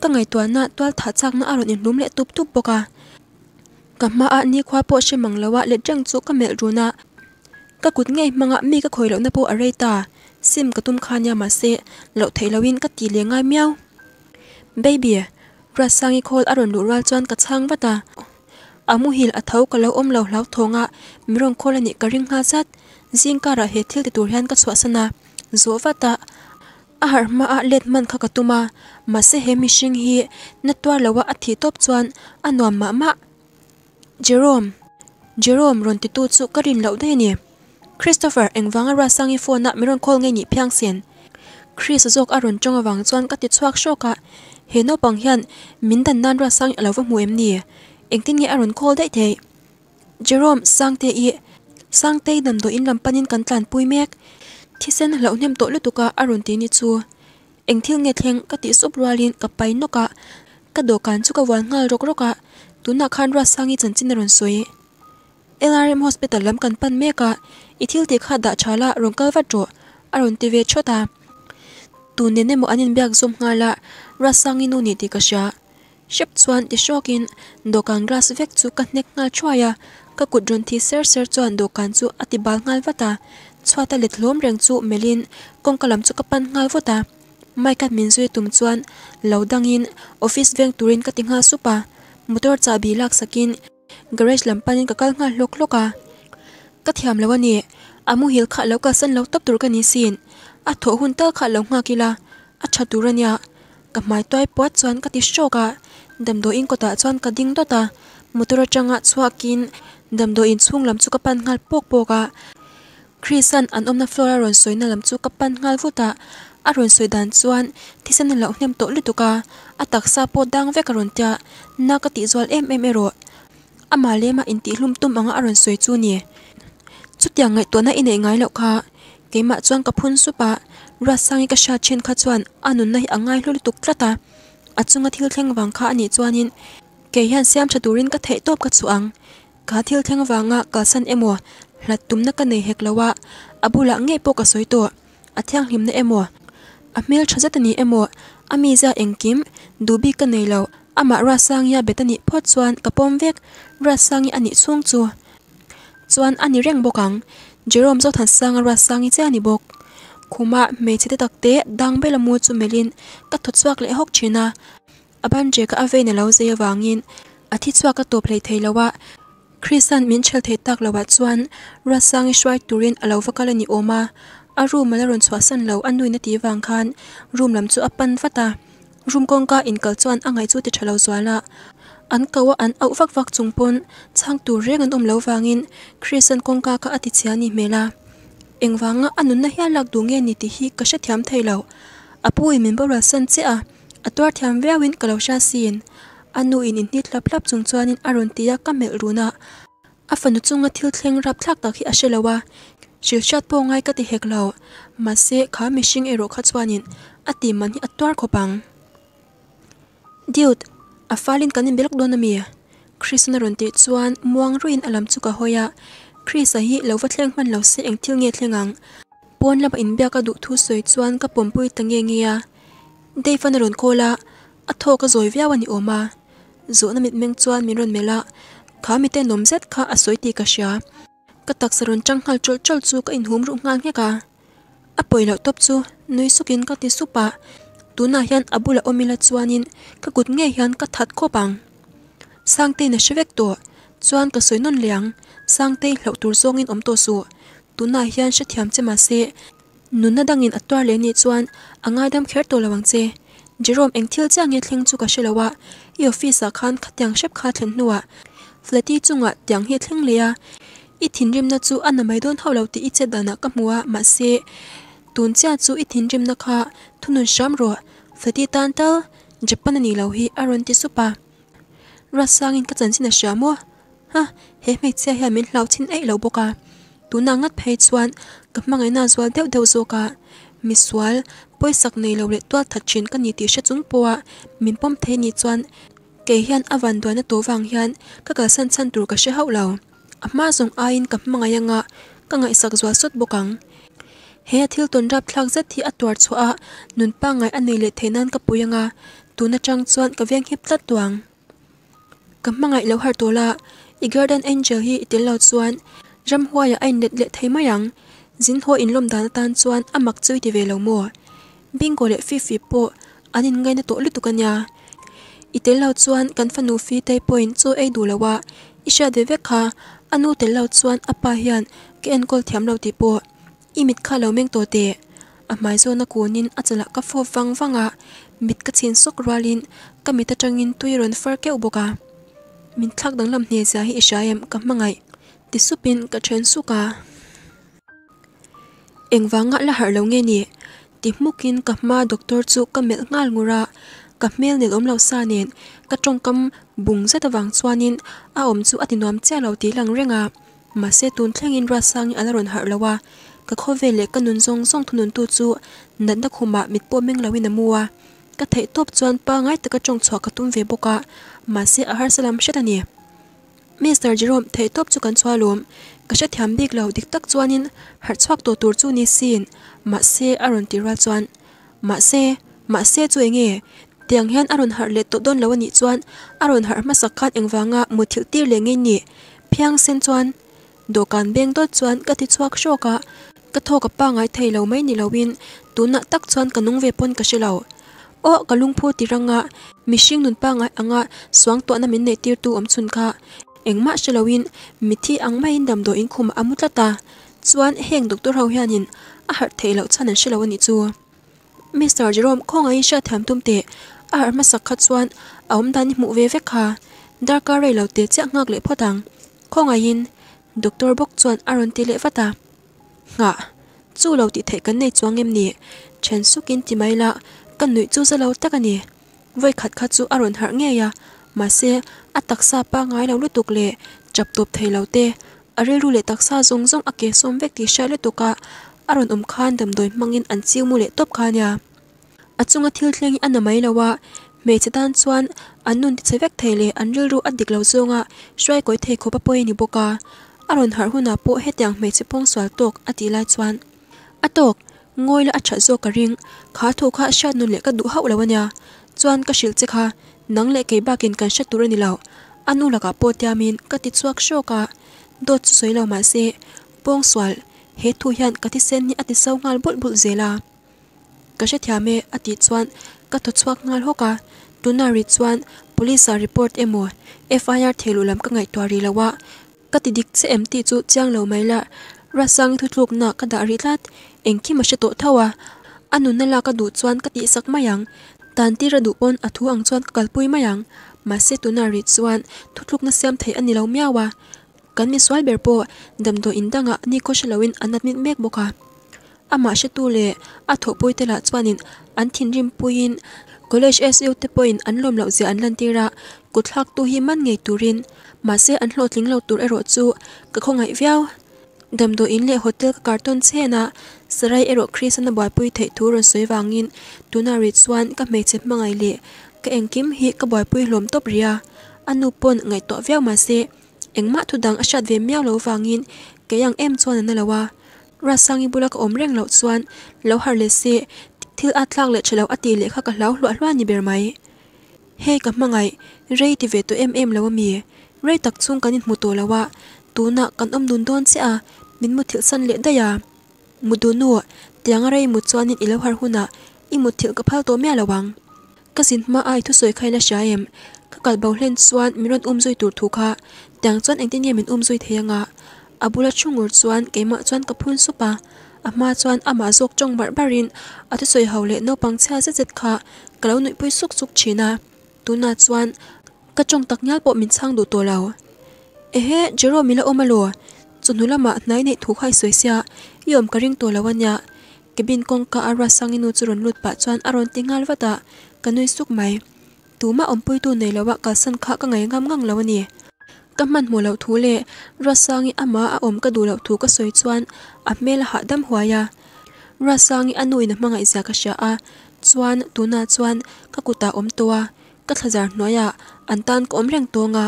ka ngai tuổi na twal nó chak nhìn aron lệ lum le bốc tup boka mà a ni khwa po she mang lệ lawa le các mẹ ka mel các ka kut ngei manga mi ka khoi lo na đây ta sim ka tum khanya ma se lo thei lawin ka ti le ngai miao baby ra sangi khol aron lu ral chuan ka chang wata amu hil athau ka lo om lo hlau thonga mirong khol ani ka ring ha chat jing ka ra he thil ti tur hian ka chwa sana zo wata a har ma a let man kha ka tuma ma se he mi shing hi na twa lawa a thi top chuan anom ma ma jerome jerome ron ti tu chu ka rin lo de ni Christopher eng wang ara sangi phone na miron call nge ni phiang sen Chris zok aron chonga wang chuan ka ti chuak shoka he no pang hian min dan nan ra sang alo mu em ni eng tin nge aron call dai the Jerome sang te i sang te dam do in lam panin kan tlan pui mek thi sen lo nem to lutuka aron ti ni chu eng thil nge theng ka ti sop ralin ka pai noka ka dokan chu ka wal ngal rok roka tuna khan ra sang sangi chanchin ron soi LRM hospital lam kan pan meka ithil ti kha da chala rong kal va tro aron ti ve chota tu ne ne mo anin byak zum nga la rasang inu ni ti ka sha shep chuan ti shokin dokan glass vek chu ka nek nga chwaya ka kudron ti ser ser chuan dokan chu ati bal ngal vata chwata letlom reng chu melin kongkalam chu ka pan ngal vota mai kat min zui tum chuan lo dangin office veng turin ka tinga supa motor cha bi lak sakin garage lampanin ka kal nga lok loka lo ก็เทียมแล้ววันนี้อามูฮิลขัดแล้วก็เส้นแล้วตับตัวกันนี้สินอัดโถหุ่นเตอร์ขัดแล้วงากีฬาอัดชัดตัวเนี่ยกับไม้ต้อยปวดจวนก็ติชโชกะดำโดอินก็ตาจวนก็ดิ้งตัวตามุตุระจังอ่ะสวากินดำโดอินช่วงลำจุกปันงาลปกปกะคริสันอันอมนาฟลอร์รอนสวยนั่นลำจุกปันงาลฟุตะอรุณสวยดันจวนที่เสนอเหล่าเนมโตลิตุกาอัตักซาโปดังเวกรุนเตียนากติจวลเอ็มเอ็มเอโรอามาเลมาอินติลุมตุมอังอรุณสวยจูเนีสุดอย่างไงตัวนั้นอินเองไงหรอกค่ะเกมาจวนกับพุ่นสุปะรัสังอีกชาเชนขจวนอันนุนในอ่างไงลุลิตุกระตาอาจุงกทิลเทงวังค่ะอันนี้จวนินเกยันเสียมชะดูรินกะเทตบกะสวงกะทิลเทงวังอ่ะกะสันเอมัวหลัดตุมนักเนยเฮกละวะอบุละเงยปกะสวยตัวอาเทียงหิมเนเอมัวอาเมลชะจัตนีเอมัวอามีจะเองกิมดูบีกะเนยเลวอามารัสังยาเบตนีพอดสวนกะปอมเวกรัสังอันนี้สวงจัว chuan ani reng bokang jerome zo than sang ra sangi che ani bok khuma me chete takte dang bela mu chu melin ka thot chuak le hok china aban je ka ave ne lo ze wangin athi chuak ka top le theilowa christian min chel the tak lowa chuan ra sang sangi shwai turin alo vakalani oma a room ala ron chhuasan lo anui na ti wang khan room lam chu apan fata room kong ka inkal chuan angai chu ti thalo zwala an kawa an au vak vak chung pon chang tur reng an om lo wangin christian kongka ka ati chiani mela engwanga anun na hian lak dunge ni ti hi ka sha thiam thailo apu i min bora san che a atwar thiam vewin kalo sha sin anu in in nit lap lap chung chuanin aron tia ka mel runa afanu chunga thil thleng rap thlak tak hi a shelowa shilshat po ngai ka ti heklo mase kha mishing ero kha chuanin ati man hi atwar khopang dude a falin kanin belok don ami chris na ron te chuan muang ruin alam chu ka hoya chris a hi lo vatleng man lo se eng thil nge thlengang pon lama in bia ka du thu soi chuan ka pompui tange nge ya dei fan ron kola a tho ka zoi via wani oma zo na mit meng chuan min ron mela kha mi te nom zet kha a soi ti ka sha ka tak sa ron chang hal chol chol chu ka in hum ru ngang nge ka a poilo top chu nui sukin ka ti supa tuna hian abula omila chuanin ka kut nge hian ka that ko pang sangte na shwek to chuan ka soi non liang sangte hlo tur songin omto su tuna hian sha thiam chema se nuna dangin atwar le ni chuan anga dam kher to lawang che jerom engthil chang nge thleng chu ka shelawa i office a khan khatyang shep kha thlen nuwa flati chunga tyang hi thleng leya i thinrim na chu anamai don haulauti i che dana ka muwa ma se tuần cha chú ít hình rim nắc ha thu nun sham ro phải đi tan tal Japan ni lâu hi aron ti supa ra sang in các chân xin là mua ha hết mấy xe hiện mình lâu chín ấy lâu boka tu na ngắt phê chuan gặp mang ấy na zual đeo đeo zo cả mi sual poi sạc nei lo lệ tua thật chin kan ni ti she chung poa min pom the ni chuan ke hian avan tố vàng wang các ka ka san chan tur ka hậu hau lo ama zong a in kap manga yanga ka sạc sak zual sot bokang he a thil rất rap thlak zet hi a tuar chu a nun pa thế anei le bùi ka tu na chang chuan ka veng hip tlat tuang ka mangai lo har tola i garden angel hi itil hoa chuan anh huaya lệ net le theimayang dính hoa in lom đàn tan về chuan amak chui ti ve lo mo bingo le fi fi po anin ngai na to lu tukanya itel lo chuan kan fanu fi te point chu ei du để isha de anh anu tel lo chuan apa hiền ke anh kol thiam lâu ti po imit khá lâu át kha lo meng to te amai zo na kunin achala ka fo wang wanga mit ka chin sok ralin ka mita tangin tuiron far ke uboka min thak dang lam hne za hi ishayam ka mangai ti supin ka then suka engwanga la har lo nge ni ti mukin ka ma doctor chu ka mel ngal ngura ka mel ne lom lo sa nen ka trong kam bung za ta wang chuanin a om chu atinom che lo ti lang renga ma se tun thlengin ra sang hả lâu lowa các ka kho ve le ka nun zong zong thunun tu chu nan da khuma mit po ming lawin amuwa ka thei top chuan pa ngai trong chùa các ka về ve boka ma se a har salam shet ani Mr Jerome thei top chu kan chwalum ka sha thiam dik đích tắc tak chuanin har chhuak to tur chu ni sin ma se aron tira chuan ma se ma se chu enge tiang hian aron har le to don lo ani chuan aron har anh sakhat engwanga một thil tir lệ nghe ni phiang sen chuan dawhkan beng dawt chuan ka ti chuak shoka ka tho ka pa ngai thei lo mai ni lowin tuna tắc chân ka nung về pon cái ka shilo o ka lungpho tiranga mishing nun pa ngai anga swang to na min nei tir tu âm chun kha engma shilowin mithi angma in đầm đồ anh khum ta chuan heng doctor ho hianin a har thei lo chan an shilo ni chu Mr. Jerome khong ai sha tham tum te a har ma sak kha chuan aum dani mu ve ve kha darka rei lo te chak ngak le photang khong ai in doctor bok chuan aron lệ le vata ngã chú lâu thì thấy cái này choáng em nè chen xúc kiến thì mấy lạ cần nữ chú ra lâu tắc à nè với khát khát chú aron hở nghe ya à. mà xe à tắc xa ba ngái lâu lúc tục lệ chập tụp thầy lâu tê à rê ru lệ tắc xa dùng rong à kế xôm vét thì xe lúc tục à aron um khan đầm đôi mang in ăn siêu mu lệ top khan ya à chung à thiêu thang anh mấy lâu ạ, mẹ chỉ tan chuan anh nôn thì thấy vét thầy lệ anh rê ru ăn địch lâu zong à xoay cối thầy khô bắp bơi nị bô ca aron har huna po hetiang me chepong swal tok ati lai chuan atok ngoi la acha zo ka ring kha tho kha sha nun le ka du hau lawanya chuan ka shil che kha nang le ke bakin kan sha tur ni law anu laka po tiamin ka ti chuak shoka dot chu soi law ma se pong swal he thu hian ka ti sen ni ati sau ngal bul bul zela ka sha thiame ati chuan ka tho chuak ngal hoka tuna ri chuan police report emo fir thelu lam ka ngai twari lawa Katidik dik tse emti tsu tiang lau may la. Rasang tutuk na kada aritlat, engki masyato tawa. Ano nala kadu tsuan kati isak mayang, tanti radu pon atu ang tsuan kakalpuy mayang. Masito na rit tsuan, tutuk na siyam tay anilaw miyawa. Kan ni Swalber po, damdo inda nga ni ko siya lawin anat ni Megbo ka. Ama siya tuli, ato po itila tsuanin, antin rin po yin. College SU te anlom lau ziyan lantira, kutlak tuhi man ngay turin. mà xe ăn lột lính lâu tù ero chu cả không ngại viao đầm đồ in lệ hotel cả carton xe na sarai ero chris na boy pui thei thu ron soi wangin tuna rich one ka me chep mangai le ka engkim hi ka boy pui lom top ria anu pon ngai to viao ma se engma thu chặt về mèo miao vàng wangin ke yang em chuan na lawa rasangi bulak om reng lo chuan lo har le se thil atlak le chelo ati lệ kha ka lau hlwa hlwa ni ber mai hei ka mangai rei thì về to em em lo mìa rơi rei một tổ là in tú tawh lo a tuna đôn awm nun dawn se a min mu thil san leh dai a mu du một tiang rei mu chuan hoa hôn à, huna một mu gặp ka tổ mẹ là lawang các sin ma ai thu sôi khai là sha em các ka kal bo hlen chuan miron um zoi tur thu kha tiang chuan eng te ni min um zoi theianga abula chungur chuan keima chuan ka phun supa ama chuan ama zok chong bar barin thu sôi ho lệ nô pang cha zet zet kha kalo súc súc suk à, tú tuna chuan ka chong tak nhát po mình sang du to law ehe jero mila omalo chunu lama nai nei thu khai soi sia cả ka ring to lawanya kebin kong ka ara sanginu churon lut pa chuan aron tingal wata kanui suk mai tuma ompui tu nei lawa ka san kha ka ngai ngam ngang lawani ka man mo lo thu le rasangi ama a om ka du lo thu ka soi chuan a mel ha dam huaya rasangi anui na mangai za ka sha a chuan tuna chuan ka kuta om towa ka thajar noya an tan ko om reng tonga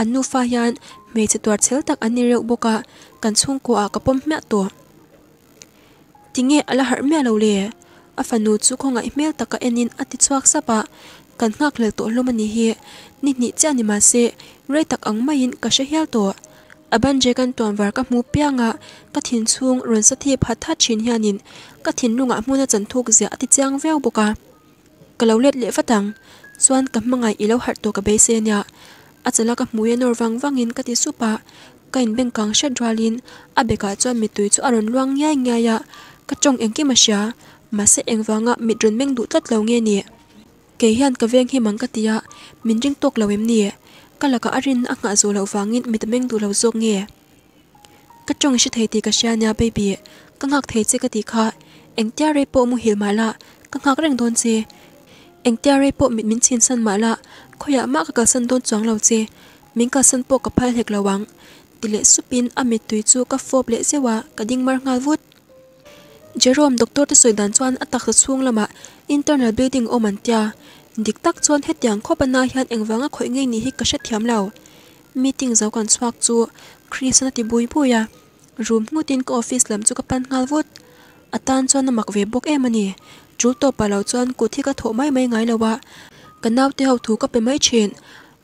anh nu fa hian me che tuar chel tak an ni reuh boka kan chung ko a ka pom hmea to tinge ala har mea lo le a fanu chu khonga email taka anh ati chuak sapa kan ngak le to lomani hi ni ni cha ni ma se rei tak ang mai in ka she hial to aban je kan ton xuống ka sát pianga ka thin trên ron sa thi phatha chin hianin ka thin lunga hmuna chan thuk zia ati chang veu boka lâu liệt lễ phát fatang chuan ka hmangai i lo har to ka be se nya a chala ka hmuya nor wang wangin ka ti supa ka in beng kang sha dralin a beka chuan mi tui chu aron luang ngai ngai ya ka chong eng ki mà sha ma se eng wanga mi drun meng du tlat lo nge ni ke hian ka veng hi mang ka tia min ring tok lâu em là ni ka laka arin a nga zo lo wangin mi tameng du lo zok nge ka chong shi thei ti ka sha nya baby ka ngak thei che ka ti anh eng tia re po mu hil mala ka ngak reng don che anh ta ray bộ mình mình chín sân mãi lạ khoi ạ mắc cả sân tôn choáng lâu chê mình cả sân bộ cả phai hệt lâu vắng tỷ lệ supin ami tùy chu các phôp lệ xe zewa cả đinh mar ngal vút Jerome doctor te soi dan chuan xuống chuang lama internal bleeding om an tia dik tak chuan hetiang khopana hian engwanga khỏi ngei ni hi ka hre thiam lâu. meeting zo kan chhuak chu christian ti bui buya à. room tin ko office làm lam chu ka pan ngal vut atan chuan amak về bok em ani à จูตัวไปเ่าจนกูที่กระโถไม่ไม่ไงแล้ววะกันเอาที่เขาถูก็เป็นไม่เชน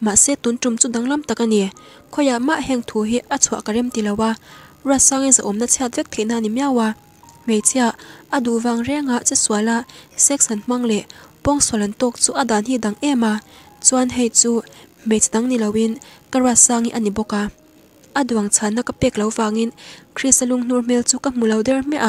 มาเสตุนจุมจุดดังลำตะกันเนี่ยขอยามาแห่งถูเฮอักกริ่มตีแล้ววะรัศงเงจะอมนัดเชีดเวกเทนานิมยาวะเมเชอาอดูวังเรียงะจะสวละเซ็กสันมังเละปองสวรคนตกจูอดานฮีดังเอมาจวนเฮจูเมจดังนิลาวินกระัศงอันนิบกาอดวงชันนักเปียกเหล่าวางินคริสลุงนูร์เมลจูกับมูลาวเดอร์เมอ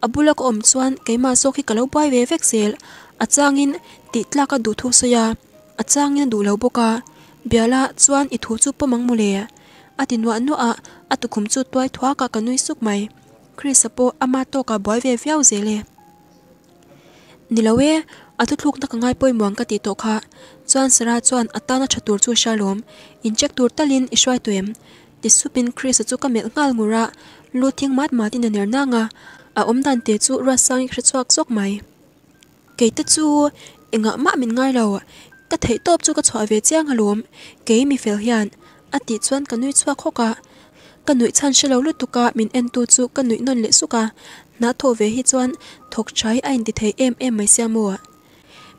abulak om chuan keima so khi kalo bai ve vek sel achangin ti tla ka du thu saya achangin du boka biala chuan i thu chu mule atinwa no a atukum chu toi ka kanui suk mai krisapo ka boy ve nilawe atu na kangai poi mwang ka ti to kha sara chuan atana chatur chu shalom inject talin iswai tuem ti supin krisa chu ka mel ngal ngura lu thing mat matin na ner na nga à ôm tan tế chu ra sang khát chuak chuak mày cái tế chu ngỡ mạ mình ngay đầu ta thấy tốt chu có chọi về chiang hà lúm cái mi phèl hiền à tí chuan cái nuôi chuak khóc cả cái nuôi chan sẽ lâu lút tu cả mình ăn tu chu cái nuôi non lệ su cả na thô về hi chuan thok trái anh thì thấy em em mày xe mùa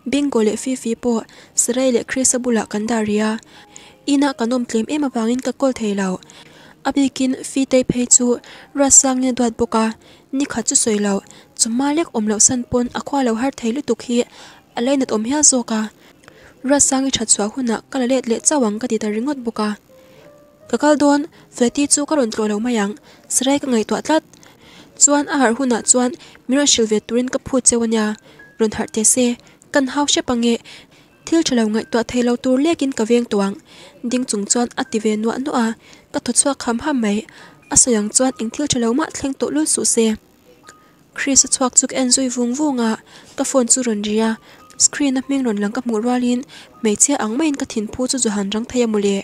gọi lệ phi phi po sray lệ chris abula Daria, ina nôm tlem em avangin cô thấy lâu, abikin phi te phe chu rasang ne duat cả ni kha chu soi lo chuma lek om lo san pon akwa lo har thei lu tuk hi alai nat om hia zoka ra sang i that chwa huna kala let le chawang ka ti ta ringot buka kakal don fleti chu karon tlo lo mayang srai ka ngai to atlat chuan a har huna chuan mira silve turin ka phu chewanya ron har xếp se nghệ, hau cho pange ngày chalo ngai to thelo tur lekin ka viên tuang ding chung chuan ative nuwa nuwa ka thuật chwa khám ham mai a sa yang chuan eng thil thalo ma thleng to lu su se chris chuak chuk en zui vung vunga ka phone chu ron ria screen a ming ron lang ka mu ralin meichia ang main ka thin phu chu chu han rang thaya mule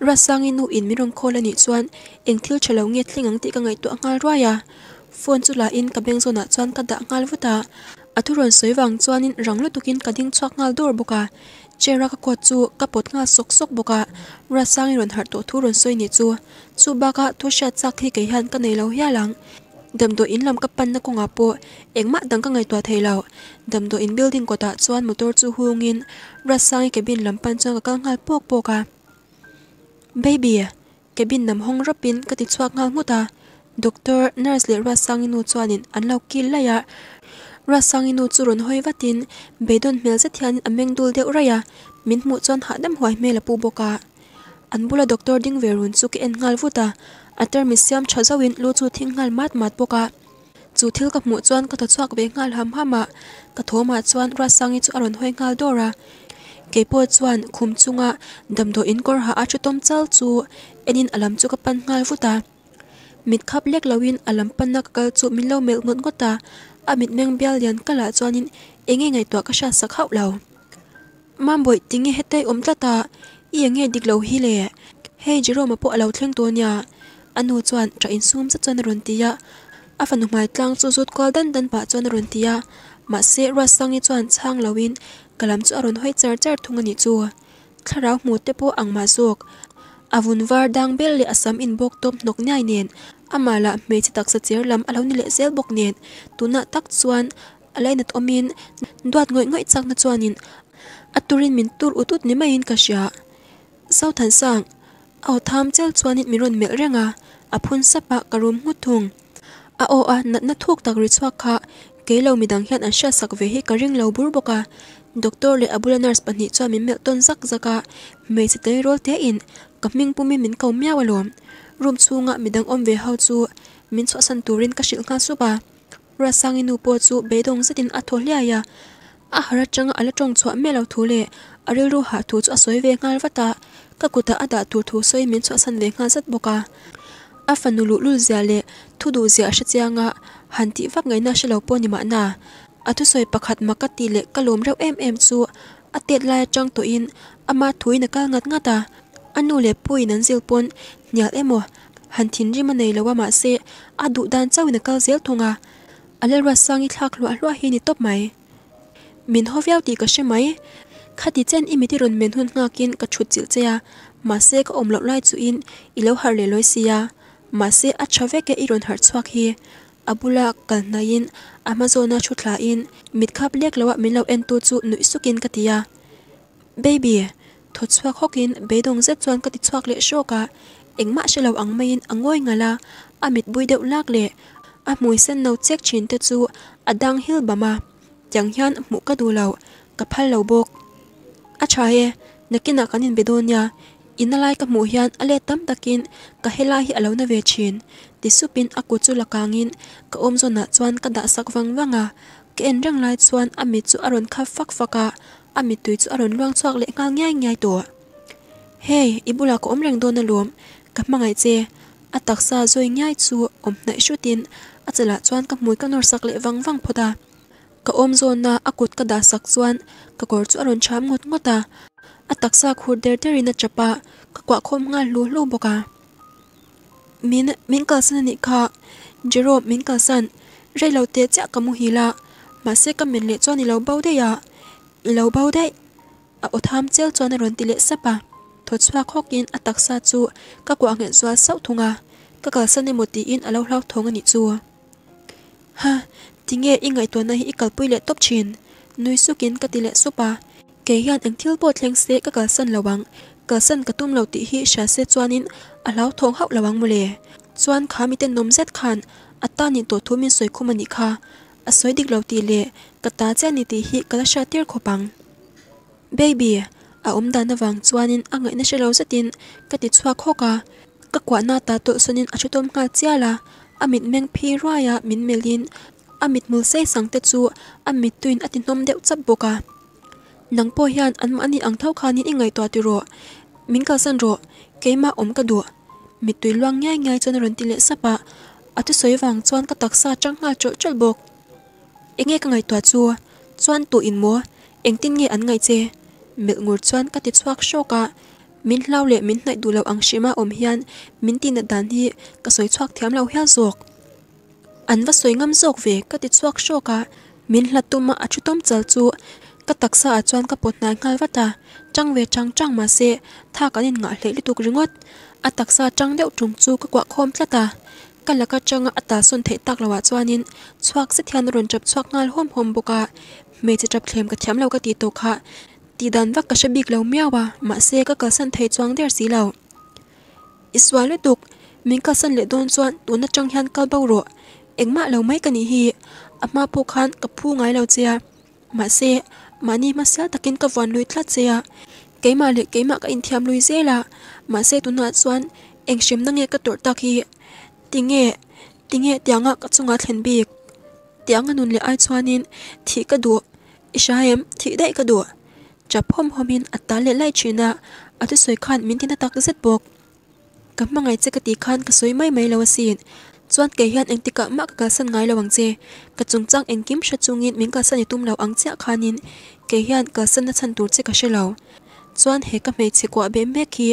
rasang inu in mirong kholani chuan eng thil thalo nge thleng ang ti ka ngai to angal raya phone chu la in ka beng zona chuan ka da ngal vuta athuron soiwang chuanin ranglo tukin ka ding chuak ngal dor boka ra các kwat chu các bột nga sok sok boka ra sang ron har to thu ron xoay nhị chu chu ba ka thu sha chắc khi cái han ka nei lâu hi lang Đầm đồ in lam ka pan na ko nga po engma dang ka ngai to thei lo Đầm đồ in building của ta chuan tổ chu hương hungin ra sang ke bin lam pan chuan ka kal ngal pok poka baby ke bin nam hong rapin ka ti chuak ngal muta doctor nurse le ra sang inu chuanin an lo kil la ya rasang inu churon hoi vatin bedon hmel se thian ameng dul deuh raya min hmu chon hadam huai mela pu boka an bula doctor ding verun chu ke en ngal vuta atar mi siam thazawin lu chu thing ngal mat mat boka chu thil ka hmu chuan ka thuak ve ngal ham hama ka thoma chuan rasangi chu aron hoi ngal dora kepo chuan khum chunga damdo in kor ha a chutom chal chu enin alam chu ka pan ngal vuta mit khap lek lawin alam pan nak kal chu min lo mel ngot ngota à mình a mit meng bial lian kala chuanin enge ngai to ka sha sak lâu, lo ma tiếng tingi hetei om tla ta ta, i nge dik lo hi le hei jiro ma po alo thleng to nya anu chuan cho in sum sa chuan ron tia a fan hmai tlang chu zut kwal dan dan pa chuan ron tia ma se ra sangi chuan chang lawin kalam chu aron hoi thùng anh thung ani chu tharau mu te po ang ma zok avun var dang bel le asam in bok top nok nyai nen amala me chi taksa cher lam alo ni le sel bok ne tuna tak chuan alai nat omin duat ngoi ngoi chak na chuanin aturin min tur utut ni mai in ka sha sau than sang au tham chel chuanin mi run mel renga a phun sapa karum hutung a o nat na thuk tak ri chwa kha ke mi dang hian a sha sak ve hi ka ring lo bur boka doctor le abula nurse mi mel zak zaka me chi te te in kaming pumi min kaumya walom room chunga midang om ve ho chu min chaw san turin ka shil nga ba, ra sangi nu po chu bedong zatin a tholia ya a hara changa ala tong chwa melo thule aril ru ha thu chu asoi ve ngal wata ka kuta ada tur thu soi min chaw san ve nga zat boka a fanulu lul zia le thu du zia sha chianga hanti vak ngai na shilo po ni ma na atu soi pakhat makati le kalom reu em em chu atet lai chang to in ama thui na kal ngat ngata anu le pui nan zil pon nyal emo han thin ri manei lawa ma se adu dan chaw na kal zel thunga à, ale ra sangi thak lo alwa hi ni top mai min ho viau ti ka she mai khati chen imiti ron men hun nga kin ka chut chil à, cheya ma se ka omlop lai chu in ilo har le loi sia ma se a chave ke iron har chwak hi abula kal na in amazona chutla in mit khap lek lawa min lo en tu chu nui sukin katia à. baby thốt xoạc khó in bế đồng rất doan các tịch xoạc lệ sô cả ánh mắt sẽ lâu ắng mây in ắng ngôi ngà la à mịt bùi đậu lạc lệ à mùi sen nâu chếch chín tết du à đang hill bà mà chẳng hian mũ cá đu lâu, cặp hai lâu bốc à trái e nè kia nạc nhìn bế đôn nhà, in lai ka mu hian ale kín, takin ka hela hi alo na ve chin ti supin aku chu lakangin ka om zona chuan ka da sak wang wanga ke en rang lai chuan ami chu aron kha phác faka à mi tùy chỗ đồn loang chọc lệ ngang nhai nhai tổ hey ibu là có ôm răng đôn luống cả mang ngày chê à tạc xa rồi nhai chu ôm nãy chút tin à chỉ là chuan các mũi các nồi sắc lệ vắng vắng poda cả ôm zon na à cột cả đá sắc chuan cả cột chỗ đồn chám ngót ngót ta à tạc xa khur der der ina chapa cả quả khom ngang lúa lúa lô boka min min cả sân nị kha jerome min cả sân ray lâu tê chả cả mu hi la mà sẽ cầm mình lệ cho ni lâu bao đây à lâu bao đấy à ô tham chel cho nên tỷ lệ sắp à thốt xoa khó in à tắc xa chu các quả nghệ xoa sâu thung à các cả sân một tí in à lâu lâu thong anh chu ha tiếng nghe in ngày tuần này ít cả bùi lệ tốt chín nuôi su kiến các tỷ lệ sắp à kế hiện anh thiếu bột lên xe các cả sân lâu bằng cả sân cả tum lâu tỷ hi sẽ xe chuan in à lâu thong học lâu bằng mồ lệ chuan khá mi tên nôm zét khan à ta nhìn tổ thu mình soi khu mà nị kha à soi địch lâu tỷ lệ kata cha ni ti hi kala shatir khopang baby a om dana wang chuanin angai na shelo zatin kati chua khoka ka kwa na ta to sonin achutom nga chiala amit meng phi raya min melin amit mul sei sangte chu amit tuin atin nom deuh chap boka nang po hian anma ani ang thau khanin ingai to ti ro mingka san ro keima om ka du mi tui luang ngai ngai chon ron tile sapa atu soiwang chuan ka taksa tanga cho chalbok anh nghe cả ngày tòa chua, chuan tụ in múa, anh tin nghe ăn ngày chê. Mẹ ngồi chuan các tiết xoạc sô cả, mình lao lệ mình lại đủ lâu ăn xí mà ôm hiền, mình tin đã đàn hi, cả xoay xoạc thém lâu hea ruột. Anh và xoay ngâm ruột về các tiết xoạc sô cả, mình là tụm mà ạ chú tôm chal chu, các tạc xa ạ chuan các bột nái ngay vắt à, trăng về trăng trăng mà xe, tha cả nên ngã lệ lý tục ringot. Ạ tạc xa trăng đeo trùng chu các quả khôm tlat ta. À các kalaka changa ata sun thei tak lawa chuanin chuak se thian ron chap chuak ngal hom hom boka me che chap thlem ka thiam lo ka ti to kha ti dan vak ka shabik lo miawa ma se ka ka san thei chuang der si mình cơ le duk min ka san le don chuan tuna chang hian kal bo ro mấy lo mai hì, hi ama pu khan ka phu ngai lo chia ma se mani ma sia takin ka wan lui thlat chia keima cái keima ka in thiam lui zela ma se tuna chuan năng nange ka tor tak hì. ติงเงติงเงเตียงะก็จงาเทนบีกเตียงนุนเลไอชวนินที่กระดูอิชาเอมที่ได้กระดูจับพมหอมินอัตตาเลไลชีนะอัตุสวยขันมินที่นตักเซตบกกับมังไงเจกติขันกสวยไม่ไม่เลวสินจวนเกียนเองติกะมากกะสันไงระวังเจกะจงจังเองกิมชัดจงินมิงกะสันยตุมเลาอังเจ้าขานินเกียนกะสันนัชันตูเจกะเชลาว chuan he ka hmei chi kwa be mek hi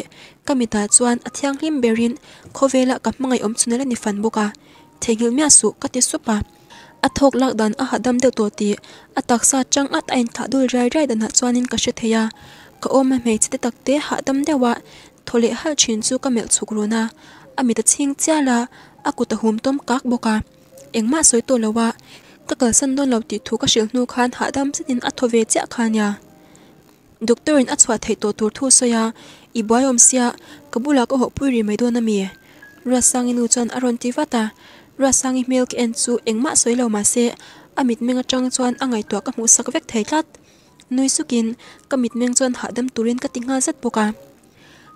kamita chuan a thiang hlim berin khovela ka hmangai om chunela ni fan buka thengil mia su ka ti supa a thok lak dan a hadam de to ti a taksa chang at ain tha dul rai rai dan ha chuanin ka she theya ka om hmei chi te takte hadam dewa thole hal chin chu ka mel chuk runa amita ching chiala akuta hum tom kak boka engma soi to lawa ka kalsan don lo ti thu ka shil nu khan hadam sitin a thove cha khan ya doctorin achwa thei to tur thu soya i boyom sia kabula ko ho puri mai do na ra rasang inu chan aron ti vata rasang i milk en chu engma soilo ma se amit menga chang chuan angai to ka mu sak vek thei tlat nui sukin kamit meng chuan hadam turin ka tinga zat poka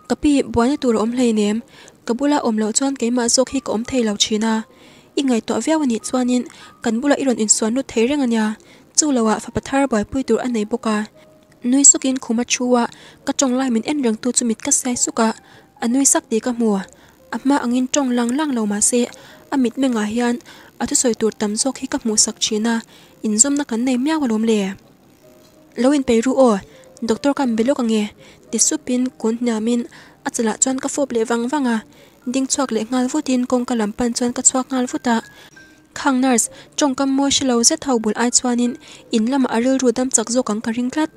kapi buani tur om hlei nem kabula om lo chuan keima zok hi ko om thei lo china i ngai to viaw ani chuanin bula iron in suan nu thei reng ania chu lowa fa pathar boy pui tur anei boka nuôi sắc in khuma chua ka trong lai min en rang tu chu mit ka sai suka anui sak ti ka mua ama angin trong lang lang lo ma se amit me nga hian atu soi tur tam jok hi ka mu sak china in zom na kan nei mya walom le lo in peru o doctor kam belo ka nge ti supin kun namin achala chuan ka fop le wang wanga ding chuak le ngal vutin kong ka lampan chuan ka chuak ngal vuta khang nurse trong kam mo shilo ze thau bul ai chuanin in lama aril ru dam chak zo kang ka ring tlat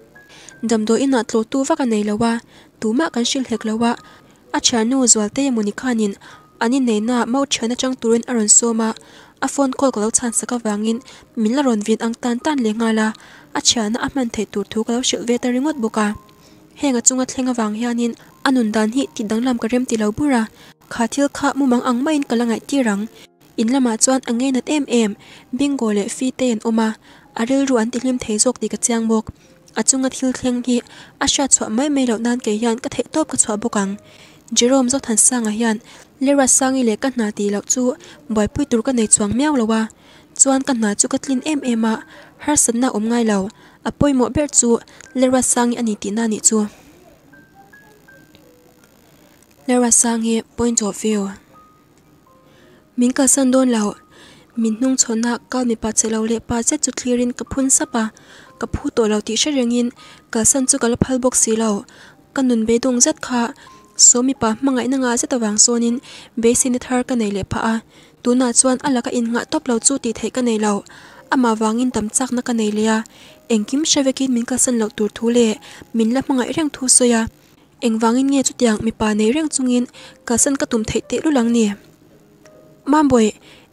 damdo ina tlo tu vaka nei lowa tuma kan shil hek lowa a chanu zualte anh khanin ani neina mau chhana chang turin aron soma a phone call kalo chan saka wangin minla ron vin ang tan tan le ngala a chhana a man thei tur thu kalo shil ve ta ringot boka henga chunga thlenga wang hianin anun dan hi ti danglam ka rem ti lo bura kha thil kha mumang ang main kalangai ti rang in lama chuan angai nat em em bingo le fi ten oma aril ruan ti hlim thấy zok ti ka trang bok achunga thil thleng hi a sha chwa mây mai lo nan ke hian ka the top ka chwa bokang jerome sang zo than sanga hian lera sangi le ka hna ti lo chu boy pui tur ka nei chuang miaw lowa chuan ka hna chu ka linh em em à, ôm ngay a har sanna om ngai lo apoi mo ber chu lera sangi ani ti na lê ra sang sangi point of view mình cả sân đôn lâu, mình nung chona cao mi pa chelo le pa che chu clearin ka phun à ka phu to lo ti hre rengin ka san chu kala phal box si lo ka nun be dong zat kha so mi pa mangai na nga zata wang sonin be sin thar ka nei le pha a tu na chuan ala ka in nga top lo chu ti thei ka nei lo ama wangin tam chak na ka nei le ya engkim shevekin min ka san lo tur thu le min la mangai reng thu so ya engwangin nge chu tiang mi pa nei reng chungin ka san ka tum thei te lu lang ni mamboi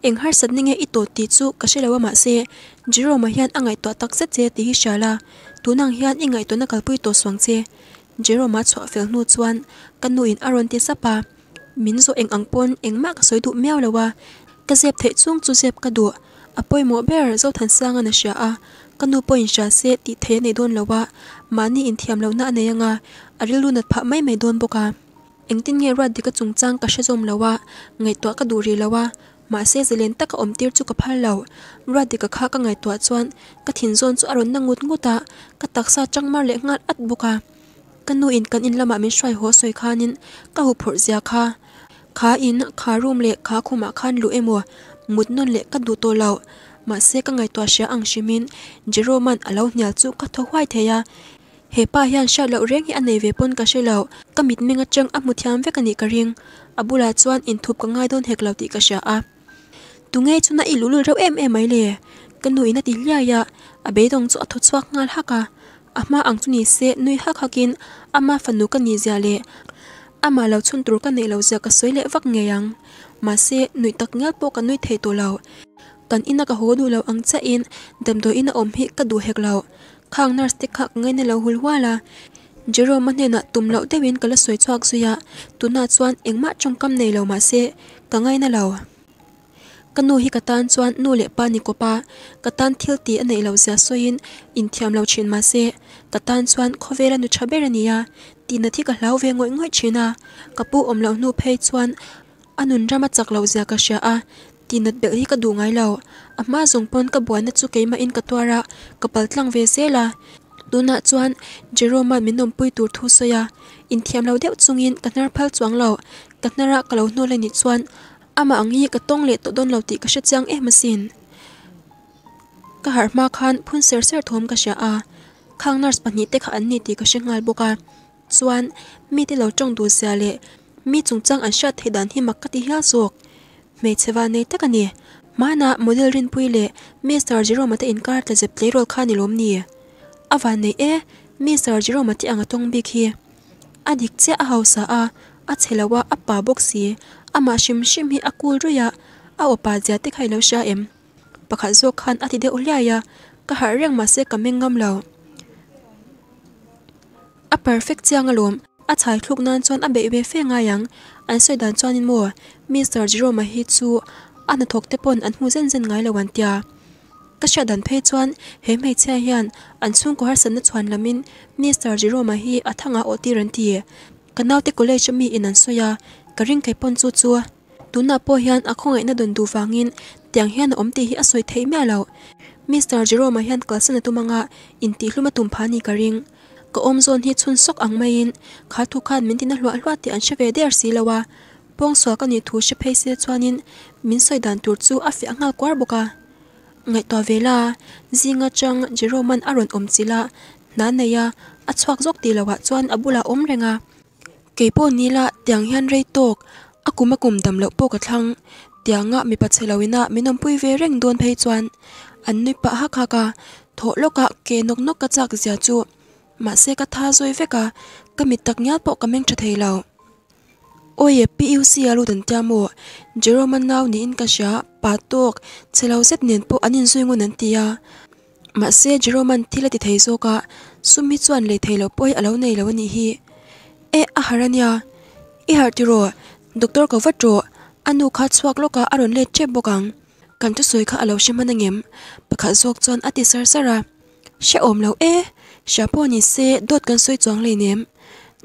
Eng har sat ninge ito ti chu ka lawa ma se jiro ma hian angai to tak se che ti hi shala tu nang hian ingai to na kalpui to swang che jiro ma chho fel nu chuan kan nu in aron ti sapa min zo eng angpon eng ma ka soidu du lawa ka zep the chung chu zep ka du apoi mo ber zo than sanga na sha a kan nu point sha se ti the nei don lawa mani in thiam lo na ne yanga arilu nat pha mai mai don boka engtin nge rat dikachung chang ka zom lawa ngai to ka duri lawa mà ma se zelen tak om tir chu ka phal lo ra ti ka kha ka ngai tua chuan ka thin zon chu aron na ngut nguta ka taksa changmar le ngat at buka các in kan in lama min shwai ho soi khanin ka hu phur zia kha kha in kha room le kha khuma khan lu emo mut non le ka du to lo ma se ka ngai tua sha ang shimin jeroman alo nyal chu ka tho hwai theya he pa hian sha lo reng hi anei ve pon ka she lo ka mit menga chang a muthiam ve ka ni ka ring abula chuan in thup ka ngai don hek lo ti ka sha a tu ngay cho na ilu lu rau em em ấy lệ cần nuôi na tí lia ya à bé dong cho thốt xoạc ngal à ama à, à, à, ang tu ni se nuôi hắc in, à ama phần nu kan ni zia à ama lâu chun tur kan nei lâu zia ka soi lệ vak nghe yang mà se nuôi tắc ngal bộ kan nuôi thei to lau kan ina ka hồ đuôi lâu ang cha in dam do ina om hi ka du hek lau khang nar stick khak ngai na lau hul wala jero ma ne na tum lau te win kala soi chuak suya tuna chuan engma chongkam nei lau ma se ka ngai na lau kanu hi katan chuan nu leh pa ni kopa katan thil ti anei lo zia soin in thiam lo chin ma se katan chuan khovela nu thaber ania tina thi ka hlau ve ngoi ngoi china kapu om lo nu phei chuan anun rama chak lo zia ka sha a tinat bel hi ka du ngai lo ama zong pon ka buan na chu keima in ka twara kapal tlang ve zela tuna chuan jeroma minom pui tur thu soya in thiam lo deuh chungin kanar phal chuang lo katnara kalo no le ni chuan ama anghi ka tong le to don ti ka shachang eh masin ka harma khan phun ser ser thom ka sha a khang nurse pa ni te kha an ni ti ka shingal boka chuan mi ti lo chong du sia le mi chung chang an sha the dan hi makati hial sok me chewa nei ta ka ni model rin pui le mr zero mata inkar ta je play role kha ni lom ni awan nei e mr zero mati anga tong bi khi adik che a hausa a a chelawa a pa boxi ama shim shim hi akul ruya a opa ziatik hai lo sha em pakhat zo khan ati de ulia ya ka har reng ma se kameng ngam lo a perfect chiang alom a chai thluk nan chon a be be fe nga yang an soi dan in mo mr jerome hi chu an thok te pon an mu zen zen ngai lo wan tia ka sha dan phe chuan he mei che hian an chung ko har san na chuan lamin mr jerome hi a thanga oti ran ti kanaw te college mi in an soya ka ring cái pon chu chu tuna po hiền, hian a khongai na don du wangin tiang hian omti hi a soi thấy me lo mr jerome hiền class na tumanga inti tụm phá ní ka ring ka om zon hi chun sok ang mày in kha thu khan min tin hlua hlua ti an shave der si lawa pong so ka ni thu she phei cho chuanin mình soi dan tur chu phi a fi anga kwar boka ngai to vela zinga chang jeroman aron om chila na neya a chhuak zok ti lawa chuan abula om renga cái bộ ní là tiếng hiền rây tộc à cúm à cúm đầm lậu bộ cả thăng tiếng ngạ mi bắt xe lâu ina mi nằm pui về rèn đuôn phê chuan anh nuôi bà hắc hạc à thổ lốc à kê nóc nóc cả giặc giả chu mà xe cả tha rồi về cả cái mi tắc nhát bộ cả mình chả thấy lâu Oye PUC alu dan tiamo Jerome now ni in kasya patok chelaw set nen po anin zui ngun nan tia ma se Jerome thila ti thei zo ka sumi chuan le thei lo poi lâu nei lâu ni hi e eh, a ah, harania i har ti ro doctor ko vatro anu kha chwak loka aron le che bokang kan tu soi kha alo shi manangem pakha zok chon ati sar sara she om lo e eh? shaponi se dot kan soi chong le nem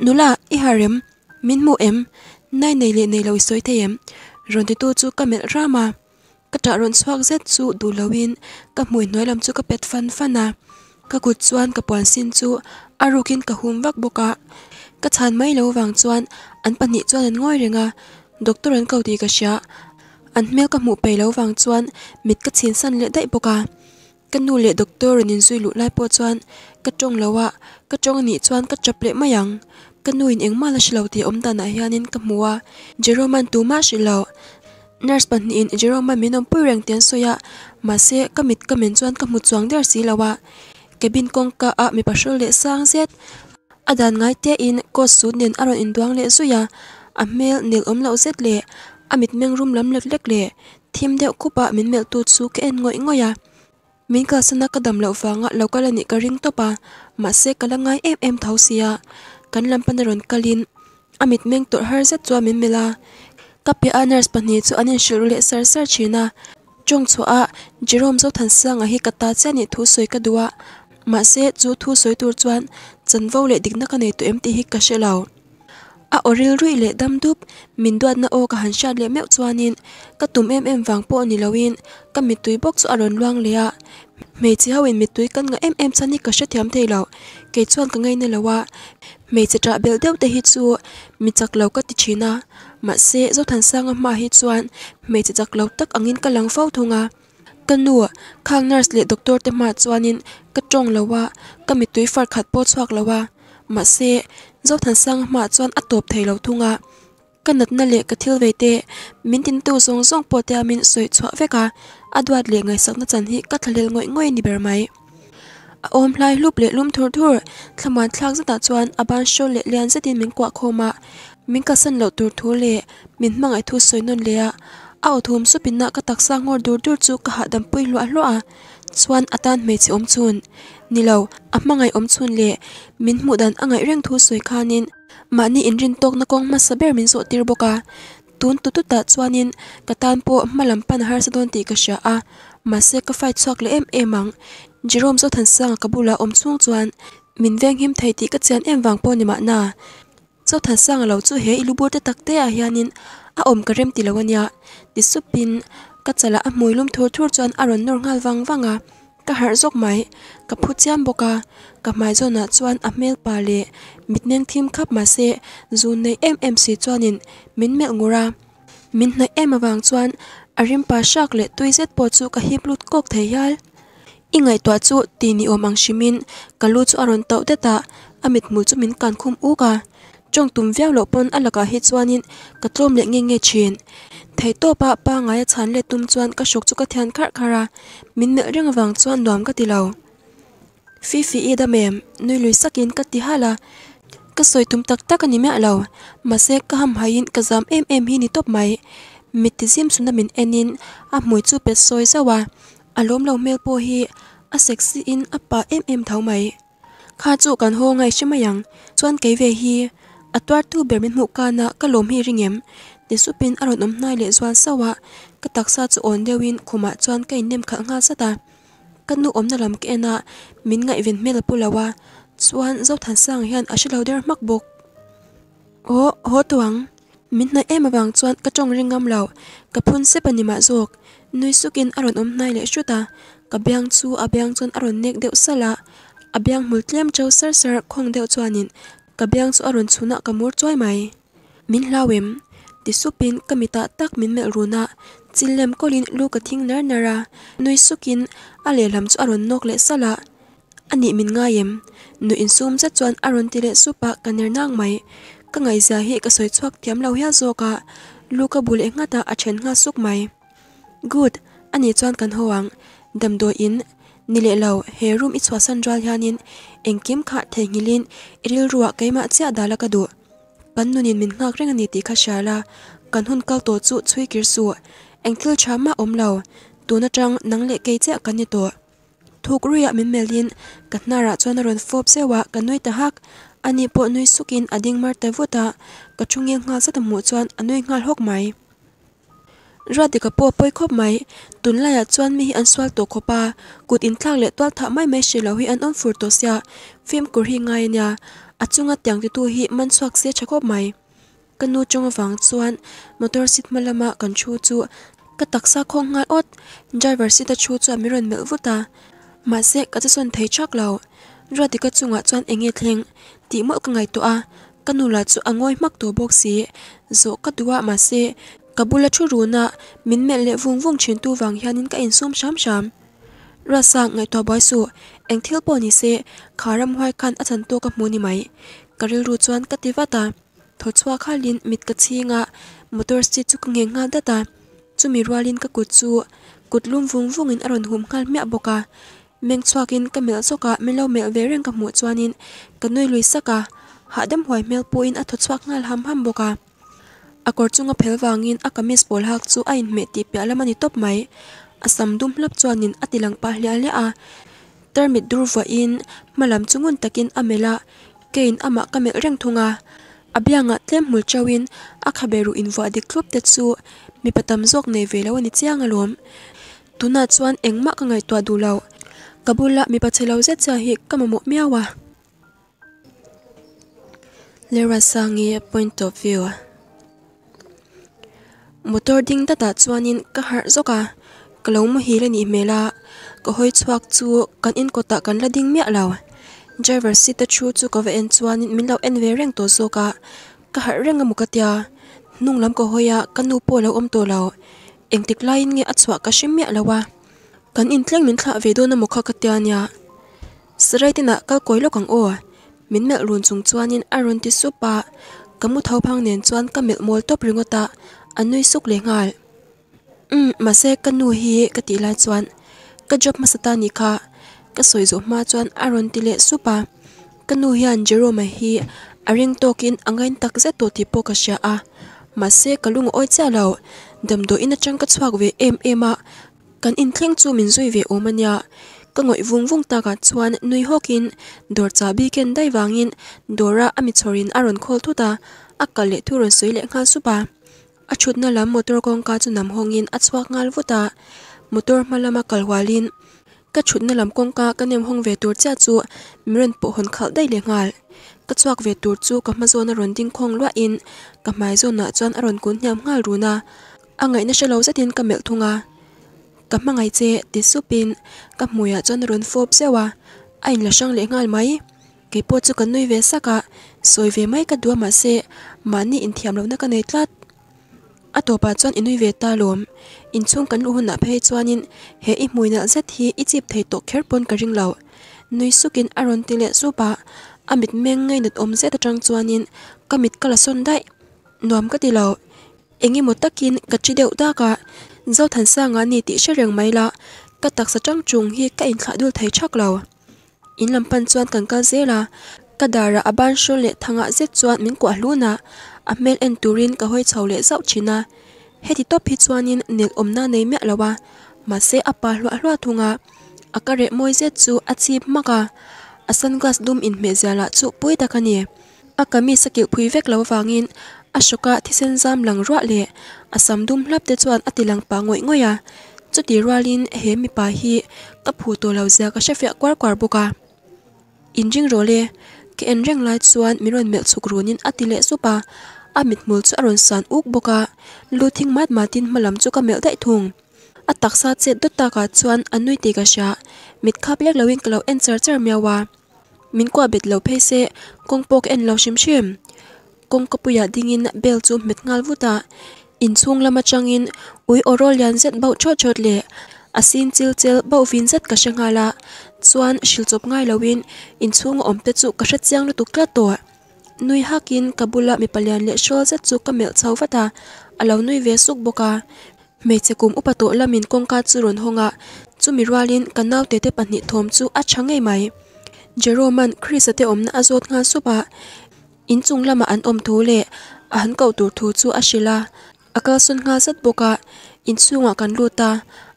nula i harem min mu em nai nei le nei lo soi the em ron ti tu chu kamel rama ka ta ron swak zet chu du lawin ka mui noi lam chu ka pet fan fana ka kut chuan ka puan sin chu arukin ka hum vak boka ka chan mai lo wang chuan an pahnih chuan an ngawi renga à? doctor anh cầu ti ka hria anh hmel ka hmuh pei lâu vàng chuan mit ka chin san đại daih bawka ka nu lệ doctor anh in zui luh lai pawh chuan ka tawng loa ka tawng nih chuan ka chap leh maiang ka nu in engmah la shilo ti awm danah hianin ka hmu a jerome an tuma lâu nurse pahnih in jerome min awm pui reng tian soya mase ka mit ka men chuan ka lâu chuang à? cái bin công cabin à ah mipa hrol lệ sang zet adan ngai te in ko su nen aron in duang le zuya a mel nil om lo zet le amit meng rum lam lek lek le thim deuh kupa min mel tu chu ke en ngoi ngoya min ka sana ka dam lo wanga lo ka lani ka ring topa ma se ka la ngai em em thau sia kan lam pan ron kalin amit meng to har zet chua min mela ka pe aners pani chu anin shuru le sar sar china chong a jerome zo than sang a hi kata chani thu soi ka duwa mà sẽ chú thu sối tur chuan chân vô lệ địch nước này tụi em tì hít cả sẽ lâu à oril rui lệ đâm đúp mình đoạt na ô cả hắn sát lệ mẹo chuanin các tụm em em vàng po ni lawin cả mít túi box ở đồn loang lệ à mày chỉ hao mít túi cân ngã em em đi cả sẽ thiam thầy lâu cái chuan cả ngay lâu ạ. mày chỉ trả bel đeo tê hít chu mít chắc lâu cả tì china mà sẽ do thằng sang mà hít chuan mày chỉ chắc lâu tắc ở angin cả lăng phâu thung à kanua nurse le doctor te ma chuanin ka tong lawa ka mi tui far khat po chuak lawa ma se zo than sang ma chuan atop thei lo thunga kanat na le ka thil ve te min tin tu zong zong po te amin soi chwa veka adwat le ngai sakna chan hi ka thalel ngoi ngoi ni ber mai a om hlai lup le lum thur thur thlaman thlak zata chuan aban sho le lian zatin min kwa khoma min ka san lo tur thu le min mangai thu soinon le a ao thum su pinna ka taksa ngor dur dur chu ka ha dam pui lua lua chuan atan me chi om chun nilo a mangai om chun le min mu dan angai reng thu soi khanin ma ni in rintok na kong ma min zo tir boka tun tututa tu ta chuanin po malam pan har sa don ti ka sha a ma ka fai chok le em emang jirom jerom zo than sang ka bula om chung chuan min veng him thai ti ka chen em wang po ni ma na zo than sang lo chu he ilu bo te tak te a hianin อาอมกระเริมติลวันยาดิสุปินกัจจละอมวยลุมทัวทัวจนอารอนนอร์งาลวังวังอ่ะกะหารจกไหมกับพู้เจียมบกากับไม้จนาจวนอเมลปาเลมิดเนียงทีมขับมาเซจูนในเอ็มเอ็มซีจวนินมินเมลงูรามินในเอ็มวังจวนอาริมปาชักเลตุยเซตปอจูกับฮิบลุดกกเทียลอีไงตัวจูตีนิโอมังชิมินกัลูจูอารอนเตาเดตาอมิดมูจูมินการคุมอูกา trong tùm veo lộ pon alaka hi chuanin ka trôm lệ nghe nghe chuyện thấy to pa pa ngai chán lệ tum chuan ka shok chu ka khát khar khara min ne reng wang à chuan dom ka tilo fi fi e da mem nui lui sakin ka ti hala ka soi tum tak tak ani me alo ma se ka ham hain ka zam em em hi ni top mai mitizim suna min enin a mui chu pe soi zawa alom lo mel po hi a sexy in a pa em em thau mai kha chu kan ho ngai chimayang chuan ke về hi atwar tu bermin mu kana ka lom hi ringem ti supin aron om nai le zuan sawa ka taksa chu on dewin khuma chuan kai nem kha nga sata om omna lam ke na min ngai ven mela pulawa chuan zo than sang hian a shilo der mak bok o ho tuang min na em awang chuan ka chong ringam lo ka phun se pani ma zok nui sukin aron om nai le shuta ka biang chu a biang chon aron nek deuh sala a biang mul tlem chau sar sar khong deuh chuanin kabyang su arun chuna kamur choy mai min lawem ti supin kamita tak min mel runa chillem kolin lu ka thing ner nara nui sukin ale lam chu arun nok le sala ani min ngayem nu insum cha chuan arun ti le supa kaner nang mai ka ngai za ka soi chuak thiam lo hya ka lu ka bul e nga nga suk mai good ani chuan kan hoang dam in nile lo he room i chwa san ral hianin engkim kha thengilin iril ruwa keima chya dalaka du pannu min ngak reng niti ti kha shala kan hun kal to chu chhui kir su engkil chama om tuna tang nang le ke che kan to thuk min melin katna ra chona ron fop sewa wa kan noi ta hak ani po noi sukin ading mar ta vota ka chungi ngal sa ta mu chuan anui ngal hok mai รัดกปัวปวยคบไหมตุนลายจวนมีอันสว์ตัวคบากุดอินทักเลตัวถ้าไม่ไม่เชลาวิอันอ่อนฟูตัวเสียฟิล์มกุริงไงเนี่ยอาจงอัดยางติตัวหิมันสวกเสียชะคบไหมกันนูจงฟังจวนมอเตอร์ซิตมาละมากันชูจูกะตักซาคงงานอดดยเวอร์ซิตชูจูมิรอนเมลวุตามาเสกก็จะส่วนเทยชักเรารัดกจุงอัดจวนเองเงทเลงตีเมื่อกัไงตัวอกันนูลาจูอ่งอยมักตัวบอกสีโจกัดตัวมาเส kabula chu ru na min me le vung vung chin tu wang hian in ka in sum sham sham ra sa ngai to boy su eng thil po ni se kharam hoi khan a chan to ka mu ni mai karil ru chuan ka ti tiwata tho chwa kha lin mit ka nga motor si chu nge nga da ta chu mi rwalin ka kut chu kut lum vung vung in aron hum khal mya boka meng chwa kin ka mel so ka melo mel ve reng ka mu chuan in ka noi lui saka ha dam hoi mel po in a tho chwak ngal ham ham boka a kawr chunga phelwangin a kamis pawl hak chu a inmeh tih piah lam ani top mai a sam dum hlap chuanin a tilang pa hliah le a termit dur vain malam chungun takin amela kein ama kamel reng thunga abianga tlem mul chawin akhaberu inwa dikhlop te chu mi patam zok nei velo ani chianga lom tuna chuan engma ka ngai du lau, kabula mi pachelo ze cha hi kamamu miawa lera sangi point of view motor ding ta ta chuanin ka har zoka kalo mo hi lani mela ko hoi chuak chu kan in kota kan la ding mia law driver seat ta chu chu ko ve en chuanin min lo en ve reng to zoka ka har renga mukatia nung lam ko hoya kanu po lo om to law eng tik lain nge achwa ka shim mia lawa kan in tleng min thla ve do na mukha katianya sraitina kal koilo kang o min mel run chung chuanin aron ti supa kamu thau phang nen chuan ka mel mol top ringota anh nuôi súc lấy ngài ừ mà xe cân nuôi hi cái ti lai chuan cái job mà sát ni cả cái soi zo ma chuan aron ti lệ supa cái nuôi hian jerome hi aring tokin angain tak zet to ti po ka sha a mà xe cái lung oi cha lo đầm đồ ina chăng cái chuak về em em à kan in thleng chu min zui ve omania ka ngoi vung vung ta ka chuan nui hokin dor cha bi ken dai wangin dora ami chorin aron khol thu ta akal le thu ron sui le kha su pa a thutna lam motor kawngka chu nam hawngin a chhuak ngal vuta motor hmalama kalwalin ka thutna lam kawngka ka nem hawng ve tur cha chu miren po hon khal dai le ngal ka chuak ve tur chu ka hma zona ron ding khong lwa in ka mai zona chuan a ron kun nyam ngal runa angai na shalo zatin ka mel thunga ka hmangai che ti supin ka hmuya chuan ron fop sewa ain la sang le ngal mai ke po chu kan noi ve saka soi ve mai ka duama se mani in thiam lo na ka nei tlat atopa chuan inui ve ta lom in chung kan lu hun na phei chuanin he i muina zet hi i chip thei to kher pon ka ring lo nui sukin aron tile su pa amit meng ngai nat om zeta tang chuanin kamit kala son dai nuam ka ti lo engi mo takin ka chi deuh ta ka zau than sa nga ni ti shereng mai la ka tak sa tang chung hi ka in khadul thei chak lo in lampan chuan kan ka zela kadara aban shul le thanga zet chuan min ko na a mel en turin ka hoi chho le zau china heti top hi chuanin nek omna nei me lawa ma se apa hlua hlua thunga akare moi ze chu achi maka a sunglass dum in me zala chu pui takani akami sakil phui vek lo wangin ashoka thisen jam lang ruwa le asam dum hlap te chuan atilang pa ngoi ngoya chuti ralin he mi pa hi kaphu to lo zia ka shafia kwar kwar buka injing role khi anh mình ke en reng lệ chuan miron mel chuk runin atile supa amit mul chu aron san uk boka mà thing mat matin malam chu ka mel dai thung a taksa che dot ta ka chuan anui te ka sha mit khap lek lawin klo sờ char char miawa min kwa bet lo phe se kong pok en lo shim shim kong kapuya dingin bel chu met ngal vuta in làm lama in ui orol yan zet bau chot chot le asin chil chil bau vin zet ka shangala chuan sil chop ngai loin inchhung omte chu ka hre chiang na tukla to nui hakin kabula mi palian le shol zet chu ka mel chho vata alo nui ve suk boka meiche kum upato lamin kongka chu ron honga chu mirwalin kanau te te pahnih thom chu a thangei mai jeroman chris ate na azot nga supa inchung lama an om thu le a han ko tur thu chu a shila akal sun nga zat boka inchunga kan luta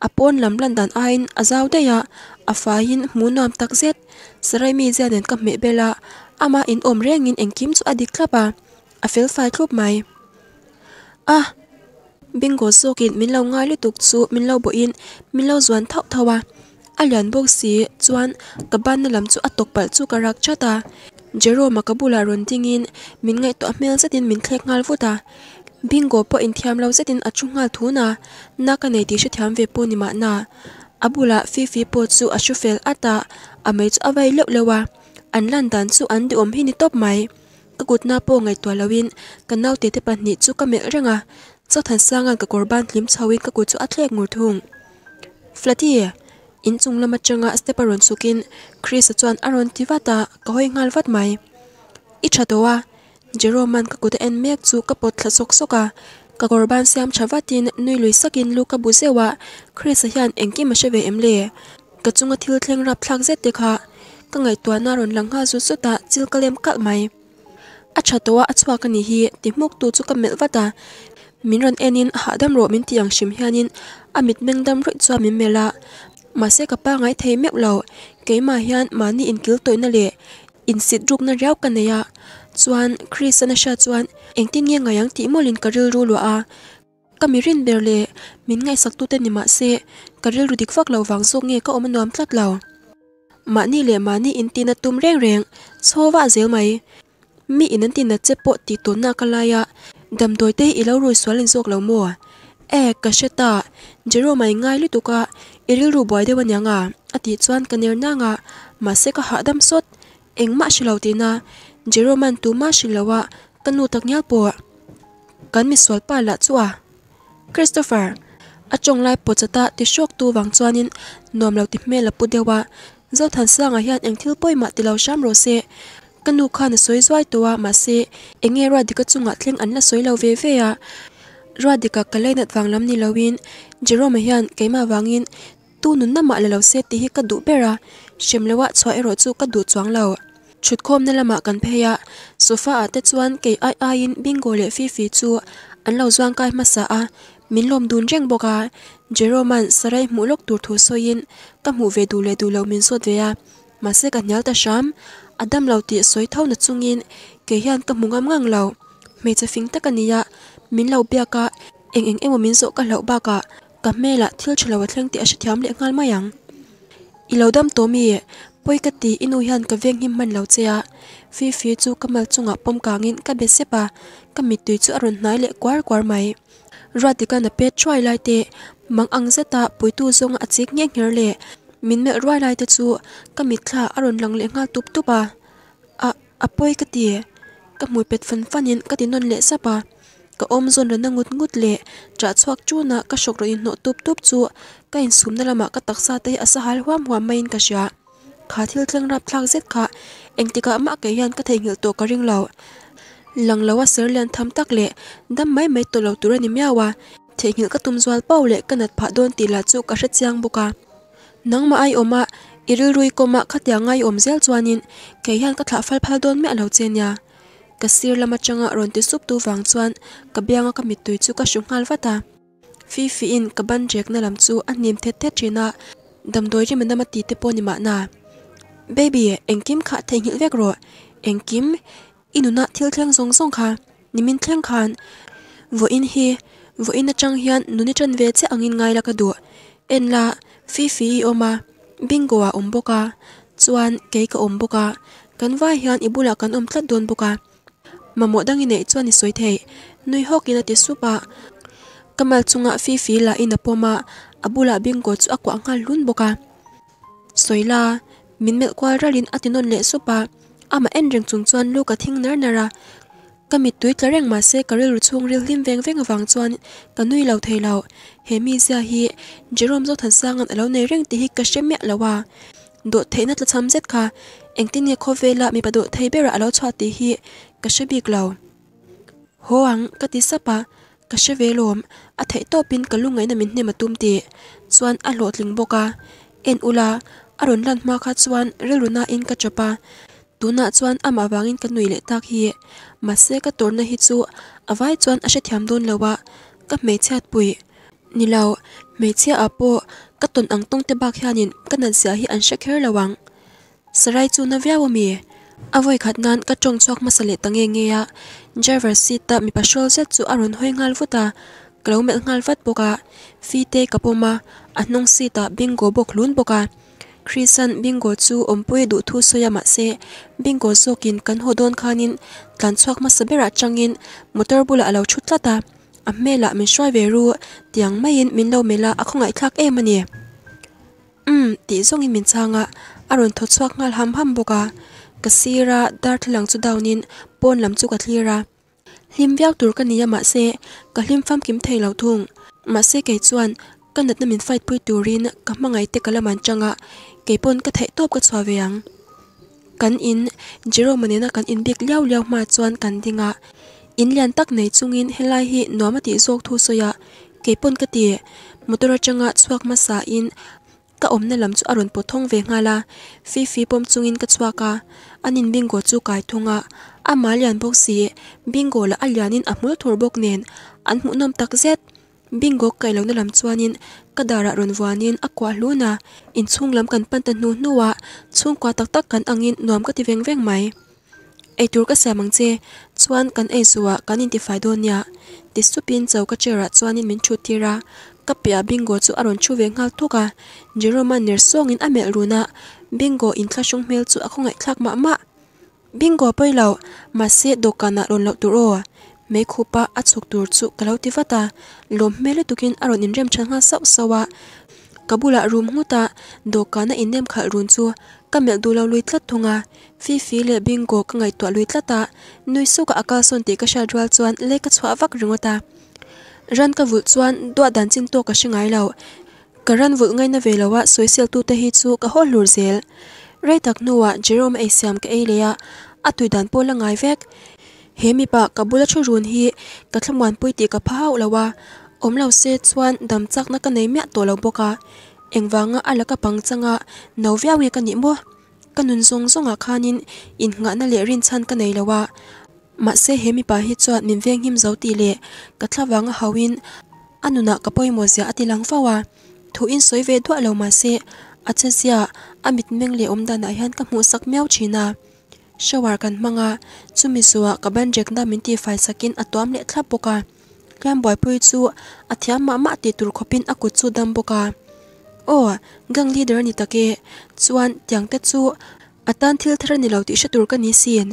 apon lamlan dan ain azaw deya afain hmunam tak zet saraimi zianin ka hmeh bela ama in om rengin engkim chu adik thlapa a fel fai thlup mai ah bingo zokin minlo ngai le tuk chu minlo bo in minlo zuan thau thawa alian box si chuan kaban na lam chu atok pal chu karak chata jerome kabula ron tingin min ngai to hmel zatin min thlek ngal vuta bingo po in thiam lo zatin achungal thuna naka nei ti hriam ve ponima na อบุลาฟีฟีปวดสู้อชูเฟลอาตาอาเมจอาไวเลวเลวะอันลันดันสูอันดูอมฮินิตบไหมกกุดนาโปงไงตัวละวินกันเอาเทติปันนิจูกเมะเรงะเจ้าทันสร้างานกับกอร์บันลิมชาวินกักุดจูอัตเลกงูทุงฟลาตีอินจุงละมาจงะสเตปารอนสุกินคริสจวนอารอนทิวาตาก็ห้อยงาลวัดไม่อิชาตัวเจอโรมันกักุดเอ็นเมกจูกับปดทะซกซกะ các xem ka korban siam chawatin nui lui sakin luka buzewa chris hiện anh hian engki ma sheve emle ka chunga thil thleng rap thlak zet te kha ka ngai to na ron langa zu zu ta chil kalem kal mai a chatowa achwa ka ni hi timuk tu chu ka melwata minron enin hadam ro min tiang shim hianin amit mengdam roi chwa mi mela ma se ka mà ngai thei mek lo keima hian mani inkil toina le insit rukna reu kaneya chuan christian a sha chuan engtin nge ngayang ti molin ka ril ru lo a kamirin berle, min ngai sak tu te ni ma se karil ru dik fak lo wang so nge ka om nuam tlat lo ma ni le ma ni in tin a tum reng reng cho wa zel mai mi in an tin a chepo ti tu na ka la ya dam doi te i lo ru so lin zok lo mo e ka she jero mai ngai lu tuka, ka i ril ru boi de wan yang a ti chuan ka ner na nga ma se ka ha dam sot eng ma shi ti na Jeroman tu ma shi lawa kan nu tak nyal po kan mi swal pa la chua Christopher a chong lai po chata ti shok tu vang chuanin nom lo ti me la pu dewa zo than sang a hian eng thil poi ma ti lo sham ro se kan nu khan soi zwai towa ma se enge ra dika chunga thleng an la soi lo ve ve ya ra dika kalainat vang lam ni Jeroman Jerome hian ma vangin, tu nun na ma la lo se ti hi ka du bera shemlewa chwa ero chu ka du chuang lo thut khom là na lama kan pheya sofa tết xuân kể ai ai in bingo le fi fi chu an lo zuang kai masa a min lom dun reng boka jeroman sarai mu lok tur thu soin ka mu ve du le du lo min về à mà sẽ ka nhau ta sham adam lo ti soi thau na yên kể hian ka mũ ngắm ngang lâu lo me cha fing tak ania mình lo bia cả eng eng emo min zo ka lo ba ka ka mela thil chulo thleng ti a thiam le ngal mayang ilodam to mi poi ka ti inu hian ka veng him man lo chea fi fi chu kamal chunga pom ka ngin ka be sepa ka mi tui chu arun nai le kwar kwar mai ratika na pe chwai lai te mang ang za ta pui tu zong a chik nge nger le min me rwai lai te chu ka mi tha arun lang le nga tup tup a a a poi ka mui pet fan ka ti le sapa ka om zon ngut ngut le cha chuak chu ka shok ro no tup tup chu ka in sum ka taksa te asahal hwam hwam main ka khó thiêu thương rập thang giết khó anh tí có mã cái yan có thể ngựa tổ có riêng lầu lần lâu à sớm lên thăm tắc lệ đâm mấy mấy tổ lầu tủ ra nếm nhau à thế ngựa các tùm doan bao lệ cần đặt phá đôn tỷ là chú cả rất giang bù cả nắng mà ai ôm ạ iru rui cô mạ khát tiếng ngay ôm zel chuanin cái yan các thả phal phá đôn mẹ lâu trên nhà cái sir lama changa ron ti sup tu vang chuan ka bianga ka mit tui chu ka shung hal vata phi fi in ka ban jek na lam chu an nim the the trina dam doi ri mandama ti te poni ma na baby anh kim khá thấy những việc rồi anh kim inu nát thiếu thiêng giống giống khá nimin thiêng khán vô in hi vô in trang hiền nuni chân về sẽ anh in ngay là cái đùa en là phi phi oma bingo à om boka chuan cái cái om boka kan vai hiền ibu là kan om tlat don boka mà mỗi đang in chuan soi thế nuôi hok in ti supa kamal chunga phi phi là in poma abu abula bingo ngang akwa ngal lun boka là min mel kwa ralin atinon le sopa ama en reng chung chuan lu ka thing nar nara kami tui tlareng ma se karil ru chung ril hlim veng veng awang chuan ka nui lo thei lo he mi zia hi Jerome zo than sang an alo nei reng ti hi ka shemya lawa do theina tla cham zet kha engtin ye khovela mi padu thei bera alo chwa ti hi ka shebi glaw hoang ka ti sapa ka lom, a thei to pin kalungai na min hne matum ti chuan a lot ling boka en ula aron lan ma kha chuan reluna in ka chopa tuna chuan ama wangin ka nui le tak hi ma se ka torna hi chu awai chuan a she thiam don lowa ka me chat pui nilaw me chia apo ka ton ang tong te bak hianin ka nan sia hi an she lawang sarai chu na wiaw mi avoi khat nan ka chong nge ya driver seat mi pasol set chu aron hoi ngal futa klo mel ngal fat boka fi te kapoma bingo bok lun boka Christian bingo chu ompui du thu soya ma se bingo zokin kan hodon khanin tlan chuak ma sabera changin motor bula alo thutla ta amme la min shwai ve ru tiang mai in min lo mela akhongai thak em ani um ti zongin min changa aron tho chuak ngal ham ham boka kasira dar thlang chu dawnin pon lam chu ka thlira hlim viau tur ka niya ma se ka hlim fam kim thei lo thung ma se ke chuan kan natna min fight pui turin ka mangai te kalaman changa cái bôn cái thấy tốt cái xóa vàng kan in jero manena kan in bik liao liao ma chuan kan dinga in lian tak nei chungin helai hi noma ti zok thu soya một ka ti motora changa chuak mà sa in các thông về là phí phí ka omna lam chu aron pothong ve ngala fi fi pom chungin ka chuaka anin bingo chu kai thunga ama lian bok si bingo la alianin amul thur bok nen an mu nom tak zet bingo kailo na lam chuanin kadara ron wanin akwa hluna in chunglam kan pan tan nu nuwa chungkwa tak tak kan angin nuam ka ti veng veng mai ei tur ka samang che chuan kan ei zuwa kan in ti fai do nia ti supin chau ka chera chuanin min thu tira kapia bingo chu aron chu ve ngal thuka jeroma ner songin amel runa bingo in thlashung hmel chu akhongai thlak ma ma bingo poilo mase dokana ron lo turo mấy khu ba át sụp tur trụ cả lối tí vắt ta à. lồm mê lê tụkin aron in rem chẳng ha sâu sâu ạ kabula room ngu ta đồ cá na in nem khal run chu ka mel du lo lui tlat thunga à. Phi phi le bingo ka ngai to lui tlat ta à. nui su cả aka son ti cả sha dwal chuan le ka chwa vak ringo ta ran cả vul chuan do dan chin to sinh ngái lo cả ran vul ngai na ve suối social tu ta hi chu ka hol lur zel rai tak nuwa jerome asiam ka elea atui dan pola ngai vek he mi pa ka bula thu run hi ka thlangwan pui ti ka phau lawa om lo se chuan dam chak na ka nei mya to lo boka engwanga alaka pangchanga novia we ka ni mo kanun zong zonga khanin in nga na le rin chan ka nei lawa ma se he mi pa hi chuan min veng him zo ti le ka thlawanga hawin anuna ka poi mo zia atilang fawa thu in soi ve dwa lo ma se acha zia amit meng le om dana hian ka mu sak mew china ชาวร์กันมังอาซูมิสุอากับเบนเจกดามินตีไฟสกินอตัวมเล็กทับบุกาแกมบอยพูดซูอัธยามะมะติตุลขบินอากุซูดัมบุกาโอ้กังลีเดอร์นิตาเกซวนยังเตซูอัตันทิลทรานิเลวติชตุลกันนิซิน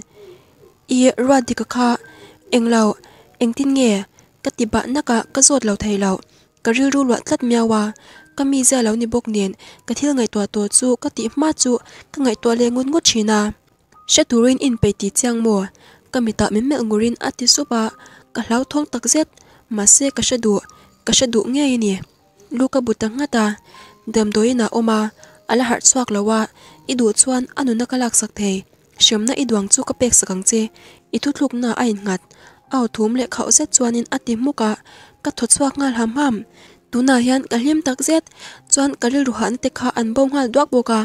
อีรัดดิกะคาเองเลวเองทิ้งเงี้ยกติบะนักะกะโจดเลวไทยเลวกะริรูหลวดลัดเมียวากะมีเจ้าเลวในิบกเนียนกะทิลไงตัวตัวซูกะติมาซูกะไงตัวเลงุนงุชีนา she turin in pe ti chang mo kamita me me ngurin ati supa ka lau thong tak zet ma se ka she du ka she du nge ni lu ka buta nga ta dam doi na oma ala har chuak lawa i du chuan anu na kalak sak thei shem ka pek sakang che na ai ngat aw le khau se in ati muka ka tho chuak ngal ham ham tuna hian ka hlim tak zet chuan kalil ruhan te kha an bo ngal duak boka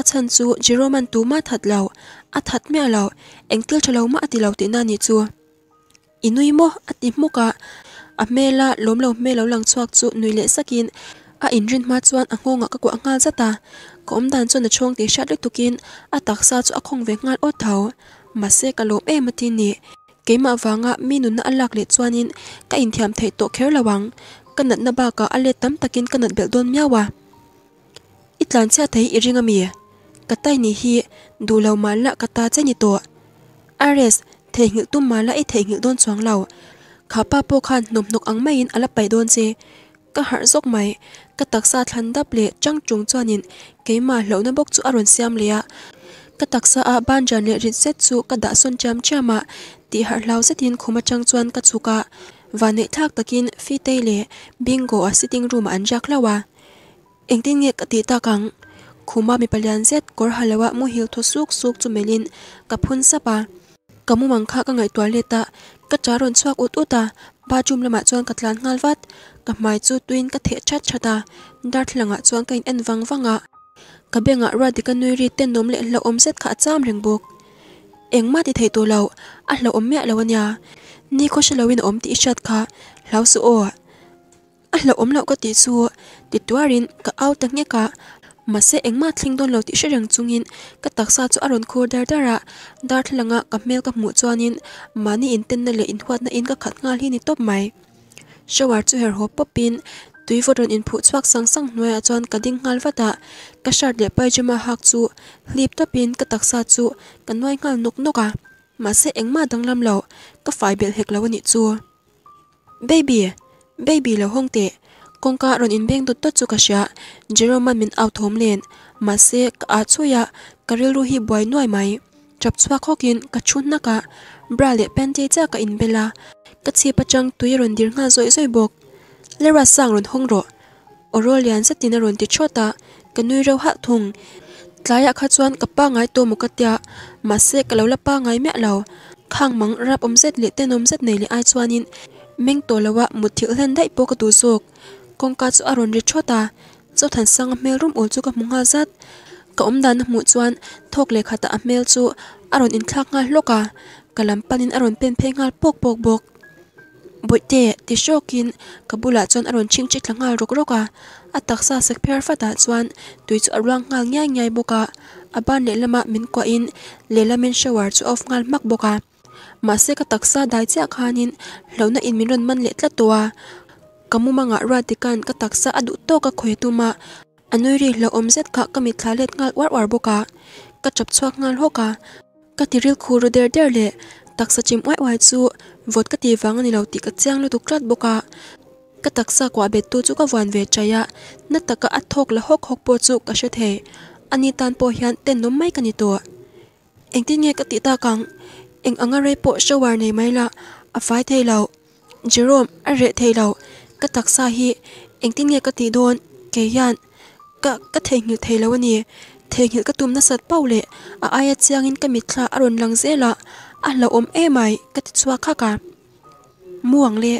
achan chu jeroman tu ma that law a that me alo eng til chalo ma ati lo ti na ni chu inui mo ati mo ka a mela lom lo me lo lang chuak chu nui le sakin a inrin ma chuan a ngonga ka ku angal zata kom dan chu na chong được shat lek à a xa chu a không về ngal ốt thau mà se cả lom em cái mà keima wanga mi nun lạc alak le chuanin ka in thiam thei to kher lawang kanat na ba ka ale tam takin kanat bel don miawa itlan cha thei iringa mía katai ni hi du lạ man ta chết chani to ares the ngi tum ma la i the ngi don chuang lo kha pa po khan nom nok ang mai in ala pai don che ka har zok mai ka taksa thlan dap le chang chung chuanin keima lo na bok chu xem siam leya ka taksa a ban jan le rit đã xuân ka da son cham chama ti har lau zetin khoma trăng chuan ka chuka và nệ thác takin phi tây lệ bingo a sitting room an jak Anh tin nge ka ti ta kang khuma mi palian zet kor halawa mu hil tho suk suk chu melin ka phun sapa kamu mangkha ka ngai twal leta ka charon chuak ut uta ba chum lama chuan ka tlan ngal wat ka mai chu tuin ka the chat chata darthlanga chuan kain en wang wanga ka benga radika ri ten nom le lo om zet kha cham reng buk engma ti thei to lo a lo om me lo anya ni ko shalawin om ti chat kha lau su o a lo om lo ka ti chu ti tuarin ka au tak nge ka mase engma thlingdon lo ti sherang chungin ka taksa chu aron khur dar dara dar thlanga ka mel ka mu chuanin mani inten na le in huat na in ka khat ngal hi ni top mai shawar chu her hop popin tui voron in phu chuak sang sang nuay a chuan ka ding ngal vata, ka shar le pajama hak chu hlip topin ka taksa chu ka noi ngal nok noka mase engma danglam lo ka faibel hek lo ni chu baby baby lo hong te กงการอินเบงตุตจุกษะเจอร์มันมินเอาทอมเลนมาเซกอาชวยะกริลรูฮิบวยน้อยไหมจับสวาคอกินกัชุนนักะบราเลเป็นเจ้กอินเบลากัตเซปจังตุยรอนดิร์งาโซยโซยบกเลระสังรอนฮงโรออโรเลียนสตินารอนติชอตากันนุยเราหักทงงลายขัดวนกับป้าไงตัวมุกเตียมาเซกเรวละป้าไงแม่เราข้างมังรับอมเซตเลเตนอมเซตในลีไอจวนินเม่งตัวละวะมุดเทือกเลนได้ปกตูสก kongkatsu aron ri chota chothan sang mel rum ul chu ka munga zat ka umdan mu chuan thok le kha ta amel chu aron in thak nga hloka kalam panin aron pen phengal pok pok bok boi te ti shokin ka bula chon aron ching chi thlangal rok roka atak sa sek phear fa ta chuan tui chu arang ngal nya nya i boka aban le lama min ko in le lama min shawar chu of ngal mak boka ma se ka taksa dai cha khanin lo na in min ron man le tla towa kamu manga ratikan ka taksa adu to ka khoituma anui ri lo omzet ka kami thlalet ngal war war boka ka chap chuak ngal hoka ka tiril khuru der der le taksa chim wai wai chu vot ka ti wang ni lo ti ka chang lu tukrat boka ka taksa kwa be tu chu ka wan ve chaya na taka athok la hok hok po chu ka she the ani tan po hian ten nom mai kani to eng tin nge ka ti ta kang eng anga re po shawar nei mai la a fai thei jerome a re thei lo ka taksa hi engtin nge ka ti don ke yan ka ka thei ngil thei lo thể thei ngil ka tum na bao pau le à, ai ở à chiang in ka mi thla aron lang zela a la om e mai ka ti chua kha ka à. muang le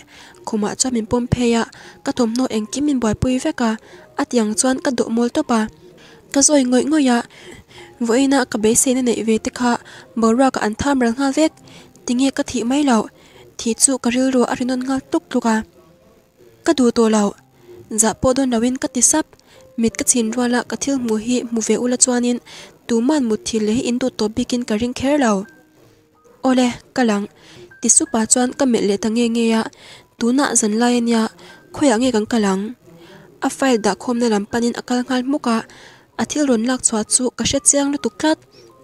khuma cha min pom pheya ka anh kiếm mình kim min về cả, veka atiang chuan ka do mol to pa ngồi zoi ngoi ngoya voina ka be se na về tích te kha ra ka anh tham ral nga vek tinge ka thi mai lo thi chu ka ril ro arinon ngal tuk tuka ka du to lo za po do nawin ka ti sap mit ka chin ro la ka thil mu hi mu ve ula chuanin tu man mu thil le in du to bikin ka ring kher lo ole kalang ti su pa chuan ka mel le tang nge ya tu na zan lai an ya khoya nge kan kalang a file da khom na lam panin akal ngal mu ka athil ron lak chwa chu ka she chang lu tuklat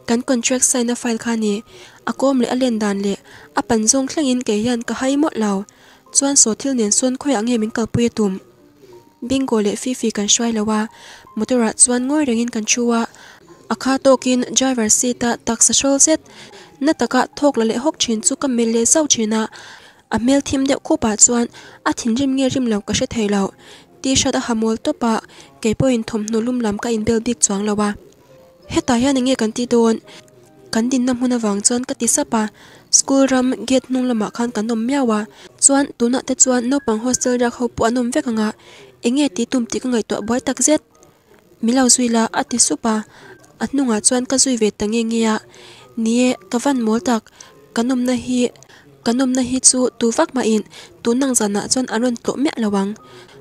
kan contract sign a file khani akom le alen dan le apan zong thlengin ke yan ka haimo law chuan niên xuân khoe suan khoi mình hemin kalpui tum bingo lệ leh fifi kan hruai một motora chuan ngawi rengin kan chua, akha tokin driver seat a taksa hrol zet na taka thawkla leh hawk thin chu kamel le chín à, a mel đẹp deuh khopa chuan a thin rim nge rim lo ka hre thei lo t-shirt a hamol topa keipo in thawm hnu lum lam ka in bel bik chuang hết tài hian nghe kan ti don kan din na hmun vàng chuan ka ti sapa school ram gate hnung lamah khan kan awm miawa chuan tu nọ tết chuan no pang hostel ra bộ anh kho pu anom vek anga enge ti tum ti ka ngai to boy tak zet milau zuila ati supa à. atnunga à, chuan ka zui ve tangi ngia nie mối mol cái nôm na hi nôm na hi chu tu vác mà in tu năng nang jana à, chuan aron mẹ là lawang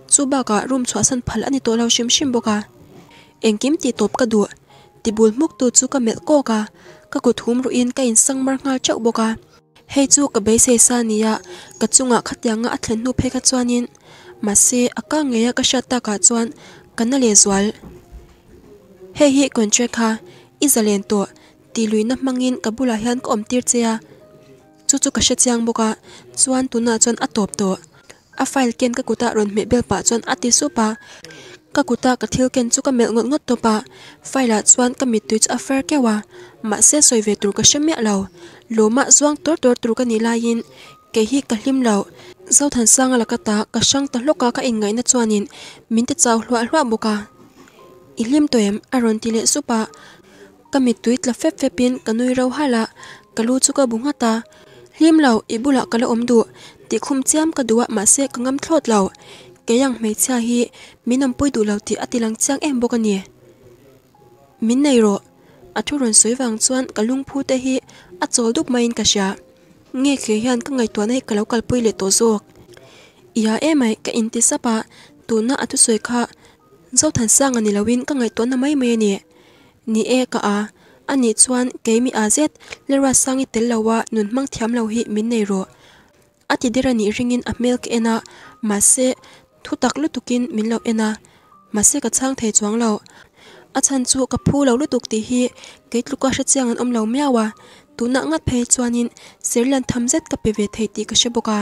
chu ba ka room chwa san phal ani to lo shim anh kiếm engkim ti top ka du tibul muk tu chu cái mẹ cô ka cái cột hum ru cái ka in sang mar ngal chau boka hei chu ka be se sa nia ka chunga khatyanga a thlen nu mà kha chuanin ma nghe aka ngeya ka shata ka chuan kana le zwal hei hi contract ha ít nắp izalen to ti luina mangin kabula hian ko omtir chea chu chu ka she chiang boka chuan tuna chuan atop to a file ken ka kuta ron me bel pa chuan ati su pa ka cái thiếu thil ken cái ka mel ngot ngot to pa file chuan ka mi tuich a fer wa mà sẽ soi về ve cái ka shemia lâu loma zuang tor tốt tru ka ni lain ke hi ka lim lo zau than sang là ka ta ka sang ta hloka ka ingai na chuanin min te chaw hlwa hlwa buka ilim toem aron à tile supa kami tuit la fep fepin kanui ro hala kalu chuka bunga ta hlim lo ibula kala omdu ti khum chiam ka duwa ma se ka ngam thlot lo ke yang mei cha hi minam pui du lo ti atilang chang em boka ni min nei ro athuron soiwang chuan kalung phu te hi atsol duk main ka sha nge khe hian ka ngai tuan ei ka lokal pui le to zok ya e mai ka intisa pa tu na atu soi kha zo than sang ani lawin ka ngai tuan mai mai ni ni e ka a ani chuan ke mi a zet le ra sang i tel lawa nun mang thiam lo hi min nei ro ati dira ni ringin a milk ena ma se thu tak lu tukin min lo ena ma se ka chang the chuang lo a chan chu ka phu lo lu tuk ti hi ke tluka ka sha chiang an om lo mia wa tú na ngat phe chuanin sirlan thamzet ka peve theiti ka shebuka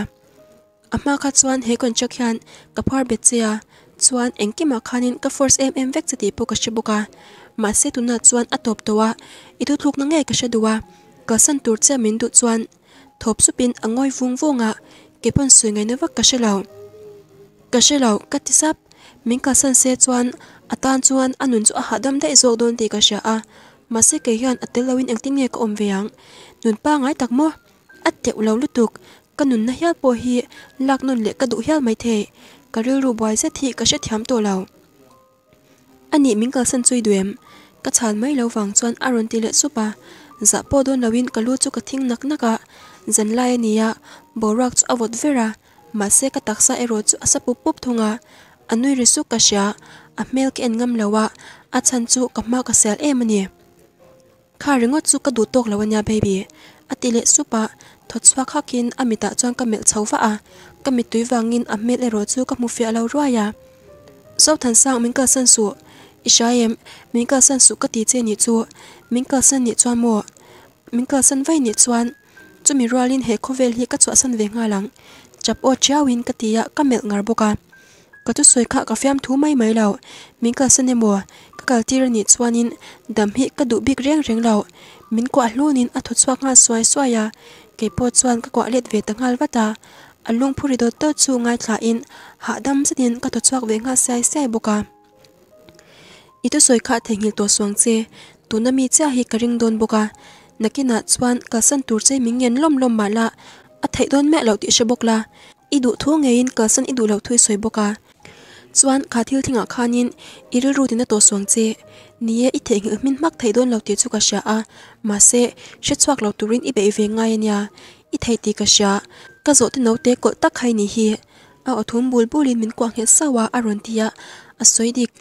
ama kha chuan he kon chakhian ka phar be chia chuan engkima khanin ka force mm vek chati po ka shebuka ma se tu na chuan atop towa itu thuk na nge ka sheduwa ka san tur che min du chuan thop su pin angoi vung vunga ke pon sui ngai nawa ka shelau ka shelau ka tisap min ka san se chuan atan chuan anun chu a hadam dai zok don ti ka sha a mà sẽ ở nghe masa keian atel lawin engting nge ka om veang nun pa ngai tak mo at teu lo lutuk kanun na hial po hi lak nun le ka du hial mai the karil ru boy se thi ka she thiam to lo ani mingkal san chui duem ka chan mai lo wang chuan aron ti le supa za po don lawin kalu chu ka thing nak naka zan lai ania borak chu avot vera mase ka taksa ero chu asapu pup thunga anui risu ka sha a milk en ngâm lawa a chan chu ka ma ka sel em ani khá kha ringo chu ka du tok nha baby lệ thật atile supa thotchwa kha kin amita chuan ka mel chowa a ka rồi tuiwangin a mel ero chu ka mufi alo ruaya zo than sang min ka san su ishayem min ka san su ka ti che ni chu min ka san ni chuan mo min ka san vai ni chuan chu mi rolin he khovel hi ka chu san ve nga lang chap o chawin ka tia ka mel ngar boka ka tu soi kha phim thú thu mấy lâu, mình min sân em emo culture ni chuanin dam hi ka du bik reng reng lo min ko alunin a thu chuak nga suai suai ya ke po chuan ka ko let ve ta ngal wata alung phuri do to chu ngai thla in ha dam sanin ka thu chuak ve nga sai sai boka itu soi kha thengil to suang che tunami cha hi karing don boka nakina chuan kalsan tur che mingen lom lom mala a thei don me lo ti she bokla idu thu ngein kalsan idu lo thui soi boka chuan kha thil thinga khanin iru ru tin to suang che nie i thei nge min mak thei don lo ti chu ka sha a ma se she chuak lo turin i be ve ngai ania i thei ti ka sha ka zo te no te ko tak khai ni hi a othum bul bulin min kwang he sawa a ron tia a soidik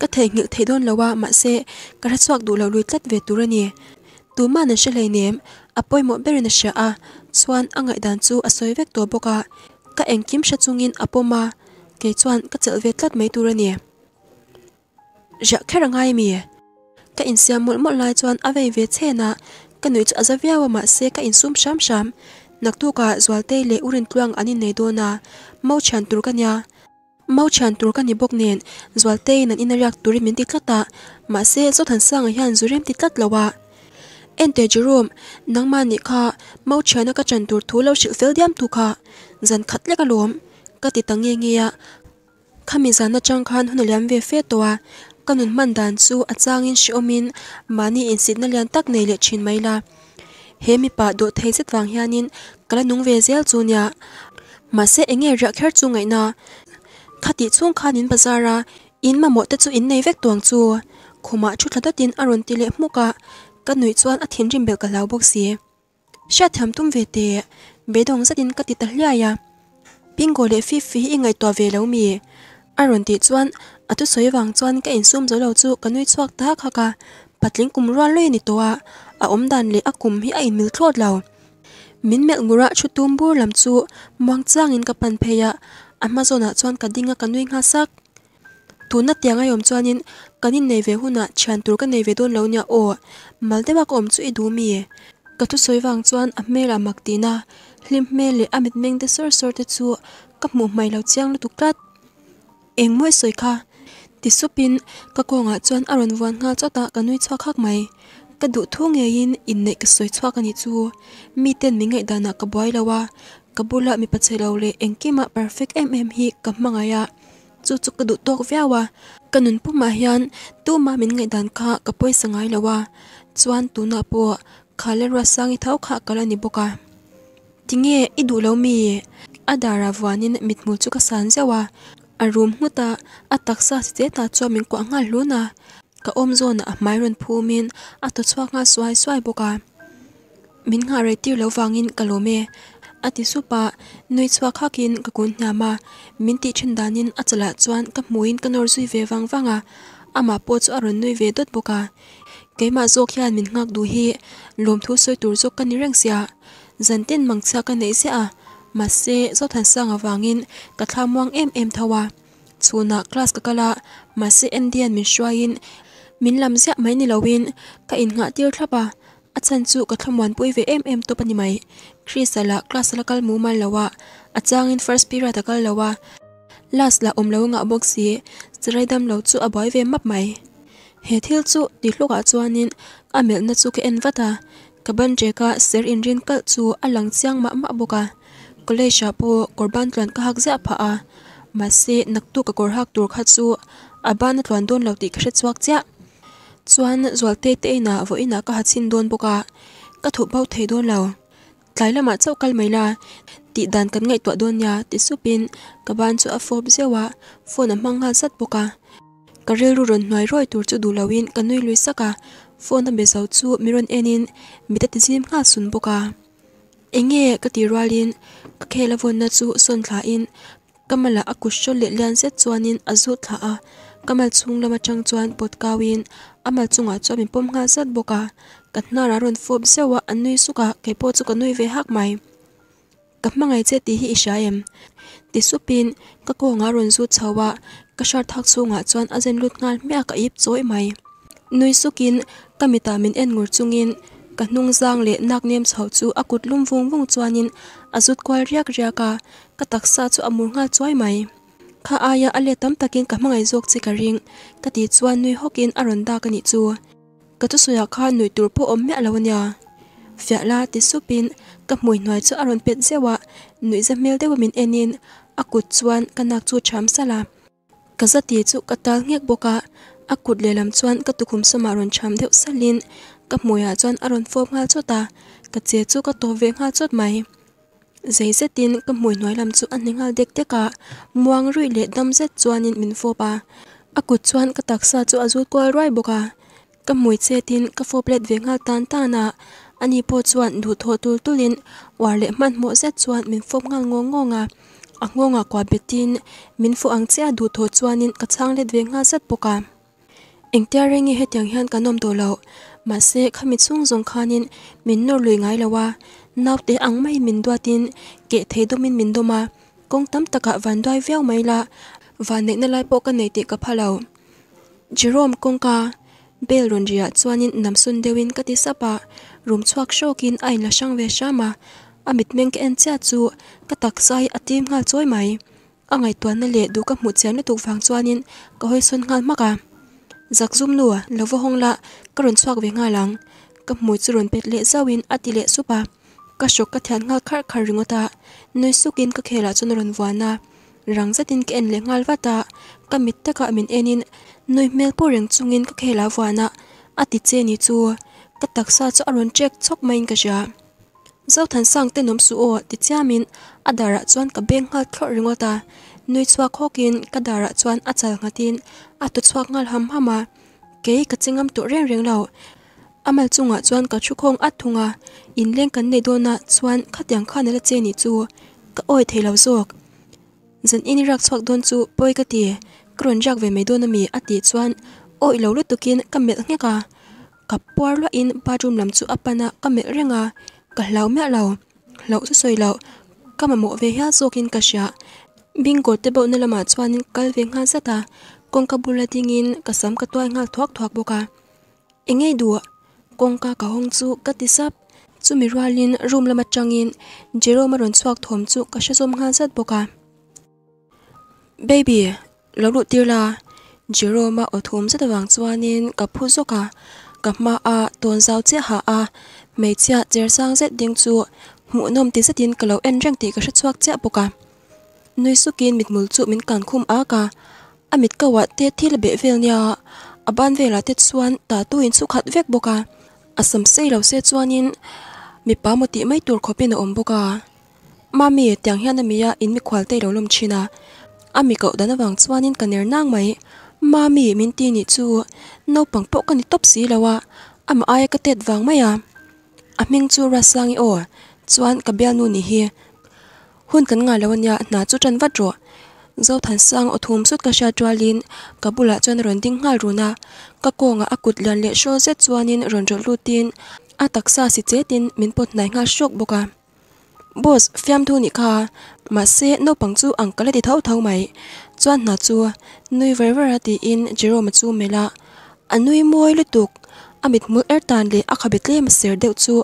ka thei nge thei don lowa ma se ka ra chuak du lo lui tlat ve turani tu ma na she lei nem apoi mo berina sha a chuan angai dan chu a soi vek to boka ka engkim sha chungin apoma ke chuan ka chel ve tlat mai tur ani ja khera ngai mi ka in siam mul mol lai về avei thế chena các nui cha zavia wa ma se các in sum sham sham naktu ka zwal te le urin tluang ani nei dona mau chan tur nha, mau bốc tur kan ibok nen zwal te nan inariak turi min ti tlata ma se zo than sang hian zurem ti tlat lawa ente jurum nangma ni kha mau chana ka chan tur thu lo shil fel diam tu kha zan khat le ka lom ka ti ta nge nge ya ka mi zana chan kan hunu lam ve fe toa ka nun mandan zu a tsa ngin shio min ma ni in si nal lan tak nay le chin may la he mi pa do thay zid vang hia nin ka la nung ve zel zu nga ma se e ra ker zu ngay na ka ti zon ka nin baza in ma mo ta zu in nay vek tuang zu ku ma chukla datin arun ti le muka ka nu i cuan atin rin bel ka lau buk zi shaa tham tum ve te be do ng zatin ka ti tah la ya bingo le fi fi ingai to về lâu mi aron ti chuan atu soiwang chuan ka insum zo lo chu kanui chuak ta kha ka à. patling kum ruan loi ni towa a om dan le akum hi a imil thlot lo min mel ngura chutum bur lam chu mang chang in ka pan pheya à. amazon a à chuan ka dinga kanui nga sak tuna tianga yom chuanin kanin nei ve huna chan tur ka nei ve don lo nya o maldewa kom chu i du mi ka thu soiwang chuan a mela mak na hlim hmel le amit meng te sor sor te chu ka mu mai lo chiang lu tuklat eng moi soi kha ti supin ka ko nga chon aron wan cho ta ka nui chwa khak mày. ka du thu nge yên, in ne ka soi chwa ka ni chu mi ten mi ngai dana ka boi lawa ka bula mi pa lao le eng ki ma perfect em em hi ka mangaya chu chu ka du tok vyawa ka nun pu ma hian tu ma min ngai dan kha ka poi lao lawa chuan tu na po khale ra sangi thau kha kala ni boka tinge i du lo mi adara vanin mit mul chu ka san jawa a room hu ta si te ta chaw min ko angal lu ka om zon a mai run phu min ato to chwa nga swai swai boka min nga re ti lo wangin ka lo me a ti su pa noi chwa kha kin ka kun na ma min ti chhin danin a chala chuan ka muin ka nor zui ve wang wanga Ama po chu a run noi ve dot boka ke ma zo khian min ngak du hi lom thu soi tur zo ka ni reng sia dần tin mừng xa cái nấy sẽ à mà sẽ do thần sang ở vàng vangin cả tham mong em em thâu à chú nà class cái kala mà sẽ xe Indian mình xoay mình làm dạ mấy nì lawin cả in ngã tiêu tháp à at san cả tham thamwan bui về em em to pani mai chris là class mũ kal mu à, lawa achang in first period là cái kal à, last la om lawanga box si chiraidam lo chu aboi ve map mai he thil chu ti hluka chuanin amel na chu ke vất à kaban jeka ser inrin kal chu alang chiang ma ma boka college apo korban tlan ka hak za pha a mase naktu ka kor hak tur kha chu aban tlan don lo ti khre chuak cha chuan zualte te na vo ina ka hachin don boka ka thu bau thei don lo tlai lama chau kal meila ti dan kan ngai to don ya ti supin kaban chu a fob zewa phone a mang ha sat boka karel ru ron noi roi tur chu du lawin kanui sắc à phone tam besau chu miron enin mitati zim nga sun boka enge ka ti cái ka khela von na chu son thla in kamala akusho le lian se chuanin azu thla a kamal chung lama chang chuan potkawin amal chunga chuami pom nga sat boka katnara ron fob sewa anui suka kepo chu nuôi về hắc mai cái kapmangai che ti hi ishaem ti supin ka ko nga ron zu chawa ka shar thak chu nga chuan azen lut ngal mẹ cái ip choi mai nui sukin kamita min en ngur chungin ka hnung zang le nak nem chho chu akut lum vung vung chuanin azut kwal riak riaka ka taksa chu amur nga chuai mai kha aya ale tam takin ka mangai zok chi ka ring ka ti chuan nui hokin aron da ka ni chu ka chu suya kha nui tur po om me alonia fiala ti supin ka mui noi chu aron pet zewa nui zamel mel dewa min enin akut chuan kanak chu tham sala ka zati chu katal ngek boka akut le lam chuan ka tukhum sama ron tham deuh salin ka moya ah chuan aron fom nga chota ka che chu ka to ve nga chot mai zai tin ka mui noi lam chu an ningal dek te ka muang rui le dam zet chuanin min fo pa akut chuan ka taksa chu azut kol rai boka ka mui che tin ka fo plet ve nga tan ta na ani po chuan du tho tul tulin war le man mo zet chuan min fom ngal ngo ngo nga angonga kwa betin min fo ang che du tho chuanin ka chang le ve nga zet boka anh ta tia ringi he tiang hian kanom to lo ma se khami chung zong khanin min nor lui ngai lawa nau te ang mai min dua tin ke thei do min min do ma kong tất cả van doi véo mai la và nek na lai po ka nei ti ka phalo jerome kong ka bel ron ria chuanin namsun dewin ka ti sapa rum chuak shokin ain là sang về mà à mình meng cái anh cha chu cái tắc sai tim ngay atim ngal choi mai angai tuan na le du ka mu chiam le tu fang chuanin ka hoi son ngal maka giặc zoom nùa lâu vô hong lạ các rốn xoạc về ngài lắng các mối chú rốn bệt lệ giao in a tỷ lệ số ba các số các thiền ngal khar khar ringo ta nơi xúc in các cho chun vua vana Rằng rất in ken lệ ngal vata các mít tất cả mình enin nơi mel po reng chung in các khela vana a tỷ chế ni chua các đặc xa cho rốn check chok main cả ja giao thần sang tên nôm suo tỷ chia min adara chuan ka beng ngal khar ringo ta nui chuak hokin kadara chuan achal ngatin atu chuak ngal ham hama ke kachingam tu reng reng lâu amal chung chunga chuan ka thu khong at thunga in lên leng kan nei dona chuan khatyang khana la cheni chu ka oi thelo zok zan ini rak chuak don chu poi ka ti kron jak ve me dona mi ati chuan oi lo cả tukin kamel nge ka kapwar lo in bathroom lam chu apana kamel cả lâu mẹ lâu lâu lo chu soi lo kama về ve hia zokin cả sha bingo te bo ne lama chuanin kalve nga ta kongka bula dingin kasam ka tuai nga thuak thuak boka engei du kongka ka hong chu ka tisap chu mi ralin room lama changin jero ma ron chuak thom chu ka shazom nga zat boka baby lalu tirla jero ma othum zat wang in ka phu zoka ka ma a ton zau che ha a mei chia jer sang zet ding chu mu nom ti zatin kalau en reng ti ka shchuak che boka noi sukin mit mul chu min kan khum aka amit à. à, là bể thil be vel ban về là Tết Xuân ta tu in su khat vek boka asam sei lo se chuanin mi pa moti mai tur khopin om boka mami tiang hian à in mi chín à, lo lom china ami ko Xuân wang cần kaner nang mai mami min ti ni chu no pang po kan top xí si lawa am ai Tết ka tet wang maya aming chu rasangi o chuan kabel nu ni hi hun kan nga lawan ya na chu tan wat ro zo than sang othum sut ka sha twalin ka bula chon ron ding ngal runa ka konga akut lan le sho zet chuanin ron ro lutin a taksa si chetin min pot nai nga shok boka boss fiam thu ni kha mà xe nô bằng chu ang kala ti thau thau mai chuan na chu à nui ver ver ti in jero ma chu mela anui moi le tuk amit mu er tan le akhabit le ma ser deu chu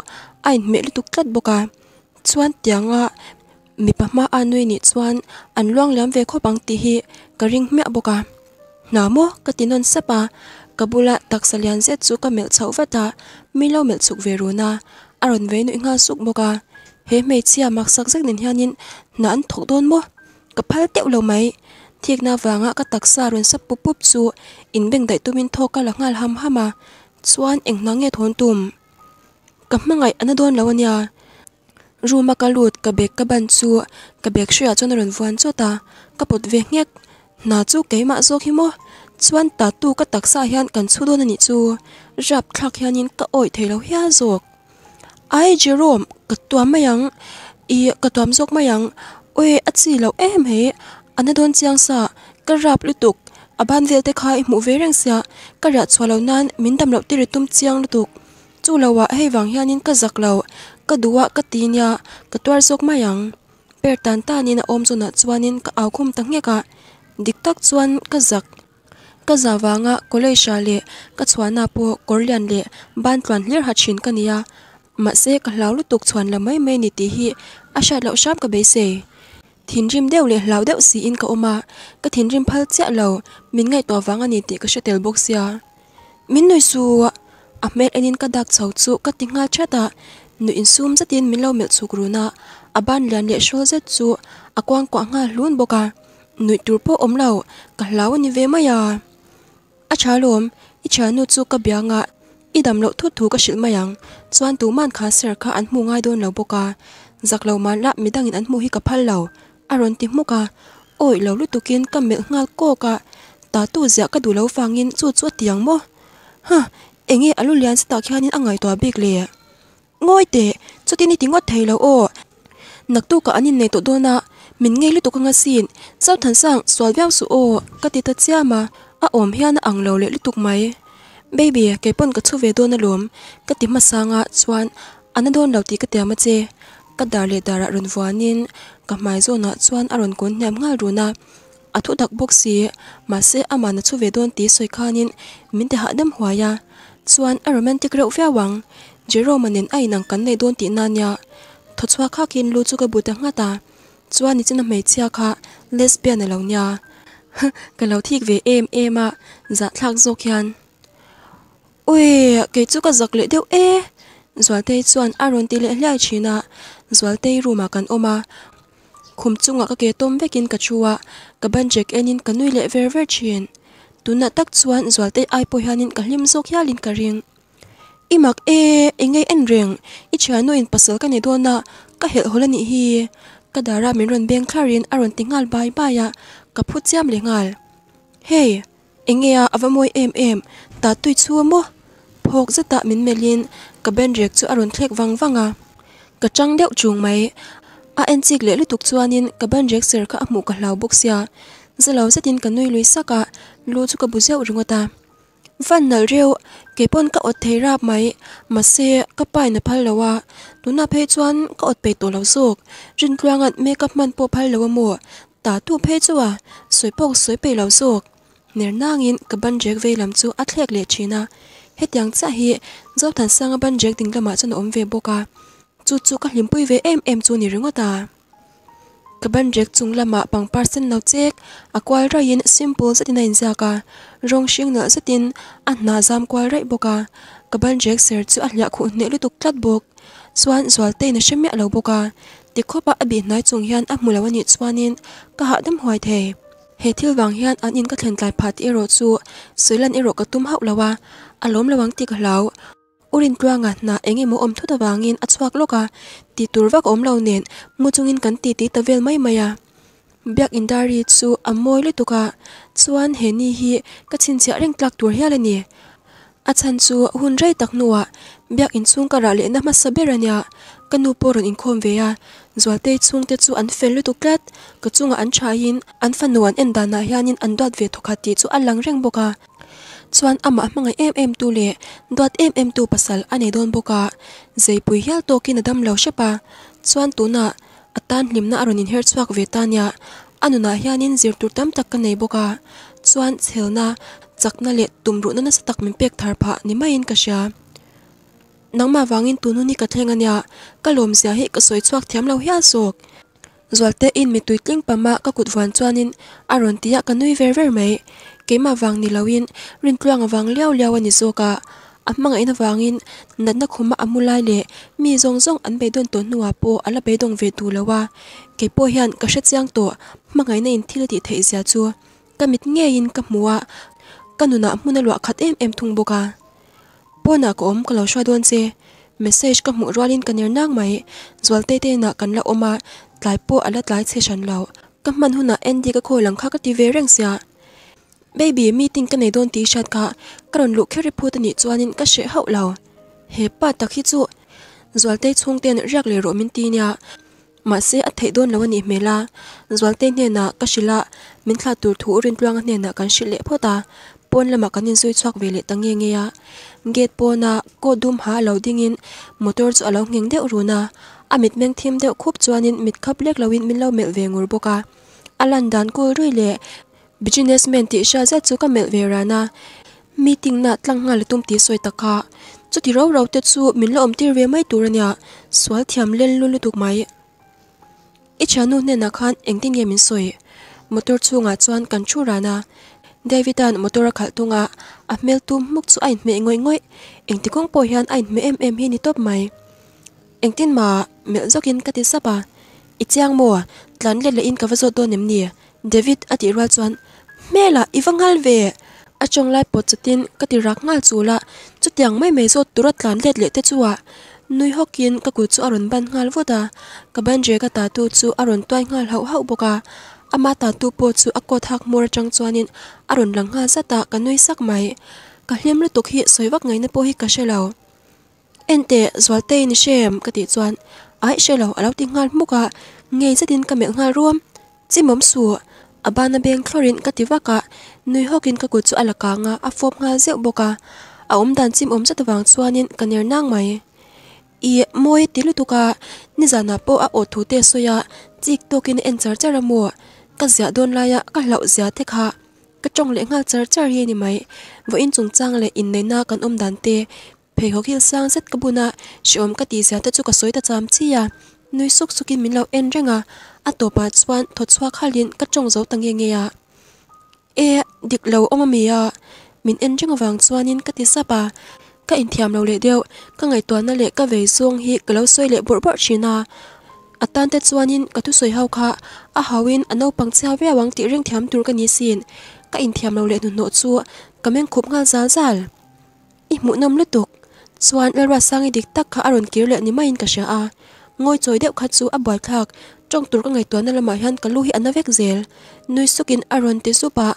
ain me le tuk tlat boka chuan tianga mi pahma a nui ni chuan an luang lam ve kho bang ti hi ka ring me boka na mo ka tinon sapa kabula taksalian zet chu ka mel chho vata mi lo mel chuk ve runa aron ve nui nga suk boka he mei chia mak sak zek nin hianin na an thok don mo ka phal teu lo mai thiek na wanga ka taksa ron sap pu pup chu in beng dai tumin tho ka la ngal ham hama chuan engna nge thon tum ka hmangai anadon lawanya ruma ka lut ka bek ka bàn xua ka bek xua cho ron wan cho ta ka pot việc ngek na chu ke ma do khi mo chuan ta tu ka taksa hian kan chu don ani khắc rap thak hianin ổi thấy lâu hia zok ai rộm jerome ka tua mayang i ka tuam zok mayang oi achi lo em he ana đơn chiang sợ sa ka tục lutuk ban vel te khai về ve rang sia ka xua lâu nan mình tâm lâu tiệt tum chiang chú lâu chu à, hay vàng wang hianin ka giặc lâu ka duwa ka tinya ka twar sok mayang per tan ta ni na om chuna chuanin ka au khum tak nge ka diktak chuan ka zak ka zawanga college le ka chhuana po korlian le ban tlan hler hachin kania ma se ka hlau lutuk chhuan lamai mai ni ti hi a sha lo sham ka be se thin rim deuh le hlau deuh si in ka oma ka thin rim phal che lo min ngai to wanga ni ti ka shetel box ya min noi su a mel enin ka dak chho chu ka tingal chata nu insum zatin milo mel chukruna aban lian le shol zet chu akwang kwa nga hlun boka nu turpo omlo ka hlaw ni ve maya achalom ichanu chu ka bianga idam lo thu thu ka shil mayang chuan tu man kha ser kha an mu ngai don lo boka zak lo man la midang in an mu hi ka phal lo aron ti muka oi lo lu tukin ka mel ngal ko ka ta tu zia ka du lo fangin chu chu tiang mo ha enge alu lian sta khianin angai to bik le ngôi tệ cho tin tiếng ngót thầy lâu ồ nặc tu cả anh nhìn này tổ đô nạ mình nghe lúc tổ căng xin sau thắn sang xóa veo sụ ồ các tí tất xa mà à ổm hian ẳng lâu lệ lúc tục máy baby cái bọn cái chú về đô nạ lùm các tiếng mặt sang à xoan anh đôn đầu tí cái tiếng mà chê các đà lệ đà rạ rồn vua nín các máy dô nạ xoan à rồn cuốn nhằm ngà rù nạ à thu đặc bốc xì mà sẽ à mà nạ chú về đôn tí xoay khá nín mình thể hạ đâm hòa ya chuan a romantic rậu phía wang jero manin ai nang kan nei don ti nanya thochwa kha kin lu chu ka buta nga ta chuan ni là mei chia kha lesbian alo e nya Cái lâu thik về em em a za thak zo khian ui cái chu ka giật le deu e Dùa te chuan aron ti le hlai china zwal te ruma kan oma khum chunga ka ke tom vekin ka chuwa ka ban jek enin kanui le ver ver chin tuna tak chuan dùa te ai po hianin ka hlim zo khialin ka ring i mak e engei en reng i chano in pasal ka ne dona ka hel holani hi ka dara min ron beng klarin aron tingal bai baya ka phu chiam le ngal hey engea avamoi em em ta tui chu mo phok za ta min melin ka ben rek chu aron thlek wang wanga ka chang deuh chung mai a en chik le lutuk chuanin ka ban rek ser kha amu ka hlau boxia zalo zatin ka noi lui saka lu chu ka buzeu ringota van nal reu ke pon ka ot thei rap mai ma se ka pai na phal lawa tuna phe chuan ka ot pe to lo zok rin tlang at me ka man po phal lawa mo ta tu phe chuwa soi pok soi pe lo zok ner nangin ka ban jek ve lam chu athlek le china hetiang cha hi zo than sang ban jek ding lama chan om ve boka chu chu ka hlimpui ve em em chu ni ringota kaban rek chung lama pangpar sen lo chek a kwal ra in simple rất zatin in cả, rong nữa rất tin shing na zatin an na zam kwal rai boka kaban rek ser chu alia khu ne lu tuk tlat bok chuan zual te na shemia lo boka ti khopa abi nai chung hian a mulawani chuanin ka ha dam huai the he thil wang hian an in ka thlen tlai phat ero chu suilan ero ka tum hau lawa alom lawang ti ka hlau urin tuanga na enge mo om thuta wangin achwak loka ti turwak om lo nen mu chungin kan ti ti tavel mai maya biak indari chu amoi le tuka chuan heni hi kachin chia reng tlak tur hialani achan chu hun rei tak nuwa biak in chung kara le na masaberania kanu poron in khom veya zualte chung te chu an fel lutu klat ka chunga an thain an fanuan endana hianin an dot ve thokha ti chu alang reng boka chuan ama mangai em em tu le dot em em tu pasal ane don boka zeipui hial to kin adam lo shepa chuan tuna atan na aronin her chuak ve tania anuna hianin zirtur tam tak ka nei boka chuan chelna chakna le tumruna na satak min pek tharpha nimain ka sha nangma wangin tunu ni ka thlengania kalom zia hi ka soi chuak thiam lo hial sok zualte in mi tuitling pama ka kutwan chuanin aron tia ka nui ver ver mai mà kema wang ni loin rin ở vàng leo leo anh anh vàng ani zoka amang ina wangin nanna khuma amulai le mi zong zong an be don ton nuwa po ala be dong ve tu lawa ke po hian ka shet chiang to mangai thể in thil ti mít nghe yên kamit nge in ka muwa kanuna hmuna lwa khát em em thung boka pona ông có kalo xoay don se message ka mu ralin kanir nang mai zwalte te na kanla oma tlai po ala tlai che shan lo ka man huna endi ka kho langkha ka ti ve reng sia baby meeting ka nei don ti shat ka karon lu khe report ni chuanin ka she hau lo he pa ta khi chu zualte chung ten rak le ro min ti nya ma se a thei don lawani ni mela zualte ne na ka shila min thla tur thu rin tlang ne na kan shile phota ta pon lama ka nin zui chok ve le tang nge ya gate po na ko dum ha lo ding in motor chu alo ngeng de uruna na amit meng thim de khup chuanin mit khap lek lawin min lo mel ve ngur boka alandan ko ruile businessman ti sha za chu ka mel verana meeting na tlang ngal tum ti soi taka chu ti rau rau te chu min lo om tir ve mai turania swal thiam len lu lu tuk mai e chanu ne na khan engtin ye min soi motor chu nga chuan kan chu rana David an motor khal tunga a mel tum muk chu ain me ngoi ngoi engti kong po hian ain me em em hi ni top mai engtin ma mel zokin ka ti sapa ichiang mo tlan le le in ka vazo to nem ni david ati ra chuan mẹ là ivangal về a trong lai pot chatin ka ti rak ngal chu la chu tiang mai mai zo turat lan let le te chuwa nui hokin ka ku chu aron ban ngal voda ka ban je ka ta tu chu aron toy ngal hau hau boka ama ta tu po chu akko thak mor chang chuanin aron lang nga zata ka nui sak mai ka hlim lu tuk hi soiwak ngai na po hi ka shelo ente zwalte ni shem ka ti chuan ai shelo alo ti ngal muka ngei zatin ka me ngal ruam chimom su abana beng chlorin katiwaka nui hokin ka kuchu alaka nga a fop nga zeu boka a om dan chim om chatawang chuanin kaner nang mai i moi tilutuka nizana po a othu te soya chik tokin enchar charamo ka zia don laya ka lau zia thekha ka chong le ngal char char ye ni mai vo in chung chang le in nei na kan om dan te phei ho khil sang set ka buna shom ka ti zia ta chu ka ta cham chi ya nơi xúc xúc kim mình lâu en răng à à tổ bà chuan thuật xoa khá liên cắt trông dấu tăng nghe nghe à e điệp lâu ông mì à mình en răng vàng chuan in cắt tía sa bà các in thiam lâu lệ điệu các ngày tuần lệ các về xuông hi cái lâu xoay lệ bộ bộ chỉ na à tan tết chuan in các thứ xoay hao khá à hao in anh à, nấu bằng xe vẽ wang tị riêng thiam tour cái ní xin các in thiam lâu lệ nụ nộ chua cảm ơn khúc ngang giá giả ít mũi năm lết tục chuan ra sang đi tắc khá aron à kiểu lệ ní mai in cả sẽ à ngôi chối đẹp khát chú abuat khạc trong tur ka ngai tuan la mai han ka lu hi anavek zel nui sukin aron te su pa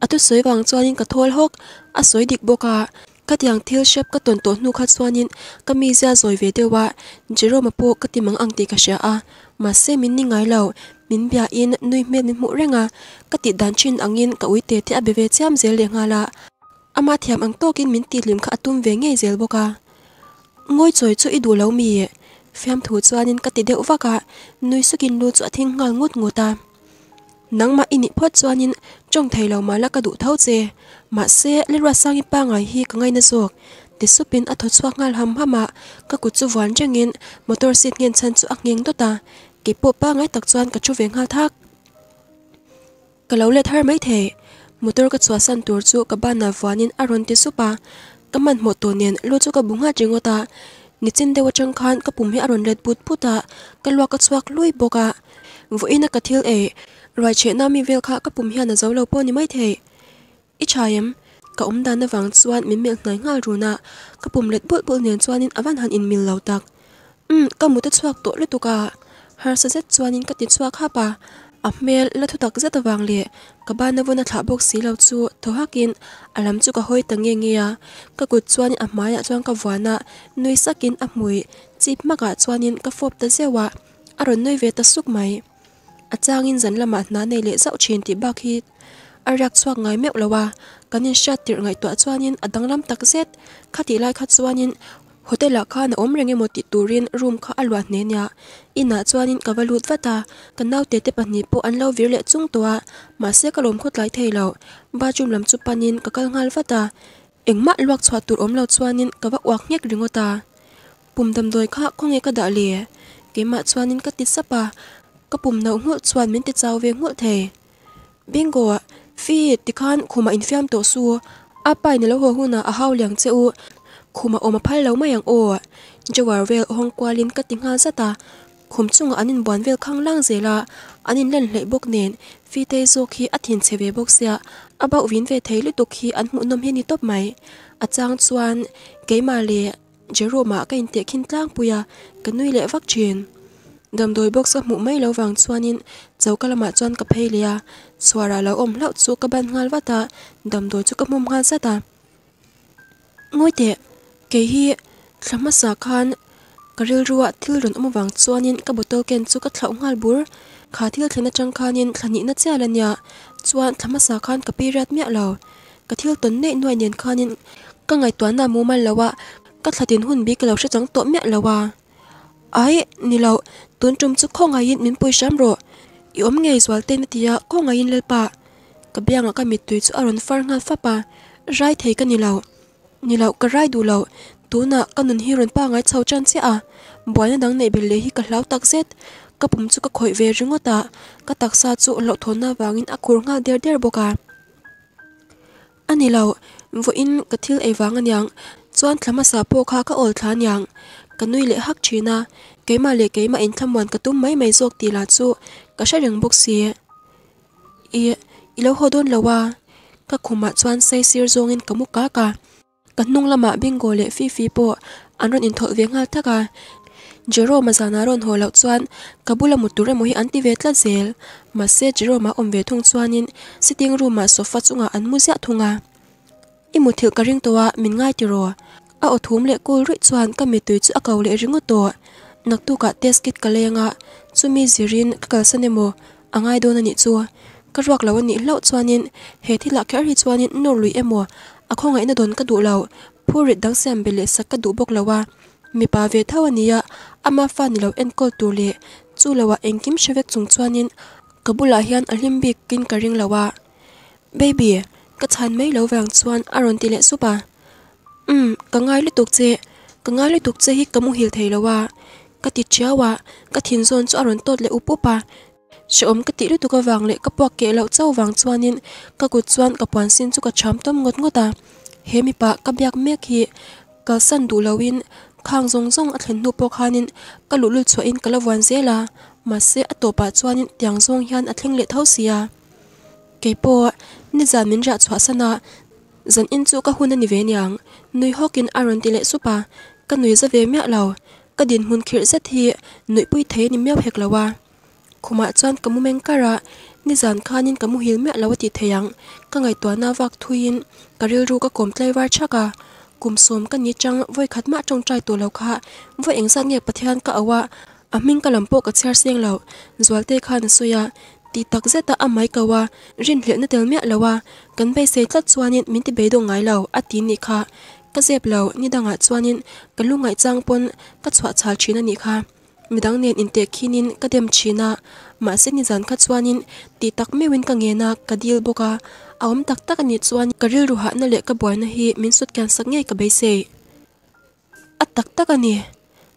atu soi wang chuanin ka thol hok a soi dik boka ka tiang thil shep ka ton to nu kha chuanin ka mi zia zoi ve te wa mà ma po ka mắng ang te cả xe a mà xe mình ni ngai lâu mình bia in nui me ni mu renga ka ti dan chin angin ka ui te te a beve cham zel le nga la ama thiam ang tokin min ti lim kha atum ve nge zel boka ngoi choi chu i du lo mi phim thủ cho nên cái đeo vác cả nuôi sức kinh luôn cho thiên ngang ngút ngủ ta nắng mà in phớt cho nên trong thầy lâu mà là cái đủ thấu dê mà xe lên ra sang ba ngày hi cái ngay nó ruột thì số pin ở thuật xoạc ngal hầm hả mà các cụt chú ván chẳng nghiên motor xịt nghiên chân chú ác nghiêng đó ta kỳ bộ ba ngày tập choan các chú về ngal thác cả lâu lệ thar mấy thể motor các xóa san tour chú cả ba nà ván in aron tí số ba các mặt một tổ nên luôn chú cả búng hạt chính ta นิจินเดวจังคันกับปุ่มเฮ้อรุณเรดพูดพูดะกันลว่กัดสวักลุยบกะวุ้ยนักกัทิลเอรอยเชน่ามีเวลข่ะกับปุ่มให้อนาจลราป้อนยังไม่เทอิชายมกับอุ้มดานในฝังส่วนมิเมียนายงารูนากับปุ่มเรดพูดพูนเนียนส่วนนินอวันหันอินมิลเราตักอืมกับมุตสวักตัวเลตุกะฮาร์เซจส่วนนินกัดติดสวักฮะปะ Amel la thu tak zat wang le ka ba na vona thla box si lo chu tho hakin alam chu ka hoi tange ngia ka kut chuan a maya chuan ka wana nui sakin a mui chip maka chuanin ka fop ta zewa aron noi ve ta suk mai achangin zan lama na nei le zau chin ti bak hi arak chuak ngai meu lawa kanin shat tir ngai to chuanin adanglam tak zet khati lai kha chuanin hotel la kha na om renge moti turin room kha alwa ne nya ina chuanin kavalut vata kanaw te te pani po anlo virle chung towa à. ma se kalom khot lai theilo ba chum lam chu panin kakal ngal vata engma luak chhuat tur omlo chuanin kawa wak ngek ringota pumdam doi kha khonge ka da le ke ma chuanin ka ti sapa ka pum no ngul chuan min ti chaw ve ngul the bingo fi à. tikhan mà in fiam to su apai ne lo ho huna a hau liang cheu khum ôm phai lâu mai ang o cho war vel hong qua lim ka ting ha za ta khum chung anin bon vel khang lang ze la anin len lei bok nen fi te zo khi về bốc xe, sia abau win về thấy lu tuk khi an mu nom he ni top mai achang chuan keima le jeroma ka in te khin tlang puya kanui le vak chen dam doi box mu mai lo wang chuanin chau kalama chuan ka phei lia ra lo ôm lau số các ban ngal wata dam doi chu ka mum ngal ta, ngôi tiệc ke hi thlama sa khan karil ruwa thil ron omawang chuanin ka bottle ken chu ka thlau ngal bur kha thil thlena tang khanin thlani na chalania chuan thlama sa khan ka pirat mia lo ngày toán ton mua noi nen ạ, ka ngai tuana mu bí lawa ka thlatin hun bi mẹ lo chang to mia lawa ai ni lo tun tum chu kho ngai in min pui sham ro i om ngei zwal te yên tia kho ngai in lelpa ka bianga ka mi tui chu aron far ngal fapa rai thấy ka ni lo ni lo cái rai du lo tu na kanun hi ron pa ngai chho chan che a à. boina dang nei bel le hi ka hlau tak zet các pum chu ka khoi ve ringo ta ka taksa chu lo thona wangin akur nga der der boka ani lo vo in ka thil ei wang anyang chuan thlama sa po kha ka ol thlan yang ka nui le hak thina keima le keima in thamwan ka tum mai mai zok ti la chu ka sha reng bok si i ilo hodon lawa ka khuma chuan sai sir zongin kamu ka ka kan nung là mạ lama lệ phi phi bộ po anron in thol ve ngal à, thaka jero à. mà ma zana ron ho lau chuan kabula muture mohi anti ve tla zel mà se jero mà về in, ma om ve thung chuanin sitting room ma sofa chunga an muzia thunga imu thil ka ring towa min ngai ti ro a o thum le kol ri chuan ka mi tui chu a kau le ringo to nak tu ka test kit ka lenga chumi zirin ka kal sanemo angai don ani chu ka ruak lo ani lau chuanin he thila kher hi chuanin nor lui emo a khong ngai na don ka du lo phu ri dak sem bele sak ka du bok lawa mi pa ve thawaniya ama fa ni lo en kol tur le chu lawa engkim shevek chung chuanin kabula hian ahlim bik kin ka ring lawa baby ka chan mai lo wang chuan aron ti le supa um hmm, ka ngai le tuk che ka ngai le tuk che hi kamu hil thei lawa ka ti chiawa ka thin zon chu aron tot le upupa cái vàng lệ cấp tuka vang lậu ka vàng ke lau các cuộc chuanin các kut xin ka à. các sin chu ka cham ta ngot ngota bạc pa ka biak mek các sân san du lawin khang rong zong zong à. à. a thlen nu pok hanin ka lu lu chho in ka lawan zela ma se a topa chuanin tiang zong hian a thleng le thau sia nên ni zamin ra chwa sana zan in chu ka hun ani ve niang nui hokin aron ti le supa ka nui za ve mia lo ka din hun khir zat hi nui pui thei ni mia phek lawa khoma chuan kamu meng kara ni zan khanin kamu hil me lawati theyang ka ngai to na yên, thuin karil ru ka kom tlai war chaka kum som nhị trăng chang khát khatma trong trai to lo kha voi engsan nge pathian ka awa aming ka lampo ka chher seng lo zualte khan suya ti tak zeta amai kawa rin hle na tel me lawa kan bei se tlat chuanin min ti beidong ngai lo ati ni kha ka zep lo ni danga chuanin kalungai changpon ka chwa chhal thina ni kha midang nen inte khinin kadem china ma se ni zan kha chuanin ti tak me win ka ngena ka dil boka awm tak tak ani chuan karil ru ha na le ka boina hi min sut kan sak ngei ka be se a tak tak ani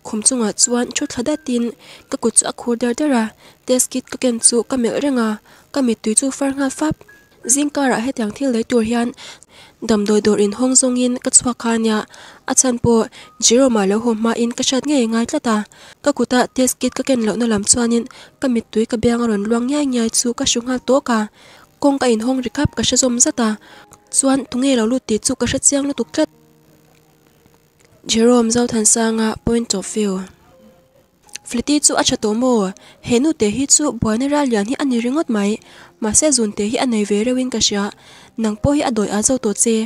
khum chunga chuan thu thada tin ka ku chu a khur der dera test kit ka ken chu ka mel renga ka mi tui chu far nga fap zingkara he tiang thil lei tur hian đầm đôi dor in hong zong in ka chua khanya achan po zero ma lo hom ma in ka shat nge ngai ta, ka kuta test kit ka ken lo na lam chuanin ka mit các ka biang ron luang nyai nyai chu ka shungal tố ka kong ka in hong rikap ka ta, zata chuan tunge lo lut ti chu ka shat chiang lu tuk tlat Jerome zau than sanga point of view fliti chu acha to mo henu te hi chu boinera lian hi ani ringot mai mà sẽ dùn tế hi anh ấy về rewin cả xia nàng po hi a đổi áo dâu tổ chê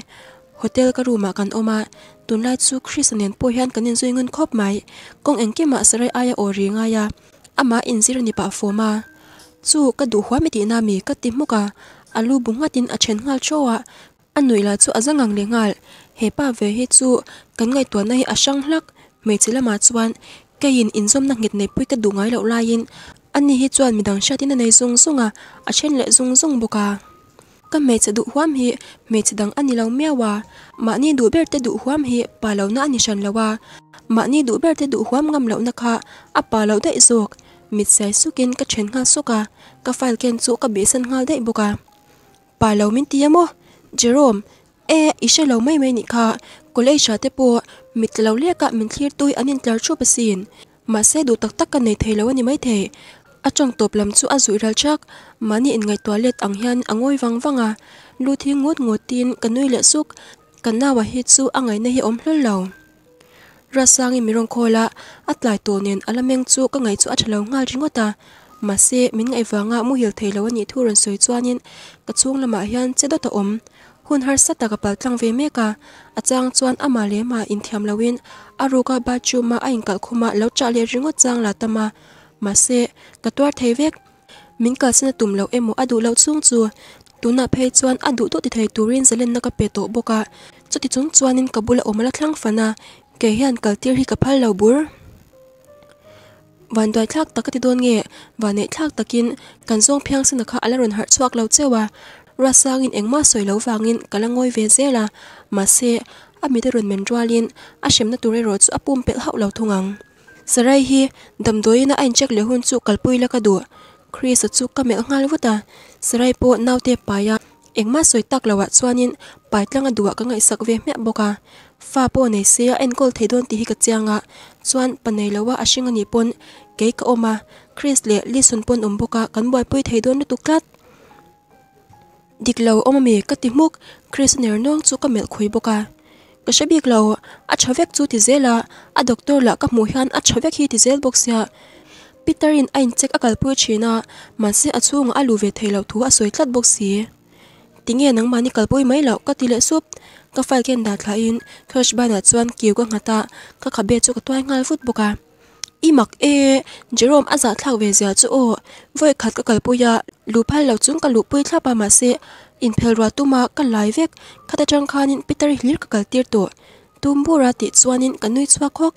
hotel ka ruma kan oma tun lai chu christian po hian kanin zui ngun khop mai kong engke ma sarai aya ori nga ya ama inzira ni pa foma chu ka du hwa mi ti na mi ka ti muka alu bunga tin a chen ngal chowa anui la chu azangang le ngal he pa ve hi chu kan ngai tuan na hi asang hlak me cái ma in kain năng na ngit nei cái ka ngay ngai lai lain anh hi chuan mi dang shatin nei zung zunga a chen le zung zung boka ka me chadu huam hi me chadang ani lo mewa ma ni du ber te du huam hi pa lo na ani shan lawa ma ni du ber te du huam ngam lo na kha a pa lo dai zok mit sai sukin ka chen nga suka ka file ken chu ka besan ngal dai boka pa lo min ti amo jerome e ishe lo mai mai ni kha kolei sha te po mit lo le ka min thlir tui anin tlar chu pasin ma se du tak tak ka nei thei lo ani mai the a trong top lam chu a mà nhịn ngày mani in ngai toilet ang hian vắng vắng à lu thi ngút ngot tin lệ và kanui le suk kanawa hi chu angai na hi om hlol lo rasangi mirong khola atlai to nen alameng chu ka ngai chu ta mà xe mình ngày vắng à mu hil theilo ani thuron soi chuanin là chung lama hian chedo ta om hun har sata ka pal tlang ve meka achang chuan ama le ma in thiam lawin aruka ba chu ma ain kal khuma lo cha le ringo chang la tama mà xe cả toát thấy việc mình cả xin tụm lâu em mô à đủ lâu xuống chùa tú nạp hay chuan à đủ tốt thì thấy tu rin dây lên nó cà tổ bô cả cho thì chúng chuan nên cà bù là ôm là thăng phà na kể hiền cả tiêu hi cà phá lâu búr วันด้วยทักตะกติโดนเงะวันเนทักตะกินกันซ่งเพียงสินะคะอลรอนหัดชวกเราเจ้าว่ารัสางินเองมาสวยเลาวางินกะละงอยเวเซลามาเซอามีแต่รอนเมนจวาลินอาเชมนตุเรโรสอปุ่มเป็ดเฮาเราทุงัง sarai hi damdoi na ain chek le hun chu kalpui la ka du chris chu ka mel ngal wuta sarai po naute paya à. engma soi tak lawa chuanin paitlanga à duwa ka ngai sak ve me boka à. fa po nei se en kol theidon ti hi ka chianga chuan panei lawa ashinga ni pon ke ka oma chris le lison pon um boka kan boy pui theidon tu klat diklo oma me ka ti muk chris ner nong chu ka mel khoi boka ก็ใช่บีกเราอัดชาวเวกจูที่เจล่ะอัดด็อกเตอร์ละกับมูฮันอัดชาวเวกฮีที่เจลบ็อกซ์ยาปีเตอร์อินไอน์เช็คอาการป่วยชีน่ะมันเสียอัดช่วงอาลูเวทเทลทูอัดสวยคลัดบ็อกซ์ยติงเงนังมันนี่กัลป่วยไหมเราก็ตีเละซุบก็ไฟเกนดัดลาอินเคอร์ชบานัดชวนกิวก็งัตาก็ขับเบจุกตัวงานฟุตบอลอีมักเอเจอรอมอาจจะทักเวเซียจูโอไว้ขัดก็กัลป่วยลูพายเราจุ้งกัลลูป่วยทับปามาเซ in phelra tuma kan lai vek khata tang khanin peter hilir ka kaltir to ra ti chuanin kanui chua khok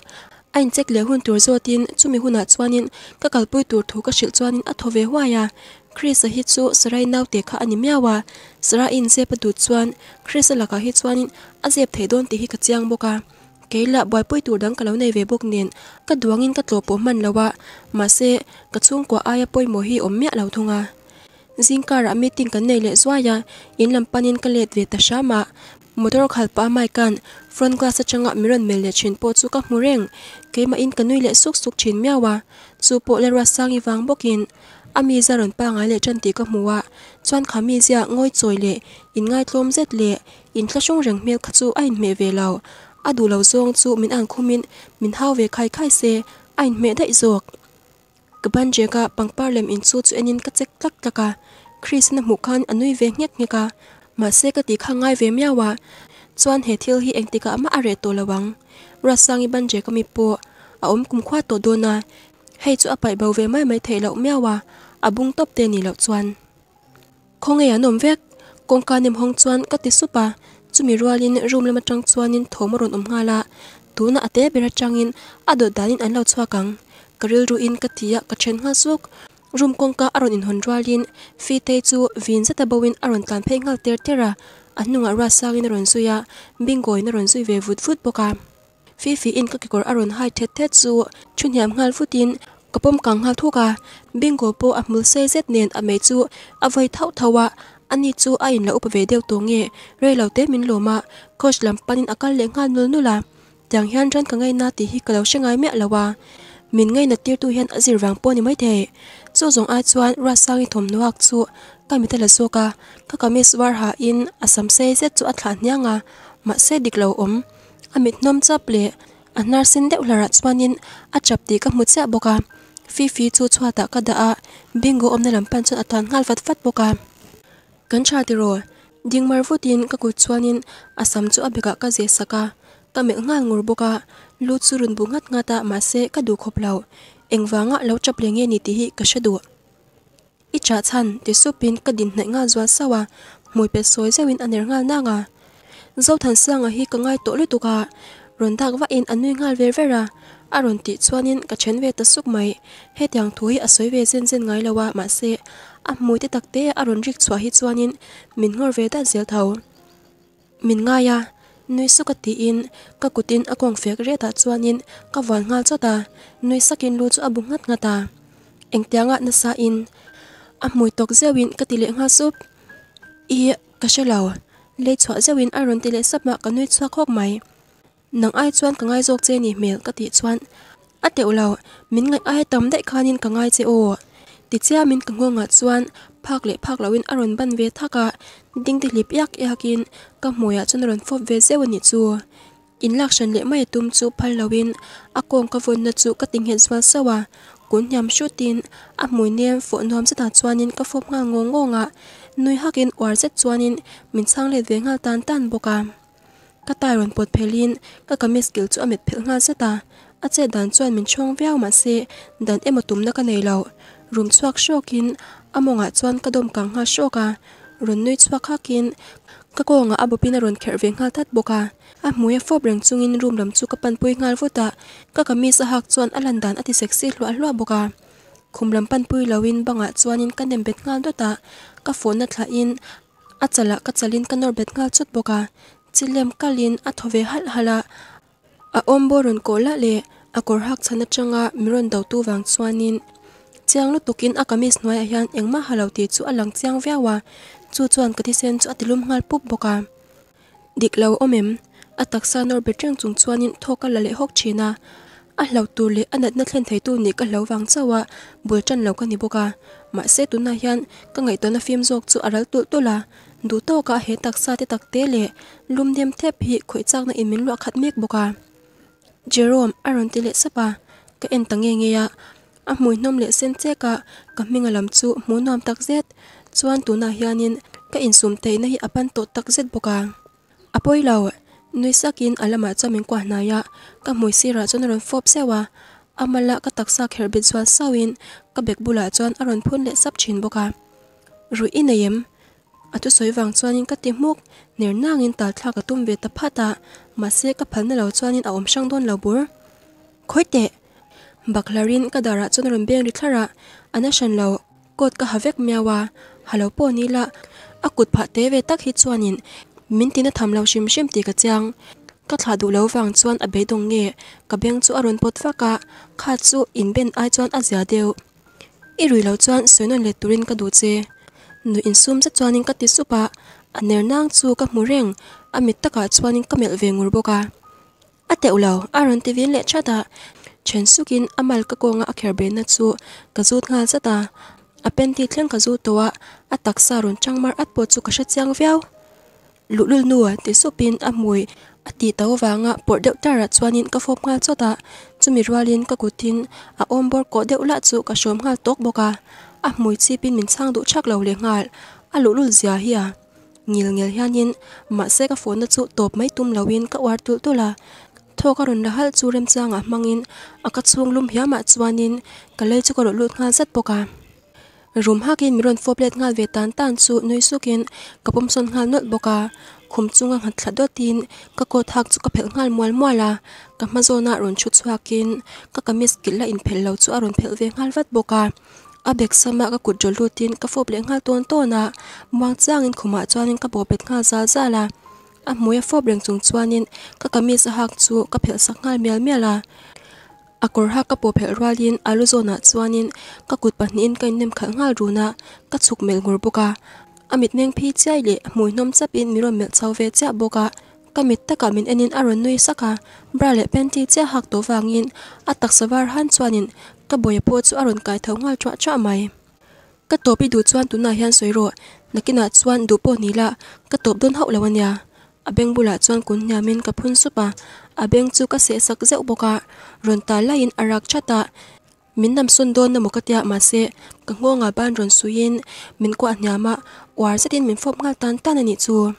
ain chek le hun tur zo tin chumi huna chuanin ka kalpui tur thu ka shil chuanin a thove hwaya chris à. hi chu sarai nau te kha ani miawa sara in se pa du chuan chris la ka hi chuanin a zep thei don ti hi ka chiang boka keila boy pui tur dang kalau nei ve bok nen ka duangin ka tlo po man lawa ma se ka chung ko aya poi mo hi om mia lo thunga zing ka ra meeting kan nei le zuaya in lampanin ka let ve ta shama motor khalpa mai kan front glass atanga miron mel le chin po chu ka mureng keima in kanui le suk suk chin miawa chu po le rasang iwang bokin ami zaron pa ngai le chanti ka muwa chuan khami zia ngoi choi le in ngai tlom zet le in thlashung reng mel kha chu ain me ve lo adu lo zong chu min an khumin min hau ve khai khai se ain me dai zok kaban jeka pangpar lem in chu chu enin ka chek tak taka Chris na mu khan anui ve nget nge ka ma se ka ti kha ngai ve mya wa chuan he thil hi engtika ama are to lawang rasangi ban je kami po a om kum khwa to do na hei chu apai bầu về mai mai thei lo mya wa bung top te ni lo chuan khong ya nom vek con ka nem hong chuan ka ti supa chumi rualin room lama tang chuanin thomoron om ngala tuna ate bera changin ado danin an lo chwa kang karil ru in katia ka then nga suk rum kongka aron in honralin fi te chu vin zata bowin aron tlan phei ngal ter tera anunga ra sangin ron suya bingoi na ron sui ve vut vut boka fi fi in ka kikor aron hai thet thet chu chuniam ngal futin kapom kang ngal thuka bingo po amul se zet nen amei chu avoi thau thawa ani chu a in la upave deu to nge rei lo te min loma coach lam panin akal le ngal nul nula chang hian ran ka ngai na ti hi kalo shengai me lawa min ngai na tir tu hian azir po pawni mai the cho zong a chuan ra sangi thom nuak chu kamita la so ka ka kamis war ha in asam se se chu a thlan nya nga ma se diklo om amit nom chap le a nar sin deuh la ra chuan in a chap ti ka mu cha boka fi fi chu chwa a bingo om na lam pan chu fat fat boka kan cha ding mar fu tin in asam chu a be saka ka ngal ngur boka lu chu bu ngat nga ma se ka du engwanga lo chaplenge ni ti hi ka shadua icha chan ti supin ka din nai nga zwa sawa mui pe soi zewin aner ngal na nga zo than sanga hi ka ngai to le tuka ron dak va in anui ngal ver ra a ron ti chuanin ka chen ve ta suk mai he tiang thui a soi ve zen zen ngai lawa ma se a mui te takte a ron rik chua hi chuanin min ngor ve da zel thau min nga ya นุยสุกตีอินก็กุตินอากงเฟกเรตาจวนินก็หวานงาจตานุยสกินลูจอบุงัดงาตาเอ็งเตียงะนสาอินอมวยตกเจวินกติเลงาซุบอีกะเชลาวเลยชวเจวินอรอนติเลสับมากนุยชวคอกไหมนังไอชวนกงไอจกเจนี่เมลกติชวนอเตอลาวมินไงไอตำได้คานินกงไอเจโอติเจียมินกงงาชวน phak le phak lawin aron ban ve thaka ding te lip yak yakin ka moya chon ron fop ve zewani chu in lakshan le mai tum chu phal lawin akong ka von na chu ka ting he zwal sawa kun nyam shutin a mui nem fo nom chata chuanin ka fop nga ngo ngo nga nui hakin war zet chuanin min sang le ve nga tan tan boka ka tai ron pot phelin ka kamis skill chu amet phel nga zeta a che dan chuan min chhong viau ma se dan ematum na ka nei lo rum chuak shokin amonga chuan dom kang ha shoka ron nui chuak hakin ka ko nga abo pina ron kher veng hal that boka a muya fob reng chungin room lam chu ka pan pui ngal vota ka kami sa hak chuan alandan ati sexy hlua hlua boka khumlam pan pui lawin banga chuanin ka nem bet ngal dota ka phone na thla in achala ka chalin ka nor ngal chut boka chilem kalin athove hal hala a omboron ko la le akor hak chana changa miron dawtu wang chuanin chiang lu tukin akamis noi a hian engma halo ti chu alang chiang vewa chu chuan kati sen chu atilum ngal pup boka diklo omem ataksa nor beteng chung chuanin thoka lale hok china a ah hlo tu le anat na thlen thei tu ni ka hlo wang chawa bul tan lo ka ni boka ma se tu na hian ka ngai to na film jok chu aral tul tula du to ka he taksa te takte le lum dem thep hi khoi chak na imin lo khat mek boka jerome aron tile sapa ka en tange ngeya a mui nôm lệ sen che ka ka minga lam chu mu nom tak zet chuan tuna hianin ka in sum te na hi apan to tak zet boka apoi law nui sakin alama chamin kwa na ya ka mui sira chon ron fop sewa amala ka taksa kherbit chuan sawin ka bek bula chuan aron phun lệ sắp chín le sap chin boka ru inayem atu soiwang chuanin ka timuk ner nangin tal thla ka tumbe ta mà phata ma phần này lâu lo chuanin ở om sang lâu lo bur khoite baklarin ka dara chun ram beng ri thlara ana shan lo kot ka havek miawa halo po ni la akut pha te ve tak hi chuanin min tina tham lo shim shim ti ka chang ka thla du lo wang chuan a be dong nge ka beng chu aron pot faka kha chu in ben ai chuan a zia deu i rui lo chuan soinon le turin ka du che nu in sum cha chuanin ka ti supa a ner nang chu ka hmu reng amit taka chuanin ka mel ve ngur boka a teulo aron tivin le chata chen sukin amal ka konga a kher be na chu ka zut nga chata a pen ti thleng ka zu towa a taksa ron changmar at po chu ka sha chiang viau lulul nuwa ti supin a mui a ti to wanga por deuh tara chuanin ka fop nga chota chumi rwalin ka kutin a ombor ko deuh la chu ka shom nga tok boka a mui chi pin min sang du chak lo le ngal a lulul zia hiya ngil ngel hianin ma se ka phone chu top mai tum lawin ka war tul tula thua ah ka run hal chu rem changa mangin aka chung lum hiama chuanin kalei chu ka ro lut ngal zat poka rum hakin miron foplet ngal ve tan tan chu noi sukin kapum son ngal not boka khum chunga ngat thla tin ka ko thak chu ka phel ngal mual muala ka mazona ron chu chuakin ka kamis kila in lâu phel lo chu aron phel ve ngal vat boka abek sama ka kut jol rutin ka fople ngal ton tona muang changin khuma ah chuanin ka bopet ngal za za la a mui a fob reng chung chuanin ka kamis a hak chu ka phel sak ngal mel mel a a kor ha ka po phel ralin a lu zona ah chuanin ka kut pahnin kain nem khal ngal runa ka chuk mel ngur boka amit neng phi chai le mui nom chap in miro mel chau ve cha boka kamit taka min enin aron nui saka bra le penti cha hak to wangin atak sawar han chuanin ka boya po chu aron kai tho ngal chwa chwa mai ka topi du chuan tuna ah hian soiro nakina ah chuan du po nila ka top don hau lawanya a beng bula chuan kun hniamin ka phun supa a beng chu ka se sak zeuh bawka ron ta lain arak thata min nam sun don na mukatia ma se ka ngonga ban ron suin min kwa hniama war setin min fop ngal tan tan ani chu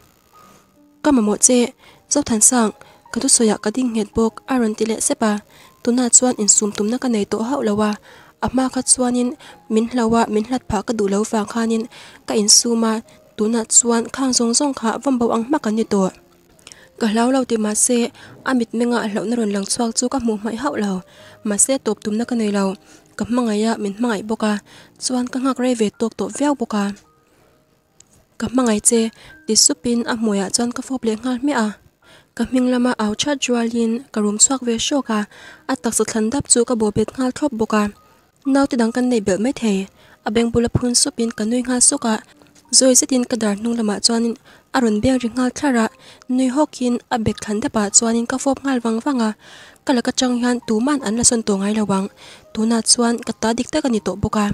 kamamo che zau than sang ka tu soya ka ding het bok aron tile sepa tuna chuan in sum tumna ka nei to hau lawa ama kha chuanin min hlawa min hlat pha ka du lo wang khanin ka in suma tu na chuan khang zong zong kha vam bo ang mak ani to ka lau lau ti ma se amit menga lo na ron lang chuak chu ka mu mai hau lo ma se top tum na ka nei lo ka mangaya min mangai boka chuan ka ngak re ve tok to veu boka ka mangai che ti supin a moya chuan ka fop le ngal me a ka ming lama au cha jualin ka rum chuak ve shoka a tak sa thlan dap chu ka bo pet ngal thop boka nau ti dang kan nei bel mai the a beng bula phun supin ka nui ngal soka rồi sẽ zoi zetin kadar nung làm anh lama chuanin aron ra ringal thlara nui hokin a bek thlan te pa chuanin ka fop ngal wang wanga kala ka chang hian tu man an la son to ngai lawang tuna chuan cả ta đích dik tak ani to boka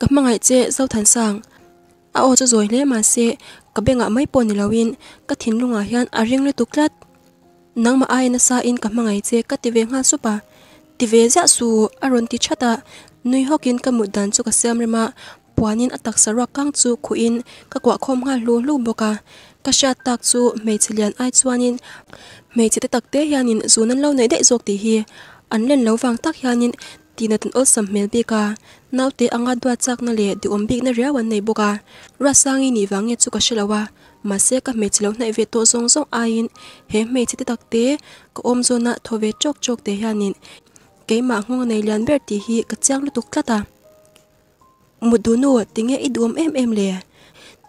ka mangai che zo than cho rồi lấy mà zoi le ma ngã ka benga mai win ni lawin ka à hiện hian a ring le tuklat nang mà ai na sa in ka mangai che ka tive số supa tive ja su aron ti chata nui hokin ka mudan chu ka sem mà puanin atak sara kang chu khuin ka kwa khom nga lu lu boka ka sha tak chu mei chilian ai chuanin mei chite tak te hianin zunan lo nei de zok ti hi an len lo wang tak hianin tina tan ol sam mel bika nau te anga dwa chak na le di ombik na ria wan nei boka rasangi ni wange chu ka shelawa mà sẽ các mẹ chỉ lâu này về tổ song song ai in hết mẹ chỉ đặc tế có ôm zona thô về chốc chốc để hiền cái mà ngon này liền biết thì hi cái trang lúc tục ta một đứa nùa tính nghe ít đuốm em em lè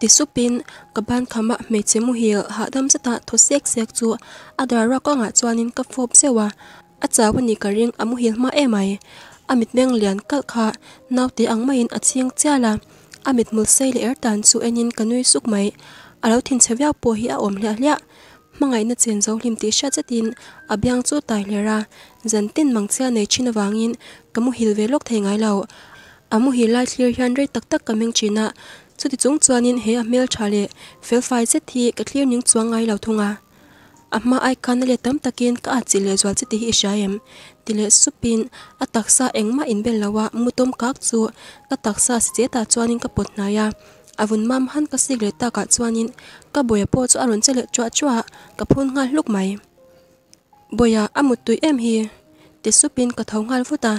ti supin kaban khama me chemu hi ha dam sa ta tho sek sek chu adara ko nga chuanin ka phop sewa achawani ka ring amu hil ma emai amit meng lian kal kha nau te ang main aching chala amit mul sei le er tan chu enin kanui suk mai alo thin chewia po hi a om hla hla mangai na chen zo hlim ti sha tin. abyang chu tai lera zantin mangchia nei chinawangin kamu hilve lok thei ngai lo amu hi lai thlir hian rei tak tak kameng china chuti chung chuanin he a mel thale felfai se thi ka thlir ning chuangai lo thunga amma ai kan le tam takin ka achi le zwal chiti hi shaim tile supin ataksa engma inbel lawa mutom kak chu ka taksa seta chuanin ka potnaya avun mam han ka sigle ta ka chuanin ka boya po chu aron chele chwa chwa ka phun ngal luk mai boya amut tui em hi te supin ka thau ngal futa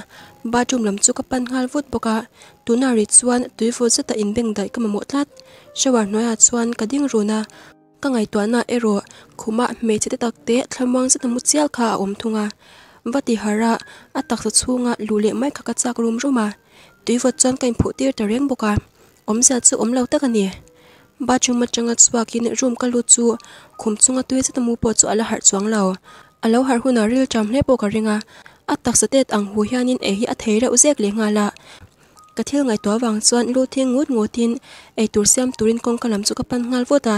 ba các lam chu ka pan ngal vut boka tuna ri chuan tuiful zeta in beng dai ka mamawh tlat shower noya chuan ka ding runa ka ngai tuana ero khuma me chete takte thlamwang zeta mu chial kha a om thunga vati hara atak sa chunga lule mai kha ka chak rum ruma tuiful chuan ka imphu tir ta reng boka om za chu om lo tak ani bathroom atanga chuakin room ka lu chu khum chunga tuizeta mu po chu ala har chuang lo alo har huna ril cham hle po ka ringa at tak sa tet ang hu hianin e hi a thei reuh zek le nga la ka thil ngai tua wang thiên ngút thing ngut ngotin e tur siam turin kong kalam chu ka pan ngal vota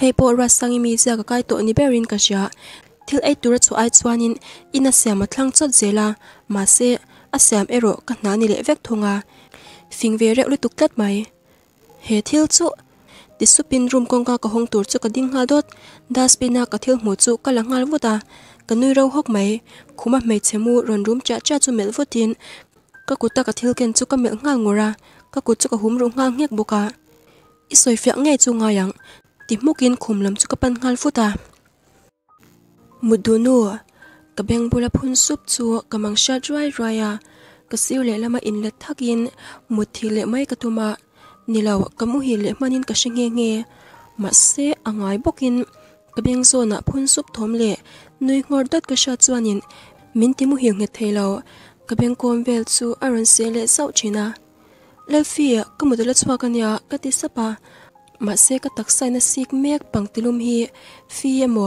hei po ra sangi mi zia ka kai to ni berin ka sha thil ei tur chu ai chuanin in a siam a thlang chot zela ma se a siam ero ka hna ni le vek thunga fingve reuh lutuk tlat mai he thil chu tisupin room kongka ka hong tur chu ka ding ha dot daspina ka thil hmu chu ka langal vota ka nuôi rau hok mai khuma mai chemu ron rum cha cha chu mel votin ka kuta ka thil ken chu ka mel ngal ngora ka ku chu ka hum ru ngal ngek boka i soi fya nge chu nga yang ti mukin khum lam chu ka pan ngal futa mudunu ka beng bula phun súp chu ka mang sha à, raya à. siêu lệ là lama in lệ một la thakin muthi le mai ka tuma lệ ka mu hi le nghe nghe, mà nge ma se bốc bokin ka biên zo na phun sup thom le nui ngor dot ka sha chuanin min ti mu hi nge thelo ka beng kom vel chu aron se lệ sau china le fia ka mu la chwa kan ya ka ti sapa ma se ka tak sai na sik mek pang lùm hi fia mo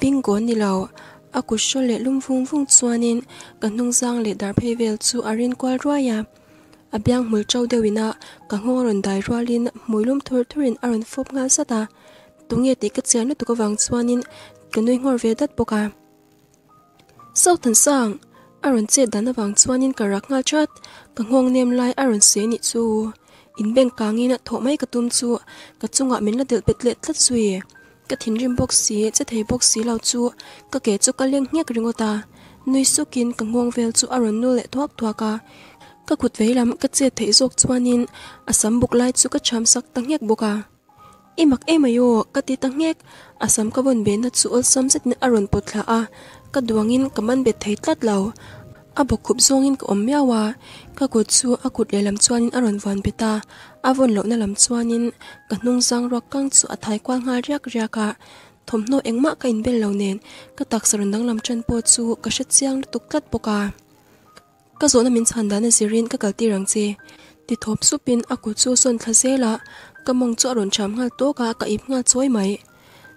bingo ni lo aku sho lệ lùm vung vung lệ về chuanin ka hnung zang le dar phe vel chu arin kwal roya abyang mul chau dewina ka ngoron dai ralin muilum thur thurin aron fop sát sata tung nghe tí cất chén nó tụ có vàng xuân in cần nuôi ngồi về đất bốc à sau thần sáng Aaron chết đàn nó vàng xuân in cả rắc ngã chót cả hoang niêm lai Aaron xế nị chu in bên cá nghi nó thọ mấy cả tum chu cả chung ngọ mình là được biết lệ thất suy cả thiên rim bốc xí chết thấy bốc xí lao chu cả kẻ chu cả liêng nhét ringo ta nuôi su kín cả hoang về chu Aaron nô lệ thoát thoa cả các cuộc vấy làm các chết thấy ruột chuanin à sắm bục lai chu các chăm sắc tăng nhạc bốc à Imak e mayo kati tangek asam ka bon ben at suol samset na aron potla a kaduangin kaman bethay tatlaw abo khup zongin ka omyawa ka gut chu akut le lam chuanin aron van beta avon lo na lam chuanin ka nung zang rak kang chu athai kwa nga riak riaka thomno engma ka inbel lo nen ka taksaran dang lam chan po chu ka shat chiang tuklat poka ka zona min chan dan zirin ka kalti rang che ti thop supin aku chu son thla zela ก็มองจอดนช้ำงาตัวกากะอิบงาช่วยไหม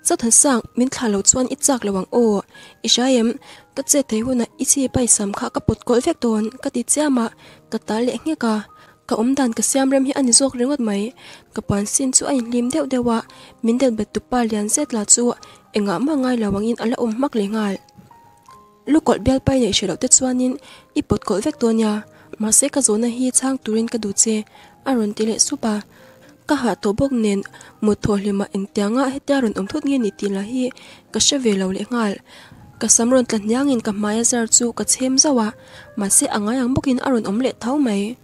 จัดหันสักมินขาเราชวนอิจักระวังโออิชาเอ็มตัดเจตหัวนะอิชีไปสำคักกะปดกอลเฟกตนกะติดเสียมะกะตาเลี้ยงเงกะกะอมดันกะเสียมเรมให้อันจอกเรื่องวัดไหมกะปานสินช่วยลิมเดียวเดวะมินเดลเบตุปาเลียนเซตลาชัวเอ็งอ่ะมาไงระวังอินอัลละอมมักเลยงายลูกกอดเบลไปในเฉลิมเตชวนินอิปดกอลเฟกตนยามาเซกะโซนะฮีช่างตุรินกะดูเจอารอนติเลสุปา các tổ bốc ka ha to bok nen mu tho hlima eng tianga hetiarun om thut nge ni ti la hi ka she ve các le ngal ka samron tlan yangin ka maya zar chu ka chem zawa ma se anga yang bokin arun om le thau mai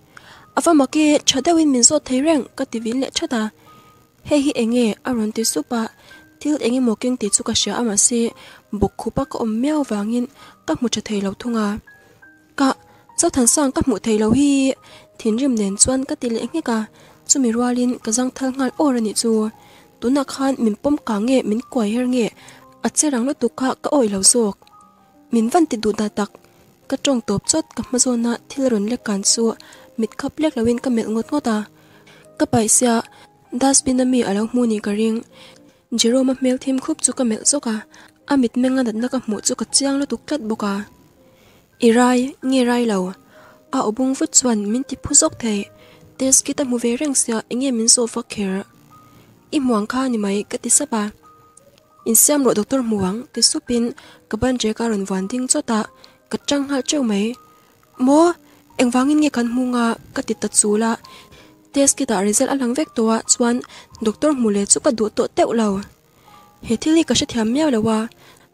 afa ma ke chadawin min zo thei reng ka tivin le chata he hi enge arun ti supa thil enge moking ti chu ka sha ama se bok khupa ka om meaw wangin ka mu cha thei lo thunga ka cháu thằng sang các mụ thầy lâu hi thiền rìm nền chuan các tỷ lệ nghe cả chu mi rualin ka jang thal ngal or ani chu tuna khan min pom ka nge min kwai her nge a che rang lo tuka ka oi lo zok min van ti du da tak ka tong top chot ka ma zo na thil ron le kan chu mit khap lek lawin ka mel ngot ngota ka pai sia das bin ami alo mu ni ka ring jeroma mel thim khup chu ka mel zoka amit menga dat naka mu chu ka chiang lo tuk tlat boka irai nge rai lo a obung vut chuan min ti phuzok thei tes kita mu vereng sia inge min so fa kher i muang kha ni mai ka ti sa ba in siam ro doctor muang ti su pin ka ban je ka ron wan ding chota ka chang ha cheu mai mo eng wangin nge kan mu nga ka ti ta chu la tes ta result alang vek to wa chuan doctor mu le chu ka du to teu lo he thili ka sha thiam miaw lawa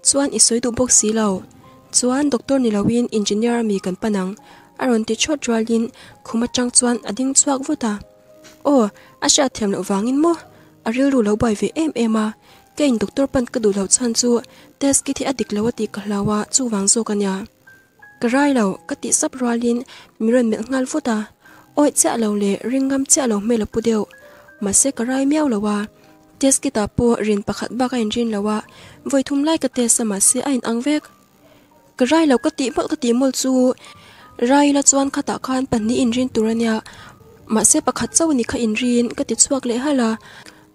chuan isoi du box si lo chuan doctor ni lawin engineer mi kan panang aron ti chot dralin khuma chang chuan ading chuak vota o a sha them lo wangin mo aril ru lo bai ve em em ema kein doctor pan ka du lo chan chu test ki thi adik lo ti ka hlawa chu wang zo kanya karai lo ka ti sap ralin miron mel ngal vota oi cha lo le ringam cha lo me pu pudeu ma se karai miaw lo wa test ki ta po rin pakhat ba ka engine lo wa voi thum lai ka test ma se ain ang vek karai lo ka ti bol ka ti mol chu rai la chuan khata khan panni in rin turania ma se pakhat chaw ni kha in rin ka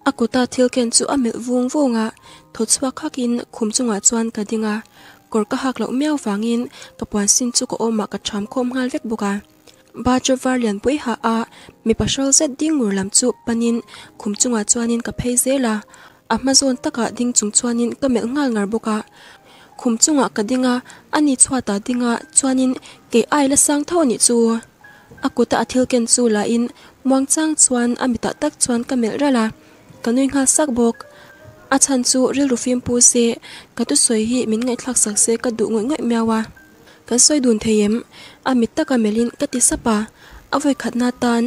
akuta thil ken chu vung vunga tho chwa khakin khum chunga chuan ka dinga kor ka hak lo fangin ka puan sin ko oma ka cham khom vek buka ba varlian pui ha a mi pasol dingur lam panin ka amazon taka ding ka ngal ngar buka khum chunga ka ta ani chhuata dinga chuanin ke ai là sang thâu tho ni chu ta athil ken chu la in muang chang chuan amita tak chuan ka mel rala kanui nga sak bok a chan chu ril rufim pu se ka tu soi hi min ngai thlak sak se ka du ngoi ngoi miawa kan soi dun theyem amit taka melin ka ti sapa avoi khatna tan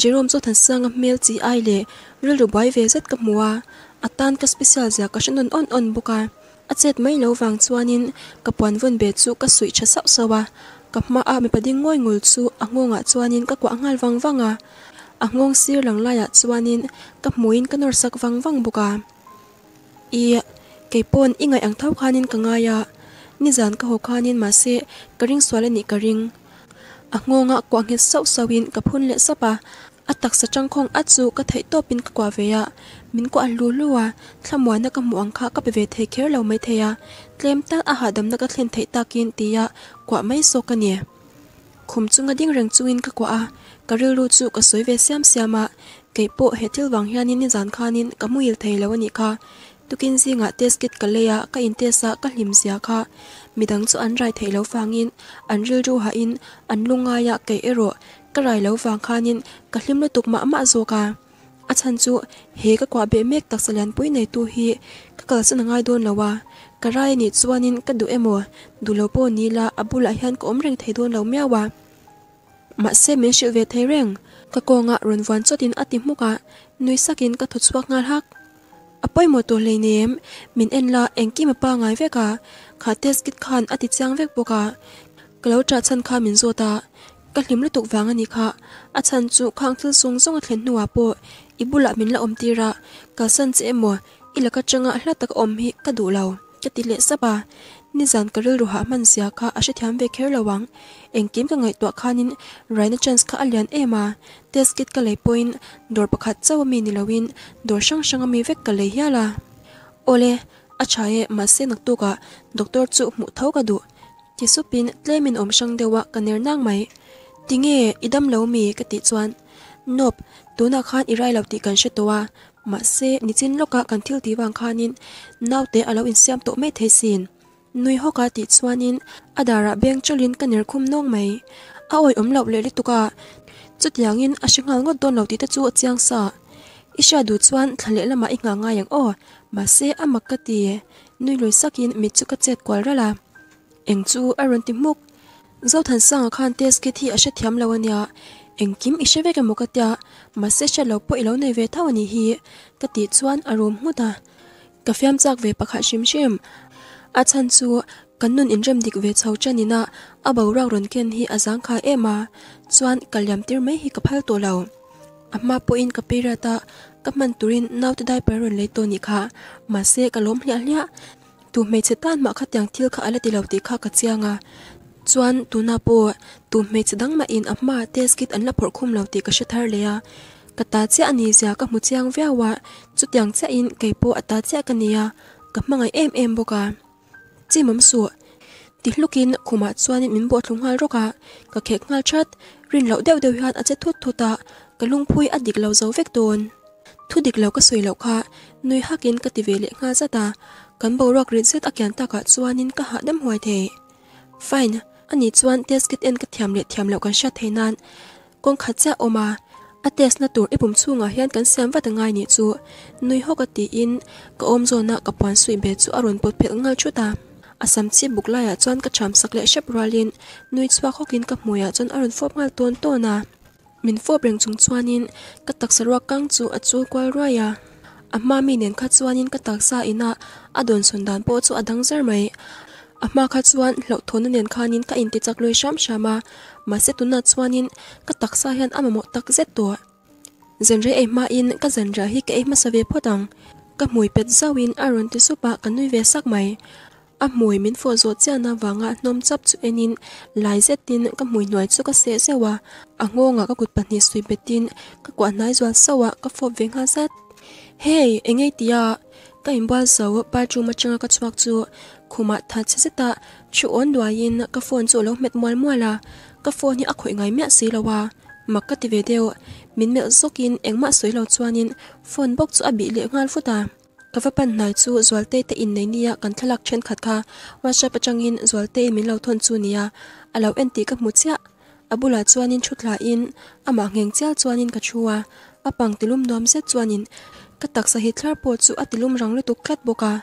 jerome zo thần sang mel chi ai le ril về rất zat ka muwa atan ka special zia ka shanon on on buka chết mấy lâu vàng a chet mai lo wang chuanin ka puan vun be chu ka sui tha sau sawa ka hma a mi pading ngoi ngul chu a ngonga ah chuanin ka kwa ngal wang wanga a ngong sir lang laia ah chuanin ka muin ka nor sak wang wang buka i keipon ingai ang thau khanin ka ngaya ni zan ka ho khanin ma se ka ring swala ni ka ring a ngonga ah kwa nge sau sawin ka phun le à a tak sa chang khong a chu ka thei to pin kwa ve ya min ko alu luwa thamwa na ka muang kha ka pe ve the kher lo mai the ya tlem ta a ha dam na ka thlen thei ta kin ti ya kwa mai so ka ni khum chunga ding reng chuin ka kwa a ka ril lu chu ka soi ve siam siama ke po hetil wang hianin ni zan khanin ka muil thei lo ani kha tukin zinga test kit ka leya ka in tesa ka hlim sia kha midang chu an rai thei lo fangin an ril ru ha in an lunga ya ke ero cái rai lâu vàng khá nhìn cái lim lo tục mã mã zo cả à chan chu cái quả kwa be mek tak salian bụi này tu hi cái à. cái cái này ka kal san ngai don lawa ka rai ni có ka du thầy du lo po ni mà abula hian sự om thầy thei cái cô ngạ ma se me tin ve thei reng ka nuôi nga kín cái thuật ati muka nui à bây mùa chuak lấy hak mình mo là anh nem mà ba la engki ma pa tết ve ka kha test kit khan ati cả, cái lâu kalo chân chan mình min ta. ka hlim la tuk vang ani kha a chan chu nuwa po ibula min la om ti ka san che mo ila ka changa hla tak om hi ka du lo ka ti le sa ba ni zan ka ril ru ha la wang ka alian e ma ka dor dor shang shang vek ka ole ka du ti min om shang dewa ka ner tinge idam lo mi ka ti chuan nop tuna khan irai lo ti kan shetowa ma se nichin loka kan thil ti wang khanin naute alo in siam to me thesin nui hoka ti chuanin adara beng cholin kaner khum nong mai aoi omlo le li tuka chutiangin asingal ngot don lo ti ta chu chiang sa isha du chuan thale lama inga nga yang o ma se amakati nui loi sakin mi chu ka chet kwal rala eng chu aron ti muk zau than sang khan tes ki thi asha thiam lawanya engkim isheve ke mukatya message lo po ilo nei ve thawani hi ka ti chuan arum huta ka fiam chak ve pakha shim shim a chan chu kannun inrem dik ve chho chanina abau raw ron ken hi azang kha ema chuan kalyam tir mai hi ka phal to lo amma po in ka pera ta ka man turin nau te dai peron le to ni kha ma se ka lom hlia hlia tu me chetan ma kha tyang thil kha ala ti lo ti kha ka chianga chuan tuna po tu me chidang ma in amma test kit an la phor khum lo ti ka shathar leya kata che ani zia ka mu chiang viawa chutiang cha in keipo ata cha kania ka mangai em em boka chimam su ti hlukin khuma chuanin min bo thlunghal roka ka khek ngal that rin lo deuh deuh hian ache thut thuta ka lungphui adik lo zo vek ton thu dik lo ka sui lo kha nui hakin ka tivele nga zata kan bo rok rin set akyan taka chuanin ka ha dam huai the fine ani chuan test kit en ka thiam le thiam lo kan sha theinan kong khacha oma a test na tur ipum chunga hian kan sem vata ngai ni chu nui hoka ti in ka om zona ka pan sui be chu aron pot phel ngal chuta asam chi buklaya chuan ka cham sak le shep ralin nui chwa khokin ka hmuya chuan aron fop ngal ton tona min fop reng chung chuanin ka taksarwa kang chu achu kwal raya amma mi nen kha chuanin ka taksa ina adon sundan po chu adang zer mai ama kha chuan lo thona nen khanin ka in ti chak lui sham shama ma se tuna chuanin ka taksa hian ama mo tak zet to zenre e ma in ka zanra hi ke e ma save photang ka mui pet zawin aron ti supa ka nui ve sak mai a mui min fo zo chiana wanga nom chap chu enin lai zetin ka mui noi chu ka se sewa angonga ka kut pani sui betin ka kwa nai zwa sawa ka fo venga zat hey engei tia ka imba zo pa chu ma changa ka chuak chu mặt thật sẽ rất tạ chú ôn đùa yên các phone chỗ lâu mệt mỏi mua là các phone như ác hội ngay mẹ xí là wa mặc các tivi video miếng mẹ zok in eng mắt suy lâu chuan in phone box chỗ bị liệu ngal phút ta. các vấp bản này chú zual tê tại in này nia cần thắc lạc trên khát và kha whatsapp trang in zual tê miếng lâu thôn chu nia alo en tí các mút chia abula chuan in chut la in ama ngeng chel chuan in ka chua apang tilum nom se chuan in katak sa hi thlar po chu rằng rang le tuk khat boka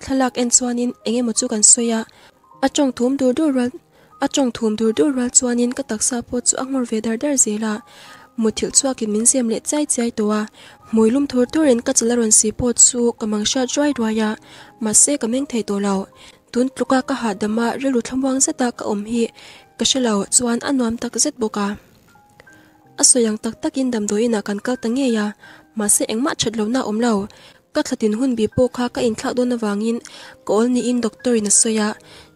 thalak en chuanin engemaw chu kan soya a tawng thum dur dur ral a tawng thum dur dur ral chuanin ka taksa pawh chu a ngur ve dar dar zela muthil chuakin min sem le chai chai towa muilum thur thur en ka chalaron si pawh chu kamangsha dry roya ma se kameng thei to lo tun tluka ka ha dama relu thamwang zeta ka om hi ka shalo chuan anuam tak zet boka asoyang tak takin damdoina kan kal tangeya ma se engma thatlo na omlo các ka thatin hun bi po kha ka in thla don awangin ko ol ni in doctor in soya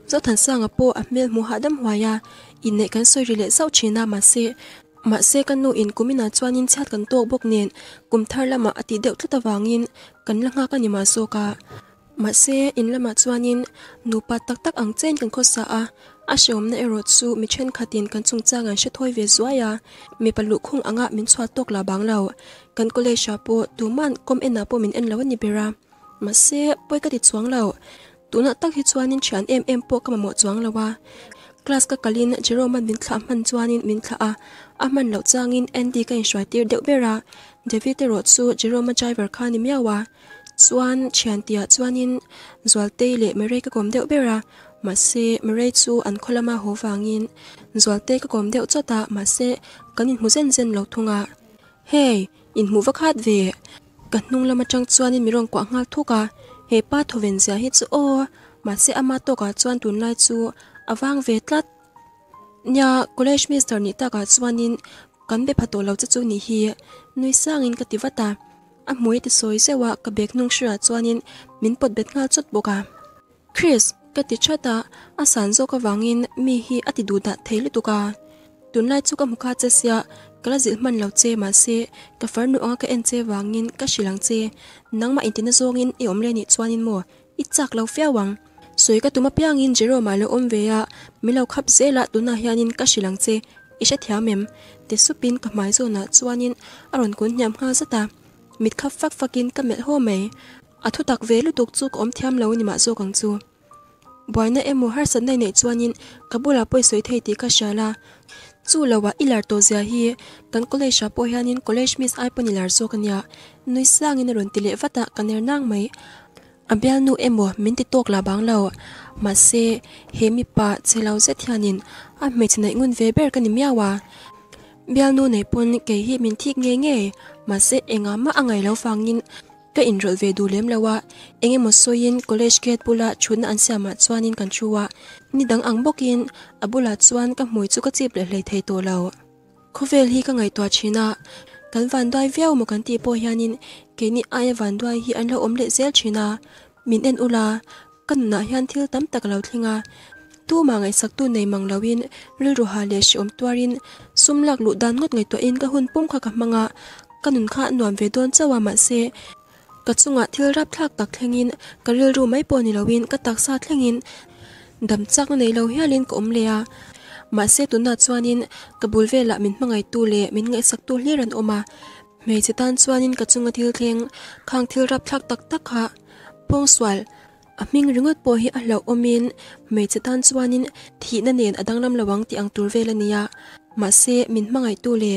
zo than sanga po a mel mu ha dam hwaya in ne kan soi rile sau china ma se ma se kan nu in kumina chuanin chat kan tok bốc nen kum thar lama ati deuh thla tawangin kan langa ka ni ma so ka ma se in lama chuanin nupa tak tak ang chen kan khosa a a shom na erot su mi chen khatin kan chung cha ngan she thoi ve zuaya mi palu khung anga min chwa tok la bang lo kan kole sha po tu man kom ena po min en lo ni bera ma se poi ka ti chuang lo tu na tak hi chuanin chan em em po kama mo chuang lo wa class ka kalin jero man min thla man chuanin min thla a a man lo changin andy ka in shwai tir deu bera david erot su jero ma driver khani miawa chuan chian tia chuanin zual te le mere ka kom deu bera mà se mre chu an kholama ho wangin zwalte ka kom cho ta mà se kan in muzen zen lo thunga hey in mu vakhat về, kan nung trăng lama chang chuanin mirong kwa ngal thuka he pa thoven zia hi chu o mà se ama to ka chuan tun lai chu awang à ve tlat nya college mister ni ta ka chuanin kan be phato lo cha chu ni hi nui sangin ka tiwata a à. à mui ti soi sewa ka bek nung shira mình min pot bet ngal chot boka chris cái tiết chót ta à sản do có vắng in mi hi à tí đủ đã thấy lụt cả tuần lai chú các một khát chết ya cái là giữ mình lâu chê mà xe các phần nữa các em chê vắng in các xì lăng chê nắng mà internet zong in iom e lên ít chuan in mùa ít chắc lâu phía vắng suy các tụm piang in zero mà lâu ôm về à, mi lâu khắp dễ là tuần nào hian in các xì lăng chê ít e sẽ thèm mềm để súp pin các máy zona chuan in aron cuốn nhầm ha rất ta mít khắp phát phát in các mệt hoa mày à thu tạc về lúc tục chú có ôm thèm lâu nhưng mà zô càng chú em boina emo har san nei nei chuanin kabula poi soi thei ti ka shala chu lawa ilar to zia hi kan college a poi hianin college miss ai pani lar zo kania nui sang in ron tile vata kaner nang mai abial à, nu emo min ti tok la bang lo ma se hemi pa chelau ze thianin a à, me chna ngun ve ber kan miawa à. bial nu nei pon ke hi min thik nge nge ma se enga ma angai lo nhìn ka enroll ve du lem lawa enge mo soin college gate pula chuna an siama chuanin kan chuwa ni dang ang bokin abula chuan ka hmui chu ka chip le hlei thei to lo khovel hi ka ngai to china kan van dai veo mo kan ti po hianin ke ni ai van dai hi an lo om le zel china min en ula kan na hian thil tam tak lo thlinga tu ma ngai sak tu nei mang lawin ril ru ha le shi om tuarin sumlak lu dan ngot ngai to in ka hun pum kha ka manga kanun kha nuam ve don chawa ma se kachunga thil rap thak tak thengin karil ru mai poni lawin ka tak sa thengin dam chak nei lo hialin ko omleya ma se tu na chuanin kabul vela min mangai tu le min ngai sak tu hliran oma me che tan chuanin kachunga thil theng khang thil rap thak tak tak kha pongswal aming ringot po hi a omin me che tan chuanin thi na nen lam lawang ti ang tur vela niya ma se min mangai tu le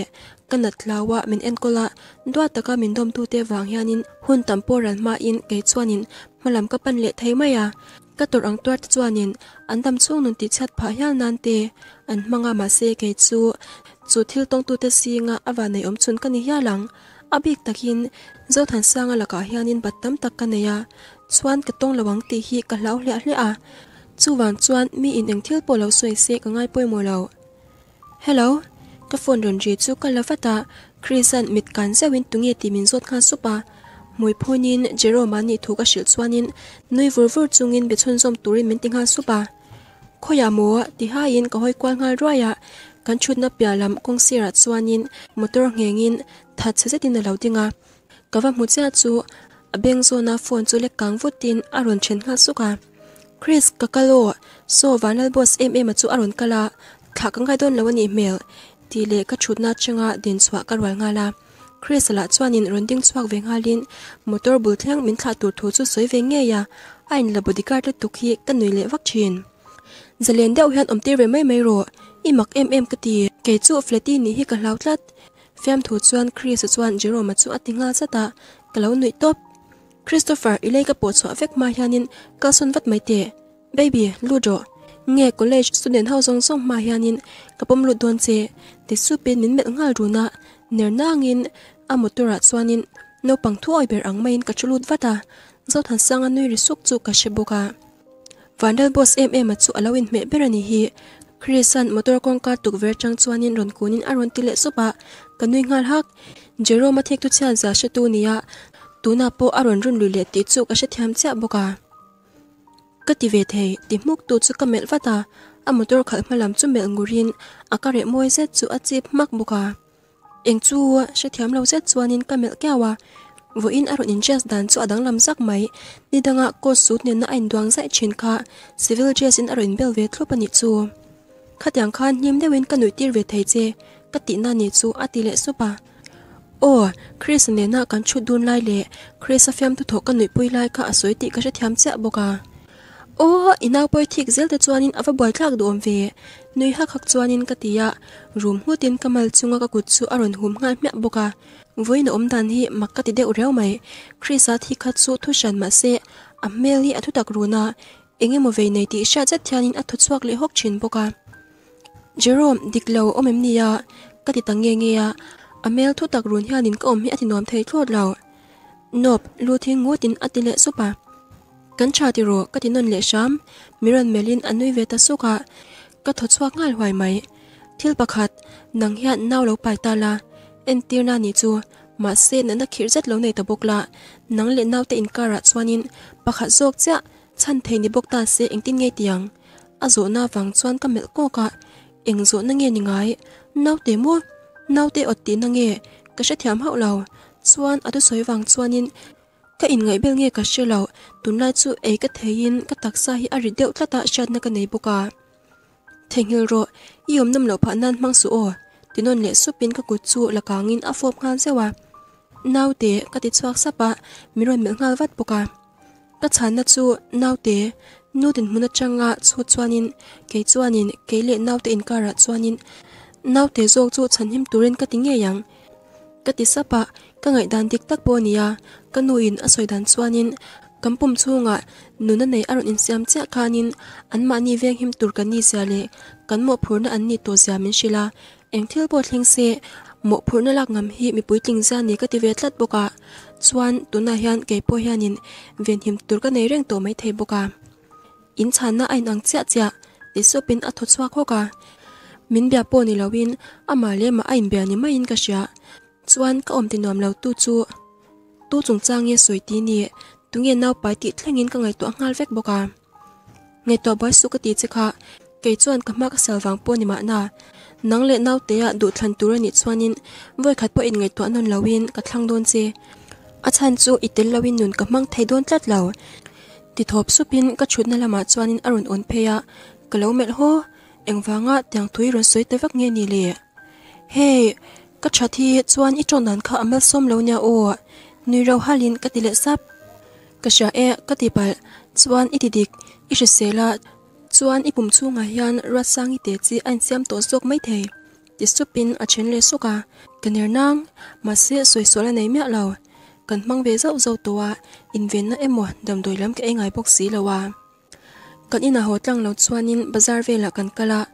kalat lawa min enkola dwa taka min dom tu te wang hianin hun tampo ran ma in ke chuanin malam ka pan le thei maya ka tor ang tuat chuanin an dam chung nun ti chat pha hial nan te an manga ma se ke chu chu thil tong tu te singa awa nei om chun kani hialang abik takin zo than sanga laka hianin battam tak kaneya chuan ka tong lawang ti hi ka lau hle hle a chu wang chuan mi in eng thil polo soi se ka ngai poi mo lo hello ก็ฝนรนรีจูก็ลฟัตาคริสันมิดกันเซวินตุงเยติมินสดข้าสุปา mùi phu nín chế rô mà nị thú các sự xoan nín nơi vừa vừa chung in bị chôn xóm tù rin mình tinh hà sú bà khó yà mùa thì hai in có hơi quan ngay rồi ạ cán chút nắp bia làm công xe rạt một tơ nghe nín thật sẽ rất là lâu tinh à có vào một xe chú à, bên zona na phone chú lệ cang vút tin aron chen hà sú cả Chris Kakalo so vanal boss em em chú aron kala thả căng gai don lâu anh email ti le ka thutna changa din chwa ka rwal nga la chris là la chuanin ronding chuak ve nga lin motor bul thleng min thla tur thu chu soi ve nge ya ain la bodyguard le tukhi ka nui le vak chin zalen ông hian về mấy mấy rồi, ro mặc em em cái ti ke chu flati ni hi ka hlau tlat fiam thu chuan chris chuan jerome chu ta, cái kalo nui top christopher lấy cái bộ ka po chwa vek ma hianin xuân vat mấy te baby rồi nghe college student house song song ma hianin kapom lu don che te su pe nin mel ngal runa ner nangin a motora chuanin no pangthu oi ber ang main ka chulut vata zo than sanga nui ri suk chu ka sheboka vandal boss em em chu alawin me berani hi Christian motor kong ka tuk ver chang chuanin ron kunin aron tile sopa kanui ngal hak mà à à à. thek tu chan za shatu niya tuna po aron run lu le ti chu ka shathiam cha boka về thế múc cho phát ta, một đôi làm sẽ ก็ตีเวเทติมุกตูจุกเมลฟัตาอามอตอร์ขัดมาลำจุเมลงูรินอาการเรมวยเซจูอาจิบมักบุกาเองจูเชเทียมเราเซจวานินกเมลแกวา à. vừa in aron in jazz dan chu adang lam sak mai ni danga ko sut ne na ain duang zai chen kha civil jazz in aron bel ve thlup ani chu khatyang khan nim de wen kanui tir ve thei che kati na ni chu ati le supa o à. chris ne na kan chu dun lai le chris a fiam tu tho kanui pui lai kha asoi à, ti ka sha thiam cha boka ô ina poi thik zel te chuanin ava boi thlak dawm ve nui hak hak chuanin katia room hu tin kamal chunga ka kut chu aron hum nga mya boka voin om dan hi makati de ureu mai krisa thi kha chu thu shan ma se amel hi athu tak runa enge mo vei nei ti sha chat thianin athu chuak le hok chin boka jerome diklo omem nia kati tange nge ya amel thu tak run hianin ka om hi athinom thei thlot law nop lu thi ngutin atile supa กันชาติโรก็ที่นนเลชามมิรันเมลินอันนุยเวตาสุกะก็ทดสวกง่ายหวยไหมทิลประคัดนังเฮียนน่าวเลาไปตาลาเอ็นตีนานิจูมาเซนนักขีรจัดเลาในตะบกละนังเลนน่าวแต่อินการะสวนินประคัดโซกเจ้าฉันเทนิบกตาเซเองตินไงเตียงอาโซนาฟังชวนกับเมลโกกะเองโซนังเงนิงไงน่าวเตมัวน่าวเตอดตีนังเงก็เชะเทียมเฮาเราชวนอดุสวยวังชวนิน ka in ngai bel nge ka shelo tunla chu e ka thein ka taksa hi tạ deuh tlata shat na ka nei boka thengil ro iom năm lo pha nan mang su o tinon le su pin ka ku chu sẽ hòa. fop khan các nau te sắp à, mi rồi miron mel vắt bốc à. các chan na chu nau te nu tin hmuna changa chu chuanin ke chuanin ke le nau te in kara chuanin nau te zok chu chan him turin ka tinge yang ka sắp à các đàn tắc ka ngai dan tik tak ponia ka nuin cấm bùm chuanin kampum chunga nuna ở ruộng in siam che anh anma ni về him tur kan ni zale kan mo phurna an ni la, em thiếu engthil bo thling se phun phurna lạc ngầm hi mi pui ting zani ka ti ve tlat boka chuan tuna cái ke po nín, về him tur ka nei tổ to mai bốc à, in chán chana ain ang chia chia ti so pin atho chwa khoka min bia lâu ni lawin ama le mà anh bia ni mai in ka sha chuan ka om ti nuam lo tu chu tu chung chang ye soi ti ni tu nge nau pai ti thlengin ka ngai to ngal vek boka ngai to boy su ka ti che kha ke chuan ka mak sel wang po ni ma na nang le nau te ya du thlan tur ni chuanin voi khat po in ngai to non lawin ka thlang don che a chan chu itel win nun ka mang thei don tlat lo ti thop su pin ka chut na lama chuanin arun on pheya ka lo mel ho engwanga tiang thui ron soi te vak nge ni le hey các trà thi chuan ít tròn đàn khá amel xôm lâu nhà ô nuôi rau hà linh các tỷ lệ sắp các trà e các tỷ bạc chuan ít địch ít sẽ xế là chuan ít bùm chu ngài hian ra sang ít tế anh xem tổ sốc mấy thầy chỉ xuất pin ở trên lê sốc à cần nhớ năng mà sẽ xuôi số là nấy mẹ lầu mang về dậu dâu tòa à. in viên nó em một đầm đồi lắm cái ngài bốc xí lầu à cần in là hồ trăng lầu chuan in bazar về là cần cala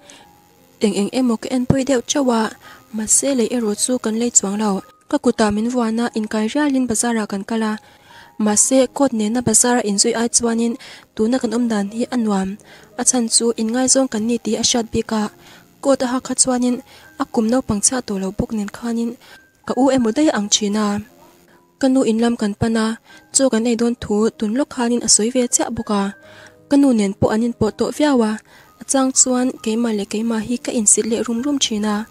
eng eng em một cái em bơi đeo cho à mà ma se le ero chu kan le chuang lo ka kuta vua na in kai ra lin bazaar kan kala mà sẽ cốt ne na bazaar in suy ai chuanin tuna kan om đàn hi anwam a chan chu in ngay zong kan nít ti a shat bi cả cốt a ha kha chuanin a bằng no pangcha to bốc buk nen in cả u em ở emudai ang china kanu inlam kan pana cho kan ei don thu tun lo khanin a soi ve cha buka kanu nen po anin po to viawa achang chuan keima le ma hi ka in sit le rum rum china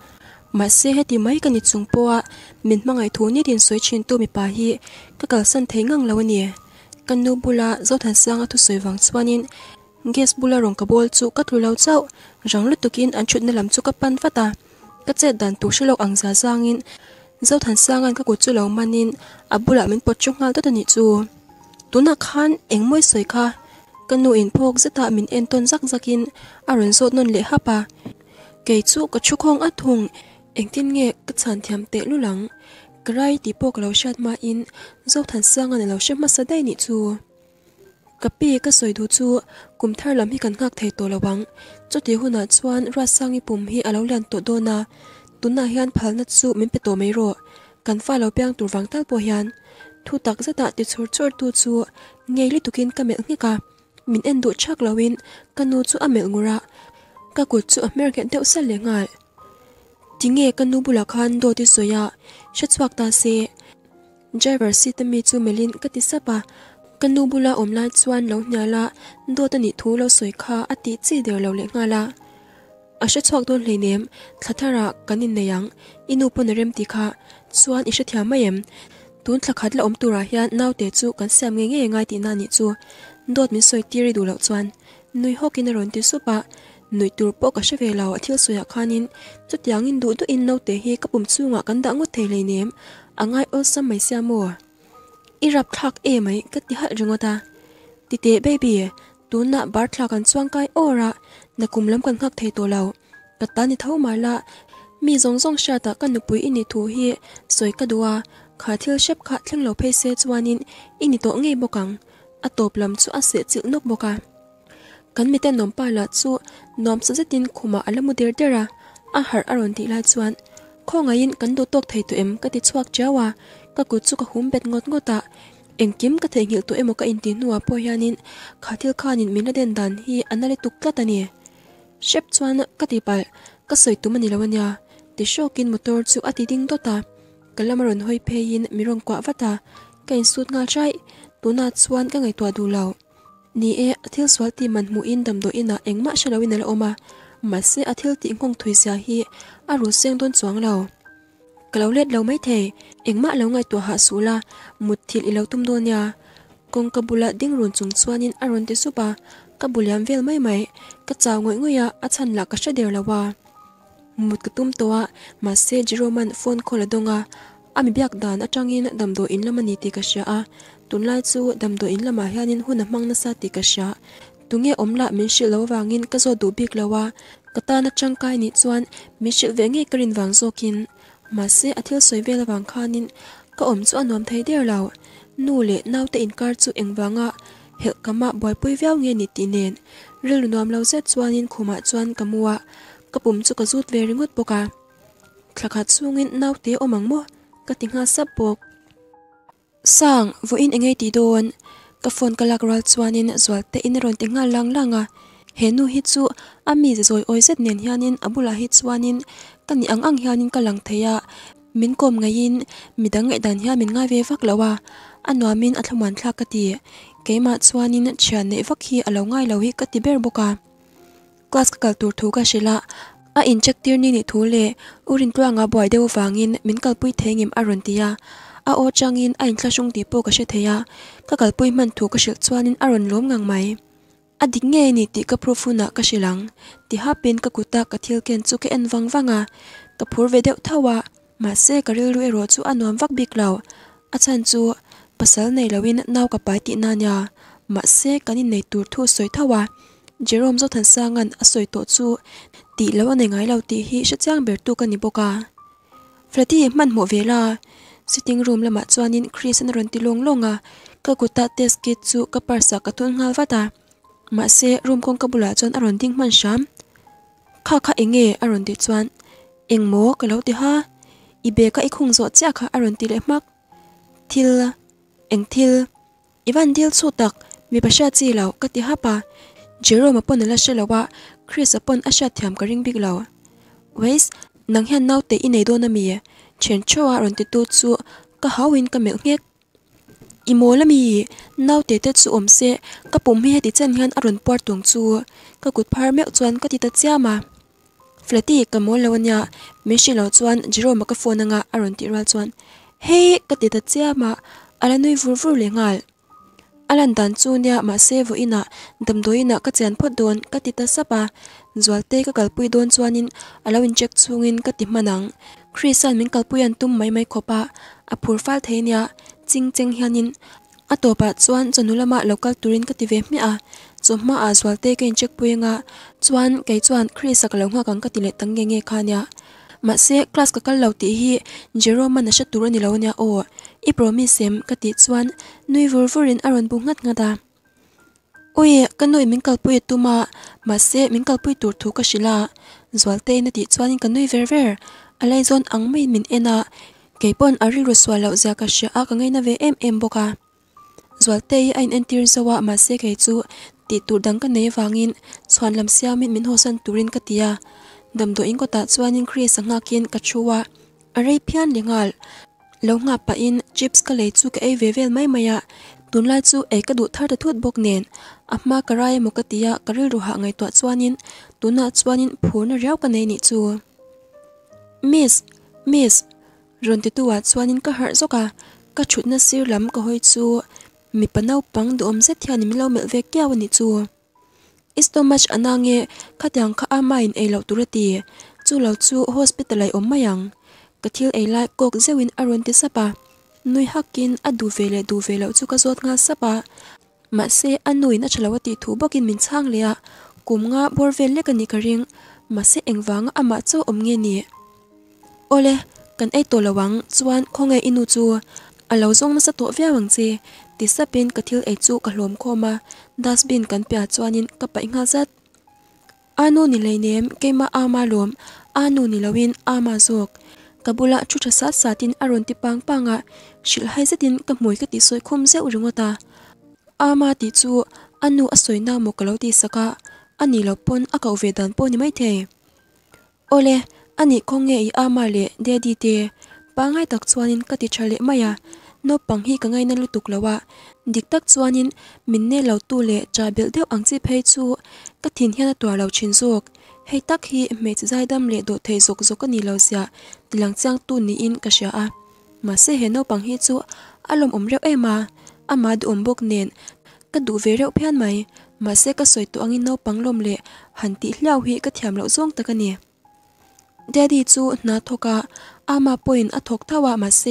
mà xe hết thì mấy cái nhịp xuống poa mình mang ngày thú nhất điện suối trên tu mới bà hi các cả sân thấy ngang lâu nè căn nô la do thần sang thu suối vàng swanin gas la rong cả bol chu cắt lâu chậu rằng lúc kiến ăn chuyện nên làm chu các pan phát à các trẻ đàn tú sẽ lộc ăn giá giangin do thần sang ăn các cuộc chu lâu manin à la mình bật chung ngal tất nhịp chu tú nạc khan eng môi suối kha căn nô in phok rất tạ mình en tôn rắc zakin aron à sốt non lệ hapa à. kể chu có chú không ắt thùng anh tin nge ka chan thiam te lu lang krai ti pok lo shat ma in zo than sang an e lo shat ma sa dai ni chu kapi ka soi du chu kum thar lam hi kan ngak thei to lawang chu ti huna chuan ra sang sangi bùm hi alo lan to dona tuna hian phal na chu min pe to mai ro kan fa lo piang tur wang tal po hian thu tak zata ti chur chur tu chu ngei li tukin kamel nge ka min en du chak lawin kanu chu amel ngura ka ăn chu american deuh sal le ngai tinge ka nu bula khan do ti soya shatswak ta se jaber sit me chu melin ka ti sapa ka nu bula omla chuan lo hnya la do ta ni thu lo soi kha ati chi de lo le nga la a shatswak do le nem thathara kanin ne yang inu pon rem ti kha chuan i shathya mai em tun thakhat la om tura hian nau te chu kan sem nge nge ngai ti na ni chu dot mi soi ti ri du lo chuan nui hokin a ron ti su nội tour bốc cả sẽ về lâu ở thiếu suy hạ khan in chút giáng in đủ đủ in lâu tế hi các bùm suy ngọ cắn đã ngót thầy lấy ném à ngay ớt xăm mấy xe mùa y rập thạc ê mấy cất tiếng hại rừng ta tí tế baby tú nạ bar thạc cắn xoang cai ô ra nà cùng lắm cắn khắc thầy tổ lâu, cất ta ni thấu mái lạ mi giống giống xa ta cắn nụp bùi in ni thú hi rồi cà đùa khá thiêu xếp khá thăng lầu phê xe chuan in in ni tổ nghe bô cẳng, à tổ lắm chú à sẽ chữ nốt bô cẳng kan mi te nom pa la chu nom sa za tin khuma alamu der dera a har aron ti la chuan kho nga à. à. in kan do tok thei tu em ka ti chuak chawa ka ku chu ka hum bet ngot ngota engkim ka thei ngil tu emo ka in ti nuwa po hianin khathil khanin mina den dan hi anale tuk tla tani à shep chuan ka ti pal ka soi tu mani lawanya ti shokin motor chu ati ding dota kalamaron hoi phein mirong kwa vata kain sut nga chai tuna chuan ka ngai tua du lao ni e athil swalti manmu in damdo ina engma shalawin ala oma mase athil ti ngong thuisa hi aru seng don chuang lo kalau let lo mai the engma lo ngai to ha sula muthil ilo tum do nya kong kabula ding run chung chuanin aron te supa kabuliam vel mai mai ka chaw ngoi ngoya achan la ka shader lawa mut kutum towa mase jiroman phone khola donga ami biak dan atangin damdo in lamani te ka sha a tun lai chu dam to in lama hianin hun amang na sa ti ka sha tunge omla min shi lo wangin ka zo du bik lawa kata na changkai ni chuan mi shi ve nge karin wang zo kin ma se athil soi vel wang khanin ka om chu anom thei der law nu le nau te in kar chu engwanga hel kama boy pui viau nge ni ti nen ril nuam lo zet chuanin khuma chuan kamuwa kapum chu ka zut ve ringot poka thlakha chungin nau te omang mo ka tinga sap bok sang vô in engei ti don ka phone ka lakral chuanin zualte in ron tiếng nga lang langa henu hi chu ami zoi oi zet nen hianin abula hi chuanin kani ang ang hianin ka lang theya min kom ngain midang ngai dan hian min nga ve vak lawa anwa min athaman cái ka ti keima chuanin thian ne vak hi lâu ngai lâu hi cái ti ber boka class ka kal tur thu ka shila a in chắc check tir ni ni thu le urin twanga boy deuwangin min kal pui thengim aron tia a o changin a intla sung ti po ka she theya ka kalpui man thu ka shil chuanin aron lom ngang mai a dik nge ni ti ka profuna ka shilang ti hapin ka kuta ka thil ken chu ke en wang wanga ka phur ve deuh thawa ma se ka ril rui e ro chu anuam vak bik law a chan chu pasal nei lawin nau ka pai ti na nya ma se kanin nei tur thu soi thawa Jerome zo than sangan a soi to chu ti lawa nei ngai lo ti hi sha chang ber tu ka ni boka Flati man mo vela สิ่งรูมละมาจวนินคริสันรันติลงลงอ่ะก็กุตาเตสกิตสุกับปัสสะกทุนฮาลฟตามาเซรูมคงกบุลาจวนอรันติงมันช้ำข้าข้าเองเออรันติจวนเองโมก็เล่าติฮะอีเบก็อีคงโสดเจ้าข้าอรันติเล็กมากทิลเองทิลอีวันทิลสุดตักมีประชาจีเหล่าก็ติฮะปะเจอร์โรมาปนในลักษณะว่าคริสปนอาชัดิทมกระริงบิกเหล่าเวสนังเห็นน่าเตอในโดนามี chén choa ron te tu chu ka hawin ka mel ngek i mo lami nau te te chu om se ka pum hi ti chen hian aron por tung chu ka kut phar mel chuan ka ti ta chiama flati ka mo lawanya chị lo chuẩn jiro mà ka phone anga aron ti ral chuan he ka ti ta chiama ala nui vur vur liền ngay, alan dan chu nia ma sevo ina ina ka chen phot don ka ti ta sapa zwalte ka kalpui don chuanin alawin check chungin ka ti manang Christian min kalpuyan tum mai mai khopa a phurfal theina ching cheng hianin atopa chuan chanulama local turin ka tive hmi a chawhma a zualte ke in chek puinga chuan kei chuan Chris sak lo nga kang ka tile tange nge khania ma se class ka kal lo ti hi Jerome na sha tur ni lo nya o i promise sem ka ti chuan nui vur vurin aron bu ngat nga da oye ka noi min kal pui tuma ma se min kal pui tur thu ka shila zualte na ti chuan ka nui ver ver alai zon ang mai min ena keipon ari ruswa lau zia ka shia ngay na ve em em boka zwaltei ain entir zawa ma se ke chu ti tur dang ka nei wangin chhuan lam sia min min hosan turin ka tia damdo in ko ta chuanin khri sanga kin ka chuwa arei pian lingal lo nga pa in chips ka le chu ka ei vevel mai maya tun lai chu ei ka du thar ta thut bok nen amma karai mo ka tia karil ru ha ngai to chuanin tuna chuanin phun riau ka nei ni chu Miss, Miss, rồi từ tu át xoan in cả hở zô cả, cả chút na siêu lắm có hơi chua, mi pa nau pang du om zet thian mi lo mel ve kya wani chua. Is to much anange ka tiang ka amain ei lo turati, chú lâu chú hospital ai om mayang, lại thil ei lai kok zewin aron ti sapa. Nui hakin a du vele du vele anh nuôi zot nga lâu Ma thú anui na chalawati thu bokin min ngã lea, về nga bor vele ka ni mà ring, anh vắng engwang ama chu om nghe ni. โอเลกันไอตัวระวังชวนคงไงอินูจูอาเลวจงมาสตัวเวียวังเจติสเปนกะทิลไอจูกะหลวมโคมาดัสบินกันเปียชวนินกับไปงาซัดอานูนิเลยเนมเกมาอามาหลวมอานูนิลวินอามาโซกกบุละชุชสัตสาตินอรุณติปังปังอะชิลไฮเซตินกับมวยกติสวยคมเซอุรงตาอามาติจูอันนูอสวยนามกะเลาติสกะอันนี้เราปนอากาเวดันปนไม่เทโอเล ani konge i ama le de di te pa ngai tak chuanin ka ti chale maya no pang hi ka ngai na lutuk lawa dik tak chuanin min ne lo tu le cha bel deu ang chi phei chu ka thin hian tua lo chin zok hei tak hi me chi zai dam le do the zok zok ni lo sia tilang chang tu ni in ka sha a ma se he no pang hi chu alom om um reu e ma amad om bok nen ka du ve reu phian mai ma se ka soi tu angin no pang lom le han ti hlau hi ka thiam lo zong takani ani ดดีจูนาทกะอามาปอยนอทกทวามาเซ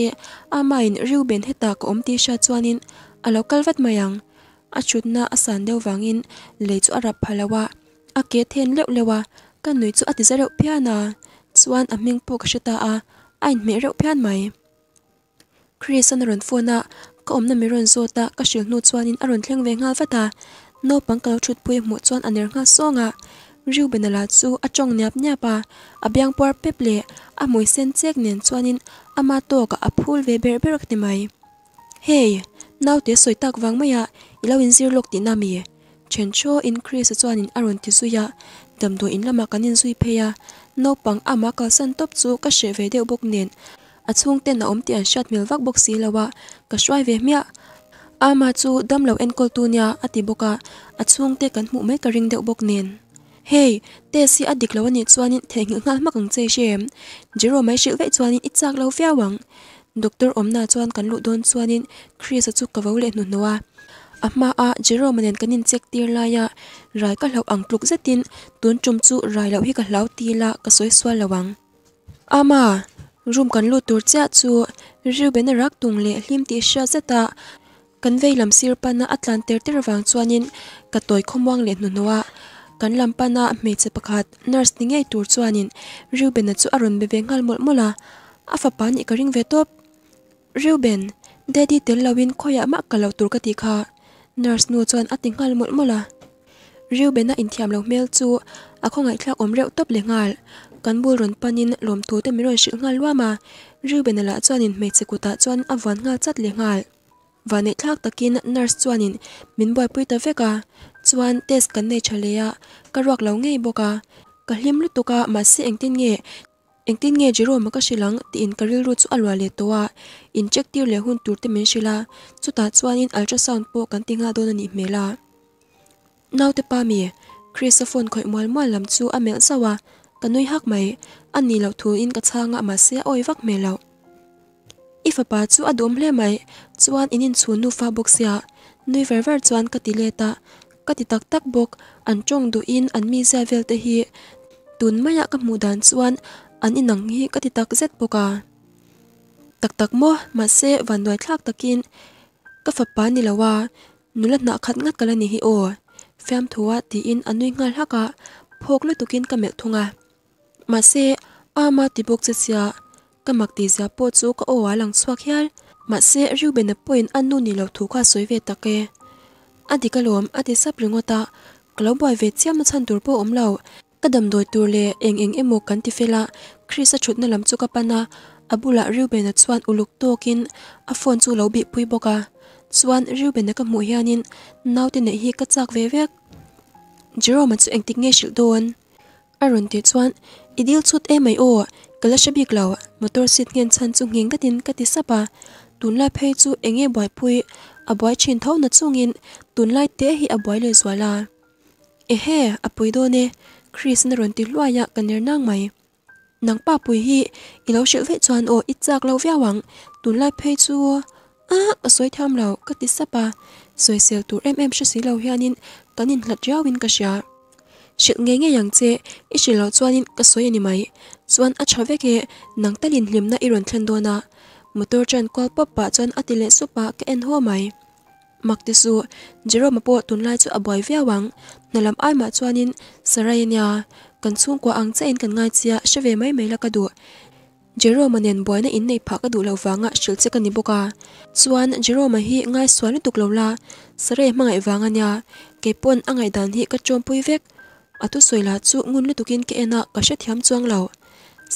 อามาอินริวเบนเฮตากอมตีชาจวนินอลกัลวัดมายังอาชุดนาอสันเดววังอินเลยจูอารับพลาวะอาเกเทนเลวเลวะกันหนุยจูอติเซเลพิอานาจวนอเมงปกชิตาอาอินเมเรพิานไหมคริสันรุนฟัวนาก็อมนามิรุนโซตากระเชียงนูจวนินอรุนเทงเวงฮาลฟัตาโนปังกลาวชุดปุยหมดจวนอันเนรงาซองะ riu benala chu atong ở nyapa abyang por peple a moi sen chek nen chuanin ama to ka aphul ve ber berak ni mai hey nau te vắng tak wang maya ilo in zir lok ti na mi chuyện cho increase chuanin aron ti zu ya dam do in lama kanin zui pheya bằng pang mà ka san top chu ka she ve deu bok nen a chung te na om ti an shat mil vak bok si lawa ka shwai ve mia ama chu dam lo en kol tu nya ati boka a chung te kan mu mai ka ring deu bok nen hey te si adik lo ani chuanin theng ngal ma kang che shem jero mai shil ve ít giác lo phía wang doctor omna chuan kan lu don chuanin chris a chu kawo le nu nowa ama a jero manen kanin chek tir la ya các ka lo ang rất tin, tun chum chu rai lo hi ka lau ti la ka soi swa lawang ama room kan lu tur cha chu riu ben rak tung le hlim ti sha zata kan veilam sir pana atlan ter ter wang cả tối không khomwang le nu nowa kan lampa na me che pakhat nurse ninge tur chuanin ruben chu arun be bengal mol mola afa pan i karing ve top ruben daddy tel lawin khoya ma kalau tur ka ti kha nurse nu chuan atingal mol mola ruben na inthiam lo mel chu a kho ngai thla om reu top le ngal kan bul panin lom tu ngal wa ma ruben la chuanin me kuta chuan avan nga chat le ngal vane thak takin nurse chuanin minboy pui veka chuan test kan nei chale ya ka rok lo ngei boka ka hlim lu to ka ma si engtin nge engtin nge jero ma ka shilang ti in karil ru chu alwa le towa in check tiu le hun tur te men shila chu ta chuan in ultrasound po kan tinga don ni mela now te pa mi christophone khoi mal mal lam chu a mel sawa ka noi hak mai ani lo thu in ka changa ma se oi vak melo ifa pa chu adom le mai chuan in in chu nu fa box ya nui ver ver chuan le ta pati tak tak bok an chong du in an mi sa vel te hi tun maya ka mu dan chuan an inang hi kati tak zet poka tak tak mo ma se van noi thak takin ka fa pa ni lawa nula na khat ngat kala ni hi o fem thuwa ti in anui ngal haka phok lu tukin ka mel thunga ma se a ma ti bok che sia ka mak ti sia po chu ka o wa lang swak hial ma se ru ben a point anu ni lo thu kha soi ve takke อันที่กลมอันที่สับริงอตากลัวบ่อยเวทีมันชันตัวปูอมเหล่ากระดมโดยตัวเล่เองเองเอ็มกันที่เฟลาคริสชุดนั่นลำจุกปนาอบุละริวเบนชวนอุลุกโตกินอฟอนจูเหลาบีพุยบกาชวนริวเบนกับหมู่เฮียนินนาวตินเฮีกระจากเวเวกจโรมันจูเองติงเงชิลโดนอรุณที่ชวนอีดิลชุดเอ็มไอโอกลัชบิกเหล่ามอเตอร์ซิตเงินชันจุงเงินกัดินกัดิสปาตุนลาเพจูเองเงบอยพุยอบอยชินเท่านัดจุงเงิน tun lai te hi a boi le zuala e he a pui ne chris na ron ti lua ya kan ner nang mai nang pa pui hi i lo shil ve chuan o i chak lo via wang tun lai phe chu a a soi tham lo ka ti sapa soi sel tur em em shasi lo hianin kanin hlat jawin ka sha shil nge nge yang che i shil lo chuanin ka soi ani mai chuan a chha veke nang talin hlimna i ron thlen dona motor chan kol pa pa chuan atile supa ka en ho mai maktisu jero mapo tunlai chu aboi via wang nalam ai ma chuanin sarayenya kanchung ko ang chain kan ngai chia shave mai mai lakadu jero manen boy na in nei phaka du lo wanga shil cheka ni boka chuan jero ma hi ngai swali tuk lo la sare ma ngai wanga nya ke pon angai dan hi ka chom pui vek atu soila chu ngun le tukin ena e ka sha thiam chuang lo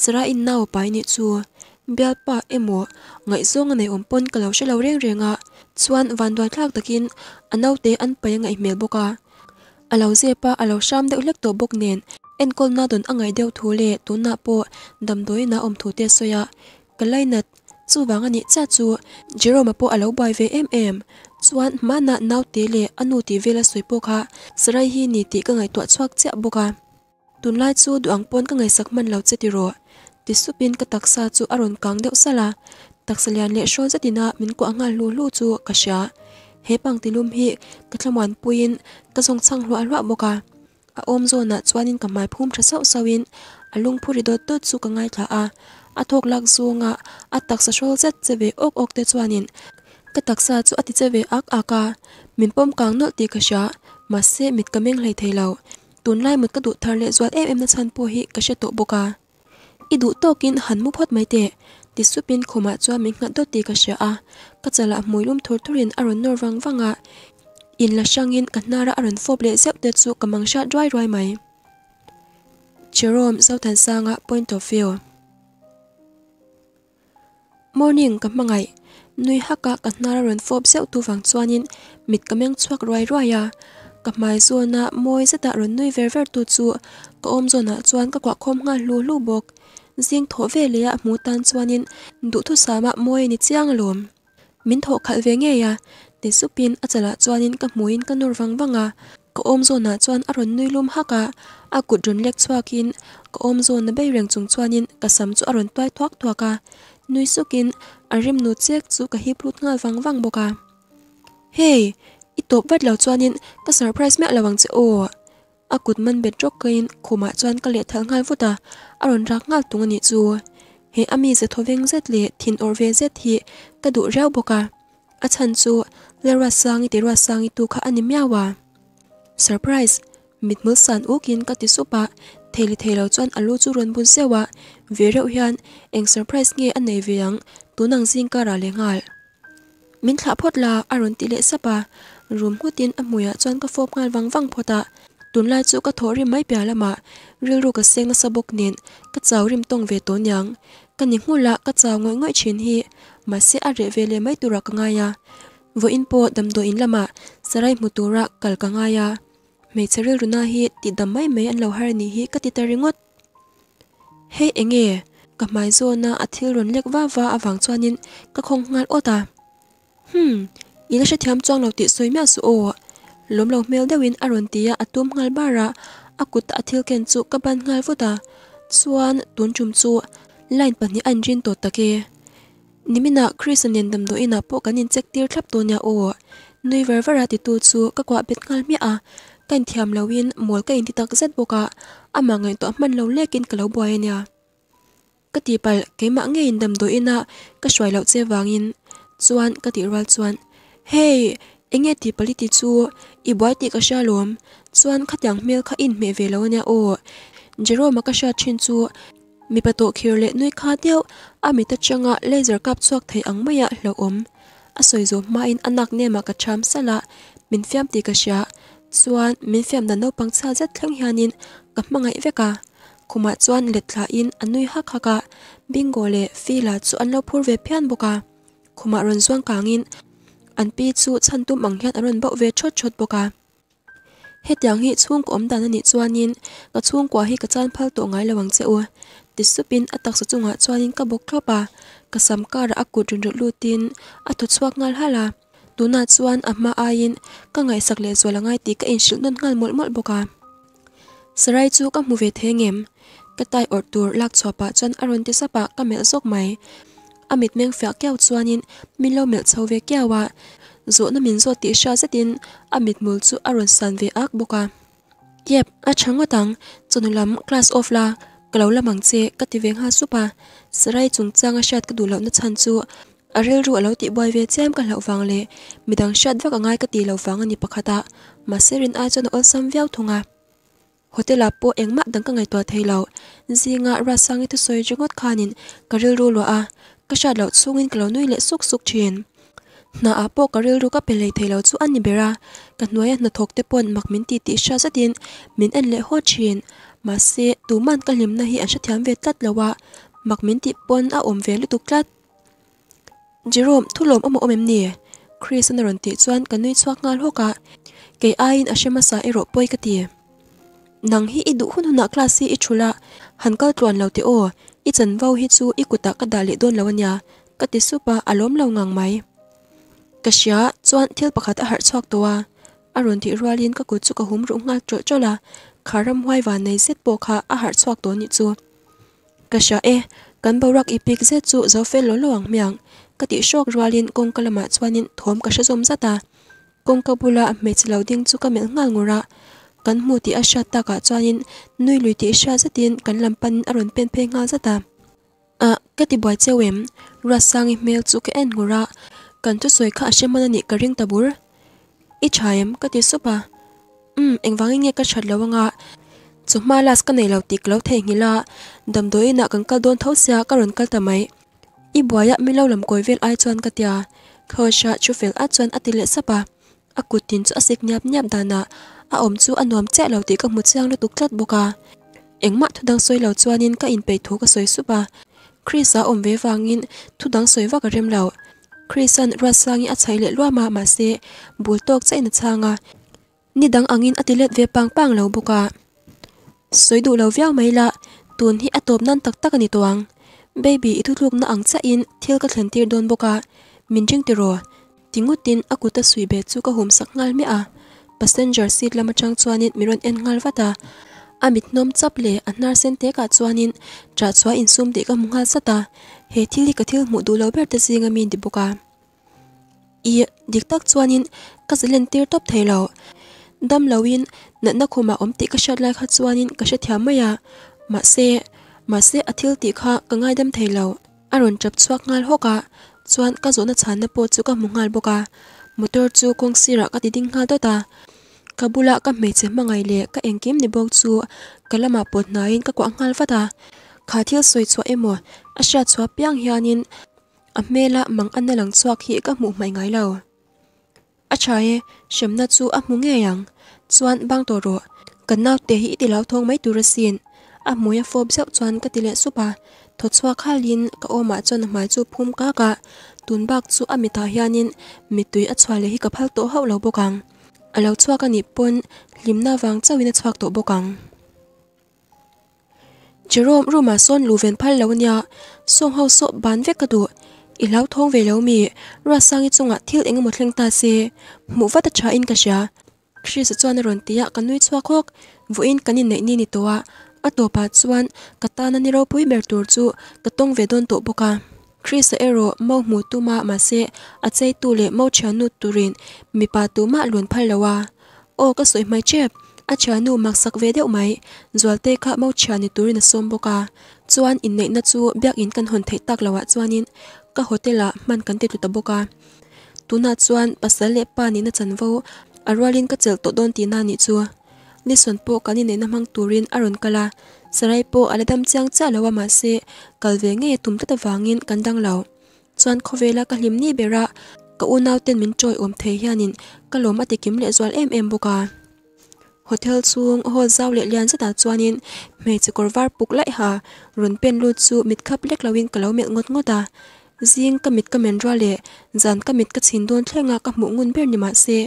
sara in nao pai ni chu bialpa emo ngai zong nei ompon kalaw sha reng renga chuan van duai thlak takin anau te an pai ngai mel boka alo zepa alo sham deuh lek to bok nen en kol na anh angai đều thu le tu na po dam doi na om thu te soya kalai na chu wang ani cha chu jerome po anh lâu bay về em em chuan mana nau te le anu ti vela soi po kha sarai hi ni ti ka ngai to chuak cha boka tun lai chu duang pon ka ngai sak man lo che ti ro tisupin ka taksa chu aron kang deuh sala taksalian le shol zatina min ko anga lu lu chu ka sha he pang tilum hi ka thlaman puin ka zong chang lwa lwa boka a om zona chuanin ka mai phum tha sau sawin alung phuri do to chu ka ngai tha a a thok lak zunga a taksa shol zat cheve ok ok te chuanin ka sẽ chu ati cheve mình aka min pom tiền nol ti mà sẽ mình se mit lấy hlei theilau tuần lai một cái du thar le zuat em em na chan po hi ka she to boka i du kinh han mua phot máy te ti su pin khoma chua mi ngat do ti ka sha a ka chala muilum thur thurin aron nor wang wanga in la shangin kanara aron fop le zep te chu kamang sha dry dry mày, Jerome sau thần à point of view morning kamangai nui haka kanara ron fop seu tu wang chuanin mit kameng à, roi mai ya kamai zona sẽ zeta ron nui ver ver tu chu ka om zona chuan ka quả khom nga lu lu bok riêng thổ về lấy à mù tan chuanin đủ thu sa mà môi ni chiang lồm min thọ khát về nghe à để giúp pin à chả là chuanin cả muin cả nor vang vang à có ôm zone na chuan à ron nuôi lùm haka à cụt ron lek kín có ôm zone na bay reng chung chuanin cả sắm chu à ron toai thoát thoak à nuôi kín à rim nu chek chu cả hip lut ngal vang vang boka hey ít tốt vắt lào chuanin cả surprise mẹ là vang chứ ô à. akutman be trok kain khuma chuan ka le thal ngai vuta aron rak ngal tung ani chu he ami se thoveng zet le thin or ve zet hi ka du rau boka a chan chu le ra sang i ti ra sang i tu kha ani miawa surprise mit mul san u kin ka ti supa theli thelo chuan alu chu ron bun sewa ve ro hian eng surprise nge an nei veyang tu nang sing ka ra le ngal min thla phot la aron ti le sapa rum hu tin a chuan ka fop ngal wang wang phota tun lai chu ka thaw rim mai pia lama ril ru ka seng na sabok nen ka chaw rim tong ve to nyang ka ni hmula ka chaw ngoi ngoi chin hi ma se a re vele mai tura ka nga ya vo in po đầm đồ in là ra lama sarai mutura kal ka nga ya me charil na hi ti đầm mấy mấy ăn lo har ni hi ka ti taringot he enge ka mai zo na ăn liếc athil ron lek wa wa awang chuanin ka khong ngal ota hmm ila she thiam chuang lo ti soimia su o lom lo mel dewin aron tia atum ngal bara ah, akut athil ken chu kaban ngal vuta chuan tun chum chu line pani anjin to take nimina chris anen dam do ina po kanin chek tir thlap to nya o nui ver vera ti tu chu ka kwa pet ngal mi a kan thiam lawin mol ka in ti tak zet boka ama ngai to man lo lekin ka lo boy nya ka ti pal ke ma nge in dam do ina ka shwai lo che wangin chuan ka ti ral chuan hey anh nghe thì bali thì chu i bói thì cái xa lắm chuan in mẹ về lâu nha ô Jerome mà cái xa trên chu mi pato lệ nuôi khá tiêu a mi tất changa laser cáp chuak thấy ắng mây ạ lâu ốm a soi zo ma in anak ne ma ka cham sala min fiam ti ka sha chuan min fiam dan no pang cha zet thlang hianin ka mangai veka kuma chuan letla in anui ha kha ka bingo le fila chu an lo phur ve phian boka khuma ron zuang kangin an pi chu chan tum ang hian aron bau ve chot chot boka hetiang hi chung ko số dan ani chuanin ka chung kwa hi ka chan phal to ngai lawang che u tisupin atak sa chunga chuanin ka bok thlapa ka samkar akut rin lutin athu chuak ngal hala tuna chuan ama ain ka ngai sak le zualangai ti ka in shil non ngal mol mol boka chú các mua về thế thengem cái tai or tur chân chhopa chan aron ti sapa các mẹ zok mai phèo amit meng phia keo chuanin min lo mel chho ve à. kya wa zo na min zo ti sha zetin amit mul chu aron san ve ak boka yep a cho tang chonulam class of la kalau lamang che kativeng ha supa sarai chung changa shat cái dulo na à. chan chu a rel ru alo ti boy ve chem vàng lo wang le midang shat vak angai ka ti lo wang ani pakhata maserin a chon ol sam viau thunga à. hotel a po engma dang ka ngai to thailo zinga ra sangi thu soi jungot khanin karil ruột lo à ka sha lo chungin ka lo nui le suk suk chin na apo ka ril ru ka pelei thelo chu ani bera ka hnuai na thok te pon mak min ti ti sha zatin min en le ho chin ma se tu man ka lim na hi an sha thiam ve tlat lawa mak min ti pon a om ve lu tu tlat jerome thulom om om em ni chris an ron ti chuan ka nui chuak ngal hoka ke ain a shema sa ero poi ka ti nang hi idu hun na klasi i chula hankal tluan lo ti o i chan vau hi chu i kuta ka dali don lo nya ka su pa alom lo ngang mai ka sha chuan thil pakhat a har chok towa arun thi rualin ka ku chu ka hum ru nga cho cho la kharam hwai wa nei set po kha a har chok to ni chu ka sha e kan bawrak i pik ze chu zo fe lo lo ang miang, kati ti shok rualin kong kalama chuanin thom ka sha zom zata kong ka bula me ding chu ka mel ngal ngura kan mu ti asha ta ka chuanin nui lui ti asha zatin kan lampan aron pen phe nga zata a kati boy chewem rasangi mel chu ke en ngura kan chu soi kha ashemana ni karing tabur i chaim kati supa um engwangi nge ka chat lawanga chuma las ka nei lo tik lo the ngila dam doi na kan kal don thosia karon kal tamai i boya mi lo lam koi vel ai chuan katia khosha chu fel a chuan atile sapa akutin à. chu asik nyap nyap dana a om chu an nuam che lo ti ka mu chang la tuk tlat boka engma thu dang soi lo chuanin ka in pei thu ka soi supa chris a om ve wangin thu dang soi wa ka rem lo chrisan rasangi a chaile luama ma se bultok chaina changa nidang angin atilet ve pang pang lo boka soi du lo viau mai la tun hi atop nan tak tak ani toang baby itu luk na ang cha in thil ka thlen tir don boka minjing tiro tingutin akuta suibe chu ka hum sak ngal me a passenger seat lama chang chuanin miron en ngal vata amit nom chap le anar sen te ka chuanin cha chua in sum de ka mungal sata he thili ka thil mu du lo ber te zinga min di buka i dik tak chuanin ka zelen tir top thailo dam lawin na na khuma omti ti ka shat lai kha chuanin ka sha thiam maya ma se ma se athil ti kha ka ngai dam thailo aron chap chuak ngal hoka chuan ka zo na chan na po chu ka mungal buka motor chu kawng sirah ka ti ding nghal tawta ka bula ka hmeichhe hmangai leh ka engkim ni bawk chu ka lama pawtnain ka kuah nghal vata kha thil sawi chua emaw a hria chua piang hianin a mela mang anna lang chuak hi ka hmuh hmai ngai lo a thae hramna chu a hmu nge yang chuan bang to ro kan nau te hi ti lau thong mai turasin a hmuia fawm zeuh chuan ka tile supa thawchhua khalin ka awma chuan hmai chu phum ka ka tun bak chu amita hianin mitui achhual le hi ka phal to ho lo bokang alo chuak ani pon limna wang chawin a chuak to bokang Jerome ruma son luven phal lo nia song ho so ban vek ka du i lau thong ve lau mi ra sang i chunga thil eng mo thleng ta se mu vata cha in ka sha khri se chuan ron tia ka nui chua khok vu in kanin nei ni ni towa a to pa chuan katana ni ro pui ber tur chu katong ve don to boka Chris Ero mau mu tuma ma se a chei tu lệ le mau chanu turin mi pa tu ma lun phal lawa o ka soi mai chep a chanu mak sak ve deuh mai zualte kha mau chani turin a som boka chuan in nei na chu biak in kan hon thei tak lawa chuanin ka hotela man kan te tu ta boka tuna chuan pasal le pa ni na chan vo arwalin ka chel to don ti na ni chu lison po kanin nei na mang turin aron kala sarai po aladam chang cha lawa ma se kalve nge tum ta wangin kandang law chuan khovela ka hlim ni bera ka u nau ten min choi om the hianin ka lom ati kim le zwal em em buka hotel chung ho zau le lian sa ta chuanin me chi kor var puk lai ha run pen lu chu mit khap lek lawin ka law me ngot ngota zing ka mit ka men ra le zan ka mit ka chin don thlenga ka mu ngun ber ni ma se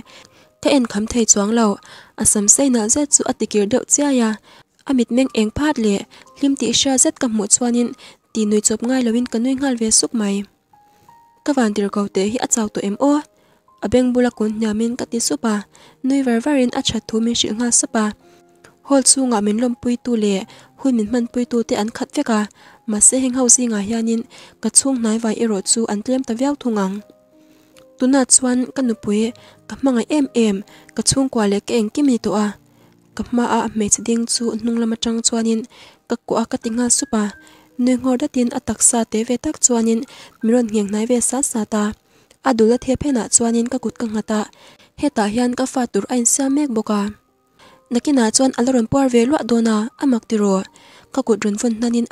ka en kham thei chuang law asam se na ze chu atikir kir deu chaya amit meng eng phat le hlim ti sha zat ka mu chuanin ti noi chop ngai loin kanui ngal ve suk mai ka van tir ko te hi a chaw to em o a beng bula kun nyamin ka ti supa noi var varin a chat thu mi shi nga sapa hol chu nga min lom pui tu le hun min man pui tu te an khat veka ma se heng ho zi nga hianin ka chung nai vai ero chu an tlem ta viau thungang tuna chuan ka nupui ka manga em em ka chung kwa le ke eng kimi to a kama a me chi ding chu nung lama chang chuanin ka ku a ka tinga supa nai ve sa sa ta adula the na chuanin ka kut he ta hian ka fatur ain sa mek boka nakina chuan alaron por ve nanin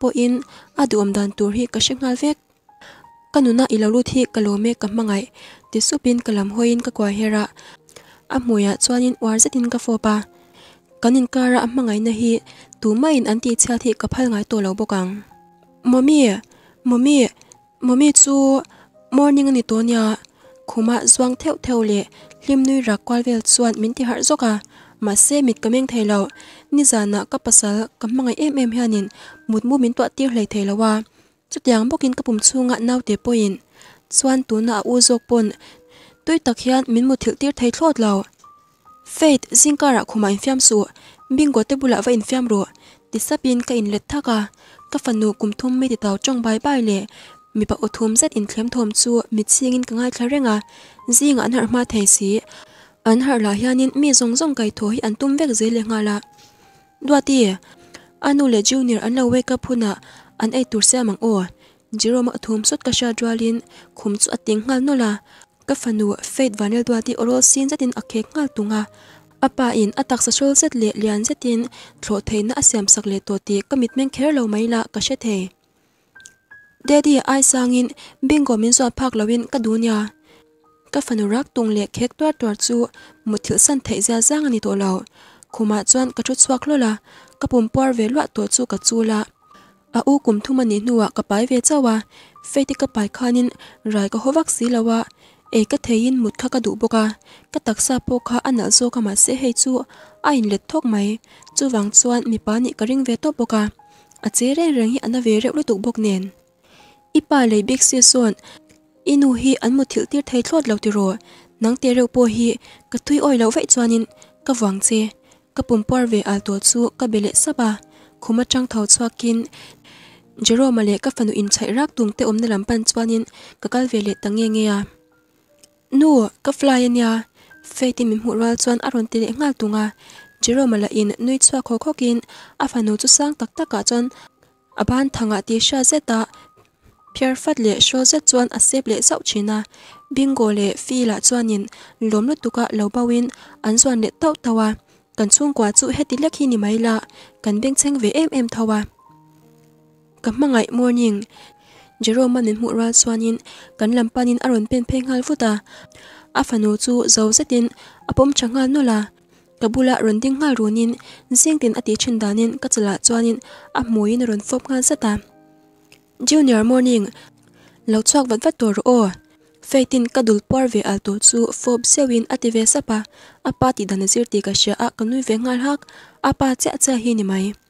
po in adu hi rạ, tisupin kalam hoin ka kwa hera amuya ba, warzatin ka fopa kanin kara ngay na hi tuma in anti chha thi ka phal ngai to lo bokang mommy mommy mommy chu morning ni tonya khuma zuang theu theu le hlim nui ra kwal vel chuan min ti har zoka ma se mit kameng thailo ni jana ka pasal ka ngay em em mình tọa tiêu lấy hianin mutmu min to bốc hlei theilowa chutiang bokin ngạn chunga nau te poin chuan tuna u zok pon tui tak hian min mu thil tir thei thlot lo faith zingkara khuma in fiam su bingo te bula va in fiam ro tisapin ka in let thaka ka fanu kumthum mi ti taw chong bai bai le mi pa uthum zet in thlem thom chu mi chingin ka ngai thla zinga an har ma thei anh an là la hianin mi zong zong kai tho hi an dưới vek zai le nga la anh anu le junior anh là wake up huna anh ấy tur xe mang o jiro ma thum sot ka sha dwalin khum chu ating ngal no la ka fanu fate vanil dwa ti oral sin jatin a khe ngal tunga apa in atak sa shol set le lian jatin thlo theina asem sak le to ti commitment care la ka she the daddy ai sang bingo min so ka dunya ka fanu rak tung le khek twa twa chu muthil san thei ja jang ani law khuma chuan ka thu lo la ka pum ve lwa to chu ka chu la a u kum thuma ni nuwa ka pai ve chawa feiti ka pai khanin rai ka howak si lawa e ka thein mut kha ka du boka ka taksa po kha anal zo ka ma se hei chu a in let thok mai chu wang chuan mi pa ni ka ring ve to boka a che re reng hi ana ve reuh lu tu bok nen ipa lei big se son inu hi an mu thil tir thei thlot lo ti ro nang te reuh po hi ka thui oi lo vai chuanin ka wang che ka pumpor ve al to chu ka bele saba khuma chang thau chhuakin jero ma le ka fanu in chai rak tum te omna lam pan chuanin ka kal vele tange nge ya nu ka fly ania feiti mi mu ral chuan aron te ngal tunga jero ma la in nui chua kho kho kin a fanu chu sang tak tak ka ah chuan aban thanga ti sha zeta phiar phát lệ sơ rất chuan a xếp lệ dạo china bingo lệ phi ah là chuanin lốm lút tuka lâu bao in án chuan lệ tàu tawa cần chuông quá trụ hết tí lắc hi ni mấy lạ cần bên tranh về em em tawa kama ngay morning. Jero manin mura suanin, kan lampanin aron pen pen ngal futa. Afano tu zau zetin, apom changal nula. Kabula ronding ngal runin, nsing din ati chindanin katila suanin, amuyin ron fop ngal zeta. Junior morning, lau tuak vat vat toro o. kadul puar vi alto tu fop ati vesa pa, apati danazir tika siya a kanuy ngal hak, apati atsa hinimay. Apati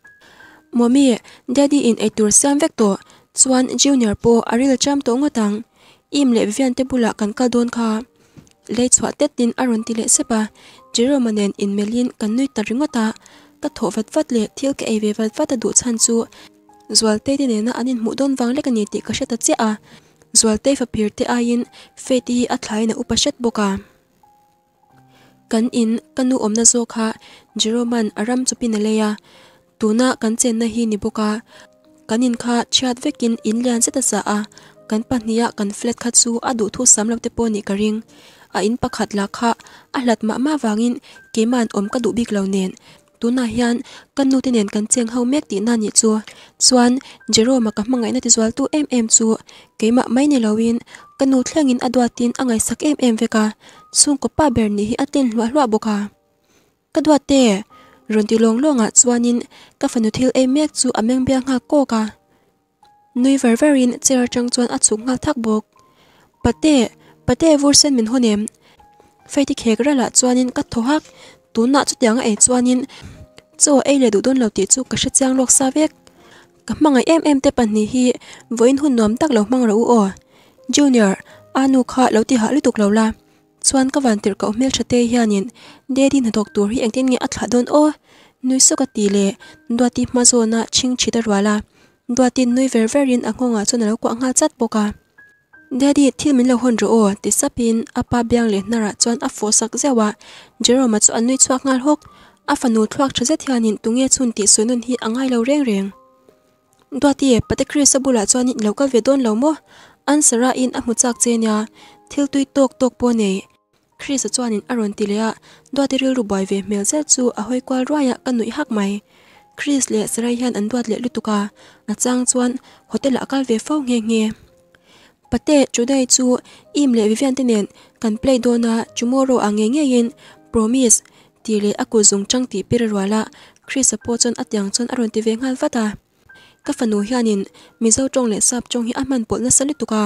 momi daddy in etur samvek to chuan junior po aril cham to ngatang im le vian te bula kan ka don kha le chwa tet din arun ti le sepa jeromanen in melin kan nui ta ringa ta ta tho vat vat le thil ke ave vat vat du chan chu zwal na anin mu don wang le ka sheta che a fa pir ayin feti a thlai na upashat boka kan in kanu omna zo kha jeroman aram chupin leya tuna kan chen na hi ni boka kanin kha chat vekin in lian se ta sa a kan pa niya kan flat kha chu adu thu samlop te poni karing a in pakhat la kha a lat ma ma wangin keman om ka du tuna hian kan nu te kan cheng hau mek ti na ni chu chuan ka mangai na ti tu em em chu keima mai lawin kan nu thleng in adwa tin angai sak em veka sung ko pa ni hi atin hlua hlua boka kadwa te ron ti long lo nga chuanin ka fanu thil em mek chu ameng biang ha ko ka nui ver verin chair chang chuan a chung nga thak bok pate pate vor sen min honem feiti khek ra la chuanin ka hắc. tuna chu chút ei chuanin cho ei le du don lo ti chu ka hre giang lok sa vek ka mangai em em tế pan ni hi voin hun nom tắc lo mang ro o junior anu kha lo ti ha lu tục lâu la chuan ka van tir ko mel thate hianin dedi na dok tur hi engtin nge athla don o nui soka ti le duati mazona ching chita anh duati nui ver verin angonga chuna lo kwa nga chat boka dedi mình là lo hon ô, o ti sapin apa biang le nara chuan a fosak zewa hốc, áp anui chuak ngal hok a fanu nhìn thaze thianin tunge chun ti sunun hi angai lo reng reng duati patekri sabula chuanin lo ka lâu don anh sẽ ra in áp a sắc trên nhà thil tui tok tok po này. chris a chuanin a ron tilea dua te ril rubai ve mel zel chu a hoi kwal raya kan nui hak mai chris le sarai hian an duat le lutuka a chang chuan các a kal ve fo nge nge chú chudai chu im le tên tenen kan play dona tomorrow a nge nge in promise ti le aku zung chang ti pir rwala chris apo chon atyang chon aron ti ve ngal vata ka fanu hianin mizo tong le sap chong hi aman pol na sali tuka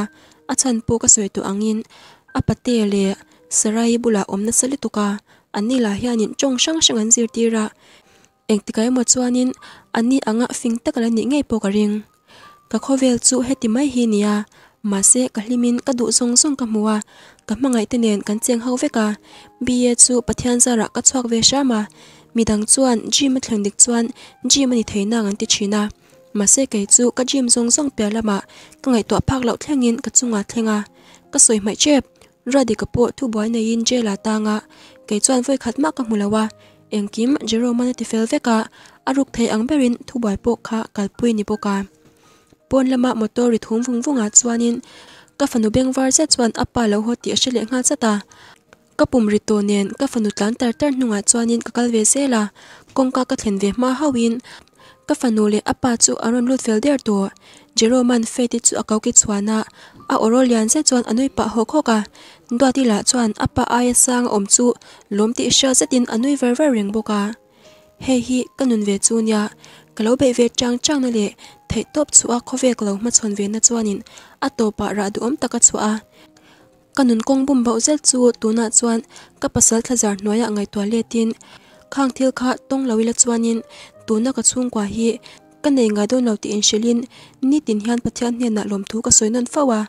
achan po ka soi angin apate le sarai bula omna sali tu ka anila hianin chong sang sang an zir tira engtikai mo chuanin ani anga fing tak la ni ngai po ka ring ka khovel chu heti mai hi nia se ka hlimin ka du song song ka muwa ka mangai tenen kan cheng hau ve ka bia chu pathian zara ka chuak ve sha ma midang chuan ji ma thleng dik chuan ji ma ni theina ngan ti china mà xe cái chu các gym dùng rong pia là mà các ngày tọa phạc lậu theo in các chung à theo à các soi mãi chép ra đi các bộ thu bói này in chơi là ta ngạ cái chuan với khát mắc các mù lawa à. em kim jero man à. cả, fel veka thấy thei ang berin thu bói bộ kha kalpui ni boka pon lama motor ri thum vung in, à các phần fanu beng var se chuan apa lo ho ti ashile nga các phần pum ri to nen nung fanu tlan in các nunga chuanin ka kalve sela kongka ka thlen ve ma hawin ka fanu le apa chu aron lut fel der to jeroman feti chu akau ki chuana a orolian se chuan anui pa ho kho ka dwa ti la chuan apa ai sang om chu lomti sha zetin anui ver ver reng boka hei hi kanun ve chu nia kalau be ve chang chang na le thei top chu a khove kalau ma chon ve na chuanin a to pa ra du om taka chu a kanun kong bum bau zel chu tuna chuan ka pasal thazar noya ngai to le tin khang thil kha tong lawi la chuanin tuna ka chung kwa hi ka nei nga do no ti inshilin ni tin hian pathian hne na lom thu ka soi nan fawa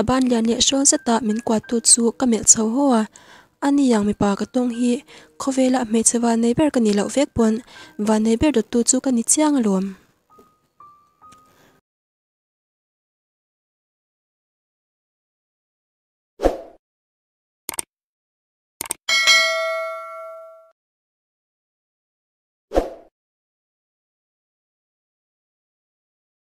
aban lian ne shon sa ta min kwa tu chu ka mel chho hoa ani yang mi pa ka tong hi khovela me chewa neighbor ka ni lo vek pon wa neighbor do tu chu ka ni chiang lom